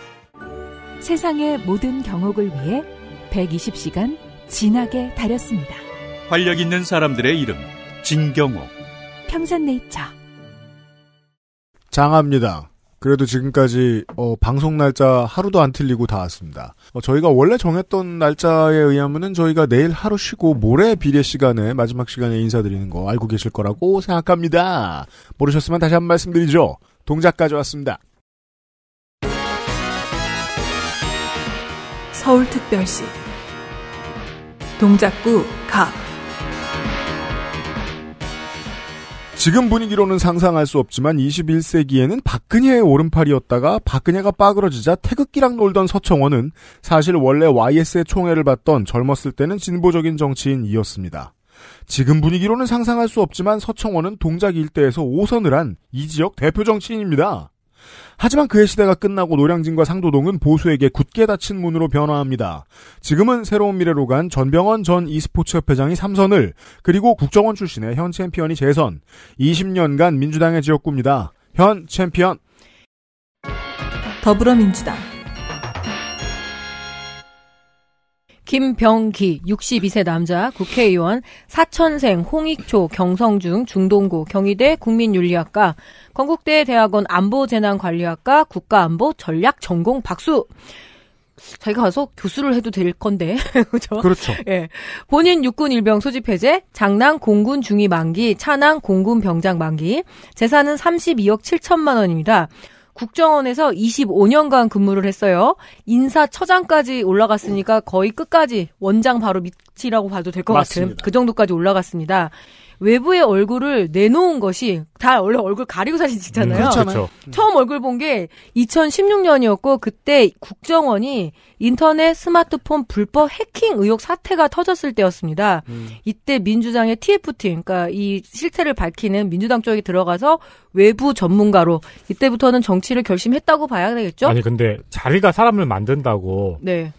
세상의 모든 경옥을 위해 120시간 진하게 다렸습니다. 활력 있는 사람들의 이름 진경옥. 평산네이처. 장합니다. 그래도 지금까지 어, 방송 날짜 하루도 안 틀리고 다 왔습니다. 어, 저희가 원래 정했던 날짜에 의하면은 저희가 내일 하루 쉬고 모레 비례 시간에 마지막 시간에 인사드리는 거 알고 계실 거라고 생각합니다. 모르셨으면 다시 한번 말씀드리죠. 동작 가져왔습니다. 서울특별시 동작구 갑 지금 분위기로는 상상할 수 없지만 21세기에는 박근혜의 오른팔이었다가 박근혜가 빠그러지자 태극기랑 놀던 서청원은 사실 원래 YS의 총애를 받던 젊었을 때는 진보적인 정치인이었습니다. 지금 분위기로는 상상할 수 없지만 서청원은 동작 일대에서 오선을 한 이 지역 대표 정치인입니다. 하지만 그의 시대가 끝나고 노량진과 상도동은 보수에게 굳게 닫힌 문으로 변화합니다. 지금은 새로운 미래로 간 전병헌 전 e스포츠협회장이 3선을 그리고 국정원 출신의 현 챔피언이 재선 20년간 민주당의 지역구입니다. 현 챔피언 더불어민주당 김병기 62세 남자 국회의원 사천생 홍익초 경성중 중동고 경희대 국민윤리학과 건국대 대학원 안보재난관리학과 국가안보 전략 전공 박수 자기가 가서 교수를 해도 될 건데 [LAUGHS] 그렇죠? 그렇죠. 예, 본인 육군 일병 소집 해제, 장남 공군 중위 만기, 차남 공군 병장 만기, 재산은 32억 7천만 원입니다. 국정원에서 25년간 근무를 했어요. 인사처장까지 올라갔으니까 거의 끝까지 원장 바로 밑이라고 봐도 될 것 같은 그 정도까지 올라갔습니다. 외부의 얼굴을 내놓은 것이 다 원래 얼굴 가리고 사진 찍잖아요. 음, 그렇죠. 음. 처음 얼굴 본 게 2016년이었고 그때 국정원이 인터넷 스마트폰 불법 해킹 의혹 사태가 터졌을 때였습니다. 음. 이때 민주당의 TF팀, 그러니까 이 실태를 밝히는 민주당 쪽에 들어가서 외부 전문가로 이때부터는 정치를 결심했다고 봐야 되겠죠? 아니 근데 자리가 사람을 만든다고 네.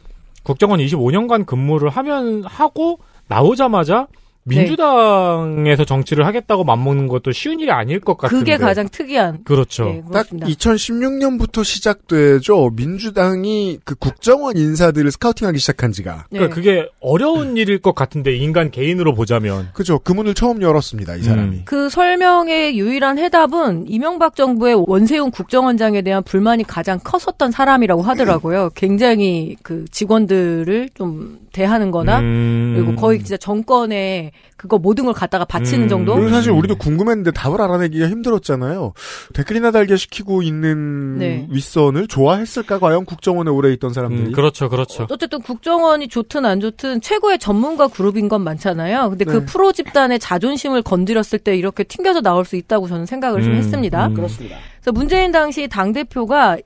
국정원 25년간 근무를 하면 하고 나오자마자 민주당에서 정치를 하겠다고 맞먹는 것도 쉬운 일이 아닐 것 같은데. 그게 가장 특이한. 그렇죠. 네, 딱 2016년부터 시작되죠. 민주당이 그 국정원 인사들을 스카우팅하기 시작한 지가. 네. 그러니까 그게 어려운 음. 일일 것 같은데 인간 개인으로 보자면. 그죠. 그 문을 처음 열었습니다. 이 사람이. 음. 그 설명의 유일한 해답은 이명박 정부의 원세훈 국정원장에 대한 불만이 가장 컸었던 사람이라고 하더라고요. 음. 굉장히 그 직원들을 좀 대하는 거나 음... 그리고 거의 진짜 정권에 그거 모든 걸 갖다가 바치는 음. 정도? 그리고 사실 음. 우리도 궁금했는데 답을 알아내기가 힘들었잖아요. 댓글이나 달게 시키고 있는 네. 윗선을 좋아했을까 과연 국정원에 오래 있던 사람들이. 음, 그렇죠, 그렇죠. 어쨌든 국정원이 좋든 안 좋든 최고의 전문가 그룹인 건 많잖아요. 근데 그 네. 그 프로 집단의 자존심을 건드렸을 때 이렇게 튕겨져 나올 수 있다고 저는 생각을 음, 좀 했습니다. 음. 그렇습니다. 그래서 문재인 당시 당 대표가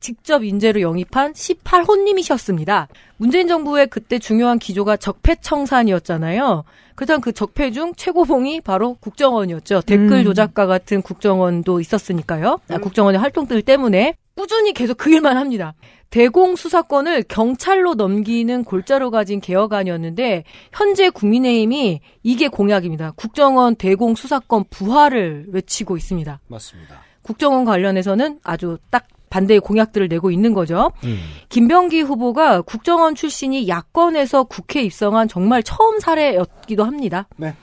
직접 인재로 영입한 18호님이셨습니다. 문재인 정부의 그때 중요한 기조가 적폐청산이었잖아요. 그렇다면 그 적폐 중 최고봉이 바로 국정원이었죠. 댓글 음. 조작과 같은 국정원도 있었으니까요. 아, 음. 국정원의 활동들 때문에 꾸준히 계속 그 일만 합니다. 대공 수사권을 경찰로 넘기는 골자로 가진 개혁안이었는데 현재 국민의힘이 이게 공약입니다. 국정원 대공 수사권 부활을 외치고 있습니다. 맞습니다. 국정원 관련해서는 아주 딱 반대의 공약들을 내고 있는 거죠. 음. 김병기 후보가 국정원 출신이 야권에서 국회 입성한 정말 처음 사례였기도 합니다. 네.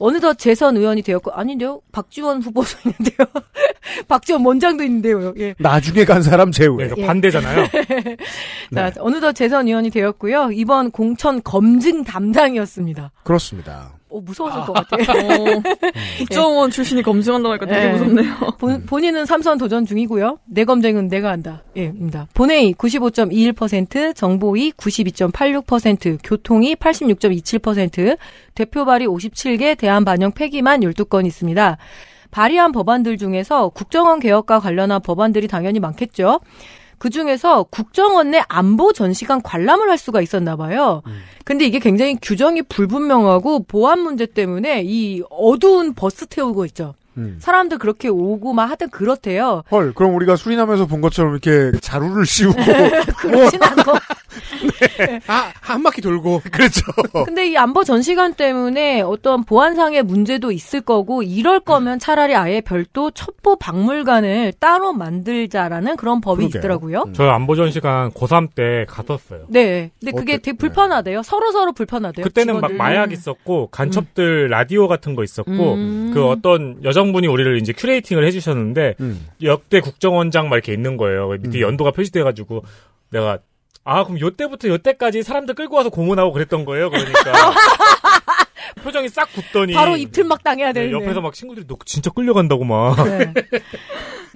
어느덧 재선 의원이 되었고 아닌데요 박지원 후보도 [LAUGHS] 있는데요 [LAUGHS] 박지원 원장도 있는데요 예. 나중에 간 사람 제외 네, 그러니까 예. 반대잖아요 [LAUGHS] 네. 자, 어느덧 재선 의원이 되었고요 이번 공천 검증 담당이었습니다 그렇습니다 어, 무서워질것 아. 같아요. [LAUGHS] 어. 네. 국정원 출신이 검증한다고 하니까 되게 네. 무섭네요. 본, 본인은 삼선 도전 중이고요. 내 검증은 내가 한다. 예입니다. 본회의 95.21%, 정보위 92.86%, 교통위 86.27%, 대표 발의 57개, 대한 반영 폐기만 12건 있습니다. 발의한 법안들 중에서 국정원 개혁과 관련한 법안들이 당연히 많겠죠. 그 중에서 국정원 내 안보 전시관 관람을 할 수가 있었나 봐요. 음. 근데 이게 굉장히 규정이 불분명하고 보안 문제 때문에 이 어두운 버스 태우고 있죠. 음. 사람들 그렇게 오고 막 하여튼 그렇대요. 헐, 그럼 우리가 수리남에서 본 것처럼 이렇게 자루를 씌우고. [LAUGHS] 그렇진 어. 않고. [LAUGHS] 네. 아, 한 바퀴 돌고. [LAUGHS] 그렇죠. 근데 이 안보 전시관 때문에 어떤 보안상의 문제도 있을 거고, 이럴 거면 차라리 아예 별도 첩보 박물관을 따로 만들자라는 그런 법이 그러게요. 있더라고요. 음. 저희 안보 전시관 고3 때 갔었어요. 네. 근데 그게 어때? 되게 네. 불편하대요. 서로서로 서로 불편하대요. 그때는 직원들. 막 마약 있었고, 간첩들 음. 라디오 같은 거 있었고, 음. 그 어떤 여정 국정분이 우리를 이제 큐레이팅을 해주셨는데 음. 역대 국정원장 막 이렇게 있는 거예요. 그 밑에 음. 연도가 표시돼가지고 내가 아 그럼 요때부터 요때까지 사람들 끌고 와서 고문하고 그랬던 거예요. 그러니까 [LAUGHS] 표정이 싹 굳더니 바로 입틀 막 당해야 되는 네, 옆에서 막 친구들이 너 진짜 끌려간다고 막. 네.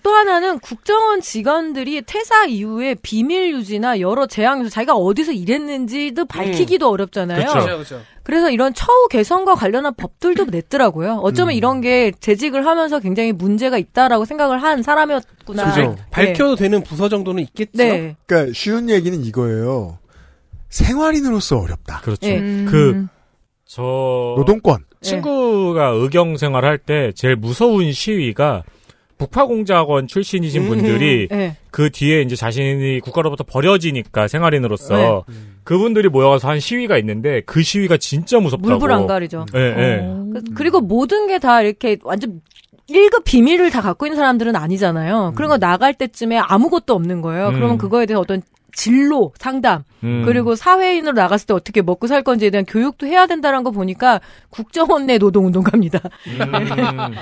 또 하나는 국정원 직원들이 퇴사 이후에 비밀 유지나 여러 재앙에서 자기가 어디서 일했는지도 밝히기도 음. 어렵잖아요. 그렇죠. 그렇죠. 그래서 이런 처우 개선과 관련한 법들도 냈더라고요. 어쩌면 음. 이런 게 재직을 하면서 굉장히 문제가 있다라고 생각을 한 사람이었구나. 그죠 네. 밝혀도 되는 부서 정도는 있겠죠. 네. 그러니까 쉬운 얘기는 이거예요. 생활인으로서 어렵다. 그렇죠. 네. 그, 음. 저. 노동권. 네. 친구가 의경 생활할 때 제일 무서운 시위가 북파공작원 출신이신 음, 분들이 음, 음. 네. 그 뒤에 이제 자신이 국가로부터 버려지니까 생활인으로서 네. 그분들이 모여서 한 시위가 있는데 그 시위가 진짜 무섭다고. 물불 안 가리죠. 네, 네. 그리고 모든 게 다 이렇게 완전 1급 비밀을 다 갖고 있는 사람들은 아니잖아요. 그런 거 나갈 때쯤에 아무것도 없는 거예요. 음. 그러면 그거에 대한 어떤 진로 상담 음. 그리고 사회인으로 나갔을 때 어떻게 먹고 살 건지에 대한 교육도 해야 된다는 거 보니까 국정원 내 노동운동가입니다. 음. [LAUGHS]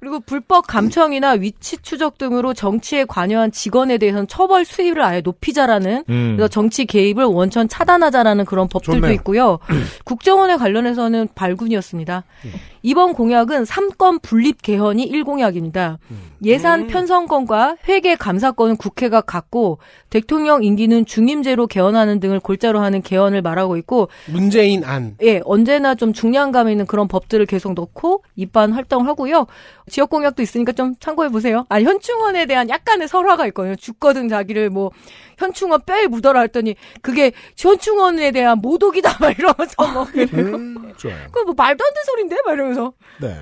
그리고 불법 감청이나 위치 추적 등으로 정치에 관여한 직원에 대해서는 처벌 수위를 아예 높이자라는 음. 그래서 정치 개입을 원천 차단하자라는 그런 법들도 좋네요. 있고요. [CLEARS THROAT] 국정원에 관련해서는 발군이었습니다. 음. 이번 공약은 3권 분립 개헌이 1공약입니다. 음. 예산 음. 편성권과 회계 감사권은 국회가 갖고 대통령 임기는 중임제로 개헌하는 등을 골자로 하는 개헌을 말하고 있고 문재인 안. 예, 언제나 좀 중량감 있는 그런 법들을 계속 넣고 입반 활동하고요. 을 지역 공약도 있으니까 좀 참고해 보세요. 아, 현충원에 대한 약간의 설화가 있거든요. 죽거든 자기를 뭐 현충원 뼈에 묻어라 했더니 그게 현충원에 대한 모독이다 막 이러면서 뭐 음, 그거 뭐 말도 안 되는 소린데 막 이러면서. 네.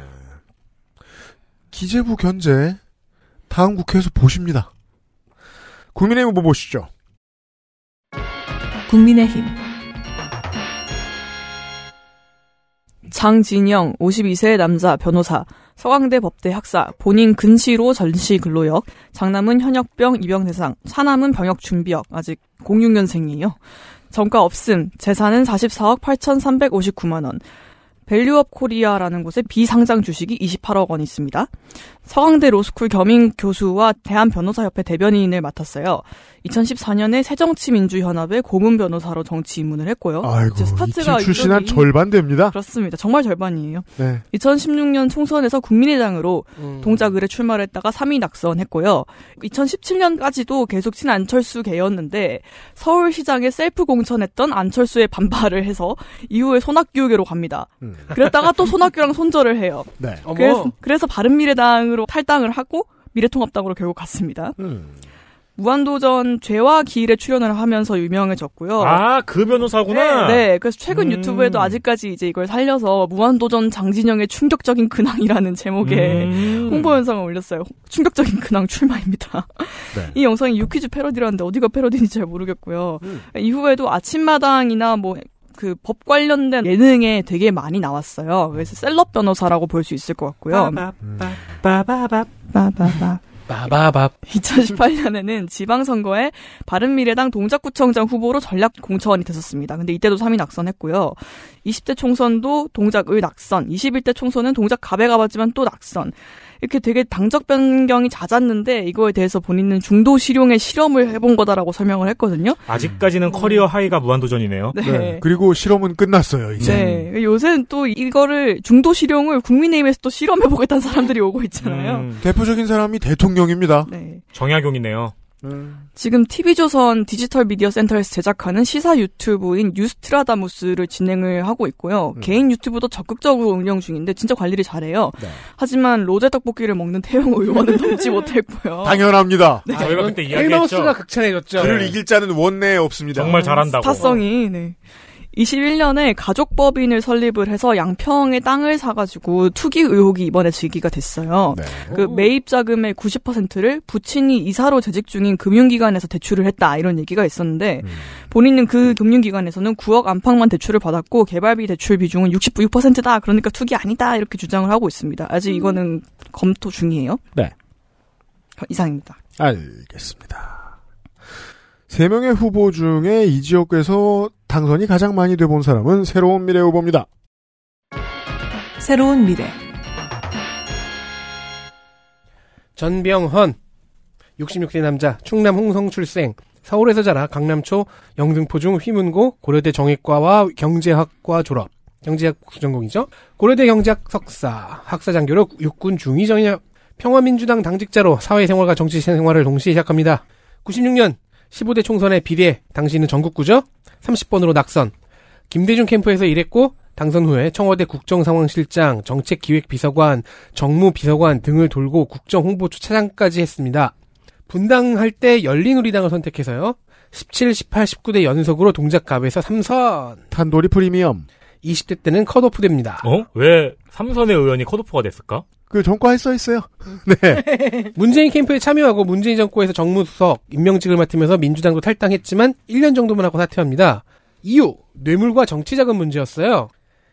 기재부 견제 다음 국회에서 보십니다. 국민의힘 후보 보시죠. 국민의힘 장진영 52세 남자 변호사 서강대 법대 학사 본인 근시로 전시 근로역 장남은 현역병 입영 대상 차남은 병역 준비역 아직 06년생이에요. 정가 없음 재산은 44억 8,359만 원 밸류업 코리아라는 곳에 비상장 주식이 28억 원 있습니다. 서강대 로스쿨 겸임 교수와 대한변호사협회 대변인을 맡았어요. 2014년에 새정치민주연합의 고문 변호사로 정치 입문을 했고요. 아이고, 스타트가 출신한 절반 됩니다. 그렇습니다. 정말 절반이에요. 네. 2016년 총선에서 국민의당으로 음. 동작을에 출마했다가 를 3위 낙선했고요. 2017년까지도 계속 친안철수 계였는데 서울시장에 셀프 공천했던 안철수의 반발을 해서 이후에 손학규계로 갑니다. 음. 음. 그랬다가 또 손학규랑 손절을 해요. 네. 그래서, 그래서 바른미래당으로 탈당을 하고 미래통합당으로 결국 갔습니다. 음. 무한도전 죄와 기일에 출연을 하면서 유명해졌고요. 아, 그 변호사구나? 네, 네. 그래서 최근 음. 유튜브에도 아직까지 이제 이걸 살려서 무한도전 장진영의 충격적인 근황이라는 제목의 음. 홍보 영상을 올렸어요. 충격적인 근황 출마입니다. 네. [LAUGHS] 이 영상이 유퀴즈 패러디라는데 어디가 패러디인지 잘 모르겠고요. 음. 이후에도 아침마당이나 뭐 그법 관련된 예능에 되게 많이 나왔어요. 그래서 셀럽 변호사라고 볼 수 있을 것 같고요. 2018년에는 지방선거에 바른미래당 동작구청장 후보로 전략 공천이 됐었습니다. 근데 이때도 3위 낙선했고요. 20대 총선도 동작의 낙선, 21대 총선은 동작 갑에 가봤지만 또 낙선, 이렇게 되게 당적 변경이 잦았는데 이거에 대해서 본인은 중도 실용의 실험을 해본 거다라고 설명을 했거든요. 아직까지는 음. 커리어 하이가 무한도전이네요. 네. 네. 그리고 실험은 끝났어요, 이제. 네. 음. 요새는 또 이거를 중도 실용을 국민의힘에서 또 실험해보겠다는 사람들이 오고 있잖아요. 음. 대표적인 사람이 대통령입니다. 네. 정약용이네요. 음. 지금 TV조선 디지털 미디어 센터에서 제작하는 시사 유튜브인 뉴스트라다무스를 진행을 하고 있고요. 음. 개인 유튜브도 적극적으로 운영 중인데 진짜 관리를 잘해요. 네. 하지만 로제 떡볶이를 먹는 태용 의원은 넘지 [LAUGHS] 못했고요. 당연합니다. 네. 아, 저희가 그때 아, 이야기했죠. 헬마우스가 극찬해줬죠. 그를 이길 자는 원내에 없습니다. 정말 잘한다고. 사성이 네. 21년에 가족법인을 설립을 해서 양평에 땅을 사가지고 투기 의혹이 이번에 제기가 됐어요. 네. 그 매입 자금의 90%를 부친이 이사로 재직 중인 금융기관에서 대출을 했다 이런 얘기가 있었는데 음. 본인은 그 금융기관에서는 9억 안팎만 대출을 받았고 개발비 대출 비중은 66%다 그러니까 투기 아니다 이렇게 주장을 하고 있습니다. 아직 음. 이거는 검토 중이에요. 네. 이상입니다. 알겠습니다. 세 명의 후보 중에 이 지역에서 당선이 가장 많이 돼 본 사람은 새로운 미래 후보입니다. 새로운 미래 전병헌 66세 남자 충남 홍성 출생 서울에서 자라 강남초 영등포중 휘문고 고려대 정액과와 경제학과 졸업 경제학 전공이죠 고려대 경제학 석사 학사장교로 육군 중위정역 평화민주당 당직자로 사회생활과 정치생활을 동시에 시작합니다 96년 15대 총선에 비례, 당신은 전국구죠? 30번으로 낙선. 김대중 캠프에서 일했고, 당선 후에 청와대 국정상황실장, 정책기획비서관, 정무비서관 등을 돌고 국정홍보차장까지 주 했습니다. 분당할 때 열린우리당을 선택해서요. 17, 18, 19대 연속으로 동작갑에서 3선. 탄도리 프리미엄. 20대 때는 컷오프 됩니다. 어? 왜 3선의 의원이 컷오프가 됐을까? 그정과에써 있어요. [LAUGHS] 네. 문재인 캠프에 참여하고 문재인 정권에서 정무수석 임명직을 맡으면서 민주당도 탈당했지만 1년 정도만 하고 사퇴합니다. 이유 뇌물과 정치자금 문제였어요.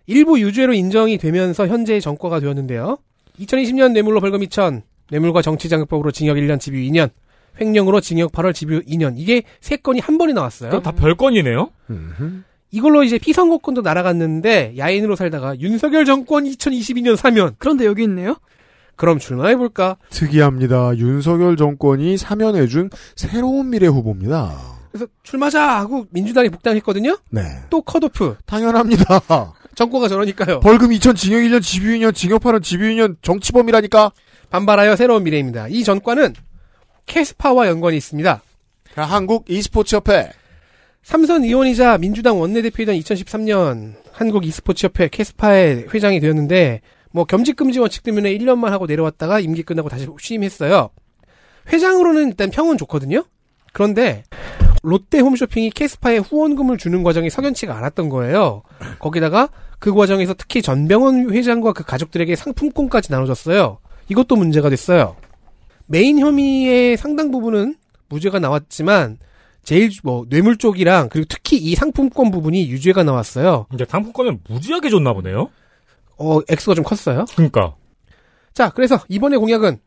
일부 유죄로 인정이 되면서 현재의 정과가 되었는데요. 2020년 뇌물로 벌금 2천, 뇌물과 정치자금법으로 징역 1년, 집유 2년, 횡령으로 징역 8월, 집유 2년. 이게 세 건이 한 번에 나왔어요. 다 별건이네요. 이걸로 이제 피선거권도 날아갔는데 야인으로 살다가 윤석열 정권 2022년 사면. 그런데 여기 있네요. 그럼 출마해볼까? 특이합니다. 윤석열 정권이 사면해준 새로운 미래 후보입니다. 그래서 출마자 하고 민주당이 복당했거든요. 네. 또 컷오프. 당연합니다. [LAUGHS] 정권가 저러니까요. 벌금 2 0 0 0 징역 1년 집유 2년 징역 8년 집유 2년 정치범이라니까. 반발하여 새로운 미래입니다. 이 전과는 캐스파와 연관이 있습니다. 한국 e스포츠협회. 삼선 의원이자 민주당 원내대표이던 2013년 한국 e스포츠협회 캐스파의 회장이 되었는데 뭐 겸직금지 원칙 때문에 1년만 하고 내려왔다가 임기 끝나고 다시 취임했어요. 회장으로는 일단 평은 좋거든요. 그런데 롯데 홈쇼핑이 캐스파에 후원금을 주는 과정이 석연치가 않았던 거예요. 거기다가 그 과정에서 특히 전병원 회장과 그 가족들에게 상품권까지 나눠줬어요. 이것도 문제가 됐어요. 메인 혐의의 상당 부분은 무죄가 나왔지만 제일 뭐 뇌물 쪽이랑 그리고 특히 이 상품권 부분이 유죄가 나왔어요. 이제 상품권을 무지하게 줬나 보네요. 어 액수가 좀 컸어요. 그러니까. 자 그래서 이번에 공약은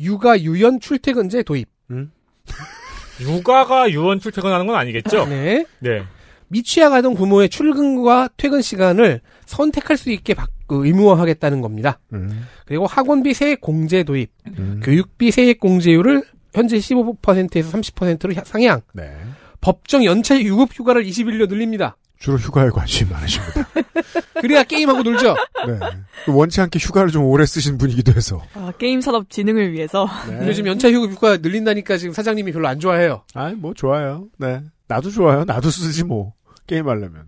육아 유연 출퇴근제 도입. 음? [LAUGHS] 육아가 유연 출퇴근하는 건 아니겠죠? 네. 네. 미취학아동 부모의 출근과 퇴근 시간을 선택할 수 있게 그 의무화하겠다는 겁니다. 음. 그리고 학원비 세액 공제 도입, 음. 교육비 세액 공제율을 현재 15%에서 30%로 상향. 네. 법정 연차 유급 휴가를 21년 늘립니다. 주로 휴가에 관심이 많으십니다. [LAUGHS] 그래야 게임하고 놀죠. 네. 그 원치 않게 휴가를 좀 오래 쓰신 분이기도 해서. 아, 게임 산업 진흥을 위해서. 네. 요즘 연차 휴가 휴가 늘린다니까 지금 사장님이 별로 안 좋아해요. 아, 뭐 좋아요. 네. 나도 좋아요. 나도 쓰지 뭐. 게임 하려면.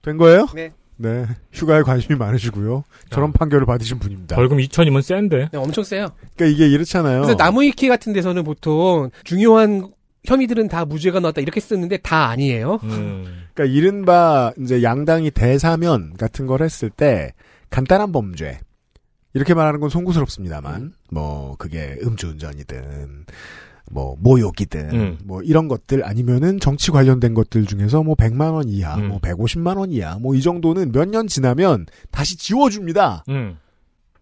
된 거예요? 네. 네. 휴가에 관심이 많으시고요. 저런 아. 판결을 받으신 분입니다. 벌금 2천이면 센데. 네, 엄청 세요. 그러니까 이게 이렇잖아요. 그래서 나무위키 같은 데서는 보통 중요한 혐의들은 다 무죄가 나왔다 이렇게 쓰는데 다 아니에요. 음. 그러니까 이른바 이제 양당이 대사면 같은 걸 했을 때 간단한 범죄 이렇게 말하는 건 송구스럽습니다만 음. 뭐 그게 음주운전이든 뭐 모욕이든 음. 뭐 이런 것들 아니면은 정치 관련된 것들 중에서 뭐 100만 원 이하, 음. 뭐 150만 원 이하 뭐 이 정도는 몇 년 지나면 다시 지워 줍니다. 음.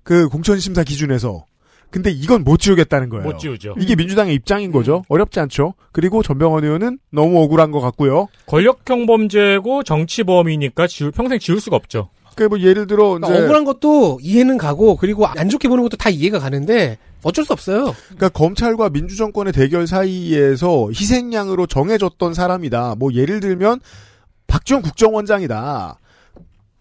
그 공천 심사 기준에서 근데 이건 못 지우겠다는 거예요. 못 지우죠. 이게 민주당의 입장인 음. 거죠. 어렵지 않죠. 그리고 전병헌 의원은 너무 억울한 것 같고요. 권력형 범죄고 정치범이니까 지울, 평생 지울 수가 없죠. 그뭐 그러니까 예를 들어 그러니까 억울한 것도 이해는 가고 그리고 안 좋게 보는 것도 다 이해가 가는데 어쩔 수 없어요. 그러니까 검찰과 민주정권의 대결 사이에서 희생양으로 정해졌던 사람이다. 뭐 예를 들면 박지원 국정원장이다.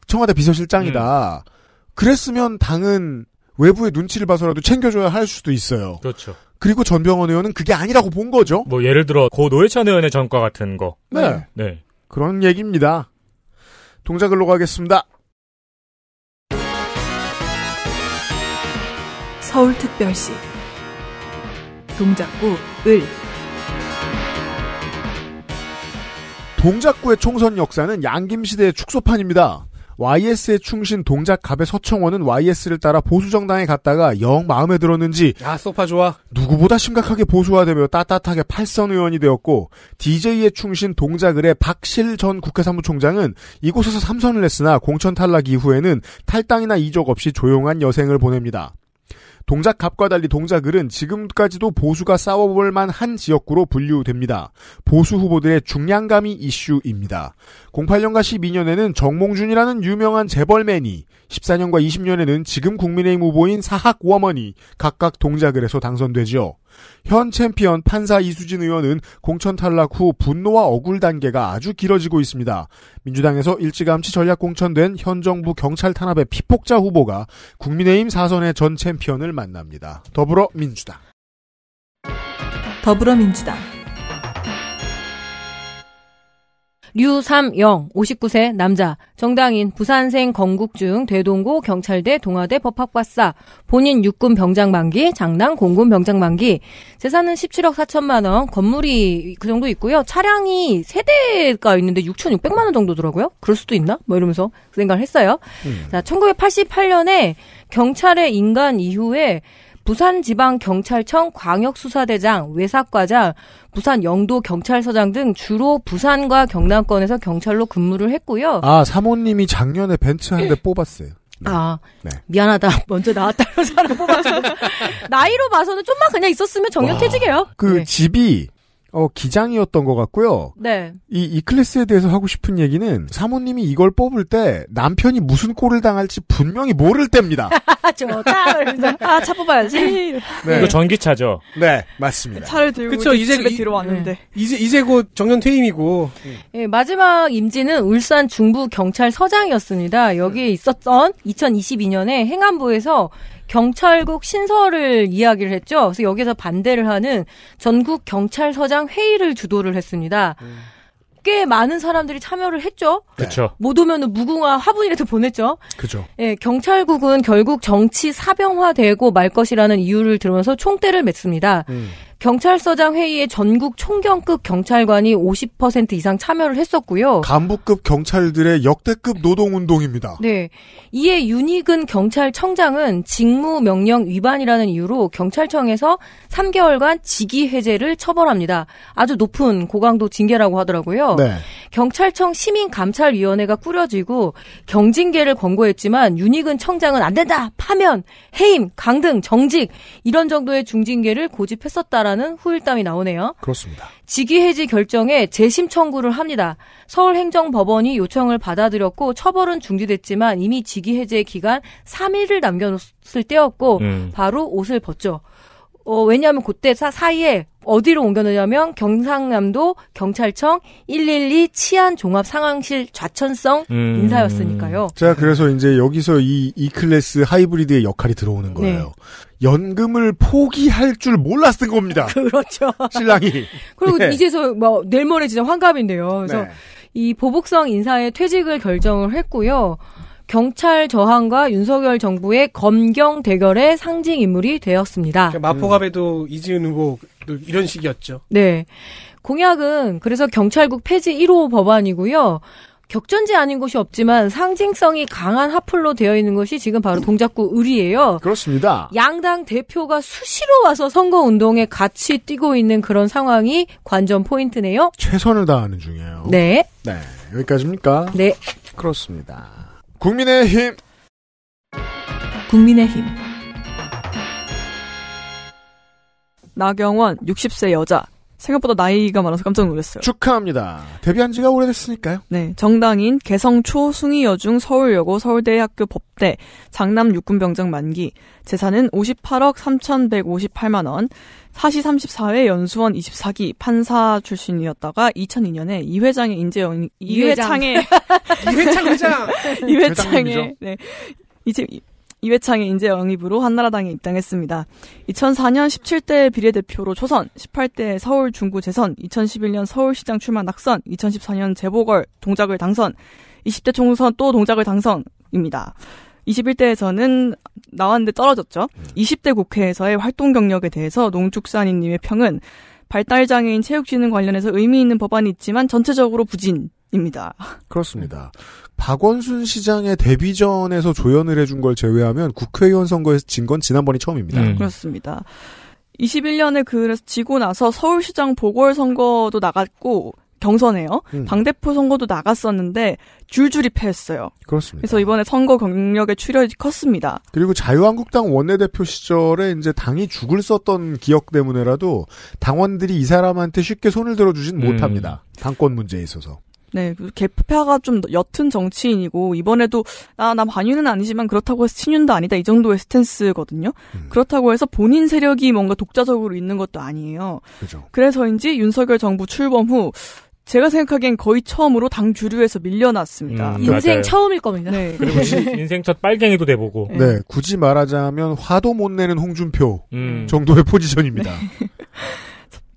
청와대 비서실장이다. 음. 그랬으면 당은 외부의 눈치를 봐서라도 챙겨줘야 할 수도 있어요. 그렇죠. 그리고 전병헌 의원은 그게 아니라고 본 거죠. 뭐 예를 들어 고 노회찬 의원의 전과 같은 거. 네. 네. 그런 얘기입니다. 동작을로 가겠습니다. 서울특별시 동작구 을 동작구의 총선 역사는 양김시대의 축소판입니다. YS의 충신 동작갑의 서청원은 YS를 따라 보수정당에 갔다가 영 마음에 들었는지 야 소파 좋아 누구보다 심각하게 보수화되며 따뜻하게 팔선 의원이 되었고 DJ의 충신 동작을의 박실 전 국회 사무총장은 이곳에서 삼선을 했으나 공천 탈락 이후에는 탈당이나 이적 없이 조용한 여생을 보냅니다. 동작갑과 달리 동작을은 지금까지도 보수가 싸워볼 만한 지역구로 분류됩니다. 보수 후보들의 중량감이 이슈입니다. 08년과 12년에는 정몽준이라는 유명한 재벌맨이 14년과 20년에는 지금 국민의힘 후보인 사학 워머니 각각 동작을 해서 당선되죠현 챔피언 판사 이수진 의원은 공천 탈락 후 분노와 억울 단계가 아주 길어지고 있습니다. 민주당에서 일찌감치 전략 공천된 현 정부 경찰 탄압의 피폭자 후보가 국민의힘 사선의 전 챔피언을 만납니다. 더불어민주당. 더불어민주당. 류삼영 59세 남자 정당인 부산생 건국중 대동고 경찰대 동아대 법학과사 본인 육군 병장 만기 장남 공군 병장 만기 재산은 17억 4천만 원 건물이 그 정도 있고요 차량이 세 대가 있는데 6,600만 원 정도더라고요 그럴 수도 있나 뭐 이러면서 그 생각을 했어요 음. 자 1988년에 경찰의 인간 이후에 부산지방경찰청 광역수사대장, 외사과장, 부산 영도 경찰서장 등 주로 부산과 경남권에서 경찰로 근무를 했고요. 아 사모님이 작년에 벤츠 한 대 뽑았어요. 네. 아 네. 미안하다 [LAUGHS] 먼저 나왔다는 사람 뽑아서 나이로 봐서는 좀만 그냥 있었으면 정년퇴직해요. 그 네. 집이 어, 기장이었던 것 같고요. 네. 이 이클래스에 대해서 하고 싶은 얘기는 사모님이 이걸 뽑을 때 남편이 무슨 꼴을 당할지 분명히 모를 때입니다. 좋다. [LAUGHS] 아, 차 뽑아야지. 네. 이거 네. 전기차죠. 네, 맞습니다. 차를 들고 그쵸, 이제 집에 들어왔는데. 네. 이제 이제 곧 정년 퇴임이고. 네, 마지막 임지는 울산 중부 경찰서장이었습니다. 여기에 있었던 2022년에 행안부에서 경찰국 신설을 이야기를 했죠. 그래서 여기서 반대를 하는 전국 경찰서장 회의를 주도를 했습니다. 음. 꽤 많은 사람들이 참여를 했죠. 그렇죠. 못 오면은 무궁화 화분이라도 보냈죠. 그죠. 예, 경찰국은 결국 정치 사병화되고 말 것이라는 이유를 들으면서 총대를 맺습니다. 음. 경찰서장 회의에 전국 총경급 경찰관이 50% 이상 참여를 했었고요. 간부급 경찰들의 역대급 노동운동입니다. 네. 이에 윤희근 경찰청장은 직무명령 위반이라는 이유로 경찰청에서 3개월간 직위해제를 처벌합니다. 아주 높은 고강도 징계라고 하더라고요. 네. 경찰청 시민감찰위원회가 꾸려지고 경징계를 권고했지만 윤희근 청장은 안 된다! 파면, 해임, 강등, 정직 이런 정도의 중징계를 고집했었다라 는 한다라는 후일담이 나오네요. 그렇습니다. 직위 해지 결정에 재심 청구를 합니다. 서울행정법원이 요청을 받아들였고 처벌은 중지됐지만 이미 직위 해제 기간 3일을 남겨놓을 때였고 음. 바로 옷을 벗죠. 어, 왜냐하면 그때 사, 사이에 어디로 옮겨놓냐면 경상남도 경찰청 112 치안 종합 상황실 좌천성 음. 인사였으니까요. 자, 그래서 이제 여기서 이, 이 클래스 하이브리드의 역할이 들어오는 네. 거예요. 네. 연금을 포기할 줄몰랐을 겁니다. [LAUGHS] 그렇죠. 신랑이. 그리고 네. 이제서 뭐 내일모레 진짜 환갑인데요. 그래서 네. 이 보복성 인사의 퇴직을 결정을 했고요. 경찰 저항과 윤석열 정부의 검경 대결의 상징 인물이 되었습니다. 그러니까 마포갑에도 음. 이지은 후보 이런 식이었죠. 네. 공약은 그래서 경찰국 폐지 1호 법안이고요. 격전지 아닌 곳이 없지만 상징성이 강한 하플로 되어 있는 것이 지금 바로 동작구 을이에요. 그렇습니다. 양당 대표가 수시로 와서 선거운동에 같이 뛰고 있는 그런 상황이 관전 포인트네요. 최선을 다하는 중이에요. 네. 네. 여기까지입니까? 네. 그렇습니다. 국민의힘. 국민의힘. 나경원 60세 여자 생각보다 나이가 많아서 깜짝 놀랐어요. 축하합니다. 데뷔한 지가 오래됐으니까요. 네, 정당인 개성초 숭이여중 서울여고 서울대학교 법대 장남 육군병장 만기 재산은 58억 3,158만 원. 사시 34회 연수원 24기 판사 출신이었다가 2002년에 이회장의 인재 영 이회창의 이회창 회장 [LAUGHS] 이회창의 네. 이제 이회창의 인재 영입으로 한나라당에 입당했습니다. 2004년 17대 비례대표로 초선, 18대 서울 중구 재선, 2011년 서울시장 출마 낙선, 2014년 재보궐 동작을 당선, 20대 총선 또 동작을 당선입니다. 21대에서는 나왔는데 떨어졌죠. 20대 음. 국회에서의 활동 경력에 대해서 농축산인님의 평은 발달장애인 체육진흥 관련해서 의미 있는 법안이 있지만 전체적으로 부진 입니다. 그렇습니다. 박원순 시장의 데뷔전에서 조연을 해준 걸 제외하면 국회의원 선거에서 진 건 지난번이 처음입니다. 음. 그렇습니다. 21년에 그래서 지고 나서 서울시장 보궐선거도 나갔고 경선에요. 음. 당대표 선거도 나갔었는데 줄줄이 패했어요. 그렇습니다. 그래서 이번에 선거 경력에 출혈이 컸습니다. 그리고 자유한국당 원내대표 시절에 이제 당이 죽을 썼던 기억 때문에라도 당원들이 이 사람한테 쉽게 손을 들어주진 음. 못합니다. 당권 문제에 있어서. 네, 그 개파가 좀 옅은 정치인이고 이번에도 아나 반윤은 아니지만 그렇다고 해서 친윤도 아니다 이 정도의 스탠스거든요. 음. 그렇다고 해서 본인 세력이 뭔가 독자적으로 있는 것도 아니에요. 그죠. 그래서인지 윤석열 정부 출범 후 제가 생각하기엔 거의 처음으로 당 주류에서 밀려났습니다. 음, 인생 맞아요. 처음일 겁니다. 네. 그리고 [LAUGHS] 인생 첫 빨갱이도 돼보고. 네. 음. 네, 굳이 말하자면 화도 못 내는 홍준표 음. 정도의 포지션입니다. 네.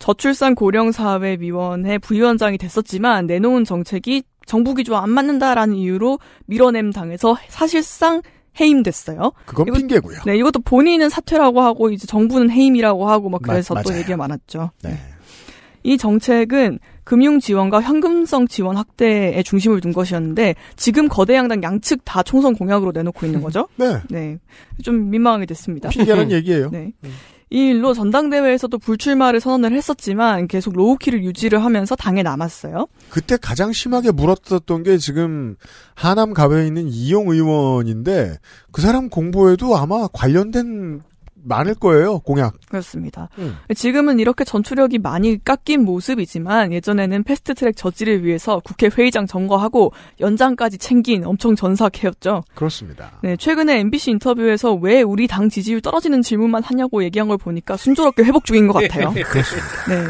저출산 고령사회위원회 부위원장이 됐었지만 내놓은 정책이 정부 기조와 안 맞는다라는 이유로 밀어냄 당해서 사실상 해임됐어요. 그건 이것, 핑계고요. 네, 이것도 본인은 사퇴라고 하고 이제 정부는 해임이라고 하고 막 그래서 마, 또 얘기가 많았죠. 네. 이 정책은 금융 지원과 현금성 지원 확대에 중심을 둔 것이었는데 지금 거대 양당 양측 다 총선 공약으로 내놓고 있는 [LAUGHS] 거죠. 네. 네. 좀 민망하게 됐습니다. 핑계는 네. 얘기예요. 네. 음. 이 일로 전당대회에서도 불출마를 선언을 했었지만 계속 로우키를 유지를 하면서 당에 남았어요. 그때 가장 심하게 물었었던 게 지금 하남 가 갑에 있는 이용 의원인데 그 사람 공보에도 아마 관련된 많을 거예요, 공약. 그렇습니다. 음. 지금은 이렇게 전투력이 많이 깎인 모습이지만 예전에는 패스트 트랙 저지를 위해서 국회 회의장 점거하고 연장까지 챙긴 엄청 전사케였죠 그렇습니다. 네, 최근에 MBC 인터뷰에서 왜 우리 당 지지율 떨어지는 질문만 하냐고 얘기한 걸 보니까 순조롭게 회복 중인 것 같아요. [LAUGHS] 그렇습니다. 네.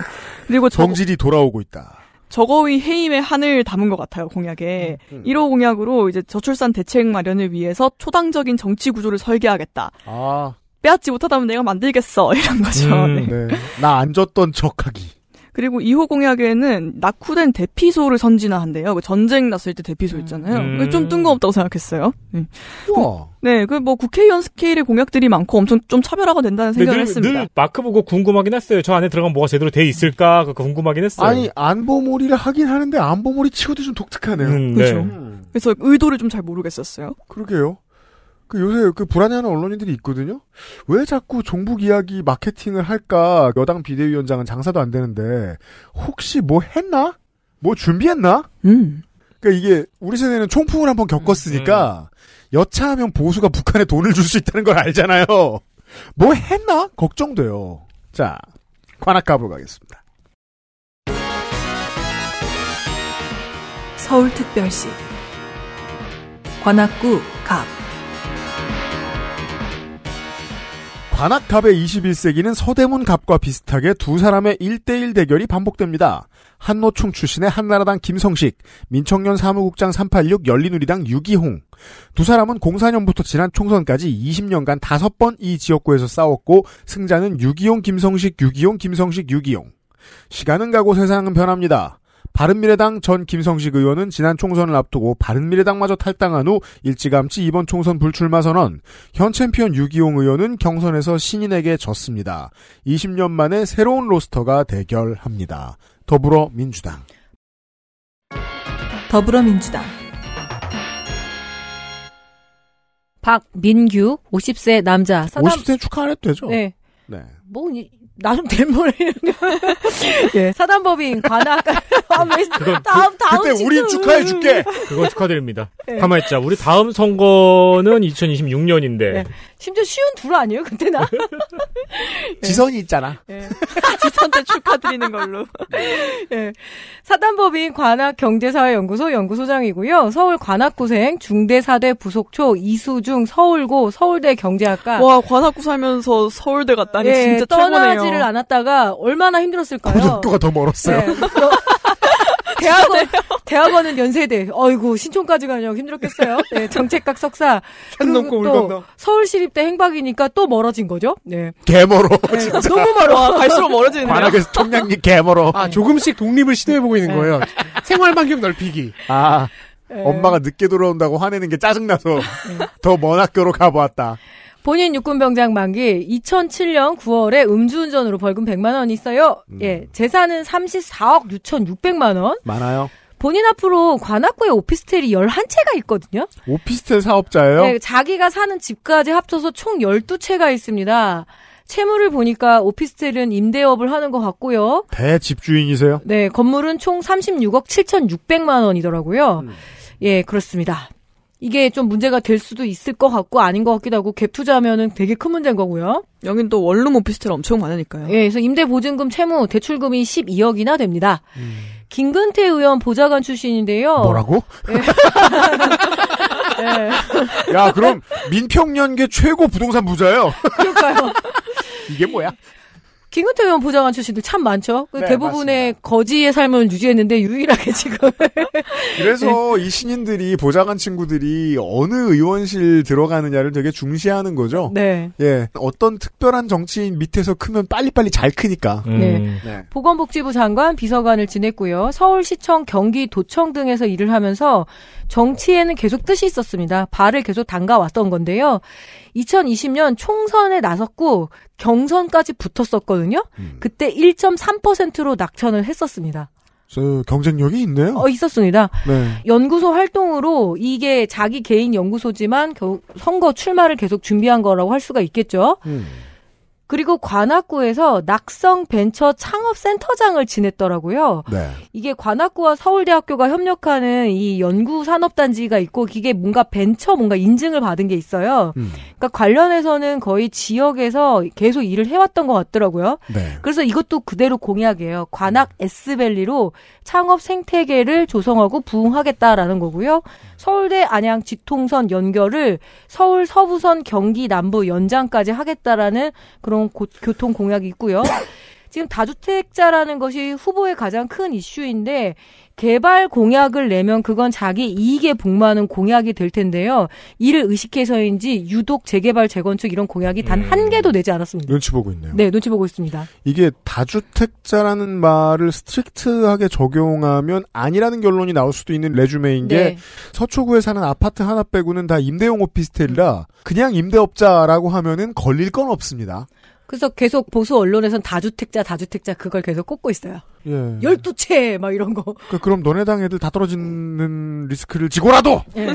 그리고 정질이 돌아오고 있다. 저거의 해임의 한을 담은 것 같아요 공약에 음, 음. 1호 공약으로 이제 저출산 대책 마련을 위해서 초당적인 정치 구조를 설계하겠다. 아 빼앗지 못하다면 내가 만들겠어 [LAUGHS] 이런 거죠. 음, 네. 네. 나안 줬던 척하기. 그리고 2호 공약에는 낙후된 대피소를 선진화한대요. 그 전쟁 났을 때 대피소 음. 있잖아요. 음. 좀 뜬금없다고 생각했어요. 네, 그, 네그 뭐 국회의원 스케일의 공약들이 많고 엄청 좀 차별화가 된다는 생각을 네, 늘, 했습니다. 늘 마크 보고 궁금하긴 했어요. 저 안에 들어가면 뭐가 제대로 돼 있을까 그 궁금하긴 했어요. 아니 안보몰이를 하긴 하는데 안보몰이 치고도 좀 독특하네요. 음, 그렇죠. 네. 음. 그래서 의도를 좀 잘 모르겠었어요. 그러게요. 그 요새 그 불안해하는 언론인들이 있거든요. 왜 자꾸 종북 이야기 마케팅을 할까? 여당 비대위원장은 장사도 안 되는데 혹시 뭐 했나? 뭐 준비했나? 음. 그러니까 이게 우리 세대는 총풍을 한 번 겪었으니까 음. 음. 여차하면 보수가 북한에 돈을 줄 수 있다는 걸 알잖아요. 뭐 했나? 걱정돼요. 자, 관악가보로 가겠습니다. 서울특별시 관악구 갑 관악탑의 21세기는 서대문 갑과 비슷하게 두 사람의 1대1 대결이 반복됩니다. 한노총 출신의 한나라당 김성식, 민청년 사무국장 386 열린우리당 유기홍. 두 사람은 04년부터 지난 총선까지 20년간 다섯 번 이 지역구에서 싸웠고 승자는 유기홍 김성식 유기홍 김성식 유기홍. 시간은 가고 세상은 변합니다. 바른미래당 전 김성식 의원은 지난 총선을 앞두고 바른미래당마저 탈당한 후 일찌감치 이번 총선 불출마 선언. 현 챔피언 유기용 의원은 경선에서 신인에게 졌습니다. 20년 만에 새로운 로스터가 대결합니다. 더불어민주당. 더불어민주당. 박민규 50세 남자. 사담... 50세 축하 안 해도 되죠? 네. 네. 뭐 나름 될모를 [LAUGHS] 예. 예, 사단법인 관악 아, 왜, 그건 다음 그, 다음 그때 우리 축하해 줄게. 음. 그건 축하드립니다. 예. 가만 있자. 우리 다음 선거는 2026년인데 예. 심지어 쉬운 둘 아니에요 그때나 [LAUGHS] 지선이 있잖아. [LAUGHS] 예. 지선 때 축하드리는 걸로. [LAUGHS] 예. 사단법인 관악 경제사회연구소 연구소장이고요. 서울 관악구생 중대사대 부속초 이수중 서울고 서울대 경제학과. 와 관악구 살면서 서울대 갔다니 예, 진짜 떠나지를 최고네요. 않았다가 얼마나 힘들었을까요? 고등학교가 더 멀었어요. 예. [LAUGHS] 대학원, [LAUGHS] 대학원은 연세대. 어이구, 신촌까지 가냐고 힘들었겠어요. 네, [LAUGHS] 정책각 석사. 산 넘고 울 건너. 서울시립대 행박이니까 또 멀어진 거죠. 네. 개멀어. 네, 네. 너무 멀어. 와, 아, 갈수록 멀어지는데. 관악에서 청량이 개멀어. 아, 조금씩 독립을 시도해보고 있는 네. 거예요. 생활 반경 넓히기. 아. 네. 엄마가 늦게 돌아온다고 화내는 게 짜증나서 더 먼 학교로 가보았다. 본인 육군병장 만기 2007년 9월에 음주운전으로 벌금 100만 원 있어요. 음. 예, 재산은 34억 6,600만 원. 많아요. 본인 앞으로 관악구에 오피스텔이 11채가 있거든요. 오피스텔 사업자예요? 네, 자기가 사는 집까지 합쳐서 총 12채가 있습니다. 채무를 보니까 오피스텔은 임대업을 하는 것 같고요. 대집주인이세요? 네, 건물은 총 36억 7,600만 원이더라고요. 음. 예, 그렇습니다. 이게 좀 문제가 될 수도 있을 것 같고 아닌 것 같기도 하고 갭 투자하면은 되게 큰 문제인 거고요. 여긴 또 원룸 오피스텔 엄청 많으니까요. 예, 그래서 임대 보증금 채무 대출금이 12억이나 됩니다. 음. 김근태 의원 보좌관 출신인데요. 뭐라고? 예. [LAUGHS] 야, 그럼 민평연계 최고 부동산 부자예요. 그럴까요 이게 뭐야? 김근태 의원 보좌관 출신들 참 많죠. 그 네, 대부분의 맞습니다. 거지의 삶을 유지했는데 유일하게 지금. [LAUGHS] 그래서 예. 이 신인들이 보좌관 친구들이 어느 의원실 들어가느냐를 되게 중시하는 거죠. 네. 예, 어떤 특별한 정치인 밑에서 크면 빨리빨리 잘 크니까. 네. 음. 네. 네. 보건복지부 장관 비서관을 지냈고요. 서울시청, 경기도청 등에서 일을 하면서 정치에는 계속 뜻이 있었습니다. 발을 계속 담가왔던 건데요. 2020년 총선에 나섰고 경선까지 붙었었거든요. 음. 그때 1.3%로 낙천을 했었습니다. 경쟁력이 있네요. 어, 있었습니다. 네. 연구소 활동으로 이게 자기 개인 연구소지만 겨우 선거 출마를 계속 준비한 거라고 할 수가 있겠죠. 음. 그리고 관악구에서 낙성 벤처 창업 센터장을 지냈더라고요. 네. 이게 관악구와 서울대학교가 협력하는 이 연구 산업 단지가 있고 이게 뭔가 벤처 뭔가 인증을 받은 게 있어요. 음. 그러니까 관련해서는 거의 지역에서 계속 일을 해왔던 것 같더라고요. 네. 그래서 이것도 그대로 공약이에요. 관악 S밸리로 창업 생태계를 조성하고 부흥하겠다라는 거고요. 서울대 안양 직통선 연결을 서울 서부선 경기 남부 연장까지 하겠다라는 그런 고, 교통 공약이 있고요. 지금 다주택자라는 것이 후보의 가장 큰 이슈인데 개발 공약을 내면 그건 자기 이익에 복무하는 공약이 될 텐데요. 이를 의식해서인지 유독 재개발, 재건축 이런 공약이 단한 음. 개도 내지 않았습니다. 눈치 보고 있네요. 네, 눈치 보고 있습니다. 이게 다주택자라는 말을 스트릭트하게 적용하면 아니라는 결론이 나올 수도 있는 레주메인 게 네. 서초구에 사는 아파트 하나 빼고는 다 임대용 오피스텔이라 그냥 임대업자라고 하면은 걸릴 건 없습니다. 그래서 계속 보수 언론에선 다주택자, 다주택자 그걸 계속 꼽고 있어요. 예. 열두 채 막 이런 거. 그, 그럼 너네 당 애들 다 떨어지는 리스크를 지고라도. 예.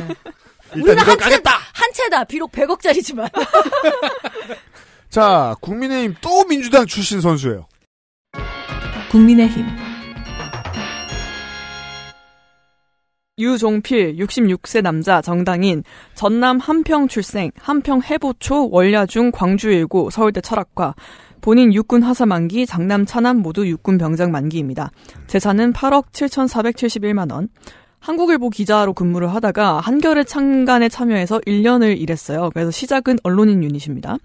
일단 이걸 까겠다. 한 채다. 비록 100억짜리지만. [LAUGHS] 자, 국민의힘 또 민주당 출신 선수예요. 국민의힘 유종필 66세 남자 정당인 전남 함평 출생 함평 해보초 월야중 광주일고 서울대 철학과 본인 육군 하사 만기 장남 차남 모두 육군 병장 만기입니다. 재산은 8억 7,471만 원. 한국일보 기자로 근무를 하다가 한겨레 창간에 참여해서 1년을 일했어요. 그래서 시작은 언론인 유닛입니다.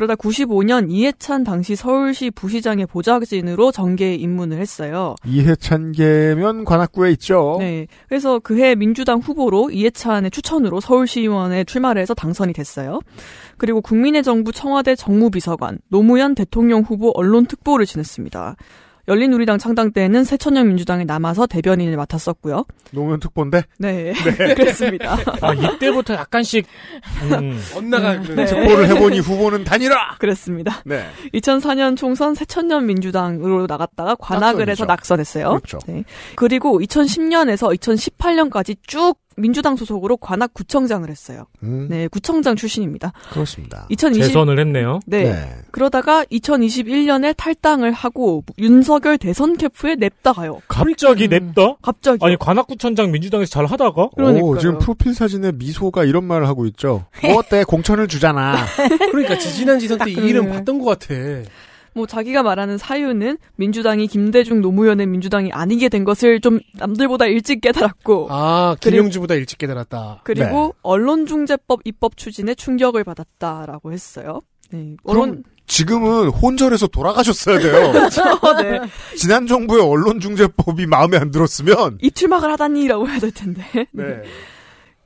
그러다 95년 이해찬 당시 서울시 부시장의 보좌진으로 정계에 입문을 했어요. 이해찬계면 관악구에 있죠. 네. 그래서 그해 민주당 후보로 이해찬의 추천으로 서울시의원에 출마를 해서 당선이 됐어요. 그리고 국민의 정부 청와대 정무비서관, 노무현 대통령 후보 언론특보를 지냈습니다. 열린우리당 창당 때는 새천년 민주당에 남아서 대변인을 맡았었고요. 노무현 특보인데? 네, 네. [LAUGHS] 그렇습니다. 아, 이때부터 약간씩 언나가 음. 네. 특보를 해보니 후보는 단일화. 그랬습니다 네. 2004년 총선 새천년 민주당으로 나갔다가 관악을 해서 낙선했어요. 그렇죠. 네. 그리고 2010년에서 2018년까지 쭉 민주당 소속으로 관악구청장을 했어요. 음. 네, 구청장 출신입니다. 그렇습니다. 2020... 재선을 했네요. 네. 네. 그러다가 2021년에 탈당을 하고 윤석열 대선 캠프에 냅다 가요. 갑자기 음. 냅다? 갑자기. 아니 관악구청장 민주당에서 잘 하다가? 그러니까 지금 프로필 사진에 미소가 이런 말을 하고 있죠. 뭐 어때 공천을 주잖아. [LAUGHS] 그러니까 지지난 지선 때이 이름 봤던 것 같아. 뭐 자기가 말하는 사유는 민주당이 김대중 노무현의 민주당이 아니게 된 것을 좀 남들보다 일찍 깨달았고 아 김영주보다 일찍 깨달았다. 그리고 네. 언론중재법 입법 추진에 충격을 받았다라고 했어요. 네. 언론 지금은 혼절에서 돌아가셨어야 돼요. [LAUGHS] 그렇죠? 네. 지난 정부의 언론중재법이 마음에 안 들었으면 입출막을 하다니라고 해야 될 텐데. 네. [LAUGHS]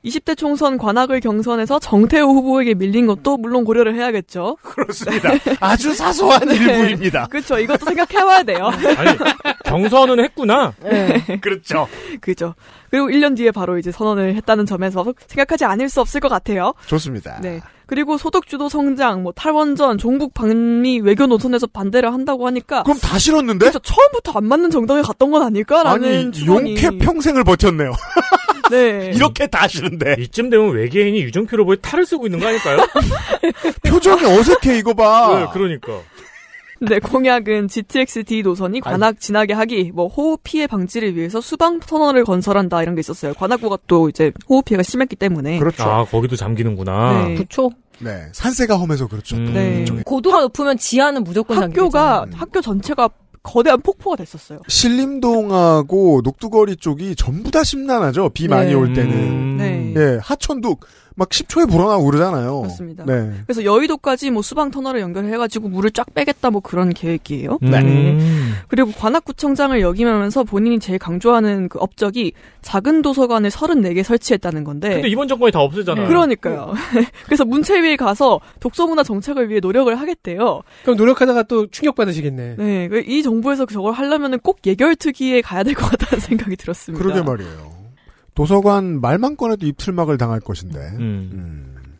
20대 총선 관악을 경선에서 정태호 후보에게 밀린 것도 물론 고려를 해야겠죠. 그렇습니다. [LAUGHS] 네. 아주 사소한 네. 일부입니다. 그렇죠. 이것도 생각해봐야 돼요. [LAUGHS] 아니, 경선은 했구나. 네. [LAUGHS] 그렇죠. 그렇죠. 그리고 1년 뒤에 바로 이제 선언을 했다는 점에서 생각하지 않을 수 없을 것 같아요. 좋습니다. 네. 그리고 소득주도 성장, 뭐 탈원전, 종북 방미 외교 노선에서 반대를 한다고 하니까 그럼 다 싫었는데? 그렇죠. 처음부터 안 맞는 정당에 갔던 건 아닐까라는 아니, 용케 평생을 버텼네요. 네. [LAUGHS] 이렇게 다 아시는데. 이쯤 되면 외계인이 유정표 로봇에 탈을 쓰고 있는 거 아닐까요? [LAUGHS] 표정이 어색해, 이거 봐. 네, 그러니까. 네, 공약은 GTX-D 노선이 관악 진하게 하기, 뭐 호우 피해 방지를 위해서 수방 터널을 건설한다 이런 게 있었어요. 관악구가 또 이제 호우 피해가 심했기 때문에. 그렇죠. 아, 거기도 잠기는구나. 네. 부초. 네, 산세가 험해서 그렇죠. 음. 네. 고도가 높으면 지하는 무조건 학교가 잠 음. 학교 전체가 거대한 폭포가 됐었어요. 신림동하고 녹두거리 쪽이 전부 다 심란하죠. 비 많이 네. 올 때는. 음... 네. 예, 하천도 막 10초에 불어나고 그러잖아요. 맞습니다. 네. 그래서 여의도까지 뭐 수방 터널을 연결해가지고 물을 쫙 빼겠다 뭐 그런 계획이에요. 음. 네. 음. 그리고 관악구청장을 역임하면서 본인이 제일 강조하는 그 업적이 작은 도서관을 34개 설치했다는 건데. 근데 이번 정권이 다 없애잖아요. 네. 그러니까요. [LAUGHS] 그래서 문체위에 가서 독서문화 정책을 위해 노력을 하겠대요. 그럼 노력하다가 또 충격받으시겠네. 네. 그 이 정부에서 저걸 하려면은 꼭 예결특위에 가야 될 것 같다는 [LAUGHS] 생각이 들었습니다. 그러게 말이에요. 도서관 말만 꺼내도 입틀막을 당할 것인데 음. 음.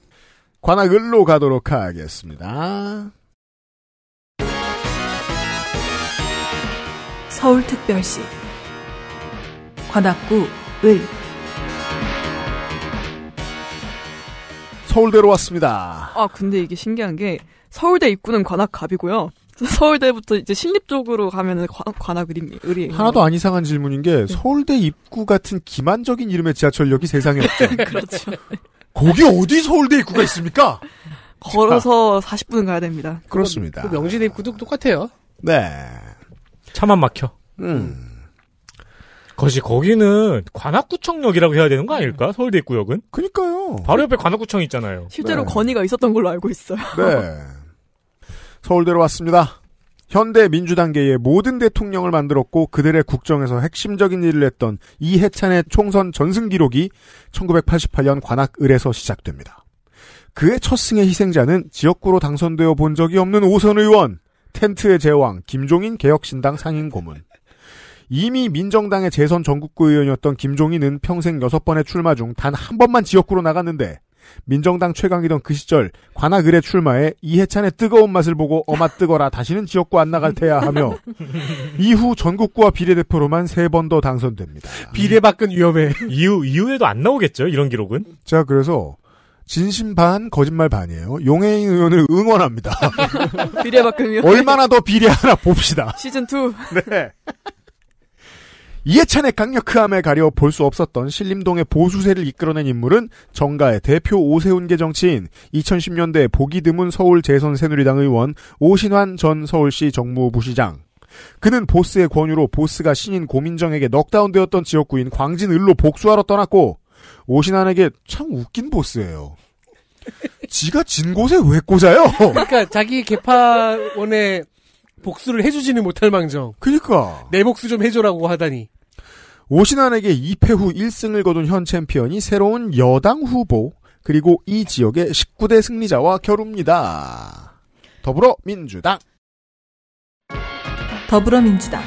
관악을로 가도록 하겠습니다. 서울특별시 관악구 을 서울대로 왔습니다. 아 근데 이게 신기한 게 서울대 입구는 관악갑이고요. 서울대부터 이제 신입 쪽으로 가면은 관악을입니다. 하나도 안 이상한 질문인 게 네. 서울대 입구 같은 기만적인 이름의 지하철역이 세상에 없죠. [LAUGHS] 그렇죠. 거기 어디 서울대 입구가 있습니까? 걸어서 40분 가야 됩니다. 그렇습니다. 그 명진 입구도 똑같아요. 네. 차만 막혀. 음. 거시 거기는 관악구청역이라고 해야 되는 거 아닐까? 음. 서울대 입구역은? 그니까요. 바로 옆에 관악구청 있잖아요. 실제로 네. 건의가 있었던 걸로 알고 있어요. 네. [LAUGHS] 서울대로 왔습니다. 현대 민주당계의 모든 대통령을 만들었고 그들의 국정에서 핵심적인 일을 했던 이해찬의 총선 전승 기록이 1988년 관악을에서 시작됩니다. 그의 첫 승의 희생자는 지역구로 당선되어 본 적이 없는 오선 의원, 텐트의 제왕 김종인 개혁신당 상임 고문. 이미 민정당의 재선 전국구 의원이었던 김종인은 평생 6번의 출마 중 단 한 번만 지역구로 나갔는데 민정당 최강이던 그 시절 관악을에 출마해 이해찬의 뜨거운 맛을 보고 어마 뜨거라 다시는 지역구 안 나갈 테야 하며 이후 전국구와 비례대표로만 세 번 더 당선됩니다. 비례 밖은 위험해. 이후 이후에도 안 나오겠죠 이런 기록은? 자 그래서 진심 반 거짓말 반이에요. 용해인 의원을 응원합니다. [LAUGHS] 비례박근 의원 얼마나 더 비례하나 봅시다. 시즌 2. 네. 이해찬의 강력함에 가려 볼 수 없었던 신림동의 보수세를 이끌어낸 인물은 정가의 대표 오세훈계 정치인, 2010년대 보기 드문 서울 재선 새누리당 의원 오신환 전 서울시 정무부시장. 그는 보스의 권유로 보스가 신인 고민정에게 넉다운되었던 지역구인 광진을로 복수하러 떠났고 오신환에게 참 웃긴 보스예요. 지가 진 곳에 왜 꽂아요? 그러니까 자기 개파원에 복수를 해주지는 못할 망정. 그니까. 내 복수 좀 해줘라고 하다니. 오신환에게 2패 후 1승을 거둔 현 챔피언이 새로운 여당 후보 그리고 이 지역의 19대 승리자와 겨룹니다. 더불어민주당 더불어민주당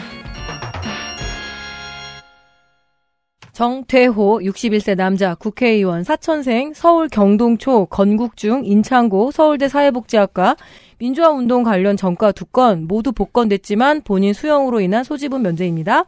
정태호 61세 남자 국회의원 사천생 서울 경동초 건국중 인창고 서울대 사회복지학과 민주화 운동 관련 전과 두 건 모두 복권됐지만 본인 수용으로 인한 소집은 면제입니다.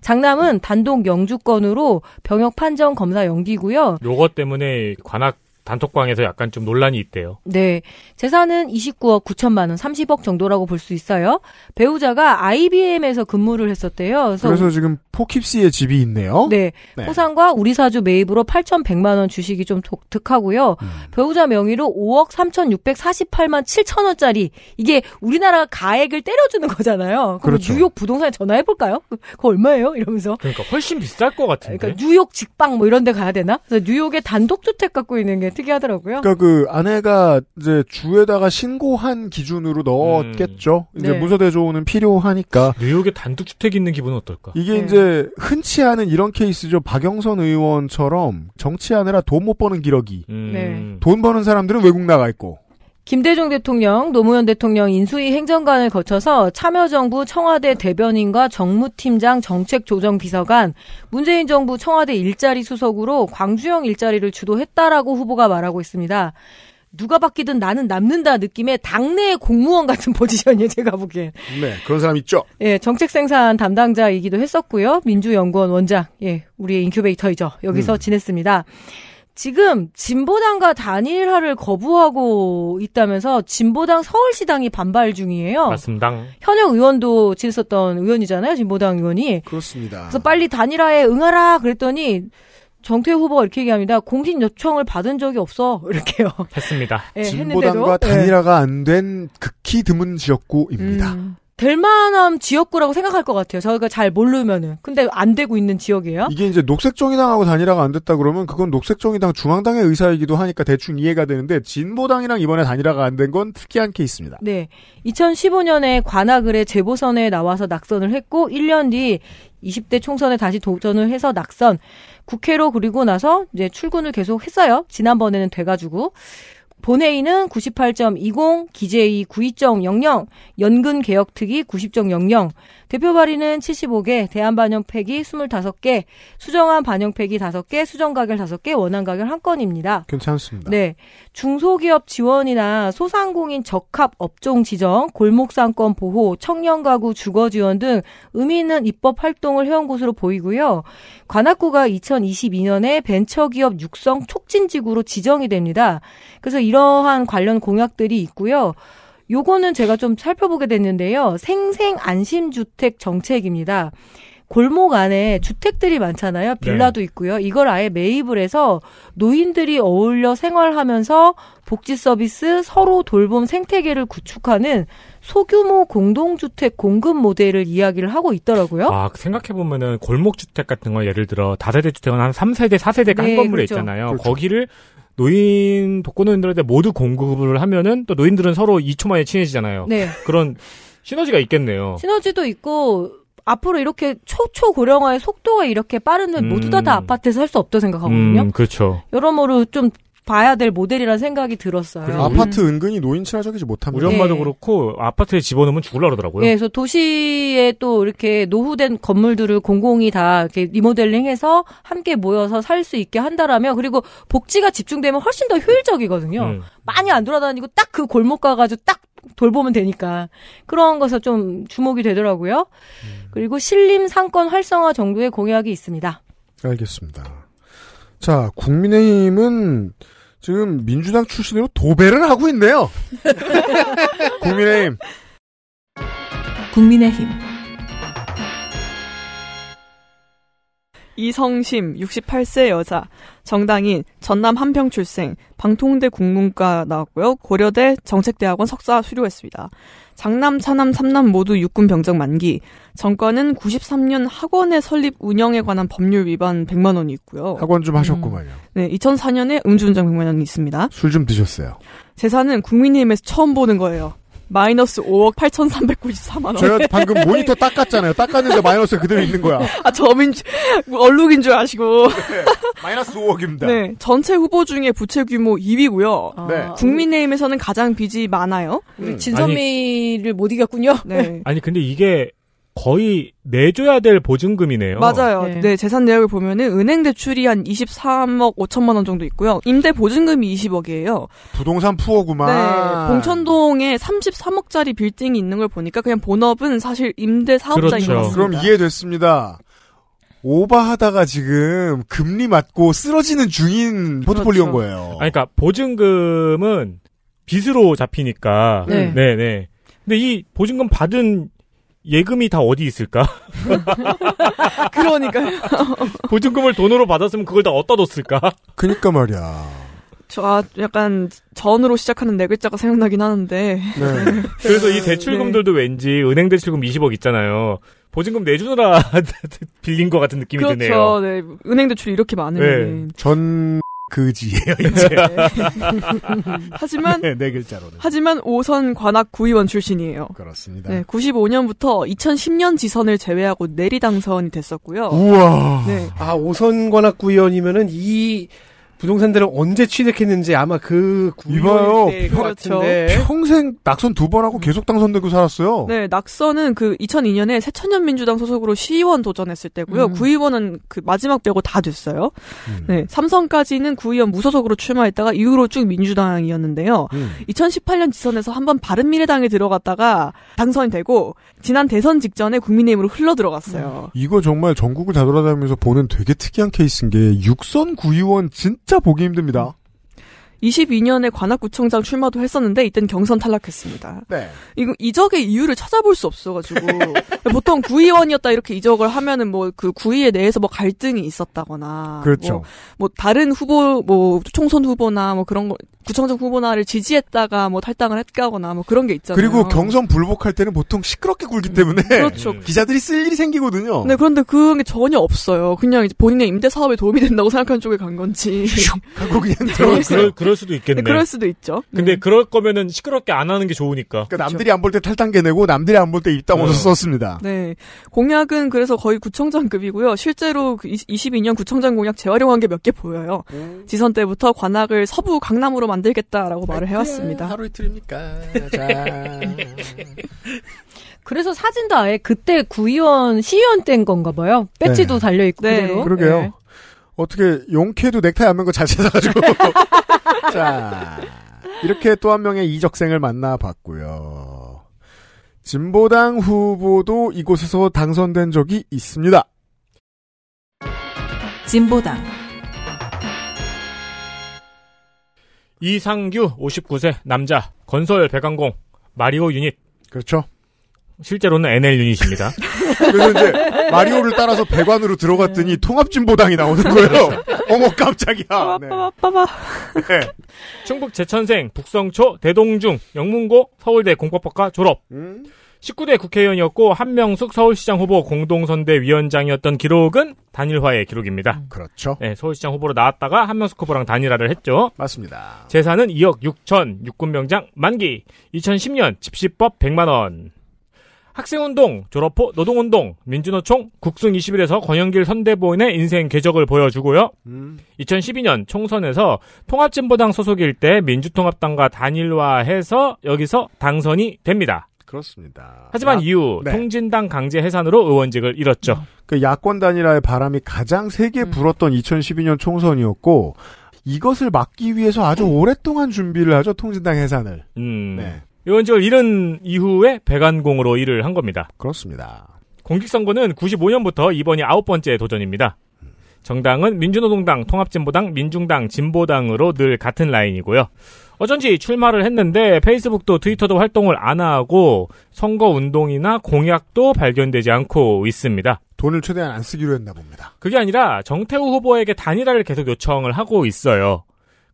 장남은 단독 영주권으로 병역 판정 검사 연기고요. 요것 때문에 관악 단톡방에서 약간 좀 논란이 있대요. 네. 재산은 29억 9천만 원, 30억 정도라고 볼 수 있어요. 배우자가 IBM에서 근무를 했었대요. 그래서, 그래서 지금 포킵스의 집이 있네요. 네. 네. 포상과 우리 사주 매입으로 8,100만 원 주식이 좀 독특하고요. 음. 배우자 명의로 5억 3,648만 7천 원짜리 이게 우리나라 가액을 때려주는 거잖아요. 그럼 그렇죠. 뉴욕 부동산에 전화해 볼까요? [LAUGHS] 그거 얼마예요? 이러면서. 그러니까 훨씬 비쌀 것 같은데. 그러니까 뉴욕 직방 뭐 이런 데 가야 되나? 그래서 뉴욕에 단독 주택 갖고 있는 게 특이하더라고요. 그러니까 그 아내가 이제 주에다가 신고한 기준으로 넣었겠죠. 음. 이제 네. 문서 대조는 필요하니까. 뉴욕에 단독 주택 있는 기분은 어떨까? 이게 네. 이제 흔치 않은 이런 케이스죠. 박영선 의원처럼 정치하느라 돈 못 버는 기러기. 음. 네. 돈 버는 사람들은 외국 나가 있고. 김대중 대통령, 노무현 대통령 인수위 행정관을 거쳐서 참여정부 청와대 대변인과 정무팀장 정책조정비서관, 문재인 정부 청와대 일자리 수석으로 광주형 일자리를 주도했다라고 후보가 말하고 있습니다. 누가 바뀌든 나는 남는다 느낌의 당내 공무원 같은 [LAUGHS] 포지션이에요, 제가 보기엔. 네, 그런 사람 있죠. 예, 정책 생산 담당자이기도 했었고요. 민주연구원 원장, 예, 우리의 인큐베이터이죠. 여기서 음. 지냈습니다. 지금 진보당과 단일화를 거부하고 있다면서 진보당 서울시당이 반발 중이에요. 맞습니다. 현역 의원도 지냈었던 의원이잖아요. 진보당 의원이. 그렇습니다. 그래서 빨리 단일화에 응하라 그랬더니 정태호 후보가 이렇게 얘기합니다. 공식 요청을 받은 적이 없어. [LAUGHS] 이렇게요. 했습니다. 네, 진보당과 예. 단일화가 안 된 극히 드문 지역구입니다. 음. 될 만한 지역구라고 생각할 것 같아요. 저희가 잘 모르면은. 근데 안 되고 있는 지역이에요. 이게 이제 녹색정의당하고 단일화가 안 됐다 그러면 그건 녹색정의당 중앙당의 의사이기도 하니까 대충 이해가 되는데 진보당이랑 이번에 단일화가 안 된 건 특이한 케이스입니다. 네. 2015년에 관악을의 재보선에 나와서 낙선을 했고 1년 뒤 20대 총선에 다시 도전을 해서 낙선. 국회로 그리고 나서 이제 출근을 계속 했어요. 지난번에는 돼가지고. 본회의는 98.20, 기재위 92.00, 연근개혁특위 90.00, 대표 발의는 75개, 대안 반영팩이 25개, 수정안 반영팩이 5개, 수정 가결 5개, 원안 가결 1건입니다. 괜찮습니다. 네. 중소기업 지원이나 소상공인 적합 업종 지정, 골목상권 보호, 청년 가구 주거 지원 등 의미 있는 입법 활동을 해온 것으로 보이고요. 관악구가 2022년에 벤처기업 육성 촉진지구로 지정이 됩니다. 그래서 이러한 관련 공약들이 있고요. 요거는 제가 좀 살펴보게 됐는데요. 생생 안심 주택 정책입니다. 골목 안에 주택들이 많잖아요. 네. 빌라도 네. 있고요. 이걸 아예 매입을 해서 노인들이 어울려 생활하면서 복지 서비스, 서로 돌봄 생태계를 구축하는 소규모 공동주택 공급 모델을 이야기를 하고 있더라고요. 아, 생각해보면은 골목주택 같은 걸 예를 들어 다세대주택은 한 3세대, 4세대가 네, 한 건물에 그렇죠. 있잖아요. 그렇죠. 거기를 노인 독거노인들한테 모두 공급을 하면은 또 노인들은 서로 2초 만에 친해지잖아요. 네. 그런 시너지가 있겠네요. 시너지도 있고 앞으로 이렇게 초초 고령화의 속도가 이렇게 빠르면 모두 다다 음. 아파트에서 할 수 없다고 생각하거든요. 음, 그렇죠. 여러모로 좀 봐야 될 모델이라는 생각이 들었어요. 그래, 아파트 음. 은근히 노인 친화적이지 못합니다. 우리 엄마도 네. 그렇고 아파트에 집어넣으면 죽을라 그러더라고요. 네, 예, 그래서 도시에 또 이렇게 노후된 건물들을 공공이 다 이렇게 리모델링해서 함께 모여서 살 수 있게 한다라면 그리고 복지가 집중되면 훨씬 더 효율적이거든요. 음. 많이 안 돌아다니고 딱 그 골목 가가지고 딱 돌보면 되니까 그런 것에 좀 주목이 되더라고요. 음. 그리고 신림 상권 활성화 정도의 공약이 있습니다. 알겠습니다. 자, 국민의힘은 지금 민주당 출신으로 도배를 하고 있네요. [LAUGHS] 국민의힘. 국민의힘. 이성심 68세 여자 정당인 전남 함평 출생 방통대 국문과 나왔고요 고려대 정책대학원 석사 수료했습니다. 장남, 차남 삼남 모두 육군 병장 만기. 정가는 93년 학원의 설립 운영에 관한 법률 위반 100만 원이 있고요. 학원 좀 음. 하셨구만요. 음. 네, 2004년에 음주운전 100만 원이 있습니다. 술 좀 드셨어요. 재산은 국민의힘에서 처음 보는 거예요. 마이너스 5억 8,394만 원. 제가 방금 모니터 닦았잖아요. 닦았는데 마이너스 그대로 있는 거야. 아, 점인 얼룩인 줄 아시고. 네, 마이너스 5억입니다. 네. 전체 후보 중에 부채 규모 2위고요. 아, 네. 국민의힘에서는 가장 빚이 많아요. 우리 음. 진선미를 못 이겼군요. 네. 아니, 근데 이게 거의 내줘야 될 보증금이네요. 맞아요. 네. 네, 재산 내역을 보면은 은행 대출이 한 23억 5천만 원 정도 있고요. 임대 보증금이 20억이에요. 부동산 푸어구만. 네. 봉천동에 33억짜리 빌딩이 있는 걸 보니까 그냥 본업은 사실 임대 사업자인 그렇죠. 것같 그럼 이해됐습니다. 오바하다가 지금 금리 맞고 쓰러지는 중인 포트폴리오인 그렇죠. 거예요. 아니, 그러니까 보증금은 빚으로 잡히니까. 네. 네, 네. 근데 이 보증금 받은 예금이 다 어디 있을까? [LAUGHS] 그러니까요. [LAUGHS] 보증금을 돈으로 받았으면 그걸 다 어디다 뒀을까? 그니까 말이야. 저 아, 약간 전으로 시작하는 네 글자가 생각나긴 하는데. 네. [LAUGHS] 그래서 이 대출금들도 네. 왠지 은행 대출금 20억 있잖아요. 보증금 내주느라 빌린 것 같은 느낌이 그렇죠. 드네요. 그렇죠. 네. 은행 대출이 이렇게 많으면. 네. 전 그지예요 이제. 네. [LAUGHS] 하지만 네, 네 글자로는. 하지만 오선 관악 구의원 출신이에요. 그렇습니다. 네, 95년부터 2010년 지선을 제외하고 내리 당선이 됐었고요. 우와. 네. 아 오선 관악 구의원이면은 이 부동산들을 언제 취득했는지 아마 그 이봐요. 그렇죠. 평생 낙선 두 번 하고 계속 당선되고 살았어요. 네, 낙선은 그 2002년에 새천년민주당 소속으로 시의원 도전했을 때고요. 음. 구의원은 그 마지막 빼고 다 됐어요. 음. 네, 삼성까지는 구의원 무소속으로 출마했다가 이후로 쭉 민주당이었는데요. 음. 2018년 지선에서 한번 바른미래당에 들어갔다가 당선되고 지난 대선 직전에 국민의힘으로 흘러 들어갔어요. 음. 이거 정말 전국을 다 돌아다니면서 보는 되게 특이한 케이스인 게 육선 구의원 진짜 진짜 보기 힘듭니다. 22년에 관악구청장 출마도 했었는데 이때는 경선 탈락했습니다. 네. 이거 이적의 이유를 찾아볼 수 없어가지고 [LAUGHS] 보통 구의원이었다 이렇게 이적을 하면은 뭐 그구의에 내에서 뭐 갈등이 있었다거나 그렇죠. 뭐, 뭐 다른 후보 뭐 총선 후보나 뭐 그런 거 구청장 후보나를 지지했다가 뭐 탈당을 했다거나 뭐 그런 게 있잖아요. 그리고 경선 불복할 때는 보통 시끄럽게 굴기 때문에 음, 그렇죠. [LAUGHS] 기자들이 쓸 일이 생기거든요. 네, 그런데 그런 게 전혀 없어요. 그냥 본인의 임대 사업에 도움이 된다고 생각하는 쪽에 간 건지. 하고 [LAUGHS] 그냥 들어 그럴, 그럴 그럴 수도 있겠네. 네, 그럴 수도 있죠. 근데 네. 그럴 거면은 시끄럽게 안 하는 게 좋으니까. 그러니까 남들이 안 볼 때 탈당계 내고 남들이 안 볼 때 입당원서 어. 네. 썼습니다. 네. 공약은 그래서 거의 구청장급이고요. 실제로 22년 그 구청장 공약 재활용한 게 몇 개 보여요. 음. 지선 때부터 관악을 서부 강남으로 만들겠다라고 말을 해왔습니다. 하루 이틀입니까? 자. [LAUGHS] 그래서 사진도 아예 그때 구의원, 시의원 땐 건가 봐요. 배지도 네. 달려있고. 네. 그대로. 그러게요. 네. 어떻게 용케도 넥타이 안면거잘 찾아가지고. [LAUGHS] 자, 이렇게 또 한 명의 이적생을 만나봤고요. 진보당 후보도 이곳에서 당선된 적이 있습니다. 진보당 이상규 59세 남자 건설 배관공 마리오 유닛 그렇죠. 실제로는 NL 유닛입니다. [LAUGHS] 그래서 이제 마리오를 따라서 배관으로 들어갔더니 네. 통합진보당이 나오는 네, 거예요. 그렇죠. [LAUGHS] 어머 깜짝이야. 아, 네. 네. 충북 제천생, 북성초, 대동중, 영문고, 서울대 공법학과 졸업. 음? 19대 국회의원이었고 한명숙 서울시장 후보 공동선대 위원장이었던 기록은 단일화의 기록입니다. 음. 그렇죠. 네, 서울시장 후보로 나왔다가 한명숙 후보랑 단일화를 했죠. 맞습니다. 재산은 2억 6천, 육군명장 만기, 2010년 집시법 100만 원. 학생운동, 졸업 후 노동운동, 민주노총, 국승21에서 권영길 선대본의 인생 궤적을 보여주고요. 음. 2012년 총선에서 통합진보당 소속일 때 민주통합당과 단일화해서 여기서 당선이 됩니다. 그렇습니다. 하지만 야, 이후 네. 통진당 강제 해산으로 의원직을 잃었죠. 그 야권 단일화의 바람이 가장 세게 음. 불었던 음. 2012년 총선이었고 이것을 막기 위해서 아주 음. 오랫동안 준비를 하죠 통진당 해산을. 음. 네. 이원직을 잃은 이후에 배관공으로 일을 한 겁니다. 그렇습니다. 공직선거는 95년부터 이번이 아홉 번째 도전입니다. 정당은 민주노동당, 통합진보당, 민중당, 진보당으로 늘 같은 라인이고요. 어쩐지 출마를 했는데 페이스북도 트위터도 활동을 안 하고 선거 운동이나 공약도 발견되지 않고 있습니다. 돈을 최대한 안 쓰기로 했나 봅니다. 그게 아니라 정태우 후보에게 단일화를 계속 요청을 하고 있어요.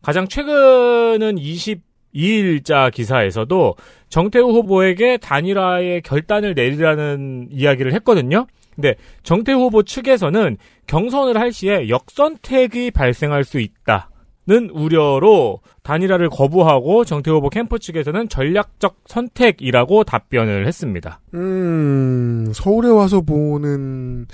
가장 최근은 20 2일자 기사에서도 정태우 후보에게 단일화의 결단을 내리라는 이야기를 했거든요. 근데 정태우 후보 측에서는 경선을 할 시에 역선택이 발생할 수 있다. 는 우려로 단일화를 거부하고 정태호 후보 캠프 측에서는 전략적 선택이라고 답변을 했습니다. 음, 서울에 와서 보는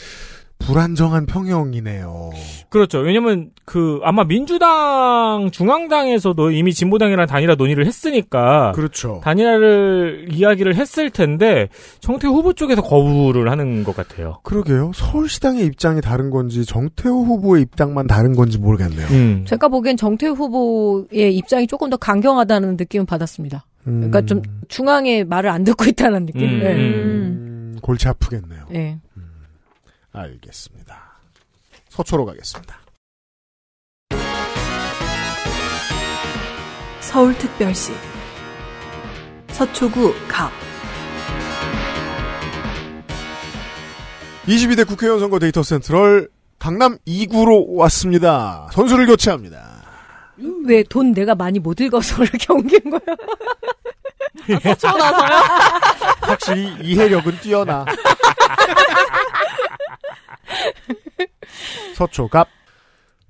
불안정한 평형이네요. 그렇죠. 왜냐면 그 아마 민주당 중앙당에서도 이미 진보당이랑 단일화 논의를 했으니까 그렇죠. 단일화를 이야기를 했을 텐데 정태호 후보 쪽에서 거부를 하는 것 같아요. 그러게요. 서울시당의 입장이 다른 건지 정태호 후보의 입장만 다른 건지 모르겠네요. 음. 제가 보기엔 정태호 후보의 입장이 조금 더 강경하다는 느낌을 받았습니다. 그러니까 음. 그러니까 좀중앙의 말을 안 듣고 있다는 느낌. 음. 네. 음. 음, 골치 아프겠네요. 네. 알겠습니다. 서초로 가겠습니다. 서울특별시 서초구 갑 22대 국회의원 선거 데이터 센트럴 강남 2구로 왔습니다. 선수를 교체합니다. 왜 돈 내가 많이 못 읽어서 이렇게 옮긴 거야? 아, 서초라서요? [LAUGHS] 확실히 이해력은 뛰어나. [LAUGHS] [LAUGHS] 서초갑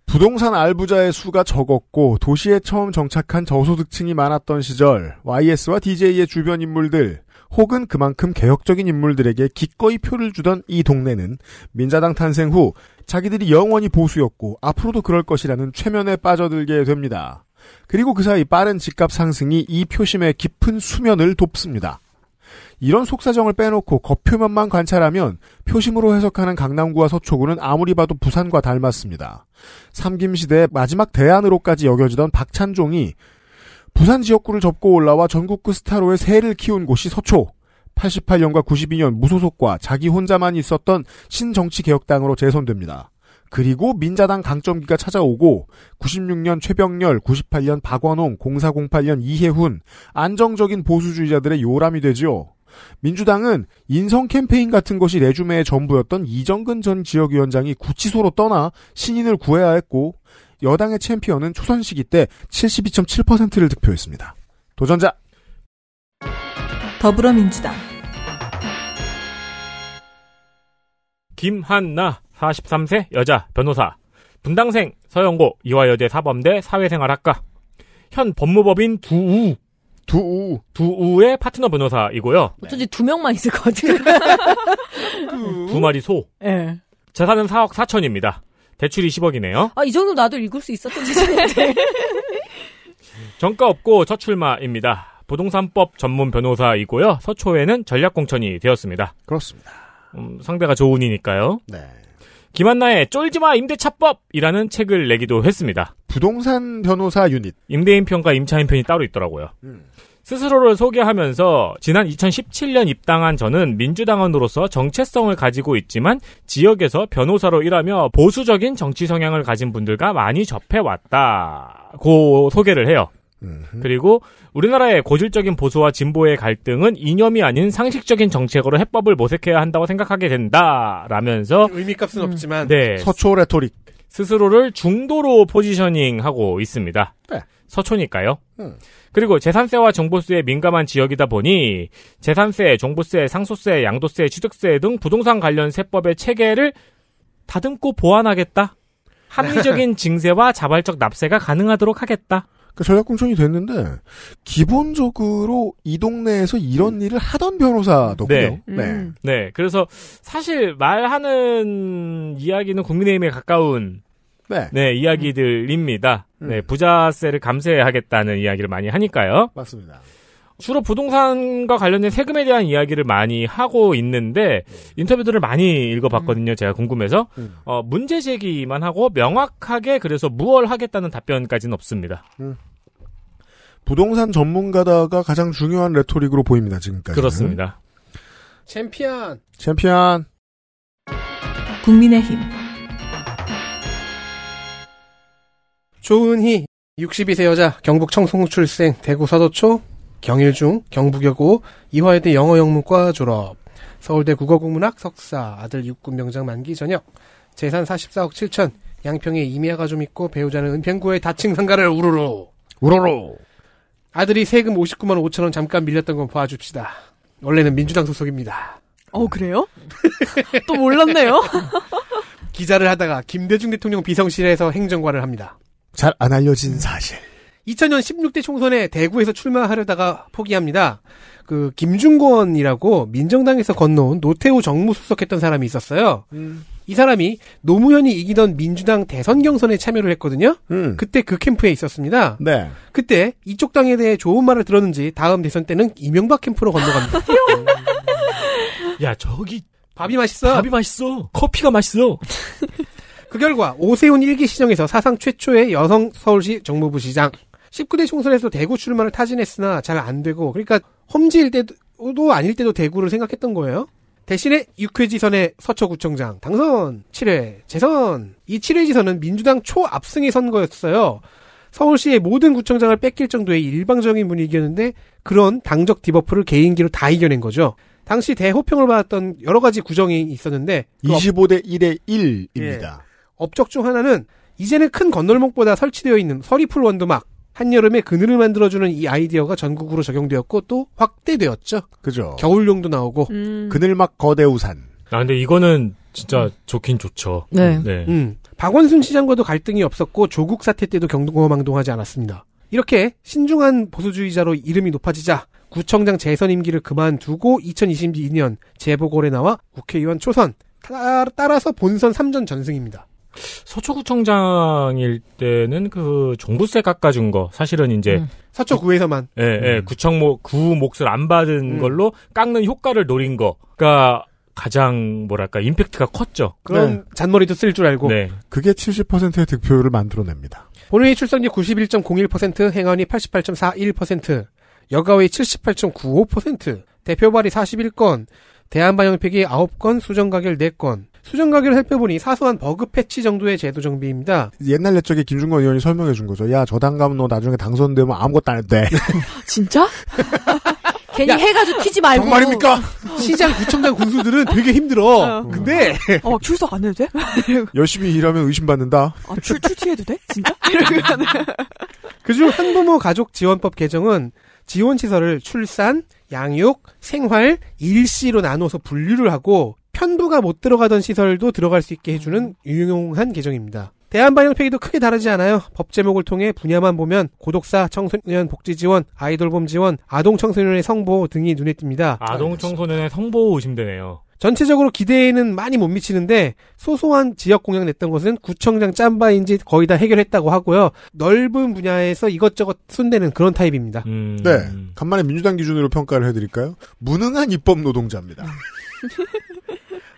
부동산 알부자의 수가 적었고 도시에 처음 정착한 저소득층이 많았던 시절 YS와 DJ의 주변 인물들 혹은 그만큼 개혁적인 인물들에게 기꺼이 표를 주던 이 동네는 민자당 탄생 후 자기들이 영원히 보수였고 앞으로도 그럴 것이라는 최면에 빠져들게 됩니다. 그리고 그 사이 빠른 집값 상승이 이 표심의 깊은 수면을 돕습니다. 이런 속사정을 빼놓고 겉표면만 관찰하면 표심으로 해석하는 강남구와 서초구는 아무리 봐도 부산과 닮았습니다. 삼김시대의 마지막 대안으로까지 여겨지던 박찬종이 부산 지역구를 접고 올라와 전국구 그 스타로의 새를 키운 곳이 서초. 88년과 92년 무소속과 자기 혼자만 있었던 신정치개혁당으로 재선됩니다. 그리고 민자당 강점기가 찾아오고 96년 최병렬, 98년 박원홍, 0408년 이혜훈 안정적인 보수주의자들의 요람이 되지요. 민주당은 인성 캠페인 같은 것이 레주메의 전부였던 이정근 전 지역위원장이 구치소로 떠나 신인을 구해야 했고 여당의 챔피언은 초선 시기 때 72.7%를 득표했습니다. 도전자 더불어민주당 김한나 43세 여자 변호사 분당생 서영고 이화여대 사범대 사회생활학과 현 법무법인 두우 두우. 두우의 파트너 변호사이고요. 어쩐지 두 명만 있을 것 같아요. [LAUGHS] 두 마리 소. 예. 네. 재산은 4억 4천입니다. 대출 이1 0억이네요 아, 이 정도 나도 읽을 수 있었던 재산인데. [LAUGHS] 정가 없고 처출마입니다. 부동산법 전문 변호사이고요. 서초에는 전략공천이 되었습니다. 그렇습니다. 음, 상대가 좋은이니까요. 네. 김한나의 쫄지마 임대차법이라는 책을 내기도 했습니다. 부동산 변호사 유닛. 임대인 편과 임차인 편이 따로 있더라고요. 음. 스스로를 소개하면서 지난 2017년 입당한 저는 민주당원으로서 정체성을 가지고 있지만 지역에서 변호사로 일하며 보수적인 정치 성향을 가진 분들과 많이 접해왔다고 소개를 해요. 그리고 우리나라의 고질적인 보수와 진보의 갈등은 이념이 아닌 상식적인 정책으로 해법을 모색해야 한다고 생각하게 된다라면서 의미값은 음. 없지만 네. 서초 레토릭 스스로를 중도로 포지셔닝하고 있습니다. 네. 서초니까요. 음. 그리고 재산세와 정보세에 민감한 지역이다 보니 재산세, 정보세, 상소세, 양도세, 취득세 등 부동산 관련 세법의 체계를 다듬고 보완하겠다. 합리적인 네. 증세와 자발적 납세가 가능하도록 하겠다. 그 전략공천이 됐는데 기본적으로 이 동네에서 이런 일을 하던 변호사더군 네. 네. 음. 네. 네. 그래서 사실 말하는 이야기는 국민의힘에 가까운 네. 네, 이야기들입니다. 음. 네, 부자세를 감세하겠다는 이야기를 많이 하니까요. 맞습니다. 주로 부동산과 관련된 세금에 대한 이야기를 많이 하고 있는데 음. 인터뷰들을 많이 읽어봤거든요. 음. 제가 궁금해서 음. 어, 문제 제기만 하고 명확하게 그래서 무얼 하겠다는 답변까지는 없습니다. 음. 부동산 전문가다가 가장 중요한 레토릭으로 보입니다. 지금까지 그렇습니다. 챔피언. 챔피언. 국민의힘. 조은희 62세 여자 경북 청송 출생 대구 서도초 경일중 경북여고 이화여대 영어영문과 졸업 서울대 국어국문학 석사 아들 육군 명장 만기 전역 재산 44억 7천 양평에 임야가 좀 있고 배우자는 은평구의 다층 상가를 우르르 우르르 아들이 세금 59만 5천 원 잠깐 밀렸던 건 봐줍시다 원래는 민주당 소속입니다 어 그래요? [LAUGHS] 또 몰랐네요 [LAUGHS] 기자를 하다가 김대중 대통령 비성실에서 행정관을 합니다 잘안 알려진 사실. 2000년 16대 총선에 대구에서 출마하려다가 포기합니다. 그 김중권이라고 민정당에서 건너온 노태우 정무수석했던 사람이 있었어요. 음. 이 사람이 노무현이 이기던 민주당 대선 경선에 참여를 했거든요. 음. 그때 그 캠프에 있었습니다. 네. 그때 이쪽 당에 대해 좋은 말을 들었는지 다음 대선 때는 이명박 캠프로 건너갑니다. [LAUGHS] 야 저기 밥이 맛있어. 밥이 맛있어. 커피가 맛있어. [LAUGHS] 그 결과 오세훈 1기 시정에서 사상 최초의 여성 서울시 정무부 시장 19대 총선에서 대구 출마를 타진했으나 잘 안 되고 그러니까 험지일 때도 아닐 때도 대구를 생각했던 거예요. 대신에 6회 지선의 서초구청장 당선 7회 재선 이 7회 지선은 민주당 초압승의 선거였어요. 서울시의 모든 구청장을 뺏길 정도의 일방적인 분위기였는데 그런 당적 디버프를 개인기로 다 이겨낸 거죠. 당시 대호평을 받았던 여러 가지 구정이 있었는데 그 25대 1의 1입니다. 예. 업적 중 하나는 이제는 큰 건널목보다 설치되어 있는 서리풀 원두막 한여름에 그늘을 만들어주는 이 아이디어가 전국으로 적용되었고 또 확대되었죠. 그죠. 겨울용도 나오고 음. 그늘막 거대 우산. 아 근데 이거는 진짜 좋긴 좋죠. 네. 네. 음. 박원순 시장과도 갈등이 없었고 조국 사태 때도 경동망동하지 않았습니다. 이렇게 신중한 보수주의자로 이름이 높아지자 구청장 재선 임기를 그만두고 2022년 재보궐에 나와 국회의원 초선 따라서 본선 3전 전승입니다. 서초구청장일 때는 그 종부세 깎아준 거 사실은 이제 음. 서초구에서만 예, 예, 음. 구청 구 몫을 안 받은 음. 걸로 깎는 효과를 노린 거가 가장 뭐랄까 임팩트가 컸죠. 그런 네. 잔머리도 쓸 줄 알고. 네. 그게 70%의 득표율을 만들어냅니다. 본회의 출석률 91.01%, 행안위 88.41%, 여가위 78.95%, 대표 발의 41건, 대한반영픽이 9건, 수정가결 4건, 수정 가게를 살펴보니 사소한 버그 패치 정도의 제도 정비입니다. 옛날 옛적에 김준건 의원이 설명해 준 거죠. 야, 저당 가면 너 나중에 당선되면 아무것도 안 해도 돼. [LAUGHS] 진짜? [LAUGHS] 괜히 야, 해가지고 튀지 말고. 정말입니까? [LAUGHS] 시장 구청장 군수들은 되게 힘들어. 어. 근데 어 출석 안 해도 돼? 열심히 일하면 의심받는다. 아, 출 출퇴해도 돼? 진짜? 이러면 그중 한부모 가족 지원법 개정은 지원 시설을 출산, 양육, 생활, 일시로 나눠서 분류를 하고 한도가 못 들어가던 시설도 들어갈 수 있게 해주는 유용한 계정입니다. 대한반영페기도 크게 다르지 않아요. 법 제목을 통해 분야만 보면 고독사, 청소년 복지 지원, 아이돌봄 지원, 아동 청소년의 성보 등이 눈에 띕니다. 아동 아, 그렇죠. 청소년의 성보 의심되네요. 전체적으로 기대에는 많이 못 미치는데 소소한 지역 공약 냈던 것은 구청장 짬바인지 거의 다 해결했다고 하고요. 넓은 분야에서 이것저것 순대는 그런 타입입니다. 음... 네. 간만에 민주당 기준으로 평가를 해드릴까요? 무능한 입법 노동자입니다. [LAUGHS]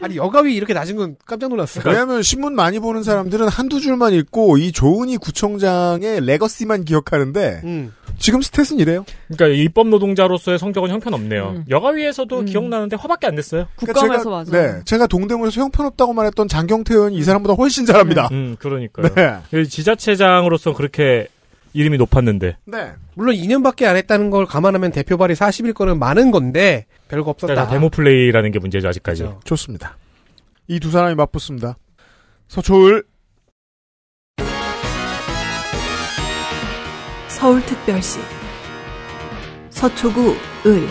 아니 여가위 이렇게 낮은 건 깜짝 놀랐어요. 왜냐하면 신문 많이 보는 사람들은 한두 줄만 읽고 이 조은희 구청장의 레거시만 기억하는데 음. 지금 스탯은 이래요. 그러니까 입법 노동자로서의 성적은 형편없네요. 음. 여가위에서도 음. 기억나는데 화밖에 안됐어요 국감에서 그러니까 가 맞아요. 네, 제가 동대문에서 형편없다고 말했던 장경태 의원이 이 사람보다 훨씬 잘합니다. 음, 음 그러니까요. 네. 그 지자체장으로서 그렇게 이름이 높았는데. 네. 물론 2년밖에 안 했다는 걸 감안하면 대표발이 40일 거는 많은 건데 별거 없었다. 그러니까 데모 플레이라는 게 문제죠 아직까지. 그렇죠. 좋습니다. 이 두 사람이 맞붙습니다. 서초을 서울특별시 서초구 을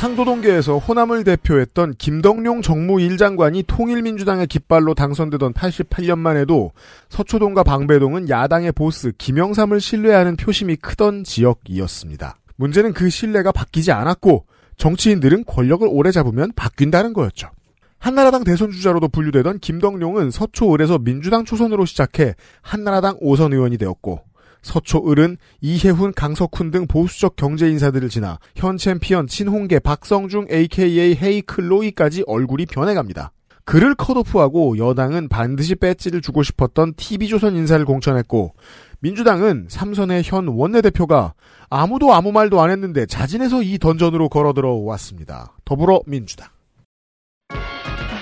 상도동계에서 호남을 대표했던 김덕룡 정무 일장관이 통일민주당의 깃발로 당선되던 88년만 해도 서초동과 방배동은 야당의 보스 김영삼을 신뢰하는 표심이 크던 지역이었습니다. 문제는 그 신뢰가 바뀌지 않았고 정치인들은 권력을 오래 잡으면 바뀐다는 거였죠. 한나라당 대선 주자로도 분류되던 김덕룡은 서초을에서 민주당 초선으로 시작해 한나라당 오선 의원이 되었고 서초을은 이혜훈, 강석훈 등 보수적 경제 인사들을 지나 현 챔피언 친홍계 박성중 aka 헤이클로이까지 얼굴이 변해갑니다. 그를 컷오프하고 여당은 반드시 배지를 주고 싶었던 TV조선 인사를 공천했고 민주당은 삼선의 현 원내대표가 아무도 아무 말도 안 했는데 자진해서 이 던전으로 걸어 들어왔습니다. 더불어민주당.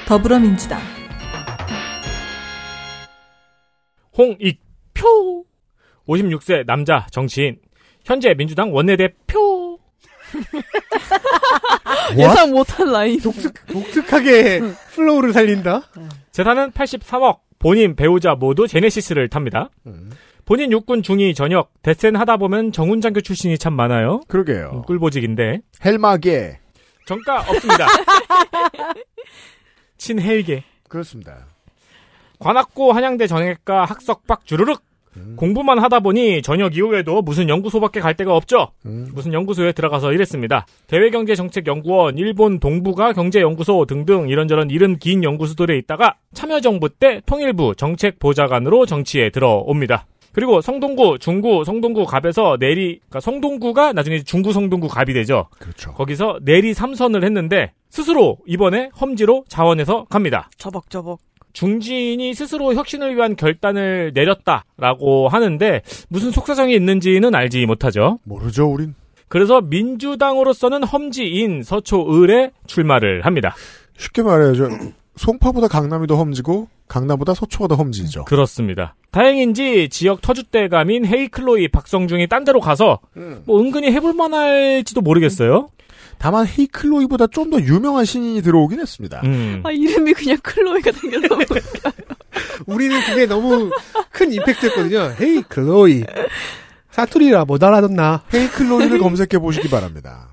더불어민주당. 홍익표 56세 남자 정치인. 현재 민주당 원내대표. [LAUGHS] 예상 못한 라인. 독특, 독특하게 플로우를 살린다. 재산은 83억. 본인 배우자 모두 제네시스를 탑니다. 음. 본인 육군 중위 전역 대센 하다 보면 정훈장교 출신이 참 많아요. 그러게요. 음, 꿀보직인데. 헬마게 정가 없습니다. [LAUGHS] 친헬계. 그렇습니다. 관악고 한양대 전액과 학석박 주르륵 공부만 하다 보니 저녁 이후에도 무슨 연구소밖에 갈 데가 없죠. 음. 무슨 연구소에 들어가서 일했습니다. 대외경제정책연구원, 일본 동북아 경제연구소 등등 이런저런 이름 긴 연구소들에 있다가 참여정부 때 통일부 정책보좌관으로 정치에 들어옵니다. 그리고 성동구, 중구, 성동구 갑에서 내리, 그러니까 성동구가 나중에 중구 성동구 갑이 되죠. 그렇죠. 거기서 내리 3선을 했는데 스스로 이번에 험지로 자원해서 갑니다. 저벅저벅. 중진이 스스로 혁신을 위한 결단을 내렸다라고 하는데 무슨 속사정이 있는지는 알지 못하죠. 모르죠, 우린. 그래서 민주당으로서는 험지인 서초을에 출마를 합니다. 쉽게 말해야죠. 송파보다 강남이 더 험지고 강남보다 서초가 더 험지죠. 그렇습니다. 다행인지 지역 터줏대감인 헤이클로이 박성중이 딴 데로 가서 음. 뭐 은근히 해볼 만할지도 모르겠어요. 다만 헤이 클로이보다 좀 더 유명한 신인이 들어오긴 했습니다. 음. 아, 이름이 그냥 클로이가 생겨서 [LAUGHS] 우리는 그게 너무 큰 임팩트였거든요. 헤이 클로이. 사투리라 못 알아듣나. 헤이 클로이를 [LAUGHS] 검색해 보시기 바랍니다.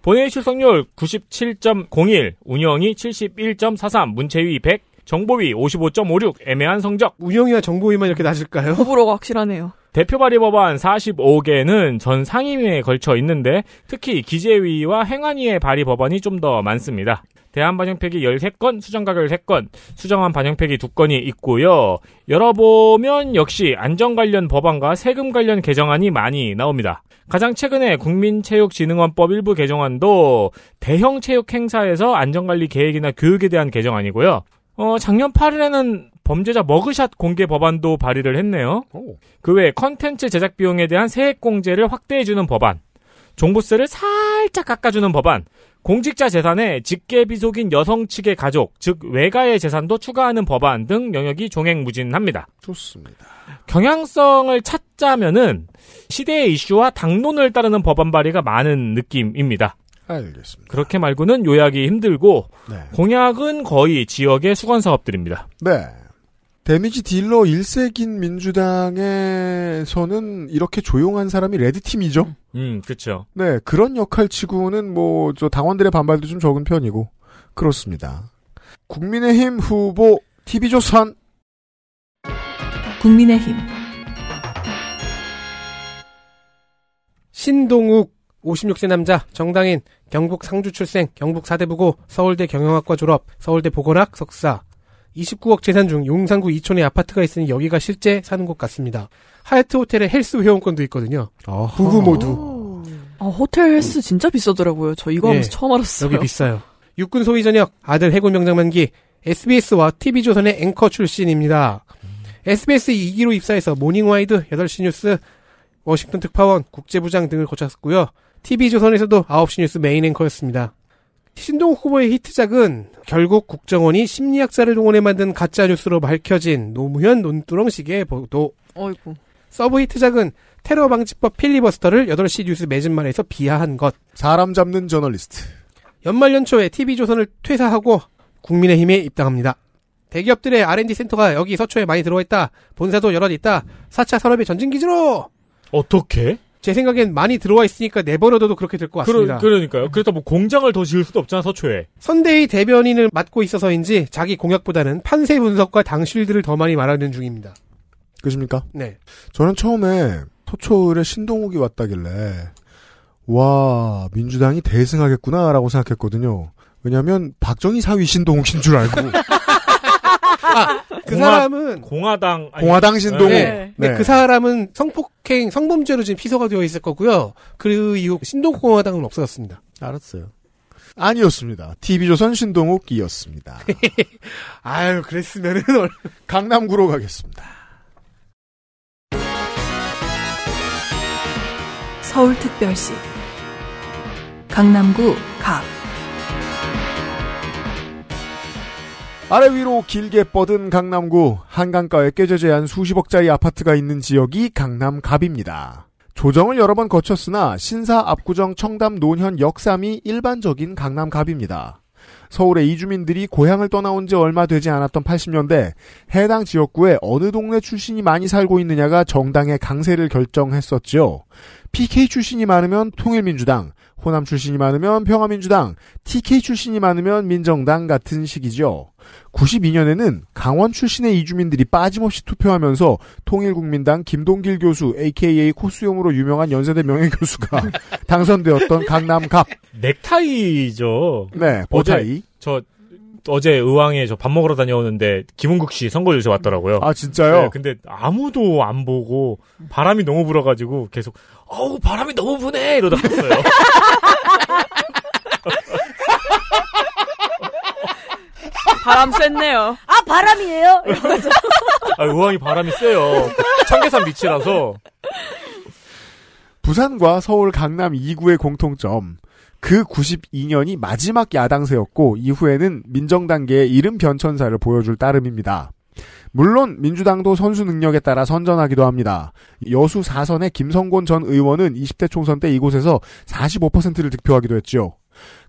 본회의 출석률 97.01, 운영이 71.43, 문체위 100, 정보위 55.56, 애매한 성적. 운영이나 정보위만 이렇게 낮을까요? 호불호가 확실하네요. 대표 발의 법안 45개는 전 상임위에 걸쳐 있는데 특히 기재위와 행안위의 발의 법안이 좀 더 많습니다. 대한 반영팩이 13건, 수정각을 3건, 수정한 반영팩이 2건이 있고요. 열어보면 역시 안전 관련 법안과 세금 관련 개정안이 많이 나옵니다. 가장 최근에 국민체육진흥원법 일부 개정안도 대형 체육 행사에서 안전관리 계획이나 교육에 대한 개정안이고요. 어, 작년 8일에는 범죄자 머그샷 공개 법안도 발의를 했네요. 그 외 컨텐츠 제작 비용에 대한 세액 공제를 확대해주는 법안, 종부세를 살짝 깎아주는 법안, 공직자 재산에 직계비속인 여성 측의 가족, 즉 외가의 재산도 추가하는 법안 등 영역이 종횡무진합니다. 좋습니다. 경향성을 찾자면은 시대의 이슈와 당론을 따르는 법안 발의가 많은 느낌입니다. 알겠습니다. 그렇게 말고는 요약이 힘들고 네. 공약은 거의 지역의 수건 사업들입니다. 네. 데미지 딜러 1세긴 민주당에서는 이렇게 조용한 사람이 레드팀이죠. 음, 그렇죠. 네, 그런 역할 치고는 뭐 저 당원들의 반발도 좀 적은 편이고 그렇습니다. 국민의힘 후보 TV조선 국민의힘 신동욱 56세 남자 정당인 경북 상주 출생 경북 사대부고 서울대 경영학과 졸업 서울대 보건학 석사 29억 재산 중 용산구 이촌에 아파트가 있으니 여기가 실제 사는 곳 같습니다. 하얏트 호텔에 헬스 회원권도 있거든요. 어허. 부부 모두. 아, 호텔 헬스 진짜 비싸더라고요. 저 이거 네. 하면서 네, 처음 알았어요. 여기 비싸요. 육군 소위 전역 아들 해군 명장 만기 SBS와 TV조선의 앵커 출신입니다. SBS 2기로 입사해서 모닝와이드, 8시 뉴스, 워싱턴 특파원, 국제부장 등을 거쳤고요. TV조선에서도 9시 뉴스 메인 앵커였습니다. 신동 후보의 히트작은 결국 국정원이 심리학자를 동원해 만든 가짜뉴스로 밝혀진 노무현 논두렁식의 보도. 어이구. 서브 히트작은 테러 방지법 필리버스터를 8시 뉴스 매진만에서 비하한 것. 사람 잡는 저널리스트. 연말 연초에 TV조선을 퇴사하고 국민의힘에 입당합니다. 대기업들의 R&D 센터가 여기 서초에 많이 들어와 있다. 본사도 여럿 있다. 4차 산업의 전진기지로! 어떻게? 제 생각엔 많이 들어와 있으니까 내버려둬도 그렇게 될 것 같습니다. 그러, 니까요 그래서뭐 공장을 더 지을 수도 없잖아 서초에. 선대의 대변인을 맡고 있어서인지 자기 공약보다는 판세 분석과 당실들을 더 많이 말하는 중입니다. 그십니까? 네. 저는 처음에 서초에 신동욱이 왔다길래 와 민주당이 대승하겠구나라고 생각했거든요. 왜냐하면 박정희 사위 신동욱인 줄 알고. 아, [LAUGHS] [LAUGHS] 그 공화, 사람은 공화당 아니, 공화당 신동호. 네. 네. 네. 그 사람은 성폭행 성범죄로 지금 피소가 되어 있을 거고요. 그 이후 신동호 공화당은 없어졌습니다. 알았어요. 아니었습니다. TV조선 신동욱이었습니다. [LAUGHS] 아유, 그랬으면은 강남구로 가겠습니다. 서울특별시 강남구 갑 아래 위로 길게 뻗은 강남구 한강가에 깨져제한 수십억짜리 아파트가 있는 지역이 강남갑입니다. 조정을 여러 번 거쳤으나 신사 압구정 청담 논현 역삼이 일반적인 강남갑입니다. 서울의 이주민들이 고향을 떠나온 지 얼마 되지 않았던 80년대 해당 지역구에 어느 동네 출신이 많이 살고 있느냐가 정당의 강세를 결정했었지요. PK 출신이 많으면 통일민주당, 호남 출신이 많으면 평화민주당, TK 출신이 많으면 민정당 같은 식이죠. 92년에는 강원 출신의 이주민들이 빠짐없이 투표하면서 통일국민당 김동길 교수 aka 코수염으로 유명한 연세대 명예교수가 [LAUGHS] 당선되었던 강남갑 넥타이죠. 네, 보타이. 저 어제 의왕에 저 밥 먹으러 다녀오는데 김은국 씨 선거 유세 왔더라고요. 아 진짜요? 네, 근데 아무도 안 보고 바람이 너무 불어가지고 계속 어우 바람이 너무 부네 이러다 갔어요. [LAUGHS] 바람 쎘네요. 아 바람이에요? 아, 의왕이 바람이 세요. 청계산 밑이라서. 부산과 서울 강남 2구의 공통점. 그 92년이 마지막 야당세였고 이후에는 민정단계의 이름 변천사를 보여줄 따름입니다. 물론 민주당도 선수 능력에 따라 선전하기도 합니다. 여수 4선의 김성곤 전 의원은 20대 총선 때 이곳에서 45%를 득표하기도 했죠.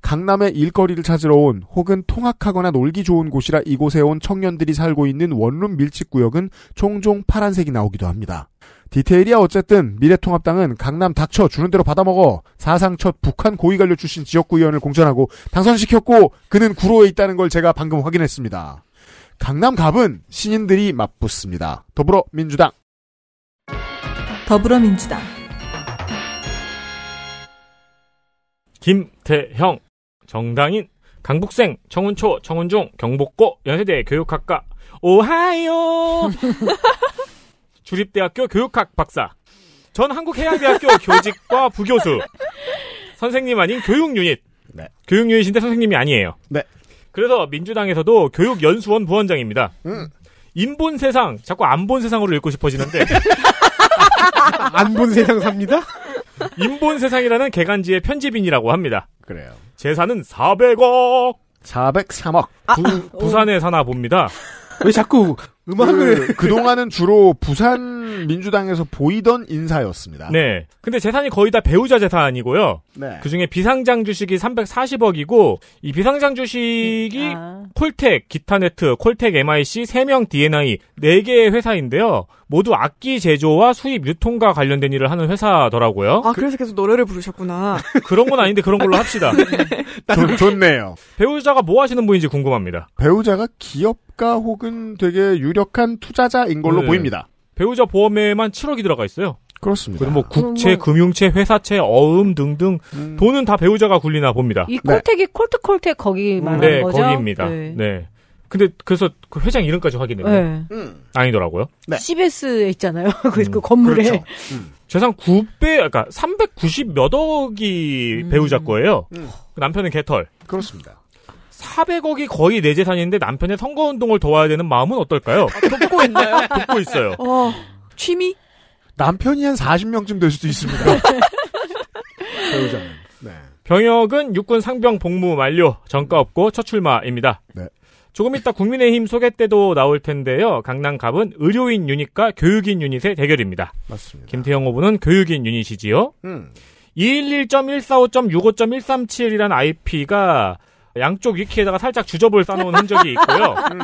강남의 일거리를 찾으러 온 혹은 통학하거나 놀기 좋은 곳이라 이곳에 온 청년들이 살고 있는 원룸 밀집구역은 종종 파란색이 나오기도 합니다. 디테일이야 어쨌든 미래통합당은 강남 닥쳐 주는 대로 받아먹어 사상 첫 북한 고위관료 출신 지역구의원을 공천하고 당선시켰고 그는 구로에 있다는 걸 제가 방금 확인했습니다. 강남갑은 신인들이 맞붙습니다. 더불어민주당 더불어민주당 김태형 정당인 강북생 청운초 청운중 경복고 연세대 교육학과 오하이오 [LAUGHS] 주립대학교 교육학 박사. 전 한국해양대학교 [LAUGHS] 교직과 부교수. 선생님 아닌 교육 유닛. 네. 교육 유닛인데 선생님이 아니에요. 네. 그래서 민주당에서도 교육연수원 부원장입니다. 음. 인본 세상 자꾸 안본 세상으로 읽고 싶어지는데 [LAUGHS] 안본 세상 삽니다. 인본 세상이라는 개간지의 편집인이라고 합니다. 그래요. 재산은 400억. 403억. 아, 아 부, 산에 사나 봅니다. 왜 자꾸 음악을 그, 동안은 주로 부산 민주당에서 보이던 인사였습니다. 네. 근데 재산이 거의 다 배우자 재산이고요. 네. 그 중에 비상장 주식이 340억이고 이 비상장 주식이 네. 아. 콜텍, 기타네트, 콜텍 MIC, 세명 d n a 4개의 회사인데요. 모두 악기 제조와 수입 유통과 관련된 일을 하는 회사더라고요. 아, 그래서 계속 노래를 부르셨구나. [LAUGHS] 그런 건 아닌데 그런 걸로 합시다. 네. 좋, 좋네요. 배우자가 뭐 하시는 분인지 궁금합니다. 배우자가 기업가 혹은 되게 유리 유력한 투자자인 걸로 네. 보입니다. 배우자 보험에만 7억이 들어가 있어요. 그렇습니다. 그리고 뭐 국채, 뭐... 금융채, 회사채, 어음 등등 음... 돈은 다 배우자가 굴리나 봅니다. 이 네. 콜택이 네. 콜트콜택 거기 음. 말하는 네, 거죠? 거기입니다. 네. 네. 근데 그래서 그 회장 이름까지 확인해요. 네. 음. 아니더라고요. 네. CBS에 있잖아요. [LAUGHS] 그, 음. 그 건물에. 그렇죠. 음. 음. 재산 9배, 그러니까 390몇 억이 배우자 거예요. 남편은 개털. 그렇습니다. 400억이 거의 내 재산인데 남편의 선거운동을 도와야 되는 마음은 어떨까요? 아, 돕고 있나요? [LAUGHS] 돕고 있어요. 어, 취미? 남편이 한 40명쯤 될 수도 있습니다. [LAUGHS] 배우자는. 네. 병역은 육군 상병 복무 완료 전과 없고 첫 출마입니다. 네. 조금 이따 국민의힘 소개 때도 나올 텐데요. 강남갑은 의료인 유닛과 교육인 유닛의 대결입니다. 맞습니다. 김태영 후보는 교육인 유닛이지요. 음. 211.145.65.137이란 라 IP가 양쪽 위키에다가 살짝 주접을 싸놓은 흔적이 있고요. [LAUGHS] 음.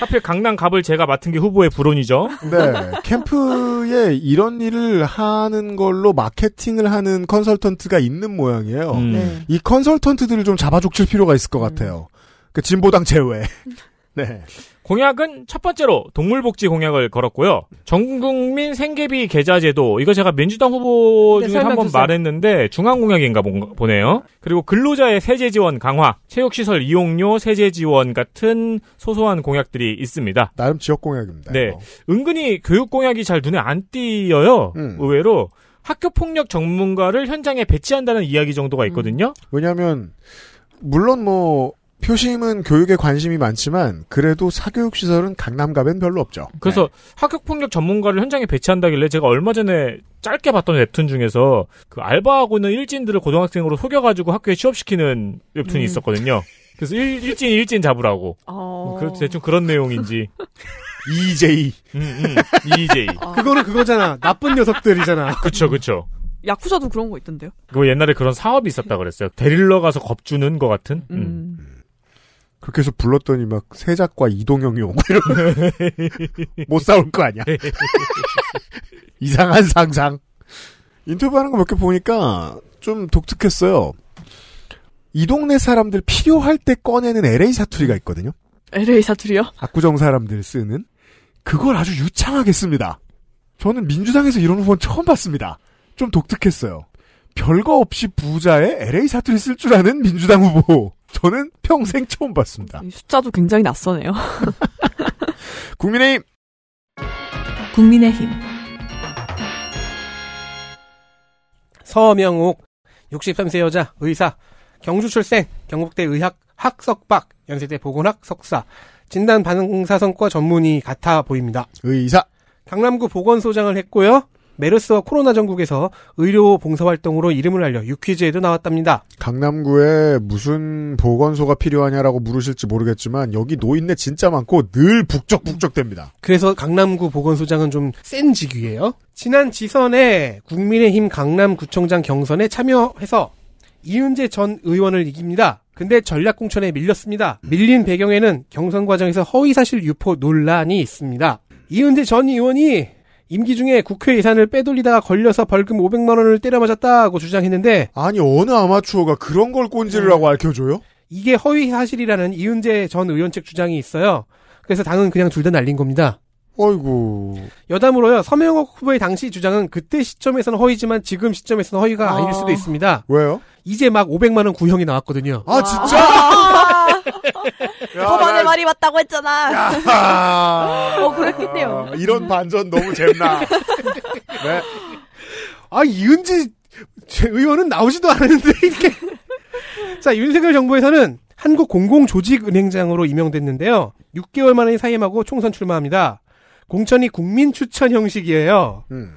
하필 강남 갑을 제가 맡은 게 후보의 불운이죠 네. 캠프에 이런 일을 하는 걸로 마케팅을 하는 컨설턴트가 있는 모양이에요. 음. 네. 이 컨설턴트들을 좀 잡아족칠 필요가 있을 것 같아요. 음. 그 진보당 제외. [LAUGHS] 네. 공약은 첫 번째로 동물복지 공약을 걸었고요. 전국민 생계비 계좌제도 이거 제가 민주당 후보 중에 네, 한번 말했는데 중앙공약인가 보네요. 그리고 근로자의 세제 지원 강화, 체육시설 이용료 세제 지원 같은 소소한 공약들이 있습니다. 나름 지역 공약입니다. 네, 어. 은근히 교육 공약이 잘 눈에 안 띄어요. 음. 의외로 학교 폭력 전문가를 현장에 배치한다는 이야기 정도가 있거든요. 음. 왜냐하면 물론 뭐 표심은 교육에 관심이 많지만 그래도 사교육 시설은 강남갑엔 별로 없죠. 그래서 네. 학교 폭력 전문가를 현장에 배치한다길래 제가 얼마 전에 짧게 봤던 웹툰 중에서 그 알바하고 있는 일진들을 고등학생으로 속여가지고 학교에 취업시키는 웹툰이 음. 있었거든요. 그래서 일, 일진 일진 잡으라고. 어... 그 대충 그런 내용인지. [LAUGHS] EJ. 음, 음, EJ. 아. [LAUGHS] 어. 그거는 그거잖아. 나쁜 녀석들이잖아. [LAUGHS] 그쵸, 그쵸. 야쿠자도 그런 거 있던데요? 그 옛날에 그런 사업이 있었다 그랬어요. 데릴러 가서 겁주는 것 같은? 음. 음. 그렇게 해서 불렀더니 막 세작과 이동형이 오고 이러면 [LAUGHS] 못 싸울 거 아니야. [LAUGHS] 이상한 상상. 인터뷰하는 거 몇 개 보니까 좀 독특했어요. 이 동네 사람들 필요할 때 꺼내는 LA 사투리가 있거든요. LA 사투리요? 압구정 사람들 쓰는 그걸 아주 유창하게 씁니다. 저는 민주당에서 이런 후보는 처음 봤습니다. 좀 독특했어요. 별거 없이 부자의 LA 사투리 쓸 줄 아는 민주당 후보. 저는 평생 처음 봤습니다. 숫자도 굉장히 낯서네요. [LAUGHS] 국민의힘. 국민의힘. 서명옥 63세 여자 의사 경주 출생 경북대 의학 학석박 연세대 보건학 석사 진단 반응사성과 전문의 같아 보입니다. 의사. 강남구 보건소장을 했고요. 메르스와 코로나 전국에서 의료 봉사활동으로 이름을 알려 유퀴즈에도 나왔답니다. 강남구에 무슨 보건소가 필요하냐라고 물으실지 모르겠지만 여기 노인네 진짜 많고 늘 북적북적됩니다. 그래서 강남구 보건소장은 좀 센 직위예요. 지난 지선에 국민의힘 강남구청장 경선에 참여해서 이윤재전 의원을 이깁니다. 근데 전략공천에 밀렸습니다. 밀린 배경에는 경선 과정에서 허위사실 유포 논란이 있습니다. 이은재 전 의원이 임기 중에 국회 예산을 빼돌리다가 걸려서 벌금 500만 원을 때려맞았다고 주장했는데 아니 어느 아마추어가 그런 걸 꼰지르라고 네. 음. 알켜줘요? 이게 허위 사실이라는 이은재 전 의원 측 주장이 있어요. 그래서 당은 그냥 둘 다 날린 겁니다. 아이고. 여담으로요, 서명옥 후보의 당시 주장은 그때 시점에서는 허위지만 지금 시점에서는 허위가 아... 닐 수도 있습니다. 왜요? 이제 막 500만원 구형이 나왔거든요. 아, 진짜? [LAUGHS] 법안에 말이 맞다고 했잖아. [LAUGHS] 어, 그랬겠네요. 아, 이런 반전 너무 재 잼나. [LAUGHS] 네. 아, 이은지 의원은 나오지도 않았는데, 이렇게. 자, 윤석열 정부에서는 한국공공조직은행장으로 임명됐는데요. 6개월 만에 사임하고 총선 출마합니다. 공천이 국민 추천 형식이에요. 음.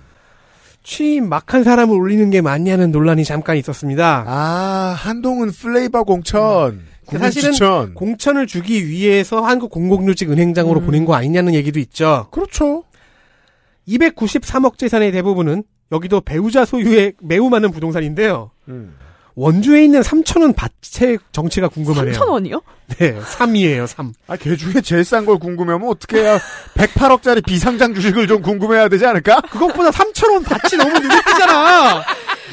취임 막한 사람을 올리는 게 맞냐는 논란이 잠깐 있었습니다. 아, 한동훈 플레이버 공천. 음. 사실은 추천. 공천을 주기 위해서 한국 공공유직 은행장으로 음. 보낸 거 아니냐는 얘기도 있죠. 그렇죠. 293억 재산의 대부분은 여기도 배우자 소유의 매우 많은 부동산인데요. 음. 원주에 있는 3천원 밭의 정체가 궁금하네요. 3천원이요? 네, 3이에요, 3. 아, 걔 중에 제일 싼 걸 궁금해하면 어떻게 해야 108억짜리 비상장 주식을 좀 궁금해야 되지 않을까? 그것보다 3천원 밭이 너무 눈에 띄잖아!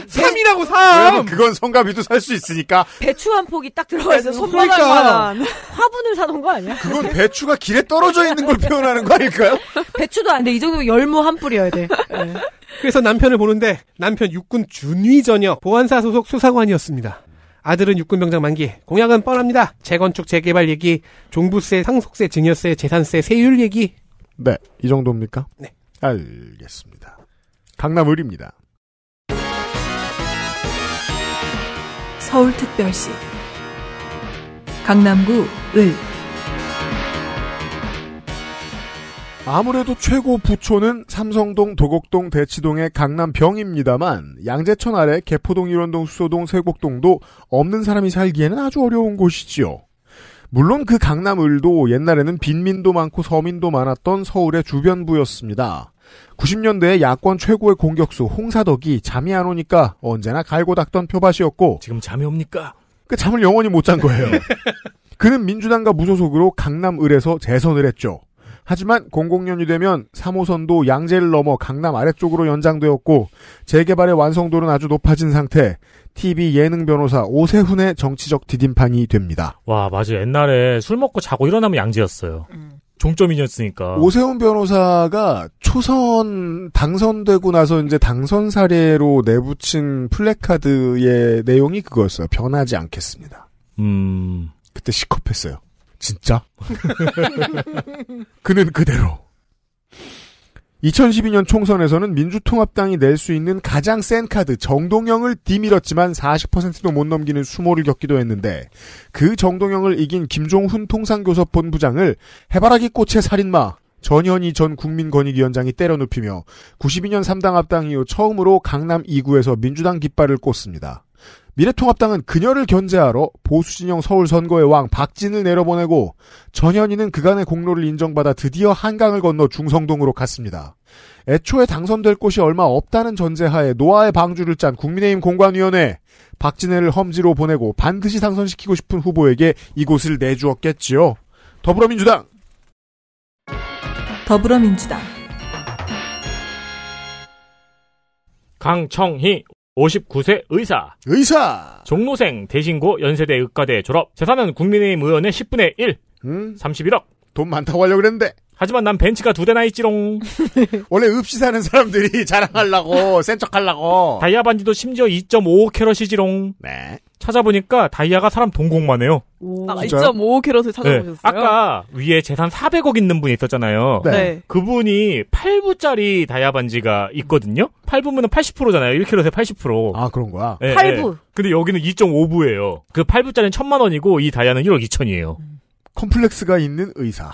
3이라고 3! 그건 성가비도 살 수 있으니까. 배추 한 폭이 딱 들어가서 손바닥 그러니까. [LAUGHS] 화분을 사놓은 거 아니야? 그건 배추가 길에 떨어져 있는 걸 표현하는 거 아닐까요? [LAUGHS] 배추도 안 돼. 이 정도면 열무 한 뿌려야 돼. 네. 그래서 남편을 보는데 남편 육군 준위 전역 보안사 소속 수사관이었습니다. 아들은 육군병장 만기, 공약은 뻔합니다. 재건축, 재개발 얘기, 종부세, 상속세, 증여세, 재산세, 세율 얘기. 네, 이 정도입니까? 네. 알겠습니다. 강남 을입니다. 서울특별시 강남구 을 아무래도 최고 부촌은 삼성동, 도곡동, 대치동의 강남병입니다만 양재천 아래 개포동, 일원동, 수소동, 세곡동도 없는 사람이 살기에는 아주 어려운 곳이지요. 물론 그 강남을도 옛날에는 빈민도 많고 서민도 많았던 서울의 주변부였습니다. 90년대의 야권 최고의 공격수 홍사덕이 잠이 안 오니까 언제나 갈고 닦던 표밭이었고 지금 잠이 옵니까? 그 잠을 영원히 못 잔 거예요. [LAUGHS] 그는 민주당과 무소속으로 강남을에서 재선을 했죠. 하지만 00년이 되면 3호선도 양재를 넘어 강남 아래쪽으로 연장되었고 재개발의 완성도는 아주 높아진 상태. TV 예능 변호사 오세훈의 정치적 디딤판이 됩니다. 와 맞아요. 옛날에 술 먹고 자고 일어나면 양재였어요. 음. 종점이었으니까. 오세훈 변호사가 초선 당선되고 나서 이제 당선 사례로 내붙인 플래카드의 내용이 그거였어요. 변하지 않겠습니다. 음. 그때 시컵했어요. 진짜? [LAUGHS] 그는 그대로. 2012년 총선에서는 민주통합당이 낼 수 있는 가장 센 카드 정동영을 뒤밀었지만 40%도 못 넘기는 수모를 겪기도 했는데 그 정동영을 이긴 김종훈 통상교섭본부장을 해바라기 꽃의 살인마 전현희 전 국민권익위원장이 때려눕히며 92년 3당 합당 이후 처음으로 강남 2구에서 민주당 깃발을 꽂습니다. 미래통합당은 그녀를 견제하러 보수진영 서울 선거의 왕 박진을 내려보내고 전현희는 그간의 공로를 인정받아 드디어 한강을 건너 중성동으로 갔습니다. 애초에 당선될 곳이 얼마 없다는 전제하에 노아의 방주를 짠 국민의힘 공관위원회 박진애를 험지로 보내고 반드시 당선시키고 싶은 후보에게 이곳을 내주었겠지요. 더불어민주당 더불어민주당 강청희 59세 의사. 의사. 종로생 대신고 연세대 의과대 졸업. 재산은 국민의힘 의원의 10분의 1. 음. 31억. 돈 많다고 하려고 그랬는데. 하지만 난 벤츠가 두 대나 있지롱. [LAUGHS] 원래 읍시 사는 사람들이 자랑하려고, 센 척하려고. 다이아 반지도 심지어 2.5캐럿이지롱. 네. 찾아보니까 다이아가 사람 동공만 해요. 아, 2.5캐럿을 찾아보셨어요? 네. 아까 위에 재산 400억 있는 분이 있었잖아요. 네. 네. 그분이 8부짜리 다이아 반지가 있거든요. 8부면 80%잖아요. 1캐럿에 80%. 아, 그런 거야? 네, 8부. 네. 근데 여기는 2.5부예요. 그 8부짜리는 천만 원이고 이 다이아는 1억 2천이에요. 음. 컴플렉스가 있는 의사.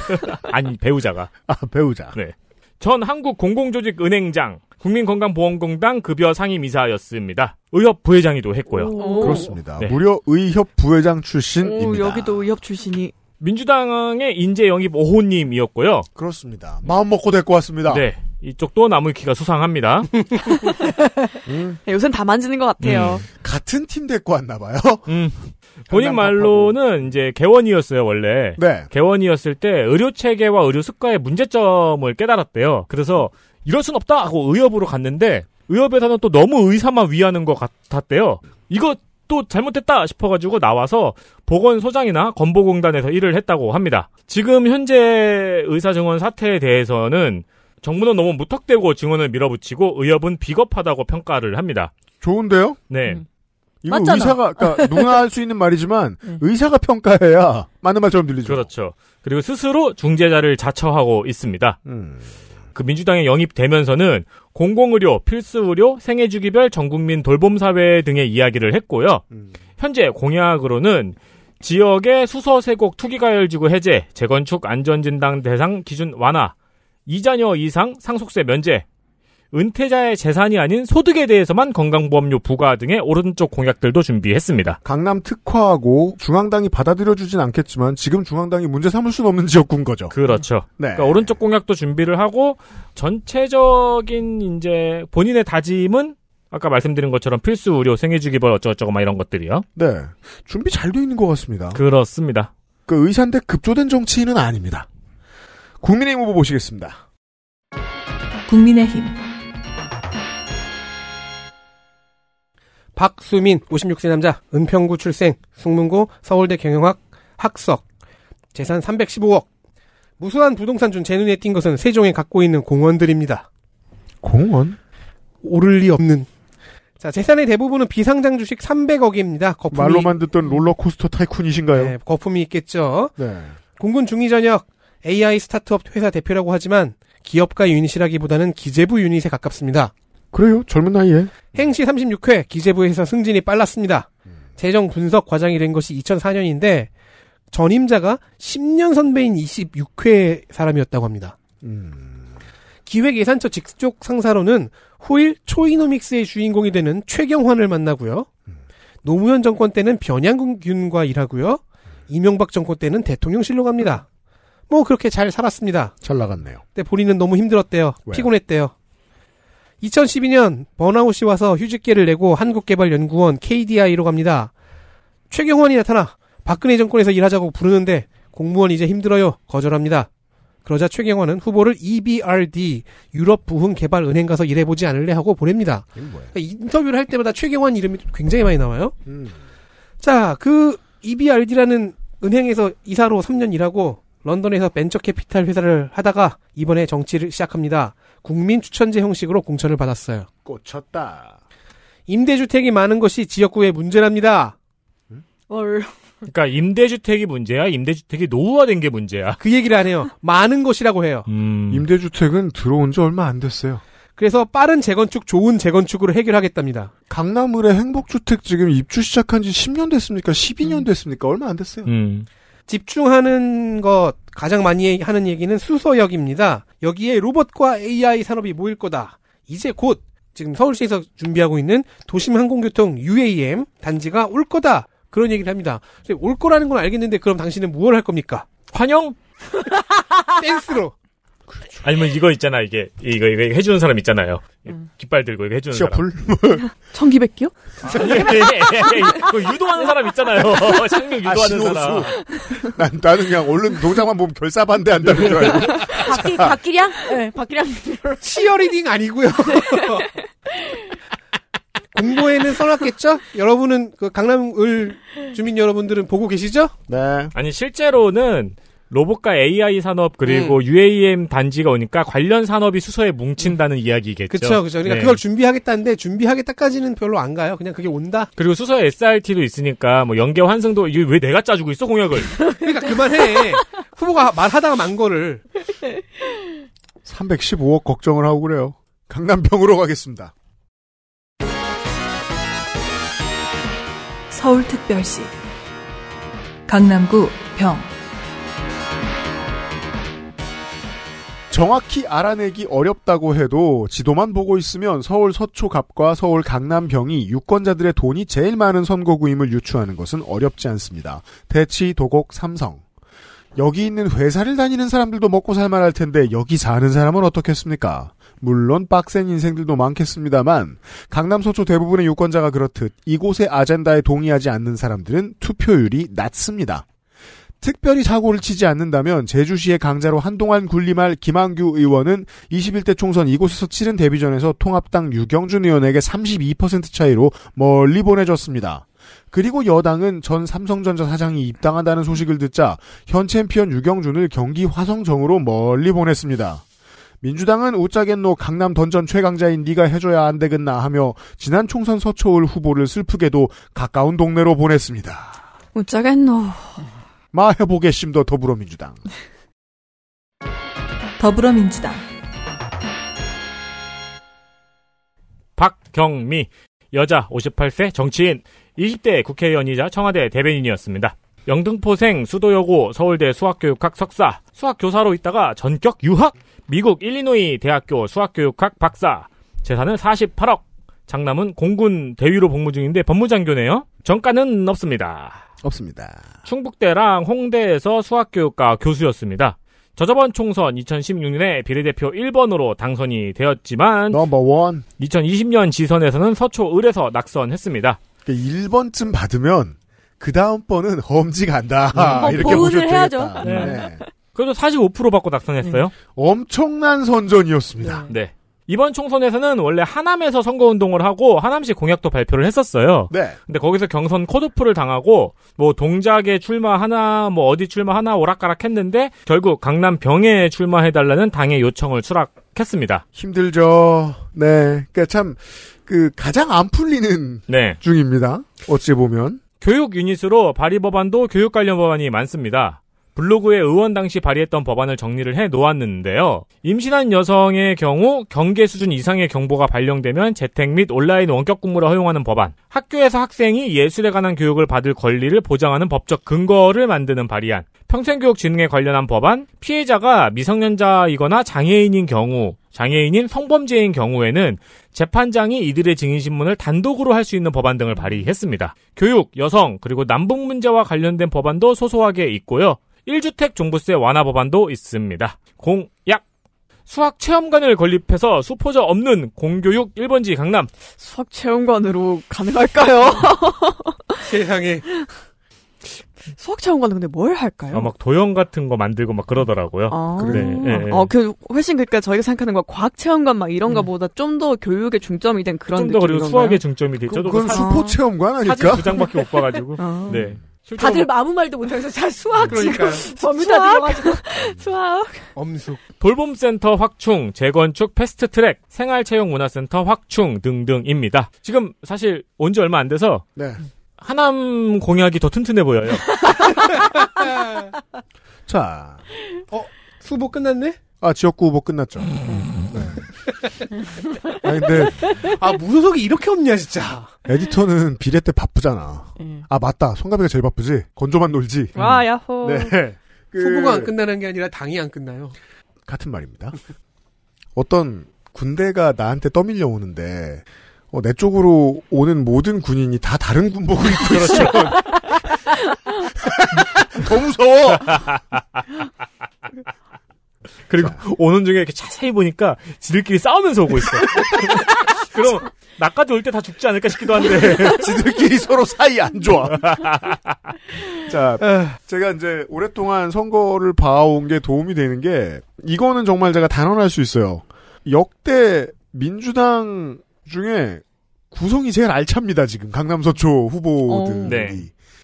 [LAUGHS] 아니, 배우자가. 아, 배우자. 네. 전 한국 공공조직 은행장 국민건강보험공단 급여 상임이사였습니다. 의협 부회장이도 했고요. 오. 그렇습니다. 네. 무려 의협 부회장 출신입니다. 오, 여기도 의협 출신이. 민주당의 인재 영입 5호님이었고요. 그렇습니다. 마음 먹고 데리고 왔습니다. 네. 이쪽도 나무위키가 수상합니다. [LAUGHS] 음. 네, 요새는 다 만지는 것 같아요. 음. 같은 팀 데리고 왔나 봐요. 음. [LAUGHS] 본인 말로는 이제 개원이었어요 원래. 네. 개원이었을 때 의료 체계와 의료 습관의 문제점을 깨달았대요. 그래서 이럴 순 없다 하고 의협으로 갔는데 의협에서는 또 너무 의사만 위하는 것 같았대요. 이거 또 잘못했다 싶어가지고 나와서 보건소장이나 건보공단에서 일을 했다고 합니다. 지금 현재 의사 증언 사태에 대해서는 정부는 너무 무턱대고 증언을 밀어붙이고 의협은 비겁하다고 평가를 합니다. 좋은데요? 네. 음. 이거 맞잖아. 의사가 그러니까 [LAUGHS] 농아할 수 있는 말이지만 음. 의사가 평가해야 맞는 말처럼 들리죠. 그렇죠. 그리고 스스로 중재자를 자처하고 있습니다. 음. 그 민주당에 영입되면서는 공공의료, 필수의료, 생애주기별 전국민 돌봄사회 등의 이야기를 했고요. 음. 현재 공약으로는 지역의 수서 세곡 투기가열지구 해제, 재건축 안전진단 대상 기준 완화, 이자녀 이상 상속세 면제, 은퇴자의 재산이 아닌 소득에 대해서만 건강보험료 부과 등의 오른쪽 공약들도 준비했습니다. 강남 특화하고 중앙당이 받아들여주진 않겠지만 지금 중앙당이 문제 삼을 수는 없는 지역군 거죠. 그렇죠. 네. 그러니까 오른쪽 공약도 준비를 하고 전체적인 이제 본인의 다짐은 아까 말씀드린 것처럼 필수 의료, 생애주기벌 어쩌고저쩌고 막 이런 것들이요. 네. 준비 잘 돼 있는 것 같습니다. 그렇습니다. 그 의사인데 급조된 정치인은 아닙니다. 국민의힘 후보 보시겠습니다. 국민의힘 박수민 56세 남자 은평구 출생 숙문고 서울대 경영학 학석 재산 315억 무수한 부동산 중 제 눈에 띈 것은 세종에 갖고 있는 공원들입니다. 공원? 오를 리 없는 자 재산의 대부분은 비상장 주식 300억입니다. 거품이... 말로만 듣던 롤러코스터 타이쿤이신가요? 네, 거품이 있겠죠. 네. 공군 중위 전역 AI 스타트업 회사 대표라고 하지만 기업가 유닛이라기보다는 기재부 유닛에 가깝습니다. 그래요. 젊은 나이에. 행시 36회 기재부에서 승진이 빨랐습니다. 음. 재정 분석 과장이 된 것이 2004년인데 전임자가 10년 선배인 26회 사람이었다고 합니다. 음. 기획예산처 직속 상사로는 호일 초이노믹스의 주인공이 되는 최경환을 만나고요. 음. 노무현 정권 때는 변양균과 일하고요. 음. 이명박 정권 때는 대통령실로 갑니다. 뭐 그렇게 잘 살았습니다. 잘 나갔네요. 근데 본인은 너무 힘들었대요. 왜요? 피곤했대요. 2012년 번아웃이 와서 휴직계를 내고 한국개발연구원 KDI로 갑니다. 최경원이 나타나 박근혜 정권에서 일하자고 부르는데 공무원 이제 힘들어요. 거절합니다. 그러자 최경원은 후보를 EBRD 유럽 부흥 개발 은행 가서 일해보지 않을래 하고 보냅니다. 그러니까 인터뷰를 할 때마다 최경원 이름이 굉장히 많이 나와요. 음. 자, 그 EBRD라는 은행에서 이사로 3년 일하고 런던에서 벤처 캐피탈 회사를 하다가 이번에 정치를 시작합니다. 국민 추천제 형식으로 공천을 받았어요. 꽂혔다. 임대주택이 많은 것이 지역구의 문제랍니다. 음? 그러니까 임대주택이 문제야. 임대주택이 노후화된 게 문제야. 그 얘기를 안 해요. 많은 것이라고 해요. 음. 임대주택은 들어온 지 얼마 안 됐어요. 그래서 빠른 재건축, 좋은 재건축으로 해결하겠답니다. 강남을의 행복주택 지금 입주 시작한 지 10년 됐습니까? 12년 음. 됐습니까? 얼마 안 됐어요. 음. 집중하는 것 가장 많이 하는 얘기는 수서역입니다. 여기에 로봇과 AI 산업이 모일 거다. 이제 곧 지금 서울시에서 준비하고 있는 도심 항공교통 UAM 단지가 올 거다. 그런 얘기를 합니다. 올 거라는 건 알겠는데 그럼 당신은 무엇을 할 겁니까? 환영? [LAUGHS] 댄스로. 그렇죠. 아니면 이거 있잖아 이게 이거 이거, 이거 해주는 사람 있잖아요. 음. 깃발 들고 이거 해주는 사람. [LAUGHS] 천기백기요 아, 예, 예, 유도하는 사람 있잖아요. 상륙 [LAUGHS] 아, 유도하는 아, 사람. 난 나는 그냥 얼른 동장만 보면 결사 반대한다는 줄 알고. 박기 박기량? 네, 박기량. 치어리딩 아니고요. [LAUGHS] 공보에는 써놨겠죠? 여러분은 그 강남을 주민 여러분들은 보고 계시죠? 네. 아니 실제로는 로봇과 AI 산업 그리고 음. UAM 단지가 오니까 관련 산업이 수소에 뭉친다는 음. 이야기겠죠. 그렇죠, 그렇죠. 그러니까 네. 그걸 준비하겠다는데 준비하겠다까지는 별로 안 가요. 그냥 그게 온다. 그리고 수소 에 SRT도 있으니까 뭐 연계 환승도 이게 왜 내가 짜주고 있어 공약을? [LAUGHS] 그러니까 그만해. 후보가 말하다가 만 거를 315억 걱정을 하고 그래요. 강남병으로 가겠습니다. 서울특별시 강남구 병 정확히 알아내기 어렵다고 해도 지도만 보고 있으면 서울 서초갑과 서울 강남병이 유권자들의 돈이 제일 많은 선거구임을 유추하는 것은 어렵지 않습니다. 대치, 도곡, 삼성. 여기 있는 회사를 다니는 사람들도 먹고 살만할 텐데 여기 사는 사람은 어떻겠습니까? 물론 빡센 인생들도 많겠습니다만 강남 서초 대부분의 유권자가 그렇듯 이곳의 아젠다에 동의하지 않는 사람들은 투표율이 낮습니다. 특별히 사고를 치지 않는다면 제주시의 강자로 한동안 군림할 김한규 의원은 21대 총선 이곳에서 치른 데뷔전에서 통합당 유경준 의원에게 32% 차이로 멀리 보내졌습니다. 그리고 여당은 전 삼성전자 사장이 입당한다는 소식을 듣자 현 챔피언 유경준을 경기 화성정으로 멀리 보냈습니다. 민주당은 우짜겐노 강남 던전 최강자인 네가 해줘야 안 되겠나 하며 지난 총선 서초을 후보를 슬프게도 가까운 동네로 보냈습니다. 우짜겐노 마해보게심도 더불어민주당. 더불어민주당. 박경미 여자 58세 정치인 20대 국회의원이자 청와대 대변인이었습니다. 영등포생, 수도여고, 서울대 수학교육학 석사, 수학교사로 있다가 전격 유학, 미국 일리노이 대학교 수학교육학 박사, 재산은 48억, 장남은 공군 대위로 복무 중인데 법무장교네요. 정가는 없습니다. 없습니다. 충북대랑 홍대에서 수학교육과 교수였습니다. 저저번 총선 2016년에 비례대표 1번으로 당선이 되었지만 넘버 원 2020년 지선에서는 서초 을에서 낙선했습니다. 1번쯤 그 받으면 그 다음번은 험지 간다. 음, 뭐 이렇게 보은을 해야죠. 네. 네. 그래도 45% 받고 낙선했어요. 네. 엄청난 선전이었습니다. 네. 이번 총선에서는 원래 하남에서 선거운동을 하고 하남시 공약도 발표를 했었어요. 네. 근데 거기서 경선 컷오프를 당하고 뭐 동작에 출마하나 뭐 어디 출마하나 오락가락 했는데 결국 강남 병에 출마해달라는 당의 요청을 추락했습니다 힘들죠. 네. 그니까 참, 그, 가장 안 풀리는 네. 중입니다. 어찌 보면. 교육 유닛으로 발의 법안도 교육 관련 법안이 많습니다. 블로그에 의원 당시 발의했던 법안을 정리를 해 놓았는데요. 임신한 여성의 경우 경계 수준 이상의 경보가 발령되면 재택 및 온라인 원격 근무를 허용하는 법안, 학교에서 학생이 예술에 관한 교육을 받을 권리를 보장하는 법적 근거를 만드는 발의안, 평생교육진흥에 관련한 법안, 피해자가 미성년자이거나 장애인인 경우, 장애인인 성범죄인 경우에는 재판장이 이들의 증인신문을 단독으로 할 수 있는 법안 등을 발의했습니다. 교육, 여성, 그리고 남북 문제와 관련된 법안도 소소하게 있고요. 1주택 종부세 완화 법안도 있습니다. 공약 수학 체험관을 건립해서 수포자 없는 공교육 1번지 강남. 수학 체험관으로 가능할까요? [LAUGHS] 세상에. 수학 체험관 은 근데 뭘 할까요? 아, 막 도형 같은 거 만들고 막 그러더라고요. 아, 그래. 네, 네. 어, 그 훨씬 그러니까 저희가 생각하는 거 과학 체험관 막 이런 음. 거보다 음. 좀더 교육에 중점이 된 그런 좀더 그리고 수학에 중점이 돼 있죠. 그, 그건 수포 체험관 아닐까? 사진 두 장밖에 못 봐가지고. [LAUGHS] 아. 네. 다들 아무 말도 못해서잘 수학 그러니까 [LAUGHS] 범위다 들어가지고 [LAUGHS] 수학 엄숙 돌봄센터 확충 재건축 패스트트랙 생활체육문화센터 확충 등등입니다. 지금 사실 온 지 얼마 안 돼서 네. 하남 공약이 더 튼튼해 보여요. [LAUGHS] 자, 어 수보 끝났네? 아 지역구 후보 끝났죠. 네. [LAUGHS] 아 근데 아 무소속이 이렇게 없냐 진짜. 에디터는 비례 때 바쁘잖아. 예. 아 맞다. 송가비가 제일 바쁘지. 건조만 놀지. 와 아, 음. 야호. 네. [LAUGHS] 그... 후보가 그 안 끝나는 게 아니라 당이 안 끝나요. 같은 말입니다. 어떤 군대가 나한테 떠밀려 오는데 어, 내 쪽으로 오는 모든 군인이 다 다른 군복을 입고 있어. 그렇죠. [LAUGHS] 더 무서워. 그리고 자. 오는 중에 이렇게 자세히 보니까 지들끼리 싸우면서 오고 있어. [LAUGHS] 그럼 나까지 올 때 다 죽지 않을까 싶기도 한데 [LAUGHS] 지들끼리 서로 사이 안 좋아. [LAUGHS] 자, 아. 제가 이제 오랫동안 선거를 봐온 게 도움이 되는 게 이거는 정말 제가 단언할 수 있어요. 역대 민주당 중에 구성이 제일 알찹니다 지금 강남 서초 후보들이 어. 네.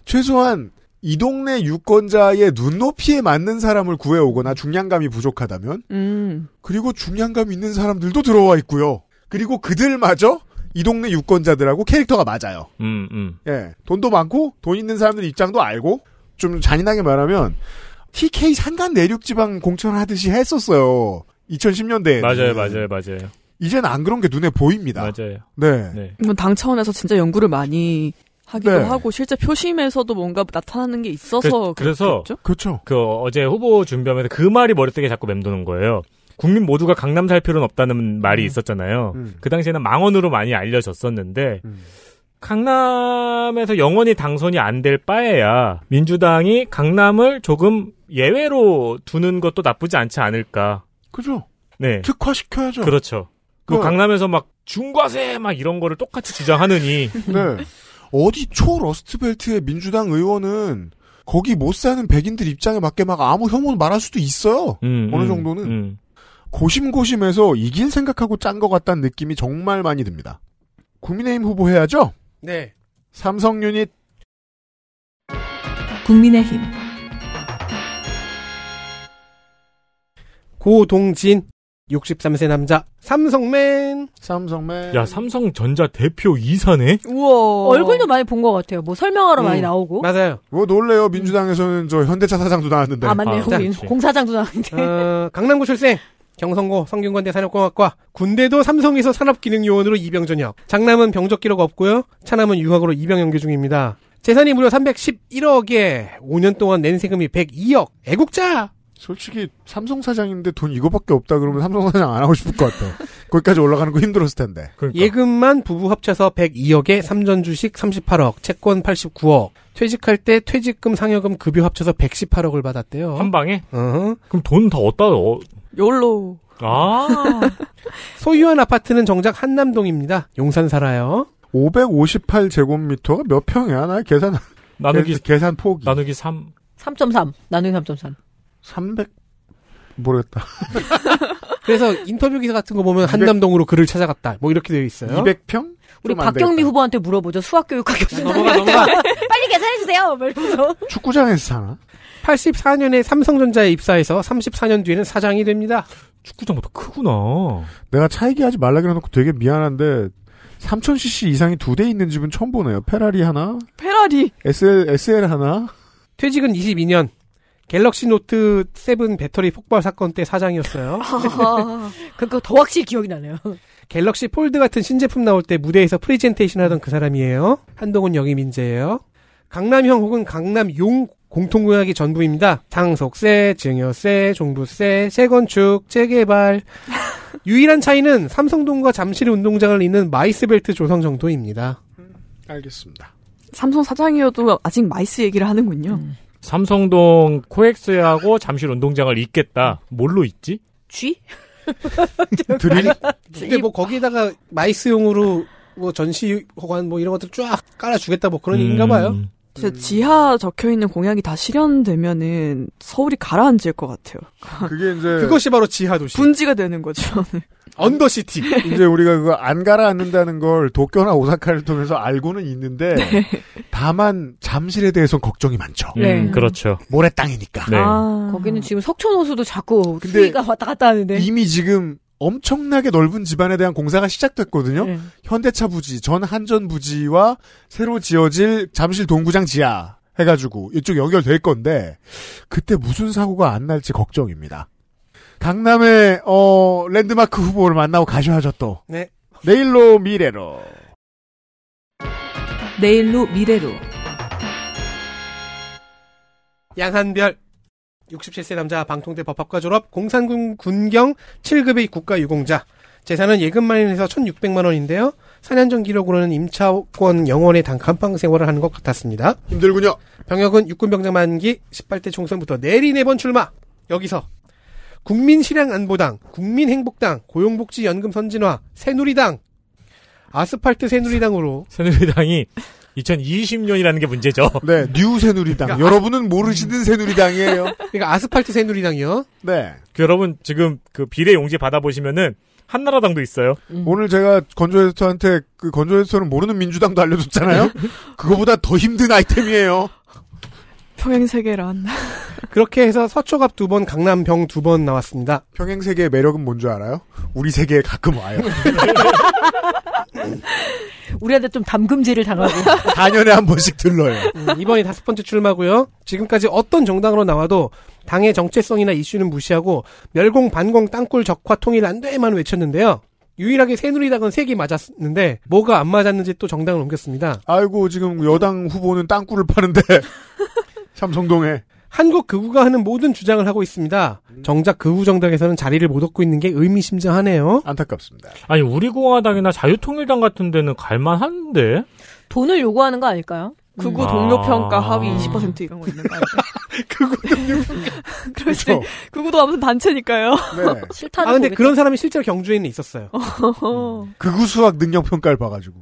최소한 이 동네 유권자의 눈높이에 맞는 사람을 구해오거나 중량감이 부족하다면 음. 그리고 중량감 있는 사람들도 들어와 있고요. 그리고 그들마저 이 동네 유권자들하고 캐릭터가 맞아요. 음, 음. 예, 돈도 많고 돈 있는 사람들 입장도 알고 좀 잔인하게 말하면 TK 산간 내륙 지방 공천하듯이 했었어요. 2010년대 맞아요, 맞아요, 맞아요. 이젠안 그런 게 눈에 보입니다. 맞아요. 네. 네. 뭐 당 차원에서 진짜 연구를 많이 하기도 네. 하고 실제 표심에서도 뭔가 나타나는 게 있어서 그, 래서 그렇죠? 그렇죠. 그 어제 후보 준비하면서 그 말이 머릿속에 자꾸 맴도는 거예요. 국민 모두가 강남 살 필요는 없다는 말이 음. 있었잖아요. 음. 그 당시에는 망언으로 많이 알려졌었는데 음. 강남에서 영원히 당선이 안 될 바에야 민주당이 강남을 조금 예외로 두는 것도 나쁘지 않지 않을까. 그죠. 네. 특화시켜야죠. 그렇죠. 그 네. 강남에서 막 중과세 막 이런 거를 똑같이 주장하느니 네. [LAUGHS] 어디 초 러스트벨트의 민주당 의원은 거기 못 사는 백인들 입장에 맞게 막 아무 혐오를 말할 수도 있어요. 음, 어느 음, 정도는. 음. 고심고심해서 이길 생각하고 짠 것 같다는 느낌이 정말 많이 듭니다. 국민의힘 후보 해야죠? 네. 삼성 유닛. 국민의힘. 고동진. 63세 남자 삼성맨. 삼성맨. 야 삼성전자 대표 이사네. 우와. 얼굴도 많이 본 것 같아요. 뭐 설명하러 음. 많이 나오고. 맞아요. 뭐 놀래요 민주당에서는 저 현대차 사장도 나왔는데. 아 맞네요. 아, 공사장도 나왔는데. 어, 강남구 출생. 경성고 성균관대 산업공학과 군대도 삼성에서 산업기능요원으로 입영 전역 장남은 병적 기록 없고요 차남은 유학으로 입영 연기 중입니다 재산이 무려 311억에 5년 동안 낸 세금이 102억 애국자 솔직히 삼성 사장인데 돈 이거밖에 없다 그러면 삼성 사장 안 하고 싶을 것 같아. [LAUGHS] 거기까지 올라가는 거 힘들었을 텐데. 그러니까. 예금만 부부 합쳐서 102억에 삼전 주식 38억, 채권 89억. 퇴직할 때 퇴직금 상여금 급여 합쳐서 118억을 받았대요. 한 방에? 어. 그럼 돈 다 어디다 넣어? 로 아. [LAUGHS] 소유한 아파트는 정작 한남동입니다. 용산 살아요. 558제곱미터가 몇 평이야? 나 계산 나누기 [LAUGHS] 계산 포기. 나누기 3. 3.3. 나누기 3.3. 300 모르겠다. [LAUGHS] 그래서 인터뷰 기사 같은 거 보면 200... 한남동으로 그를 찾아갔다. 뭐 이렇게 되어 있어요. 200평? 우리 박경미 후보한테 물어보죠. 수학교육학 교수. 넘어가 넘어가. [LAUGHS] 빨리 계산해 주세요. 말면서 뭐 축구장에서 사나? 84년에 삼성전자에 입사해서 34년 뒤에는 사장이 됩니다. 축구장보다 크구나. 내가 차 얘기하지 말라 그래놓고 되게 미안한데 3000cc 이상이 두 대 있는 집은 처음 보네요. 페라리 하나. 페라리. SL, SL 하나. 퇴직은 22년. 갤럭시 노트 7 배터리 폭발 사건 때 사장이었어요. 아, [LAUGHS] 그거 더 확실히 기억이 나네요. 갤럭시 폴드 같은 신제품 나올 때 무대에서 프레젠테이션 하던 그 사람이에요. 한동훈 영입인재예요. 강남형 혹은 강남용 공통공약이 전부입니다. 상속세, 증여세, 종부세, 세건축, 재개발. 유일한 차이는 삼성동과 잠실 운동장을 잇는 마이스벨트 조성 정도입니다. 음, 알겠습니다. 삼성 사장이어도 아직 마이스 얘기를 하는군요. 음. 삼성동 코엑스하고 잠실 운동장을 잇겠다. 뭘로 잇지? 쥐? [LAUGHS] 드릴? 근데 뭐 거기다가 마이스용으로 뭐 전시관 호뭐 이런 것들 쫙 깔아주겠다 뭐 그런 음. 얘기인가 봐요. 진짜 지하 적혀 있는 공약이 다 실현되면은 서울이 가라앉을 것 같아요. 그게 이제 그것이 바로 지하 도시. 분지가 되는 거죠. 언더시티. 이제 우리가 그거 안 가라앉는다는 걸 도쿄나 오사카를 통해서 알고는 있는데 네. 다만 잠실에 대해서 걱정이 많죠. 네. 음, 그렇죠. 모래 땅이니까. 네. 아, 거기는 지금 석촌호수도 자꾸 수위가 왔다 갔다 하는데 이미 지금 엄청나게 넓은 집안에 대한 공사가 시작됐거든요. 네. 현대차 부지, 전 한전 부지와 새로 지어질 잠실 동구장 지하 해가지고 이쪽 연결될 건데 그때 무슨 사고가 안 날지 걱정입니다. 강남의 어, 랜드마크 후보를 만나고 가셔야죠 또. 네. 내일로 미래로. 내일로 미래로. 양한별 67세 남자 방통대 법학과 졸업 공산군 군경 7급의 국가유공자 재산은 예금만 인에서 1600만 원인데요 4년 전 기록으로는 임차권 영원의 단칸방 생활을 하는 것 같았습니다 힘들군요 병역은 육군병장 만기 18대 총선부터 내리 4번 출마 여기서 국민실향안보당, 국민행복당, 고용복지연금 선진화, 새누리당, 아스팔트 새누리당으로 [LAUGHS] 새누리당이 2020년이라는 게 문제죠. [LAUGHS] 네, 뉴 새누리당. 그러니까 여러분은 모르시는 새누리당이에요. [LAUGHS] 그러니까 아스팔트 새누리당이요. 네. 그 여러분 지금 그 비례 용지 받아보시면은 한나라당도 있어요. 음. 오늘 제가 건조 에스터한테그 건조 에스터는 모르는 민주당도 알려줬잖아요. 그거보다 더 힘든 아이템이에요. 평행세계란. 그렇게 해서 서초갑 두 번, 강남병 두 번 나왔습니다. 평행세계의 매력은 뭔 줄 알아요? 우리 세계에 가끔 와요. [LAUGHS] 우리한테 좀 담금질을 당하고. 4년에 [LAUGHS] 한 번씩 들러요. 음, 이번이 다섯 번째 출마고요. 지금까지 어떤 정당으로 나와도 당의 정체성이나 이슈는 무시하고 멸공, 반공, 땅굴, 적화, 통일 안 돼만 외쳤는데요. 유일하게 새누리당은 색이 맞았는데 뭐가 안 맞았는지 또 정당을 옮겼습니다. 아이고 지금 여당 후보는 땅굴을 파는데 삼성동에. 한국 극우가 하는 모든 주장을 하고 있습니다. 음. 정작 극우 정당에서는 자리를 못 얻고 있는 게 의미심장하네요. 안타깝습니다. 아니 우리공화당이나 자유통일당 같은 데는 갈만한데 돈을 요구하는 거 아닐까요? 극우 음. 동료 평가 아. 하위 20% 이런 거 있는 거아닐까요 [LAUGHS] 극우 동료 평가. 그렇지. 그렇죠. 극우도 아무튼 단체니까요. 네. [LAUGHS] 싫다는 아 근데 그런 사람이 실제로 경주에는 있었어요. [LAUGHS] 극우 수학 능력 평가를 봐가지고.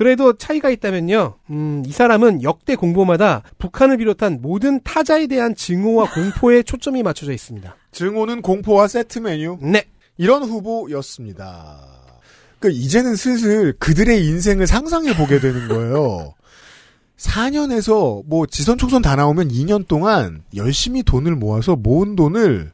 그래도 차이가 있다면요. 음, 이 사람은 역대 공보마다 북한을 비롯한 모든 타자에 대한 증오와 공포에 초점이 맞춰져 있습니다. 증오는 공포와 세트 메뉴. 네. 이런 후보였습니다. 그 이제는 슬슬 그들의 인생을 상상해 보게 되는 거예요. 4년에서 뭐 지선 총선 다 나오면 2년 동안 열심히 돈을 모아서 모은 돈을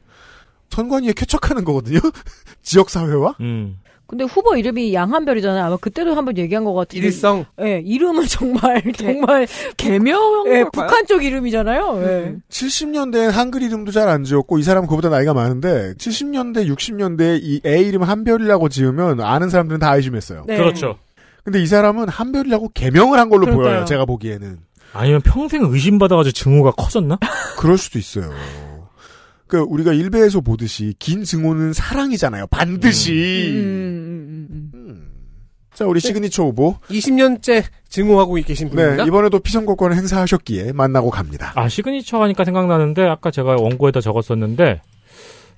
선관위에 쾌척하는 거거든요. [LAUGHS] 지역 사회와. 음. 근데 후보 이름이 양한별이잖아요. 아마 그때도 한번 얘기한 것 같은데. 일성. 예, 네, 이름은 정말 네. 정말 개명. 예, 네, 북한 쪽 이름이잖아요. 음. 네. 7 0년대 한글 이름도 잘 안 지었고 이 사람은 그보다 나이가 많은데 70년대, 60년대 이애 이름 한별이라고 지으면 아는 사람들은 다 의심했어요. 네. 그렇죠. 근데 이 사람은 한별이라고 개명을 한 걸로 그럴까요? 보여요. 제가 보기에는. 아니면 평생 의심받아가지고 증오가 커졌나? 그럴 수도 있어요. 그 우리가 일베에서 보듯이 긴 증오는 사랑이잖아요. 반드시. 음. 음. 음, 음, 음 자 우리 네. 시그니처 후보 20년째 증오하고 계신 네, 분입니다. 네, 이번에도 피선거권 행사하셨기에 만나고 갑니다. 아 시그니처 하니까 생각나는데 아까 제가 원고에다 적었었는데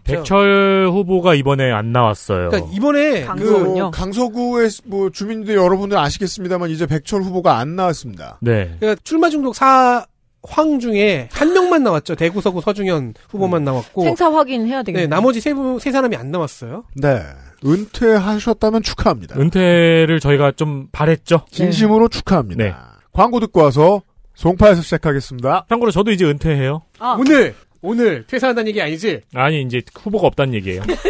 백철 후보가 이번에 안 나왔어요. 그러니까 이번에 그 강서군요. 그 강서구의 뭐 주민들 여러분들 아시겠습니다만 이제 백철 후보가 안 나왔습니다. 네. 그러니까 출마 중독 사황 중에 한 명만 나왔죠. 대구서구 서중현 후보만 음. 나왔고 생사 확인해야 되겠네요. 네, 나머지 세, 세 사람이 안 나왔어요. 네. 은퇴하셨다면 축하합니다. 은퇴를 저희가 좀 바랬죠. 네. 진심으로 네. 축하합니다. 네. 광고 듣고 와서 송파에서 시작하겠습니다. 참고로 저도 이제 은퇴해요. 아. 오늘 오늘 퇴사한다는 얘기 아니지? 아니 이제 후보가 없다는 얘기예요. [LAUGHS]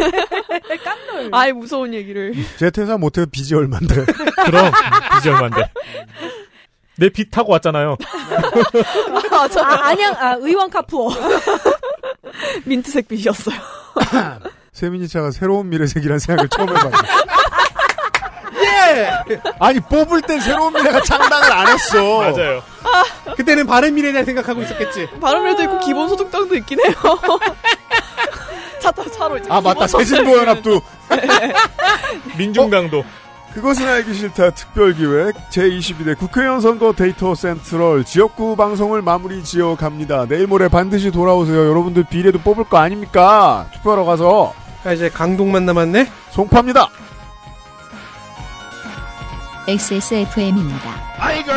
깜놀. 아예 무서운 얘기를. 제 퇴사 못해도 빚이 얼만데. [LAUGHS] 그럼 빚이 얼만데. [LAUGHS] 내비 타고 왔잖아요. [LAUGHS] 아, 저, 아, 안양, 아, 의왕 카푸어. [LAUGHS] 민트색 빛이었어요. [LAUGHS] 세민이 차가 새로운 미래색이라는 생각을 처음 해봤어요. 예! 아니, 뽑을 땐 새로운 미래가 창당을 안 했어. 맞아요. 아. 그때는 바른 미래냐 생각하고 있었겠지. 바람래도 있고 기본 소득당도 있긴 해요. 차, 차로 이제. 아, 맞다. 세진보연합도. 네. 민중당도. 어, 그것은 알기 싫다 특별기획 제22대 국회의원 선거 데이터 센트럴 지역구 방송을 마무리 지어 갑니다. 내일 모레 반드시 돌아오세요. 여러분들 비례도 뽑을 거 아닙니까? 투표하러 가서. 아, 이제 강동만 남았네? 송파입니다. XSFM입니다. 아이고!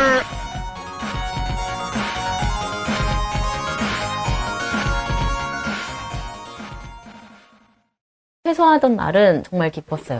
최소하던 날은 정말 기뻤어요.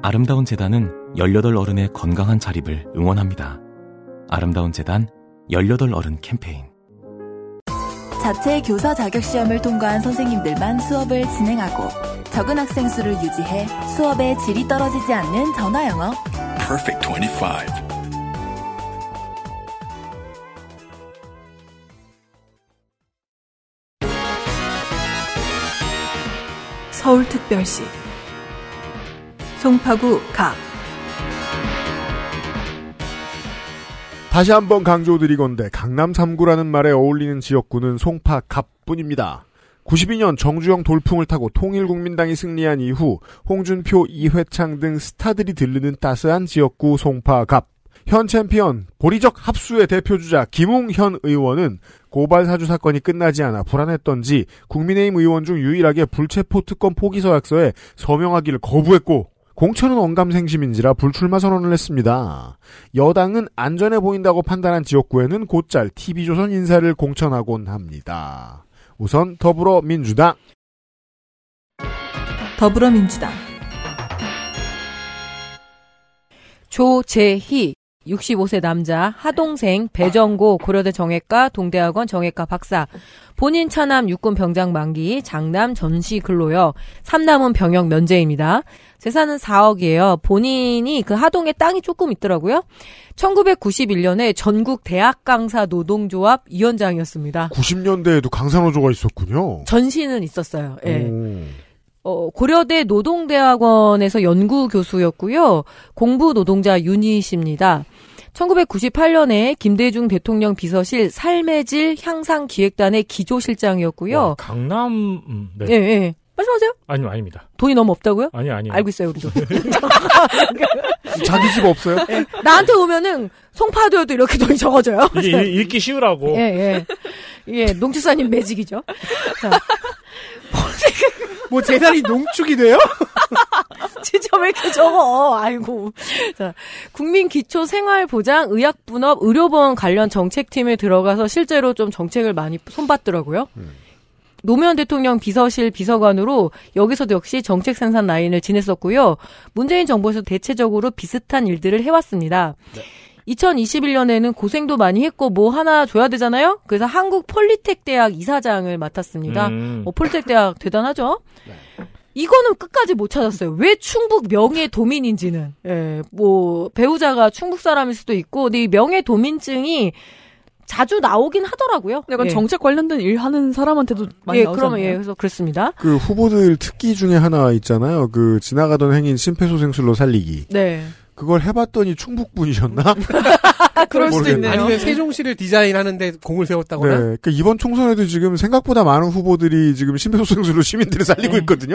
아름다운 재단은 18 어른의 건강한 자립을 응원합니다. 아름다운 재단 18 어른 캠페인 자체 교사 자격 시험을 통과한 선생님들만 수업을 진행하고 적은 학생 수를 유지해 수업의 질이 떨어지지 않는 전화 영어 Perfect 25 서울특별시 송파구 갑 다시 한번 강조드리건데 강남 3구라는 말에 어울리는 지역구는 송파 갑뿐입니다. 92년 정주영 돌풍을 타고 통일국민당이 승리한 이후 홍준표, 이회창 등 스타들이 들르는 따스한 지역구 송파갑. 현 챔피언 보리적 합수의 대표주자 김웅현 의원은 고발 사주 사건이 끝나지 않아 불안했던지 국민의힘 의원 중 유일하게 불체포 특권 포기 서약서에 서명하기를 거부했고 공천은 언감생심인지라 불출마 선언을 했습니다. 여당은 안전해 보인다고 판단한 지역구에는 곧잘 TV조선 인사를 공천하곤 합니다. 우선 더불어민주당. 더불어민주당. 조재희 65세 남자, 하동생, 배정고, 고려대 정외과, 동대학원 정외과 박사, 본인 차남 육군 병장 만기, 장남 전시 근로요, 삼남은 병역 면제입니다. 재산은 4억이에요. 본인이 그 하동에 땅이 조금 있더라고요. 1991년에 전국 대학 강사 노동조합 위원장이었습니다. 90년대에도 강산호조가 있었군요. 전시는 있었어요. 예. 어, 고려대 노동대학원에서 연구 교수였고요. 공부 노동자 유닛입니다. 1998년에 김대중 대통령 비서실 삶의 질 향상 기획단의 기조실장이었고요. 와, 강남 음, 네. 예, 예. 말씀하세요? 아니요, 아닙니다. 돈이 너무 없다고요? 아니요, 아니요. 알고 있어요, 우리도. [LAUGHS] 자기 집 없어요? 네. 나한테 오면은 송파도에도 이렇게 돈이 적어져요. 이게 읽, 기 쉬우라고. 예, 예. 예, 농축사님 매직이죠. 자. 뭐 재산이 농축이 돼요? [LAUGHS] 진짜 왜 이렇게 적어? 아이고. 자, 국민기초생활보장의약분업 의료보험 관련 정책팀에 들어가서 실제로 좀 정책을 많이 손봤더라고요. 음. 노무현 대통령 비서실 비서관으로 여기서도 역시 정책 생산 라인을 지냈었고요. 문재인 정부에서 대체적으로 비슷한 일들을 해왔습니다. 네. 2021년에는 고생도 많이 했고 뭐 하나 줘야 되잖아요. 그래서 한국 폴리텍 대학 이사장을 맡았습니다. 음. 어, 뭐 폴리텍 대학 [LAUGHS] 대단하죠. 네. 이거는 끝까지 못 찾았어요. 왜 충북 명예 도민인지는 예, 뭐 배우자가 충북 사람일 수도 있고, 근데 이 명예 도민증이 자주 나오긴 하더라고요. 약간 예. 정책 관련된 일 하는 사람한테도 많이 예, 나오잖아요. 그러면 예, 그래서 그렇습니다. 그 후보들 특기 중에 하나 있잖아요. 그 지나가던 행인 심폐소생술로 살리기. 네. 그걸 해봤더니 충북 분이셨나? [LAUGHS] 아, 그럴 수도 있네요. 아니면 세종시를 디자인하는데 공을 세웠다거나. 네, 그러니까 이번 총선에도 지금 생각보다 많은 후보들이 지금 심폐소생술로 시민들을 살리고 네. 있거든요.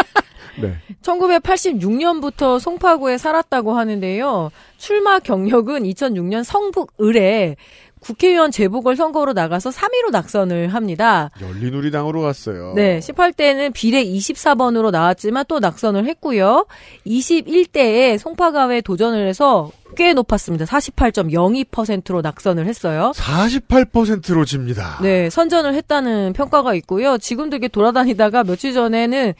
[LAUGHS] 네. 1986년부터 송파구에 살았다고 하는데요. 출마 경력은 2006년 성북 을에 국회의원 재보궐 선거로 나가서 3위로 낙선을 합니다. 열린우리당으로 갔어요. 네, 1 8대는 비례 24번으로 나왔지만 또 낙선을 했고요. 21대에 송파가에 도전을 해서 꽤 높았습니다. 48.02%로 낙선을 했어요. 48%로 집니다. 네, 선전을 했다는 평가가 있고요. 지금도 이게 렇 돌아다니다가 며칠 전에는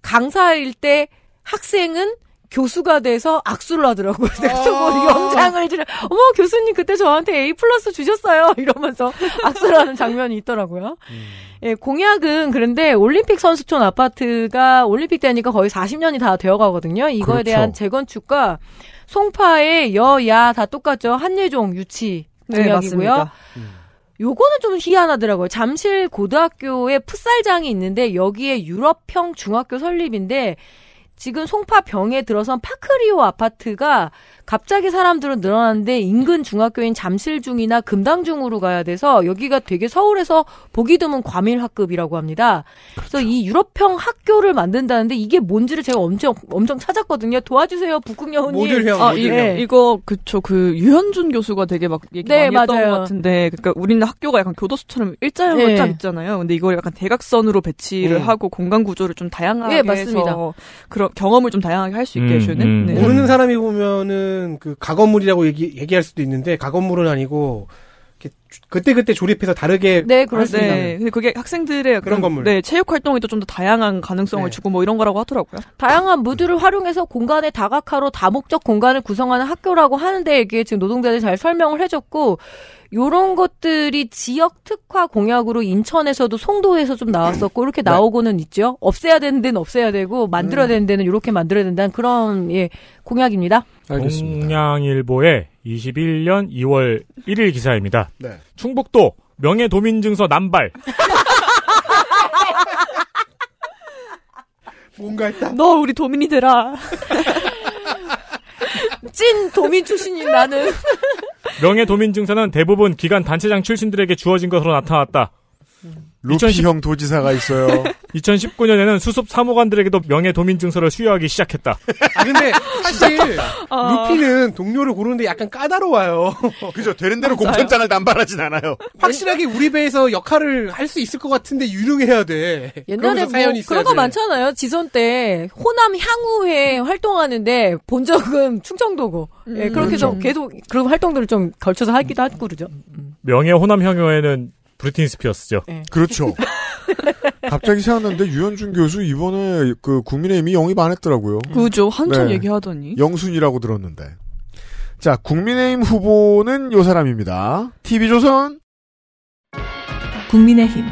강사일 때 학생은 교수가 돼서 악수를 하더라고요. [LAUGHS] 그래서 뭐영장을주는 아. 어머 교수님 그때 저한테 A 플러스 주셨어요 [LAUGHS] 이러면서 악수를 하는 장면이 있더라고요. 음. 예, 공약은 그런데 올림픽 선수촌 아파트가 올림픽 되니까 거의 40년이 다 되어가거든요. 이거에 그렇죠. 대한 재건축과 송파의 여야 다 똑같죠. 한예종 유치 네, 공약이고요. 네, 요거는 좀 희한하더라고요. 잠실 고등학교에 풋살장이 있는데 여기에 유럽형 중학교 설립인데 지금 송파병에 들어선 파크리오 아파트가 갑자기 사람들은 늘어났는데 인근 중학교인 잠실중이나 금당중으로 가야 돼서 여기가 되게 서울에서 보기 드문 과밀학급이라고 합니다. 그렇죠. 그래서 이 유럽형 학교를 만든다는데 이게 뭔지를 제가 엄청 엄청 찾았거든요. 도와주세요, 북극여우님. 모듈형, 아, 모듈형. 네. 이거 그쵸 그 유현준 교수가 되게 막 얘기 네, 많이 했던 것 같은데, 그러니까 우리는 학교가 약간 교도소처럼 일자형으로 네. 딱 있잖아요. 근데 이걸 약간 대각선으로 배치를 네. 하고 공간 구조를 좀 다양하게 네, 해서 그런 경험을 좀 다양하게 할 수 있게 음, 해주는 음. 네. 모르는 사람이 보면은 그 가건물이라고 얘기, 얘기할 수도 있는데 가건물은 아니고 그때 그때 조립해서 다르게 네 그렇습니다. 네. 근데 그게 학생들의 그런 건물 네 체육 활동에도 좀더 다양한 가능성을 네. 주고 뭐 이런 거라고 하더라고요. 다양한 무드를 활용해서 공간의 다각화로 다목적 공간을 구성하는 학교라고 하는데 이게 지금 노동자들이 잘 설명을 해줬고 요런 것들이 지역 특화 공약으로 인천에서도 송도에서 좀 나왔었고 이렇게 네. 나오고는 네. 있죠. 없애야 되는 데는 없애야 되고 만들어야 음. 되는 데는 이렇게 만들어야 된다는 그런 예 공약입니다. 알겠습니다. 동양일보의 21년 2월 1일 기사입니다. 네. 충북도 명예도민증서 남발. [LAUGHS] 뭔가 했다. 너 우리 도민이들아. [LAUGHS] 찐 도민 출신인 나는. 명예도민증서는 대부분 기관 단체장 출신들에게 주어진 것으로 나타났다. 루피형 도지사가 있어요. 2019년에는 [LAUGHS] 수습 사무관들에게도 명예 도민증서를 수여하기 시작했다. 아 근데 사실 어. 루피는 동료를 고르는데 약간 까다로워요. [LAUGHS] 그죠? 되는 대로 공천장을 남발하진 않아요. 확실하게 우리 배에서 역할을 할 수 있을 것 같은데 유능해야 돼. 옛날에 뭐 그런 거 돼. 많잖아요. 지선 때 호남 향후회 활동하는데 본 적은 충청도고 예, 음, 예, 그렇게 좀 그렇죠. 계속 그런 활동들을 좀 걸쳐서 하기도 하고 그러죠. 명예 호남 향후회는 브리트니 스피어스죠. 네. 그렇죠. [LAUGHS] 갑자기 생각났는데 유현준 교수 이번에 그 국민의힘이 영입 안 했더라고요. 그죠. 한참 네. 얘기하더니. 영순이라고 들었는데. 자, 국민의힘 후보는 요 사람입니다. TV조선. 국민의힘.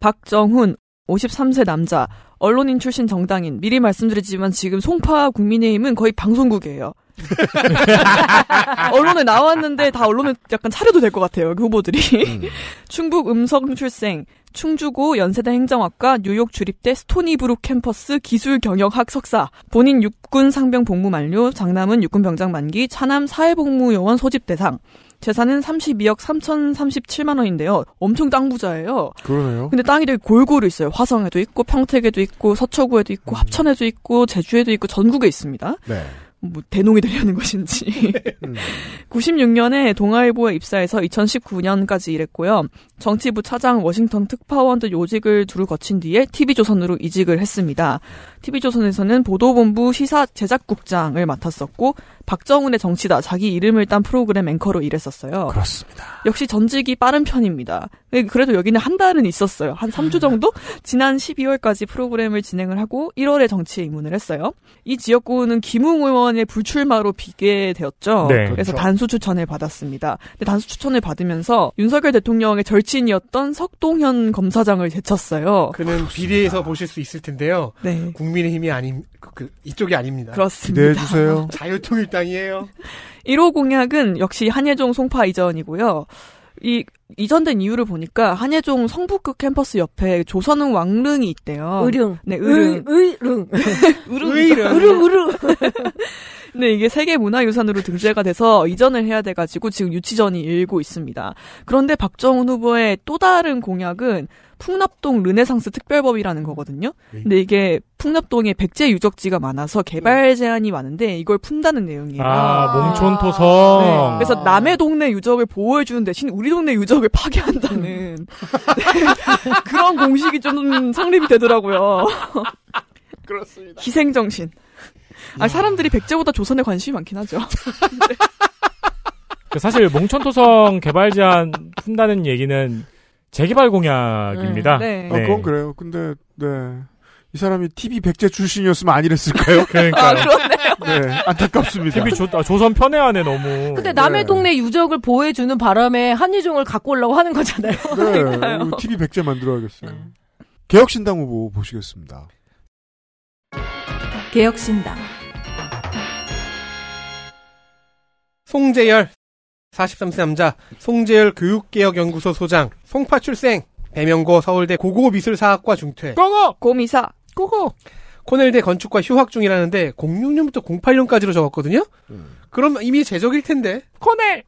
박정훈, 53세 남자, 언론인 출신 정당인. 미리 말씀드리지만 지금 송파 국민의힘은 거의 방송국이에요. [LAUGHS] 언론에 나왔는데 다 언론에 약간 차려도 될 것 같아요. 그 후보들이. 음. [LAUGHS] 충북 음성 출생, 충주고 연세대 행정학과 뉴욕 주립대 스토니브룩 캠퍼스 기술경영학 석사, 본인 육군 상병 복무 만료, 장남은 육군 병장 만기, 차남 사회복무요원 소집 대상. 재산은 32억 3,037만 원인데요. 엄청 땅 부자예요. 그러네요. 근데 땅이 되게 골고루 있어요. 화성에도 있고 평택에도 있고 서초구에도 있고 음. 합천에도 있고 제주에도 있고 전국에 있습니다. 네. 뭐 대농이 되려는 것인지. 96년에 [LAUGHS] 음. 동아일보에 입사해서 2019년까지 일했고요. 정치부 차장, 워싱턴 특파원 등 요직을 두루 거친 뒤에 TV조선으로 이직을 했습니다. TV조선에서는 보도본부 시사 제작국장을 맡았었고 박정훈의 정치다 자기 이름을 딴 프로그램 앵커로 일했었어요. 그렇습니다. 역시 전직이 빠른 편입니다. 예, 그래도 여기는 한 달은 있었어요. 한 3주 아. 정도? 지난 12월까지 프로그램을 진행을 하고 1월에 정치에 입문을 했어요. 이 지역구는 김웅 의원의 불출마로 비게되었죠 네, 그렇죠. 그래서 단수 추천을 받았습니다. 근데 단수 추천을 받으면서 윤석열 대통령의 절친이었던 석동현 검사장을 제쳤어요. 그는 비례에서 보실 수 있을 텐데요. 네. 국민의힘이 아닌 그, 그, 이쪽이 아닙니다. 그렇습니다. 내주세요. [LAUGHS] 자유통일당이에요. 1호 공약은 역시 한예종 송파 이전이고요. 이 이전된 이유를 보니까 한예종 성북구 캠퍼스 옆에 조선흥 왕릉이 있대요. 의릉. 네, 의릉. [LAUGHS] 의릉. 의릉. 의릉. [LAUGHS] 의릉. 근데 네, 이게 세계문화유산으로 등재가 돼서 이전을 해야 돼가지고 지금 유치전이 일고 있습니다. 그런데 박정훈 후보의 또 다른 공약은 풍납동 르네상스 특별법이라는 거거든요. 네. 근데 이게 풍납동에 백제 유적지가 많아서 개발 네. 제한이 많은데 이걸 푼다는 내용이에요. 아, 몽촌 아. 토성. 네, 그래서 남의 동네 유적을 보호해 주는 대신 우리 동네 유적을 [LAUGHS] 파괴한다는 네, [LAUGHS] 그런 공식이 좀 성립이 되더라고요. 그렇습니다. 희생정신. 아, 사람들이 백제보다 조선에 관심이 많긴 하죠. 그 사실 몽촌토성 개발 제한 푼다는 얘기는 재개발 공약입니다. 네. 네. 아, 네. 그건 그래요. 근데 네. 이 사람이 TV 백제 출신이었으면 안이랬을까요 [LAUGHS] 그러니까. 아, 그렇네요. 네, 안타깝습니다. TV 조, 아, 조선 편애하네, 너무. 근데 남의 네. 동네 유적을 보호해주는 바람에 한의종을 갖고 오려고 하는 거잖아요. 네. TV [LAUGHS] 백제 만들어야겠어요. 네. 개혁신당 후보 보시겠습니다. 개혁신당. 송재열 43세 남자 송재열 교육개혁연구소 소장 송파 출생 배명고 서울대 고고미술사학과 중퇴 고고 고미사 고고 코넬대 건축과 휴학 중이라는데 06년부터 08년까지로 적었거든요. 음. 그럼 이미 제적일 텐데 코넬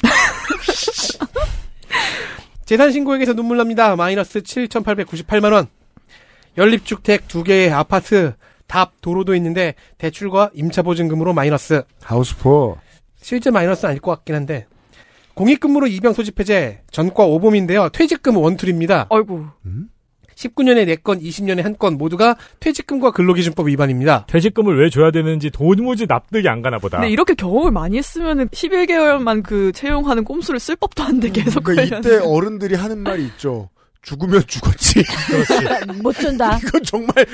[LAUGHS] 재산 신고액에서 눈물 납니다. 마이너스 7,898만 원. 연립주택 두 개의 아파트, 답 도로도 있는데 대출과 임차 보증금으로 마이너스. 하우스포. 실제 마이너스는 아닐 것 같긴 한데 공익근무로 입병 소집 해제 전과 오범인데요. 퇴직금 원툴입니다. 아이고. 음? 19년에 4건, 20년에 1건 모두가 퇴직금과 근로기준법 위반입니다. 퇴직금을 왜 줘야 되는지 도무지 납득이 안 가나 보다. 근데 이렇게 경험을 많이 했으면 11개월만 그 채용하는 꼼수를 쓸 법도 한데 음. 계속. 그러니까 이때 어른들이 하는 말이 있죠. 죽으면 죽었지. [LAUGHS] 못 준다. 이건 정말 [LAUGHS]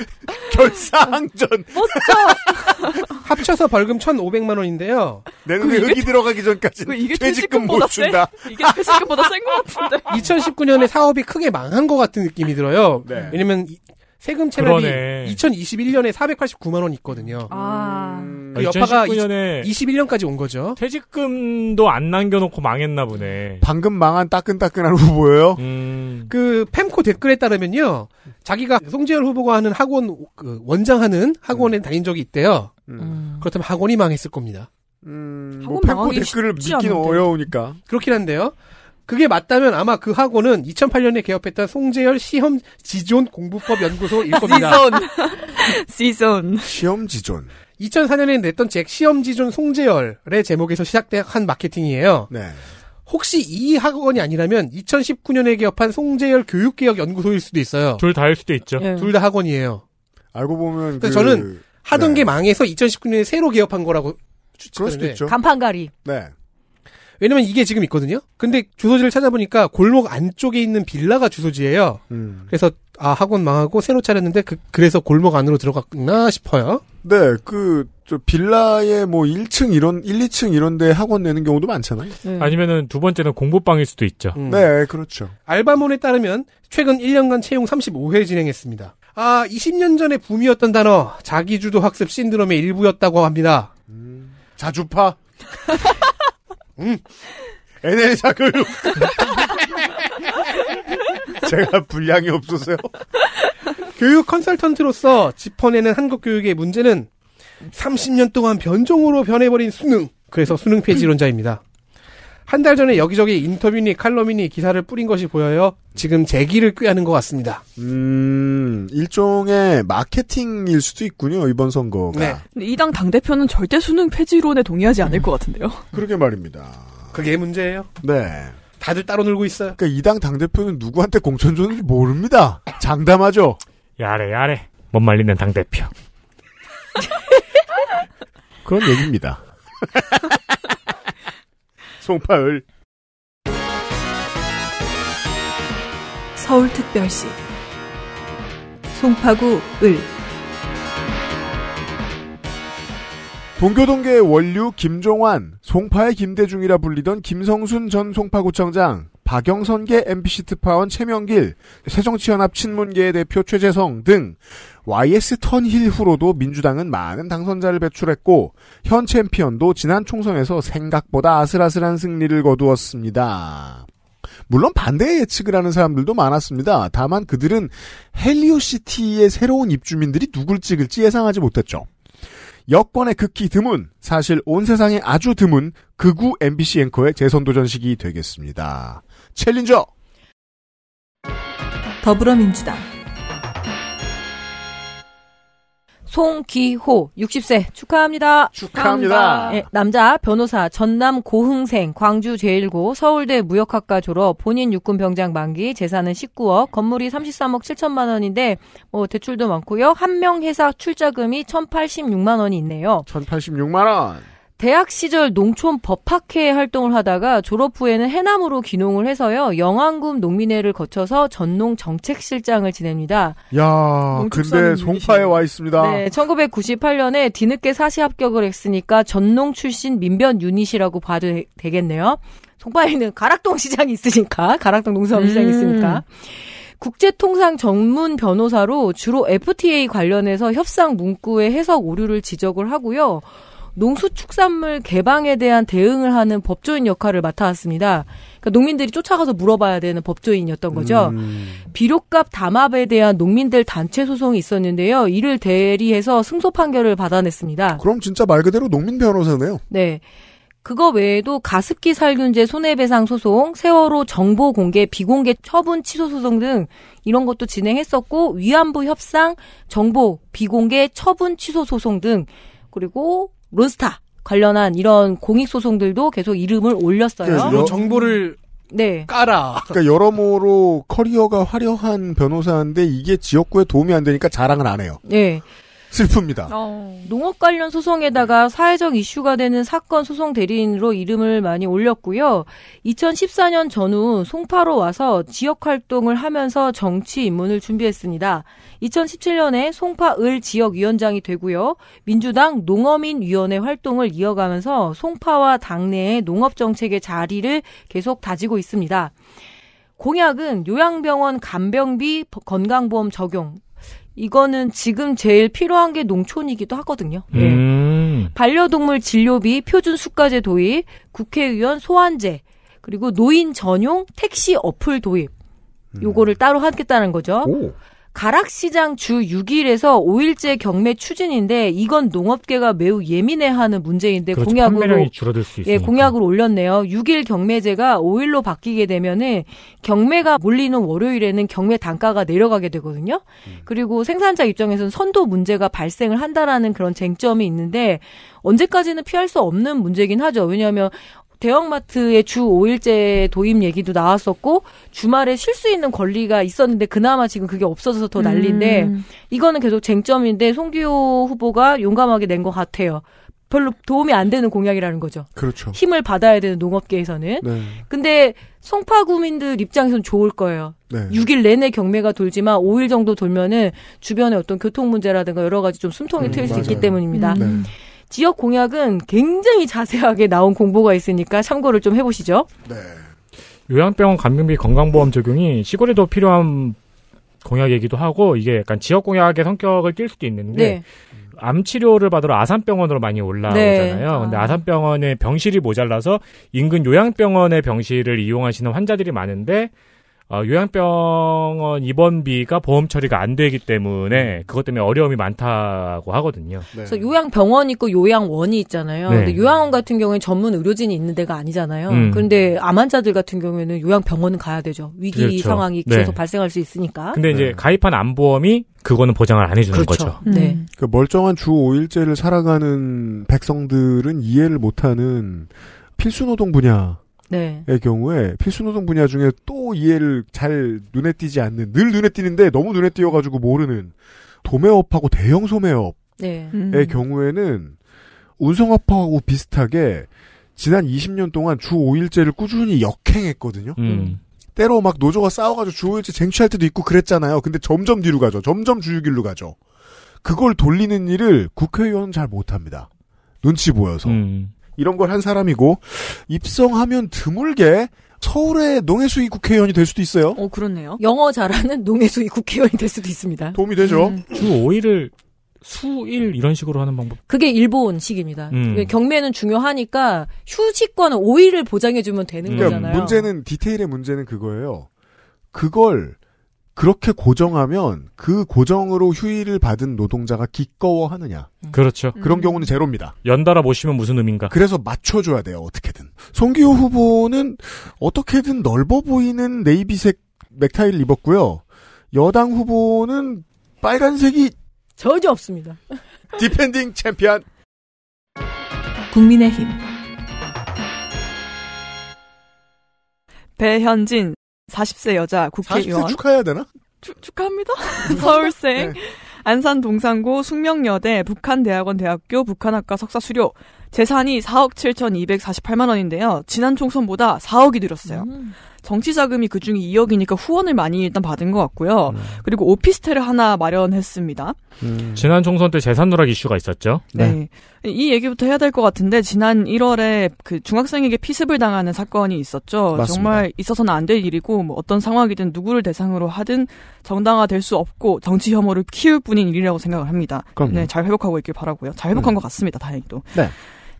결사항전. 못 줘. [LAUGHS] 합쳐서 벌금 1,500만 원인데요. 내 눈에 흙이 들어가기 전까지 퇴직금 못 준다. 이게 퇴직금보다 센 것 같은데. 2019년에 사업이 크게 망한 것 같은 느낌이 들어요. 네. 왜냐면 세금 체납이 2021년에 489만 원 있거든요. 아. 그러니까 그 여파가 2019년에 21년까지 온 거죠. 퇴직금도 안 남겨놓고 망했나 보네. 방금 망한 따끈따끈한 후보예요. 음. 그 펜코 댓글에 따르면요, 자기가 송재열 후보가 하는 학원 그 원장하는 학원에 음. 다닌 적이 있대요. 음. 음. 그렇다면 학원이 망했을 겁니다. 음, 뭐 펜코 댓글을 믿기는 어려우니까. 그렇긴 한데요. 그게 맞다면 아마 그 학원은 2008년에 개업했던 송재열 시험 지존 공부법 연구소일 겁니다. 시존. [LAUGHS] 시존. 시험 지존. 2004년에 냈던 잭 시험 지존 송재열의 제목에서 시작된 한 마케팅이에요. 네. 혹시 이 학원이 아니라면 2019년에 개업한 송재열 교육개혁 연구소일 수도 있어요. 둘 다일 수도 있죠. 네. 둘다 학원이에요. 알고 보면 그래 그 저는 하던 네. 게 망해서 2019년에 새로 개업한 거라고 추측할 수도 있죠. 간판가리. 네. 왜냐면 이게 지금 있거든요. 근데 주소지를 찾아보니까 골목 안쪽에 있는 빌라가 주소지예요. 음. 그래서 아 학원 망하고 새로 차렸는데 그, 그래서 골목 안으로 들어갔나 싶어요. 네, 그저 빌라에 뭐 1층 이런 1, 2층 이런 데 학원 내는 경우도 많잖아요. 음. 아니면은 두 번째는 공부방일 수도 있죠. 음. 네, 그렇죠. 알바몬에 따르면 최근 1년간 채용 35회 진행했습니다. 아, 20년 전에 붐이었던 단어 자기주도 학습 신드롬의 일부였다고 합니다. 음. 자주파 [LAUGHS] 음. NL 사교육. [LAUGHS] 제가 분량이 없어서요. 교육 컨설턴트로서 짚어내는 한국 교육의 문제는 30년 동안 변종으로 변해버린 수능. 그래서 수능 폐지론자입니다. 한달 전에 여기저기 인터뷰니 칼럼이니 기사를 뿌린 것이 보여요. 지금 재기를 꾀하는 것 같습니다. 음, 일종의 마케팅일 수도 있군요, 이번 선거가. 네. 근이당 당대표는 절대 수능 폐지론에 동의하지 않을 것 같은데요. [LAUGHS] 그러게 말입니다. 그게 문제예요. 네. 다들 따로 놀고 있어요. 그러니까 이당 당대표는 누구한테 공천 줬는지 모릅니다. 장담하죠. 야래 야래. 못 말리는 당대표. 그런 얘기입니다. [LAUGHS] 송파을. 서울특별시 송파구 을 동교동계의 원류 김종환, 송파의 김대중이라 불리던 김성순 전 송파구청장, 박영선계 MBC 특파원 최명길, 새정치연합 친문계의 대표 최재성 등 YS 턴 힐 후로도 민주당은 많은 당선자를 배출했고 현 챔피언도 지난 총선에서 생각보다 아슬아슬한 승리를 거두었습니다. 물론 반대의 예측을 하는 사람들도 많았습니다. 다만 그들은 헬리오시티의 새로운 입주민들이 누굴 찍을지 예상하지 못했죠. 여권의 극히 드문, 사실 온 세상에 아주 드문 극우 MBC 앵커의 재선 도전식이 되겠습니다. 챌린저! 더불어민주당 송기호 60세 축하합니다. 축하합니다. 예, 남자 변호사 전남 고흥생 광주 제1고 서울대 무역학과 졸업 본인 육군 병장 만기 재산은 19억 건물이 33억 7천만 원인데 뭐 대출도 많고요. 한명 회사 출자금이 1,086만 원이 있네요. 1,086만 원. 대학 시절 농촌 법학회 활동을 하다가 졸업 후에는 해남으로 귀농을 해서요 영안군 농민회를 거쳐서 전농 정책실장을 지냅니다. 야, 근데 송파에 와 있습니다. 네, 1998년에 뒤늦게 사시 합격을 했으니까 전농 출신 민변 유닛이라고 봐도 되겠네요. 송파에는 가락동 시장이 있으니까 가락동 농수원 시장이 음. 있으니까. 국제통상 전문 변호사로 주로 FTA 관련해서 협상 문구의 해석 오류를 지적을 하고요. 농수축산물 개방에 대한 대응을 하는 법조인 역할을 맡아왔습니다. 그러니까 농민들이 쫓아가서 물어봐야 되는 법조인이었던 거죠. 음. 비료값 담합에 대한 농민들 단체 소송이 있었는데요. 이를 대리해서 승소 판결을 받아냈습니다. 그럼 진짜 말 그대로 농민 변호사네요. 네. 그거 외에도 가습기 살균제 손해배상 소송, 세월호 정보 공개, 비공개 처분 취소 소송 등 이런 것도 진행했었고 위안부 협상, 정보 비공개 처분 취소 소송 등 그리고 론스타 관련한 이런 공익 소송들도 계속 이름을 올렸어요. 그 정보를 네. 까라. 그러니까 여러모로 커리어가 화려한 변호사인데 이게 지역구에 도움이 안 되니까 자랑을 안 해요. 네. 슬픕니다. 어... 농업 관련 소송에다가 사회적 이슈가 되는 사건 소송 대리인으로 이름을 많이 올렸고요. 2014년 전후 송파로 와서 지역 활동을 하면서 정치 입문을 준비했습니다. 2017년에 송파을 지역위원장이 되고요. 민주당 농어민위원회 활동을 이어가면서 송파와 당내의 농업정책의 자리를 계속 다지고 있습니다. 공약은 요양병원 간병비 건강보험 적용, 이거는 지금 제일 필요한 게 농촌이기도 하거든요. 네. 음. 반려동물 진료비 표준 수가제 도입, 국회의원 소환제, 그리고 노인 전용 택시 어플 도입. 음. 요거를 음. 따로 하겠다는 거죠. 오. 가락시장 주 6일에서 5일째 경매 추진인데 이건 농업계가 매우 예민해하는 문제인데 그렇죠. 공약으로 줄어들 수 예, 있으니까. 예, 공약을 올렸네요. 6일 경매제가 5일로 바뀌게 되면은 경매가 몰리는 월요일에는 경매 단가가 내려가게 되거든요. 음. 그리고 생산자 입장에서는 선도 문제가 발생을 한다라는 그런 쟁점이 있는데 언제까지는 피할 수 없는 문제긴 하죠. 왜냐하면 대형마트의 주 5일제 도입 얘기도 나왔었고 주말에 쉴 수 있는 권리가 있었는데 그나마 지금 그게 없어서 져더 난리인데 음. 이거는 계속 쟁점인데 송기호 후보가 용감하게 낸 것 같아요. 별로 도움이 안 되는 공약이라는 거죠. 그렇죠. 힘을 받아야 되는 농업계에서는. 네. 근데 송파구민들 입장에서는 좋을 거예요. 네. 6일 내내 경매가 돌지만 5일 정도 돌면은 주변에 어떤 교통 문제라든가 여러 가지 좀 숨통이 음, 트일 음, 수 있기 때문입니다. 음. 네. 지역 공약은 굉장히 자세하게 나온 공보가 있으니까 참고를 좀 해보시죠. 네. 요양병원 감염비 건강보험 적용이 시골에도 필요한 공약이기도 하고 이게 약간 지역 공약의 성격을 띨 수도 있는데 네. 암 치료를 받으러 아산병원으로 많이 올라오잖아요. 네. 근데 아. 아산병원의 병실이 모자라서 인근 요양병원의 병실을 이용하시는 환자들이 많은데 어, 요양병원 입원비가 보험 처리가 안 되기 때문에 음. 그것 때문에 어려움이 많다고 하거든요. 네. 그래서 요양병원 있고 요양원이 있잖아요. 네. 근데 요양원 같은 경우에 전문 의료진이 있는 데가 아니잖아요. 음. 그런데 암 환자들 같은 경우에는 요양병원 가야 되죠. 위기 그렇죠. 상황이 네. 계속 네. 발생할 수 있으니까. 근데 이제 네. 가입한 암보험이 그거는 보장을 안 해주는 그렇죠. 거죠. 음. 네. 그 멀쩡한 주 5일제를 살아가는 백성들은 이해를 못하는 필수 노동 분야. 네. 의 경우에 필수노동 분야 중에 또 이해를 잘 눈에 띄지 않는 늘 눈에 띄는데 너무 눈에 띄어가지고 모르는 도매업하고 대형 소매업의 네. 음. 경우에는 운송업하고 비슷하게 지난 20년 동안 주 5일제를 꾸준히 역행했거든요. 음. 음. 때로 막 노조가 싸워가지고 주 5일제 쟁취할 때도 있고 그랬잖아요. 근데 점점 뒤로 가죠. 점점 주유길로 가죠. 그걸 돌리는 일을 국회의원은 잘 못합니다. 눈치 보여서. 음. 이런 걸 한 사람이고 입성하면 드물게 서울의 농해수위 국회의원이 될 수도 있어요. 어, 그렇네요. 영어 잘하는 농해수위 국회의원이 될 수도 있습니다. 도움이 되죠. 음. 주 5일을 수일 이런 식으로 하는 방법. 그게 일본식입니다. 음. 경매는 중요하니까 휴식권은 5일을 보장해주면 되는 그 거잖아요. 문제는 디테일의 문제는 그거예요. 그걸 그렇게 고정하면 그 고정으로 휴일을 받은 노동자가 기꺼워하느냐. 음. 그렇죠. 음. 그런 경우는 제로입니다. 연달아 보시면 무슨 의미인가. 그래서 맞춰줘야 돼요. 어떻게든. 송기호 후보는 어떻게든 넓어 보이는 네이비색 넥타이를 입었고요. 여당 후보는 빨간색이 저혀 없습니다. 디펜딩 챔피언. 국민의힘. 배현진, 40세 여자 국회의원. 40세 축하해야 되나? 추, 축하합니다. [LAUGHS] 서울생. 네. 안산 동산고 숙명여대 북한대학원 대학교 북한학과 석사 수료. 재산이 4억 7,248만 원인데요. 지난 총선보다 4억이 늘었어요. 음. 정치 자금이 그중에 2억이니까 후원을 많이 일단 받은 것 같고요. 음. 그리고 오피스텔을 하나 마련했습니다. 음. 지난 총선 때 재산 누락 이슈가 있었죠. 네. 네. 이 얘기부터 해야 될 것 같은데 지난 1월에 그 중학생에게 피습을 당하는 사건이 있었죠. 맞습니다. 정말 있어서는 안 될 일이고 뭐 어떤 상황이든 누구를 대상으로 하든 정당화될 수 없고 정치 혐오를 키울 뿐인 일이라고 생각을 합니다. 그럼요. 네, 잘 회복하고 있길 바라고요. 잘 회복한 음. 것 같습니다. 다행히도. 네.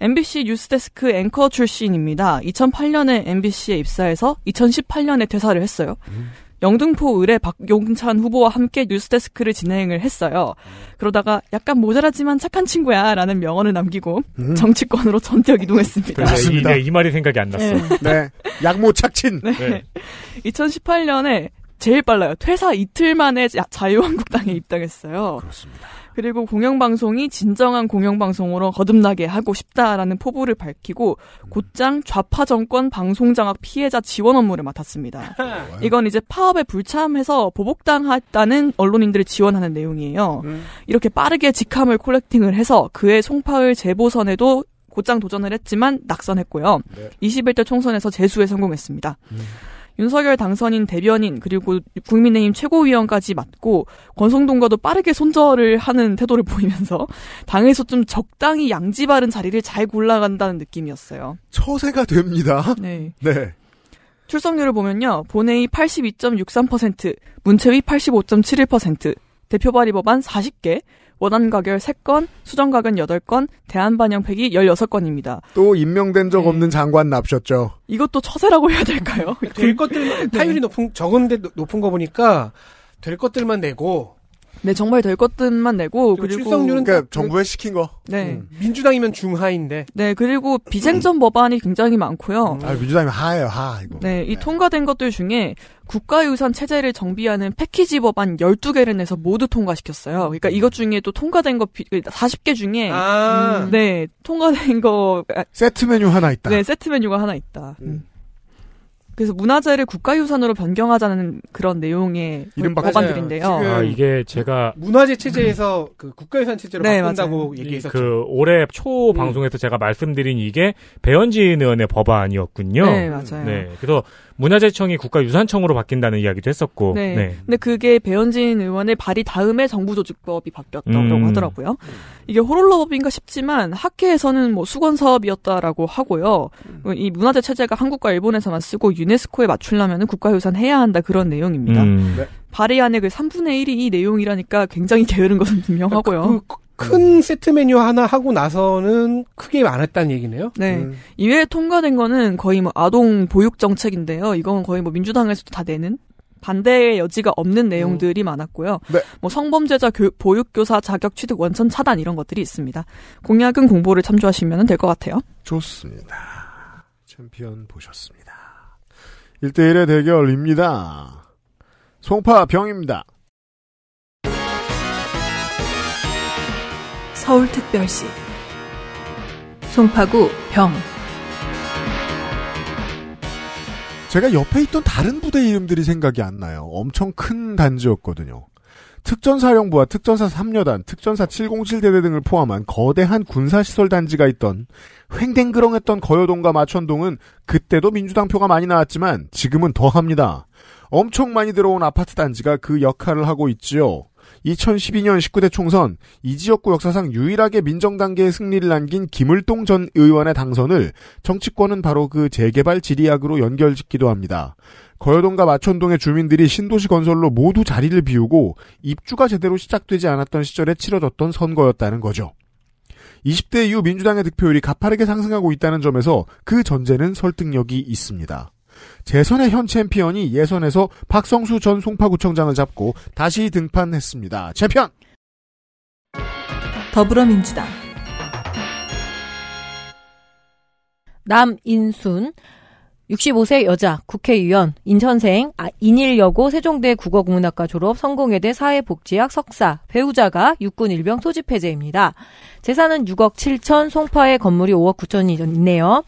MBC 뉴스데스크 앵커 출신입니다. 2008년에 MBC에 입사해서 2018년에 퇴사를 했어요. 음. 영등포 의뢰 박용찬 후보와 함께 뉴스데스크를 진행을 했어요. 그러다가 약간 모자라지만 착한 친구야 라는 명언을 남기고 음. 정치권으로 전격 이동했습니다. 그습니다 이, 네, 이 말이 생각이 안 났어. 네. 네. 약모 착친. 네. 2018년에 제일 빨라요. 퇴사 이틀 만에 자유한국당에 입당했어요. 그렇습니다. 그리고 공영방송이 진정한 공영방송으로 거듭나게 하고 싶다라는 포부를 밝히고 곧장 좌파 정권 방송장악 피해자 지원 업무를 맡았습니다. [LAUGHS] 이건 이제 파업에 불참해서 보복당했다는 언론인들을 지원하는 내용이에요. 네. 이렇게 빠르게 직함을 콜렉팅을 해서 그의 송파을 재보선에도 곧장 도전을 했지만 낙선했고요. 21대 총선에서 재수에 성공했습니다. 음. 윤석열 당선인 대변인 그리고 국민의힘 최고위원까지 맡고 권성동과도 빠르게 손절을 하는 태도를 [LAUGHS] 보이면서 당에서 좀 적당히 양지 바른 자리를 잘 골라간다는 느낌이었어요. 처세가 됩니다. 네. 네. 출석률을 보면요. 본회의 82.63%, 문체위 85.71%, 대표 발의 법안 40개, 원안 가결 3건, 수정 가결 8건, 대안 반영팩이 16건입니다. 또 임명된 적 네. 없는 장관 납셨죠. 이것도 처세라고 해야 될까요? 될 것들만 [LAUGHS] 네. 타율이 높은 적은데 높은 거 보니까 될 것들만 내고 네, 정말 될 것들만 내고 그리고 출석률은 그러니까 정부에 그 시킨 거. 네. 음. 민주당이면 중하인데. 네, 그리고 비쟁점 음. 법안이 굉장히 많고요. 음. 아, 민주당이면 하예요, 하 이거. 네, 이 네. 통과된 것들 중에 국가유산 체제를 정비하는 패키지 법안 12개를 내서 모두 통과시켰어요. 그러니까 이것 중에 또 통과된 거 40개 그러니까 중에 아~ 음, 네, 통과된 거 아, 세트 메뉴 하나 있다. 네, 세트 메뉴가 하나 있다. 음. 음. 그래서 문화재를 국가유산으로 변경하자는 그런 내용의 법안들인데요. 아, 이게 제가 문화재 체제에서 음. 그 국가유산 체제로 네, 바꾼다고 얘기했었죠. 그 올해 초 음. 방송에서 음. 제가 말씀드린 이게 배현진 의원의 법안이었군요. 네, 맞아요. 네, 그래서 문화재청이 국가유산청으로 바뀐다는 이야기도 했었고. 네. 네. 근데 그게 배현진 의원의 발의 다음에 정부조직법이 바뀌었다고 음. 하더라고요. 이게 호롤러 법인가 싶지만 학회에서는 뭐 수건 사업이었다라고 하고요. 음. 이 문화재 체제가 한국과 일본에서만 쓰고 유네스코에 맞추려면 국가유산 해야 한다 그런 내용입니다. 음. 발의안의 그 3분의 1이 이 내용이라니까 굉장히 게으른 것은 그러니까 분명하고요. 그, 그, 큰 음. 세트 메뉴 하나 하고 나서는 크게 많았다는 얘기네요. 네. 음. 이외에 통과된 거는 거의 뭐 아동 보육 정책인데요. 이건 거의 뭐 민주당에서도 다 내는 반대의 여지가 없는 내용들이 음. 많았고요. 네. 뭐 성범죄자 교, 보육교사 자격 취득 원천 차단 이런 것들이 있습니다. 공약은 공보를 참조하시면 될 것 같아요. 좋습니다. 챔피언 보셨습니다. 1대1의 대결입니다. 송파 병입니다. 서울특별시 송파구 병 제가 옆에 있던 다른 부대 이름들이 생각이 안 나요. 엄청 큰 단지였거든요. 특전사령부와 특전사 3여단, 특전사 707대대 등을 포함한 거대한 군사시설 단지가 있던 횡댕그렁했던 거여동과 마천동은 그때도 민주당 표가 많이 나왔지만 지금은 더합니다. 엄청 많이 들어온 아파트 단지가 그 역할을 하고 있지요. 2012년 19대 총선 이 지역구 역사상 유일하게 민정단계의 승리를 남긴 김을동 전 의원의 당선을 정치권은 바로 그 재개발 지리학으로 연결짓기도 합니다. 거여동과 마천동의 주민들이 신도시 건설로 모두 자리를 비우고 입주가 제대로 시작되지 않았던 시절에 치러졌던 선거였다는 거죠. 20대 이후 민주당의 득표율이 가파르게 상승하고 있다는 점에서 그 전제는 설득력이 있습니다. 재선의 현 챔피언이 예선에서 박성수 전 송파구청장을 잡고 다시 등판했습니다. 재편! 더불어민주당 남인순 65세 여자 국회의원 인천생 아, 인일여고 세종대 국어국문학과 졸업 성공회대 사회복지학 석사 배우자가 육군 일병 소집해제입니다. 재산은 6억 7천 송파의 건물이 5억 9천이 있네요.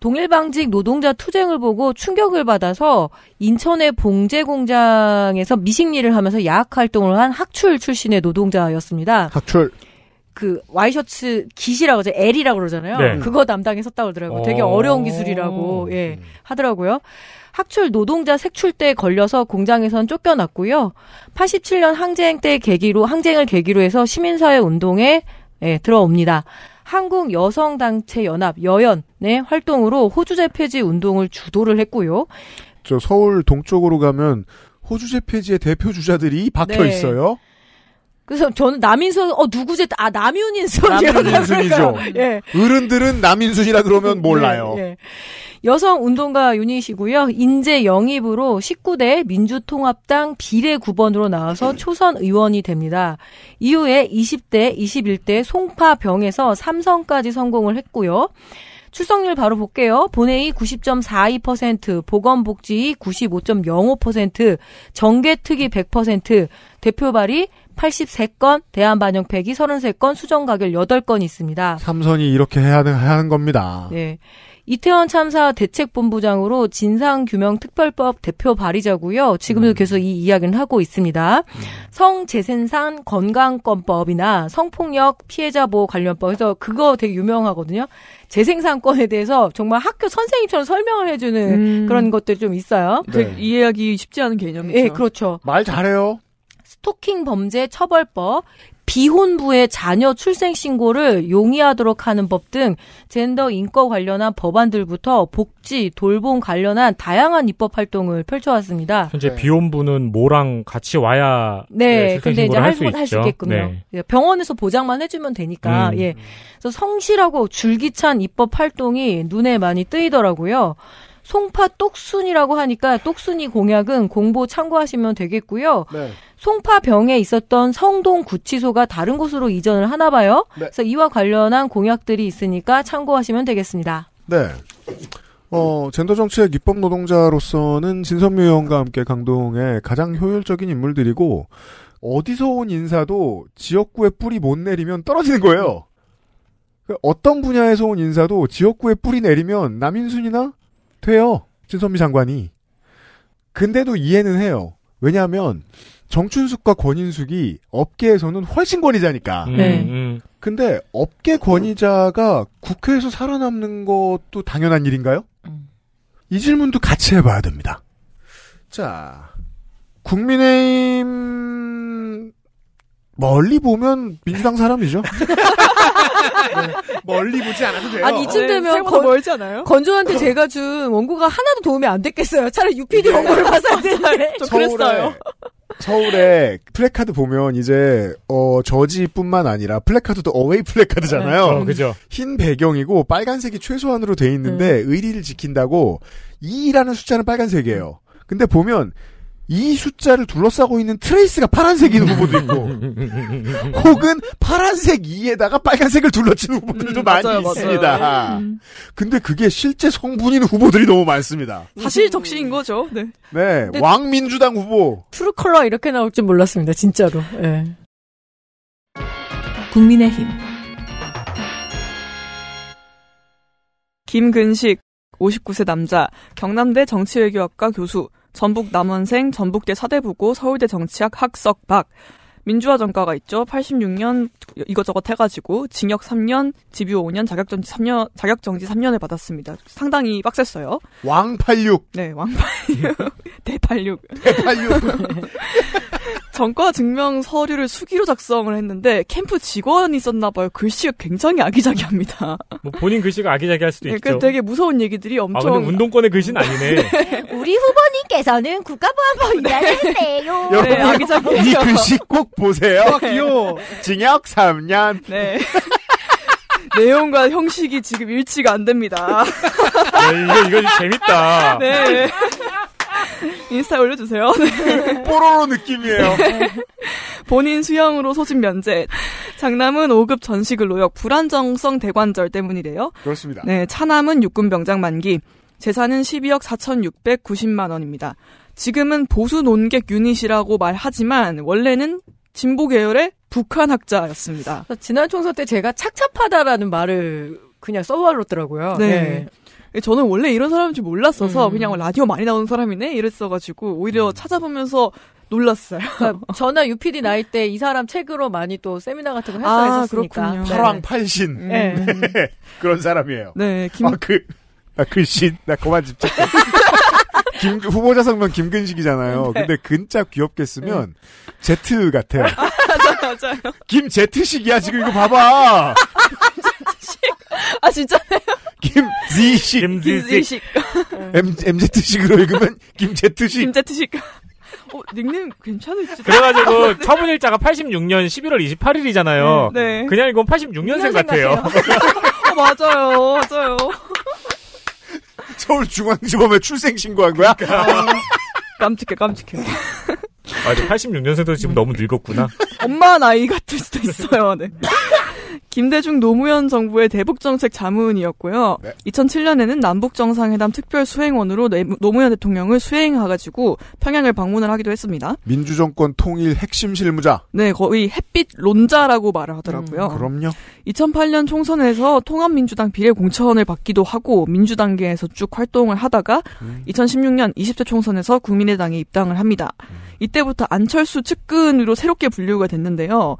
동일방직 노동자 투쟁을 보고 충격을 받아서 인천의 봉제 공장에서 미식리를 하면서 야학 활동을 한 학출 출신의 노동자였습니다. 학출. 그 와이셔츠 기시라고 하죠. L이라고 그러잖아요. 네. 그거 담당했었다고 그러더라고요. 되게 어. 어려운 기술이라고 예, 하더라고요. 학출 노동자 색출때에 걸려서 공장에선 쫓겨났고요. 87년 항쟁 때 계기로 항쟁을 계기로 해서 시민사회 운동에 예, 들어옵니다. 한국 여성단체 연합 여연의 활동으로 호주제 폐지 운동을 주도를 했고요. 저 서울 동쪽으로 가면 호주제 폐지의 대표 주자들이 박혀 네. 있어요. 그래서 저는 남인선 어 누구지 아 남윤인선 남윤인이죠 예. 어른들은 남인순이라 그러면 네, 몰라요. 예, 예. 여성 운동가 유닛이고요. 인재 영입으로 19대 민주통합당 비례 9번으로 나와서 [CLEARS THROAT] 초선 의원이 됩니다. 이후에 20대, 21대 송파병에서 삼성까지 성공을 했고요. 출석률 바로 볼게요. 본회의 90.42%, 보건복지위 95.05%, 정계특위 100%, 대표 발의 83건, 대한반영팩이 33건, 수정가결 8건 있습니다. 삼선이 이렇게 해야 하는 겁니다. 네. 이태원 참사 대책본부장으로 진상규명특별법 대표 발의자고요. 지금도 음. 계속 이 이야기는 하고 있습니다. 음. 성재생산 건강권법이나 성폭력 피해자 보호 관련법 에서 그거 되게 유명하거든요. 재생산권에 대해서 정말 학교 선생님처럼 설명을 해주는 음. 그런 것들이 좀 있어요. 네. 그 이해하기 쉽지 않은 개념이죠. 예, 그렇죠. 말 잘해요. 스토킹 범죄 처벌법, 비혼부의 자녀 출생 신고를 용이하도록 하는 법 등 젠더 인권 관련한 법안들부터 복지, 돌봄 관련한 다양한 입법 활동을 펼쳐왔습니다. 현재 네. 비혼부는 뭐랑 같이 와야 네, 네 근데 이제 할수 할 있겠군요. 네. 병원에서 보장만 해주면 되니까 음. 예, 그래서 성실하고 줄기찬 입법 활동이 눈에 많이 뜨이더라고요. 송파 똑순이라고 하니까 똑순이 공약은 공보 참고하시면 되겠고요. 네. 송파병에 있었던 성동 구치소가 다른 곳으로 이전을 하나 봐요. 네. 그래서 이와 관련한 공약들이 있으니까 참고하시면 되겠습니다. 네. 어, 젠더 정치의 입법 노동자로서는 진선미 의원과 함께 강동의 가장 효율적인 인물들이고 어디서 온 인사도 지역구에 뿌리 못 내리면 떨어지는 거예요. 그 어떤 분야에서 온 인사도 지역구에 뿌리 내리면 남인순이나 돼요. 진선미 장관이. 근데도 이해는 해요. 왜냐하면 정춘숙과 권인숙이 업계에서는 훨씬 권위자니까. 음, 네. 음. 근데 업계 권위자가 국회에서 살아남는 것도 당연한 일인가요? 음. 이 질문도 같이 해봐야 됩니다. 자, 국민의힘 멀리 보면 민주당 사람이죠. 네. 멀리 보지 않아도 돼요. 아니 이쯤 네, 되면 네, 건, 멀지 않아요? 건조한테 제가 준 원고가 하나도 도움이 안 됐겠어요. 차라리 UPD 원고를 네. 봤어야 되는데. 좀 그랬어요. 서울에 플래카드 보면 이제 어 저지뿐만 아니라 플래카드도 어웨이 플래카드잖아요. 어, 그죠. 흰 배경이고 빨간색이 최소한으로 돼 있는데 음. 의리를 지킨다고 2라는 숫자는 빨간색이에요. 근데 보면 이 숫자를 둘러싸고 있는 트레이스가 파란색인 후보도 있고 [LAUGHS] 혹은 파란색 2에다가 빨간색을 둘러친 후보들도 음, 많이 맞아요, 있습니다. 맞아요. 네. 근데 그게 실제 성분인 후보들이 너무 많습니다. 사실 적시인 거죠. 네. 네, 왕민주당 후보. 트루컬러 이렇게 나올 줄 몰랐습니다. 진짜로. 네. 국민의힘 김근식 59세 남자 경남대 정치외교학과 교수 전북 남원생, 전북대 사대부고, 서울대 정치학 학석 박, 민주화 정가가 있죠. 86년 이것저것 해가지고 징역 3년, 집유 5년, 자격정지 3년, 자격정지 3년을 받았습니다. 상당히 빡셌어요. 왕86. 네, 왕86. 대86. 대86. 전과 증명 서류를 수기로 작성을 했는데 캠프 직원이 있었나 봐요. 글씨가 굉장히 아기자기합니다. 뭐 본인 글씨가 아기자기할 수도 네, 그 있죠. 되게 무서운 얘기들이 아, 엄청. 아, 운동권의 글씨는 음. 아니네. [LAUGHS] 네. 우리 후보님께서는 국가보안법 위반 했대요. 네, 네 아기자기. 이 글씨 꼭 보세요. 아, 귀여워. [LAUGHS] 징역 3년. 네. [LAUGHS] 내용과 형식이 지금 일치가 안 됩니다. 네, 이거, 이거 재밌다. 네. 인스타 올려주세요. 네. 뽀로로 느낌이에요. 본인 수영으로 소집 면제. 장남은 5급 전시근로역 불안정성 대관절 때문이래요. 그렇습니다. 네, 차남은 육군병장 만기. 재산은 12억 4,690만 원입니다. 지금은 보수 논객 유닛이라고 말하지만 원래는 진보 계열의 북한 학자였습니다. 지난 총선 때 제가 착잡하다라는 말을 그냥 써버렸더라고요. 네. 네. 예, 저는 원래 이런 사람인지 몰랐어서 음. 그냥 라디오 많이 나오는 사람이네 이랬어가지고 오히려 음. 찾아보면서 놀랐어요. 그러니까 저나 [LAUGHS] UPD 나이 때 이 사람 책으로 많이 또 세미나 같은 거했었으니까그 아, 파랑팔신 음. 네. 네. 네. [LAUGHS] 그런 사람이에요. 네, 김... 아그아그신나 그만 집착. [LAUGHS] 김, 후보자 성명 김근식이잖아요. 네. 근데 근짜 귀엽게 쓰면 네. Z 같아요. 맞아 맞아요. 김제트식이야 지금 이거 봐봐. [LAUGHS] 아진짜요 김Z식. 김Z식. 음. M z 식으로 읽으면 김제트식. 김제식 어, 닉네임 괜찮을지. 그래가지고 처분일자가 86년 11월 28일이잖아요. 음, 네. 그냥 이건 86년생, 같아요. 같아요. [LAUGHS] 어, 맞아요, 맞아요. 서울중앙지법에 출생신고한 거야? 그러니까. [LAUGHS] 깜찍해, 깜찍해. 아, 86년생도 지금 너무 늙었구나. 엄마 나이 같을 수도 있어요, 네. 김대중 노무현 정부의 대북정책 자문이었고요. 네. 2007년에는 남북정상회담 특별수행원으로 노무현 대통령을 수행해가지고 평양을 방문을 하기도 했습니다. 민주정권 통일 핵심 실무자. 네, 거의 햇빛 론자라고 말을 하더라고요. 음, 그럼요. 2008년 총선에서 통합민주당 비례공천을 받기도 하고 민주당계에서 쭉 활동을 하다가 음. 2016년 20대 총선에서 국민의당에 입당을 합니다. 음. 이때부터 안철수 측근으로 새롭게 분류가 됐는데요.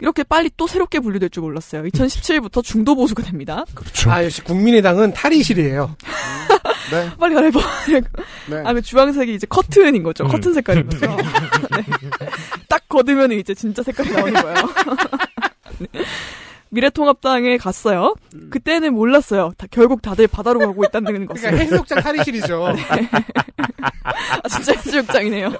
이렇게 빨리 또 새롭게 분류될 줄 몰랐어요. 2017부터 중도 보수가 됩니다. 그렇죠. 아 역시 국민의당은 탈의실이에요. 음, 네. [LAUGHS] 빨리 갈아입어. 네. 아, 그 주황색이 이제 커튼인 거죠. 음. 커튼 색깔인 거죠. [LAUGHS] 네. 딱 걷으면 이제 진짜 색깔이 나오는 거예요. [LAUGHS] 네. 미래통합당에 갔어요. 음. 그때는 몰랐어요. 다, 결국 다들 바다로 가고 있다는 그러니까 것을. 그러니까 해수욕장 탈의실이죠. [LAUGHS] 네. 아, 진짜 해수욕장이네요.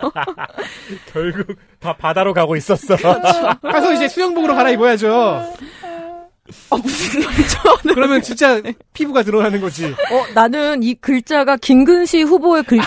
[LAUGHS] 결국 다 바다로 가고 있었어. 그렇죠. 가서 이제 수영복으로 갈아입어야죠. 아, 무슨 소리죠? 네. 그러면 진짜 피부가 드러나는 거지. 어, 나는 이 글자가 김근시 후보의 글,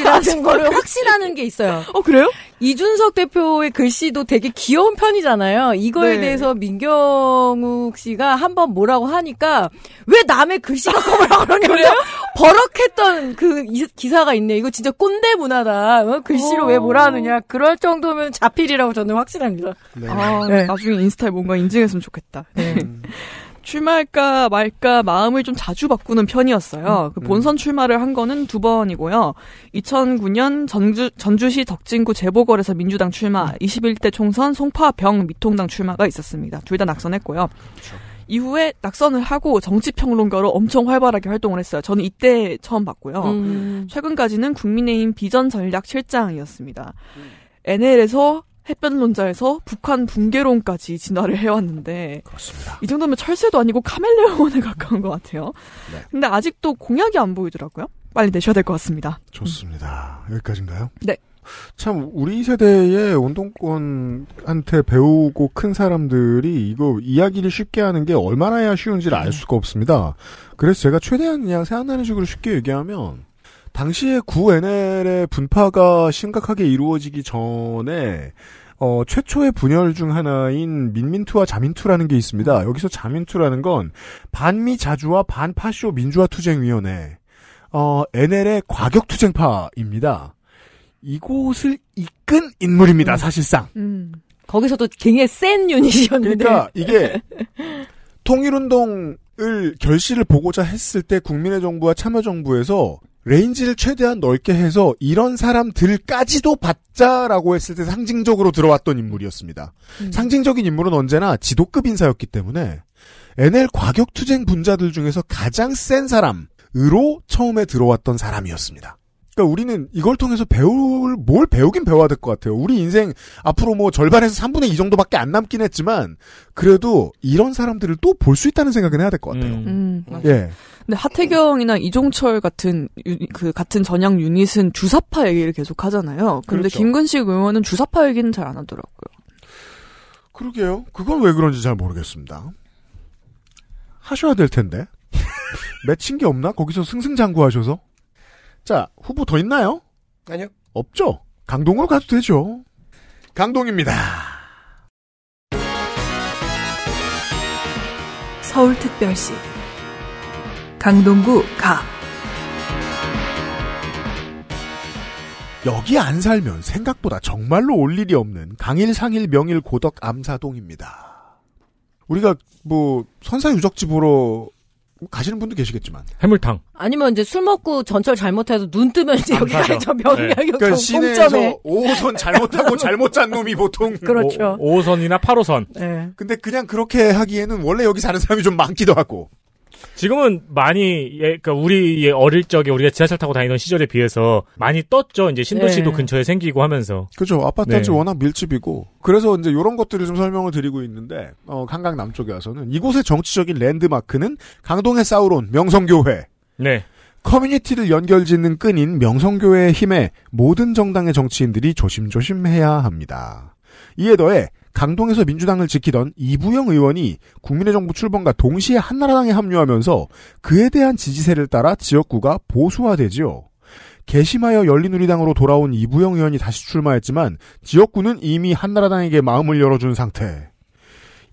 이라는 거를 확신하는 게 있어요. 어, 그래요? 이준석 대표의 글씨도 되게 귀여운 편이잖아요. 이거에 네. 대해서 민경욱 씨가 한번 뭐라고 하니까 왜 남의 글씨가 뭐라고 [LAUGHS] 그러냐면서 버럭했던 그 기사가 있네. 이거 진짜 꼰대 문화다. 어? 글씨로 오. 왜 뭐라 하느냐. 그럴 정도면 자필이라고 저는 확신합니다. 네. 아, 네. 나중에 인스타에 뭔가 인증했으면 좋겠다. 음. [LAUGHS] 출마할까 말까 마음을 좀 자주 바꾸는 편이었어요. 음, 그 음. 본선 출마를 한 거는 두 번이고요. 2009년 전주, 전주시 덕진구 재보궐에서 민주당 출마, 21대 음. 총선 송파병 미통당 출마가 있었습니다. 둘 다 낙선했고요. 그렇죠. 이후에 낙선을 하고 정치평론가로 엄청 활발하게 활동을 했어요. 저는 이때 처음 봤고요. 음. 최근까지는 국민의힘 비전 전략 실장이었습니다. 음. NL에서 햇볕론자에서 북한 붕괴론까지 진화를 해왔는데 그렇습니다. 이 정도면 철새도 아니고 카멜레온에 가까운 것 같아요. 네. 근데 아직도 공약이 안 보이더라고요. 빨리 내셔야 될 것 같습니다. 좋습니다. 음. 여기까지인가요? 네. 참 우리 세대의 운동권한테 배우고 큰 사람들이 이거 이야기를 쉽게 하는 게 얼마나 해야 쉬운지를 알 음. 수가 없습니다. 그래서 제가 최대한 그냥 생각나는 식으로 쉽게 얘기하면 당시에 구 NL의 분파가 심각하게 이루어지기 전에 어, 최초의 분열 중 하나인 민민투와 자민투라는 게 있습니다. 여기서 자민투라는 건 반미 자주와 반파쇼 민주화 투쟁위원회 어, NL의 과격 투쟁파입니다. 이곳을 이끈 인물입니다, 음. 사실상. 음. 거기서도 굉장히 센 유닛이었는데. 그러니까 이게 [LAUGHS] 통일운동을 결실을 보고자 했을 때 국민의 정부와 참여정부에서 레인지를 최대한 넓게 해서 이런 사람들까지도 받자라고 했을 때 상징적으로 들어왔던 인물이었습니다. 음. 상징적인 인물은 언제나 지도급 인사였기 때문에 NL 과격투쟁 분자들 중에서 가장 센 사람으로 처음에 들어왔던 사람이었습니다. 그러니까 우리는 이걸 통해서 배울 뭘 배우긴 배워야 될 것 같아요. 우리 인생 앞으로 뭐 절반에서 3분의 2 정도밖에 안 남긴 했지만 그래도 이런 사람들을 또 볼 수 있다는 생각은 해야 될 것 같아요. 음. 음, 음, 예. 근데 하태경이나 이종철 같은 유그 같은 전향 유닛은 주사파 얘기를 계속 하잖아요. 그런데 그렇죠. 김근식 의원은 주사파 얘기는 잘 안 하더라고요. 그러게요. 그건 왜 그런지 잘 모르겠습니다. 하셔야 될 텐데. [LAUGHS] 맺힌 게 없나? 거기서 승승장구하셔서? 자, 후보 더 있나요? 아니요. 없죠? 강동으로 가도 되죠. 강동입니다. 서울특별시 강동구 가 여기 안 살면 생각보다 정말로 올 일이 없는 강일, 상일, 명일, 고덕, 암사동입니다. 우리가 뭐 선사 유적지 보러 가시는 분도 계시겠지만 해물탕 아니면 이제 술 먹고 전철 잘못해서 눈 뜨면 이제 여기 가죠 명량역 네. 그러니까 시내에서 5호선 잘못하고 [LAUGHS] 잘못 잔 놈이 보통 그렇죠 5, 호선이나 8호선 네. 근데 그냥 그렇게 하기에는 원래 여기 사는 사람이 좀 많기도 하고 지금은 많이 예, 그러니까 우리 의 어릴 적에 우리가 지하철 타고 다니던 시절에 비해서 많이 떴죠. 이제 신도시도 네. 근처에 생기고 하면서. 그죠. 아파트지 네. 워낙 밀집이고 그래서 이제 이런 것들을 좀 설명을 드리고 있는데 어, 강강 남쪽에 와서는 이곳의 정치적인 랜드마크는 강동의 사우론 명성교회. 네. 커뮤니티를 연결짓는 끈인 명성교회의 힘에 모든 정당의 정치인들이 조심조심해야 합니다. 이에 더해 강동에서 민주당을 지키던 이부영 의원이 국민의 정부 출범과 동시에 한나라당에 합류하면서 그에 대한 지지세를 따라 지역구가 보수화되지요. 개심하여 열린우리당으로 돌아온 이부영 의원이 다시 출마했지만 지역구는 이미 한나라당에게 마음을 열어준 상태.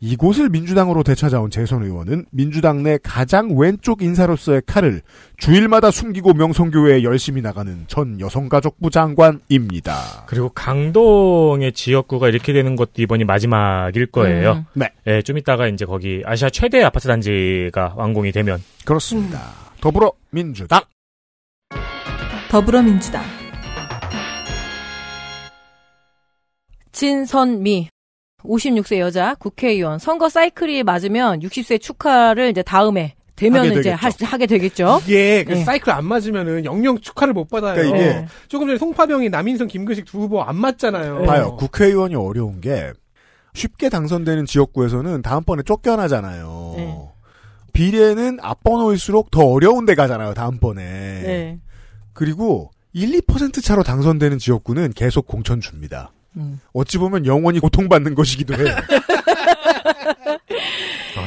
이곳을 민주당으로 되찾아온 재선 의원은 민주당 내 가장 왼쪽 인사로서의 칼을 주일마다 숨기고 명성교회에 열심히 나가는 전 여성가족부 장관입니다. 그리고 강동의 지역구가 이렇게 되는 것도 이번이 마지막일 거예요. 음. 네. 예, 좀 이따가 이제 거기 아시아 최대 아파트 단지가 완공이 되면 그렇습니다. 음. 더불어민주당 더불어민주당 진선미 56세 여자 국회의원 선거 사이클이 맞으면 60세 축하를 이제 다음에 되면 이제 하, 게 되겠죠. 이게 그 예. 사이클 안 맞으면은 영영 축하를 못 받아요. 그러니까 이게 네. 조금 전에 송파병이 남인성 김근식 두 후보 안 맞잖아요. 네. 봐요. 국회의원이 어려운 게 쉽게 당선되는 지역구에서는 다음번에 쫓겨나잖아요. 네. 비례는 앞번호일수록 더 어려운 데 가잖아요. 다음번에. 네. 그리고 1, 2% 차로 당선되는 지역구는 계속 공천 줍니다. 음. 어찌 보면 영원히 고통받는 것이기도 해요. [LAUGHS]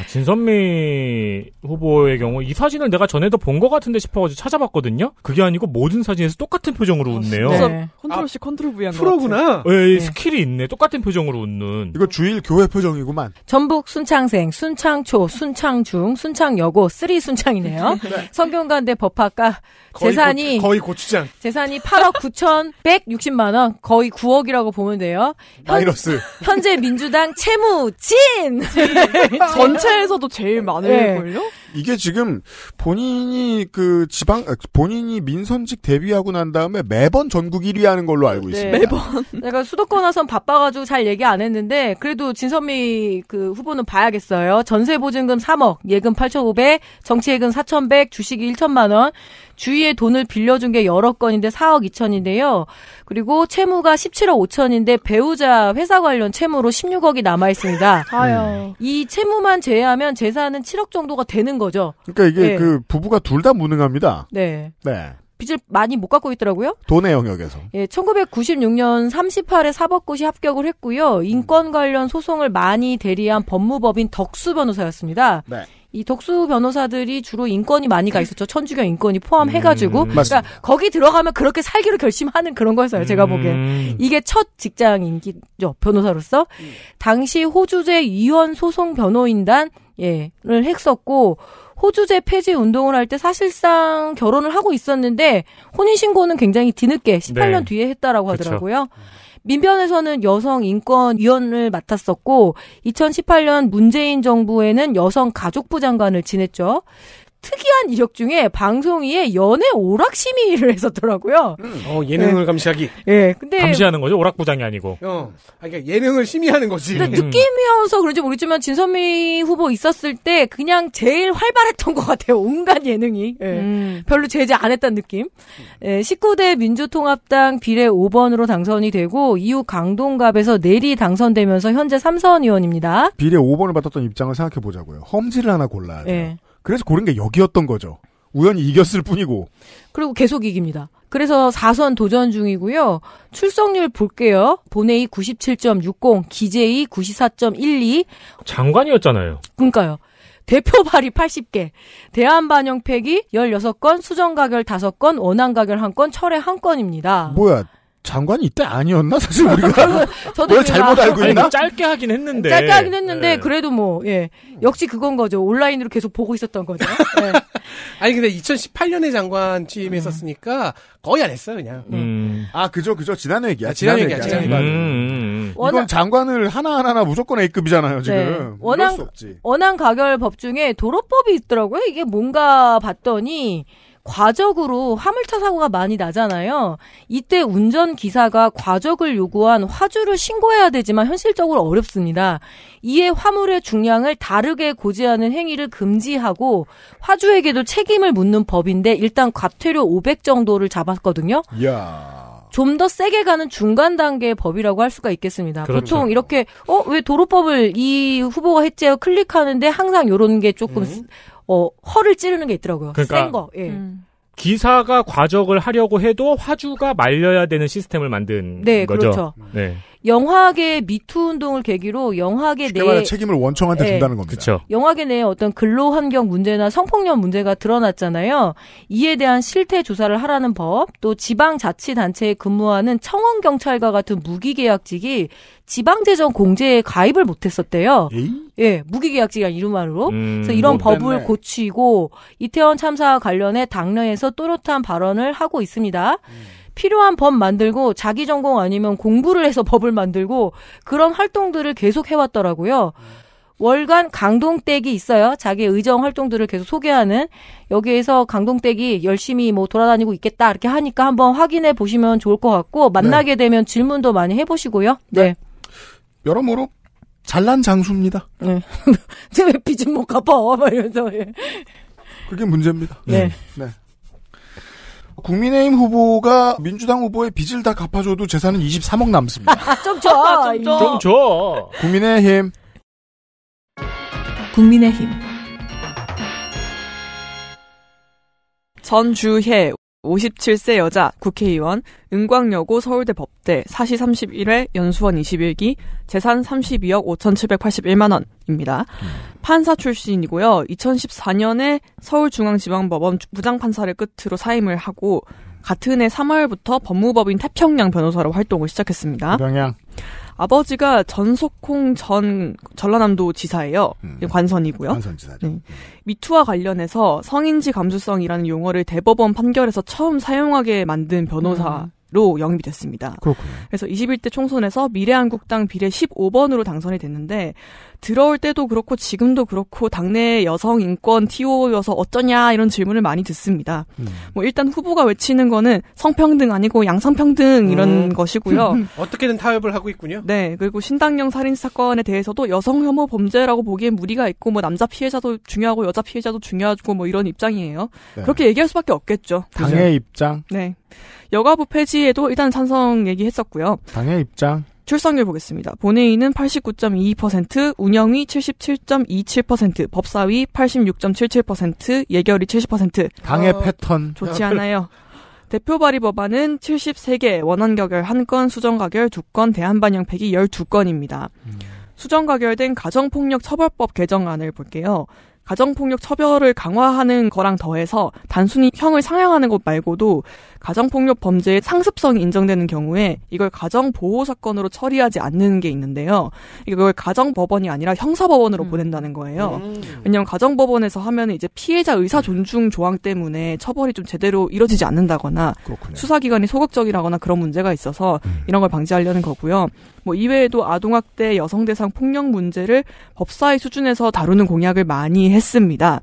진선미 후보의 경우 이 사진을 내가 전에도 본 것 같은데 싶어가지고 찾아봤거든요. 그게 아니고 모든 사진에서 똑같은 표정으로 어, 웃네요. 아, 네. 컨트롤 C 컨트롤 V 한 거. 프로구나. 예, 네. 스킬이 있네. 똑같은 표정으로 웃는. 이거 주일 교회 표정이구만. 전북 순창생, 순창초, 순창중, 순창여고 쓰리 순창이네요. [LAUGHS] 네. 성균관대 법학과 재산이 거의, 고, 추장 재산이 8억 9,160만 원, 거의 9억이라고 보면 돼요. 현, 마이너스. 현재 민주당 채무 진. [LAUGHS] 네. 전체 국내에서도 제일 많을걸요? 예. 이게 지금 본인이 그 지방 아, 본인이 민선직 데뷔하고 난 다음에 매번 전국 1위 하는 걸로 알고 네. 있습니다. 매번. [LAUGHS] 내가 수도권 화선 바빠가지고 잘 얘기 안 했는데 그래도 진선미 그 후보는 봐야겠어요. 전세 보증금 3억, 예금 8,500, 정치예금 4,100, 주식이 1천만 원. 주위에 돈을 빌려준 게 여러 건인데 4억 2천인데요. 그리고 채무가 17억 5천인데 배우자 회사 관련 채무로 16억이 남아 있습니다. [LAUGHS] 이 채무만 제외하면 재산은 7억 정도가 되는 거죠. 그러니까 이게 네. 그 부부가 둘 다 무능합니다. 네. 네. 빚을 많이 못 갖고 있더라고요. 돈의 영역에서. 예, 1996년 38회 사법고시 합격을 했고요. 인권 관련 소송을 많이 대리한 법무법인 덕수 변호사였습니다. 네. 이 독수 변호사들이 주로 인권이 많이 가 있었죠. 천주교 인권이 포함해가지고. 음, 그러니까 거기 들어가면 그렇게 살기로 결심하는 그런 거였어요. 제가 음. 보기엔. 이게 첫 직장인기죠. 변호사로서. 당시 호주제 위원 소송 변호인단, 예,를 했었고, 호주제 폐지 운동을 할 때 사실상 결혼을 하고 있었는데, 혼인신고는 굉장히 뒤늦게 18년 네. 뒤에 했다라고 하더라고요. 그쵸. 민변에서는 여성인권위원을 맡았었고 2018년 문재인 정부에는 여성가족부 장관을 지냈죠. 특이한 이력 중에 방송위에 연애 오락 심의를 [LAUGHS] 했었더라고요. 음. 어, 예능을 네. 감시하기. 예, 근데 감시하는 거죠. 오락부장이 아니고. 어, 아, 그러니까 예능을 심의하는 거지. 근데 음. 느낌이어서 그런지 모르겠지만 진선미 후보 있었을 때 그냥 제일 활발했던 것 같아요. 온갖 예능이. 예. 음. 별로 제재 안 했던 느낌. 예, 19대 민주통합당 비례 5번으로 당선이 되고 이후 강동갑에서 내리 당선되면서 현재 3선 의원입니다. 비례 5번을 받았던 입장을 생각해 보자고요. 험지를 하나 골라야 돼요. 예. 그래서 고른 게 여기였던 거죠. 우연히 이겼을 뿐이고. 그리고 계속 이깁니다. 그래서 4선 도전 중이고요. 출석률 볼게요. 본회의 97.60, 기재의 94.12. 장관이었잖아요. 그러니까요. 대표 발의 80개, 대안 반영 폐기 16건, 수정 가결 5건, 원안 가결 1건, 철회 1건입니다. 뭐야, 장관이 이때 아니었나 [LAUGHS] 사실 우리가 저도 왜 잘못 알고 있나 아니, 짧게 하긴 했는데 짧게 하긴 했는데 네. 그래도 뭐 예. 역시 그건 거죠 온라인으로 계속 보고 있었던 거죠 네. [LAUGHS] 아니 근데 2018년에 장관 취임했었으니까 음. 거의 안 했어요 그냥 음. 아 그죠 그죠 지난 얘기야 아, 지난, 얘기야, 지난 음, 얘기야 음. 음. 이건 장관을 하나하나 무조건 A급이잖아요 지금 네. 원안 원안 가결 법 중에 도로법이 있더라고요 이게 뭔가 봤더니 과적으로 화물차 사고가 많이 나잖아요. 이때 운전 기사가 과적을 요구한 화주를 신고해야 되지만 현실적으로 어렵습니다. 이에 화물의 중량을 다르게 고지하는 행위를 금지하고 화주에게도 책임을 묻는 법인데 일단 과태료 500 정도를 잡았거든요. 야. 좀더 세게 가는 중간 단계의 법이라고 할 수가 있겠습니다. 그렇죠. 보통 이렇게 어 왜 도로법을 이 후보가 했지요 클릭하는데 항상 요런 게 조금 음. 어 허를 찌르는 게 있더라고요. 그러니까 센 거. 예. 음. 기사가 과적을 하려고 해도 화주가 말려야 되는 시스템을 만든 네, 거죠. 그렇죠. 네. 영화계 의 미투 운동을 계기로 영화계 내에 책임을 원청한테 네. 예. 준다는 겁니다. 그쵸. 영화계 내에 어떤 근로 환경 문제나 성폭력 문제가 드러났잖아요. 이에 대한 실태 조사를 하라는 법, 또 지방 자치 단체에 근무하는 청원 경찰과 같은 무기계약직이 지방재정 공제에 가입을 못했었대요. 예, 무기계약직이란 이름말로 음, 그래서 이런 뭐 법을 됐네. 고치고 이태원 참사와 관련해 당내에서 또렷한 발언을 하고 있습니다. 음. 필요한 법 만들고 자기 전공 아니면 공부를 해서 법을 만들고 그런 활동들을 계속 해왔더라고요. 월간 강동댁이 있어요. 자기 의정 활동들을 계속 소개하는 여기에서 강동댁이 열심히 뭐 돌아다니고 있겠다 이렇게 하니까 한번 확인해 보시면 좋을 것 같고 네. 만나게 네. 되면 질문도 많이 해보시고요. 네. 네. 여러모로 잘난 장수입니다. 네. [LAUGHS] 왜 빚은 못 갚아? 막 이러면서. 예. 그게 문제입니다. 네. 네. 국민의힘 후보가 민주당 후보의 빚을 다 갚아줘도 재산은 23억 남습니다. [LAUGHS] 좀 줘. 좀 줘. 좀 줘. 국민의힘. 국민의힘. 전주혜 57세 여자 국회의원 은광여고 서울대 법대 사시 31회 연수원 21기 재산 32억 5,781만 원 입니다. 음. 판사 출신이고요. 2014년에 서울중앙지방법원 부장판사를 끝으로 사임을 하고 같은 해 3월부터 법무법인 태평양 변호사로 활동을 시작했습니다. 태평양. 아버지가 전속홍전 전라남도 지사예요. 음. 관선이고요. 관선 지사죠. 네. 음. 미투와 관련해서 성인지 감수성이라는 용어를 대법원 판결에서 처음 사용하게 만든 변호사 음. 로 영입이 됐습니다. 그렇군요. 그래서 21대 총선에서 미래한국당 비례 15번으로 당선이 됐는데 들어올 때도 그렇고 지금도 그렇고 당내 여성 인권 TO여서 어쩌냐 이런 질문을 많이 듣습니다. 음. 뭐 일단 후보가 외치는 거는 성평등 아니고 양성평등 이런 음. 것이고요. [LAUGHS] 어떻게든 타협을 하고 있군요. 네. 그리고 신당령 살인 사건에 대해서도 여성 혐오 범죄라고 보기엔 무리가 있고 뭐 남자 피해자도 중요하고 여자 피해자도 중요하고 뭐 이런 입장이에요. 네. 그렇게 얘기할 수밖에 없겠죠. 당의 그죠? 입장. 네. 여가부 폐지에도 일단 찬성 얘기했었고요. 당의 입장. 출석률 보겠습니다. 본회의는 89.22%, 운영위 77.27%, 법사위 86.77%, 예결위 70%. 당의 어... 패턴. 좋지 않아요. [LAUGHS] 대표 발의 법안은 73개, 원안 가결 1건, 수정 가결 2건, 대한 반영 폐기 12건입니다. 음. 수정 가결된 가정폭력 처벌법 개정안을 볼게요. 가정폭력 처벌을 강화하는 거랑 더해서 단순히 형을 상향하는 것 말고도 가정폭력 범죄의 상습성이 인정되는 경우에 이걸 가정보호 사건으로 처리하지 않는 게 있는데요. 이걸 가정법원이 아니라 형사법원으로 음. 보낸다는 거예요. 음. 왜냐하면 가정법원에서 하면 이제 피해자 의사 존중 조항 때문에 처벌이 좀 제대로 이뤄지지 않는다거나 그렇군요. 수사기관이 소극적이라거나 그런 문제가 있어서 음. 이런 걸 방지하려는 거고요. 뭐 이외에도 아동학대, 여성대상 폭력 문제를 법사위 수준에서 다루는 공약을 많이 해 했습니다.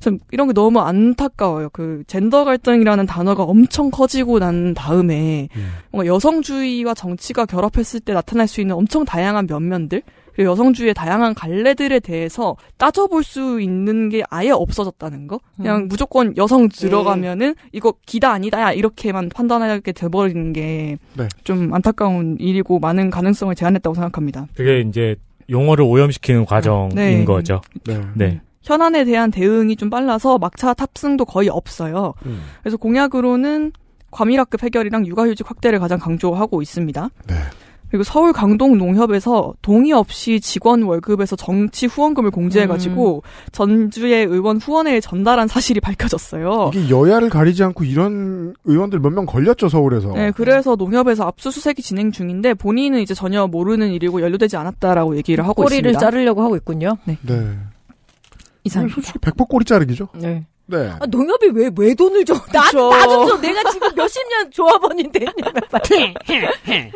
참 이런 게 너무 안타까워요. 그 젠더 갈등이라는 단어가 엄청 커지고 난 다음에 음. 뭔가 여성주의와 정치가 결합했을 때 나타날 수 있는 엄청 다양한 면면들 그리고 여성주의의 다양한 갈래들에 대해서 따져볼 수 있는 게 아예 없어졌다는 거. 음. 그냥 음. 무조건 여성 예. 들어가면은 이거 기다 아니다야 이렇게만 판단하게 돼버리는 게좀 네. 안타까운 일이고 많은 가능성을 제한했다고 생각합니다. 그게 이제 용어를 오염시키는 과정인 네. 거죠. 네. 네. 현안에 대한 대응이 좀 빨라서 막차 탑승도 거의 없어요. 음. 그래서 공약으로는 과밀학급 해결이랑 육아휴직 확대를 가장 강조하고 있습니다. 네. 그리고 서울 강동 농협에서 동의 없이 직원 월급에서 정치 후원금을 공제해가지고 음. 전주의 의원 후원회에 전달한 사실이 밝혀졌어요. 이게 여야를 가리지 않고 이런 의원들 몇 명 걸렸죠 서울에서. 네, 그래서 농협에서 압수수색이 진행 중인데 본인은 이제 전혀 모르는 일이고 연루되지 않았다라고 얘기를 하고 꼬리를 있습니다. 꼬리를 자르려고 하고 있군요. 네. 네. 이상. 솔직히 백0 꼬리 자르기죠. 네. 네. 아, 농협이 왜, 왜 돈을 줘? 나, 나좀 줘. 내가 지금 몇십 년 조합원인데. [LAUGHS] [LAUGHS]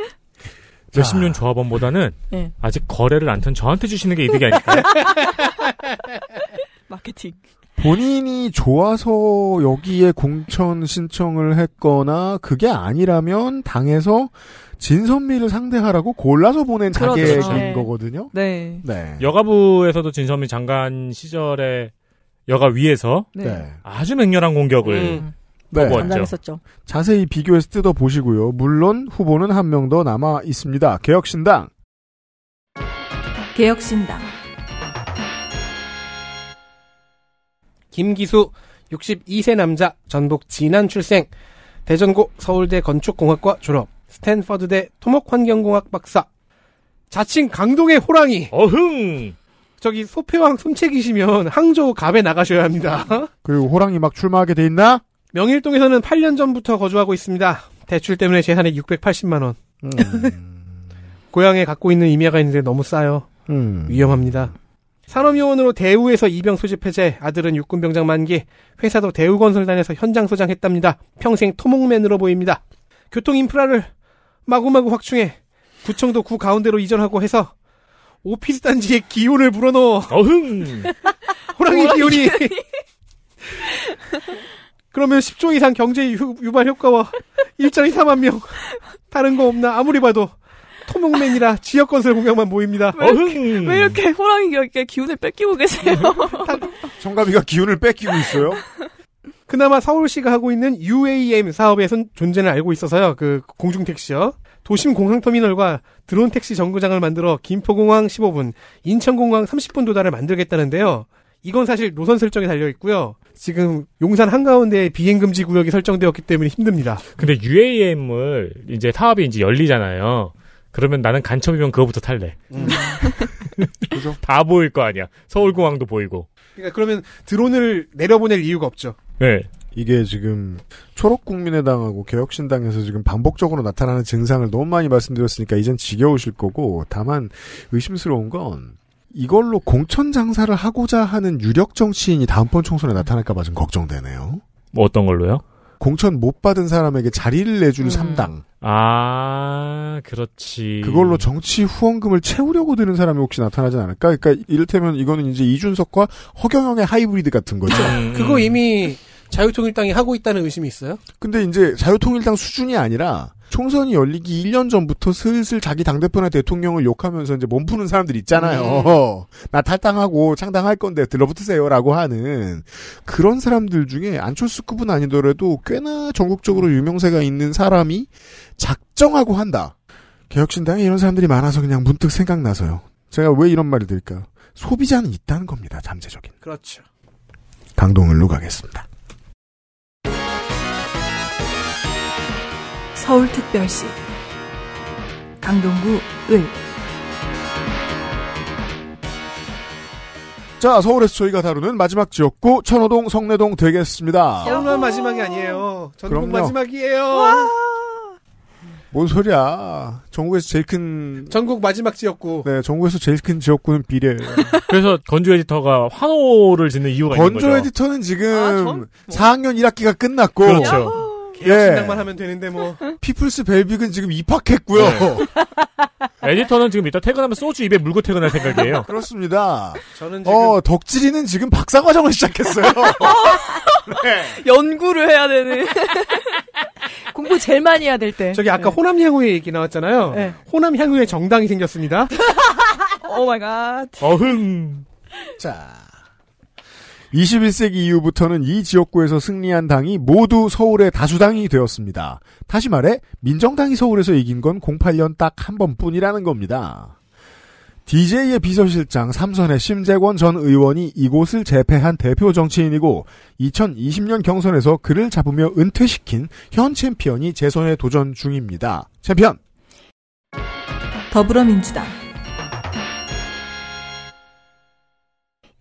몇십 년 조합원보다는 네. 아직 거래를 안탄 저한테 주시는 게 이득이 아닐까. [LAUGHS] 마케팅. 본인이 좋아서 여기에 공천 신청을 했거나 그게 아니라면 당에서 진선미를 상대하라고 골라서 보낸 자객인 그렇죠. 네. 거거든요. 네. 네. 여가부에서도 진선미 장관 시절에 여가 위에서 네. 네. 아주 맹렬한 공격을 음. 네. 당했었죠. 자세히 비교해서 뜯어 보시고요. 물론 후보는 한 명 더 남아 있습니다. 개혁신당. 개혁신당. 김기수 62세 남자 전북 진안 출생 대전고 서울대 건축공학과 졸업 스탠퍼드대 토목환경공학 박사, 자칭 강동의 호랑이. 어흥. 저기 소패왕 손책이시면 항저우 갑에 나가셔야 합니다. [LAUGHS] 그리고 호랑이 막 출마하게 돼 있나? 명일동에서는 8년 전부터 거주하고 있습니다. 대출 때문에 재산이 680만 원. 음. [LAUGHS] 고향에 갖고 있는 임야가 있는데 너무 싸요. 음. 위험합니다. 산업요원으로 대우에서 이병 소집 해제, 아들은 육군병장 만기, 회사도 대우건설단에서 현장 소장했답니다. 평생 토목맨으로 보입니다. 교통 인프라를 마구마구 확충해 구청도 구 가운데로 이전하고 해서 오피스 단지에 기운을 불어넣어 어흥 [LAUGHS] 호랑이 기운이 그러면 10조 이상 경제 유발 효과와 일자리 4만 명 다른 거 없나 아무리 봐도 토목맨이라 지역 건설 공약만 보입니다. 왜 이렇게, 왜 이렇게 호랑이에게 기운을 뺏기고 계세요? 정가비가 [LAUGHS] 기운을 뺏기고 있어요? 그나마 서울시가 하고 있는 UAM 사업에선 존재를 알고 있어서요. 그 공중택시요. 도심 공항터미널과 드론 택시 정거장을 만들어 김포공항 15분, 인천공항 30분 도달을 만들겠다는데요. 이건 사실 노선 설정에 달려 있고요. 지금 용산 한가운데에 비행금지 구역이 설정되었기 때문에 힘듭니다. 근데 UAM을 이제 사업이 이제 열리잖아요. 그러면 나는 간첩이면 그거부터 탈래. 음. [LAUGHS] 다 보일 거 아니야. 서울공항도 보이고. 그러니까 그러면 드론을 내려보낼 이유가 없죠. 네. 이게 지금 초록국민의당하고 개혁신당에서 지금 반복적으로 나타나는 증상을 너무 많이 말씀드렸으니까 이젠 지겨우실 거고 다만 의심스러운 건 이걸로 공천 장사를 하고자 하는 유력 정치인이 다음번 총선에 나타날까봐 좀 걱정되네요. 뭐 어떤 걸로요? 공천 못 받은 사람에게 자리를 내줄 음. 삼당. 아, 그렇지. 그걸로 정치 후원금을 채우려고 드는 사람이 혹시 나타나지 않을까? 그러니까 이를테면 이거는 이제 이준석과 허경영의 하이브리드 같은 거죠. 그거 음. 이미 자유통일당이 하고 있다는 의심이 있어요? 근데 이제 자유통일당 수준이 아니라 총선이 열리기 1년 전부터 슬슬 자기 당대표나 대통령을 욕하면서 이제 몸 푸는 사람들 있잖아요. 음. [LAUGHS] 나 탈당하고 창당할 건데 들러붙으세요라고 하는 그런 사람들 중에 안철수급은 아니더라도 꽤나 전국적으로 유명세가 있는 사람이 작정하고 한다. 개혁신당에 이런 사람들이 많아서 그냥 문득 생각나서요. 제가 왜 이런 말을 드릴까요? 소비자는 있다는 겁니다. 잠재적인. 그렇죠. 강동을로 가겠습니다. 서울특별시 강동구 을 자, 서울에서 저희가 다루는 마지막 지역구 천호동 성내동 되겠습니다. 서울만 마지막이 아니에요. 전국 그럼요. 마지막이에요. 와! 뭔 소리야. 전국에서 제일 큰 전국 마지막 지역구. 네, 전국에서 제일 큰 지역구는 비례예요. [LAUGHS] 그래서 건조 에디터가 환호를 짓는 이유가 건조 있는 거죠. 건조 에디터는 지금 아, 전... 4학년 1학기가 끝났고 그렇죠. 개혁신당만 예. 하면 되는데 뭐. [LAUGHS] 피플스 벨빅은 지금 입학했고요. 네. [LAUGHS] 에디터는 지금 이따 퇴근하면 소주 입에 물고 퇴근할 생각이에요. [LAUGHS] 그렇습니다. 저는 지금 어, 덕질이는 지금 박사 과정을 시작했어요. 네. 연구를 해야 되는. 공부 제일 많이 해야 될 때. 저기 아까 네. 호남 향후의 얘기 나왔잖아요. 네. 호남 향후에 정당이 생겼습니다. 오 마이 갓. 어흥. 자. 21세기 이후부터는 이 지역구에서 승리한 당이 모두 서울의 다수당이 되었습니다. 다시 말해 민정당이 서울에서 이긴 건 08년 딱 한 번뿐이라는 겁니다. DJ의 비서실장 삼선의 심재권 전 의원이 이곳을 재패한 대표 정치인이고 2020년 경선에서 그를 잡으며 은퇴시킨 현 챔피언이 재선에 도전 중입니다. 챔피언! 더불어민주당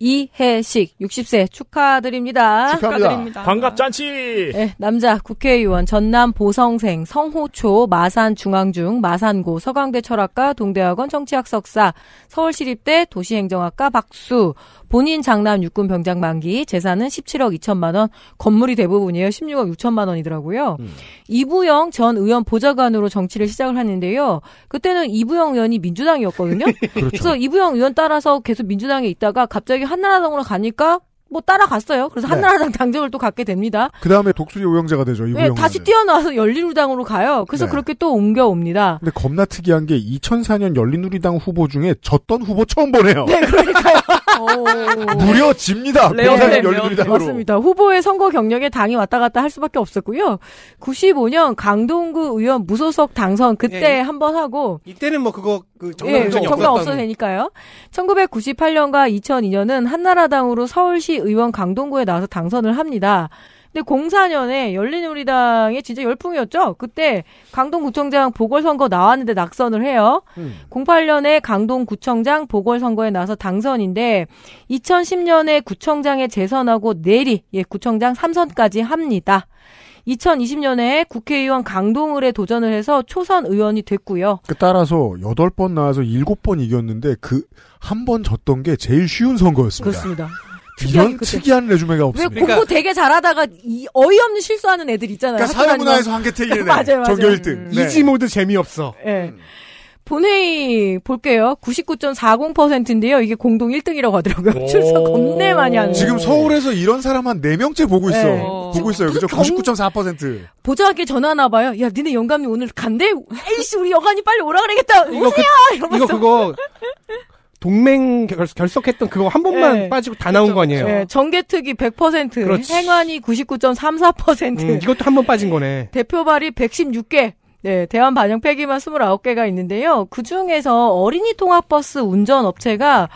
이해식 60세 축하드립니다. 축하드립니다. 반갑 잔치. 네, 남자 국회의원 전남 보성생 성호초 마산중앙중 마산고 서강대 철학과 동대학원 정치학 석사 서울시립대 도시행정학과 박수 본인 장남 육군 병장 만기 재산은 17억 2천만 원, 건물이 대부분이에요. 16억 6천만 원이더라고요. 음. 이부영 전 의원 보좌관으로 정치를 시작을 하는데요. 그때는 이부영 의원이 민주당이었거든요. [LAUGHS] 그렇죠. 그래서 이부영 의원 따라서 계속 민주당에 있다가 갑자기 한나라당으로 가니까 뭐 따라갔어요. 그래서 네. 한나라당 당정을 또 갖게 됩니다. 그 다음에 독수리 오영재가 되죠. 네, 다시 뛰어나와서 열린우리당으로 가요. 그래서 네. 그렇게 또 옮겨옵니다. 근데 겁나 특이한 게 2004년 열린우리당 후보 중에 졌던 후보 처음 보네요. 네, 그러니까요. [LAUGHS] 무려 집니다. 레어사님 열린우 맞습니다. 후보의 선거 경력에 당이 왔다 갔다 할 수밖에 없었고요. 95년 강동구 의원 무소속 당선 그때 예. 한번 하고 이때는 뭐 그거 그 네, 정당 예, 정당 없어도 되니까요. 1998년과 2002년은 한나라당으로 서울시 의원 강동구에 나와서 당선을 합니다. 근데 04년에 열린우리당의 진짜 열풍이었죠. 그때 강동구청장 보궐선거 나왔는데 낙선을 해요. 음. 08년에 강동구청장 보궐선거에 나서 당선인데 2010년에 구청장에 재선하고 내리 예 구청장 3선까지 합니다. 2020년에 국회의원 강동을에 도전을 해서 초선 의원이 됐고요. 그 따라서 8번 나와서 7번 이겼는데 그 한 번 졌던 게 제일 쉬운 선거였습니다. 그렇습니다. 특이한 특이한 레주메가 없습니다. 왜 공부 그러니까 되게 잘하다가 이 어이없는 실수하는 애들 있잖아요. 그러니까 사회문화에서 한계태기를 [LAUGHS] 맞아요, 맞아요. 전교 1등. 음. 네. 이지 모드 재미없어. 네. 본회의 볼게요. 99.40%인데요. 이게 공동 1등이라고 하더라고요. 출석 겁내 많이 하는. 지금 네. 서울에서 이런 사람 한 4명째 보고 있어. 네. 보고 있어요. 그죠? 99.4%. 보좌학에 전화나 봐요. 야, 니네 영감님 오늘 간대? 에이씨, 우리 영감님 빨리 오라 그러겠다 그 오세요! 그, 이거 그거 [LAUGHS] 동맹 결, 결석했던 그거 한 번만 네. 빠지고 다 나온 그렇죠. 거 아니에요? 네. 정계특위 100%, 그렇지. 행안위 99.34%. 음, 이것도 한 번 빠진 거네. [LAUGHS] 대표발이 116개. 네, 대한 반영 폐기만 29개가 있는데요. 그 중에서 어린이 통합버스 운전업체가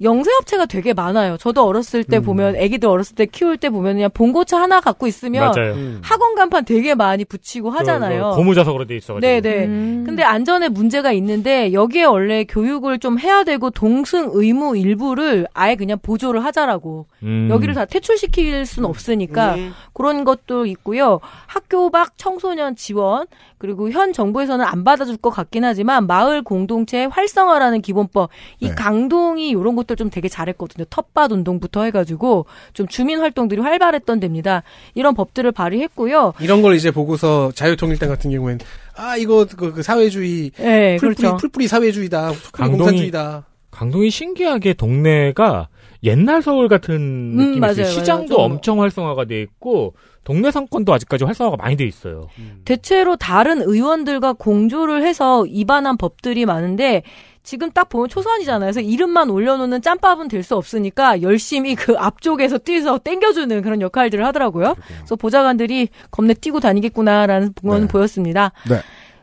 영세업체가 되게 많아요. 저도 어렸을 때 음. 보면 애기들 어렸을 때 키울 때 보면 그냥 봉고차 하나 갖고 있으면 음. 학원 간판 되게 많이 붙이고 하잖아요. 그, 그 고무자석으로 돼 있어가지고. 네네. 음. 근데 안전에 문제가 있는데 여기에 원래 교육을 좀 해야 되고 동승 의무 일부를 아예 그냥 보조를 하자라고 음. 여기를 다 퇴출시킬 순 없으니까 네. 그런 것도 있고요. 학교 밖 청소년 지원 그리고 현 정부에서는 안 받아줄 것 같긴 하지만 마을 공동체 활성화라는 기본법 이 네. 강동이 이런 것 것들 좀 되게 잘했거든요. 텃밭 운동부터 해가지고 좀 주민 활동들이 활발했던 데입니다. 이런 법들을 발의했고요. 이런 걸 이제 보고서 자유통일당 같은 경우엔아 이거 그, 그 사회주의 네, 풀뿌리 그렇죠. 풀뿌리 사회주의다, 강동주의다 강동이 신기하게 동네가 옛날 서울 같은 음, 느낌이 음, 있어요. 시장도 맞아요. 엄청 활성화가 돼 있고 동네 상권도 아직까지 활성화가 많이 돼 있어요. 음. 대체로 다른 의원들과 공조를 해서 입안한 법들이 많은데 지금 딱 보면 초선이잖아요. 그래서 이름만 올려놓는 짬밥은 될 수 없으니까 열심히 그 앞쪽에서 뛰서 땡겨주는 그런 역할들을 하더라고요. 그렇구나. 그래서 보좌관들이 겁내 뛰고 다니겠구나라는 건 네. 보였습니다. 네.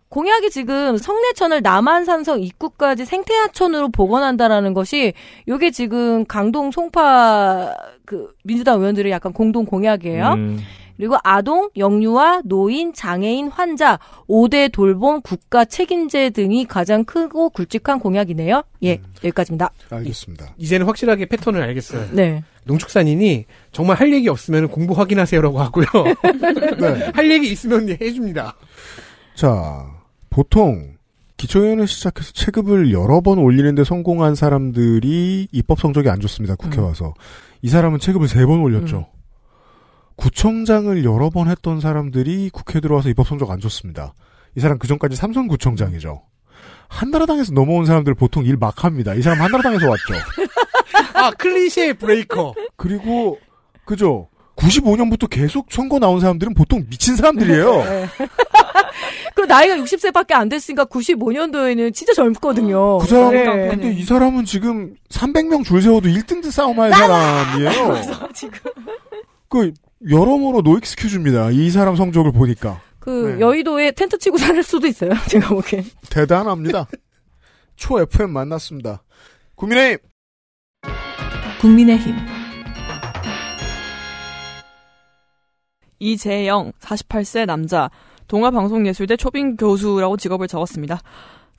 공약이 지금 성내천을 남한산성 입구까지 생태하천으로 복원한다라는 것이 요게 지금 강동 송파 그 민주당 의원들의 약간 공동 공약이에요. 음. 그리고 아동, 영유아, 노인, 장애인, 환자, 5대 돌봄, 국가 책임제 등이 가장 크고 굵직한 공약이네요. 예, 음. 여기까지입니다. 알겠습니다. 예. 이제는 확실하게 패턴을 알겠어요. 네. 농축산인이 정말 할 얘기 없으면 공부 확인하세요라고 하고요. [LAUGHS] 네. 할 얘기 있으면 예, 해줍니다. 자, 보통 기초연을 시작해서 체급을 여러 번 올리는데 성공한 사람들이 입법 성적이 안 좋습니다. 국회 음. 와서. 음. 이 사람은 체급을 세 번 올렸죠. 음. 구청장을 여러 번 했던 사람들이 국회 들어와서 입법 성적 안 좋습니다. 이 사람 그 전까지 삼성구청장이죠. 한나라당에서 넘어온 사람들 보통 일 막 합니다. 이 사람 한나라당에서 왔죠. [LAUGHS] 아, 클리셰 브레이커. 그리고, 그죠. 95년부터 계속 선거 나온 사람들은 보통 미친 사람들이에요. [LAUGHS] 그 나이가 60세밖에 안 됐으니까 95년도에는 진짜 젊거든요. 그사람 네. 근데 이 사람은 지금 300명 줄 세워도 1등대 싸움할 사람이에요. [LAUGHS] 지금. 그 여러모로 노익스큐즈입니다. 이 사람 성적을 보니까. 그 네. 여의도에 텐트 치고 [LAUGHS] 살 수도 있어요. 제가 보기엔. 대단합니다. [LAUGHS] 초 FM 만났습니다. 국민의힘. 국민의힘. 이재영 48세 남자 동아방송예술대 초빙 교수라고 직업을 적었습니다.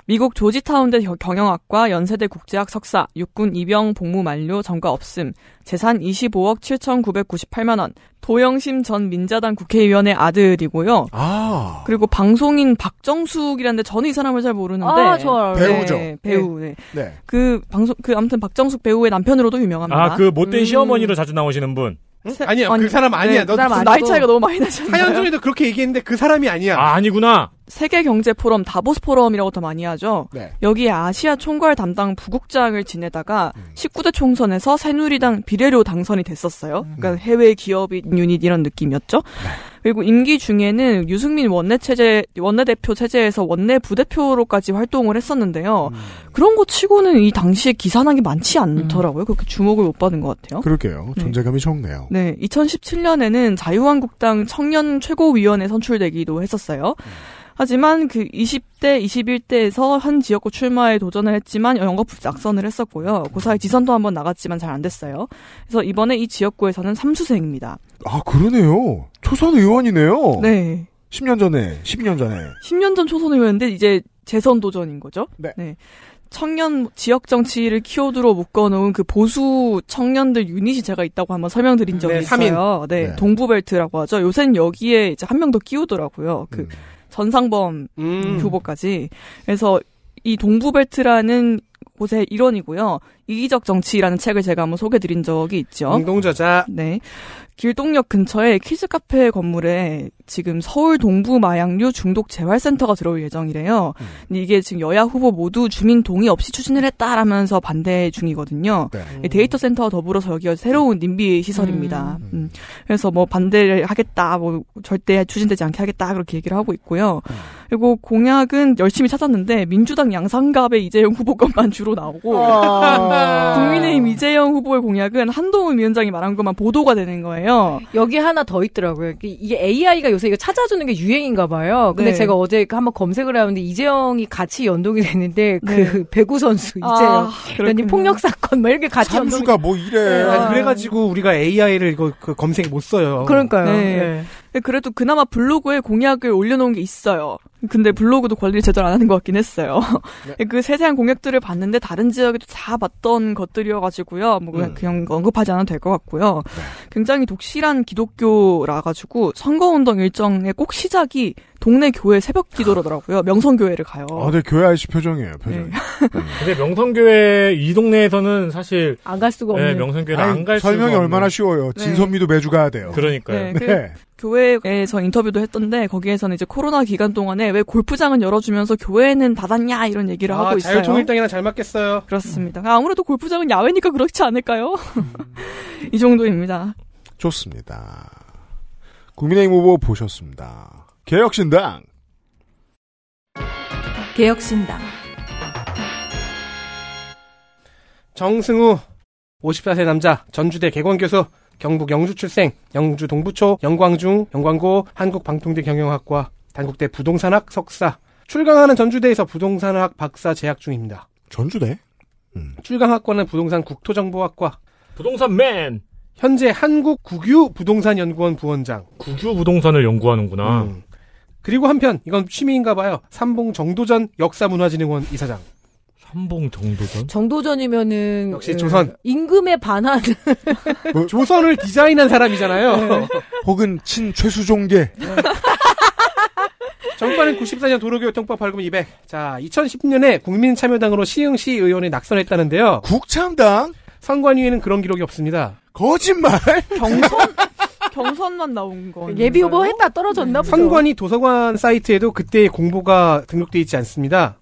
미국 조지타운대 경영학과 연세대 국제학 석사, 육군 입영 복무 만료 전과 없음, 재산 25억 7,998만 원, 도영심 전 민자당 국회의원의 아들이고요. 아. 그리고 방송인 박정숙이라는데 저는 이 사람을 잘 모르는데 아, 저 네, 배우죠. 배우. 네. 네. 그 방송 그 아무튼 박정숙 배우의 남편으로도 유명합니다. 아, 그 못된 음. 시어머니로 자주 나오시는 분. 응? 아니야, 아니, 그 사람 네, 아니야. 네, 그 너 사람 나이 차이가 너무 많이 나잖아. 하현종이도 그렇게 얘기했는데 그 사람이 아니야. 아, 아니구나. 세계 경제 포럼 다보스 포럼이라고 더 많이 하죠. 네. 여기에 아시아 총괄 담당 부국장을 지내다가 음. 19대 총선에서 새누리당 비례로 당선이 됐었어요. 그러니까 음. 그러니까 해외 기업인 유닛 이런 느낌이었죠. 네. 그리고 임기 중에는 유승민 원내 체제 원내 대표 체제에서 원내 부대표로까지 활동을 했었는데요. 음. 그런 거 치고는 이 당시에 기사난 게 많지 음. 않더라고요. 음. 그렇게 주목을 못 받은 것 같아요. 그럴게요. 네. 존재감이 네. 적네요. 네, 2017년에는 자유한국당 청년 최고위원회 선출되기도 했었어요. 음. 하지만 그 20대, 21대에서 한 지역구 출마에 도전을 했지만 영거부 낙선을 했었고요. 고사이 그 지선도 한번 나갔지만 잘 안 됐어요. 그래서 이번에 이 지역구에서는 삼수생입니다. 아, 그러네요. 초선 의원이네요. 네. 10년 전에, 10년 전에. 10년 전 초선 의원인데 이제 재선 도전인 거죠. 네. 네. 청년 지역 정치를 키워드로 묶어놓은 그 보수 청년들 유닛이 제가 있다고 한번 설명드린 적이 네, 있어요. 3인. 네, 네, 동부벨트라고 하죠. 요샌 여기에 이제 한 명 더 끼우더라고요. 그 음. 전상범 음. 교보까지. 그래서 이 동부벨트라는 곳의 일원이고요. 이기적 정치라는 책을 제가 한번 소개드린 적이 있죠. 공동 저자. 네. 길동역 근처에 키즈 카페 건물에 지금 서울 동부 마약류 중독 재활센터가 들어올 예정이래요. 음. 근데 이게 지금 여야 후보 모두 주민 동의 없이 추진을 했다라면서 반대 중이거든요. 네. 데이터 센터 와 더불어서 여기가 새로운 님비 시설입니다. 음. 음. 그래서 뭐 반대를 하겠다, 뭐 절대 추진되지 않게 하겠다 그렇게 얘기를 하고 있고요. 음. 그리고 공약은 열심히 찾았는데 민주당 양상갑의 이재용 후보 것만 주로 나오고. 어. 국민의힘 이재영 후보의 공약은 한동훈 위원장이 말한 것만 보도가 되는 거예요. 여기 하나 더 있더라고요. 이게 AI가 요새 이거 찾아주는 게 유행인가 봐요. 근데 네. 제가 어제 한번 검색을 하는데 이재영이 같이 연동이 되는데 그 네. 그 배구 선수 아, 이재영, 그니 폭력 사건 막 이렇게 같이 연동. 선수가 뭐 이래. 네. 아. 그래가지고 우리가 AI를 이거 그 검색 못 써요. 그러니까요. 네. 네. 그래도 그나마 블로그에 공약을 올려놓은 게 있어요. 근데 블로그도 관리를 제대로 안 하는 것 같긴 했어요. 네. [LAUGHS] 그 세세한 공약들을 봤는데 다른 지역에도 다 봤던 것들이어가지고요. 뭐 그냥, 음. 그냥 언급하지 않아도 될 것 같고요. 네. 굉장히 독실한 기독교라 가지고 선거운동 일정의 꼭 시작이 동네 교회 새벽 기도로더라고요 명성교회를 가요. 아, 네, 교회 아저씨 표정이에요, 표정. 네. [LAUGHS] 음. 근데 명성교회 이 동네에서는 사실 안 갈 수가 네, 없는. 네, 명성교회 안갈 수가 설명이 얼마나 쉬워요. 네. 진선미도 매주 가야 돼요. 그러니까요. 네. 네. 그 네. 교회에서 인터뷰도 했던데 거기에서는 이제 코로나 기간 동안에 왜 골프장은 열어주면서 교회는 닫았냐 이런 얘기를 아, 하고 있어요. 자율통일당이나잘 맞겠어요. 그렇습니다. 아, 아무래도 골프장은 야외니까 그렇지 않을까요? 음. [LAUGHS] 이 정도입니다. 좋습니다. 국민의힘 후보 보셨습니다. 개혁신당 개혁신당 정승우 54세 남자 전주대 개관교수 경북 영주 출생 영주 동부초 영광중 영광고 한국방통대 경영학과 단국대 부동산학 석사 출강하는 전주대에서 부동산학 박사 재학 중입니다. 전주대? 음. 출강학과는 부동산 국토정보학과 부동산맨 현재 한국국유부동산연구원 부원장 국유부동산을 연구하는구나 음. 그리고 한편 이건 취미인가 봐요. 삼봉 정도전 역사문화진흥원 이사장. 삼봉 정도전? 정도전이면은 역시 그, 조선 예, 임금에 반한 조선을 디자인한 사람이잖아요. 네. 혹은 친 최수종계. 네. 정파는 94년 도로교통법 발굴 200. 자, 2010년에 국민참여당으로 시흥시 의원에 낙선했다는데요. 국참당? 선관위에는 그런 기록이 없습니다. 거짓말? 경선? 경선만 나온 거. 예비 후보 했다 떨어졌나 네. 보죠. 선관위 도서관 사이트에도 그때 공보가 등록돼 있지 않습니다.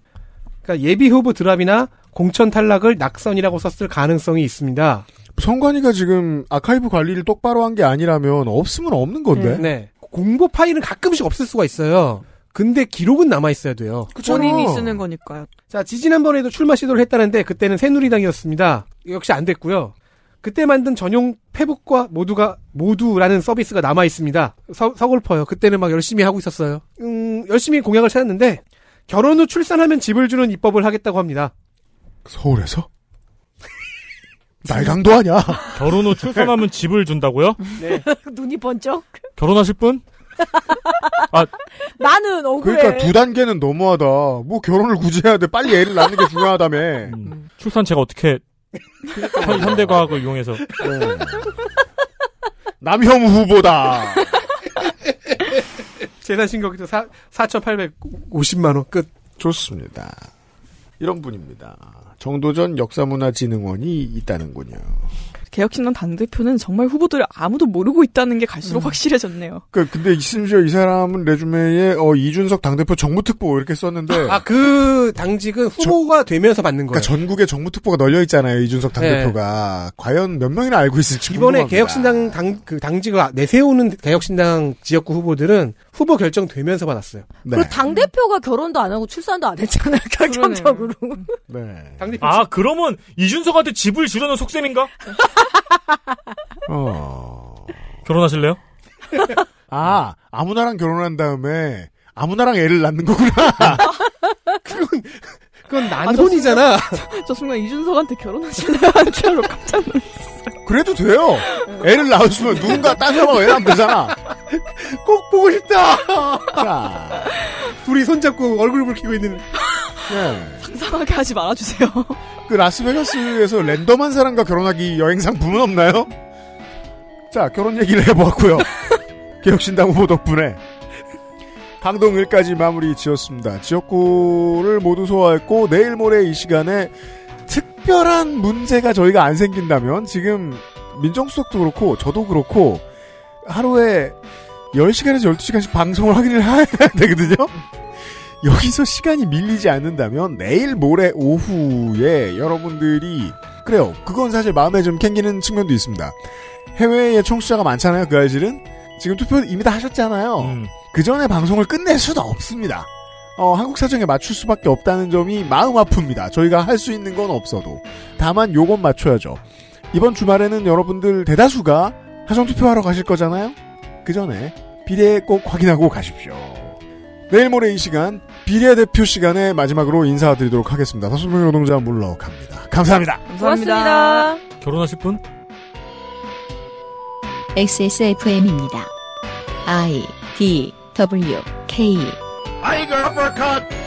그러니까 예비 후보 드랍이나 공천 탈락을 낙선이라고 썼을 가능성이 있습니다. 선관위가 지금 아카이브 관리를 똑바로 한 게 아니라면 없으면 없는 건데. 네. 네. 공보 파일은 가끔씩 없을 수가 있어요. 근데 기록은 남아 있어야 돼요. 그쵸? 본인이 쓰는 거니까요. 자, 지지난번에도 출마 시도를 했다는데 그때는 새누리당이었습니다. 역시 안 됐고요. 그때 만든 전용 페북과 모두가 모두라는 서비스가 남아 있습니다. 서, 서글퍼요. 그때는 막 열심히 하고 있었어요. 음, 열심히 공약을 찾았는데 결혼 후 출산하면 집을 주는 입법을 하겠다고 합니다. 서울에서? [LAUGHS] 날강도 하냐 결혼 후 출산하면 집을 준다고요? 네. [LAUGHS] 눈이 번쩍. 결혼하실 분? 아, 나는 억울해. 그러니까 두 단계는 너무하다. 뭐 결혼을 굳이 해야 돼. 빨리 애를 낳는 게 중요하다며. 음, 출산 제가 어떻게 그러니까 현대 과학을 이용해서 네. 남혐 후보다. 재산 신고기도 4,850만 원 끝. 좋습니다. 이런 분입니다. 정도전 역사문화진흥원이 있다는군요. 개혁신당 당대표는 정말 후보들을 아무도 모르고 있다는 게 갈수록 음. 확실해졌네요. 그 근데 심지어 이 사람은 레주메에 어, 이준석 당대표 정무특보 이렇게 썼는데 아 그 당직은 후보가 저, 되면서 받는 거예요. 그러니까 전국에 정무특보가 널려 있잖아요. 이준석 당대표가 네. 과연 몇 명이나 알고 있을지 이번에 궁금합니다. 개혁신당 당 그 당직을 아, 내세우는 개혁신당 지역구 후보들은 후보 결정되면서 받았어요. 네. 그리고 당대표가 결혼도 안 하고 출산도 안 했잖아요. [LAUGHS] 결정적으로. 네. 당대표 아 그러면 이준석한테 집을 지르는 속셈인가? [LAUGHS] [LAUGHS] 어... 결혼하실래요? 아, 아무나랑 결혼한 다음에 아무나랑 애를 낳는 거구나. [LAUGHS] 그건, 그건 난혼이잖아. 아, 저, 순간, 저, 저 순간 이준석한테 결혼하실래요? 한줄 깜짝 놀랐어. 그래도 돼요. 애를 낳았으면 누군가 딴 사람 애낳으 되잖아. 꼭 보고 싶다. 자, 둘이 손잡고 얼굴 붉히고 있는. 네. 상상하게 하지 말아주세요. 그 라스베가스에서 랜덤한 사람과 결혼하기 여행상 부문 없나요? 자, 결혼 얘기를 해보았고요. 개혁신당 후보 덕분에 강동 일까지 마무리 지었습니다. 지역구를 모두 소화했고 내일 모레 이 시간에 특별한 문제가 저희가 안 생긴다면 지금 민정수석도 그렇고 저도 그렇고 하루에 10시간에서 12시간씩 방송을 확인을 해야 [LAUGHS] 되거든요. 여기서 시간이 밀리지 않는다면 내일 모레 오후에 여러분들이 그래요. 그건 사실 마음에 좀 캥기는 측면도 있습니다. 해외에 청취자가 많잖아요. 그 알실은 지금 투표 이미 다 하셨잖아요. 음. 그 전에 방송을 끝낼 수도 없습니다. 어, 한국 사정에 맞출 수밖에 없다는 점이 마음 아픕니다. 저희가 할 수 있는 건 없어도 다만 요건 맞춰야죠. 이번 주말에는 여러분들 대다수가 하정 투표하러 가실 거잖아요. 그 전에 비례 꼭 확인하고 가십시오. 내일 모레 이 시간 비례 대표 시간에 마지막으로 인사드리도록 하겠습니다. 서수명 노동자 물러갑니다. 감사합니다. 감사합니다. 결혼하실 분? XSFM입니다. I D W K Tiger uppercut!